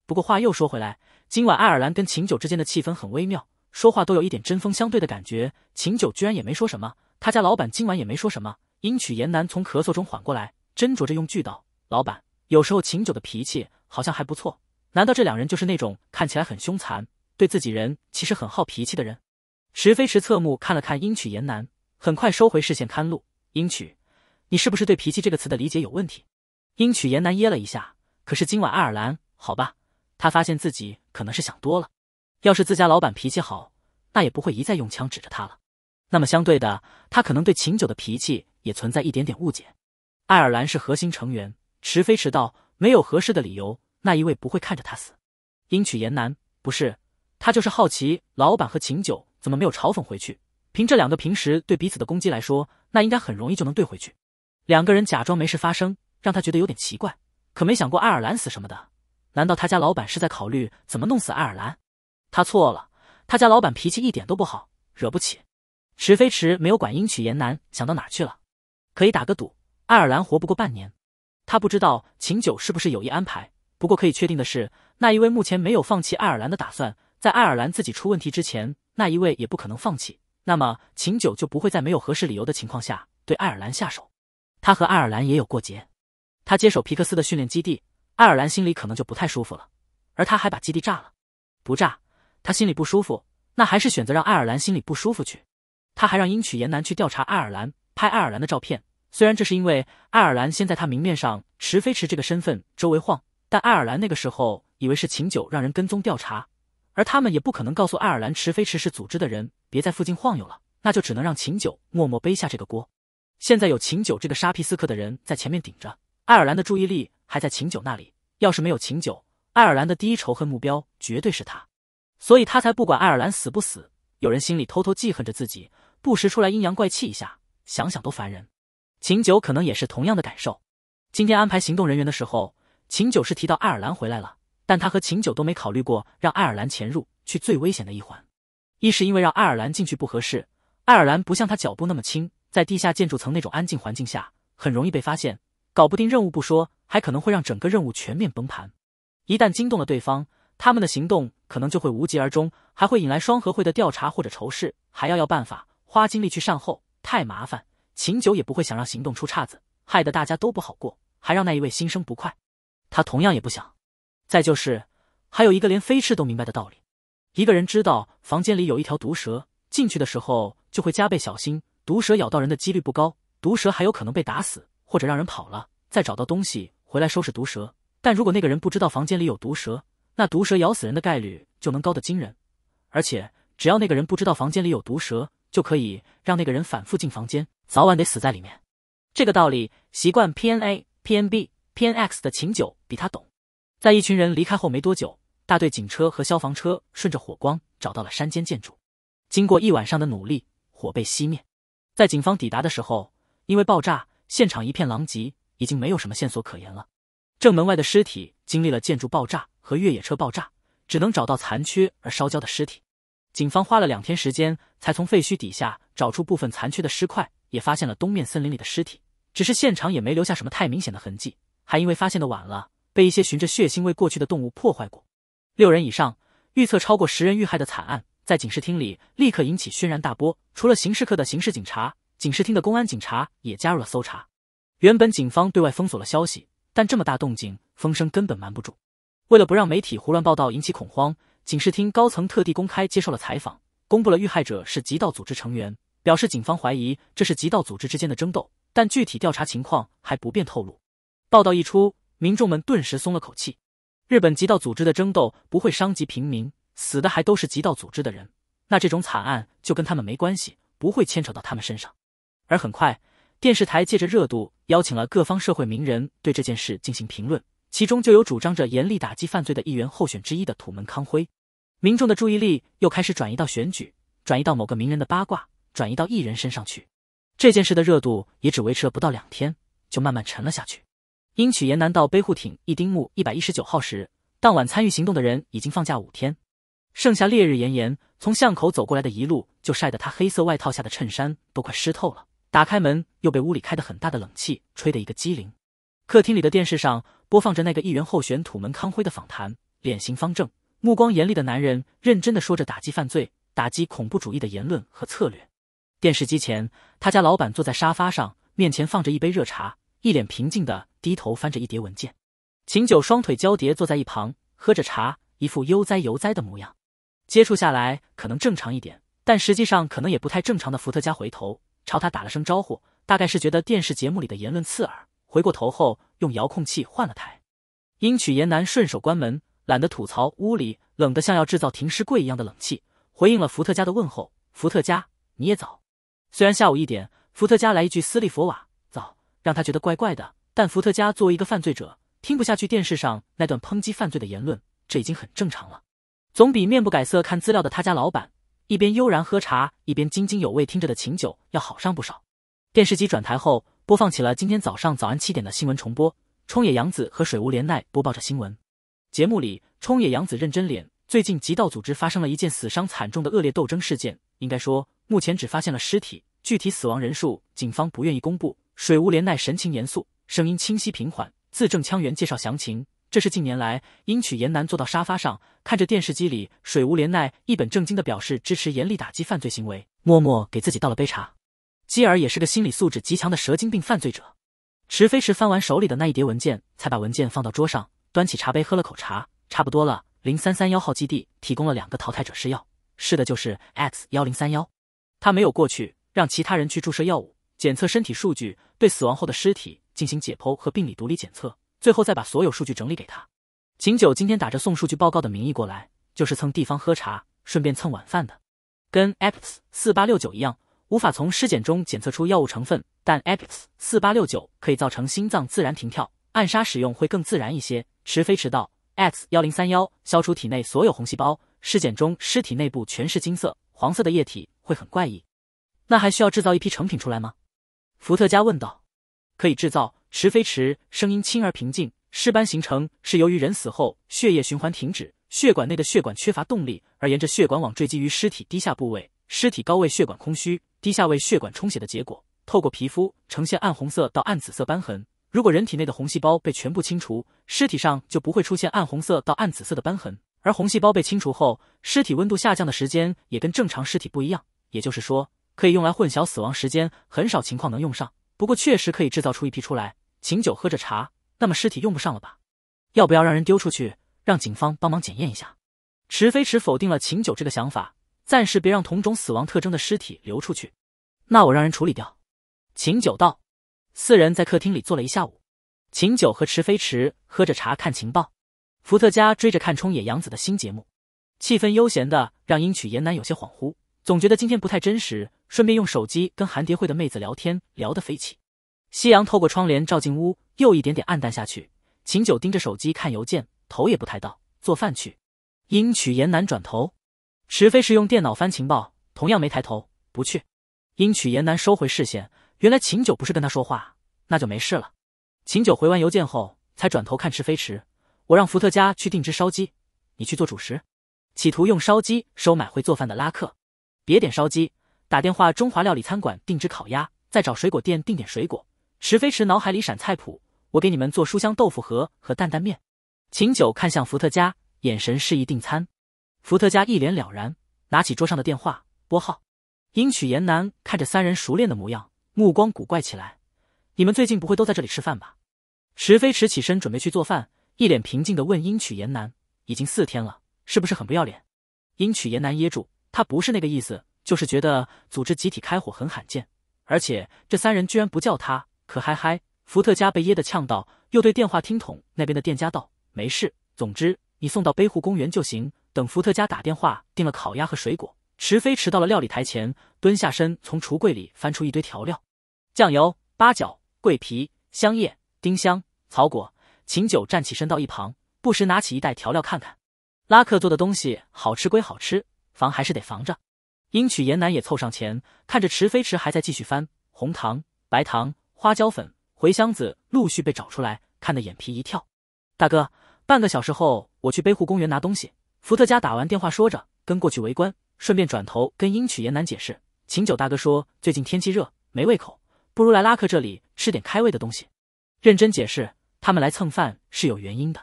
不过话又说回来，今晚爱尔兰跟秦九之间的气氛很微妙，说话都有一点针锋相对的感觉。秦九居然也没说什么，他家老板今晚也没说什么。殷曲言难从咳嗽中缓过来，斟酌着用句道：“老板，有时候秦九的脾气好像还不错。”难道这两人就是那种看起来很凶残，对自己人其实很好脾气的人？池飞池侧目看了看英曲严南，很快收回视线，看路。英曲，你是不是对“脾气”这个词的理解有问题？英曲严南噎了一下，可是今晚爱尔兰好吧？他发现自己可能是想多了。要是自家老板脾气好，那也不会一再用枪指着他了。那么相对的，他可能对秦九的脾气也存在一点点误解。爱尔兰是核心成员，池飞池道，没有合适的理由。那一位不会看着他死？英曲言难，不是他，就是好奇老板和秦九怎么没有嘲讽回去？凭这两个平时对彼此的攻击来说，那应该很容易就能怼回去。两个人假装没事发生，让他觉得有点奇怪。可没想过爱尔兰死什么的？难道他家老板是在考虑怎么弄死爱尔兰？他错了，他家老板脾气一点都不好，惹不起。池飞池没有管英曲言难想到哪去了，可以打个赌，爱尔兰活不过半年。他不知道秦九是不是有意安排。不过可以确定的是，那一位目前没有放弃爱尔兰的打算。在爱尔兰自己出问题之前，那一位也不可能放弃。那么秦九就不会在没有合适理由的情况下对爱尔兰下手。他和爱尔兰也有过节，他接手皮克斯的训练基地，爱尔兰心里可能就不太舒服了。而他还把基地炸了，不炸他心里不舒服，那还是选择让爱尔兰心里不舒服去。他还让英曲严南去调查爱尔兰，拍爱尔兰的照片。虽然这是因为爱尔兰先在他明面上持飞驰这个身份周围晃。但爱尔兰那个时候以为是秦九让人跟踪调查，而他们也不可能告诉爱尔兰池飞池是组织的人，别在附近晃悠了，那就只能让秦九默默背下这个锅。现在有秦九这个沙皮斯克的人在前面顶着，爱尔兰的注意力还在秦九那里。要是没有秦九，爱尔兰的第一仇恨目标绝对是他，所以他才不管爱尔兰死不死。有人心里偷偷记恨着自己，不时出来阴阳怪气一下，想想都烦人。秦九可能也是同样的感受。今天安排行动人员的时候。秦九是提到爱尔兰回来了，但他和秦九都没考虑过让爱尔兰潜入去最危险的一环。一是因为让爱尔兰进去不合适，爱尔兰不像他脚步那么轻，在地下建筑层那种安静环境下，很容易被发现，搞不定任务不说，还可能会让整个任务全面崩盘。一旦惊动了对方，他们的行动可能就会无疾而终，还会引来双合会的调查或者仇视，还要要办法花精力去善后，太麻烦。秦九也不会想让行动出岔子，害得大家都不好过，还让那一位心生不快。他同样也不想。再就是，还有一个连飞翅都明白的道理：一个人知道房间里有一条毒蛇，进去的时候就会加倍小心。毒蛇咬到人的几率不高，毒蛇还有可能被打死或者让人跑了，再找到东西回来收拾毒蛇。但如果那个人不知道房间里有毒蛇，那毒蛇咬死人的概率就能高得惊人。而且，只要那个人不知道房间里有毒蛇，就可以让那个人反复进房间，早晚得死在里面。这个道理，习惯 PNA、PNB。P N X 的秦九比他懂，在一群人离开后没多久，大队警车和消防车顺着火光找到了山间建筑。经过一晚上的努力，火被熄灭。在警方抵达的时候，因为爆炸，现场一片狼藉，已经没有什么线索可言了。正门外的尸体经历了建筑爆炸和越野车爆炸，只能找到残缺而烧焦的尸体。警方花了两天时间，才从废墟底下找出部分残缺的尸块，也发现了东面森林里的尸体。只是现场也没留下什么太明显的痕迹。还因为发现的晚了，被一些循着血腥味过去的动物破坏过。六人以上预测超过十人遇害的惨案，在警视厅里立刻引起轩然大波。除了刑事课的刑事警察，警视厅的公安警察也加入了搜查。原本警方对外封锁了消息，但这么大动静，风声根本瞒不住。为了不让媒体胡乱报道引起恐慌，警视厅高层特地公开接受了采访，公布了遇害者是极道组织成员，表示警方怀疑这是极道组织之间的争斗，但具体调查情况还不便透露。报道一出，民众们顿时松了口气。日本极道组织的争斗不会伤及平民，死的还都是极道组织的人，那这种惨案就跟他们没关系，不会牵扯到他们身上。而很快，电视台借着热度邀请了各方社会名人对这件事进行评论，其中就有主张着严厉打击犯罪的议员候选之一的土门康辉。民众的注意力又开始转移到选举，转移到某个名人的八卦，转移到艺人身上去。这件事的热度也只维持了不到两天，就慢慢沉了下去。因曲延南道碑户町一丁目一百一十九号时，当晚参与行动的人已经放假五天，剩下烈日炎炎，从巷口走过来的一路就晒得他黑色外套下的衬衫都快湿透了。打开门，又被屋里开得很大的冷气吹得一个机灵。客厅里的电视上播放着那个议员候选土门康辉的访谈，脸型方正，目光严厉的男人认真的说着打击犯罪、打击恐怖主义的言论和策略。电视机前，他家老板坐在沙发上，面前放着一杯热茶。一脸平静地低头翻着一叠文件，秦九双腿交叠坐在一旁，喝着茶，一副悠哉悠哉的模样。接触下来可能正常一点，但实际上可能也不太正常。的伏特加回头朝他打了声招呼，大概是觉得电视节目里的言论刺耳，回过头后用遥控器换了台。英曲言男顺手关门，懒得吐槽屋里冷得像要制造停尸柜一样的冷气，回应了伏特加的问候：“伏特加，你也早。”虽然下午一点，伏特加来一句：“斯利佛瓦。”让他觉得怪怪的，但伏特加作为一个犯罪者，听不下去电视上那段抨击犯罪的言论，这已经很正常了。总比面不改色看资料的他家老板，一边悠然喝茶，一边津津有味听着的秦九要好上不少。电视机转台后，播放起了今天早上早安七点的新闻重播。冲野洋子和水无怜奈播报着新闻。节目里，冲野洋子认真脸，最近极道组织发生了一件死伤惨重的恶劣斗争事件。应该说，目前只发现了尸体，具体死亡人数，警方不愿意公布。水无怜奈神情严肃，声音清晰平缓，字正腔圆介绍详情。这是近年来。因曲严南坐到沙发上，看着电视机里水无怜奈一本正经的表示支持，严厉打击犯罪行为。默默给自己倒了杯茶。基尔也是个心理素质极强的蛇精病犯罪者。池飞池翻完手里的那一叠文件，才把文件放到桌上，端起茶杯喝了口茶。差不多了。零三三幺号基地提供了两个淘汰者试药，试的就是 X 幺零三幺。他没有过去，让其他人去注射药物。检测身体数据，对死亡后的尸体进行解剖和病理毒理检测，最后再把所有数据整理给他。秦九今天打着送数据报告的名义过来，就是蹭地方喝茶，顺便蹭晚饭的。跟 X 四八六九一样，无法从尸检中检测出药物成分，但 X 四八六九可以造成心脏自然停跳，暗杀使用会更自然一些。迟飞迟到，X 幺零三幺消除体内所有红细胞，尸检中尸体内部全是金色、黄色的液体，会很怪异。那还需要制造一批成品出来吗？伏特加问道：“可以制造石飞池？”声音轻而平静。尸斑形成是由于人死后血液循环停止，血管内的血管缺乏动力，而沿着血管网坠积于尸体低下部位，尸体高位血管空虚，低下位血管充血的结果。透过皮肤呈现暗红色到暗紫色斑痕。如果人体内的红细胞被全部清除，尸体上就不会出现暗红色到暗紫色的斑痕。而红细胞被清除后，尸体温度下降的时间也跟正常尸体不一样。也就是说。可以用来混淆死亡时间，很少情况能用上，不过确实可以制造出一批出来。秦九喝着茶，那么尸体用不上了吧？要不要让人丢出去，让警方帮忙检验一下？池飞池否定了秦九这个想法，暂时别让同种死亡特征的尸体流出去。那我让人处理掉。秦九道。四人在客厅里坐了一下午，秦九和池飞池喝着茶看情报，伏特加追着看冲野洋子的新节目，气氛悠闲的让英曲严男有些恍惚。总觉得今天不太真实，顺便用手机跟韩蝶会的妹子聊天，聊得飞起。夕阳透过窗帘照进屋，又一点点暗淡下去。秦九盯着手机看邮件，头也不抬道：“做饭去。”英曲言难转头，池飞是用电脑翻情报，同样没抬头，不去。英曲言难收回视线，原来秦九不是跟他说话，那就没事了。秦九回完邮件后，才转头看池飞池。我让伏特加去订只烧鸡，你去做主食。”企图用烧鸡收买会做饭的拉客。别点烧鸡，打电话中华料理餐馆定只烤鸭，再找水果店订点水果。池飞池脑海里闪菜谱，我给你们做书香豆腐盒和担担面。秦九看向伏特加，眼神示意订餐。伏特加一脸了然，拿起桌上的电话拨号。英曲言南看着三人熟练的模样，目光古怪起来。你们最近不会都在这里吃饭吧？池飞池起身准备去做饭，一脸平静的问英曲言南：“已经四天了，是不是很不要脸？”英曲言南噎住。他不是那个意思，就是觉得组织集体开火很罕见，而且这三人居然不叫他。可嗨嗨，伏特加被噎得呛到，又对电话听筒那边的店家道：“没事，总之你送到碑湖公园就行。”等伏特加打电话订了烤鸭和水果。池飞迟到了料理台前，蹲下身从橱柜里翻出一堆调料：酱油、八角、桂皮、香叶、丁香、草果。秦九站起身到一旁，不时拿起一袋调料看看。拉克做的东西好吃归好吃。防还是得防着。英曲言南也凑上前，看着池飞池还在继续翻，红糖、白糖、花椒粉、茴香子陆续被找出来，看得眼皮一跳。大哥，半个小时后我去北湖公园拿东西。伏特加打完电话说着，跟过去围观，顺便转头跟英曲言南解释。秦九大哥说最近天气热，没胃口，不如来拉克这里吃点开胃的东西。认真解释，他们来蹭饭是有原因的。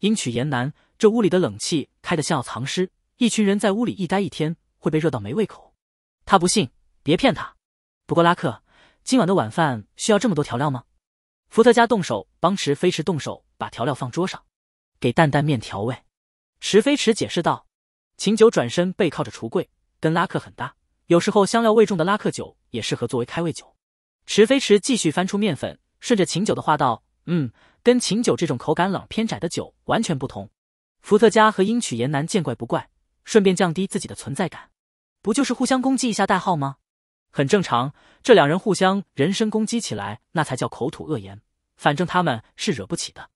英曲言南，这屋里的冷气开得像要藏尸。一群人在屋里一待一天，会被热到没胃口。他不信，别骗他。不过拉克，今晚的晚饭需要这么多调料吗？伏特加动手帮池飞驰动手把调料放桌上，给蛋蛋面调味。池飞驰解释道：“琴酒转身背靠着橱柜，跟拉克很搭。有时候香料味重的拉克酒也适合作为开胃酒。”池飞驰继续翻出面粉，顺着琴酒的话道：“嗯，跟琴酒这种口感冷偏窄的酒完全不同。伏特加和英曲言南见怪不怪。”顺便降低自己的存在感，不就是互相攻击一下代号吗？很正常。这两人互相人身攻击起来，那才叫口吐恶言。反正他们是惹不起的。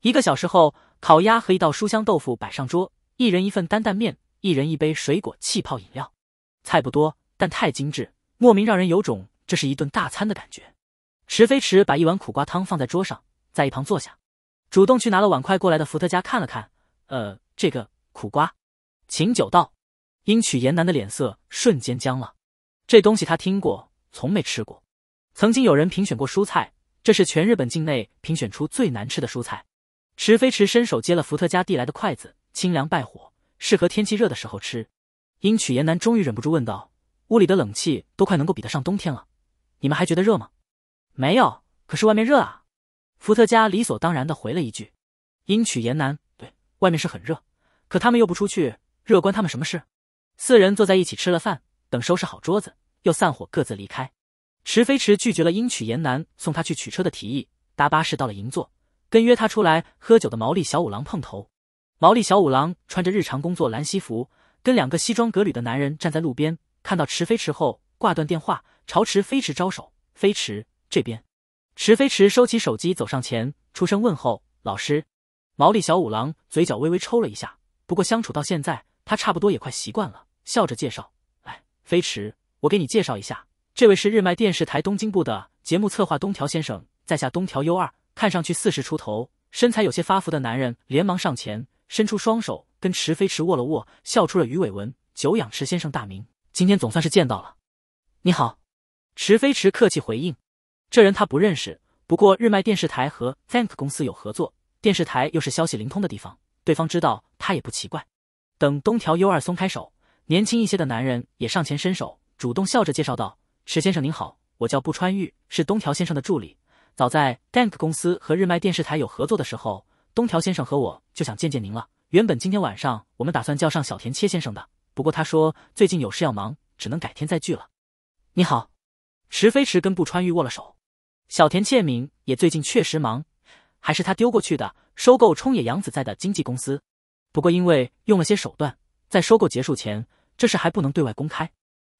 一个小时后，烤鸭和一道书香豆腐摆上桌，一人一份担担面，一人一杯水果气泡饮料。菜不多，但太精致，莫名让人有种这是一顿大餐的感觉。池飞池把一碗苦瓜汤放在桌上，在一旁坐下，主动去拿了碗筷过来的伏特加看了看，呃，这个苦瓜。请九道，英曲严南的脸色瞬间僵了。这东西他听过，从没吃过。曾经有人评选过蔬菜，这是全日本境内评选出最难吃的蔬菜。池飞池伸手接了伏特加递来的筷子，清凉败火，适合天气热的时候吃。英曲严南终于忍不住问道：“屋里的冷气都快能够比得上冬天了，你们还觉得热吗？”“没有，可是外面热啊。”伏特加理所当然的回了一句。英曲严南：“对，外面是很热，可他们又不出去。”热关他们什么事？四人坐在一起吃了饭，等收拾好桌子，又散伙各自离开。池飞驰拒绝了应曲言南送他去取车的提议，搭巴士到了银座，跟约他出来喝酒的毛利小五郎碰头。毛利小五郎穿着日常工作蓝西服，跟两个西装革履的男人站在路边，看到池飞驰后挂断电话，朝池飞驰招手：“飞驰，这边。”池飞驰收起手机，走上前，出声问候：“老师。”毛利小五郎嘴角微微抽了一下，不过相处到现在。他差不多也快习惯了，笑着介绍：“来，飞驰，我给你介绍一下，这位是日卖电视台东京部的节目策划东条先生，在下东条优二。”看上去四十出头、身材有些发福的男人连忙上前，伸出双手跟池飞驰握了握，笑出了鱼尾纹：“久仰池先生大名，今天总算是见到了。”你好，池飞驰客气回应：“这人他不认识，不过日卖电视台和 h a n k 公司有合作，电视台又是消息灵通的地方，对方知道他也不奇怪。”等东条优二松开手，年轻一些的男人也上前伸手，主动笑着介绍道：“池先生您好，我叫步川玉，是东条先生的助理。早在 Dank 公司和日麦电视台有合作的时候，东条先生和我就想见见您了。原本今天晚上我们打算叫上小田切先生的，不过他说最近有事要忙，只能改天再聚了。”你好，池飞驰跟步川玉握了手。小田切敏也最近确实忙，还是他丢过去的收购冲野洋子在的经纪公司。不过，因为用了些手段，在收购结束前，这事还不能对外公开。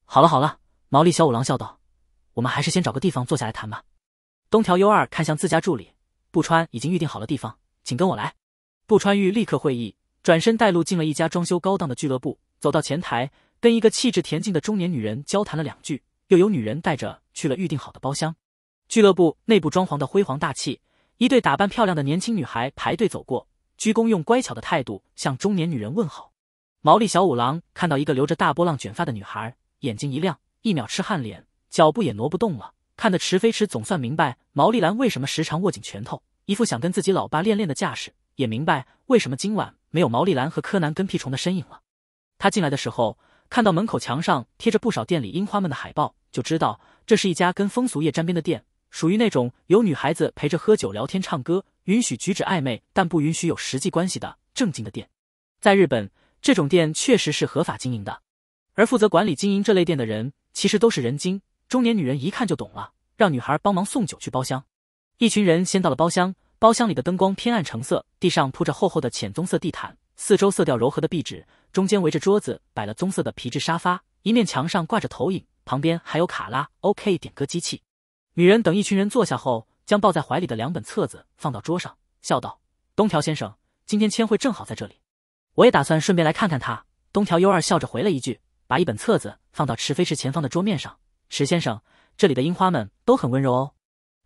好了好了，毛利小五郎笑道：“我们还是先找个地方坐下来谈吧。”东条优二看向自家助理，布川已经预定好了地方，请跟我来。布川玉立刻会意，转身带路进了一家装修高档的俱乐部，走到前台，跟一个气质恬静的中年女人交谈了两句，又有女人带着去了预定好的包厢。俱乐部内部装潢的辉煌大气，一对打扮漂亮的年轻女孩排队走过。鞠躬，用乖巧的态度向中年女人问好。毛利小五郎看到一个留着大波浪卷发的女孩，眼睛一亮，一秒痴汉脸，脚步也挪不动了。看得池飞池总算明白毛利兰为什么时常握紧拳头，一副想跟自己老爸练练的架势，也明白为什么今晚没有毛利兰和柯南跟屁虫的身影了。他进来的时候，看到门口墙上贴着不少店里樱花们的海报，就知道这是一家跟风俗业沾边的店。属于那种有女孩子陪着喝酒聊天唱歌，允许举止暧昧但不允许有实际关系的正经的店，在日本这种店确实是合法经营的，而负责管理经营这类店的人其实都是人精。中年女人一看就懂了，让女孩帮忙送酒去包厢。一群人先到了包厢，包厢里的灯光偏暗橙色，地上铺着厚厚的浅棕色地毯，四周色调柔和的壁纸，中间围着桌子摆了棕色的皮质沙发，一面墙上挂着投影，旁边还有卡拉 OK 点歌机器。女人等一群人坐下后，将抱在怀里的两本册子放到桌上，笑道：“东条先生，今天千惠正好在这里，我也打算顺便来看看她。”东条优二笑着回了一句，把一本册子放到池飞池前方的桌面上。池先生，这里的樱花们都很温柔哦。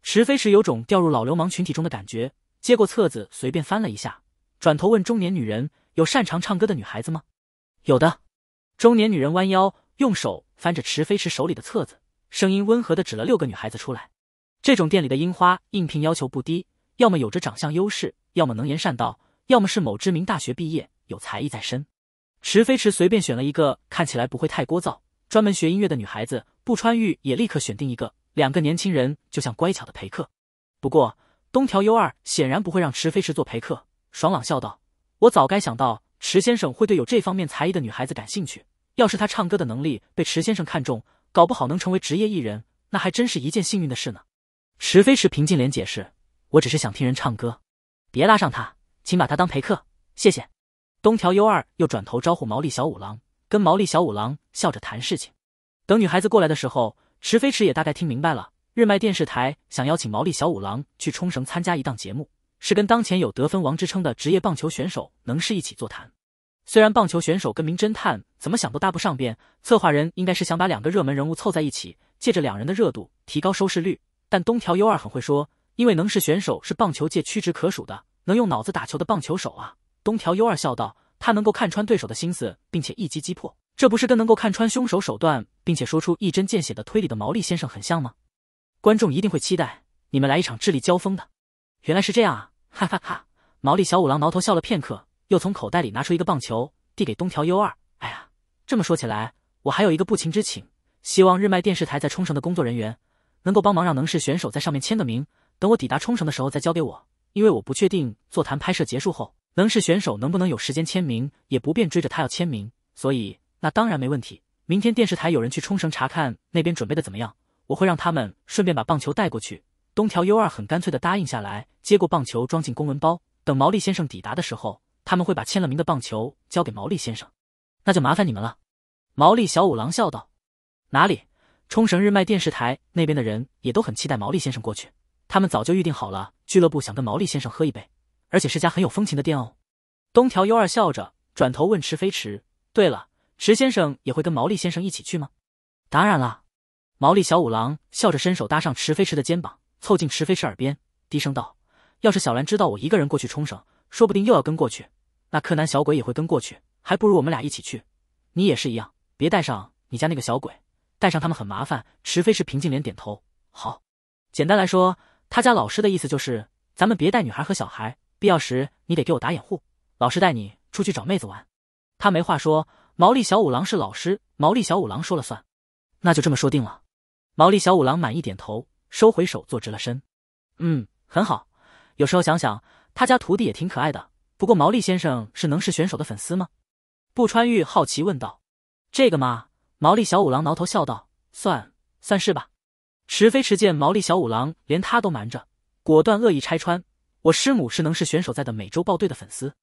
池飞池有种掉入老流氓群体中的感觉，接过册子随便翻了一下，转头问中年女人：“有擅长唱歌的女孩子吗？”有的。中年女人弯腰用手翻着池飞池手里的册子。声音温和的指了六个女孩子出来。这种店里的樱花应聘要求不低，要么有着长相优势，要么能言善道，要么是某知名大学毕业有才艺在身。池飞池随便选了一个看起来不会太聒噪、专门学音乐的女孩子，不穿玉也立刻选定一个。两个年轻人就像乖巧的陪客。不过东条优二显然不会让池飞池做陪客，爽朗笑道：“我早该想到池先生会对有这方面才艺的女孩子感兴趣。要是他唱歌的能力被池先生看中……”搞不好能成为职业艺人，那还真是一件幸运的事呢。池飞池平静脸解释：“我只是想听人唱歌，别拉上他，请把他当陪客，谢谢。”东条优二又转头招呼毛利小五郎，跟毛利小五郎笑着谈事情。等女孩子过来的时候，池飞池也大概听明白了，日卖电视台想邀请毛利小五郎去冲绳参加一档节目，是跟当前有得分王之称的职业棒球选手能士一起座谈。虽然棒球选手跟名侦探怎么想都搭不上边，策划人应该是想把两个热门人物凑在一起，借着两人的热度提高收视率。但东条优二很会说，因为能是选手是棒球界屈指可数的能用脑子打球的棒球手啊。东条优二笑道：“他能够看穿对手的心思，并且一击击破，这不是跟能够看穿凶手手段，并且说出一针见血的推理的毛利先生很像吗？”观众一定会期待你们来一场智力交锋的。原来是这样啊，哈哈哈！毛利小五郎挠头笑了片刻。又从口袋里拿出一个棒球，递给东条优二。哎呀，这么说起来，我还有一个不情之请，希望日麦电视台在冲绳的工作人员能够帮忙让能势选手在上面签个名，等我抵达冲绳的时候再交给我。因为我不确定座谈拍摄结束后能势选手能不能有时间签名，也不便追着他要签名，所以那当然没问题。明天电视台有人去冲绳查看那边准备的怎么样，我会让他们顺便把棒球带过去。东条优二很干脆地答应下来，接过棒球装进公文包。等毛利先生抵达的时候。他们会把签了名的棒球交给毛利先生，那就麻烦你们了。”毛利小五郎笑道，“哪里，冲绳日卖电视台那边的人也都很期待毛利先生过去。他们早就预定好了俱乐部，想跟毛利先生喝一杯，而且是家很有风情的店哦。”东条优二笑着转头问池飞池：“对了，池先生也会跟毛利先生一起去吗？”“当然了。”毛利小五郎笑着伸手搭上池飞池的肩膀，凑近池飞池耳边低声道：“要是小兰知道我一个人过去冲绳，说不定又要跟过去。”那柯南小鬼也会跟过去，还不如我们俩一起去。你也是一样，别带上你家那个小鬼，带上他们很麻烦。池飞是平静脸，点头。好，简单来说，他家老师的意思就是，咱们别带女孩和小孩，必要时你得给我打掩护。老师带你出去找妹子玩，他没话说。毛利小五郎是老师，毛利小五郎说了算。那就这么说定了。毛利小五郎满意点头，收回手，坐直了身。嗯，很好。有时候想想，他家徒弟也挺可爱的。不过，毛利先生是能是选手的粉丝吗？步川玉好奇问道。这个嘛，毛利小五郎挠头笑道：“算算是吧。”池飞池见毛利小五郎连他都瞒着，果断恶意拆穿：“我师母是能是选手在的美洲豹队的粉丝。”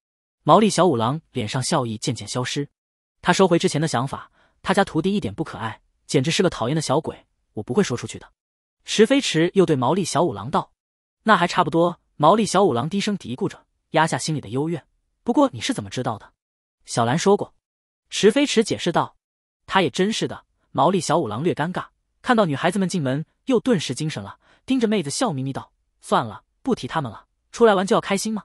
毛利小五郎脸上笑意渐渐消失，他收回之前的想法。他家徒弟一点不可爱，简直是个讨厌的小鬼。我不会说出去的。池飞池又对毛利小五郎道：“那还差不多。”毛利小五郎低声嘀咕着。压下心里的幽怨，不过你是怎么知道的？小兰说过。池飞池解释道。他也真是的。毛利小五郎略尴尬，看到女孩子们进门，又顿时精神了，盯着妹子笑眯眯道：“算了，不提他们了。出来玩就要开心吗？”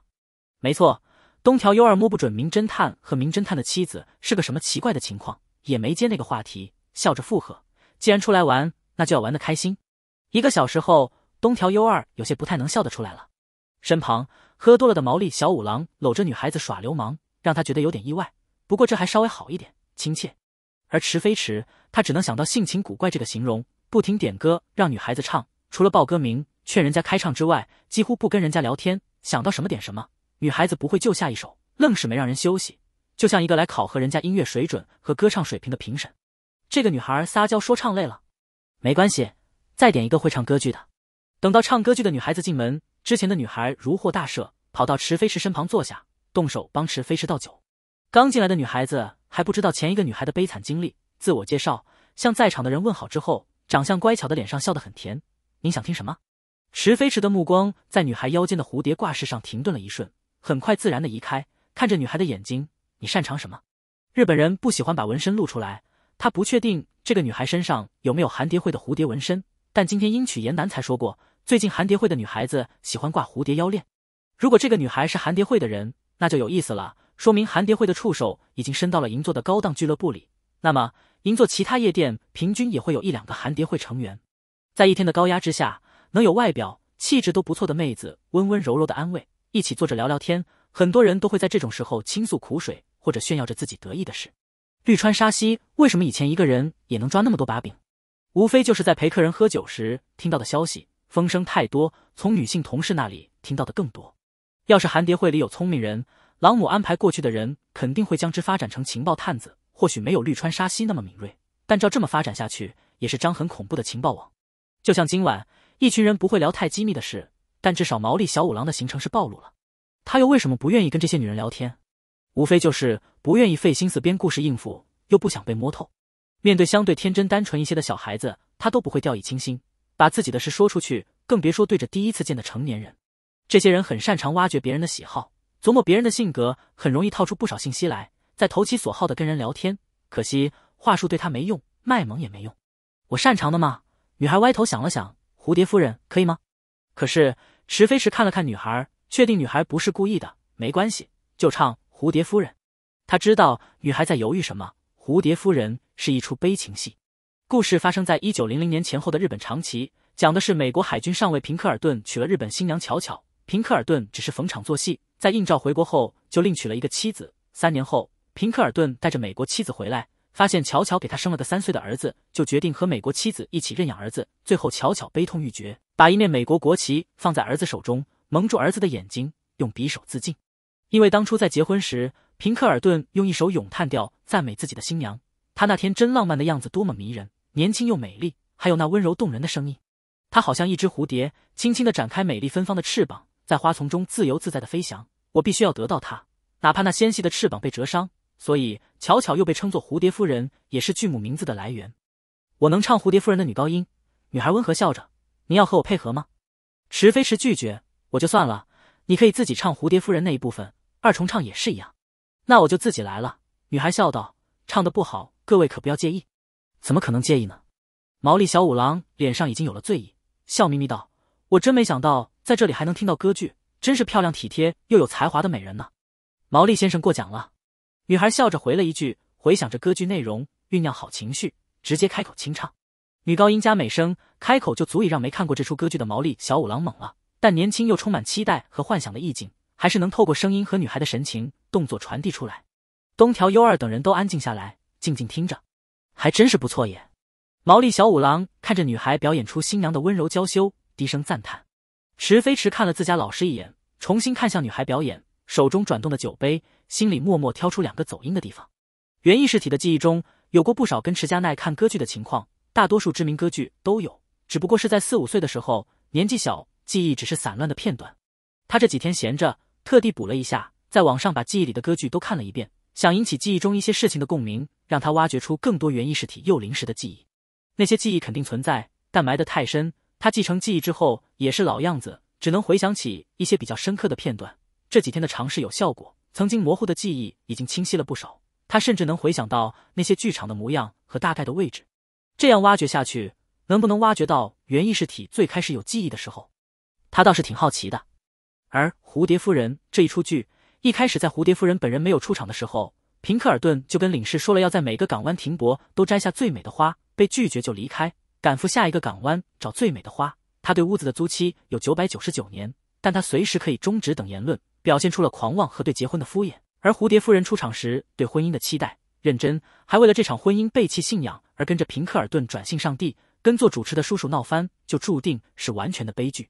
没错。东条优二摸不准名侦探和名侦探的妻子是个什么奇怪的情况，也没接那个话题，笑着附和：“既然出来玩，那就要玩得开心。”一个小时后，东条优二有些不太能笑得出来了，身旁。喝多了的毛利小五郎搂着女孩子耍流氓，让他觉得有点意外。不过这还稍微好一点，亲切。而池飞池，他只能想到性情古怪这个形容。不停点歌让女孩子唱，除了报歌名劝人家开唱之外，几乎不跟人家聊天。想到什么点什么，女孩子不会就下一首，愣是没让人休息，就像一个来考核人家音乐水准和歌唱水平的评审。这个女孩撒娇说唱累了，没关系，再点一个会唱歌剧的。等到唱歌剧的女孩子进门。之前的女孩如获大赦，跑到池飞池身旁坐下，动手帮池飞池倒酒。刚进来的女孩子还不知道前一个女孩的悲惨经历，自我介绍，向在场的人问好之后，长相乖巧的脸上笑得很甜。您想听什么？池飞池的目光在女孩腰间的蝴蝶挂饰上停顿了一瞬，很快自然的移开，看着女孩的眼睛。你擅长什么？日本人不喜欢把纹身露出来，他不确定这个女孩身上有没有韩蝶会的蝴蝶纹身，但今天英曲言男才说过。最近韩蝶会的女孩子喜欢挂蝴蝶腰链，如果这个女孩是韩蝶会的人，那就有意思了，说明韩蝶会的触手已经伸到了银座的高档俱乐部里。那么银座其他夜店平均也会有一两个韩蝶会成员。在一天的高压之下，能有外表气质都不错的妹子温温柔柔的安慰，一起坐着聊聊天，很多人都会在这种时候倾诉苦水或者炫耀着自己得意的事。绿川沙希为什么以前一个人也能抓那么多把柄？无非就是在陪客人喝酒时听到的消息。风声太多，从女性同事那里听到的更多。要是韩蝶会里有聪明人，朗姆安排过去的人肯定会将之发展成情报探子。或许没有绿川沙希那么敏锐，但照这么发展下去，也是张很恐怖的情报网。就像今晚，一群人不会聊太机密的事，但至少毛利小五郎的行程是暴露了。他又为什么不愿意跟这些女人聊天？无非就是不愿意费心思编故事应付，又不想被摸透。面对相对天真单纯一些的小孩子，他都不会掉以轻心。把自己的事说出去，更别说对着第一次见的成年人。这些人很擅长挖掘别人的喜好，琢磨别人的性格，很容易套出不少信息来。再投其所好的跟人聊天，可惜话术对他没用，卖萌也没用。我擅长的吗？女孩歪头想了想，蝴蝶夫人可以吗？可是池飞石看了看女孩，确定女孩不是故意的，没关系，就唱蝴蝶夫人。他知道女孩在犹豫什么。蝴蝶夫人是一出悲情戏。故事发生在一九零零年前后的日本长崎，讲的是美国海军上尉平克尔顿娶了日本新娘巧巧。平克尔顿只是逢场作戏，在应召回国后就另娶了一个妻子。三年后，平克尔顿带着美国妻子回来，发现巧巧给他生了个三岁的儿子，就决定和美国妻子一起认养儿子。最后，巧巧悲痛欲绝，把一面美国国旗放在儿子手中，蒙住儿子的眼睛，用匕首自尽。因为当初在结婚时，平克尔顿用一首咏叹调赞美自己的新娘，她那天真浪漫的样子多么迷人。年轻又美丽，还有那温柔动人的声音，她好像一只蝴蝶，轻轻的展开美丽芬芳的翅膀，在花丛中自由自在的飞翔。我必须要得到她，哪怕那纤细的翅膀被折伤。所以巧巧又被称作蝴蝶夫人，也是剧目名字的来源。我能唱蝴蝶夫人的女高音。女孩温和笑着：“你要和我配合吗？”池飞迟拒绝：“我就算了，你可以自己唱蝴蝶夫人那一部分，二重唱也是一样。”那我就自己来了。女孩笑道：“唱的不好，各位可不要介意。”怎么可能介意呢？毛利小五郎脸上已经有了醉意，笑眯眯道：“我真没想到在这里还能听到歌剧，真是漂亮、体贴又有才华的美人呢。”毛利先生过奖了。女孩笑着回了一句，回想着歌剧内容，酝酿好情绪，直接开口清唱，女高音加美声，开口就足以让没看过这出歌剧的毛利小五郎懵了。但年轻又充满期待和幻想的意境，还是能透过声音和女孩的神情、动作传递出来。东条优二等人都安静下来，静静听着。还真是不错耶！毛利小五郎看着女孩表演出新娘的温柔娇羞，低声赞叹。池飞池看了自家老师一眼，重新看向女孩表演，手中转动的酒杯，心里默默挑出两个走音的地方。原意识体的记忆中有过不少跟池佳奈看歌剧的情况，大多数知名歌剧都有，只不过是在四五岁的时候，年纪小，记忆只是散乱的片段。他这几天闲着，特地补了一下，在网上把记忆里的歌剧都看了一遍。想引起记忆中一些事情的共鸣，让他挖掘出更多原意识体幼灵时的记忆。那些记忆肯定存在，但埋得太深。他继承记忆之后也是老样子，只能回想起一些比较深刻的片段。这几天的尝试有效果，曾经模糊的记忆已经清晰了不少。他甚至能回想到那些剧场的模样和大概的位置。这样挖掘下去，能不能挖掘到原意识体最开始有记忆的时候？他倒是挺好奇的。而蝴蝶夫人这一出剧。一开始在蝴蝶夫人本人没有出场的时候，平克尔顿就跟领事说了要在每个港湾停泊都摘下最美的花，被拒绝就离开，赶赴下一个港湾找最美的花。他对屋子的租期有九百九十九年，但他随时可以终止等言论，表现出了狂妄和对结婚的敷衍。而蝴蝶夫人出场时对婚姻的期待认真，还为了这场婚姻背弃信仰而跟着平克尔顿转信上帝，跟做主持的叔叔闹翻，就注定是完全的悲剧。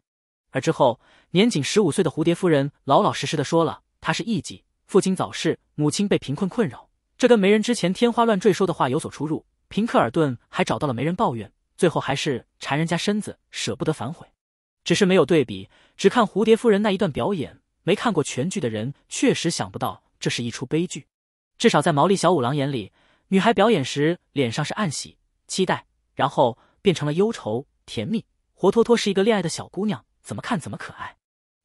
而之后年仅十五岁的蝴蝶夫人老老实实的说了。她是艺妓，父亲早逝，母亲被贫困困扰，这跟媒人之前天花乱坠说的话有所出入。平克尔顿还找到了媒人抱怨，最后还是缠人家身子，舍不得反悔。只是没有对比，只看蝴蝶夫人那一段表演，没看过全剧的人确实想不到这是一出悲剧。至少在毛利小五郎眼里，女孩表演时脸上是暗喜、期待，然后变成了忧愁、甜蜜，活脱脱是一个恋爱的小姑娘，怎么看怎么可爱。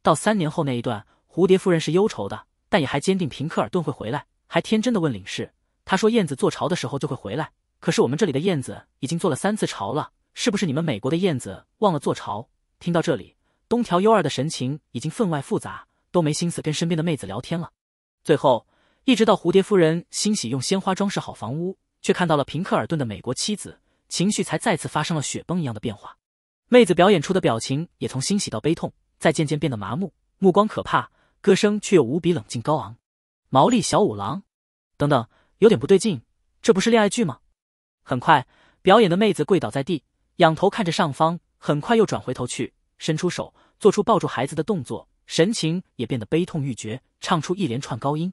到三年后那一段。蝴蝶夫人是忧愁的，但也还坚定。平克尔顿会回来，还天真的问领事：“他说燕子做巢的时候就会回来。可是我们这里的燕子已经做了三次巢了，是不是你们美国的燕子忘了做巢？”听到这里，东条悠二的神情已经分外复杂，都没心思跟身边的妹子聊天了。最后，一直到蝴蝶夫人欣喜用鲜花装饰好房屋，却看到了平克尔顿的美国妻子，情绪才再次发生了雪崩一样的变化。妹子表演出的表情也从欣喜到悲痛，再渐渐变得麻木，目光可怕。歌声却又无比冷静高昂，毛利小五郎，等等，有点不对劲，这不是恋爱剧吗？很快，表演的妹子跪倒在地，仰头看着上方，很快又转回头去，伸出手做出抱住孩子的动作，神情也变得悲痛欲绝，唱出一连串高音。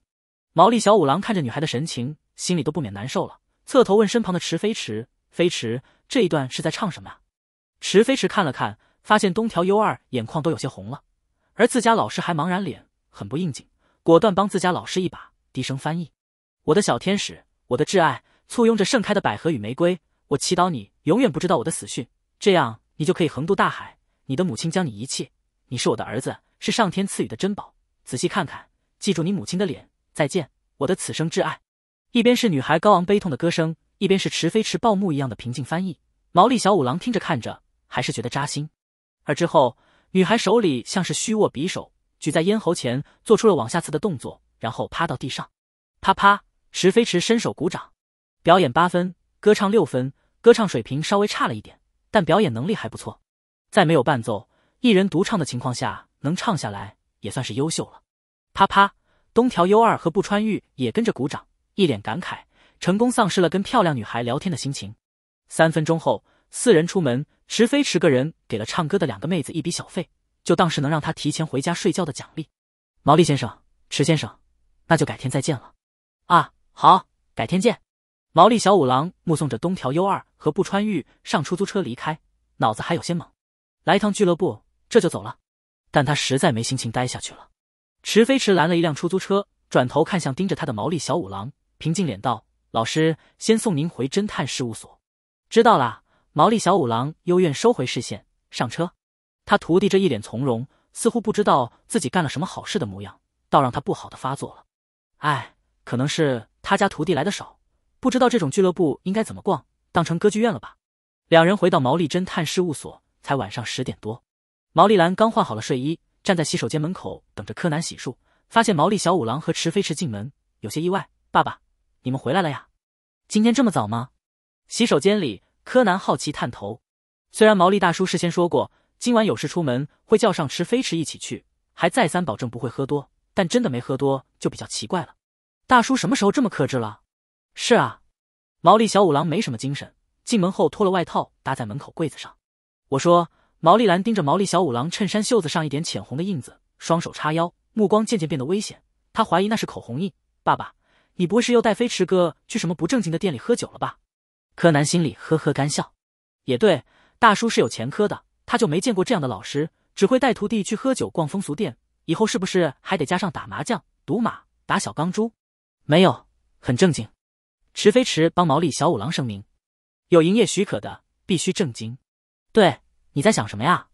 毛利小五郎看着女孩的神情，心里都不免难受了，侧头问身旁的池飞池飞池：“这一段是在唱什么？”池飞池看了看，发现东条优二眼眶都有些红了，而自家老师还茫然脸。很不应景，果断帮自家老师一把，低声翻译：“我的小天使，我的挚爱，簇拥着盛开的百合与玫瑰。我祈祷你永远不知道我的死讯，这样你就可以横渡大海。你的母亲将你遗弃，你是我的儿子，是上天赐予的珍宝。仔细看看，记住你母亲的脸。再见，我的此生挚爱。”一边是女孩高昂悲痛的歌声，一边是池飞池暴怒一样的平静翻译。毛利小五郎听着看着，还是觉得扎心。而之后，女孩手里像是虚握匕首。举在咽喉前，做出了往下刺的动作，然后趴到地上。啪啪！石飞驰伸手鼓掌，表演八分，歌唱六分，歌唱水平稍微差了一点，但表演能力还不错。在没有伴奏，一人独唱的情况下，能唱下来也算是优秀了。啪啪！东条优二和不川玉也跟着鼓掌，一脸感慨，成功丧失了跟漂亮女孩聊天的心情。三分钟后，四人出门，石飞驰个人给了唱歌的两个妹子一笔小费。就当是能让他提前回家睡觉的奖励，毛利先生，池先生，那就改天再见了。啊，好，改天见。毛利小五郎目送着东条优二和不川玉上出租车离开，脑子还有些懵。来一趟俱乐部，这就走了？但他实在没心情待下去了。池飞驰拦了一辆出租车，转头看向盯着他的毛利小五郎，平静脸道：“老师，先送您回侦探事务所。”知道啦。毛利小五郎幽怨收回视线，上车。他徒弟这一脸从容，似乎不知道自己干了什么好事的模样，倒让他不好的发作了。哎，可能是他家徒弟来的少，不知道这种俱乐部应该怎么逛，当成歌剧院了吧？两人回到毛利侦探事务所，才晚上十点多。毛利兰刚换好了睡衣，站在洗手间门口等着柯南洗漱，发现毛利小五郎和池飞池进门，有些意外：“爸爸，你们回来了呀？今天这么早吗？”洗手间里，柯南好奇探头，虽然毛利大叔事先说过。今晚有事出门会叫上池飞驰一起去，还再三保证不会喝多，但真的没喝多就比较奇怪了。大叔什么时候这么克制了？是啊，毛利小五郎没什么精神，进门后脱了外套搭在门口柜子上。我说，毛利兰盯着毛利小五郎衬衫袖子上一点浅红的印子，双手叉腰，目光渐渐变得危险。他怀疑那是口红印。爸爸，你不会是又带飞驰哥去什么不正经的店里喝酒了吧？柯南心里呵呵干笑。也对，大叔是有前科的。他就没见过这样的老师，只会带徒弟去喝酒逛风俗店。以后是不是还得加上打麻将、赌马、打小钢珠？没有，很正经。池飞池帮毛利小五郎声明：有营业许可的必须正经。对，你在想什么呀？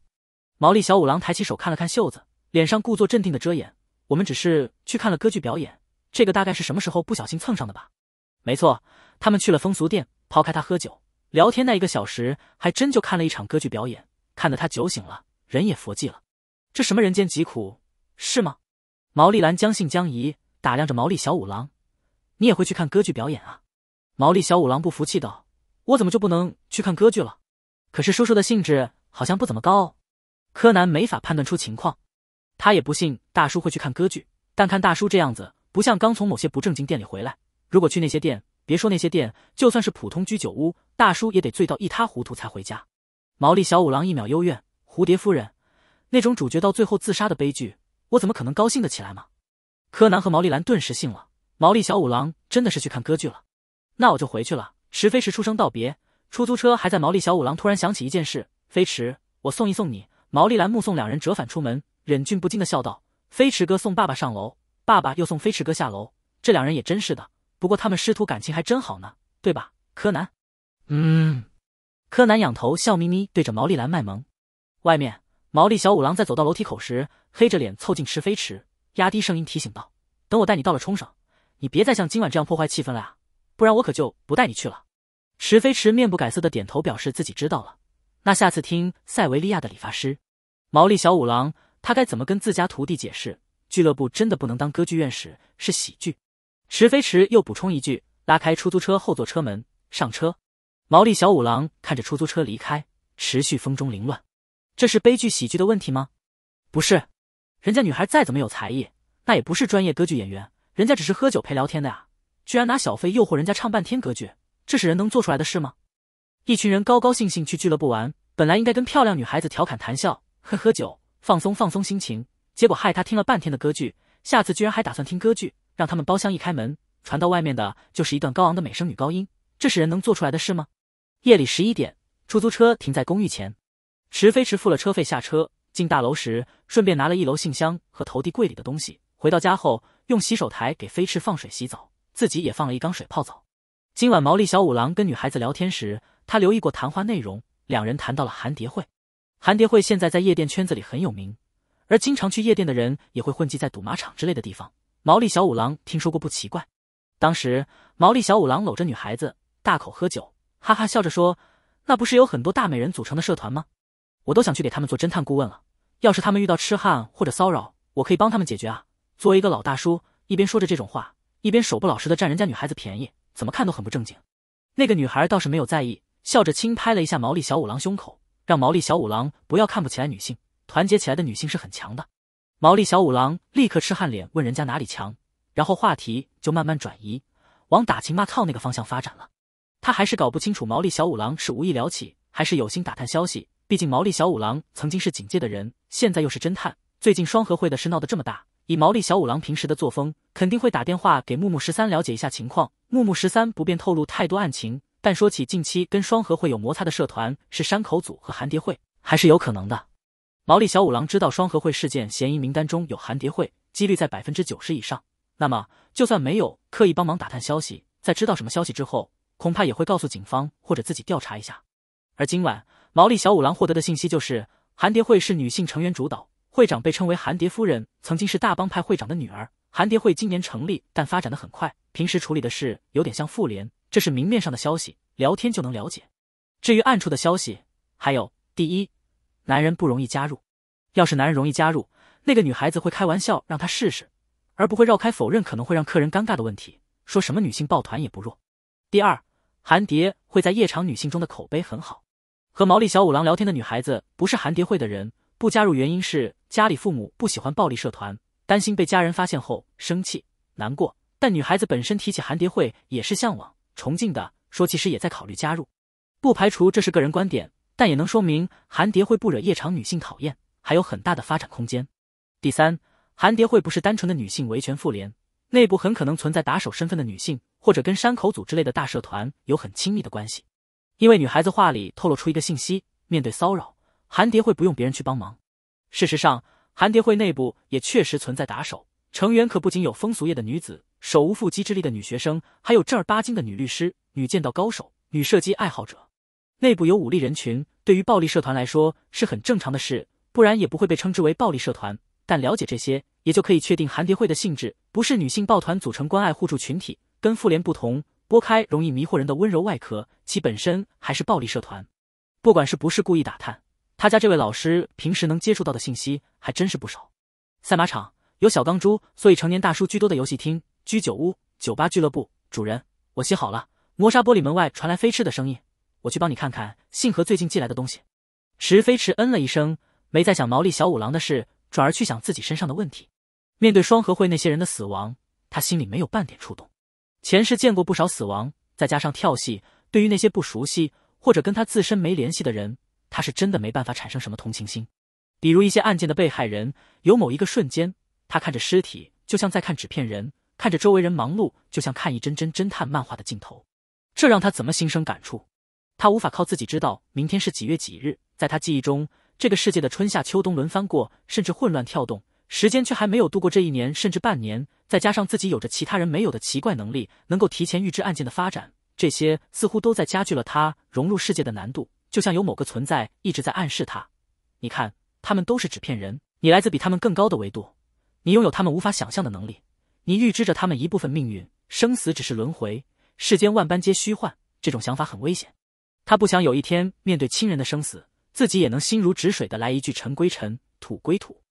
毛利小五郎抬起手看了看袖子，脸上故作镇定的遮掩。我们只是去看了歌剧表演，这个大概是什么时候不小心蹭上的吧？没错，他们去了风俗店，抛开他喝酒聊天那一个小时，还真就看了一场歌剧表演。看得他酒醒了，人也佛寂了。这什么人间疾苦是吗？毛利兰将信将疑，打量着毛利小五郎：“你也会去看歌剧表演啊？”毛利小五郎不服气道：“我怎么就不能去看歌剧了？可是叔叔的兴致好像不怎么高。”柯南没法判断出情况，他也不信大叔会去看歌剧，但看大叔这样子，不像刚从某些不正经店里回来。如果去那些店，别说那些店，就算是普通居酒屋，大叔也得醉到一塌糊涂才回家。毛利小五郎一秒幽怨，蝴蝶夫人那种主角到最后自杀的悲剧，我怎么可能高兴得起来吗？柯南和毛利兰顿时信了，毛利小五郎真的是去看歌剧了。那我就回去了。池飞驰出声道别，出租车还在。毛利小五郎突然想起一件事，飞驰，我送一送你。毛利兰目送两人折返出门，忍俊不禁的笑道：“飞驰哥送爸爸上楼，爸爸又送飞驰哥下楼，这两人也真是的。不过他们师徒感情还真好呢，对吧？柯南？”“嗯。”柯南仰头笑眯眯对着毛利兰卖萌。外面，毛利小五郎在走到楼梯口时，黑着脸凑近池飞池，压低声音提醒道：“等我带你到了冲绳，你别再像今晚这样破坏气氛了啊，不然我可就不带你去了。”池飞池面不改色的点头表示自己知道了。那下次听塞维利亚的理发师毛利小五郎，他该怎么跟自家徒弟解释俱乐部真的不能当歌剧院时是喜剧？池飞池又补充一句，拉开出租车后座车门上车。毛利小五郎看着出租车离开，持续风中凌乱。这是悲剧喜剧的问题吗？不是，人家女孩再怎么有才艺，那也不是专业歌剧演员，人家只是喝酒陪聊天的呀。居然拿小费诱惑人家唱半天歌剧，这是人能做出来的事吗？一群人高高兴兴去俱乐部玩，本来应该跟漂亮女孩子调侃谈笑，喝喝酒，放松放松心情，结果害他听了半天的歌剧，下次居然还打算听歌剧。让他们包厢一开门，传到外面的就是一段高昂的美声女高音，这是人能做出来的事吗？夜里十一点，出租车停在公寓前，池飞驰付了车费下车。进大楼时，顺便拿了一楼信箱和投递柜里的东西。回到家后，用洗手台给飞驰放水洗澡，自己也放了一缸水泡澡。今晚毛利小五郎跟女孩子聊天时，他留意过谈话内容。两人谈到了韩蝶会，韩蝶会现在在夜店圈子里很有名，而经常去夜店的人也会混迹在赌马场之类的地方。毛利小五郎听说过不奇怪。当时毛利小五郎搂着女孩子，大口喝酒。哈哈，笑着说：“那不是有很多大美人组成的社团吗？我都想去给他们做侦探顾问了。要是他们遇到痴汉或者骚扰，我可以帮他们解决啊。”作为一个老大叔，一边说着这种话，一边手不老实的占人家女孩子便宜，怎么看都很不正经。那个女孩倒是没有在意，笑着轻拍了一下毛利小五郎胸口，让毛利小五郎不要看不起来女性，团结起来的女性是很强的。毛利小五郎立刻痴汉脸问人家哪里强，然后话题就慢慢转移，往打情骂俏那个方向发展了。他还是搞不清楚毛利小五郎是无意聊起，还是有心打探消息。毕竟毛利小五郎曾经是警界的人，现在又是侦探。最近双合会的事闹得这么大，以毛利小五郎平时的作风，肯定会打电话给木木十三了解一下情况。木木十三不便透露太多案情，但说起近期跟双合会有摩擦的社团是山口组和韩蝶会，还是有可能的。毛利小五郎知道双合会事件嫌疑名单中有韩蝶会，几率在百分之九十以上。那么，就算没有刻意帮忙打探消息，在知道什么消息之后。恐怕也会告诉警方或者自己调查一下，而今晚毛利小五郎获得的信息就是韩蝶会是女性成员主导，会长被称为韩蝶夫人，曾经是大帮派会长的女儿。韩蝶会今年成立，但发展的很快，平时处理的事有点像妇联。这是明面上的消息，聊天就能了解。至于暗处的消息，还有第一，男人不容易加入，要是男人容易加入，那个女孩子会开玩笑让他试试，而不会绕开否认可能会让客人尴尬的问题，说什么女性抱团也不弱。第二。韩蝶会在夜场女性中的口碑很好，和毛利小五郎聊天的女孩子不是韩蝶会的人，不加入原因是家里父母不喜欢暴力社团，担心被家人发现后生气难过。但女孩子本身提起韩蝶会也是向往崇敬的，说其实也在考虑加入，不排除这是个人观点，但也能说明韩蝶会不惹夜场女性讨厌，还有很大的发展空间。第三，韩蝶会不是单纯的女性维权妇联。内部很可能存在打手身份的女性，或者跟山口组之类的大社团有很亲密的关系。因为女孩子话里透露出一个信息：面对骚扰，韩蝶会不用别人去帮忙。事实上，韩蝶会内部也确实存在打手成员，可不仅有风俗业的女子、手无缚鸡之力的女学生，还有正儿八经的女律师、女剑道高手、女射击爱好者。内部有武力人群，对于暴力社团来说是很正常的事，不然也不会被称之为暴力社团。但了解这些，也就可以确定韩蝶会的性质。不是女性抱团组成关爱互助群体，跟妇联不同。剥开容易迷惑人的温柔外壳，其本身还是暴力社团。不管是不是故意打探，他家这位老师平时能接触到的信息还真是不少。赛马场有小钢珠，所以成年大叔居多的游戏厅、居酒屋、酒吧、俱乐部。主人，我洗好了。磨砂玻璃门外传来飞驰的声音，我去帮你看看信和最近寄来的东西。池飞驰嗯了一声，没再想毛利小五郎的事，转而去想自己身上的问题。面对双合会那些人的死亡，他心里没有半点触动。前世见过不少死亡，再加上跳戏，对于那些不熟悉或者跟他自身没联系的人，他是真的没办法产生什么同情心。比如一些案件的被害人，有某一个瞬间，他看着尸体就像在看纸片人，看着周围人忙碌就像看一帧帧侦探漫画的镜头，这让他怎么心生感触？他无法靠自己知道明天是几月几日，在他记忆中，这个世界的春夏秋冬轮番过，甚至混乱跳动。时间却还没有度过这一年，甚至半年。再加上自己有着其他人没有的奇怪能力，能够提前预知案件的发展，这些似乎都在加剧了他融入世界的难度。就像有某个存在一直在暗示他：“你看，他们都是纸片人，你来自比他们更高的维度，你拥有他们无法想象的能力，你预知着他们一部分命运。生死只是轮回，世间万般皆虚幻。”这种想法很危险。他不想有一天面对亲人的生死，自己也能心如止水的来一句“尘归尘，土归土”。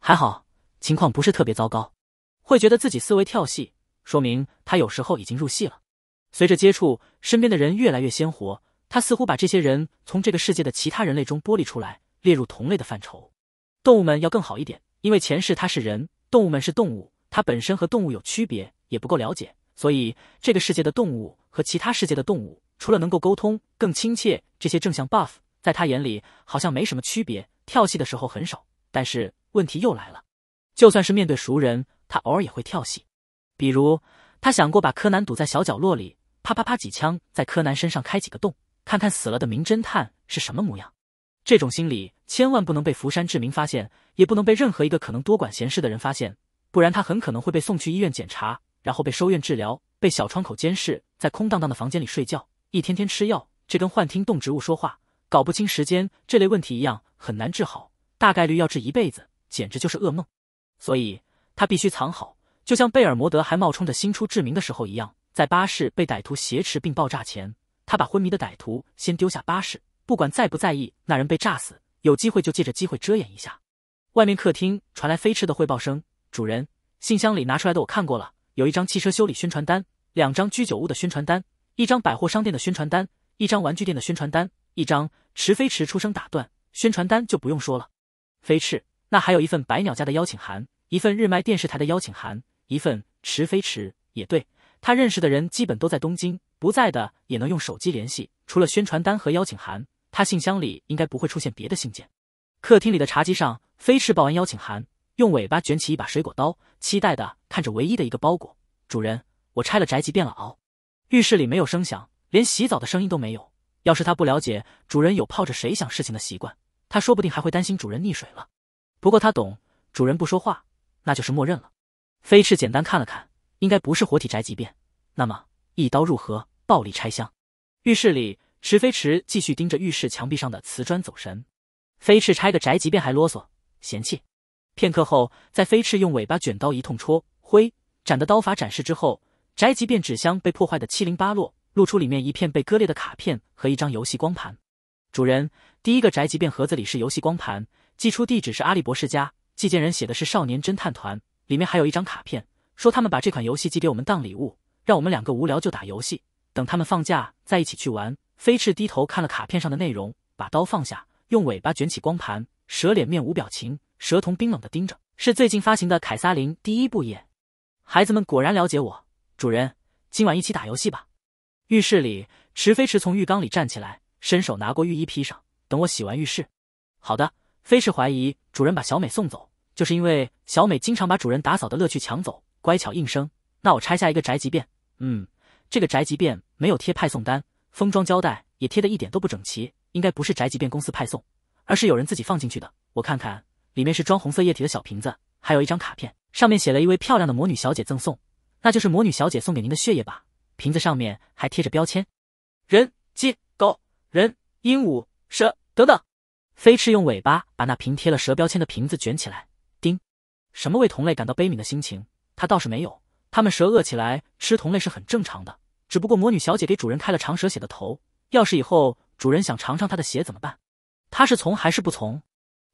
还好。情况不是特别糟糕，会觉得自己思维跳戏，说明他有时候已经入戏了。随着接触身边的人越来越鲜活，他似乎把这些人从这个世界的其他人类中剥离出来，列入同类的范畴。动物们要更好一点，因为前世他是人，动物们是动物，他本身和动物有区别，也不够了解，所以这个世界的动物和其他世界的动物除了能够沟通更亲切，这些正向 buff 在他眼里好像没什么区别。跳戏的时候很少，但是问题又来了。就算是面对熟人，他偶尔也会跳戏，比如他想过把柯南堵在小角落里，啪啪啪几枪在柯南身上开几个洞，看看死了的名侦探是什么模样。这种心理千万不能被福山志明发现，也不能被任何一个可能多管闲事的人发现，不然他很可能会被送去医院检查，然后被收院治疗，被小窗口监视，在空荡荡的房间里睡觉，一天天吃药。这跟幻听、动植物说话、搞不清时间这类问题一样，很难治好，大概率要治一辈子，简直就是噩梦。所以他必须藏好，就像贝尔摩德还冒充着新出志明的时候一样。在巴士被歹徒挟持并爆炸前，他把昏迷的歹徒先丢下巴士，不管在不在意，那人被炸死。有机会就借着机会遮掩一下。外面客厅传来飞驰的汇报声：“主人，信箱里拿出来的我看过了，有一张汽车修理宣传单，两张居酒屋的宣传单，一张百货商店的宣传单，一张玩具店的宣传单。”一张池飞驰出声打断：“宣传单就不用说了，飞驰。”那还有一份百鸟家的邀请函，一份日卖电视台的邀请函，一份池飞池。也对，他认识的人基本都在东京，不在的也能用手机联系。除了宣传单和邀请函，他信箱里应该不会出现别的信件。客厅里的茶几上，飞翅报完邀请函，用尾巴卷起一把水果刀，期待的看着唯一的一个包裹。主人，我拆了宅急便了。熬。浴室里没有声响，连洗澡的声音都没有。要是他不了解主人有泡着水想事情的习惯，他说不定还会担心主人溺水了。不过他懂，主人不说话，那就是默认了。飞翅简单看了看，应该不是活体宅急便，那么一刀入盒，暴力拆箱。浴室里，池飞池继续盯着浴室墙壁上的瓷砖走神。飞翅拆个宅急便还啰嗦，嫌弃。片刻后，在飞翅用尾巴卷刀一通戳、挥、斩的刀法展示之后，宅急便纸箱被破坏的七零八落，露出里面一片被割裂的卡片和一张游戏光盘。主人，第一个宅急便盒子里是游戏光盘。寄出地址是阿利博士家，寄件人写的是少年侦探团，里面还有一张卡片，说他们把这款游戏寄给我们当礼物，让我们两个无聊就打游戏，等他们放假再一起去玩。飞翅低头看了卡片上的内容，把刀放下，用尾巴卷起光盘，蛇脸面无表情，蛇瞳冰冷的盯着。是最近发行的《凯撒林》第一部耶，孩子们果然了解我，主人，今晚一起打游戏吧。浴室里，池飞驰从浴缸里站起来，伸手拿过浴衣披上，等我洗完浴室。好的。非是怀疑主人把小美送走，就是因为小美经常把主人打扫的乐趣抢走。乖巧应声，那我拆下一个宅急便。嗯，这个宅急便没有贴派送单，封装胶带也贴的一点都不整齐，应该不是宅急便公司派送，而是有人自己放进去的。我看看，里面是装红色液体的小瓶子，还有一张卡片，上面写了一位漂亮的魔女小姐赠送，那就是魔女小姐送给您的血液吧。瓶子上面还贴着标签，人、鸡、狗、人、鹦鹉、蛇等等。飞翅用尾巴把那瓶贴了蛇标签的瓶子卷起来。叮，什么为同类感到悲悯的心情，他倒是没有。他们蛇饿起来吃同类是很正常的，只不过魔女小姐给主人开了长蛇血的头。要是以后主人想尝尝它的血怎么办？它是从还是不从？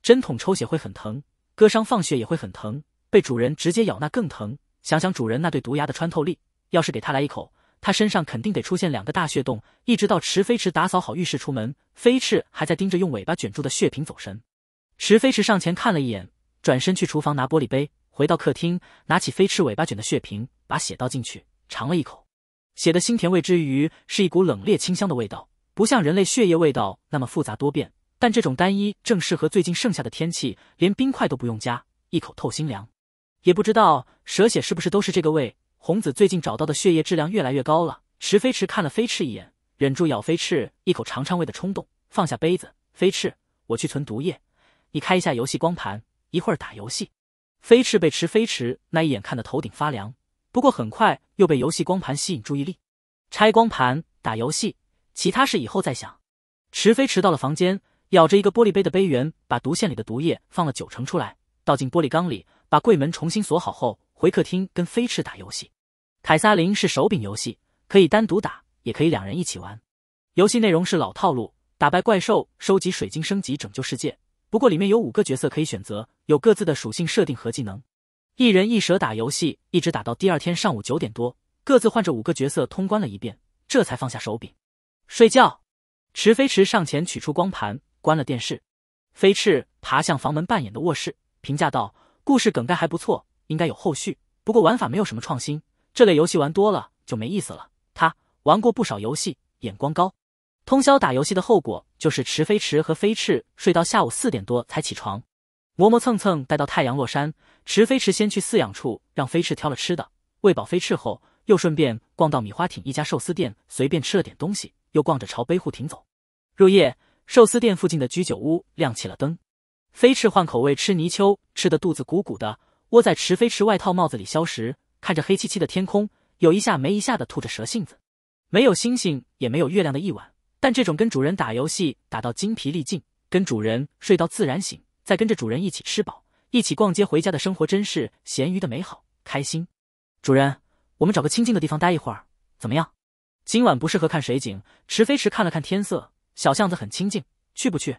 针筒抽血会很疼，割伤放血也会很疼，被主人直接咬那更疼。想想主人那对毒牙的穿透力，要是给他来一口。他身上肯定得出现两个大血洞，一直到池飞池打扫好浴室出门，飞翅还在盯着用尾巴卷住的血瓶走神。池飞池上前看了一眼，转身去厨房拿玻璃杯，回到客厅拿起飞翅尾巴卷的血瓶，把血倒进去，尝了一口。血的腥甜味之余，是一股冷冽清香的味道，不像人类血液味道那么复杂多变。但这种单一正适合最近剩下的天气，连冰块都不用加，一口透心凉。也不知道蛇血是不是都是这个味。红子最近找到的血液质量越来越高了。池飞驰看了飞翅一眼，忍住咬飞翅一口尝尝味的冲动，放下杯子。飞翅，我去存毒液，你开一下游戏光盘，一会儿打游戏。飞翅被池飞驰那一眼看得头顶发凉，不过很快又被游戏光盘吸引注意力，拆光盘打游戏，其他事以后再想。池飞驰到了房间，咬着一个玻璃杯的杯缘，把毒线里的毒液放了九成出来，倒进玻璃缸里，把柜门重新锁好后。回客厅跟飞驰打游戏，《凯撒琳》是手柄游戏，可以单独打，也可以两人一起玩。游戏内容是老套路，打败怪兽、收集水晶、升级、拯救世界。不过里面有五个角色可以选择，有各自的属性设定和技能。一人一蛇打游戏，一直打到第二天上午九点多，各自换着五个角色通关了一遍，这才放下手柄睡觉。池飞驰上前取出光盘，关了电视。飞驰爬向房门扮演的卧室，评价道：“故事梗概还不错。”应该有后续，不过玩法没有什么创新。这类游戏玩多了就没意思了。他玩过不少游戏，眼光高。通宵打游戏的后果就是池飞池和飞翅睡到下午四点多才起床，磨磨蹭蹭待到太阳落山。池飞池先去饲养处让飞翅挑了吃的，喂饱飞翅后，又顺便逛到米花町一家寿司店，随便吃了点东西，又逛着朝背户町走。入夜，寿司店附近的居酒屋亮起了灯。飞翅换口味吃泥鳅，吃的肚子鼓鼓的。窝在池飞池外套帽子里消食，看着黑漆漆的天空，有一下没一下的吐着蛇性子。没有星星，也没有月亮的一晚，但这种跟主人打游戏打到精疲力尽，跟主人睡到自然醒，再跟着主人一起吃饱、一起逛街回家的生活，真是咸鱼的美好、开心。主人，我们找个清静的地方待一会儿，怎么样？今晚不适合看水景。池飞池看了看天色，小巷子很清静，去不去？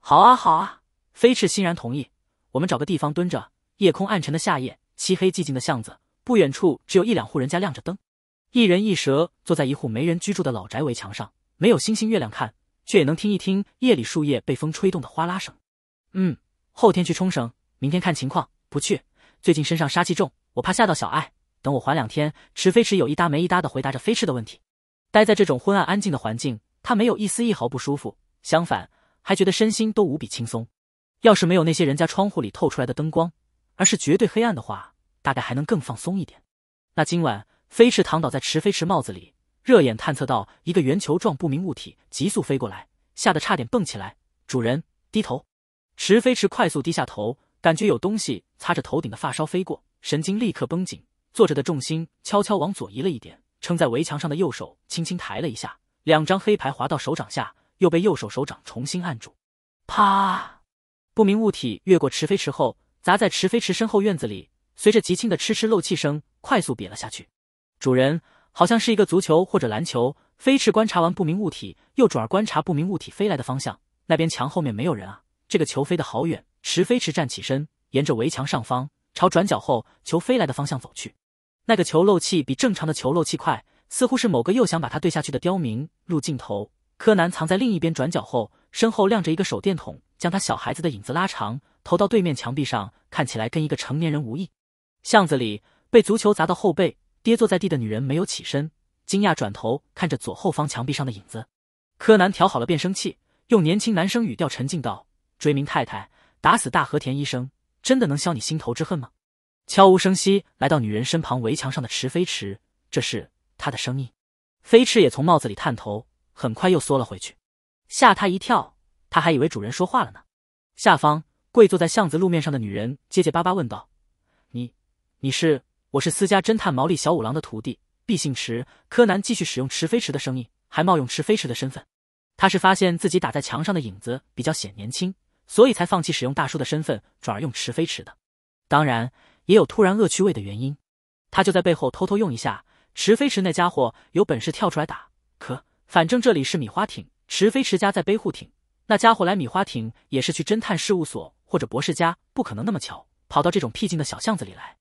好啊，好啊！飞翅欣然同意。我们找个地方蹲着。夜空暗沉的夏夜，漆黑寂静的巷子，不远处只有一两户人家亮着灯。一人一蛇坐在一户没人居住的老宅围墙上，没有星星月亮看，却也能听一听夜里树叶被风吹动的哗啦声。嗯，后天去冲绳，明天看情况不去。最近身上杀气重，我怕吓到小艾。等我缓两天。池飞池有一搭没一搭的回答着飞驰的问题。待在这种昏暗安静的环境，他没有一丝一毫不舒服，相反还觉得身心都无比轻松。要是没有那些人家窗户里透出来的灯光。而是绝对黑暗的话，大概还能更放松一点。那今晚飞驰躺倒在池飞驰帽子里，热眼探测到一个圆球状不明物体急速飞过来，吓得差点蹦起来。主人低头，池飞驰快速低下头，感觉有东西擦着头顶的发梢飞过，神经立刻绷紧，坐着的重心悄悄往左移了一点，撑在围墙上的右手轻轻抬了一下，两张黑牌滑到手掌下，又被右手手掌重新按住。啪！不明物体越过池飞驰后。砸在池飞池身后院子里，随着极轻的嗤嗤漏气声，快速瘪了下去。主人好像是一个足球或者篮球。飞驰观察完不明物体，又转而观察不明物体飞来的方向。那边墙后面没有人啊！这个球飞得好远。池飞池站起身，沿着围墙上方朝转角后球飞来的方向走去。那个球漏气比正常的球漏气快，似乎是某个又想把他对下去的刁民入镜头。柯南藏在另一边转角后，身后亮着一个手电筒，将他小孩子的影子拉长。投到对面墙壁上，看起来跟一个成年人无异。巷子里被足球砸到后背、跌坐在地的女人没有起身，惊讶转头看着左后方墙壁上的影子。柯南调好了变声器，用年轻男生语调沉静道：“追名太太，打死大和田医生，真的能消你心头之恨吗？”悄无声息来到女人身旁围墙上的池飞池，这是他的声音。飞驰也从帽子里探头，很快又缩了回去，吓他一跳，他还以为主人说话了呢。下方。跪坐在巷子路面上的女人结结巴巴问道：“你，你是？我是私家侦探毛利小五郎的徒弟，毕姓池。柯南继续使用池飞池的声音，还冒用池飞池的身份。他是发现自己打在墙上的影子比较显年轻，所以才放弃使用大叔的身份，转而用池飞池的。当然，也有突然恶趣味的原因。他就在背后偷偷用一下池飞池那家伙有本事跳出来打，可反正这里是米花町，池飞池家在背护町，那家伙来米花町也是去侦探事务所。”或者博士家不可能那么巧跑到这种僻静的小巷子里来。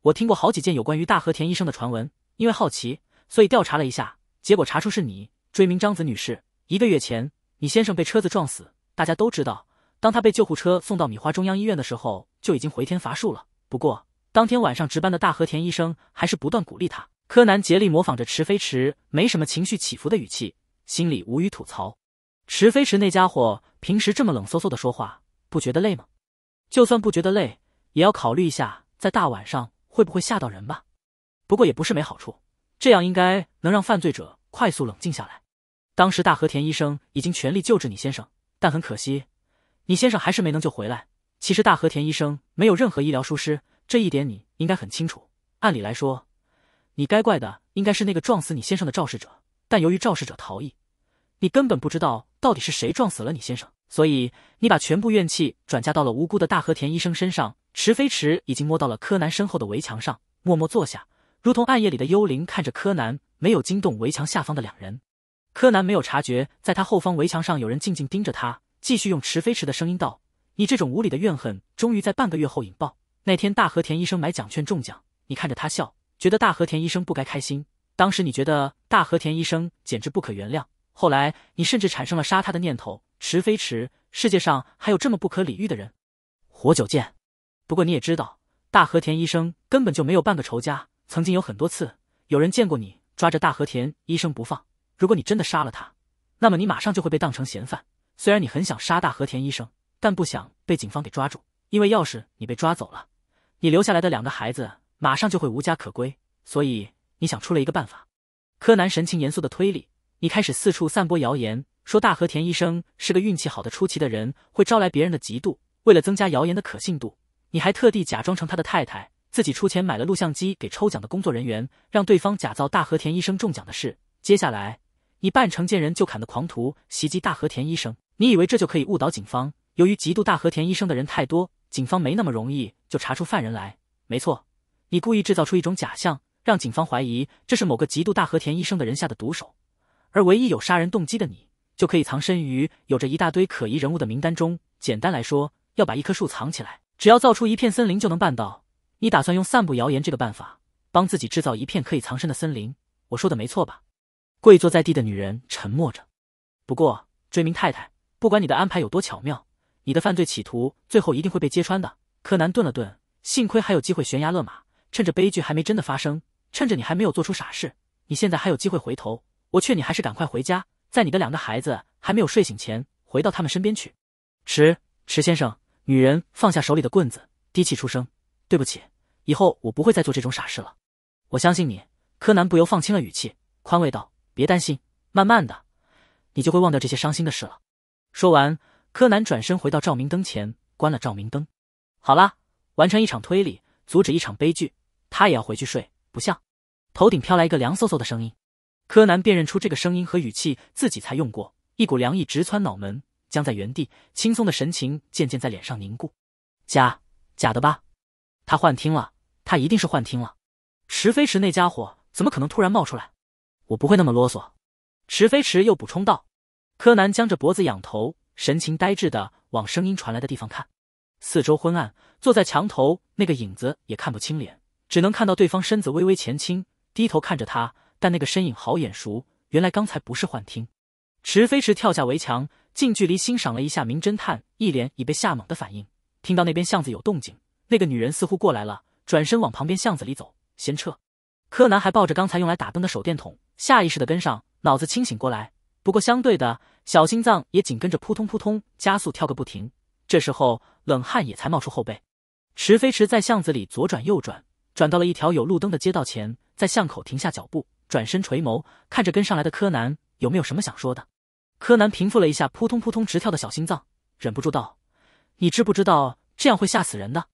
我听过好几件有关于大和田医生的传闻，因为好奇，所以调查了一下，结果查出是你追名张子女士。一个月前，你先生被车子撞死，大家都知道。当他被救护车送到米花中央医院的时候，就已经回天乏术了。不过当天晚上值班的大和田医生还是不断鼓励他。柯南竭力模仿着池飞池没什么情绪起伏的语气，心里无语吐槽：池飞池那家伙平时这么冷飕飕的说话，不觉得累吗？就算不觉得累，也要考虑一下，在大晚上会不会吓到人吧。不过也不是没好处，这样应该能让犯罪者快速冷静下来。当时大和田医生已经全力救治你先生，但很可惜，你先生还是没能救回来。其实大和田医生没有任何医疗疏失，这一点你应该很清楚。按理来说，你该怪的应该是那个撞死你先生的肇事者，但由于肇事者逃逸，你根本不知道到底是谁撞死了你先生。所以，你把全部怨气转嫁到了无辜的大和田医生身上。池飞池已经摸到了柯南身后的围墙上，默默坐下，如同暗夜里的幽灵，看着柯南，没有惊动围墙下方的两人。柯南没有察觉，在他后方围墙上有人静静盯着他。继续用池飞池的声音道：“你这种无理的怨恨，终于在半个月后引爆。那天大和田医生买奖券中奖，你看着他笑，觉得大和田医生不该开心。当时你觉得大和田医生简直不可原谅，后来你甚至产生了杀他的念头。”池飞池，世界上还有这么不可理喻的人？活久见。不过你也知道，大和田医生根本就没有半个仇家。曾经有很多次，有人见过你抓着大和田医生不放。如果你真的杀了他，那么你马上就会被当成嫌犯。虽然你很想杀大和田医生，但不想被警方给抓住，因为要是你被抓走了，你留下来的两个孩子马上就会无家可归。所以你想出了一个办法。柯南神情严肃的推理，你开始四处散播谣言。说大和田医生是个运气好的出奇的人，会招来别人的嫉妒。为了增加谣言的可信度，你还特地假装成他的太太，自己出钱买了录像机给抽奖的工作人员，让对方假造大和田医生中奖的事。接下来，你扮成见人就砍的狂徒袭击大和田医生，你以为这就可以误导警方？由于嫉妒大和田医生的人太多，警方没那么容易就查出犯人来。没错，你故意制造出一种假象，让警方怀疑这是某个嫉妒大和田医生的人下的毒手，而唯一有杀人动机的你。就可以藏身于有着一大堆可疑人物的名单中。简单来说，要把一棵树藏起来，只要造出一片森林就能办到。你打算用散布谣言这个办法，帮自己制造一片可以藏身的森林。我说的没错吧？跪坐在地的女人沉默着。不过，追名太太，不管你的安排有多巧妙，你的犯罪企图最后一定会被揭穿的。柯南顿了顿，幸亏还有机会悬崖勒马，趁着悲剧还没真的发生，趁着你还没有做出傻事，你现在还有机会回头。我劝你还是赶快回家。在你的两个孩子还没有睡醒前，回到他们身边去。池池先生，女人放下手里的棍子，低气出声：“对不起，以后我不会再做这种傻事了。”我相信你。柯南不由放轻了语气，宽慰道：“别担心，慢慢的，你就会忘掉这些伤心的事了。”说完，柯南转身回到照明灯前，关了照明灯。好啦，完成一场推理，阻止一场悲剧，他也要回去睡。不像，头顶飘来一个凉飕飕的声音。柯南辨认出这个声音和语气，自己才用过，一股凉意直窜脑门，僵在原地，轻松的神情渐渐在脸上凝固。假，假的吧？他幻听了，他一定是幻听了。石飞驰那家伙怎么可能突然冒出来？我不会那么啰嗦。石飞驰又补充道。柯南僵着脖子仰头，神情呆滞的往声音传来的地方看。四周昏暗，坐在墙头那个影子也看不清脸，只能看到对方身子微微前倾，低头看着他。但那个身影好眼熟，原来刚才不是幻听。池飞驰跳下围墙，近距离欣赏了一下名侦探一脸已被吓懵的反应。听到那边巷子有动静，那个女人似乎过来了，转身往旁边巷子里走，先撤。柯南还抱着刚才用来打灯的手电筒，下意识的跟上，脑子清醒过来，不过相对的，小心脏也紧跟着扑通扑通加速跳个不停。这时候冷汗也才冒出后背。池飞驰在巷子里左转右转，转到了一条有路灯的街道前，在巷口停下脚步。转身垂眸看着跟上来的柯南，有没有什么想说的？柯南平复了一下扑通扑通直跳的小心脏，忍不住道：“你知不知道这样会吓死人的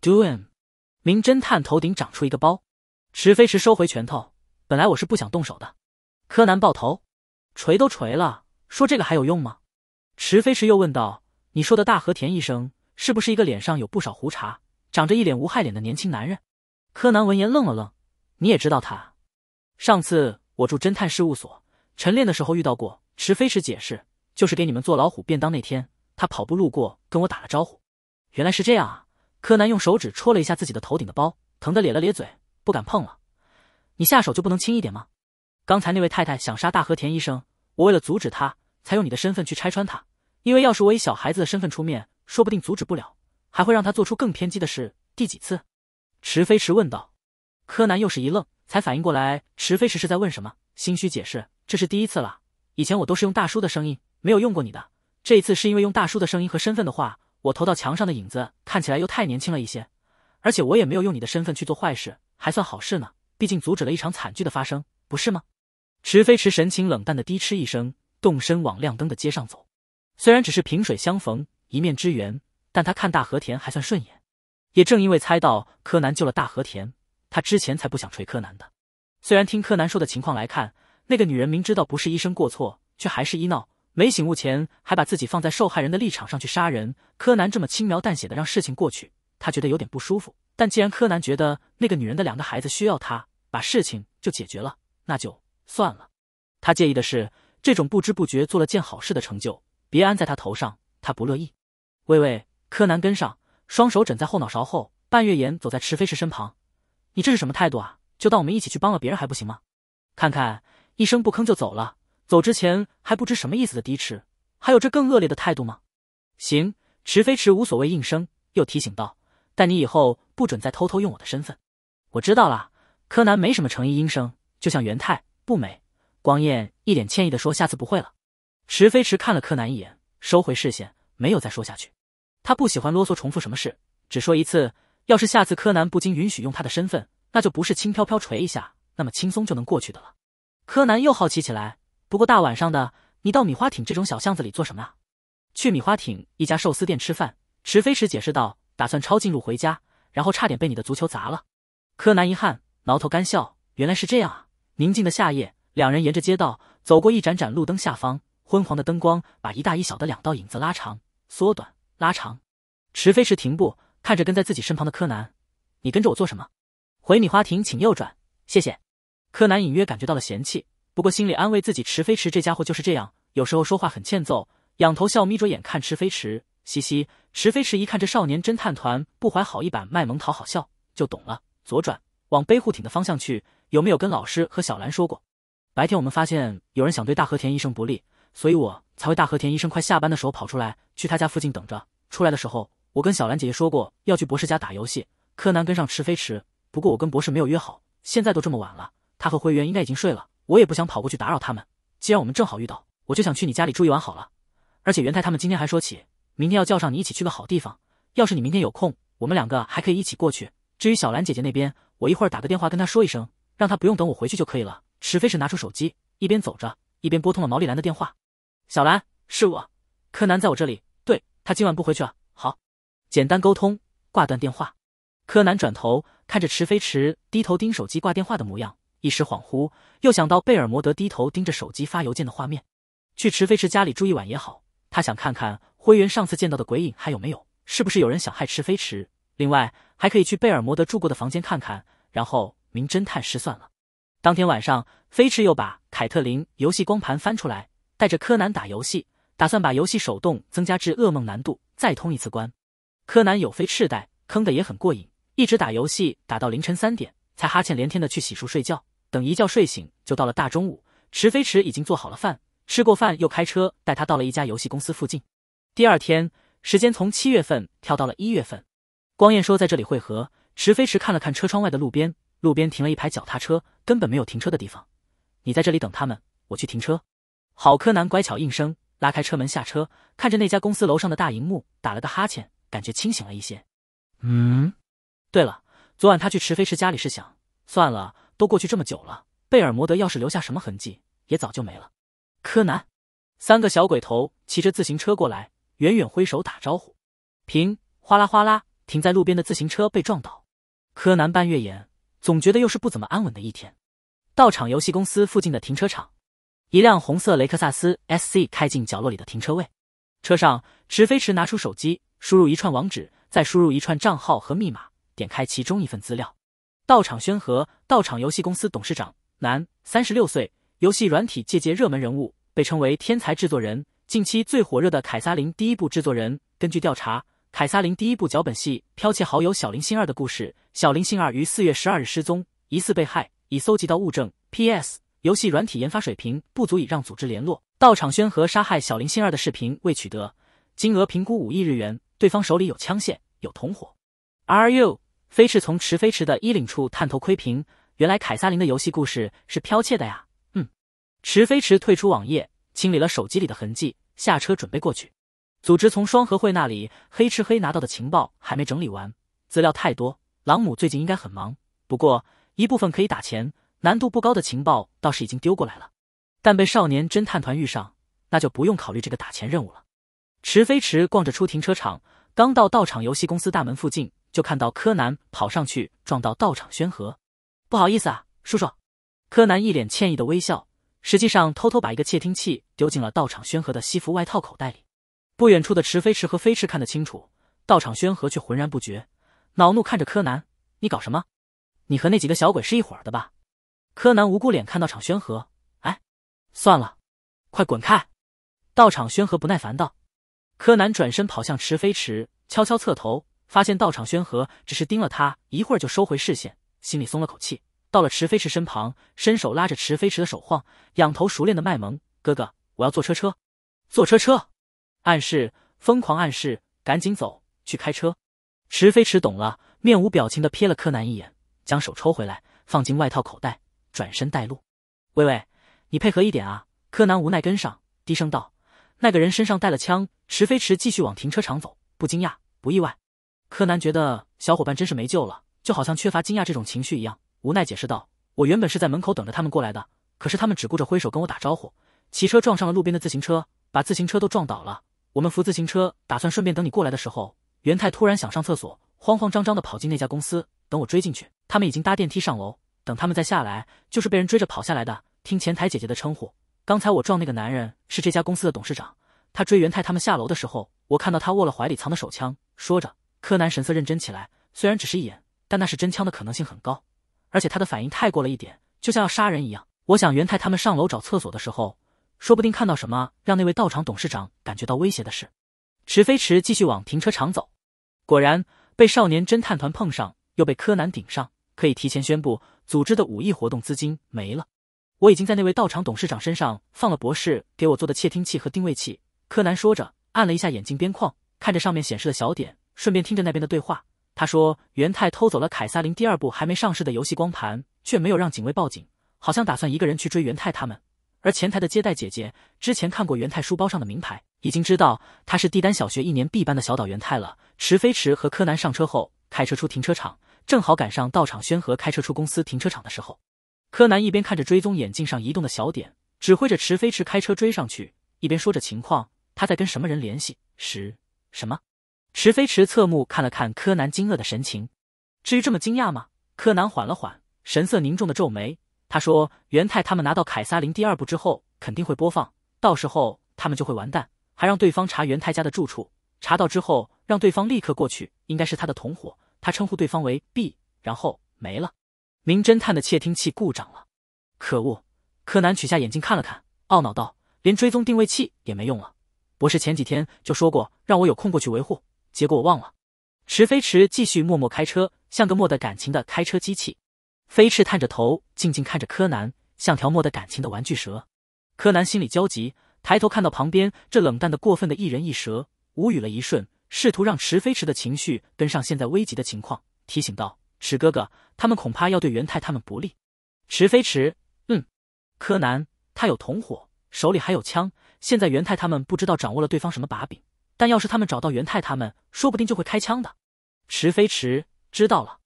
？”doing，名侦探头顶长出一个包。池飞驰收回拳头，本来我是不想动手的。柯南抱头，锤都锤了，说这个还有用吗？池飞驰又问道：“你说的大和田医生是不是一个脸上有不少胡茬、长着一脸无害脸的年轻男人？”柯南闻言愣了愣：“你也知道他？”上次我住侦探事务所晨练的时候遇到过池飞石，解释就是给你们做老虎便当那天，他跑步路过跟我打了招呼。原来是这样啊！柯南用手指戳了一下自己的头顶的包，疼得咧了咧嘴，不敢碰了。你下手就不能轻一点吗？刚才那位太太想杀大和田医生，我为了阻止他，才用你的身份去拆穿他。因为要是我以小孩子的身份出面，说不定阻止不了，还会让他做出更偏激的事。第几次？池飞驰问道。柯南又是一愣。才反应过来，池飞池是在问什么？心虚解释，这是第一次了，以前我都是用大叔的声音，没有用过你的。这一次是因为用大叔的声音和身份的话，我投到墙上的影子看起来又太年轻了一些，而且我也没有用你的身份去做坏事，还算好事呢，毕竟阻止了一场惨剧的发生，不是吗？池飞池神情冷淡的低嗤一声，动身往亮灯的街上走。虽然只是萍水相逢，一面之缘，但他看大和田还算顺眼，也正因为猜到柯南救了大和田。他之前才不想锤柯南的，虽然听柯南说的情况来看，那个女人明知道不是医生过错，却还是医闹，没醒悟前还把自己放在受害人的立场上去杀人。柯南这么轻描淡写的让事情过去，他觉得有点不舒服。但既然柯南觉得那个女人的两个孩子需要他，把事情就解决了，那就算了。他介意的是这种不知不觉做了件好事的成就，别安在他头上，他不乐意。喂喂，柯南跟上，双手枕在后脑勺后，半月岩走在池飞石身旁。你这是什么态度啊？就当我们一起去帮了别人还不行吗？看看一声不吭就走了，走之前还不知什么意思的低斥，还有这更恶劣的态度吗？行，池飞驰无所谓应声，又提醒道：“但你以后不准再偷偷用我的身份。”我知道了，柯南没什么诚意应声，就像元太不美光彦一脸歉意的说：“下次不会了。”池飞驰看了柯南一眼，收回视线，没有再说下去。他不喜欢啰嗦重复什么事，只说一次。要是下次柯南不经允许用他的身份，那就不是轻飘飘锤一下那么轻松就能过去的了。柯南又好奇起来。不过大晚上的，你到米花町这种小巷子里做什么啊？去米花町一家寿司店吃饭。池飞驰解释道，打算抄近路回家，然后差点被你的足球砸了。柯南遗憾，挠头干笑。原来是这样啊。宁静的夏夜，两人沿着街道走过一盏盏路灯下方，昏黄的灯光把一大一小的两道影子拉长、缩短、拉长。池飞驰停步。看着跟在自己身旁的柯南，你跟着我做什么？回米花亭，请右转，谢谢。柯南隐约感觉到了嫌弃，不过心里安慰自己，池飞池这家伙就是这样，有时候说话很欠揍。仰头笑，眯着眼看池飞池，嘻嘻。池飞池一看这少年侦探团不怀好意版卖萌讨好笑，就懂了。左转，往背护艇的方向去。有没有跟老师和小兰说过？白天我们发现有人想对大和田医生不利，所以我才会大和田医生快下班的时候跑出来，去他家附近等着。出来的时候。我跟小兰姐姐说过要去博士家打游戏，柯南跟上池飞驰。不过我跟博士没有约好，现在都这么晚了，他和灰原应该已经睡了，我也不想跑过去打扰他们。既然我们正好遇到，我就想去你家里住一晚好了。而且元太他们今天还说起，明天要叫上你一起去个好地方。要是你明天有空，我们两个还可以一起过去。至于小兰姐姐那边，我一会儿打个电话跟她说一声，让她不用等我回去就可以了。池飞驰拿出手机，一边走着一边拨通了毛利兰的电话。小兰，是我，柯南在我这里，对他今晚不回去了。简单沟通，挂断电话。柯南转头看着池飞池低头盯手机挂电话的模样，一时恍惚，又想到贝尔摩德低头盯着手机发邮件的画面。去池飞池家里住一晚也好，他想看看灰原上次见到的鬼影还有没有，是不是有人想害池飞池。另外，还可以去贝尔摩德住过的房间看看。然后，名侦探失算了。当天晚上，飞驰又把凯特琳游戏光盘翻出来，带着柯南打游戏，打算把游戏手动增加至噩梦难度，再通一次关。柯南有飞翅带，坑的也很过瘾。一直打游戏打到凌晨三点，才哈欠连天的去洗漱睡觉。等一觉睡醒，就到了大中午。池飞池已经做好了饭，吃过饭又开车带他到了一家游戏公司附近。第二天时间从七月份跳到了一月份，光彦说在这里会合。池飞池看了看车窗外的路边，路边停了一排脚踏车，根本没有停车的地方。你在这里等他们，我去停车。好，柯南乖巧应声，拉开车门下车，看着那家公司楼上的大荧幕，打了个哈欠。感觉清醒了一些。嗯，对了，昨晚他去池飞池家里是想算了，都过去这么久了，贝尔摩德要是留下什么痕迹，也早就没了。柯南，三个小鬼头骑着自行车过来，远远挥手打招呼。平，哗啦哗啦，停在路边的自行车被撞倒。柯南半月眼，总觉得又是不怎么安稳的一天。道场游戏公司附近的停车场，一辆红色雷克萨斯 SC 开进角落里的停车位。车上，池飞池拿出手机。输入一串网址，再输入一串账号和密码，点开其中一份资料。道场宣和，道场游戏公司董事长，男，三十六岁，游戏软体界界热门人物，被称为天才制作人。近期最火热的《凯撒琳》第一部制作人。根据调查，《凯撒琳》第一部脚本系剽窃好友小林星二的故事。小林星二于四月十二日失踪，疑似被害，已搜集到物证。P.S. 游戏软体研发水平不足以让组织联络。道场宣和杀害小林星二的视频未取得，金额评估五亿日元。对方手里有枪械，有同伙。Are you？飞驰从池飞驰的衣领处探头窥屏，原来凯撒琳的游戏故事是剽窃的呀。嗯，池飞驰退出网页，清理了手机里的痕迹，下车准备过去。组织从双合会那里黑吃黑拿到的情报还没整理完，资料太多，朗姆最近应该很忙。不过一部分可以打钱，难度不高的情报倒是已经丢过来了。但被少年侦探团遇上，那就不用考虑这个打钱任务了。池飞驰逛着出停车场。刚到道场游戏公司大门附近，就看到柯南跑上去撞到道场宣和。不好意思啊，叔叔。柯南一脸歉意的微笑，实际上偷偷把一个窃听器丢进了道场宣和的西服外套口袋里。不远处的池飞驰和飞驰看得清楚，道场宣和却浑然不觉，恼怒看着柯南：“你搞什么？你和那几个小鬼是一伙的吧？”柯南无辜脸看到场宣和：“哎，算了，快滚开！”道场宣和不耐烦道。柯南转身跑向池飞池，悄悄侧头，发现道场宣和只是盯了他一会儿，就收回视线，心里松了口气。到了池飞池身旁，伸手拉着池飞池的手晃，仰头熟练的卖萌：“哥哥，我要坐车车，坐车车。”暗示，疯狂暗示，赶紧走去开车。池飞池懂了，面无表情的瞥了柯南一眼，将手抽回来，放进外套口袋，转身带路。“喂喂，你配合一点啊！”柯南无奈跟上，低声道。那个人身上带了枪，持飞驰继续往停车场走，不惊讶，不意外。柯南觉得小伙伴真是没救了，就好像缺乏惊讶这种情绪一样，无奈解释道：“我原本是在门口等着他们过来的，可是他们只顾着挥手跟我打招呼，骑车撞上了路边的自行车，把自行车都撞倒了。我们扶自行车，打算顺便等你过来的时候，元太突然想上厕所，慌慌张张的跑进那家公司，等我追进去，他们已经搭电梯上楼，等他们再下来，就是被人追着跑下来的。听前台姐姐的称呼。”刚才我撞那个男人是这家公司的董事长，他追元太他们下楼的时候，我看到他握了怀里藏的手枪。说着，柯南神色认真起来。虽然只是一眼，但那是真枪的可能性很高。而且他的反应太过了一点，就像要杀人一样。我想元太他们上楼找厕所的时候，说不定看到什么让那位道场董事长感觉到威胁的事。池飞池继续往停车场走，果然被少年侦探团碰上，又被柯南顶上。可以提前宣布，组织的五亿活动资金没了。我已经在那位道场董事长身上放了博士给我做的窃听器和定位器。柯南说着，按了一下眼镜边框，看着上面显示的小点，顺便听着那边的对话。他说：“元太偷走了凯撒琳第二部还没上市的游戏光盘，却没有让警卫报警，好像打算一个人去追元太他们。而前台的接待姐姐之前看过元太书包上的名牌，已经知道他是帝丹小学一年 B 班的小岛元太了。”池飞池和柯南上车后，开车出停车场，正好赶上道场宣和开车出公司停车场的时候。柯南一边看着追踪眼镜上移动的小点，指挥着池飞池开车追上去，一边说着情况。他在跟什么人联系？十什么？池飞池侧目看了看柯南惊愕的神情。至于这么惊讶吗？柯南缓了缓，神色凝重的皱眉。他说：“元太他们拿到凯撒林第二部之后，肯定会播放，到时候他们就会完蛋。还让对方查元太家的住处，查到之后让对方立刻过去。应该是他的同伙，他称呼对方为 B，然后没了。”名侦探的窃听器故障了，可恶！柯南取下眼镜看了看，懊恼道：“连追踪定位器也没用了。”博士前几天就说过，让我有空过去维护，结果我忘了。池飞驰继续默默开车，像个没的感情的开车机器。飞驰探着头静静看着柯南，像条没的感情的玩具蛇。柯南心里焦急，抬头看到旁边这冷淡的过分的一人一蛇，无语了一瞬，试图让池飞驰的情绪跟上现在危急的情况，提醒道。池哥哥，他们恐怕要对元太他们不利。池飞池，嗯，柯南，他有同伙，手里还有枪。现在元太他们不知道掌握了对方什么把柄，但要是他们找到元太他们，说不定就会开枪的。池飞池，知道了。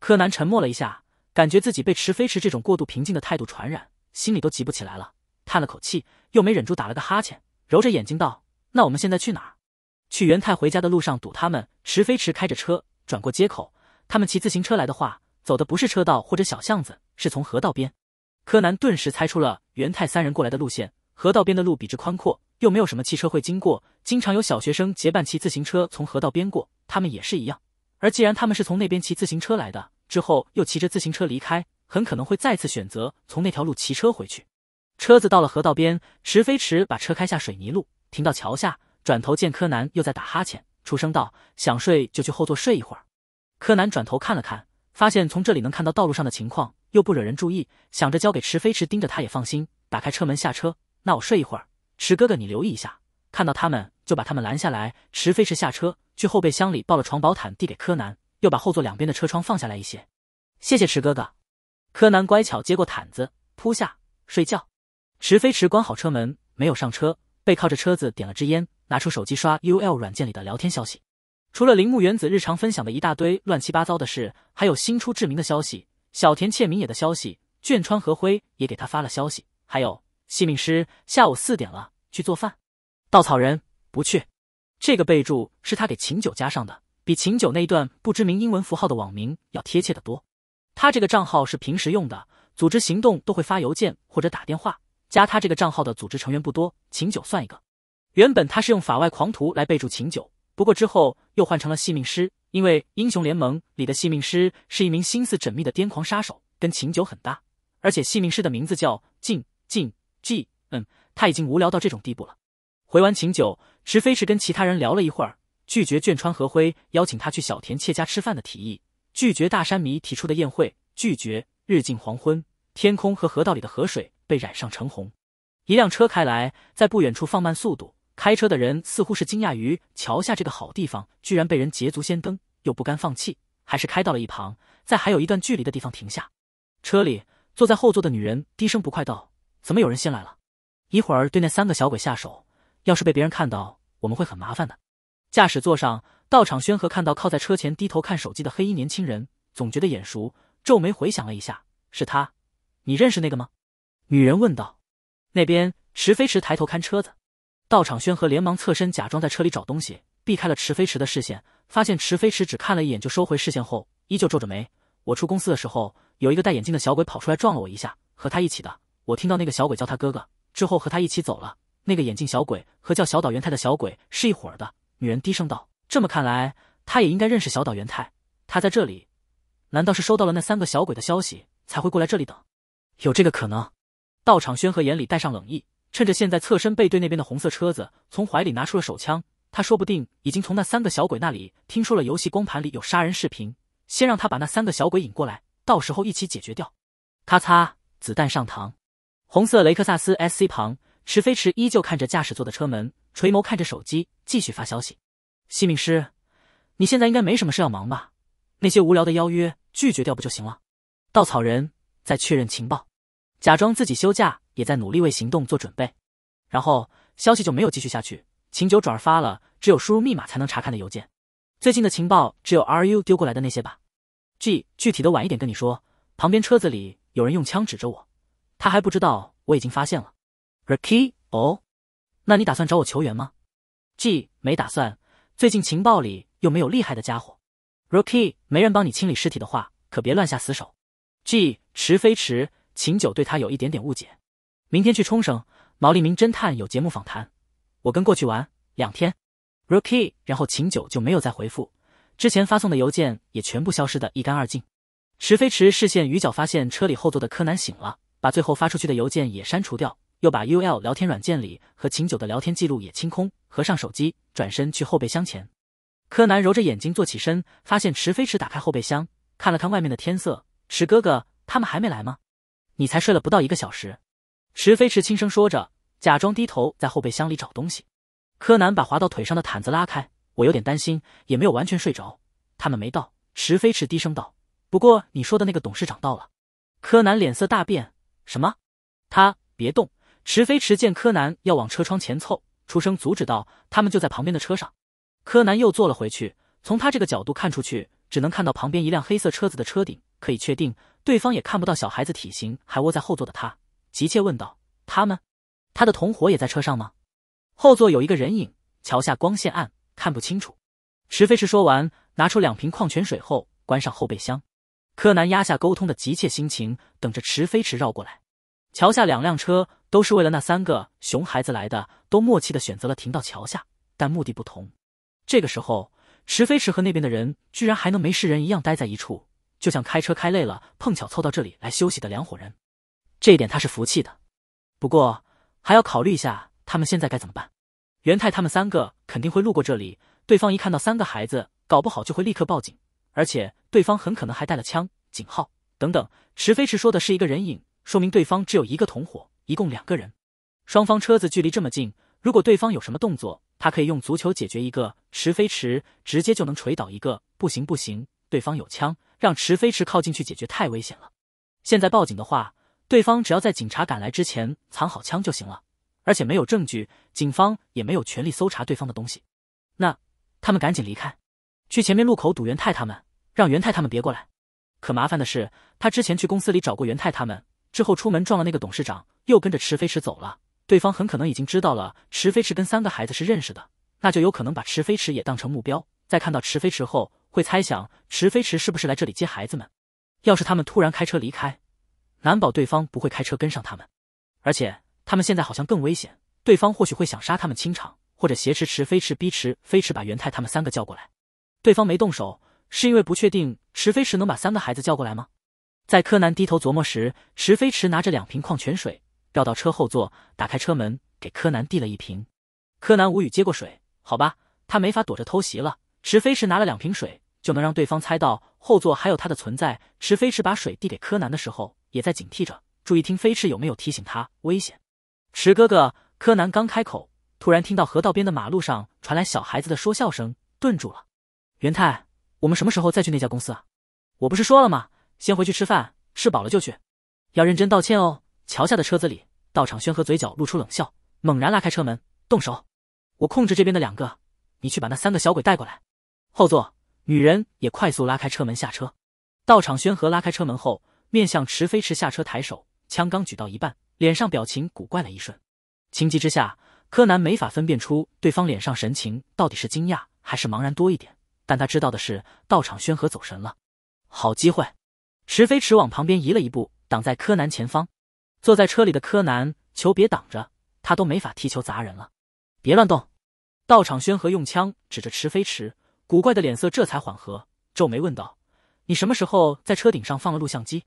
柯南沉默了一下，感觉自己被池飞池这种过度平静的态度传染，心里都急不起来了，叹了口气，又没忍住打了个哈欠，揉着眼睛道：“那我们现在去哪儿？去元太回家的路上堵他们。”池飞池开着车，转过街口。他们骑自行车来的话，走的不是车道或者小巷子，是从河道边。柯南顿时猜出了元太三人过来的路线。河道边的路比之宽阔，又没有什么汽车会经过，经常有小学生结伴骑自行车从河道边过，他们也是一样。而既然他们是从那边骑自行车来的，之后又骑着自行车离开，很可能会再次选择从那条路骑车回去。车子到了河道边，池飞驰把车开下水泥路，停到桥下，转头见柯南又在打哈欠，出声道：“想睡就去后座睡一会儿。”柯南转头看了看，发现从这里能看到道路上的情况，又不惹人注意，想着交给池飞池盯着，他也放心。打开车门下车，那我睡一会儿，池哥哥你留意一下，看到他们就把他们拦下来。池飞池下车去后备箱里抱了床薄毯递给柯南，又把后座两边的车窗放下来一些。谢谢池哥哥。柯南乖巧接过毯子，铺下睡觉。池飞池关好车门，没有上车，背靠着车子点了支烟，拿出手机刷 U L 软件里的聊天消息。除了铃木原子日常分享的一大堆乱七八糟的事，还有新出志明的消息，小田切明也的消息，卷川和辉也给他发了消息，还有性命师下午四点了去做饭，稻草人不去。这个备注是他给秦九加上的，比秦九那一段不知名英文符号的网名要贴切得多。他这个账号是平时用的，组织行动都会发邮件或者打电话加他这个账号的组织成员不多，秦九算一个。原本他是用法外狂徒来备注秦九。不过之后又换成了戏命师，因为英雄联盟里的戏命师是一名心思缜密的癫狂杀手，跟秦九很搭。而且戏命师的名字叫静静 G，嗯，他已经无聊到这种地步了。回完秦九，池飞是跟其他人聊了一会儿，拒绝卷川和辉邀请他去小田切家吃饭的提议，拒绝大山迷提出的宴会，拒绝日近黄昏，天空和河道里的河水被染上橙红。一辆车开来，在不远处放慢速度。开车的人似乎是惊讶于桥下这个好地方居然被人捷足先登，又不甘放弃，还是开到了一旁，在还有一段距离的地方停下。车里坐在后座的女人低声不快道：“怎么有人先来了？一会儿对那三个小鬼下手，要是被别人看到，我们会很麻烦的。”驾驶座上，道场宣和看到靠在车前低头看手机的黑衣年轻人，总觉得眼熟，皱眉回想了一下：“是他，你认识那个吗？”女人问道。那边，池飞驰抬头看车子。道场宣和连忙侧身，假装在车里找东西，避开了池飞池的视线。发现池飞池只看了一眼就收回视线后，依旧皱着眉。我出公司的时候，有一个戴眼镜的小鬼跑出来撞了我一下，和他一起的。我听到那个小鬼叫他哥哥，之后和他一起走了。那个眼镜小鬼和叫小岛元太的小鬼是一伙儿的。女人低声道：“这么看来，他也应该认识小岛元太。他在这里，难道是收到了那三个小鬼的消息才会过来这里等？有这个可能。”道场宣和眼里带上冷意。趁着现在侧身背对那边的红色车子，从怀里拿出了手枪。他说不定已经从那三个小鬼那里听说了游戏光盘里有杀人视频，先让他把那三个小鬼引过来，到时候一起解决掉。咔嚓，子弹上膛。红色雷克萨斯 S C 旁，池飞池依旧看着驾驶座的车门，垂眸看着手机，继续发消息。西命师，你现在应该没什么事要忙吧？那些无聊的邀约拒绝掉不就行了？稻草人在确认情报，假装自己休假。也在努力为行动做准备，然后消息就没有继续下去。秦九转而发了只有输入密码才能查看的邮件。最近的情报只有 R U 丢过来的那些吧？G 具体的晚一点跟你说。旁边车子里有人用枪指着我，他还不知道我已经发现了。R i k 哦，那你打算找我求援吗？G 没打算，最近情报里又没有厉害的家伙。R k y 没人帮你清理尸体的话，可别乱下死手。G 迟飞迟，秦九对他有一点点误解。明天去冲绳，毛利明侦探有节目访谈，我跟过去玩两天。Rookie，然后秦九就没有再回复，之前发送的邮件也全部消失的一干二净。池飞池视线余角发现车里后座的柯南醒了，把最后发出去的邮件也删除掉，又把 U L 聊天软件里和秦九的聊天记录也清空，合上手机，转身去后备箱前。柯南揉着眼睛坐起身，发现池飞池打开后备箱，看了看外面的天色。池哥哥，他们还没来吗？你才睡了不到一个小时。池飞池轻声说着，假装低头在后备箱里找东西。柯南把滑到腿上的毯子拉开，我有点担心，也没有完全睡着。他们没到。池飞池低声道：“不过你说的那个董事长到了。”柯南脸色大变：“什么？他别动！”池飞池见柯南要往车窗前凑，出声阻止道：“他们就在旁边的车上。”柯南又坐了回去，从他这个角度看出去，只能看到旁边一辆黑色车子的车顶，可以确定对方也看不到小孩子体型还窝在后座的他。急切问道：“他们，他的同伙也在车上吗？后座有一个人影，桥下光线暗，看不清楚。”池飞驰说完，拿出两瓶矿泉水后，关上后备箱。柯南压下沟通的急切心情，等着池飞驰绕过来。桥下两辆车都是为了那三个熊孩子来的，都默契的选择了停到桥下，但目的不同。这个时候，池飞驰和那边的人居然还能没事人一样待在一处，就像开车开累了，碰巧凑到这里来休息的两伙人。这一点他是服气的，不过还要考虑一下他们现在该怎么办。元太他们三个肯定会路过这里，对方一看到三个孩子，搞不好就会立刻报警，而且对方很可能还带了枪。警号等等，池飞池说的是一个人影，说明对方只有一个同伙，一共两个人。双方车子距离这么近，如果对方有什么动作，他可以用足球解决一个。池飞池直接就能锤倒一个。不行不行，对方有枪，让池飞驰靠近去解决太危险了。现在报警的话。对方只要在警察赶来之前藏好枪就行了，而且没有证据，警方也没有权利搜查对方的东西。那他们赶紧离开，去前面路口堵袁太他们，让袁太他们别过来。可麻烦的是，他之前去公司里找过袁太他们，之后出门撞了那个董事长，又跟着池飞池走了。对方很可能已经知道了池飞池跟三个孩子是认识的，那就有可能把池飞池也当成目标。在看到池飞池后，会猜想池飞池是不是来这里接孩子们。要是他们突然开车离开。难保对方不会开车跟上他们，而且他们现在好像更危险，对方或许会想杀他们清场，或者挟持池飞驰、逼池飞驰把元太他们三个叫过来。对方没动手，是因为不确定池飞驰能把三个孩子叫过来吗？在柯南低头琢磨时，池飞驰拿着两瓶矿泉水绕到车后座，打开车门给柯南递了一瓶。柯南无语接过水，好吧，他没法躲着偷袭了。池飞驰拿了两瓶水。就能让对方猜到后座还有他的存在。池飞驰把水递给柯南的时候，也在警惕着，注意听飞驰有没有提醒他危险。池哥哥，柯南刚开口，突然听到河道边的马路上传来小孩子的说笑声，顿住了。元太，我们什么时候再去那家公司啊？我不是说了吗？先回去吃饭，吃饱了就去。要认真道歉哦。桥下的车子里，道场轩和嘴角露出冷笑，猛然拉开车门，动手。我控制这边的两个，你去把那三个小鬼带过来。后座。女人也快速拉开车门下车，道场宣和拉开车门后，面向池飞驰下车，抬手枪刚举到一半，脸上表情古怪了一瞬。情急之下，柯南没法分辨出对方脸上神情到底是惊讶还是茫然多一点，但他知道的是道场宣和走神了，好机会。池飞驰往旁边移了一步，挡在柯南前方。坐在车里的柯南求别挡着，他都没法踢球砸人了。别乱动！道场宣和用枪指着池飞驰。古怪的脸色这才缓和，皱眉问道：“你什么时候在车顶上放了录像机？”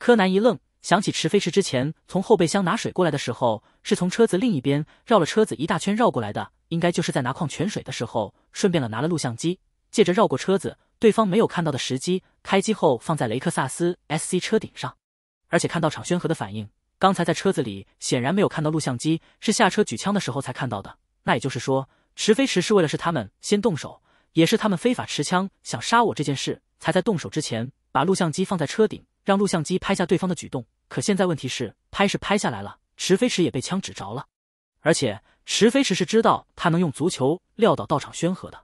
柯南一愣，想起池飞驰之前从后备箱拿水过来的时候，是从车子另一边绕了车子一大圈绕过来的，应该就是在拿矿泉水的时候顺便了拿了录像机，借着绕过车子对方没有看到的时机，开机后放在雷克萨斯 S C 车顶上。而且看到场宣和的反应，刚才在车子里显然没有看到录像机，是下车举枪的时候才看到的。那也就是说，池飞驰是为了是他们先动手。也是他们非法持枪想杀我这件事，才在动手之前把录像机放在车顶，让录像机拍下对方的举动。可现在问题是，拍是拍下来了，池飞驰也被枪指着了。而且池飞驰是知道他能用足球撂倒道场宣和的，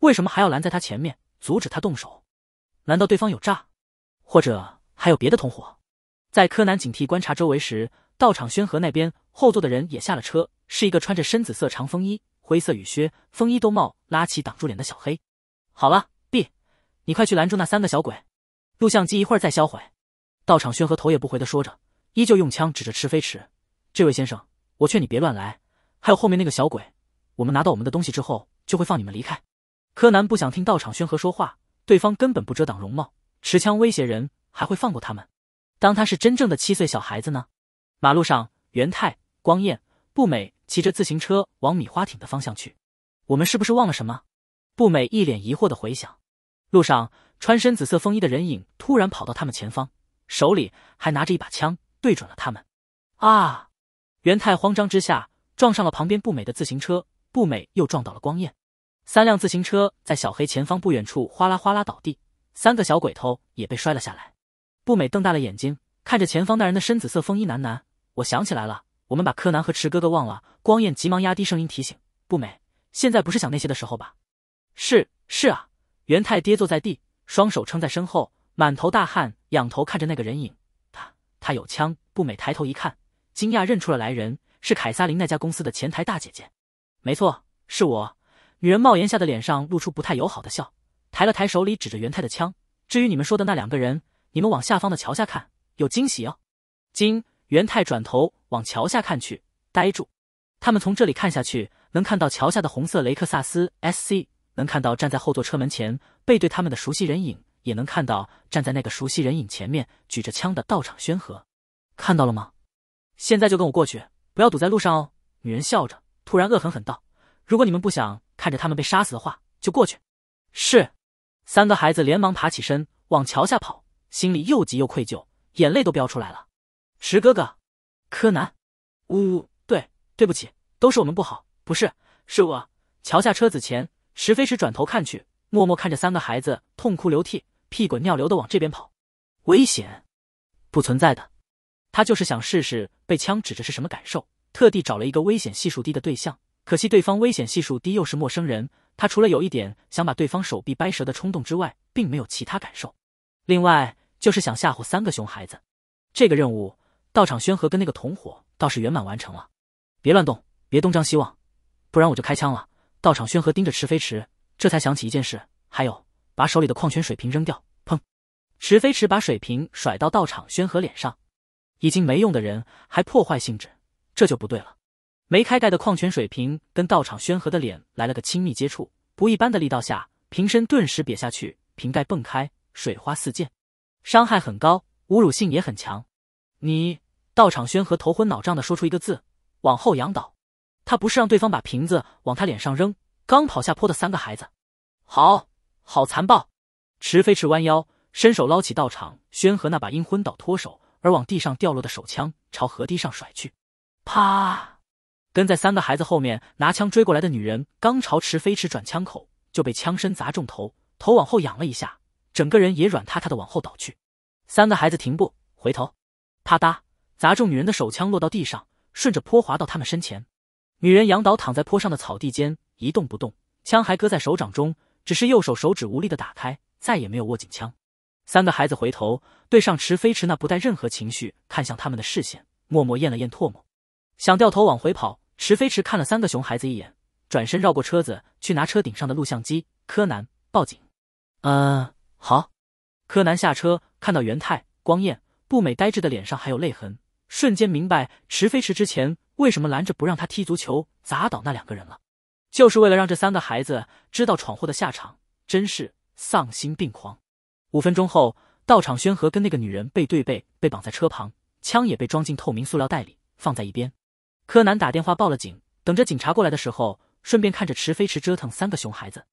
为什么还要拦在他前面，阻止他动手？难道对方有诈？或者还有别的同伙？在柯南警惕观察周围时，道场宣和那边后座的人也下了车，是一个穿着深紫色长风衣。灰色雨靴、风衣、兜帽拉起挡住脸的小黑，好了，B，你快去拦住那三个小鬼。录像机一会儿再销毁。道场宣和头也不回的说着，依旧用枪指着池飞驰。这位先生，我劝你别乱来。还有后面那个小鬼，我们拿到我们的东西之后就会放你们离开。柯南不想听道场宣和说话，对方根本不遮挡容貌，持枪威胁人，还会放过他们？当他是真正的七岁小孩子呢？马路上，元太、光彦、步美。骑着自行车往米花町的方向去，我们是不是忘了什么？步美一脸疑惑的回想。路上穿深紫色风衣的人影突然跑到他们前方，手里还拿着一把枪，对准了他们。啊！元太慌张之下撞上了旁边步美的自行车，步美又撞倒了光彦，三辆自行车在小黑前方不远处哗啦哗啦倒地，三个小鬼头也被摔了下来。步美瞪大了眼睛看着前方那人的深紫色风衣，喃喃：“我想起来了。”我们把柯南和池哥哥忘了。光彦急忙压低声音提醒：“不美，现在不是想那些的时候吧？”“是是啊。”元太跌坐在地，双手撑在身后，满头大汗，仰头看着那个人影。他他有枪。不美抬头一看，惊讶认出了来人，是凯撒琳那家公司的前台大姐姐。没错，是我。女人帽檐下的脸上露出不太友好的笑，抬了抬手里指着元太的枪。至于你们说的那两个人，你们往下方的桥下看，有惊喜哦。惊。元太转头往桥下看去，呆住。他们从这里看下去，能看到桥下的红色雷克萨斯 S C，能看到站在后座车门前背对他们的熟悉人影，也能看到站在那个熟悉人影前面举着枪的道场宣和。看到了吗？现在就跟我过去，不要堵在路上哦。女人笑着，突然恶狠狠道：“如果你们不想看着他们被杀死的话，就过去。”是。三个孩子连忙爬起身，往桥下跑，心里又急又愧疚，眼泪都飙出来了。石哥哥，柯南，呜呜，对，对不起，都是我们不好，不是，是我。桥下车子前，石飞石转头看去，默默看着三个孩子痛哭流涕、屁滚尿流的往这边跑。危险，不存在的。他就是想试试被枪指着是什么感受，特地找了一个危险系数低的对象。可惜对方危险系数低又是陌生人，他除了有一点想把对方手臂掰折的冲动之外，并没有其他感受。另外就是想吓唬三个熊孩子，这个任务。道场宣和跟那个同伙倒是圆满完成了，别乱动，别东张西望，不然我就开枪了。道场宣和盯着池飞池，这才想起一件事，还有，把手里的矿泉水瓶扔掉。砰！池飞池把水瓶甩到道场宣和脸上，已经没用的人还破坏性质，这就不对了。没开盖的矿泉水瓶跟道场宣和的脸来了个亲密接触，不一般的力道下，瓶身顿时瘪下去，瓶盖蹦开，水花四溅，伤害很高，侮辱性也很强。你。道场轩和头昏脑胀的说出一个字，往后仰倒。他不是让对方把瓶子往他脸上扔。刚跑下坡的三个孩子，好，好残暴。池飞驰弯腰，伸手捞起道场轩和那把因昏倒脱手而往地上掉落的手枪，朝河堤上甩去。啪！跟在三个孩子后面拿枪追过来的女人，刚朝池飞驰转枪口，就被枪身砸中头，头往后仰了一下，整个人也软塌塌的往后倒去。三个孩子停步，回头。啪嗒。砸中女人的手枪落到地上，顺着坡滑到他们身前。女人仰倒躺在坡上的草地间，一动不动，枪还搁在手掌中，只是右手手指无力的打开，再也没有握紧枪。三个孩子回头，对上池飞驰那不带任何情绪看向他们的视线，默默咽了咽唾沫，想掉头往回跑。池飞驰看了三个熊孩子一眼，转身绕过车子去拿车顶上的录像机。柯南，报警。嗯，好。柯南下车，看到元太、光彦、步美呆滞的脸上还有泪痕。瞬间明白池飞池之前为什么拦着不让他踢足球砸倒那两个人了，就是为了让这三个孩子知道闯祸的下场，真是丧心病狂。五分钟后，道场宣和跟那个女人背对背被绑在车旁，枪也被装进透明塑料袋里放在一边。柯南打电话报了警，等着警察过来的时候，顺便看着池飞池折腾三个熊孩子。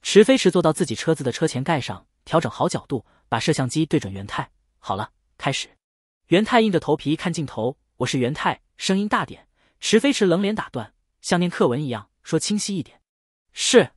池飞池坐到自己车子的车前盖上，调整好角度，把摄像机对准元太。好了，开始。袁太硬着头皮看镜头，我是元太，声音大点。池飞驰冷脸打断，像念课文一样说清晰一点。是，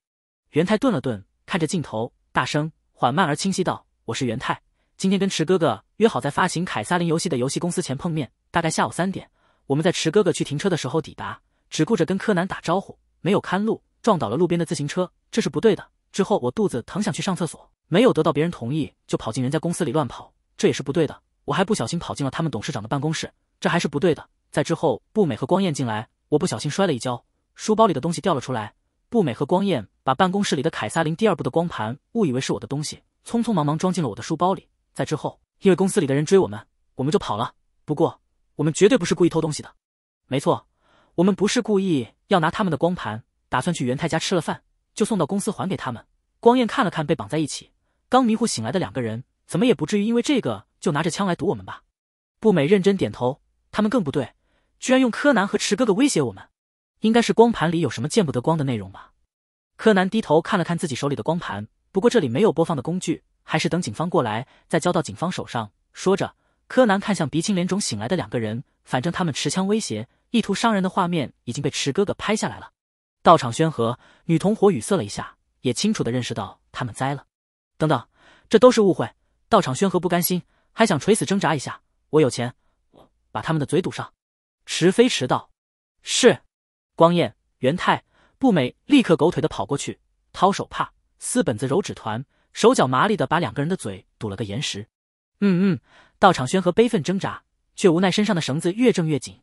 袁太顿了顿，看着镜头，大声、缓慢而清晰道：“我是袁太，今天跟池哥哥约好在发行《凯撒林游戏的游戏公司前碰面，大概下午三点。我们在池哥哥去停车的时候抵达，只顾着跟柯南打招呼，没有看路，撞倒了路边的自行车，这是不对的。之后我肚子疼，想去上厕所，没有得到别人同意就跑进人家公司里乱跑，这也是不对的。”我还不小心跑进了他们董事长的办公室，这还是不对的。在之后，步美和光彦进来，我不小心摔了一跤，书包里的东西掉了出来。步美和光彦把办公室里的《凯撒琳第二部》的光盘误以为是我的东西，匆匆忙忙装进了我的书包里。在之后，因为公司里的人追我们，我们就跑了。不过，我们绝对不是故意偷东西的。没错，我们不是故意要拿他们的光盘，打算去元泰家吃了饭，就送到公司还给他们。光彦看了看被绑在一起、刚迷糊醒来的两个人。怎么也不至于因为这个就拿着枪来堵我们吧？步美认真点头。他们更不对，居然用柯南和池哥哥威胁我们，应该是光盘里有什么见不得光的内容吧？柯南低头看了看自己手里的光盘，不过这里没有播放的工具，还是等警方过来再交到警方手上。说着，柯南看向鼻青脸肿醒来的两个人，反正他们持枪威胁、意图伤人的画面已经被池哥哥拍下来了。道场宣和女同伙语塞了一下，也清楚的认识到他们栽了。等等，这都是误会。道场宣和不甘心，还想垂死挣扎一下。我有钱，我把他们的嘴堵上。池飞驰道：“是。”光彦、元太、步美立刻狗腿的跑过去，掏手帕、撕本子、揉纸团，手脚麻利的把两个人的嘴堵了个严实。嗯嗯，道场宣和悲愤挣扎，却无奈身上的绳子越挣越紧。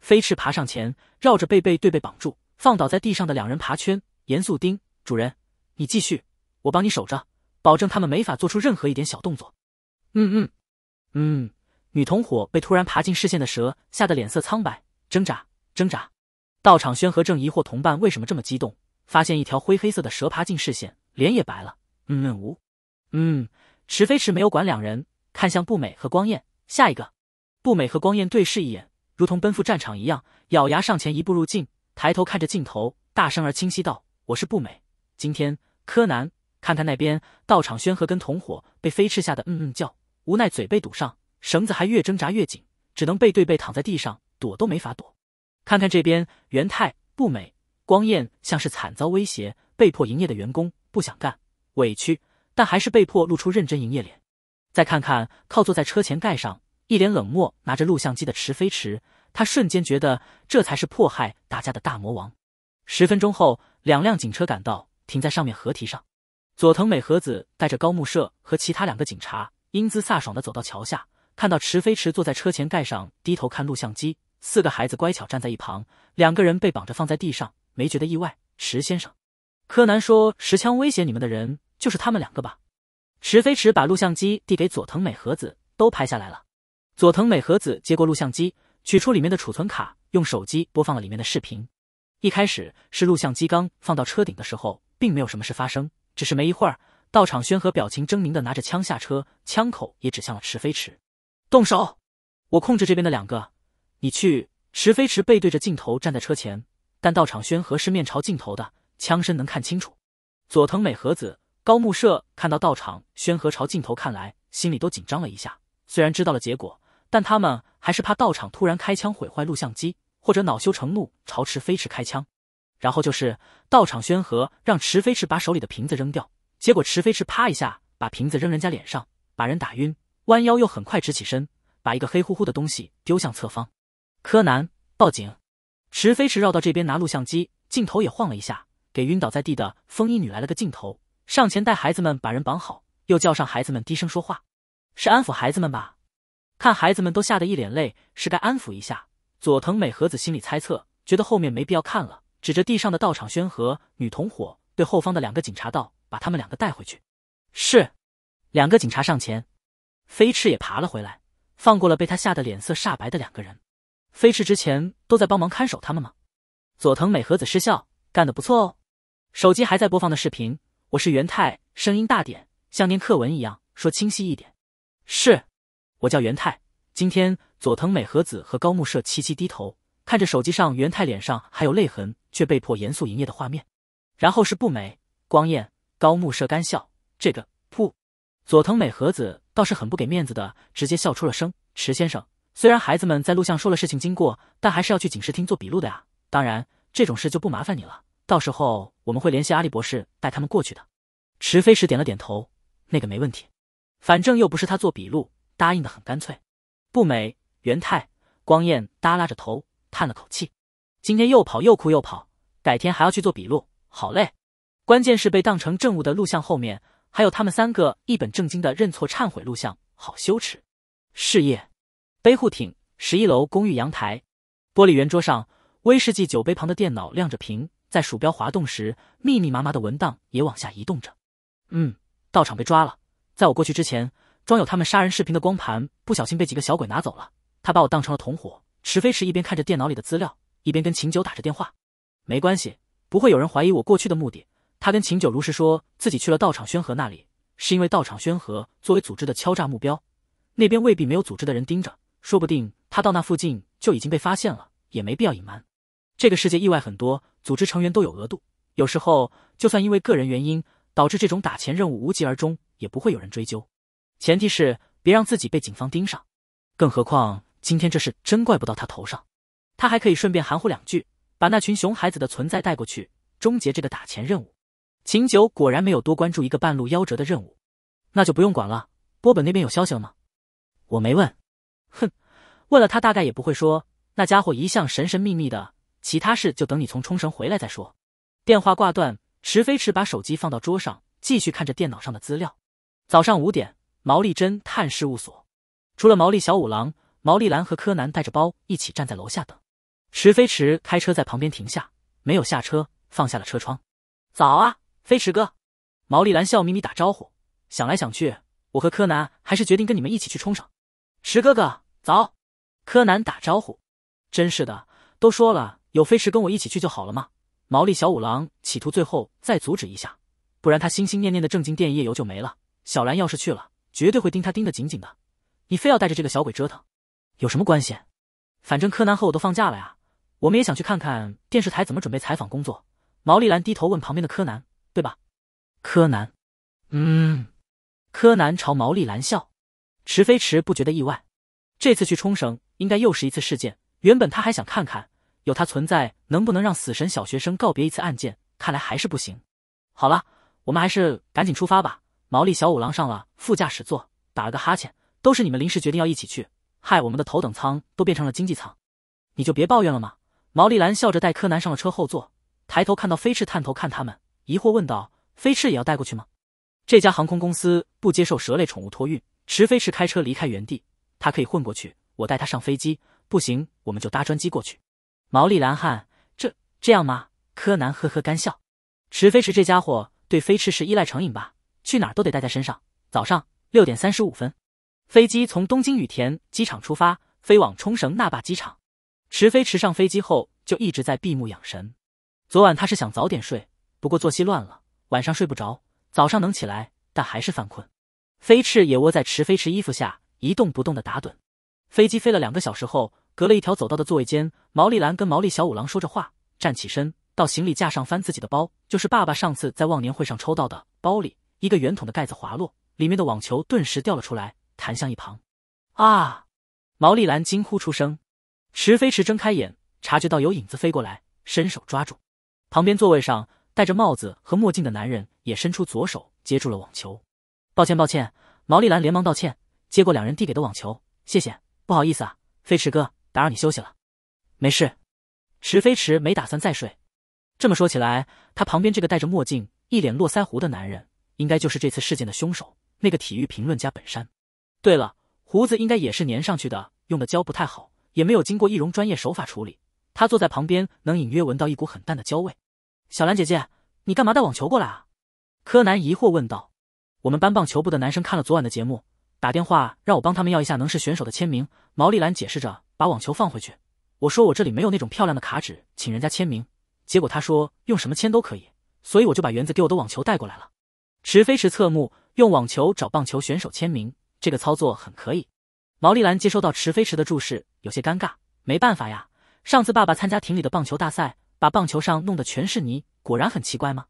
飞驰爬上前，绕着背背对背绑住，放倒在地上的两人爬圈。严肃盯主人，你继续，我帮你守着。保证他们没法做出任何一点小动作。嗯嗯，嗯。女同伙被突然爬进视线的蛇吓得脸色苍白，挣扎挣扎。道场宣和正疑惑同伴为什么这么激动，发现一条灰黑色的蛇爬进视线，脸也白了。嗯嗯无，嗯。池飞池没有管两人，看向步美和光彦。下一个，步美和光彦对视一眼，如同奔赴战场一样，咬牙上前一步入镜，抬头看着镜头，大声而清晰道：“我是步美，今天柯南。”看看那边，道场宣和跟同伙被飞驰吓得嗯嗯叫，无奈嘴被堵上，绳子还越挣扎越紧，只能背对背躺在地上，躲都没法躲。看看这边，元太、不美、光彦像是惨遭威胁，被迫营业的员工，不想干，委屈，但还是被迫露出认真营业脸。再看看靠坐在车前盖上，一脸冷漠，拿着录像机的池飞池，他瞬间觉得这才是迫害打架的大魔王。十分钟后，两辆警车赶到，停在上面河堤上。佐藤美和子带着高木社和其他两个警察，英姿飒爽的走到桥下，看到池飞池坐在车前盖上，低头看录像机。四个孩子乖巧站在一旁，两个人被绑着放在地上，没觉得意外。池先生，柯南说：“持枪威胁你们的人就是他们两个吧？”池飞池把录像机递给佐藤美和子，都拍下来了。佐藤美和子接过录像机，取出里面的储存卡，用手机播放了里面的视频。一开始是录像机刚放到车顶的时候，并没有什么事发生。只是没一会儿，道场宣和表情狰狞的拿着枪下车，枪口也指向了池飞池。动手，我控制这边的两个，你去。池飞池背对着镜头站在车前，但道场宣和是面朝镜头的，枪身能看清楚。佐藤美和子、高木社看到道场宣和朝镜头看来，心里都紧张了一下。虽然知道了结果，但他们还是怕道场突然开枪毁坏录像机，或者恼羞成怒朝池飞池开枪。然后就是道场宣和让池飞池把手里的瓶子扔掉，结果池飞池啪一下把瓶子扔人家脸上，把人打晕，弯腰又很快直起身，把一个黑乎乎的东西丢向侧方。柯南报警，池飞池绕到这边拿录像机，镜头也晃了一下，给晕倒在地的风衣女来了个镜头，上前带孩子们把人绑好，又叫上孩子们低声说话，是安抚孩子们吧？看孩子们都吓得一脸泪，是该安抚一下。佐藤美和子心里猜测，觉得后面没必要看了。指着地上的道场宣和女同伙，对后方的两个警察道：“把他们两个带回去。”是，两个警察上前，飞驰也爬了回来，放过了被他吓得脸色煞白的两个人。飞驰之前都在帮忙看守他们吗？佐藤美和子失笑：“干得不错哦。”手机还在播放的视频，我是元太，声音大点，像念课文一样说清晰一点。是，我叫元太。今天，佐藤美和子和高木社齐齐低头看着手机上元太脸上还有泪痕。却被迫严肃营业的画面，然后是不美光彦、高木社干笑。这个噗，佐藤美和子倒是很不给面子的，直接笑出了声。池先生，虽然孩子们在录像说了事情经过，但还是要去警视厅做笔录的呀。当然，这种事就不麻烦你了，到时候我们会联系阿笠博士带他们过去的。池飞石点了点头，那个没问题，反正又不是他做笔录，答应的很干脆。不美、元太、光彦耷拉着头，叹了口气。今天又跑又哭又跑，改天还要去做笔录，好累。关键是被当成证物的录像后面还有他们三个一本正经的认错忏悔录像，好羞耻。事业，背护艇十一楼公寓阳台玻璃圆桌上威士忌酒杯旁的电脑亮着屏，在鼠标滑动时，密密麻麻的文档也往下移动着。嗯，道场被抓了，在我过去之前，装有他们杀人视频的光盘不小心被几个小鬼拿走了。他把我当成了同伙。池飞池一边看着电脑里的资料。一边跟秦九打着电话，没关系，不会有人怀疑我过去的目的。他跟秦九如实说自己去了道场宣和那里，是因为道场宣和作为组织的敲诈目标，那边未必没有组织的人盯着，说不定他到那附近就已经被发现了，也没必要隐瞒。这个世界意外很多，组织成员都有额度，有时候就算因为个人原因导致这种打钱任务无疾而终，也不会有人追究，前提是别让自己被警方盯上。更何况今天这事真怪不到他头上。他还可以顺便含糊两句，把那群熊孩子的存在带过去，终结这个打钱任务。秦九果然没有多关注一个半路夭折的任务，那就不用管了。波本那边有消息了吗？我没问。哼，问了他大概也不会说。那家伙一向神神秘秘的。其他事就等你从冲绳回来再说。电话挂断，池飞池把手机放到桌上，继续看着电脑上的资料。早上五点，毛利侦探事务所，除了毛利小五郎、毛利兰和柯南带着包一起站在楼下等。池飞驰开车在旁边停下，没有下车，放下了车窗。早啊，飞驰哥！毛利兰笑眯眯打招呼。想来想去，我和柯南还是决定跟你们一起去冲绳。池哥哥，早！柯南打招呼。真是的，都说了有飞驰跟我一起去就好了嘛！毛利小五郎企图最后再阻止一下，不然他心心念念的正经电夜游就没了。小兰要是去了，绝对会盯他盯得紧紧的。你非要带着这个小鬼折腾，有什么关系？反正柯南和我都放假了呀。我们也想去看看电视台怎么准备采访工作。毛利兰低头问旁边的柯南：“对吧？”柯南：“嗯。”柯南朝毛利兰笑。池飞池不觉得意外。这次去冲绳应该又是一次事件。原本他还想看看有他存在能不能让死神小学生告别一次案件，看来还是不行。好了，我们还是赶紧出发吧。毛利小五郎上了副驾驶座，打了个哈欠：“都是你们临时决定要一起去，害我们的头等舱都变成了经济舱，你就别抱怨了吗？”毛利兰笑着带柯南上了车后座，抬头看到飞翅探头看他们，疑惑问道：“飞翅也要带过去吗？”这家航空公司不接受蛇类宠物托运。池飞驰开车离开原地，他可以混过去，我带他上飞机。不行，我们就搭专机过去。毛利兰汗，这这样吗？柯南呵呵干笑。池飞驰这家伙对飞翅是依赖成瘾吧？去哪儿都得带在身上。早上六点三十五分，飞机从东京羽田机场出发，飞往冲绳那霸机场。池飞池上飞机后就一直在闭目养神。昨晚他是想早点睡，不过作息乱了，晚上睡不着，早上能起来，但还是犯困。飞翅也窝在池飞池衣服下，一动不动的打盹。飞机飞了两个小时后，隔了一条走道的座位间，毛利兰跟毛利小五郎说着话，站起身到行李架上翻自己的包，就是爸爸上次在忘年会上抽到的包里，一个圆筒的盖子滑落，里面的网球顿时掉了出来，弹向一旁。啊！毛利兰惊呼出声。池飞驰睁开眼，察觉到有影子飞过来，伸手抓住。旁边座位上戴着帽子和墨镜的男人也伸出左手接住了网球。抱歉，抱歉，毛利兰连忙道歉，接过两人递给的网球，谢谢，不好意思啊，飞驰哥，打扰你休息了。没事。池飞驰没打算再睡。这么说起来，他旁边这个戴着墨镜、一脸络腮胡的男人，应该就是这次事件的凶手，那个体育评论家本山。对了，胡子应该也是粘上去的，用的胶不太好。也没有经过易容专业手法处理，他坐在旁边，能隐约闻到一股很淡的焦味。小兰姐姐，你干嘛带网球过来啊？柯南疑惑问道。我们班棒球部的男生看了昨晚的节目，打电话让我帮他们要一下能是选手的签名。毛利兰解释着，把网球放回去。我说我这里没有那种漂亮的卡纸，请人家签名。结果他说用什么签都可以，所以我就把园子给我的网球带过来了。池飞池侧目，用网球找棒球选手签名，这个操作很可以。毛利兰接收到池飞池的注视。有些尴尬，没办法呀。上次爸爸参加庭里的棒球大赛，把棒球上弄得全是泥，果然很奇怪吗？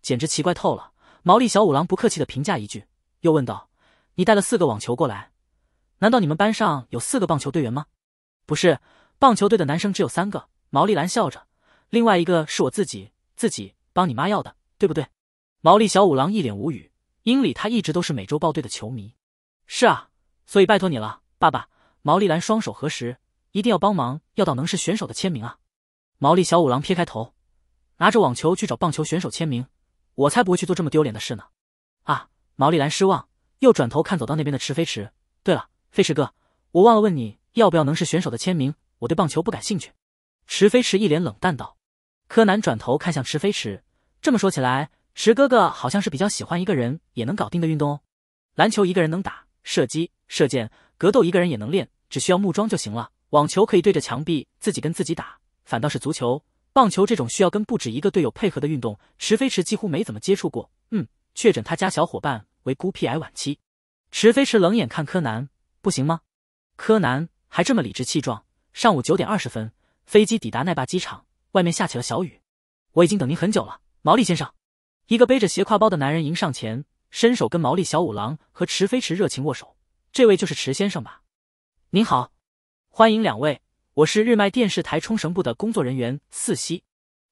简直奇怪透了！毛利小五郎不客气的评价一句，又问道：“你带了四个网球过来，难道你们班上有四个棒球队员吗？”“不是，棒球队的男生只有三个。”毛利兰笑着，“另外一个是我自己，自己帮你妈要的，对不对？”毛利小五郎一脸无语。英里他一直都是美洲豹队的球迷。是啊，所以拜托你了，爸爸。毛利兰双手合十，一定要帮忙要到能是选手的签名啊！毛利小五郎撇开头，拿着网球去找棒球选手签名，我才不会去做这么丢脸的事呢！啊！毛利兰失望，又转头看走到那边的池飞池。对了，飞池哥，我忘了问你要不要能是选手的签名。我对棒球不感兴趣。池飞池一脸冷淡道。柯南转头看向池飞池，这么说起来，池哥哥好像是比较喜欢一个人也能搞定的运动哦。篮球一个人能打，射击、射箭、格斗一个人也能练。只需要木桩就行了。网球可以对着墙壁自己跟自己打，反倒是足球、棒球这种需要跟不止一个队友配合的运动，池飞池几乎没怎么接触过。嗯，确诊他家小伙伴为孤僻癌晚期。池飞池冷眼看柯南，不行吗？柯南还这么理直气壮。上午九点二十分，飞机抵达奈坝机场，外面下起了小雨。我已经等您很久了，毛利先生。一个背着斜挎包的男人迎上前，伸手跟毛利小五郎和池飞池热情握手。这位就是池先生吧？您好，欢迎两位，我是日麦电视台冲绳部的工作人员四喜。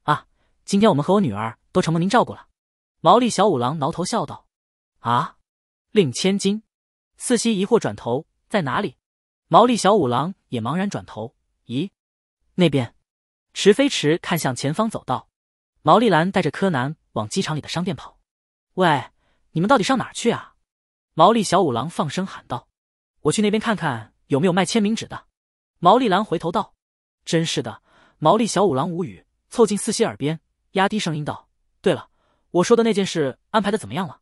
啊，今天我们和我女儿都承蒙您照顾了。毛利小五郎挠头笑道。啊，令千金？四喜疑惑转头，在哪里？毛利小五郎也茫然转头。咦，那边？池飞池看向前方，走道。毛利兰带着柯南往机场里的商店跑。喂，你们到底上哪儿去啊？毛利小五郎放声喊道。我去那边看看。有没有卖签名纸的？毛利兰回头道：“真是的。”毛利小五郎无语，凑近四喜耳边，压低声音道：“对了，我说的那件事安排的怎么样了？”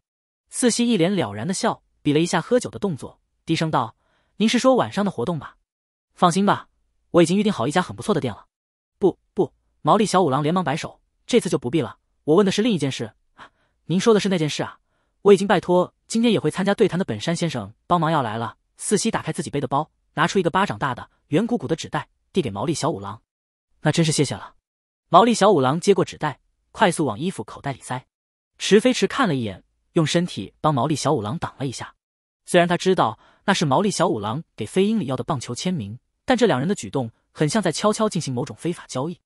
四喜一脸了然的笑，比了一下喝酒的动作，低声道：“您是说晚上的活动吧？放心吧，我已经预定好一家很不错的店了。”不不，毛利小五郎连忙摆手：“这次就不必了。我问的是另一件事。您说的是那件事啊？我已经拜托今天也会参加对谈的本山先生帮忙要来了。”四喜打开自己背的包，拿出一个巴掌大的、圆鼓鼓的纸袋，递给毛利小五郎。那真是谢谢了。毛利小五郎接过纸袋，快速往衣服口袋里塞。池飞池看了一眼，用身体帮毛利小五郎挡了一下。虽然他知道那是毛利小五郎给飞鹰里要的棒球签名，但这两人的举动很像在悄悄进行某种非法交易。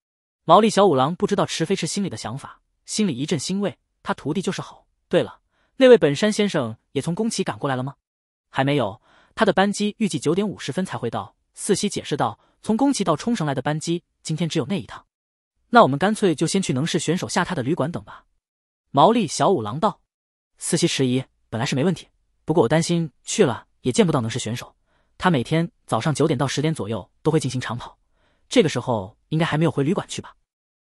毛利小五郎不知道池飞池心里的想法，心里一阵欣慰，他徒弟就是好。对了，那位本山先生也从宫崎赶过来了吗？还没有。他的班机预计九点五十分才会到。四喜解释道：“从宫崎到冲绳来的班机，今天只有那一趟。那我们干脆就先去能市选手下榻的旅馆等吧。”毛利小五郎道。四喜迟疑：“本来是没问题，不过我担心去了也见不到能市选手。他每天早上九点到十点左右都会进行长跑，这个时候应该还没有回旅馆去吧？”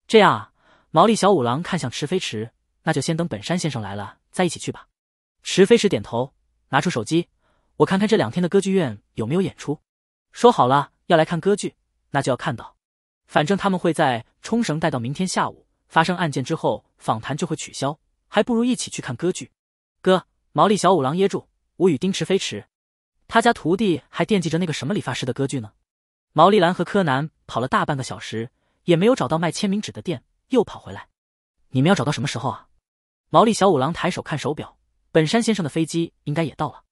这样啊，毛利小五郎看向池飞池：“那就先等本山先生来了再一起去吧。”池飞池点头，拿出手机。我看看这两天的歌剧院有没有演出，说好了要来看歌剧，那就要看到。反正他们会在冲绳待到明天下午，发生案件之后访谈就会取消，还不如一起去看歌剧。哥，毛利小五郎噎住。我与丁池飞驰，他家徒弟还惦记着那个什么理发师的歌剧呢。毛利兰和柯南跑了大半个小时，也没有找到卖签名纸的店，又跑回来。你们要找到什么时候啊？毛利小五郎抬手看手表，本山先生的飞机应该也到了。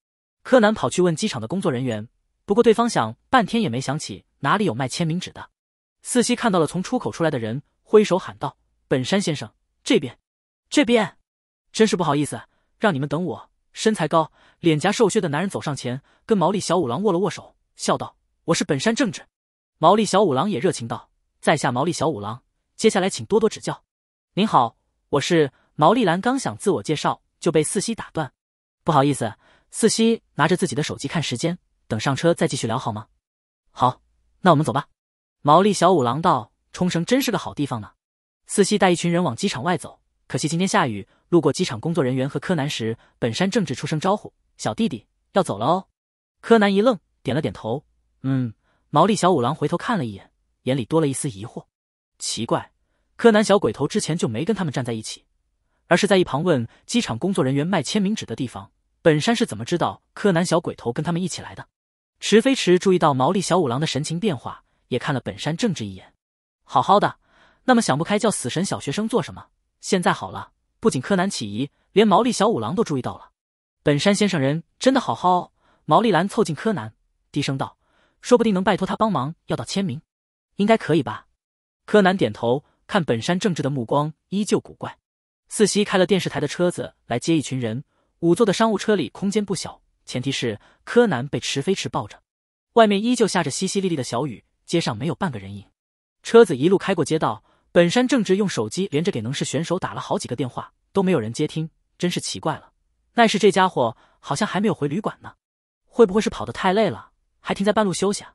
柯南跑去问机场的工作人员，不过对方想半天也没想起哪里有卖签名纸的。四喜看到了从出口出来的人，挥手喊道：“本山先生，这边，这边。”真是不好意思让你们等我。身材高、脸颊瘦削的男人走上前，跟毛利小五郎握了握手，笑道：“我是本山正治。”毛利小五郎也热情道：“在下毛利小五郎，接下来请多多指教。”您好，我是毛利兰。刚想自我介绍，就被四喜打断：“不好意思。”四夕拿着自己的手机看时间，等上车再继续聊好吗？好，那我们走吧。毛利小五郎道：“冲绳真是个好地方呢。”四夕带一群人往机场外走，可惜今天下雨。路过机场工作人员和柯南时，本山正直出声招呼：“小弟弟，要走了哦。”柯南一愣，点了点头：“嗯。”毛利小五郎回头看了一眼，眼里多了一丝疑惑。奇怪，柯南小鬼头之前就没跟他们站在一起，而是在一旁问机场工作人员卖签名纸的地方。本山是怎么知道柯南小鬼头跟他们一起来的？池飞池注意到毛利小五郎的神情变化，也看了本山正治一眼。好好的，那么想不开叫死神小学生做什么？现在好了，不仅柯南起疑，连毛利小五郎都注意到了。本山先生人真的好好。毛利兰凑近柯南，低声道：“说不定能拜托他帮忙要到签名，应该可以吧？”柯南点头，看本山正治的目光依旧古怪。四喜开了电视台的车子来接一群人。五座的商务车里空间不小，前提是柯南被池飞池抱着。外面依旧下着淅淅沥沥的小雨，街上没有半个人影。车子一路开过街道，本山正直用手机连着给能是选手打了好几个电话，都没有人接听，真是奇怪了。奈是这家伙好像还没有回旅馆呢，会不会是跑得太累了，还停在半路休息啊？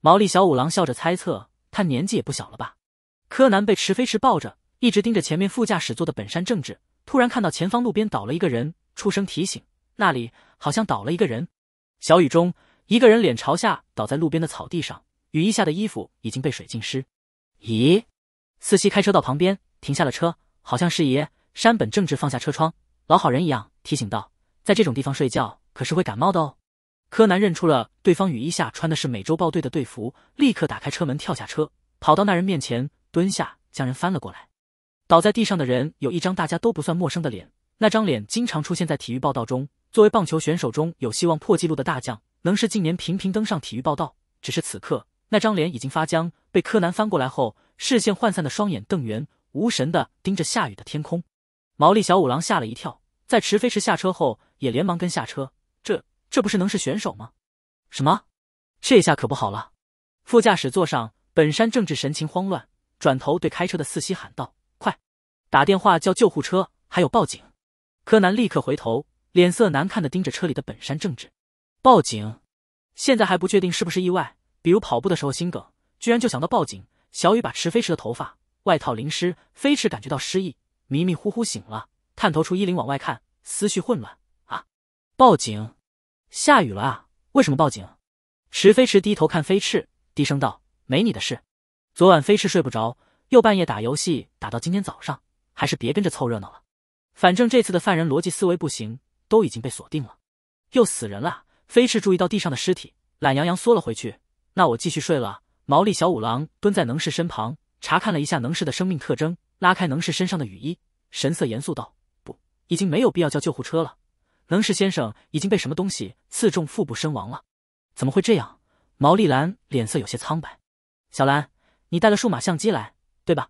毛利小五郎笑着猜测，他年纪也不小了吧？柯南被池飞池抱着，一直盯着前面副驾驶座的本山正直，突然看到前方路边倒了一个人。出声提醒，那里好像倒了一个人。小雨中，一个人脸朝下倒在路边的草地上，雨衣下的衣服已经被水浸湿。咦？四机开车到旁边停下了车，好像是爷山本正治放下车窗，老好人一样提醒道：“在这种地方睡觉可是会感冒的哦。”柯南认出了对方雨衣下穿的是美洲豹队的队服，立刻打开车门跳下车，跑到那人面前蹲下，将人翻了过来。倒在地上的人有一张大家都不算陌生的脸。那张脸经常出现在体育报道中，作为棒球选手中有希望破纪录的大将，能是近年频频登上体育报道。只是此刻那张脸已经发僵，被柯南翻过来后，视线涣散的双眼瞪圆，无神的盯着下雨的天空。毛利小五郎吓了一跳，在池飞驰下车后也连忙跟下车。这这不是能是选手吗？什么？这下可不好了！副驾驶座上，本山正治神情慌乱，转头对开车的四喜喊道：“快，打电话叫救护车，还有报警。”柯南立刻回头，脸色难看的盯着车里的本山正治，报警。现在还不确定是不是意外，比如跑步的时候心梗，居然就想到报警。小雨把池飞驰的头发、外套淋湿，飞驰感觉到失忆，迷迷糊糊醒了，探头出衣领往外看，思绪混乱啊！报警？下雨了啊？为什么报警？池飞驰低头看飞驰，低声道：“没你的事。昨晚飞驰睡不着，又半夜打游戏，打到今天早上，还是别跟着凑热闹了。”反正这次的犯人逻辑思维不行，都已经被锁定了，又死人了。飞翅注意到地上的尸体，懒洋洋缩了回去。那我继续睡了。毛利小五郎蹲在能士身旁，查看了一下能士的生命特征，拉开能士身上的雨衣，神色严肃道：“不，已经没有必要叫救护车了。能士先生已经被什么东西刺中腹部身亡了。怎么会这样？”毛利兰脸色有些苍白。小兰，你带了数码相机来，对吧？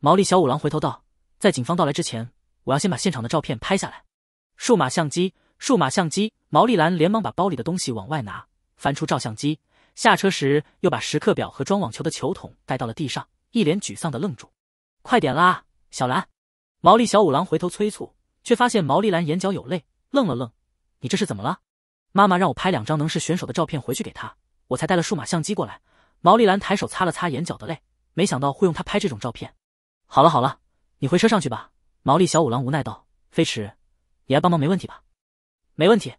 毛利小五郎回头道：“在警方到来之前。”我要先把现场的照片拍下来，数码相机，数码相机。毛利兰连忙把包里的东西往外拿，翻出照相机。下车时又把时刻表和装网球的球筒带到了地上，一脸沮丧的愣住。快点啦，小兰！毛利小五郎回头催促，却发现毛利兰眼角有泪，愣了愣。你这是怎么了？妈妈让我拍两张能是选手的照片回去给她，我才带了数码相机过来。毛利兰抬手擦了擦眼角的泪，没想到会用它拍这种照片。好了好了，你回车上去吧。毛利小五郎无奈道：“飞驰，你来帮忙没问题吧？”“没问题。”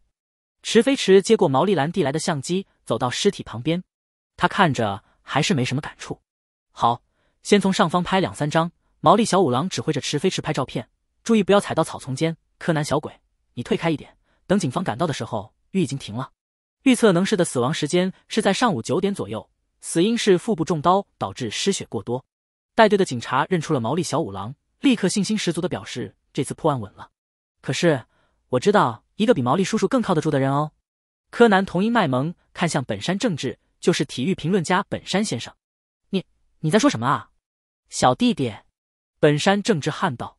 池飞驰接过毛利兰递来的相机，走到尸体旁边。他看着还是没什么感触。好，先从上方拍两三张。毛利小五郎指挥着池飞驰拍照片，注意不要踩到草丛间。柯南小鬼，你退开一点，等警方赶到的时候，雨已经停了。预测能氏的死亡时间是在上午九点左右，死因是腹部中刀导致失血过多。带队的警察认出了毛利小五郎。立刻信心十足的表示：“这次破案稳了。”可是我知道一个比毛利叔叔更靠得住的人哦。柯南童音卖萌看向本山正治，就是体育评论家本山先生。你你在说什么啊，小弟弟？本山正治汗道：“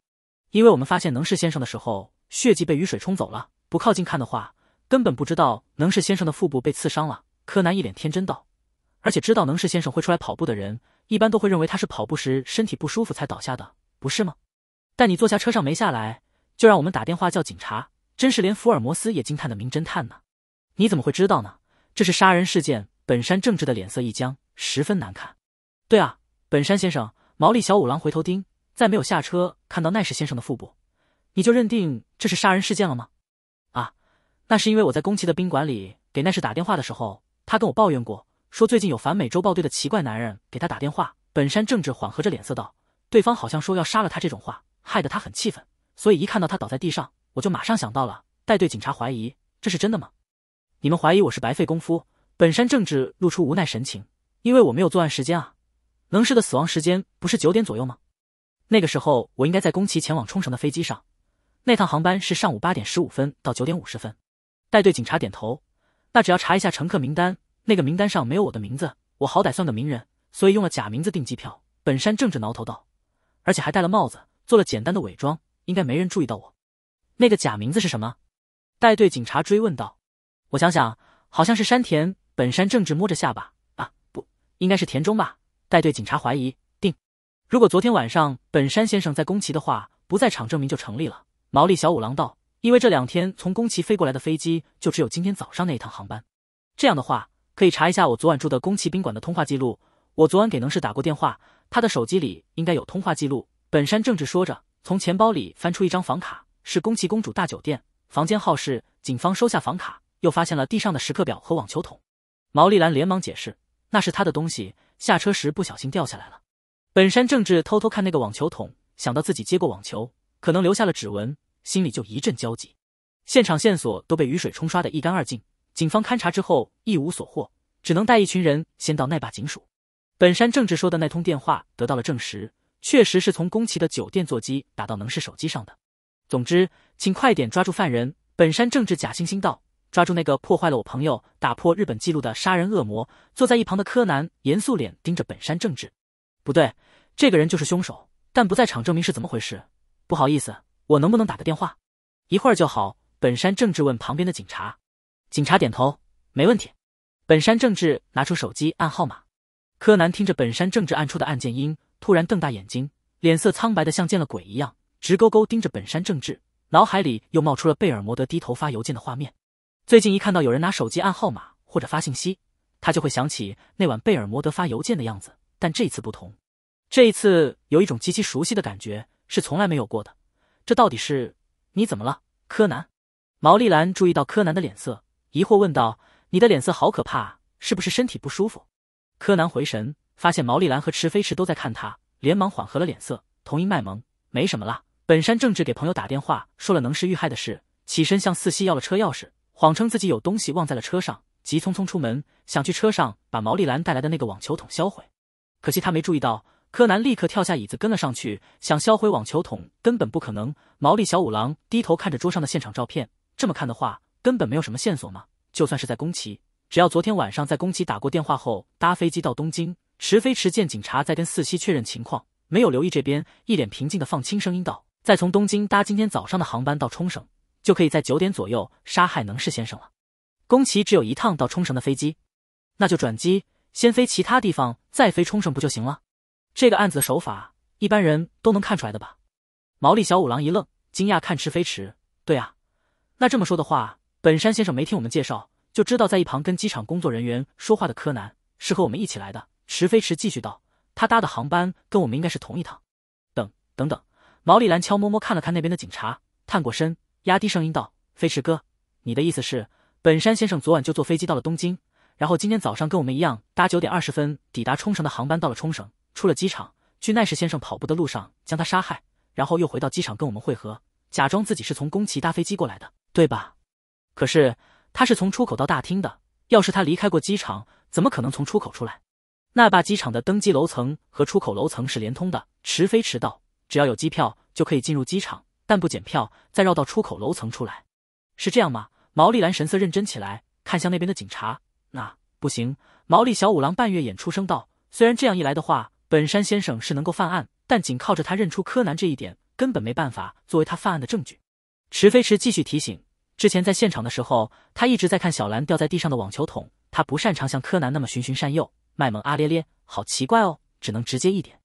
因为我们发现能氏先生的时候，血迹被雨水冲走了，不靠近看的话，根本不知道能氏先生的腹部被刺伤了。”柯南一脸天真道：“而且知道能氏先生会出来跑步的人，一般都会认为他是跑步时身体不舒服才倒下的。”不是吗？但你坐下车上没下来，就让我们打电话叫警察，真是连福尔摩斯也惊叹的名侦探呢。你怎么会知道呢？这是杀人事件。本山正治的脸色一僵，十分难看。对啊，本山先生，毛利小五郎回头盯，在没有下车看到奈世先生的腹部，你就认定这是杀人事件了吗？啊，那是因为我在宫崎的宾馆里给奈氏打电话的时候，他跟我抱怨过，说最近有反美洲豹队的奇怪男人给他打电话。本山正治缓和着脸色道。对方好像说要杀了他这种话，害得他很气愤，所以一看到他倒在地上，我就马上想到了。带队警察怀疑这是真的吗？你们怀疑我是白费功夫？本山正治露出无奈神情，因为我没有作案时间啊。能市的死亡时间不是九点左右吗？那个时候我应该在宫崎前往冲绳的飞机上。那趟航班是上午八点十五分到九点五十分。带队警察点头。那只要查一下乘客名单，那个名单上没有我的名字，我好歹算个名人，所以用了假名字订机票。本山正治挠头道。而且还戴了帽子，做了简单的伪装，应该没人注意到我。那个假名字是什么？带队警察追问道。我想想，好像是山田本山正治，摸着下巴。啊，不，应该是田中吧？带队警察怀疑。定。如果昨天晚上本山先生在宫崎的话，不在场证明就成立了。毛利小五郎道。因为这两天从宫崎飞过来的飞机，就只有今天早上那一趟航班。这样的话，可以查一下我昨晚住的宫崎宾馆的通话记录。我昨晚给能士打过电话，他的手机里应该有通话记录。本山正治说着，从钱包里翻出一张房卡，是宫崎公主大酒店，房间号是。警方收下房卡，又发现了地上的时刻表和网球桶。毛利兰连忙解释，那是他的东西，下车时不小心掉下来了。本山正治偷偷看那个网球桶，想到自己接过网球，可能留下了指纹，心里就一阵焦急。现场线索都被雨水冲刷的一干二净，警方勘查之后一无所获，只能带一群人先到奈坝警署。本山正治说的那通电话得到了证实，确实是从宫崎的酒店座机打到能市手机上的。总之，请快点抓住犯人！本山正治假惺惺道：“抓住那个破坏了我朋友打破日本记录的杀人恶魔！”坐在一旁的柯南严肃脸盯着本山正治：“不对，这个人就是凶手，但不在场证明是怎么回事？”不好意思，我能不能打个电话？一会儿就好。本山正治问旁边的警察，警察点头：“没问题。”本山正治拿出手机按号码。柯南听着本山正治按出的按键音，突然瞪大眼睛，脸色苍白的像见了鬼一样，直勾勾盯着本山正治，脑海里又冒出了贝尔摩德低头发邮件的画面。最近一看到有人拿手机按号码或者发信息，他就会想起那晚贝尔摩德发邮件的样子。但这一次不同，这一次有一种极其熟悉的感觉，是从来没有过的。这到底是你怎么了，柯南？毛利兰注意到柯南的脸色，疑惑问道：“你的脸色好可怕，是不是身体不舒服？”柯南回神，发现毛利兰和池飞驰都在看他，连忙缓和了脸色，同意卖萌：“没什么啦。本山正治给朋友打电话，说了能是遇害的事，起身向四喜要了车钥匙，谎称自己有东西忘在了车上，急匆匆出门，想去车上把毛利兰带来的那个网球桶销毁。可惜他没注意到，柯南立刻跳下椅子跟了上去，想销毁网球桶根本不可能。毛利小五郎低头看着桌上的现场照片，这么看的话，根本没有什么线索嘛。就算是在宫崎。只要昨天晚上在宫崎打过电话后，搭飞机到东京，池飞池见警察在跟四西确认情况，没有留意这边，一脸平静的放轻声音道：“再从东京搭今天早上的航班到冲绳，就可以在九点左右杀害能氏先生了。”宫崎只有一趟到冲绳的飞机，那就转机，先飞其他地方，再飞冲绳不就行了？这个案子的手法，一般人都能看出来的吧？毛利小五郎一愣，惊讶看池飞池：“对啊，那这么说的话，本山先生没听我们介绍？”就知道在一旁跟机场工作人员说话的柯南是和我们一起来的。池飞驰继续道：“他搭的航班跟我们应该是同一趟。”等，等等。毛利兰悄摸摸看了看那边的警察，探过身，压低声音道：“飞驰哥，你的意思是，本山先生昨晚就坐飞机到了东京，然后今天早上跟我们一样搭九点二十分抵达冲绳的航班到了冲绳，出了机场，去奈氏先生跑步的路上将他杀害，然后又回到机场跟我们会合，假装自己是从宫崎搭飞机过来的，对吧？可是。”他是从出口到大厅的，要是他离开过机场，怎么可能从出口出来？那霸机场的登机楼层和出口楼层是连通的。迟飞迟到，只要有机票就可以进入机场，但不检票，再绕到出口楼层出来，是这样吗？毛利兰神色认真起来，看向那边的警察。那不行，毛利小五郎半月眼出声道。虽然这样一来的话，本山先生是能够犯案，但仅靠着他认出柯南这一点，根本没办法作为他犯案的证据。迟飞迟继续提醒。之前在现场的时候，他一直在看小兰掉在地上的网球桶。他不擅长像柯南那么循循善诱、卖萌阿咧咧，好奇怪哦，只能直接一点。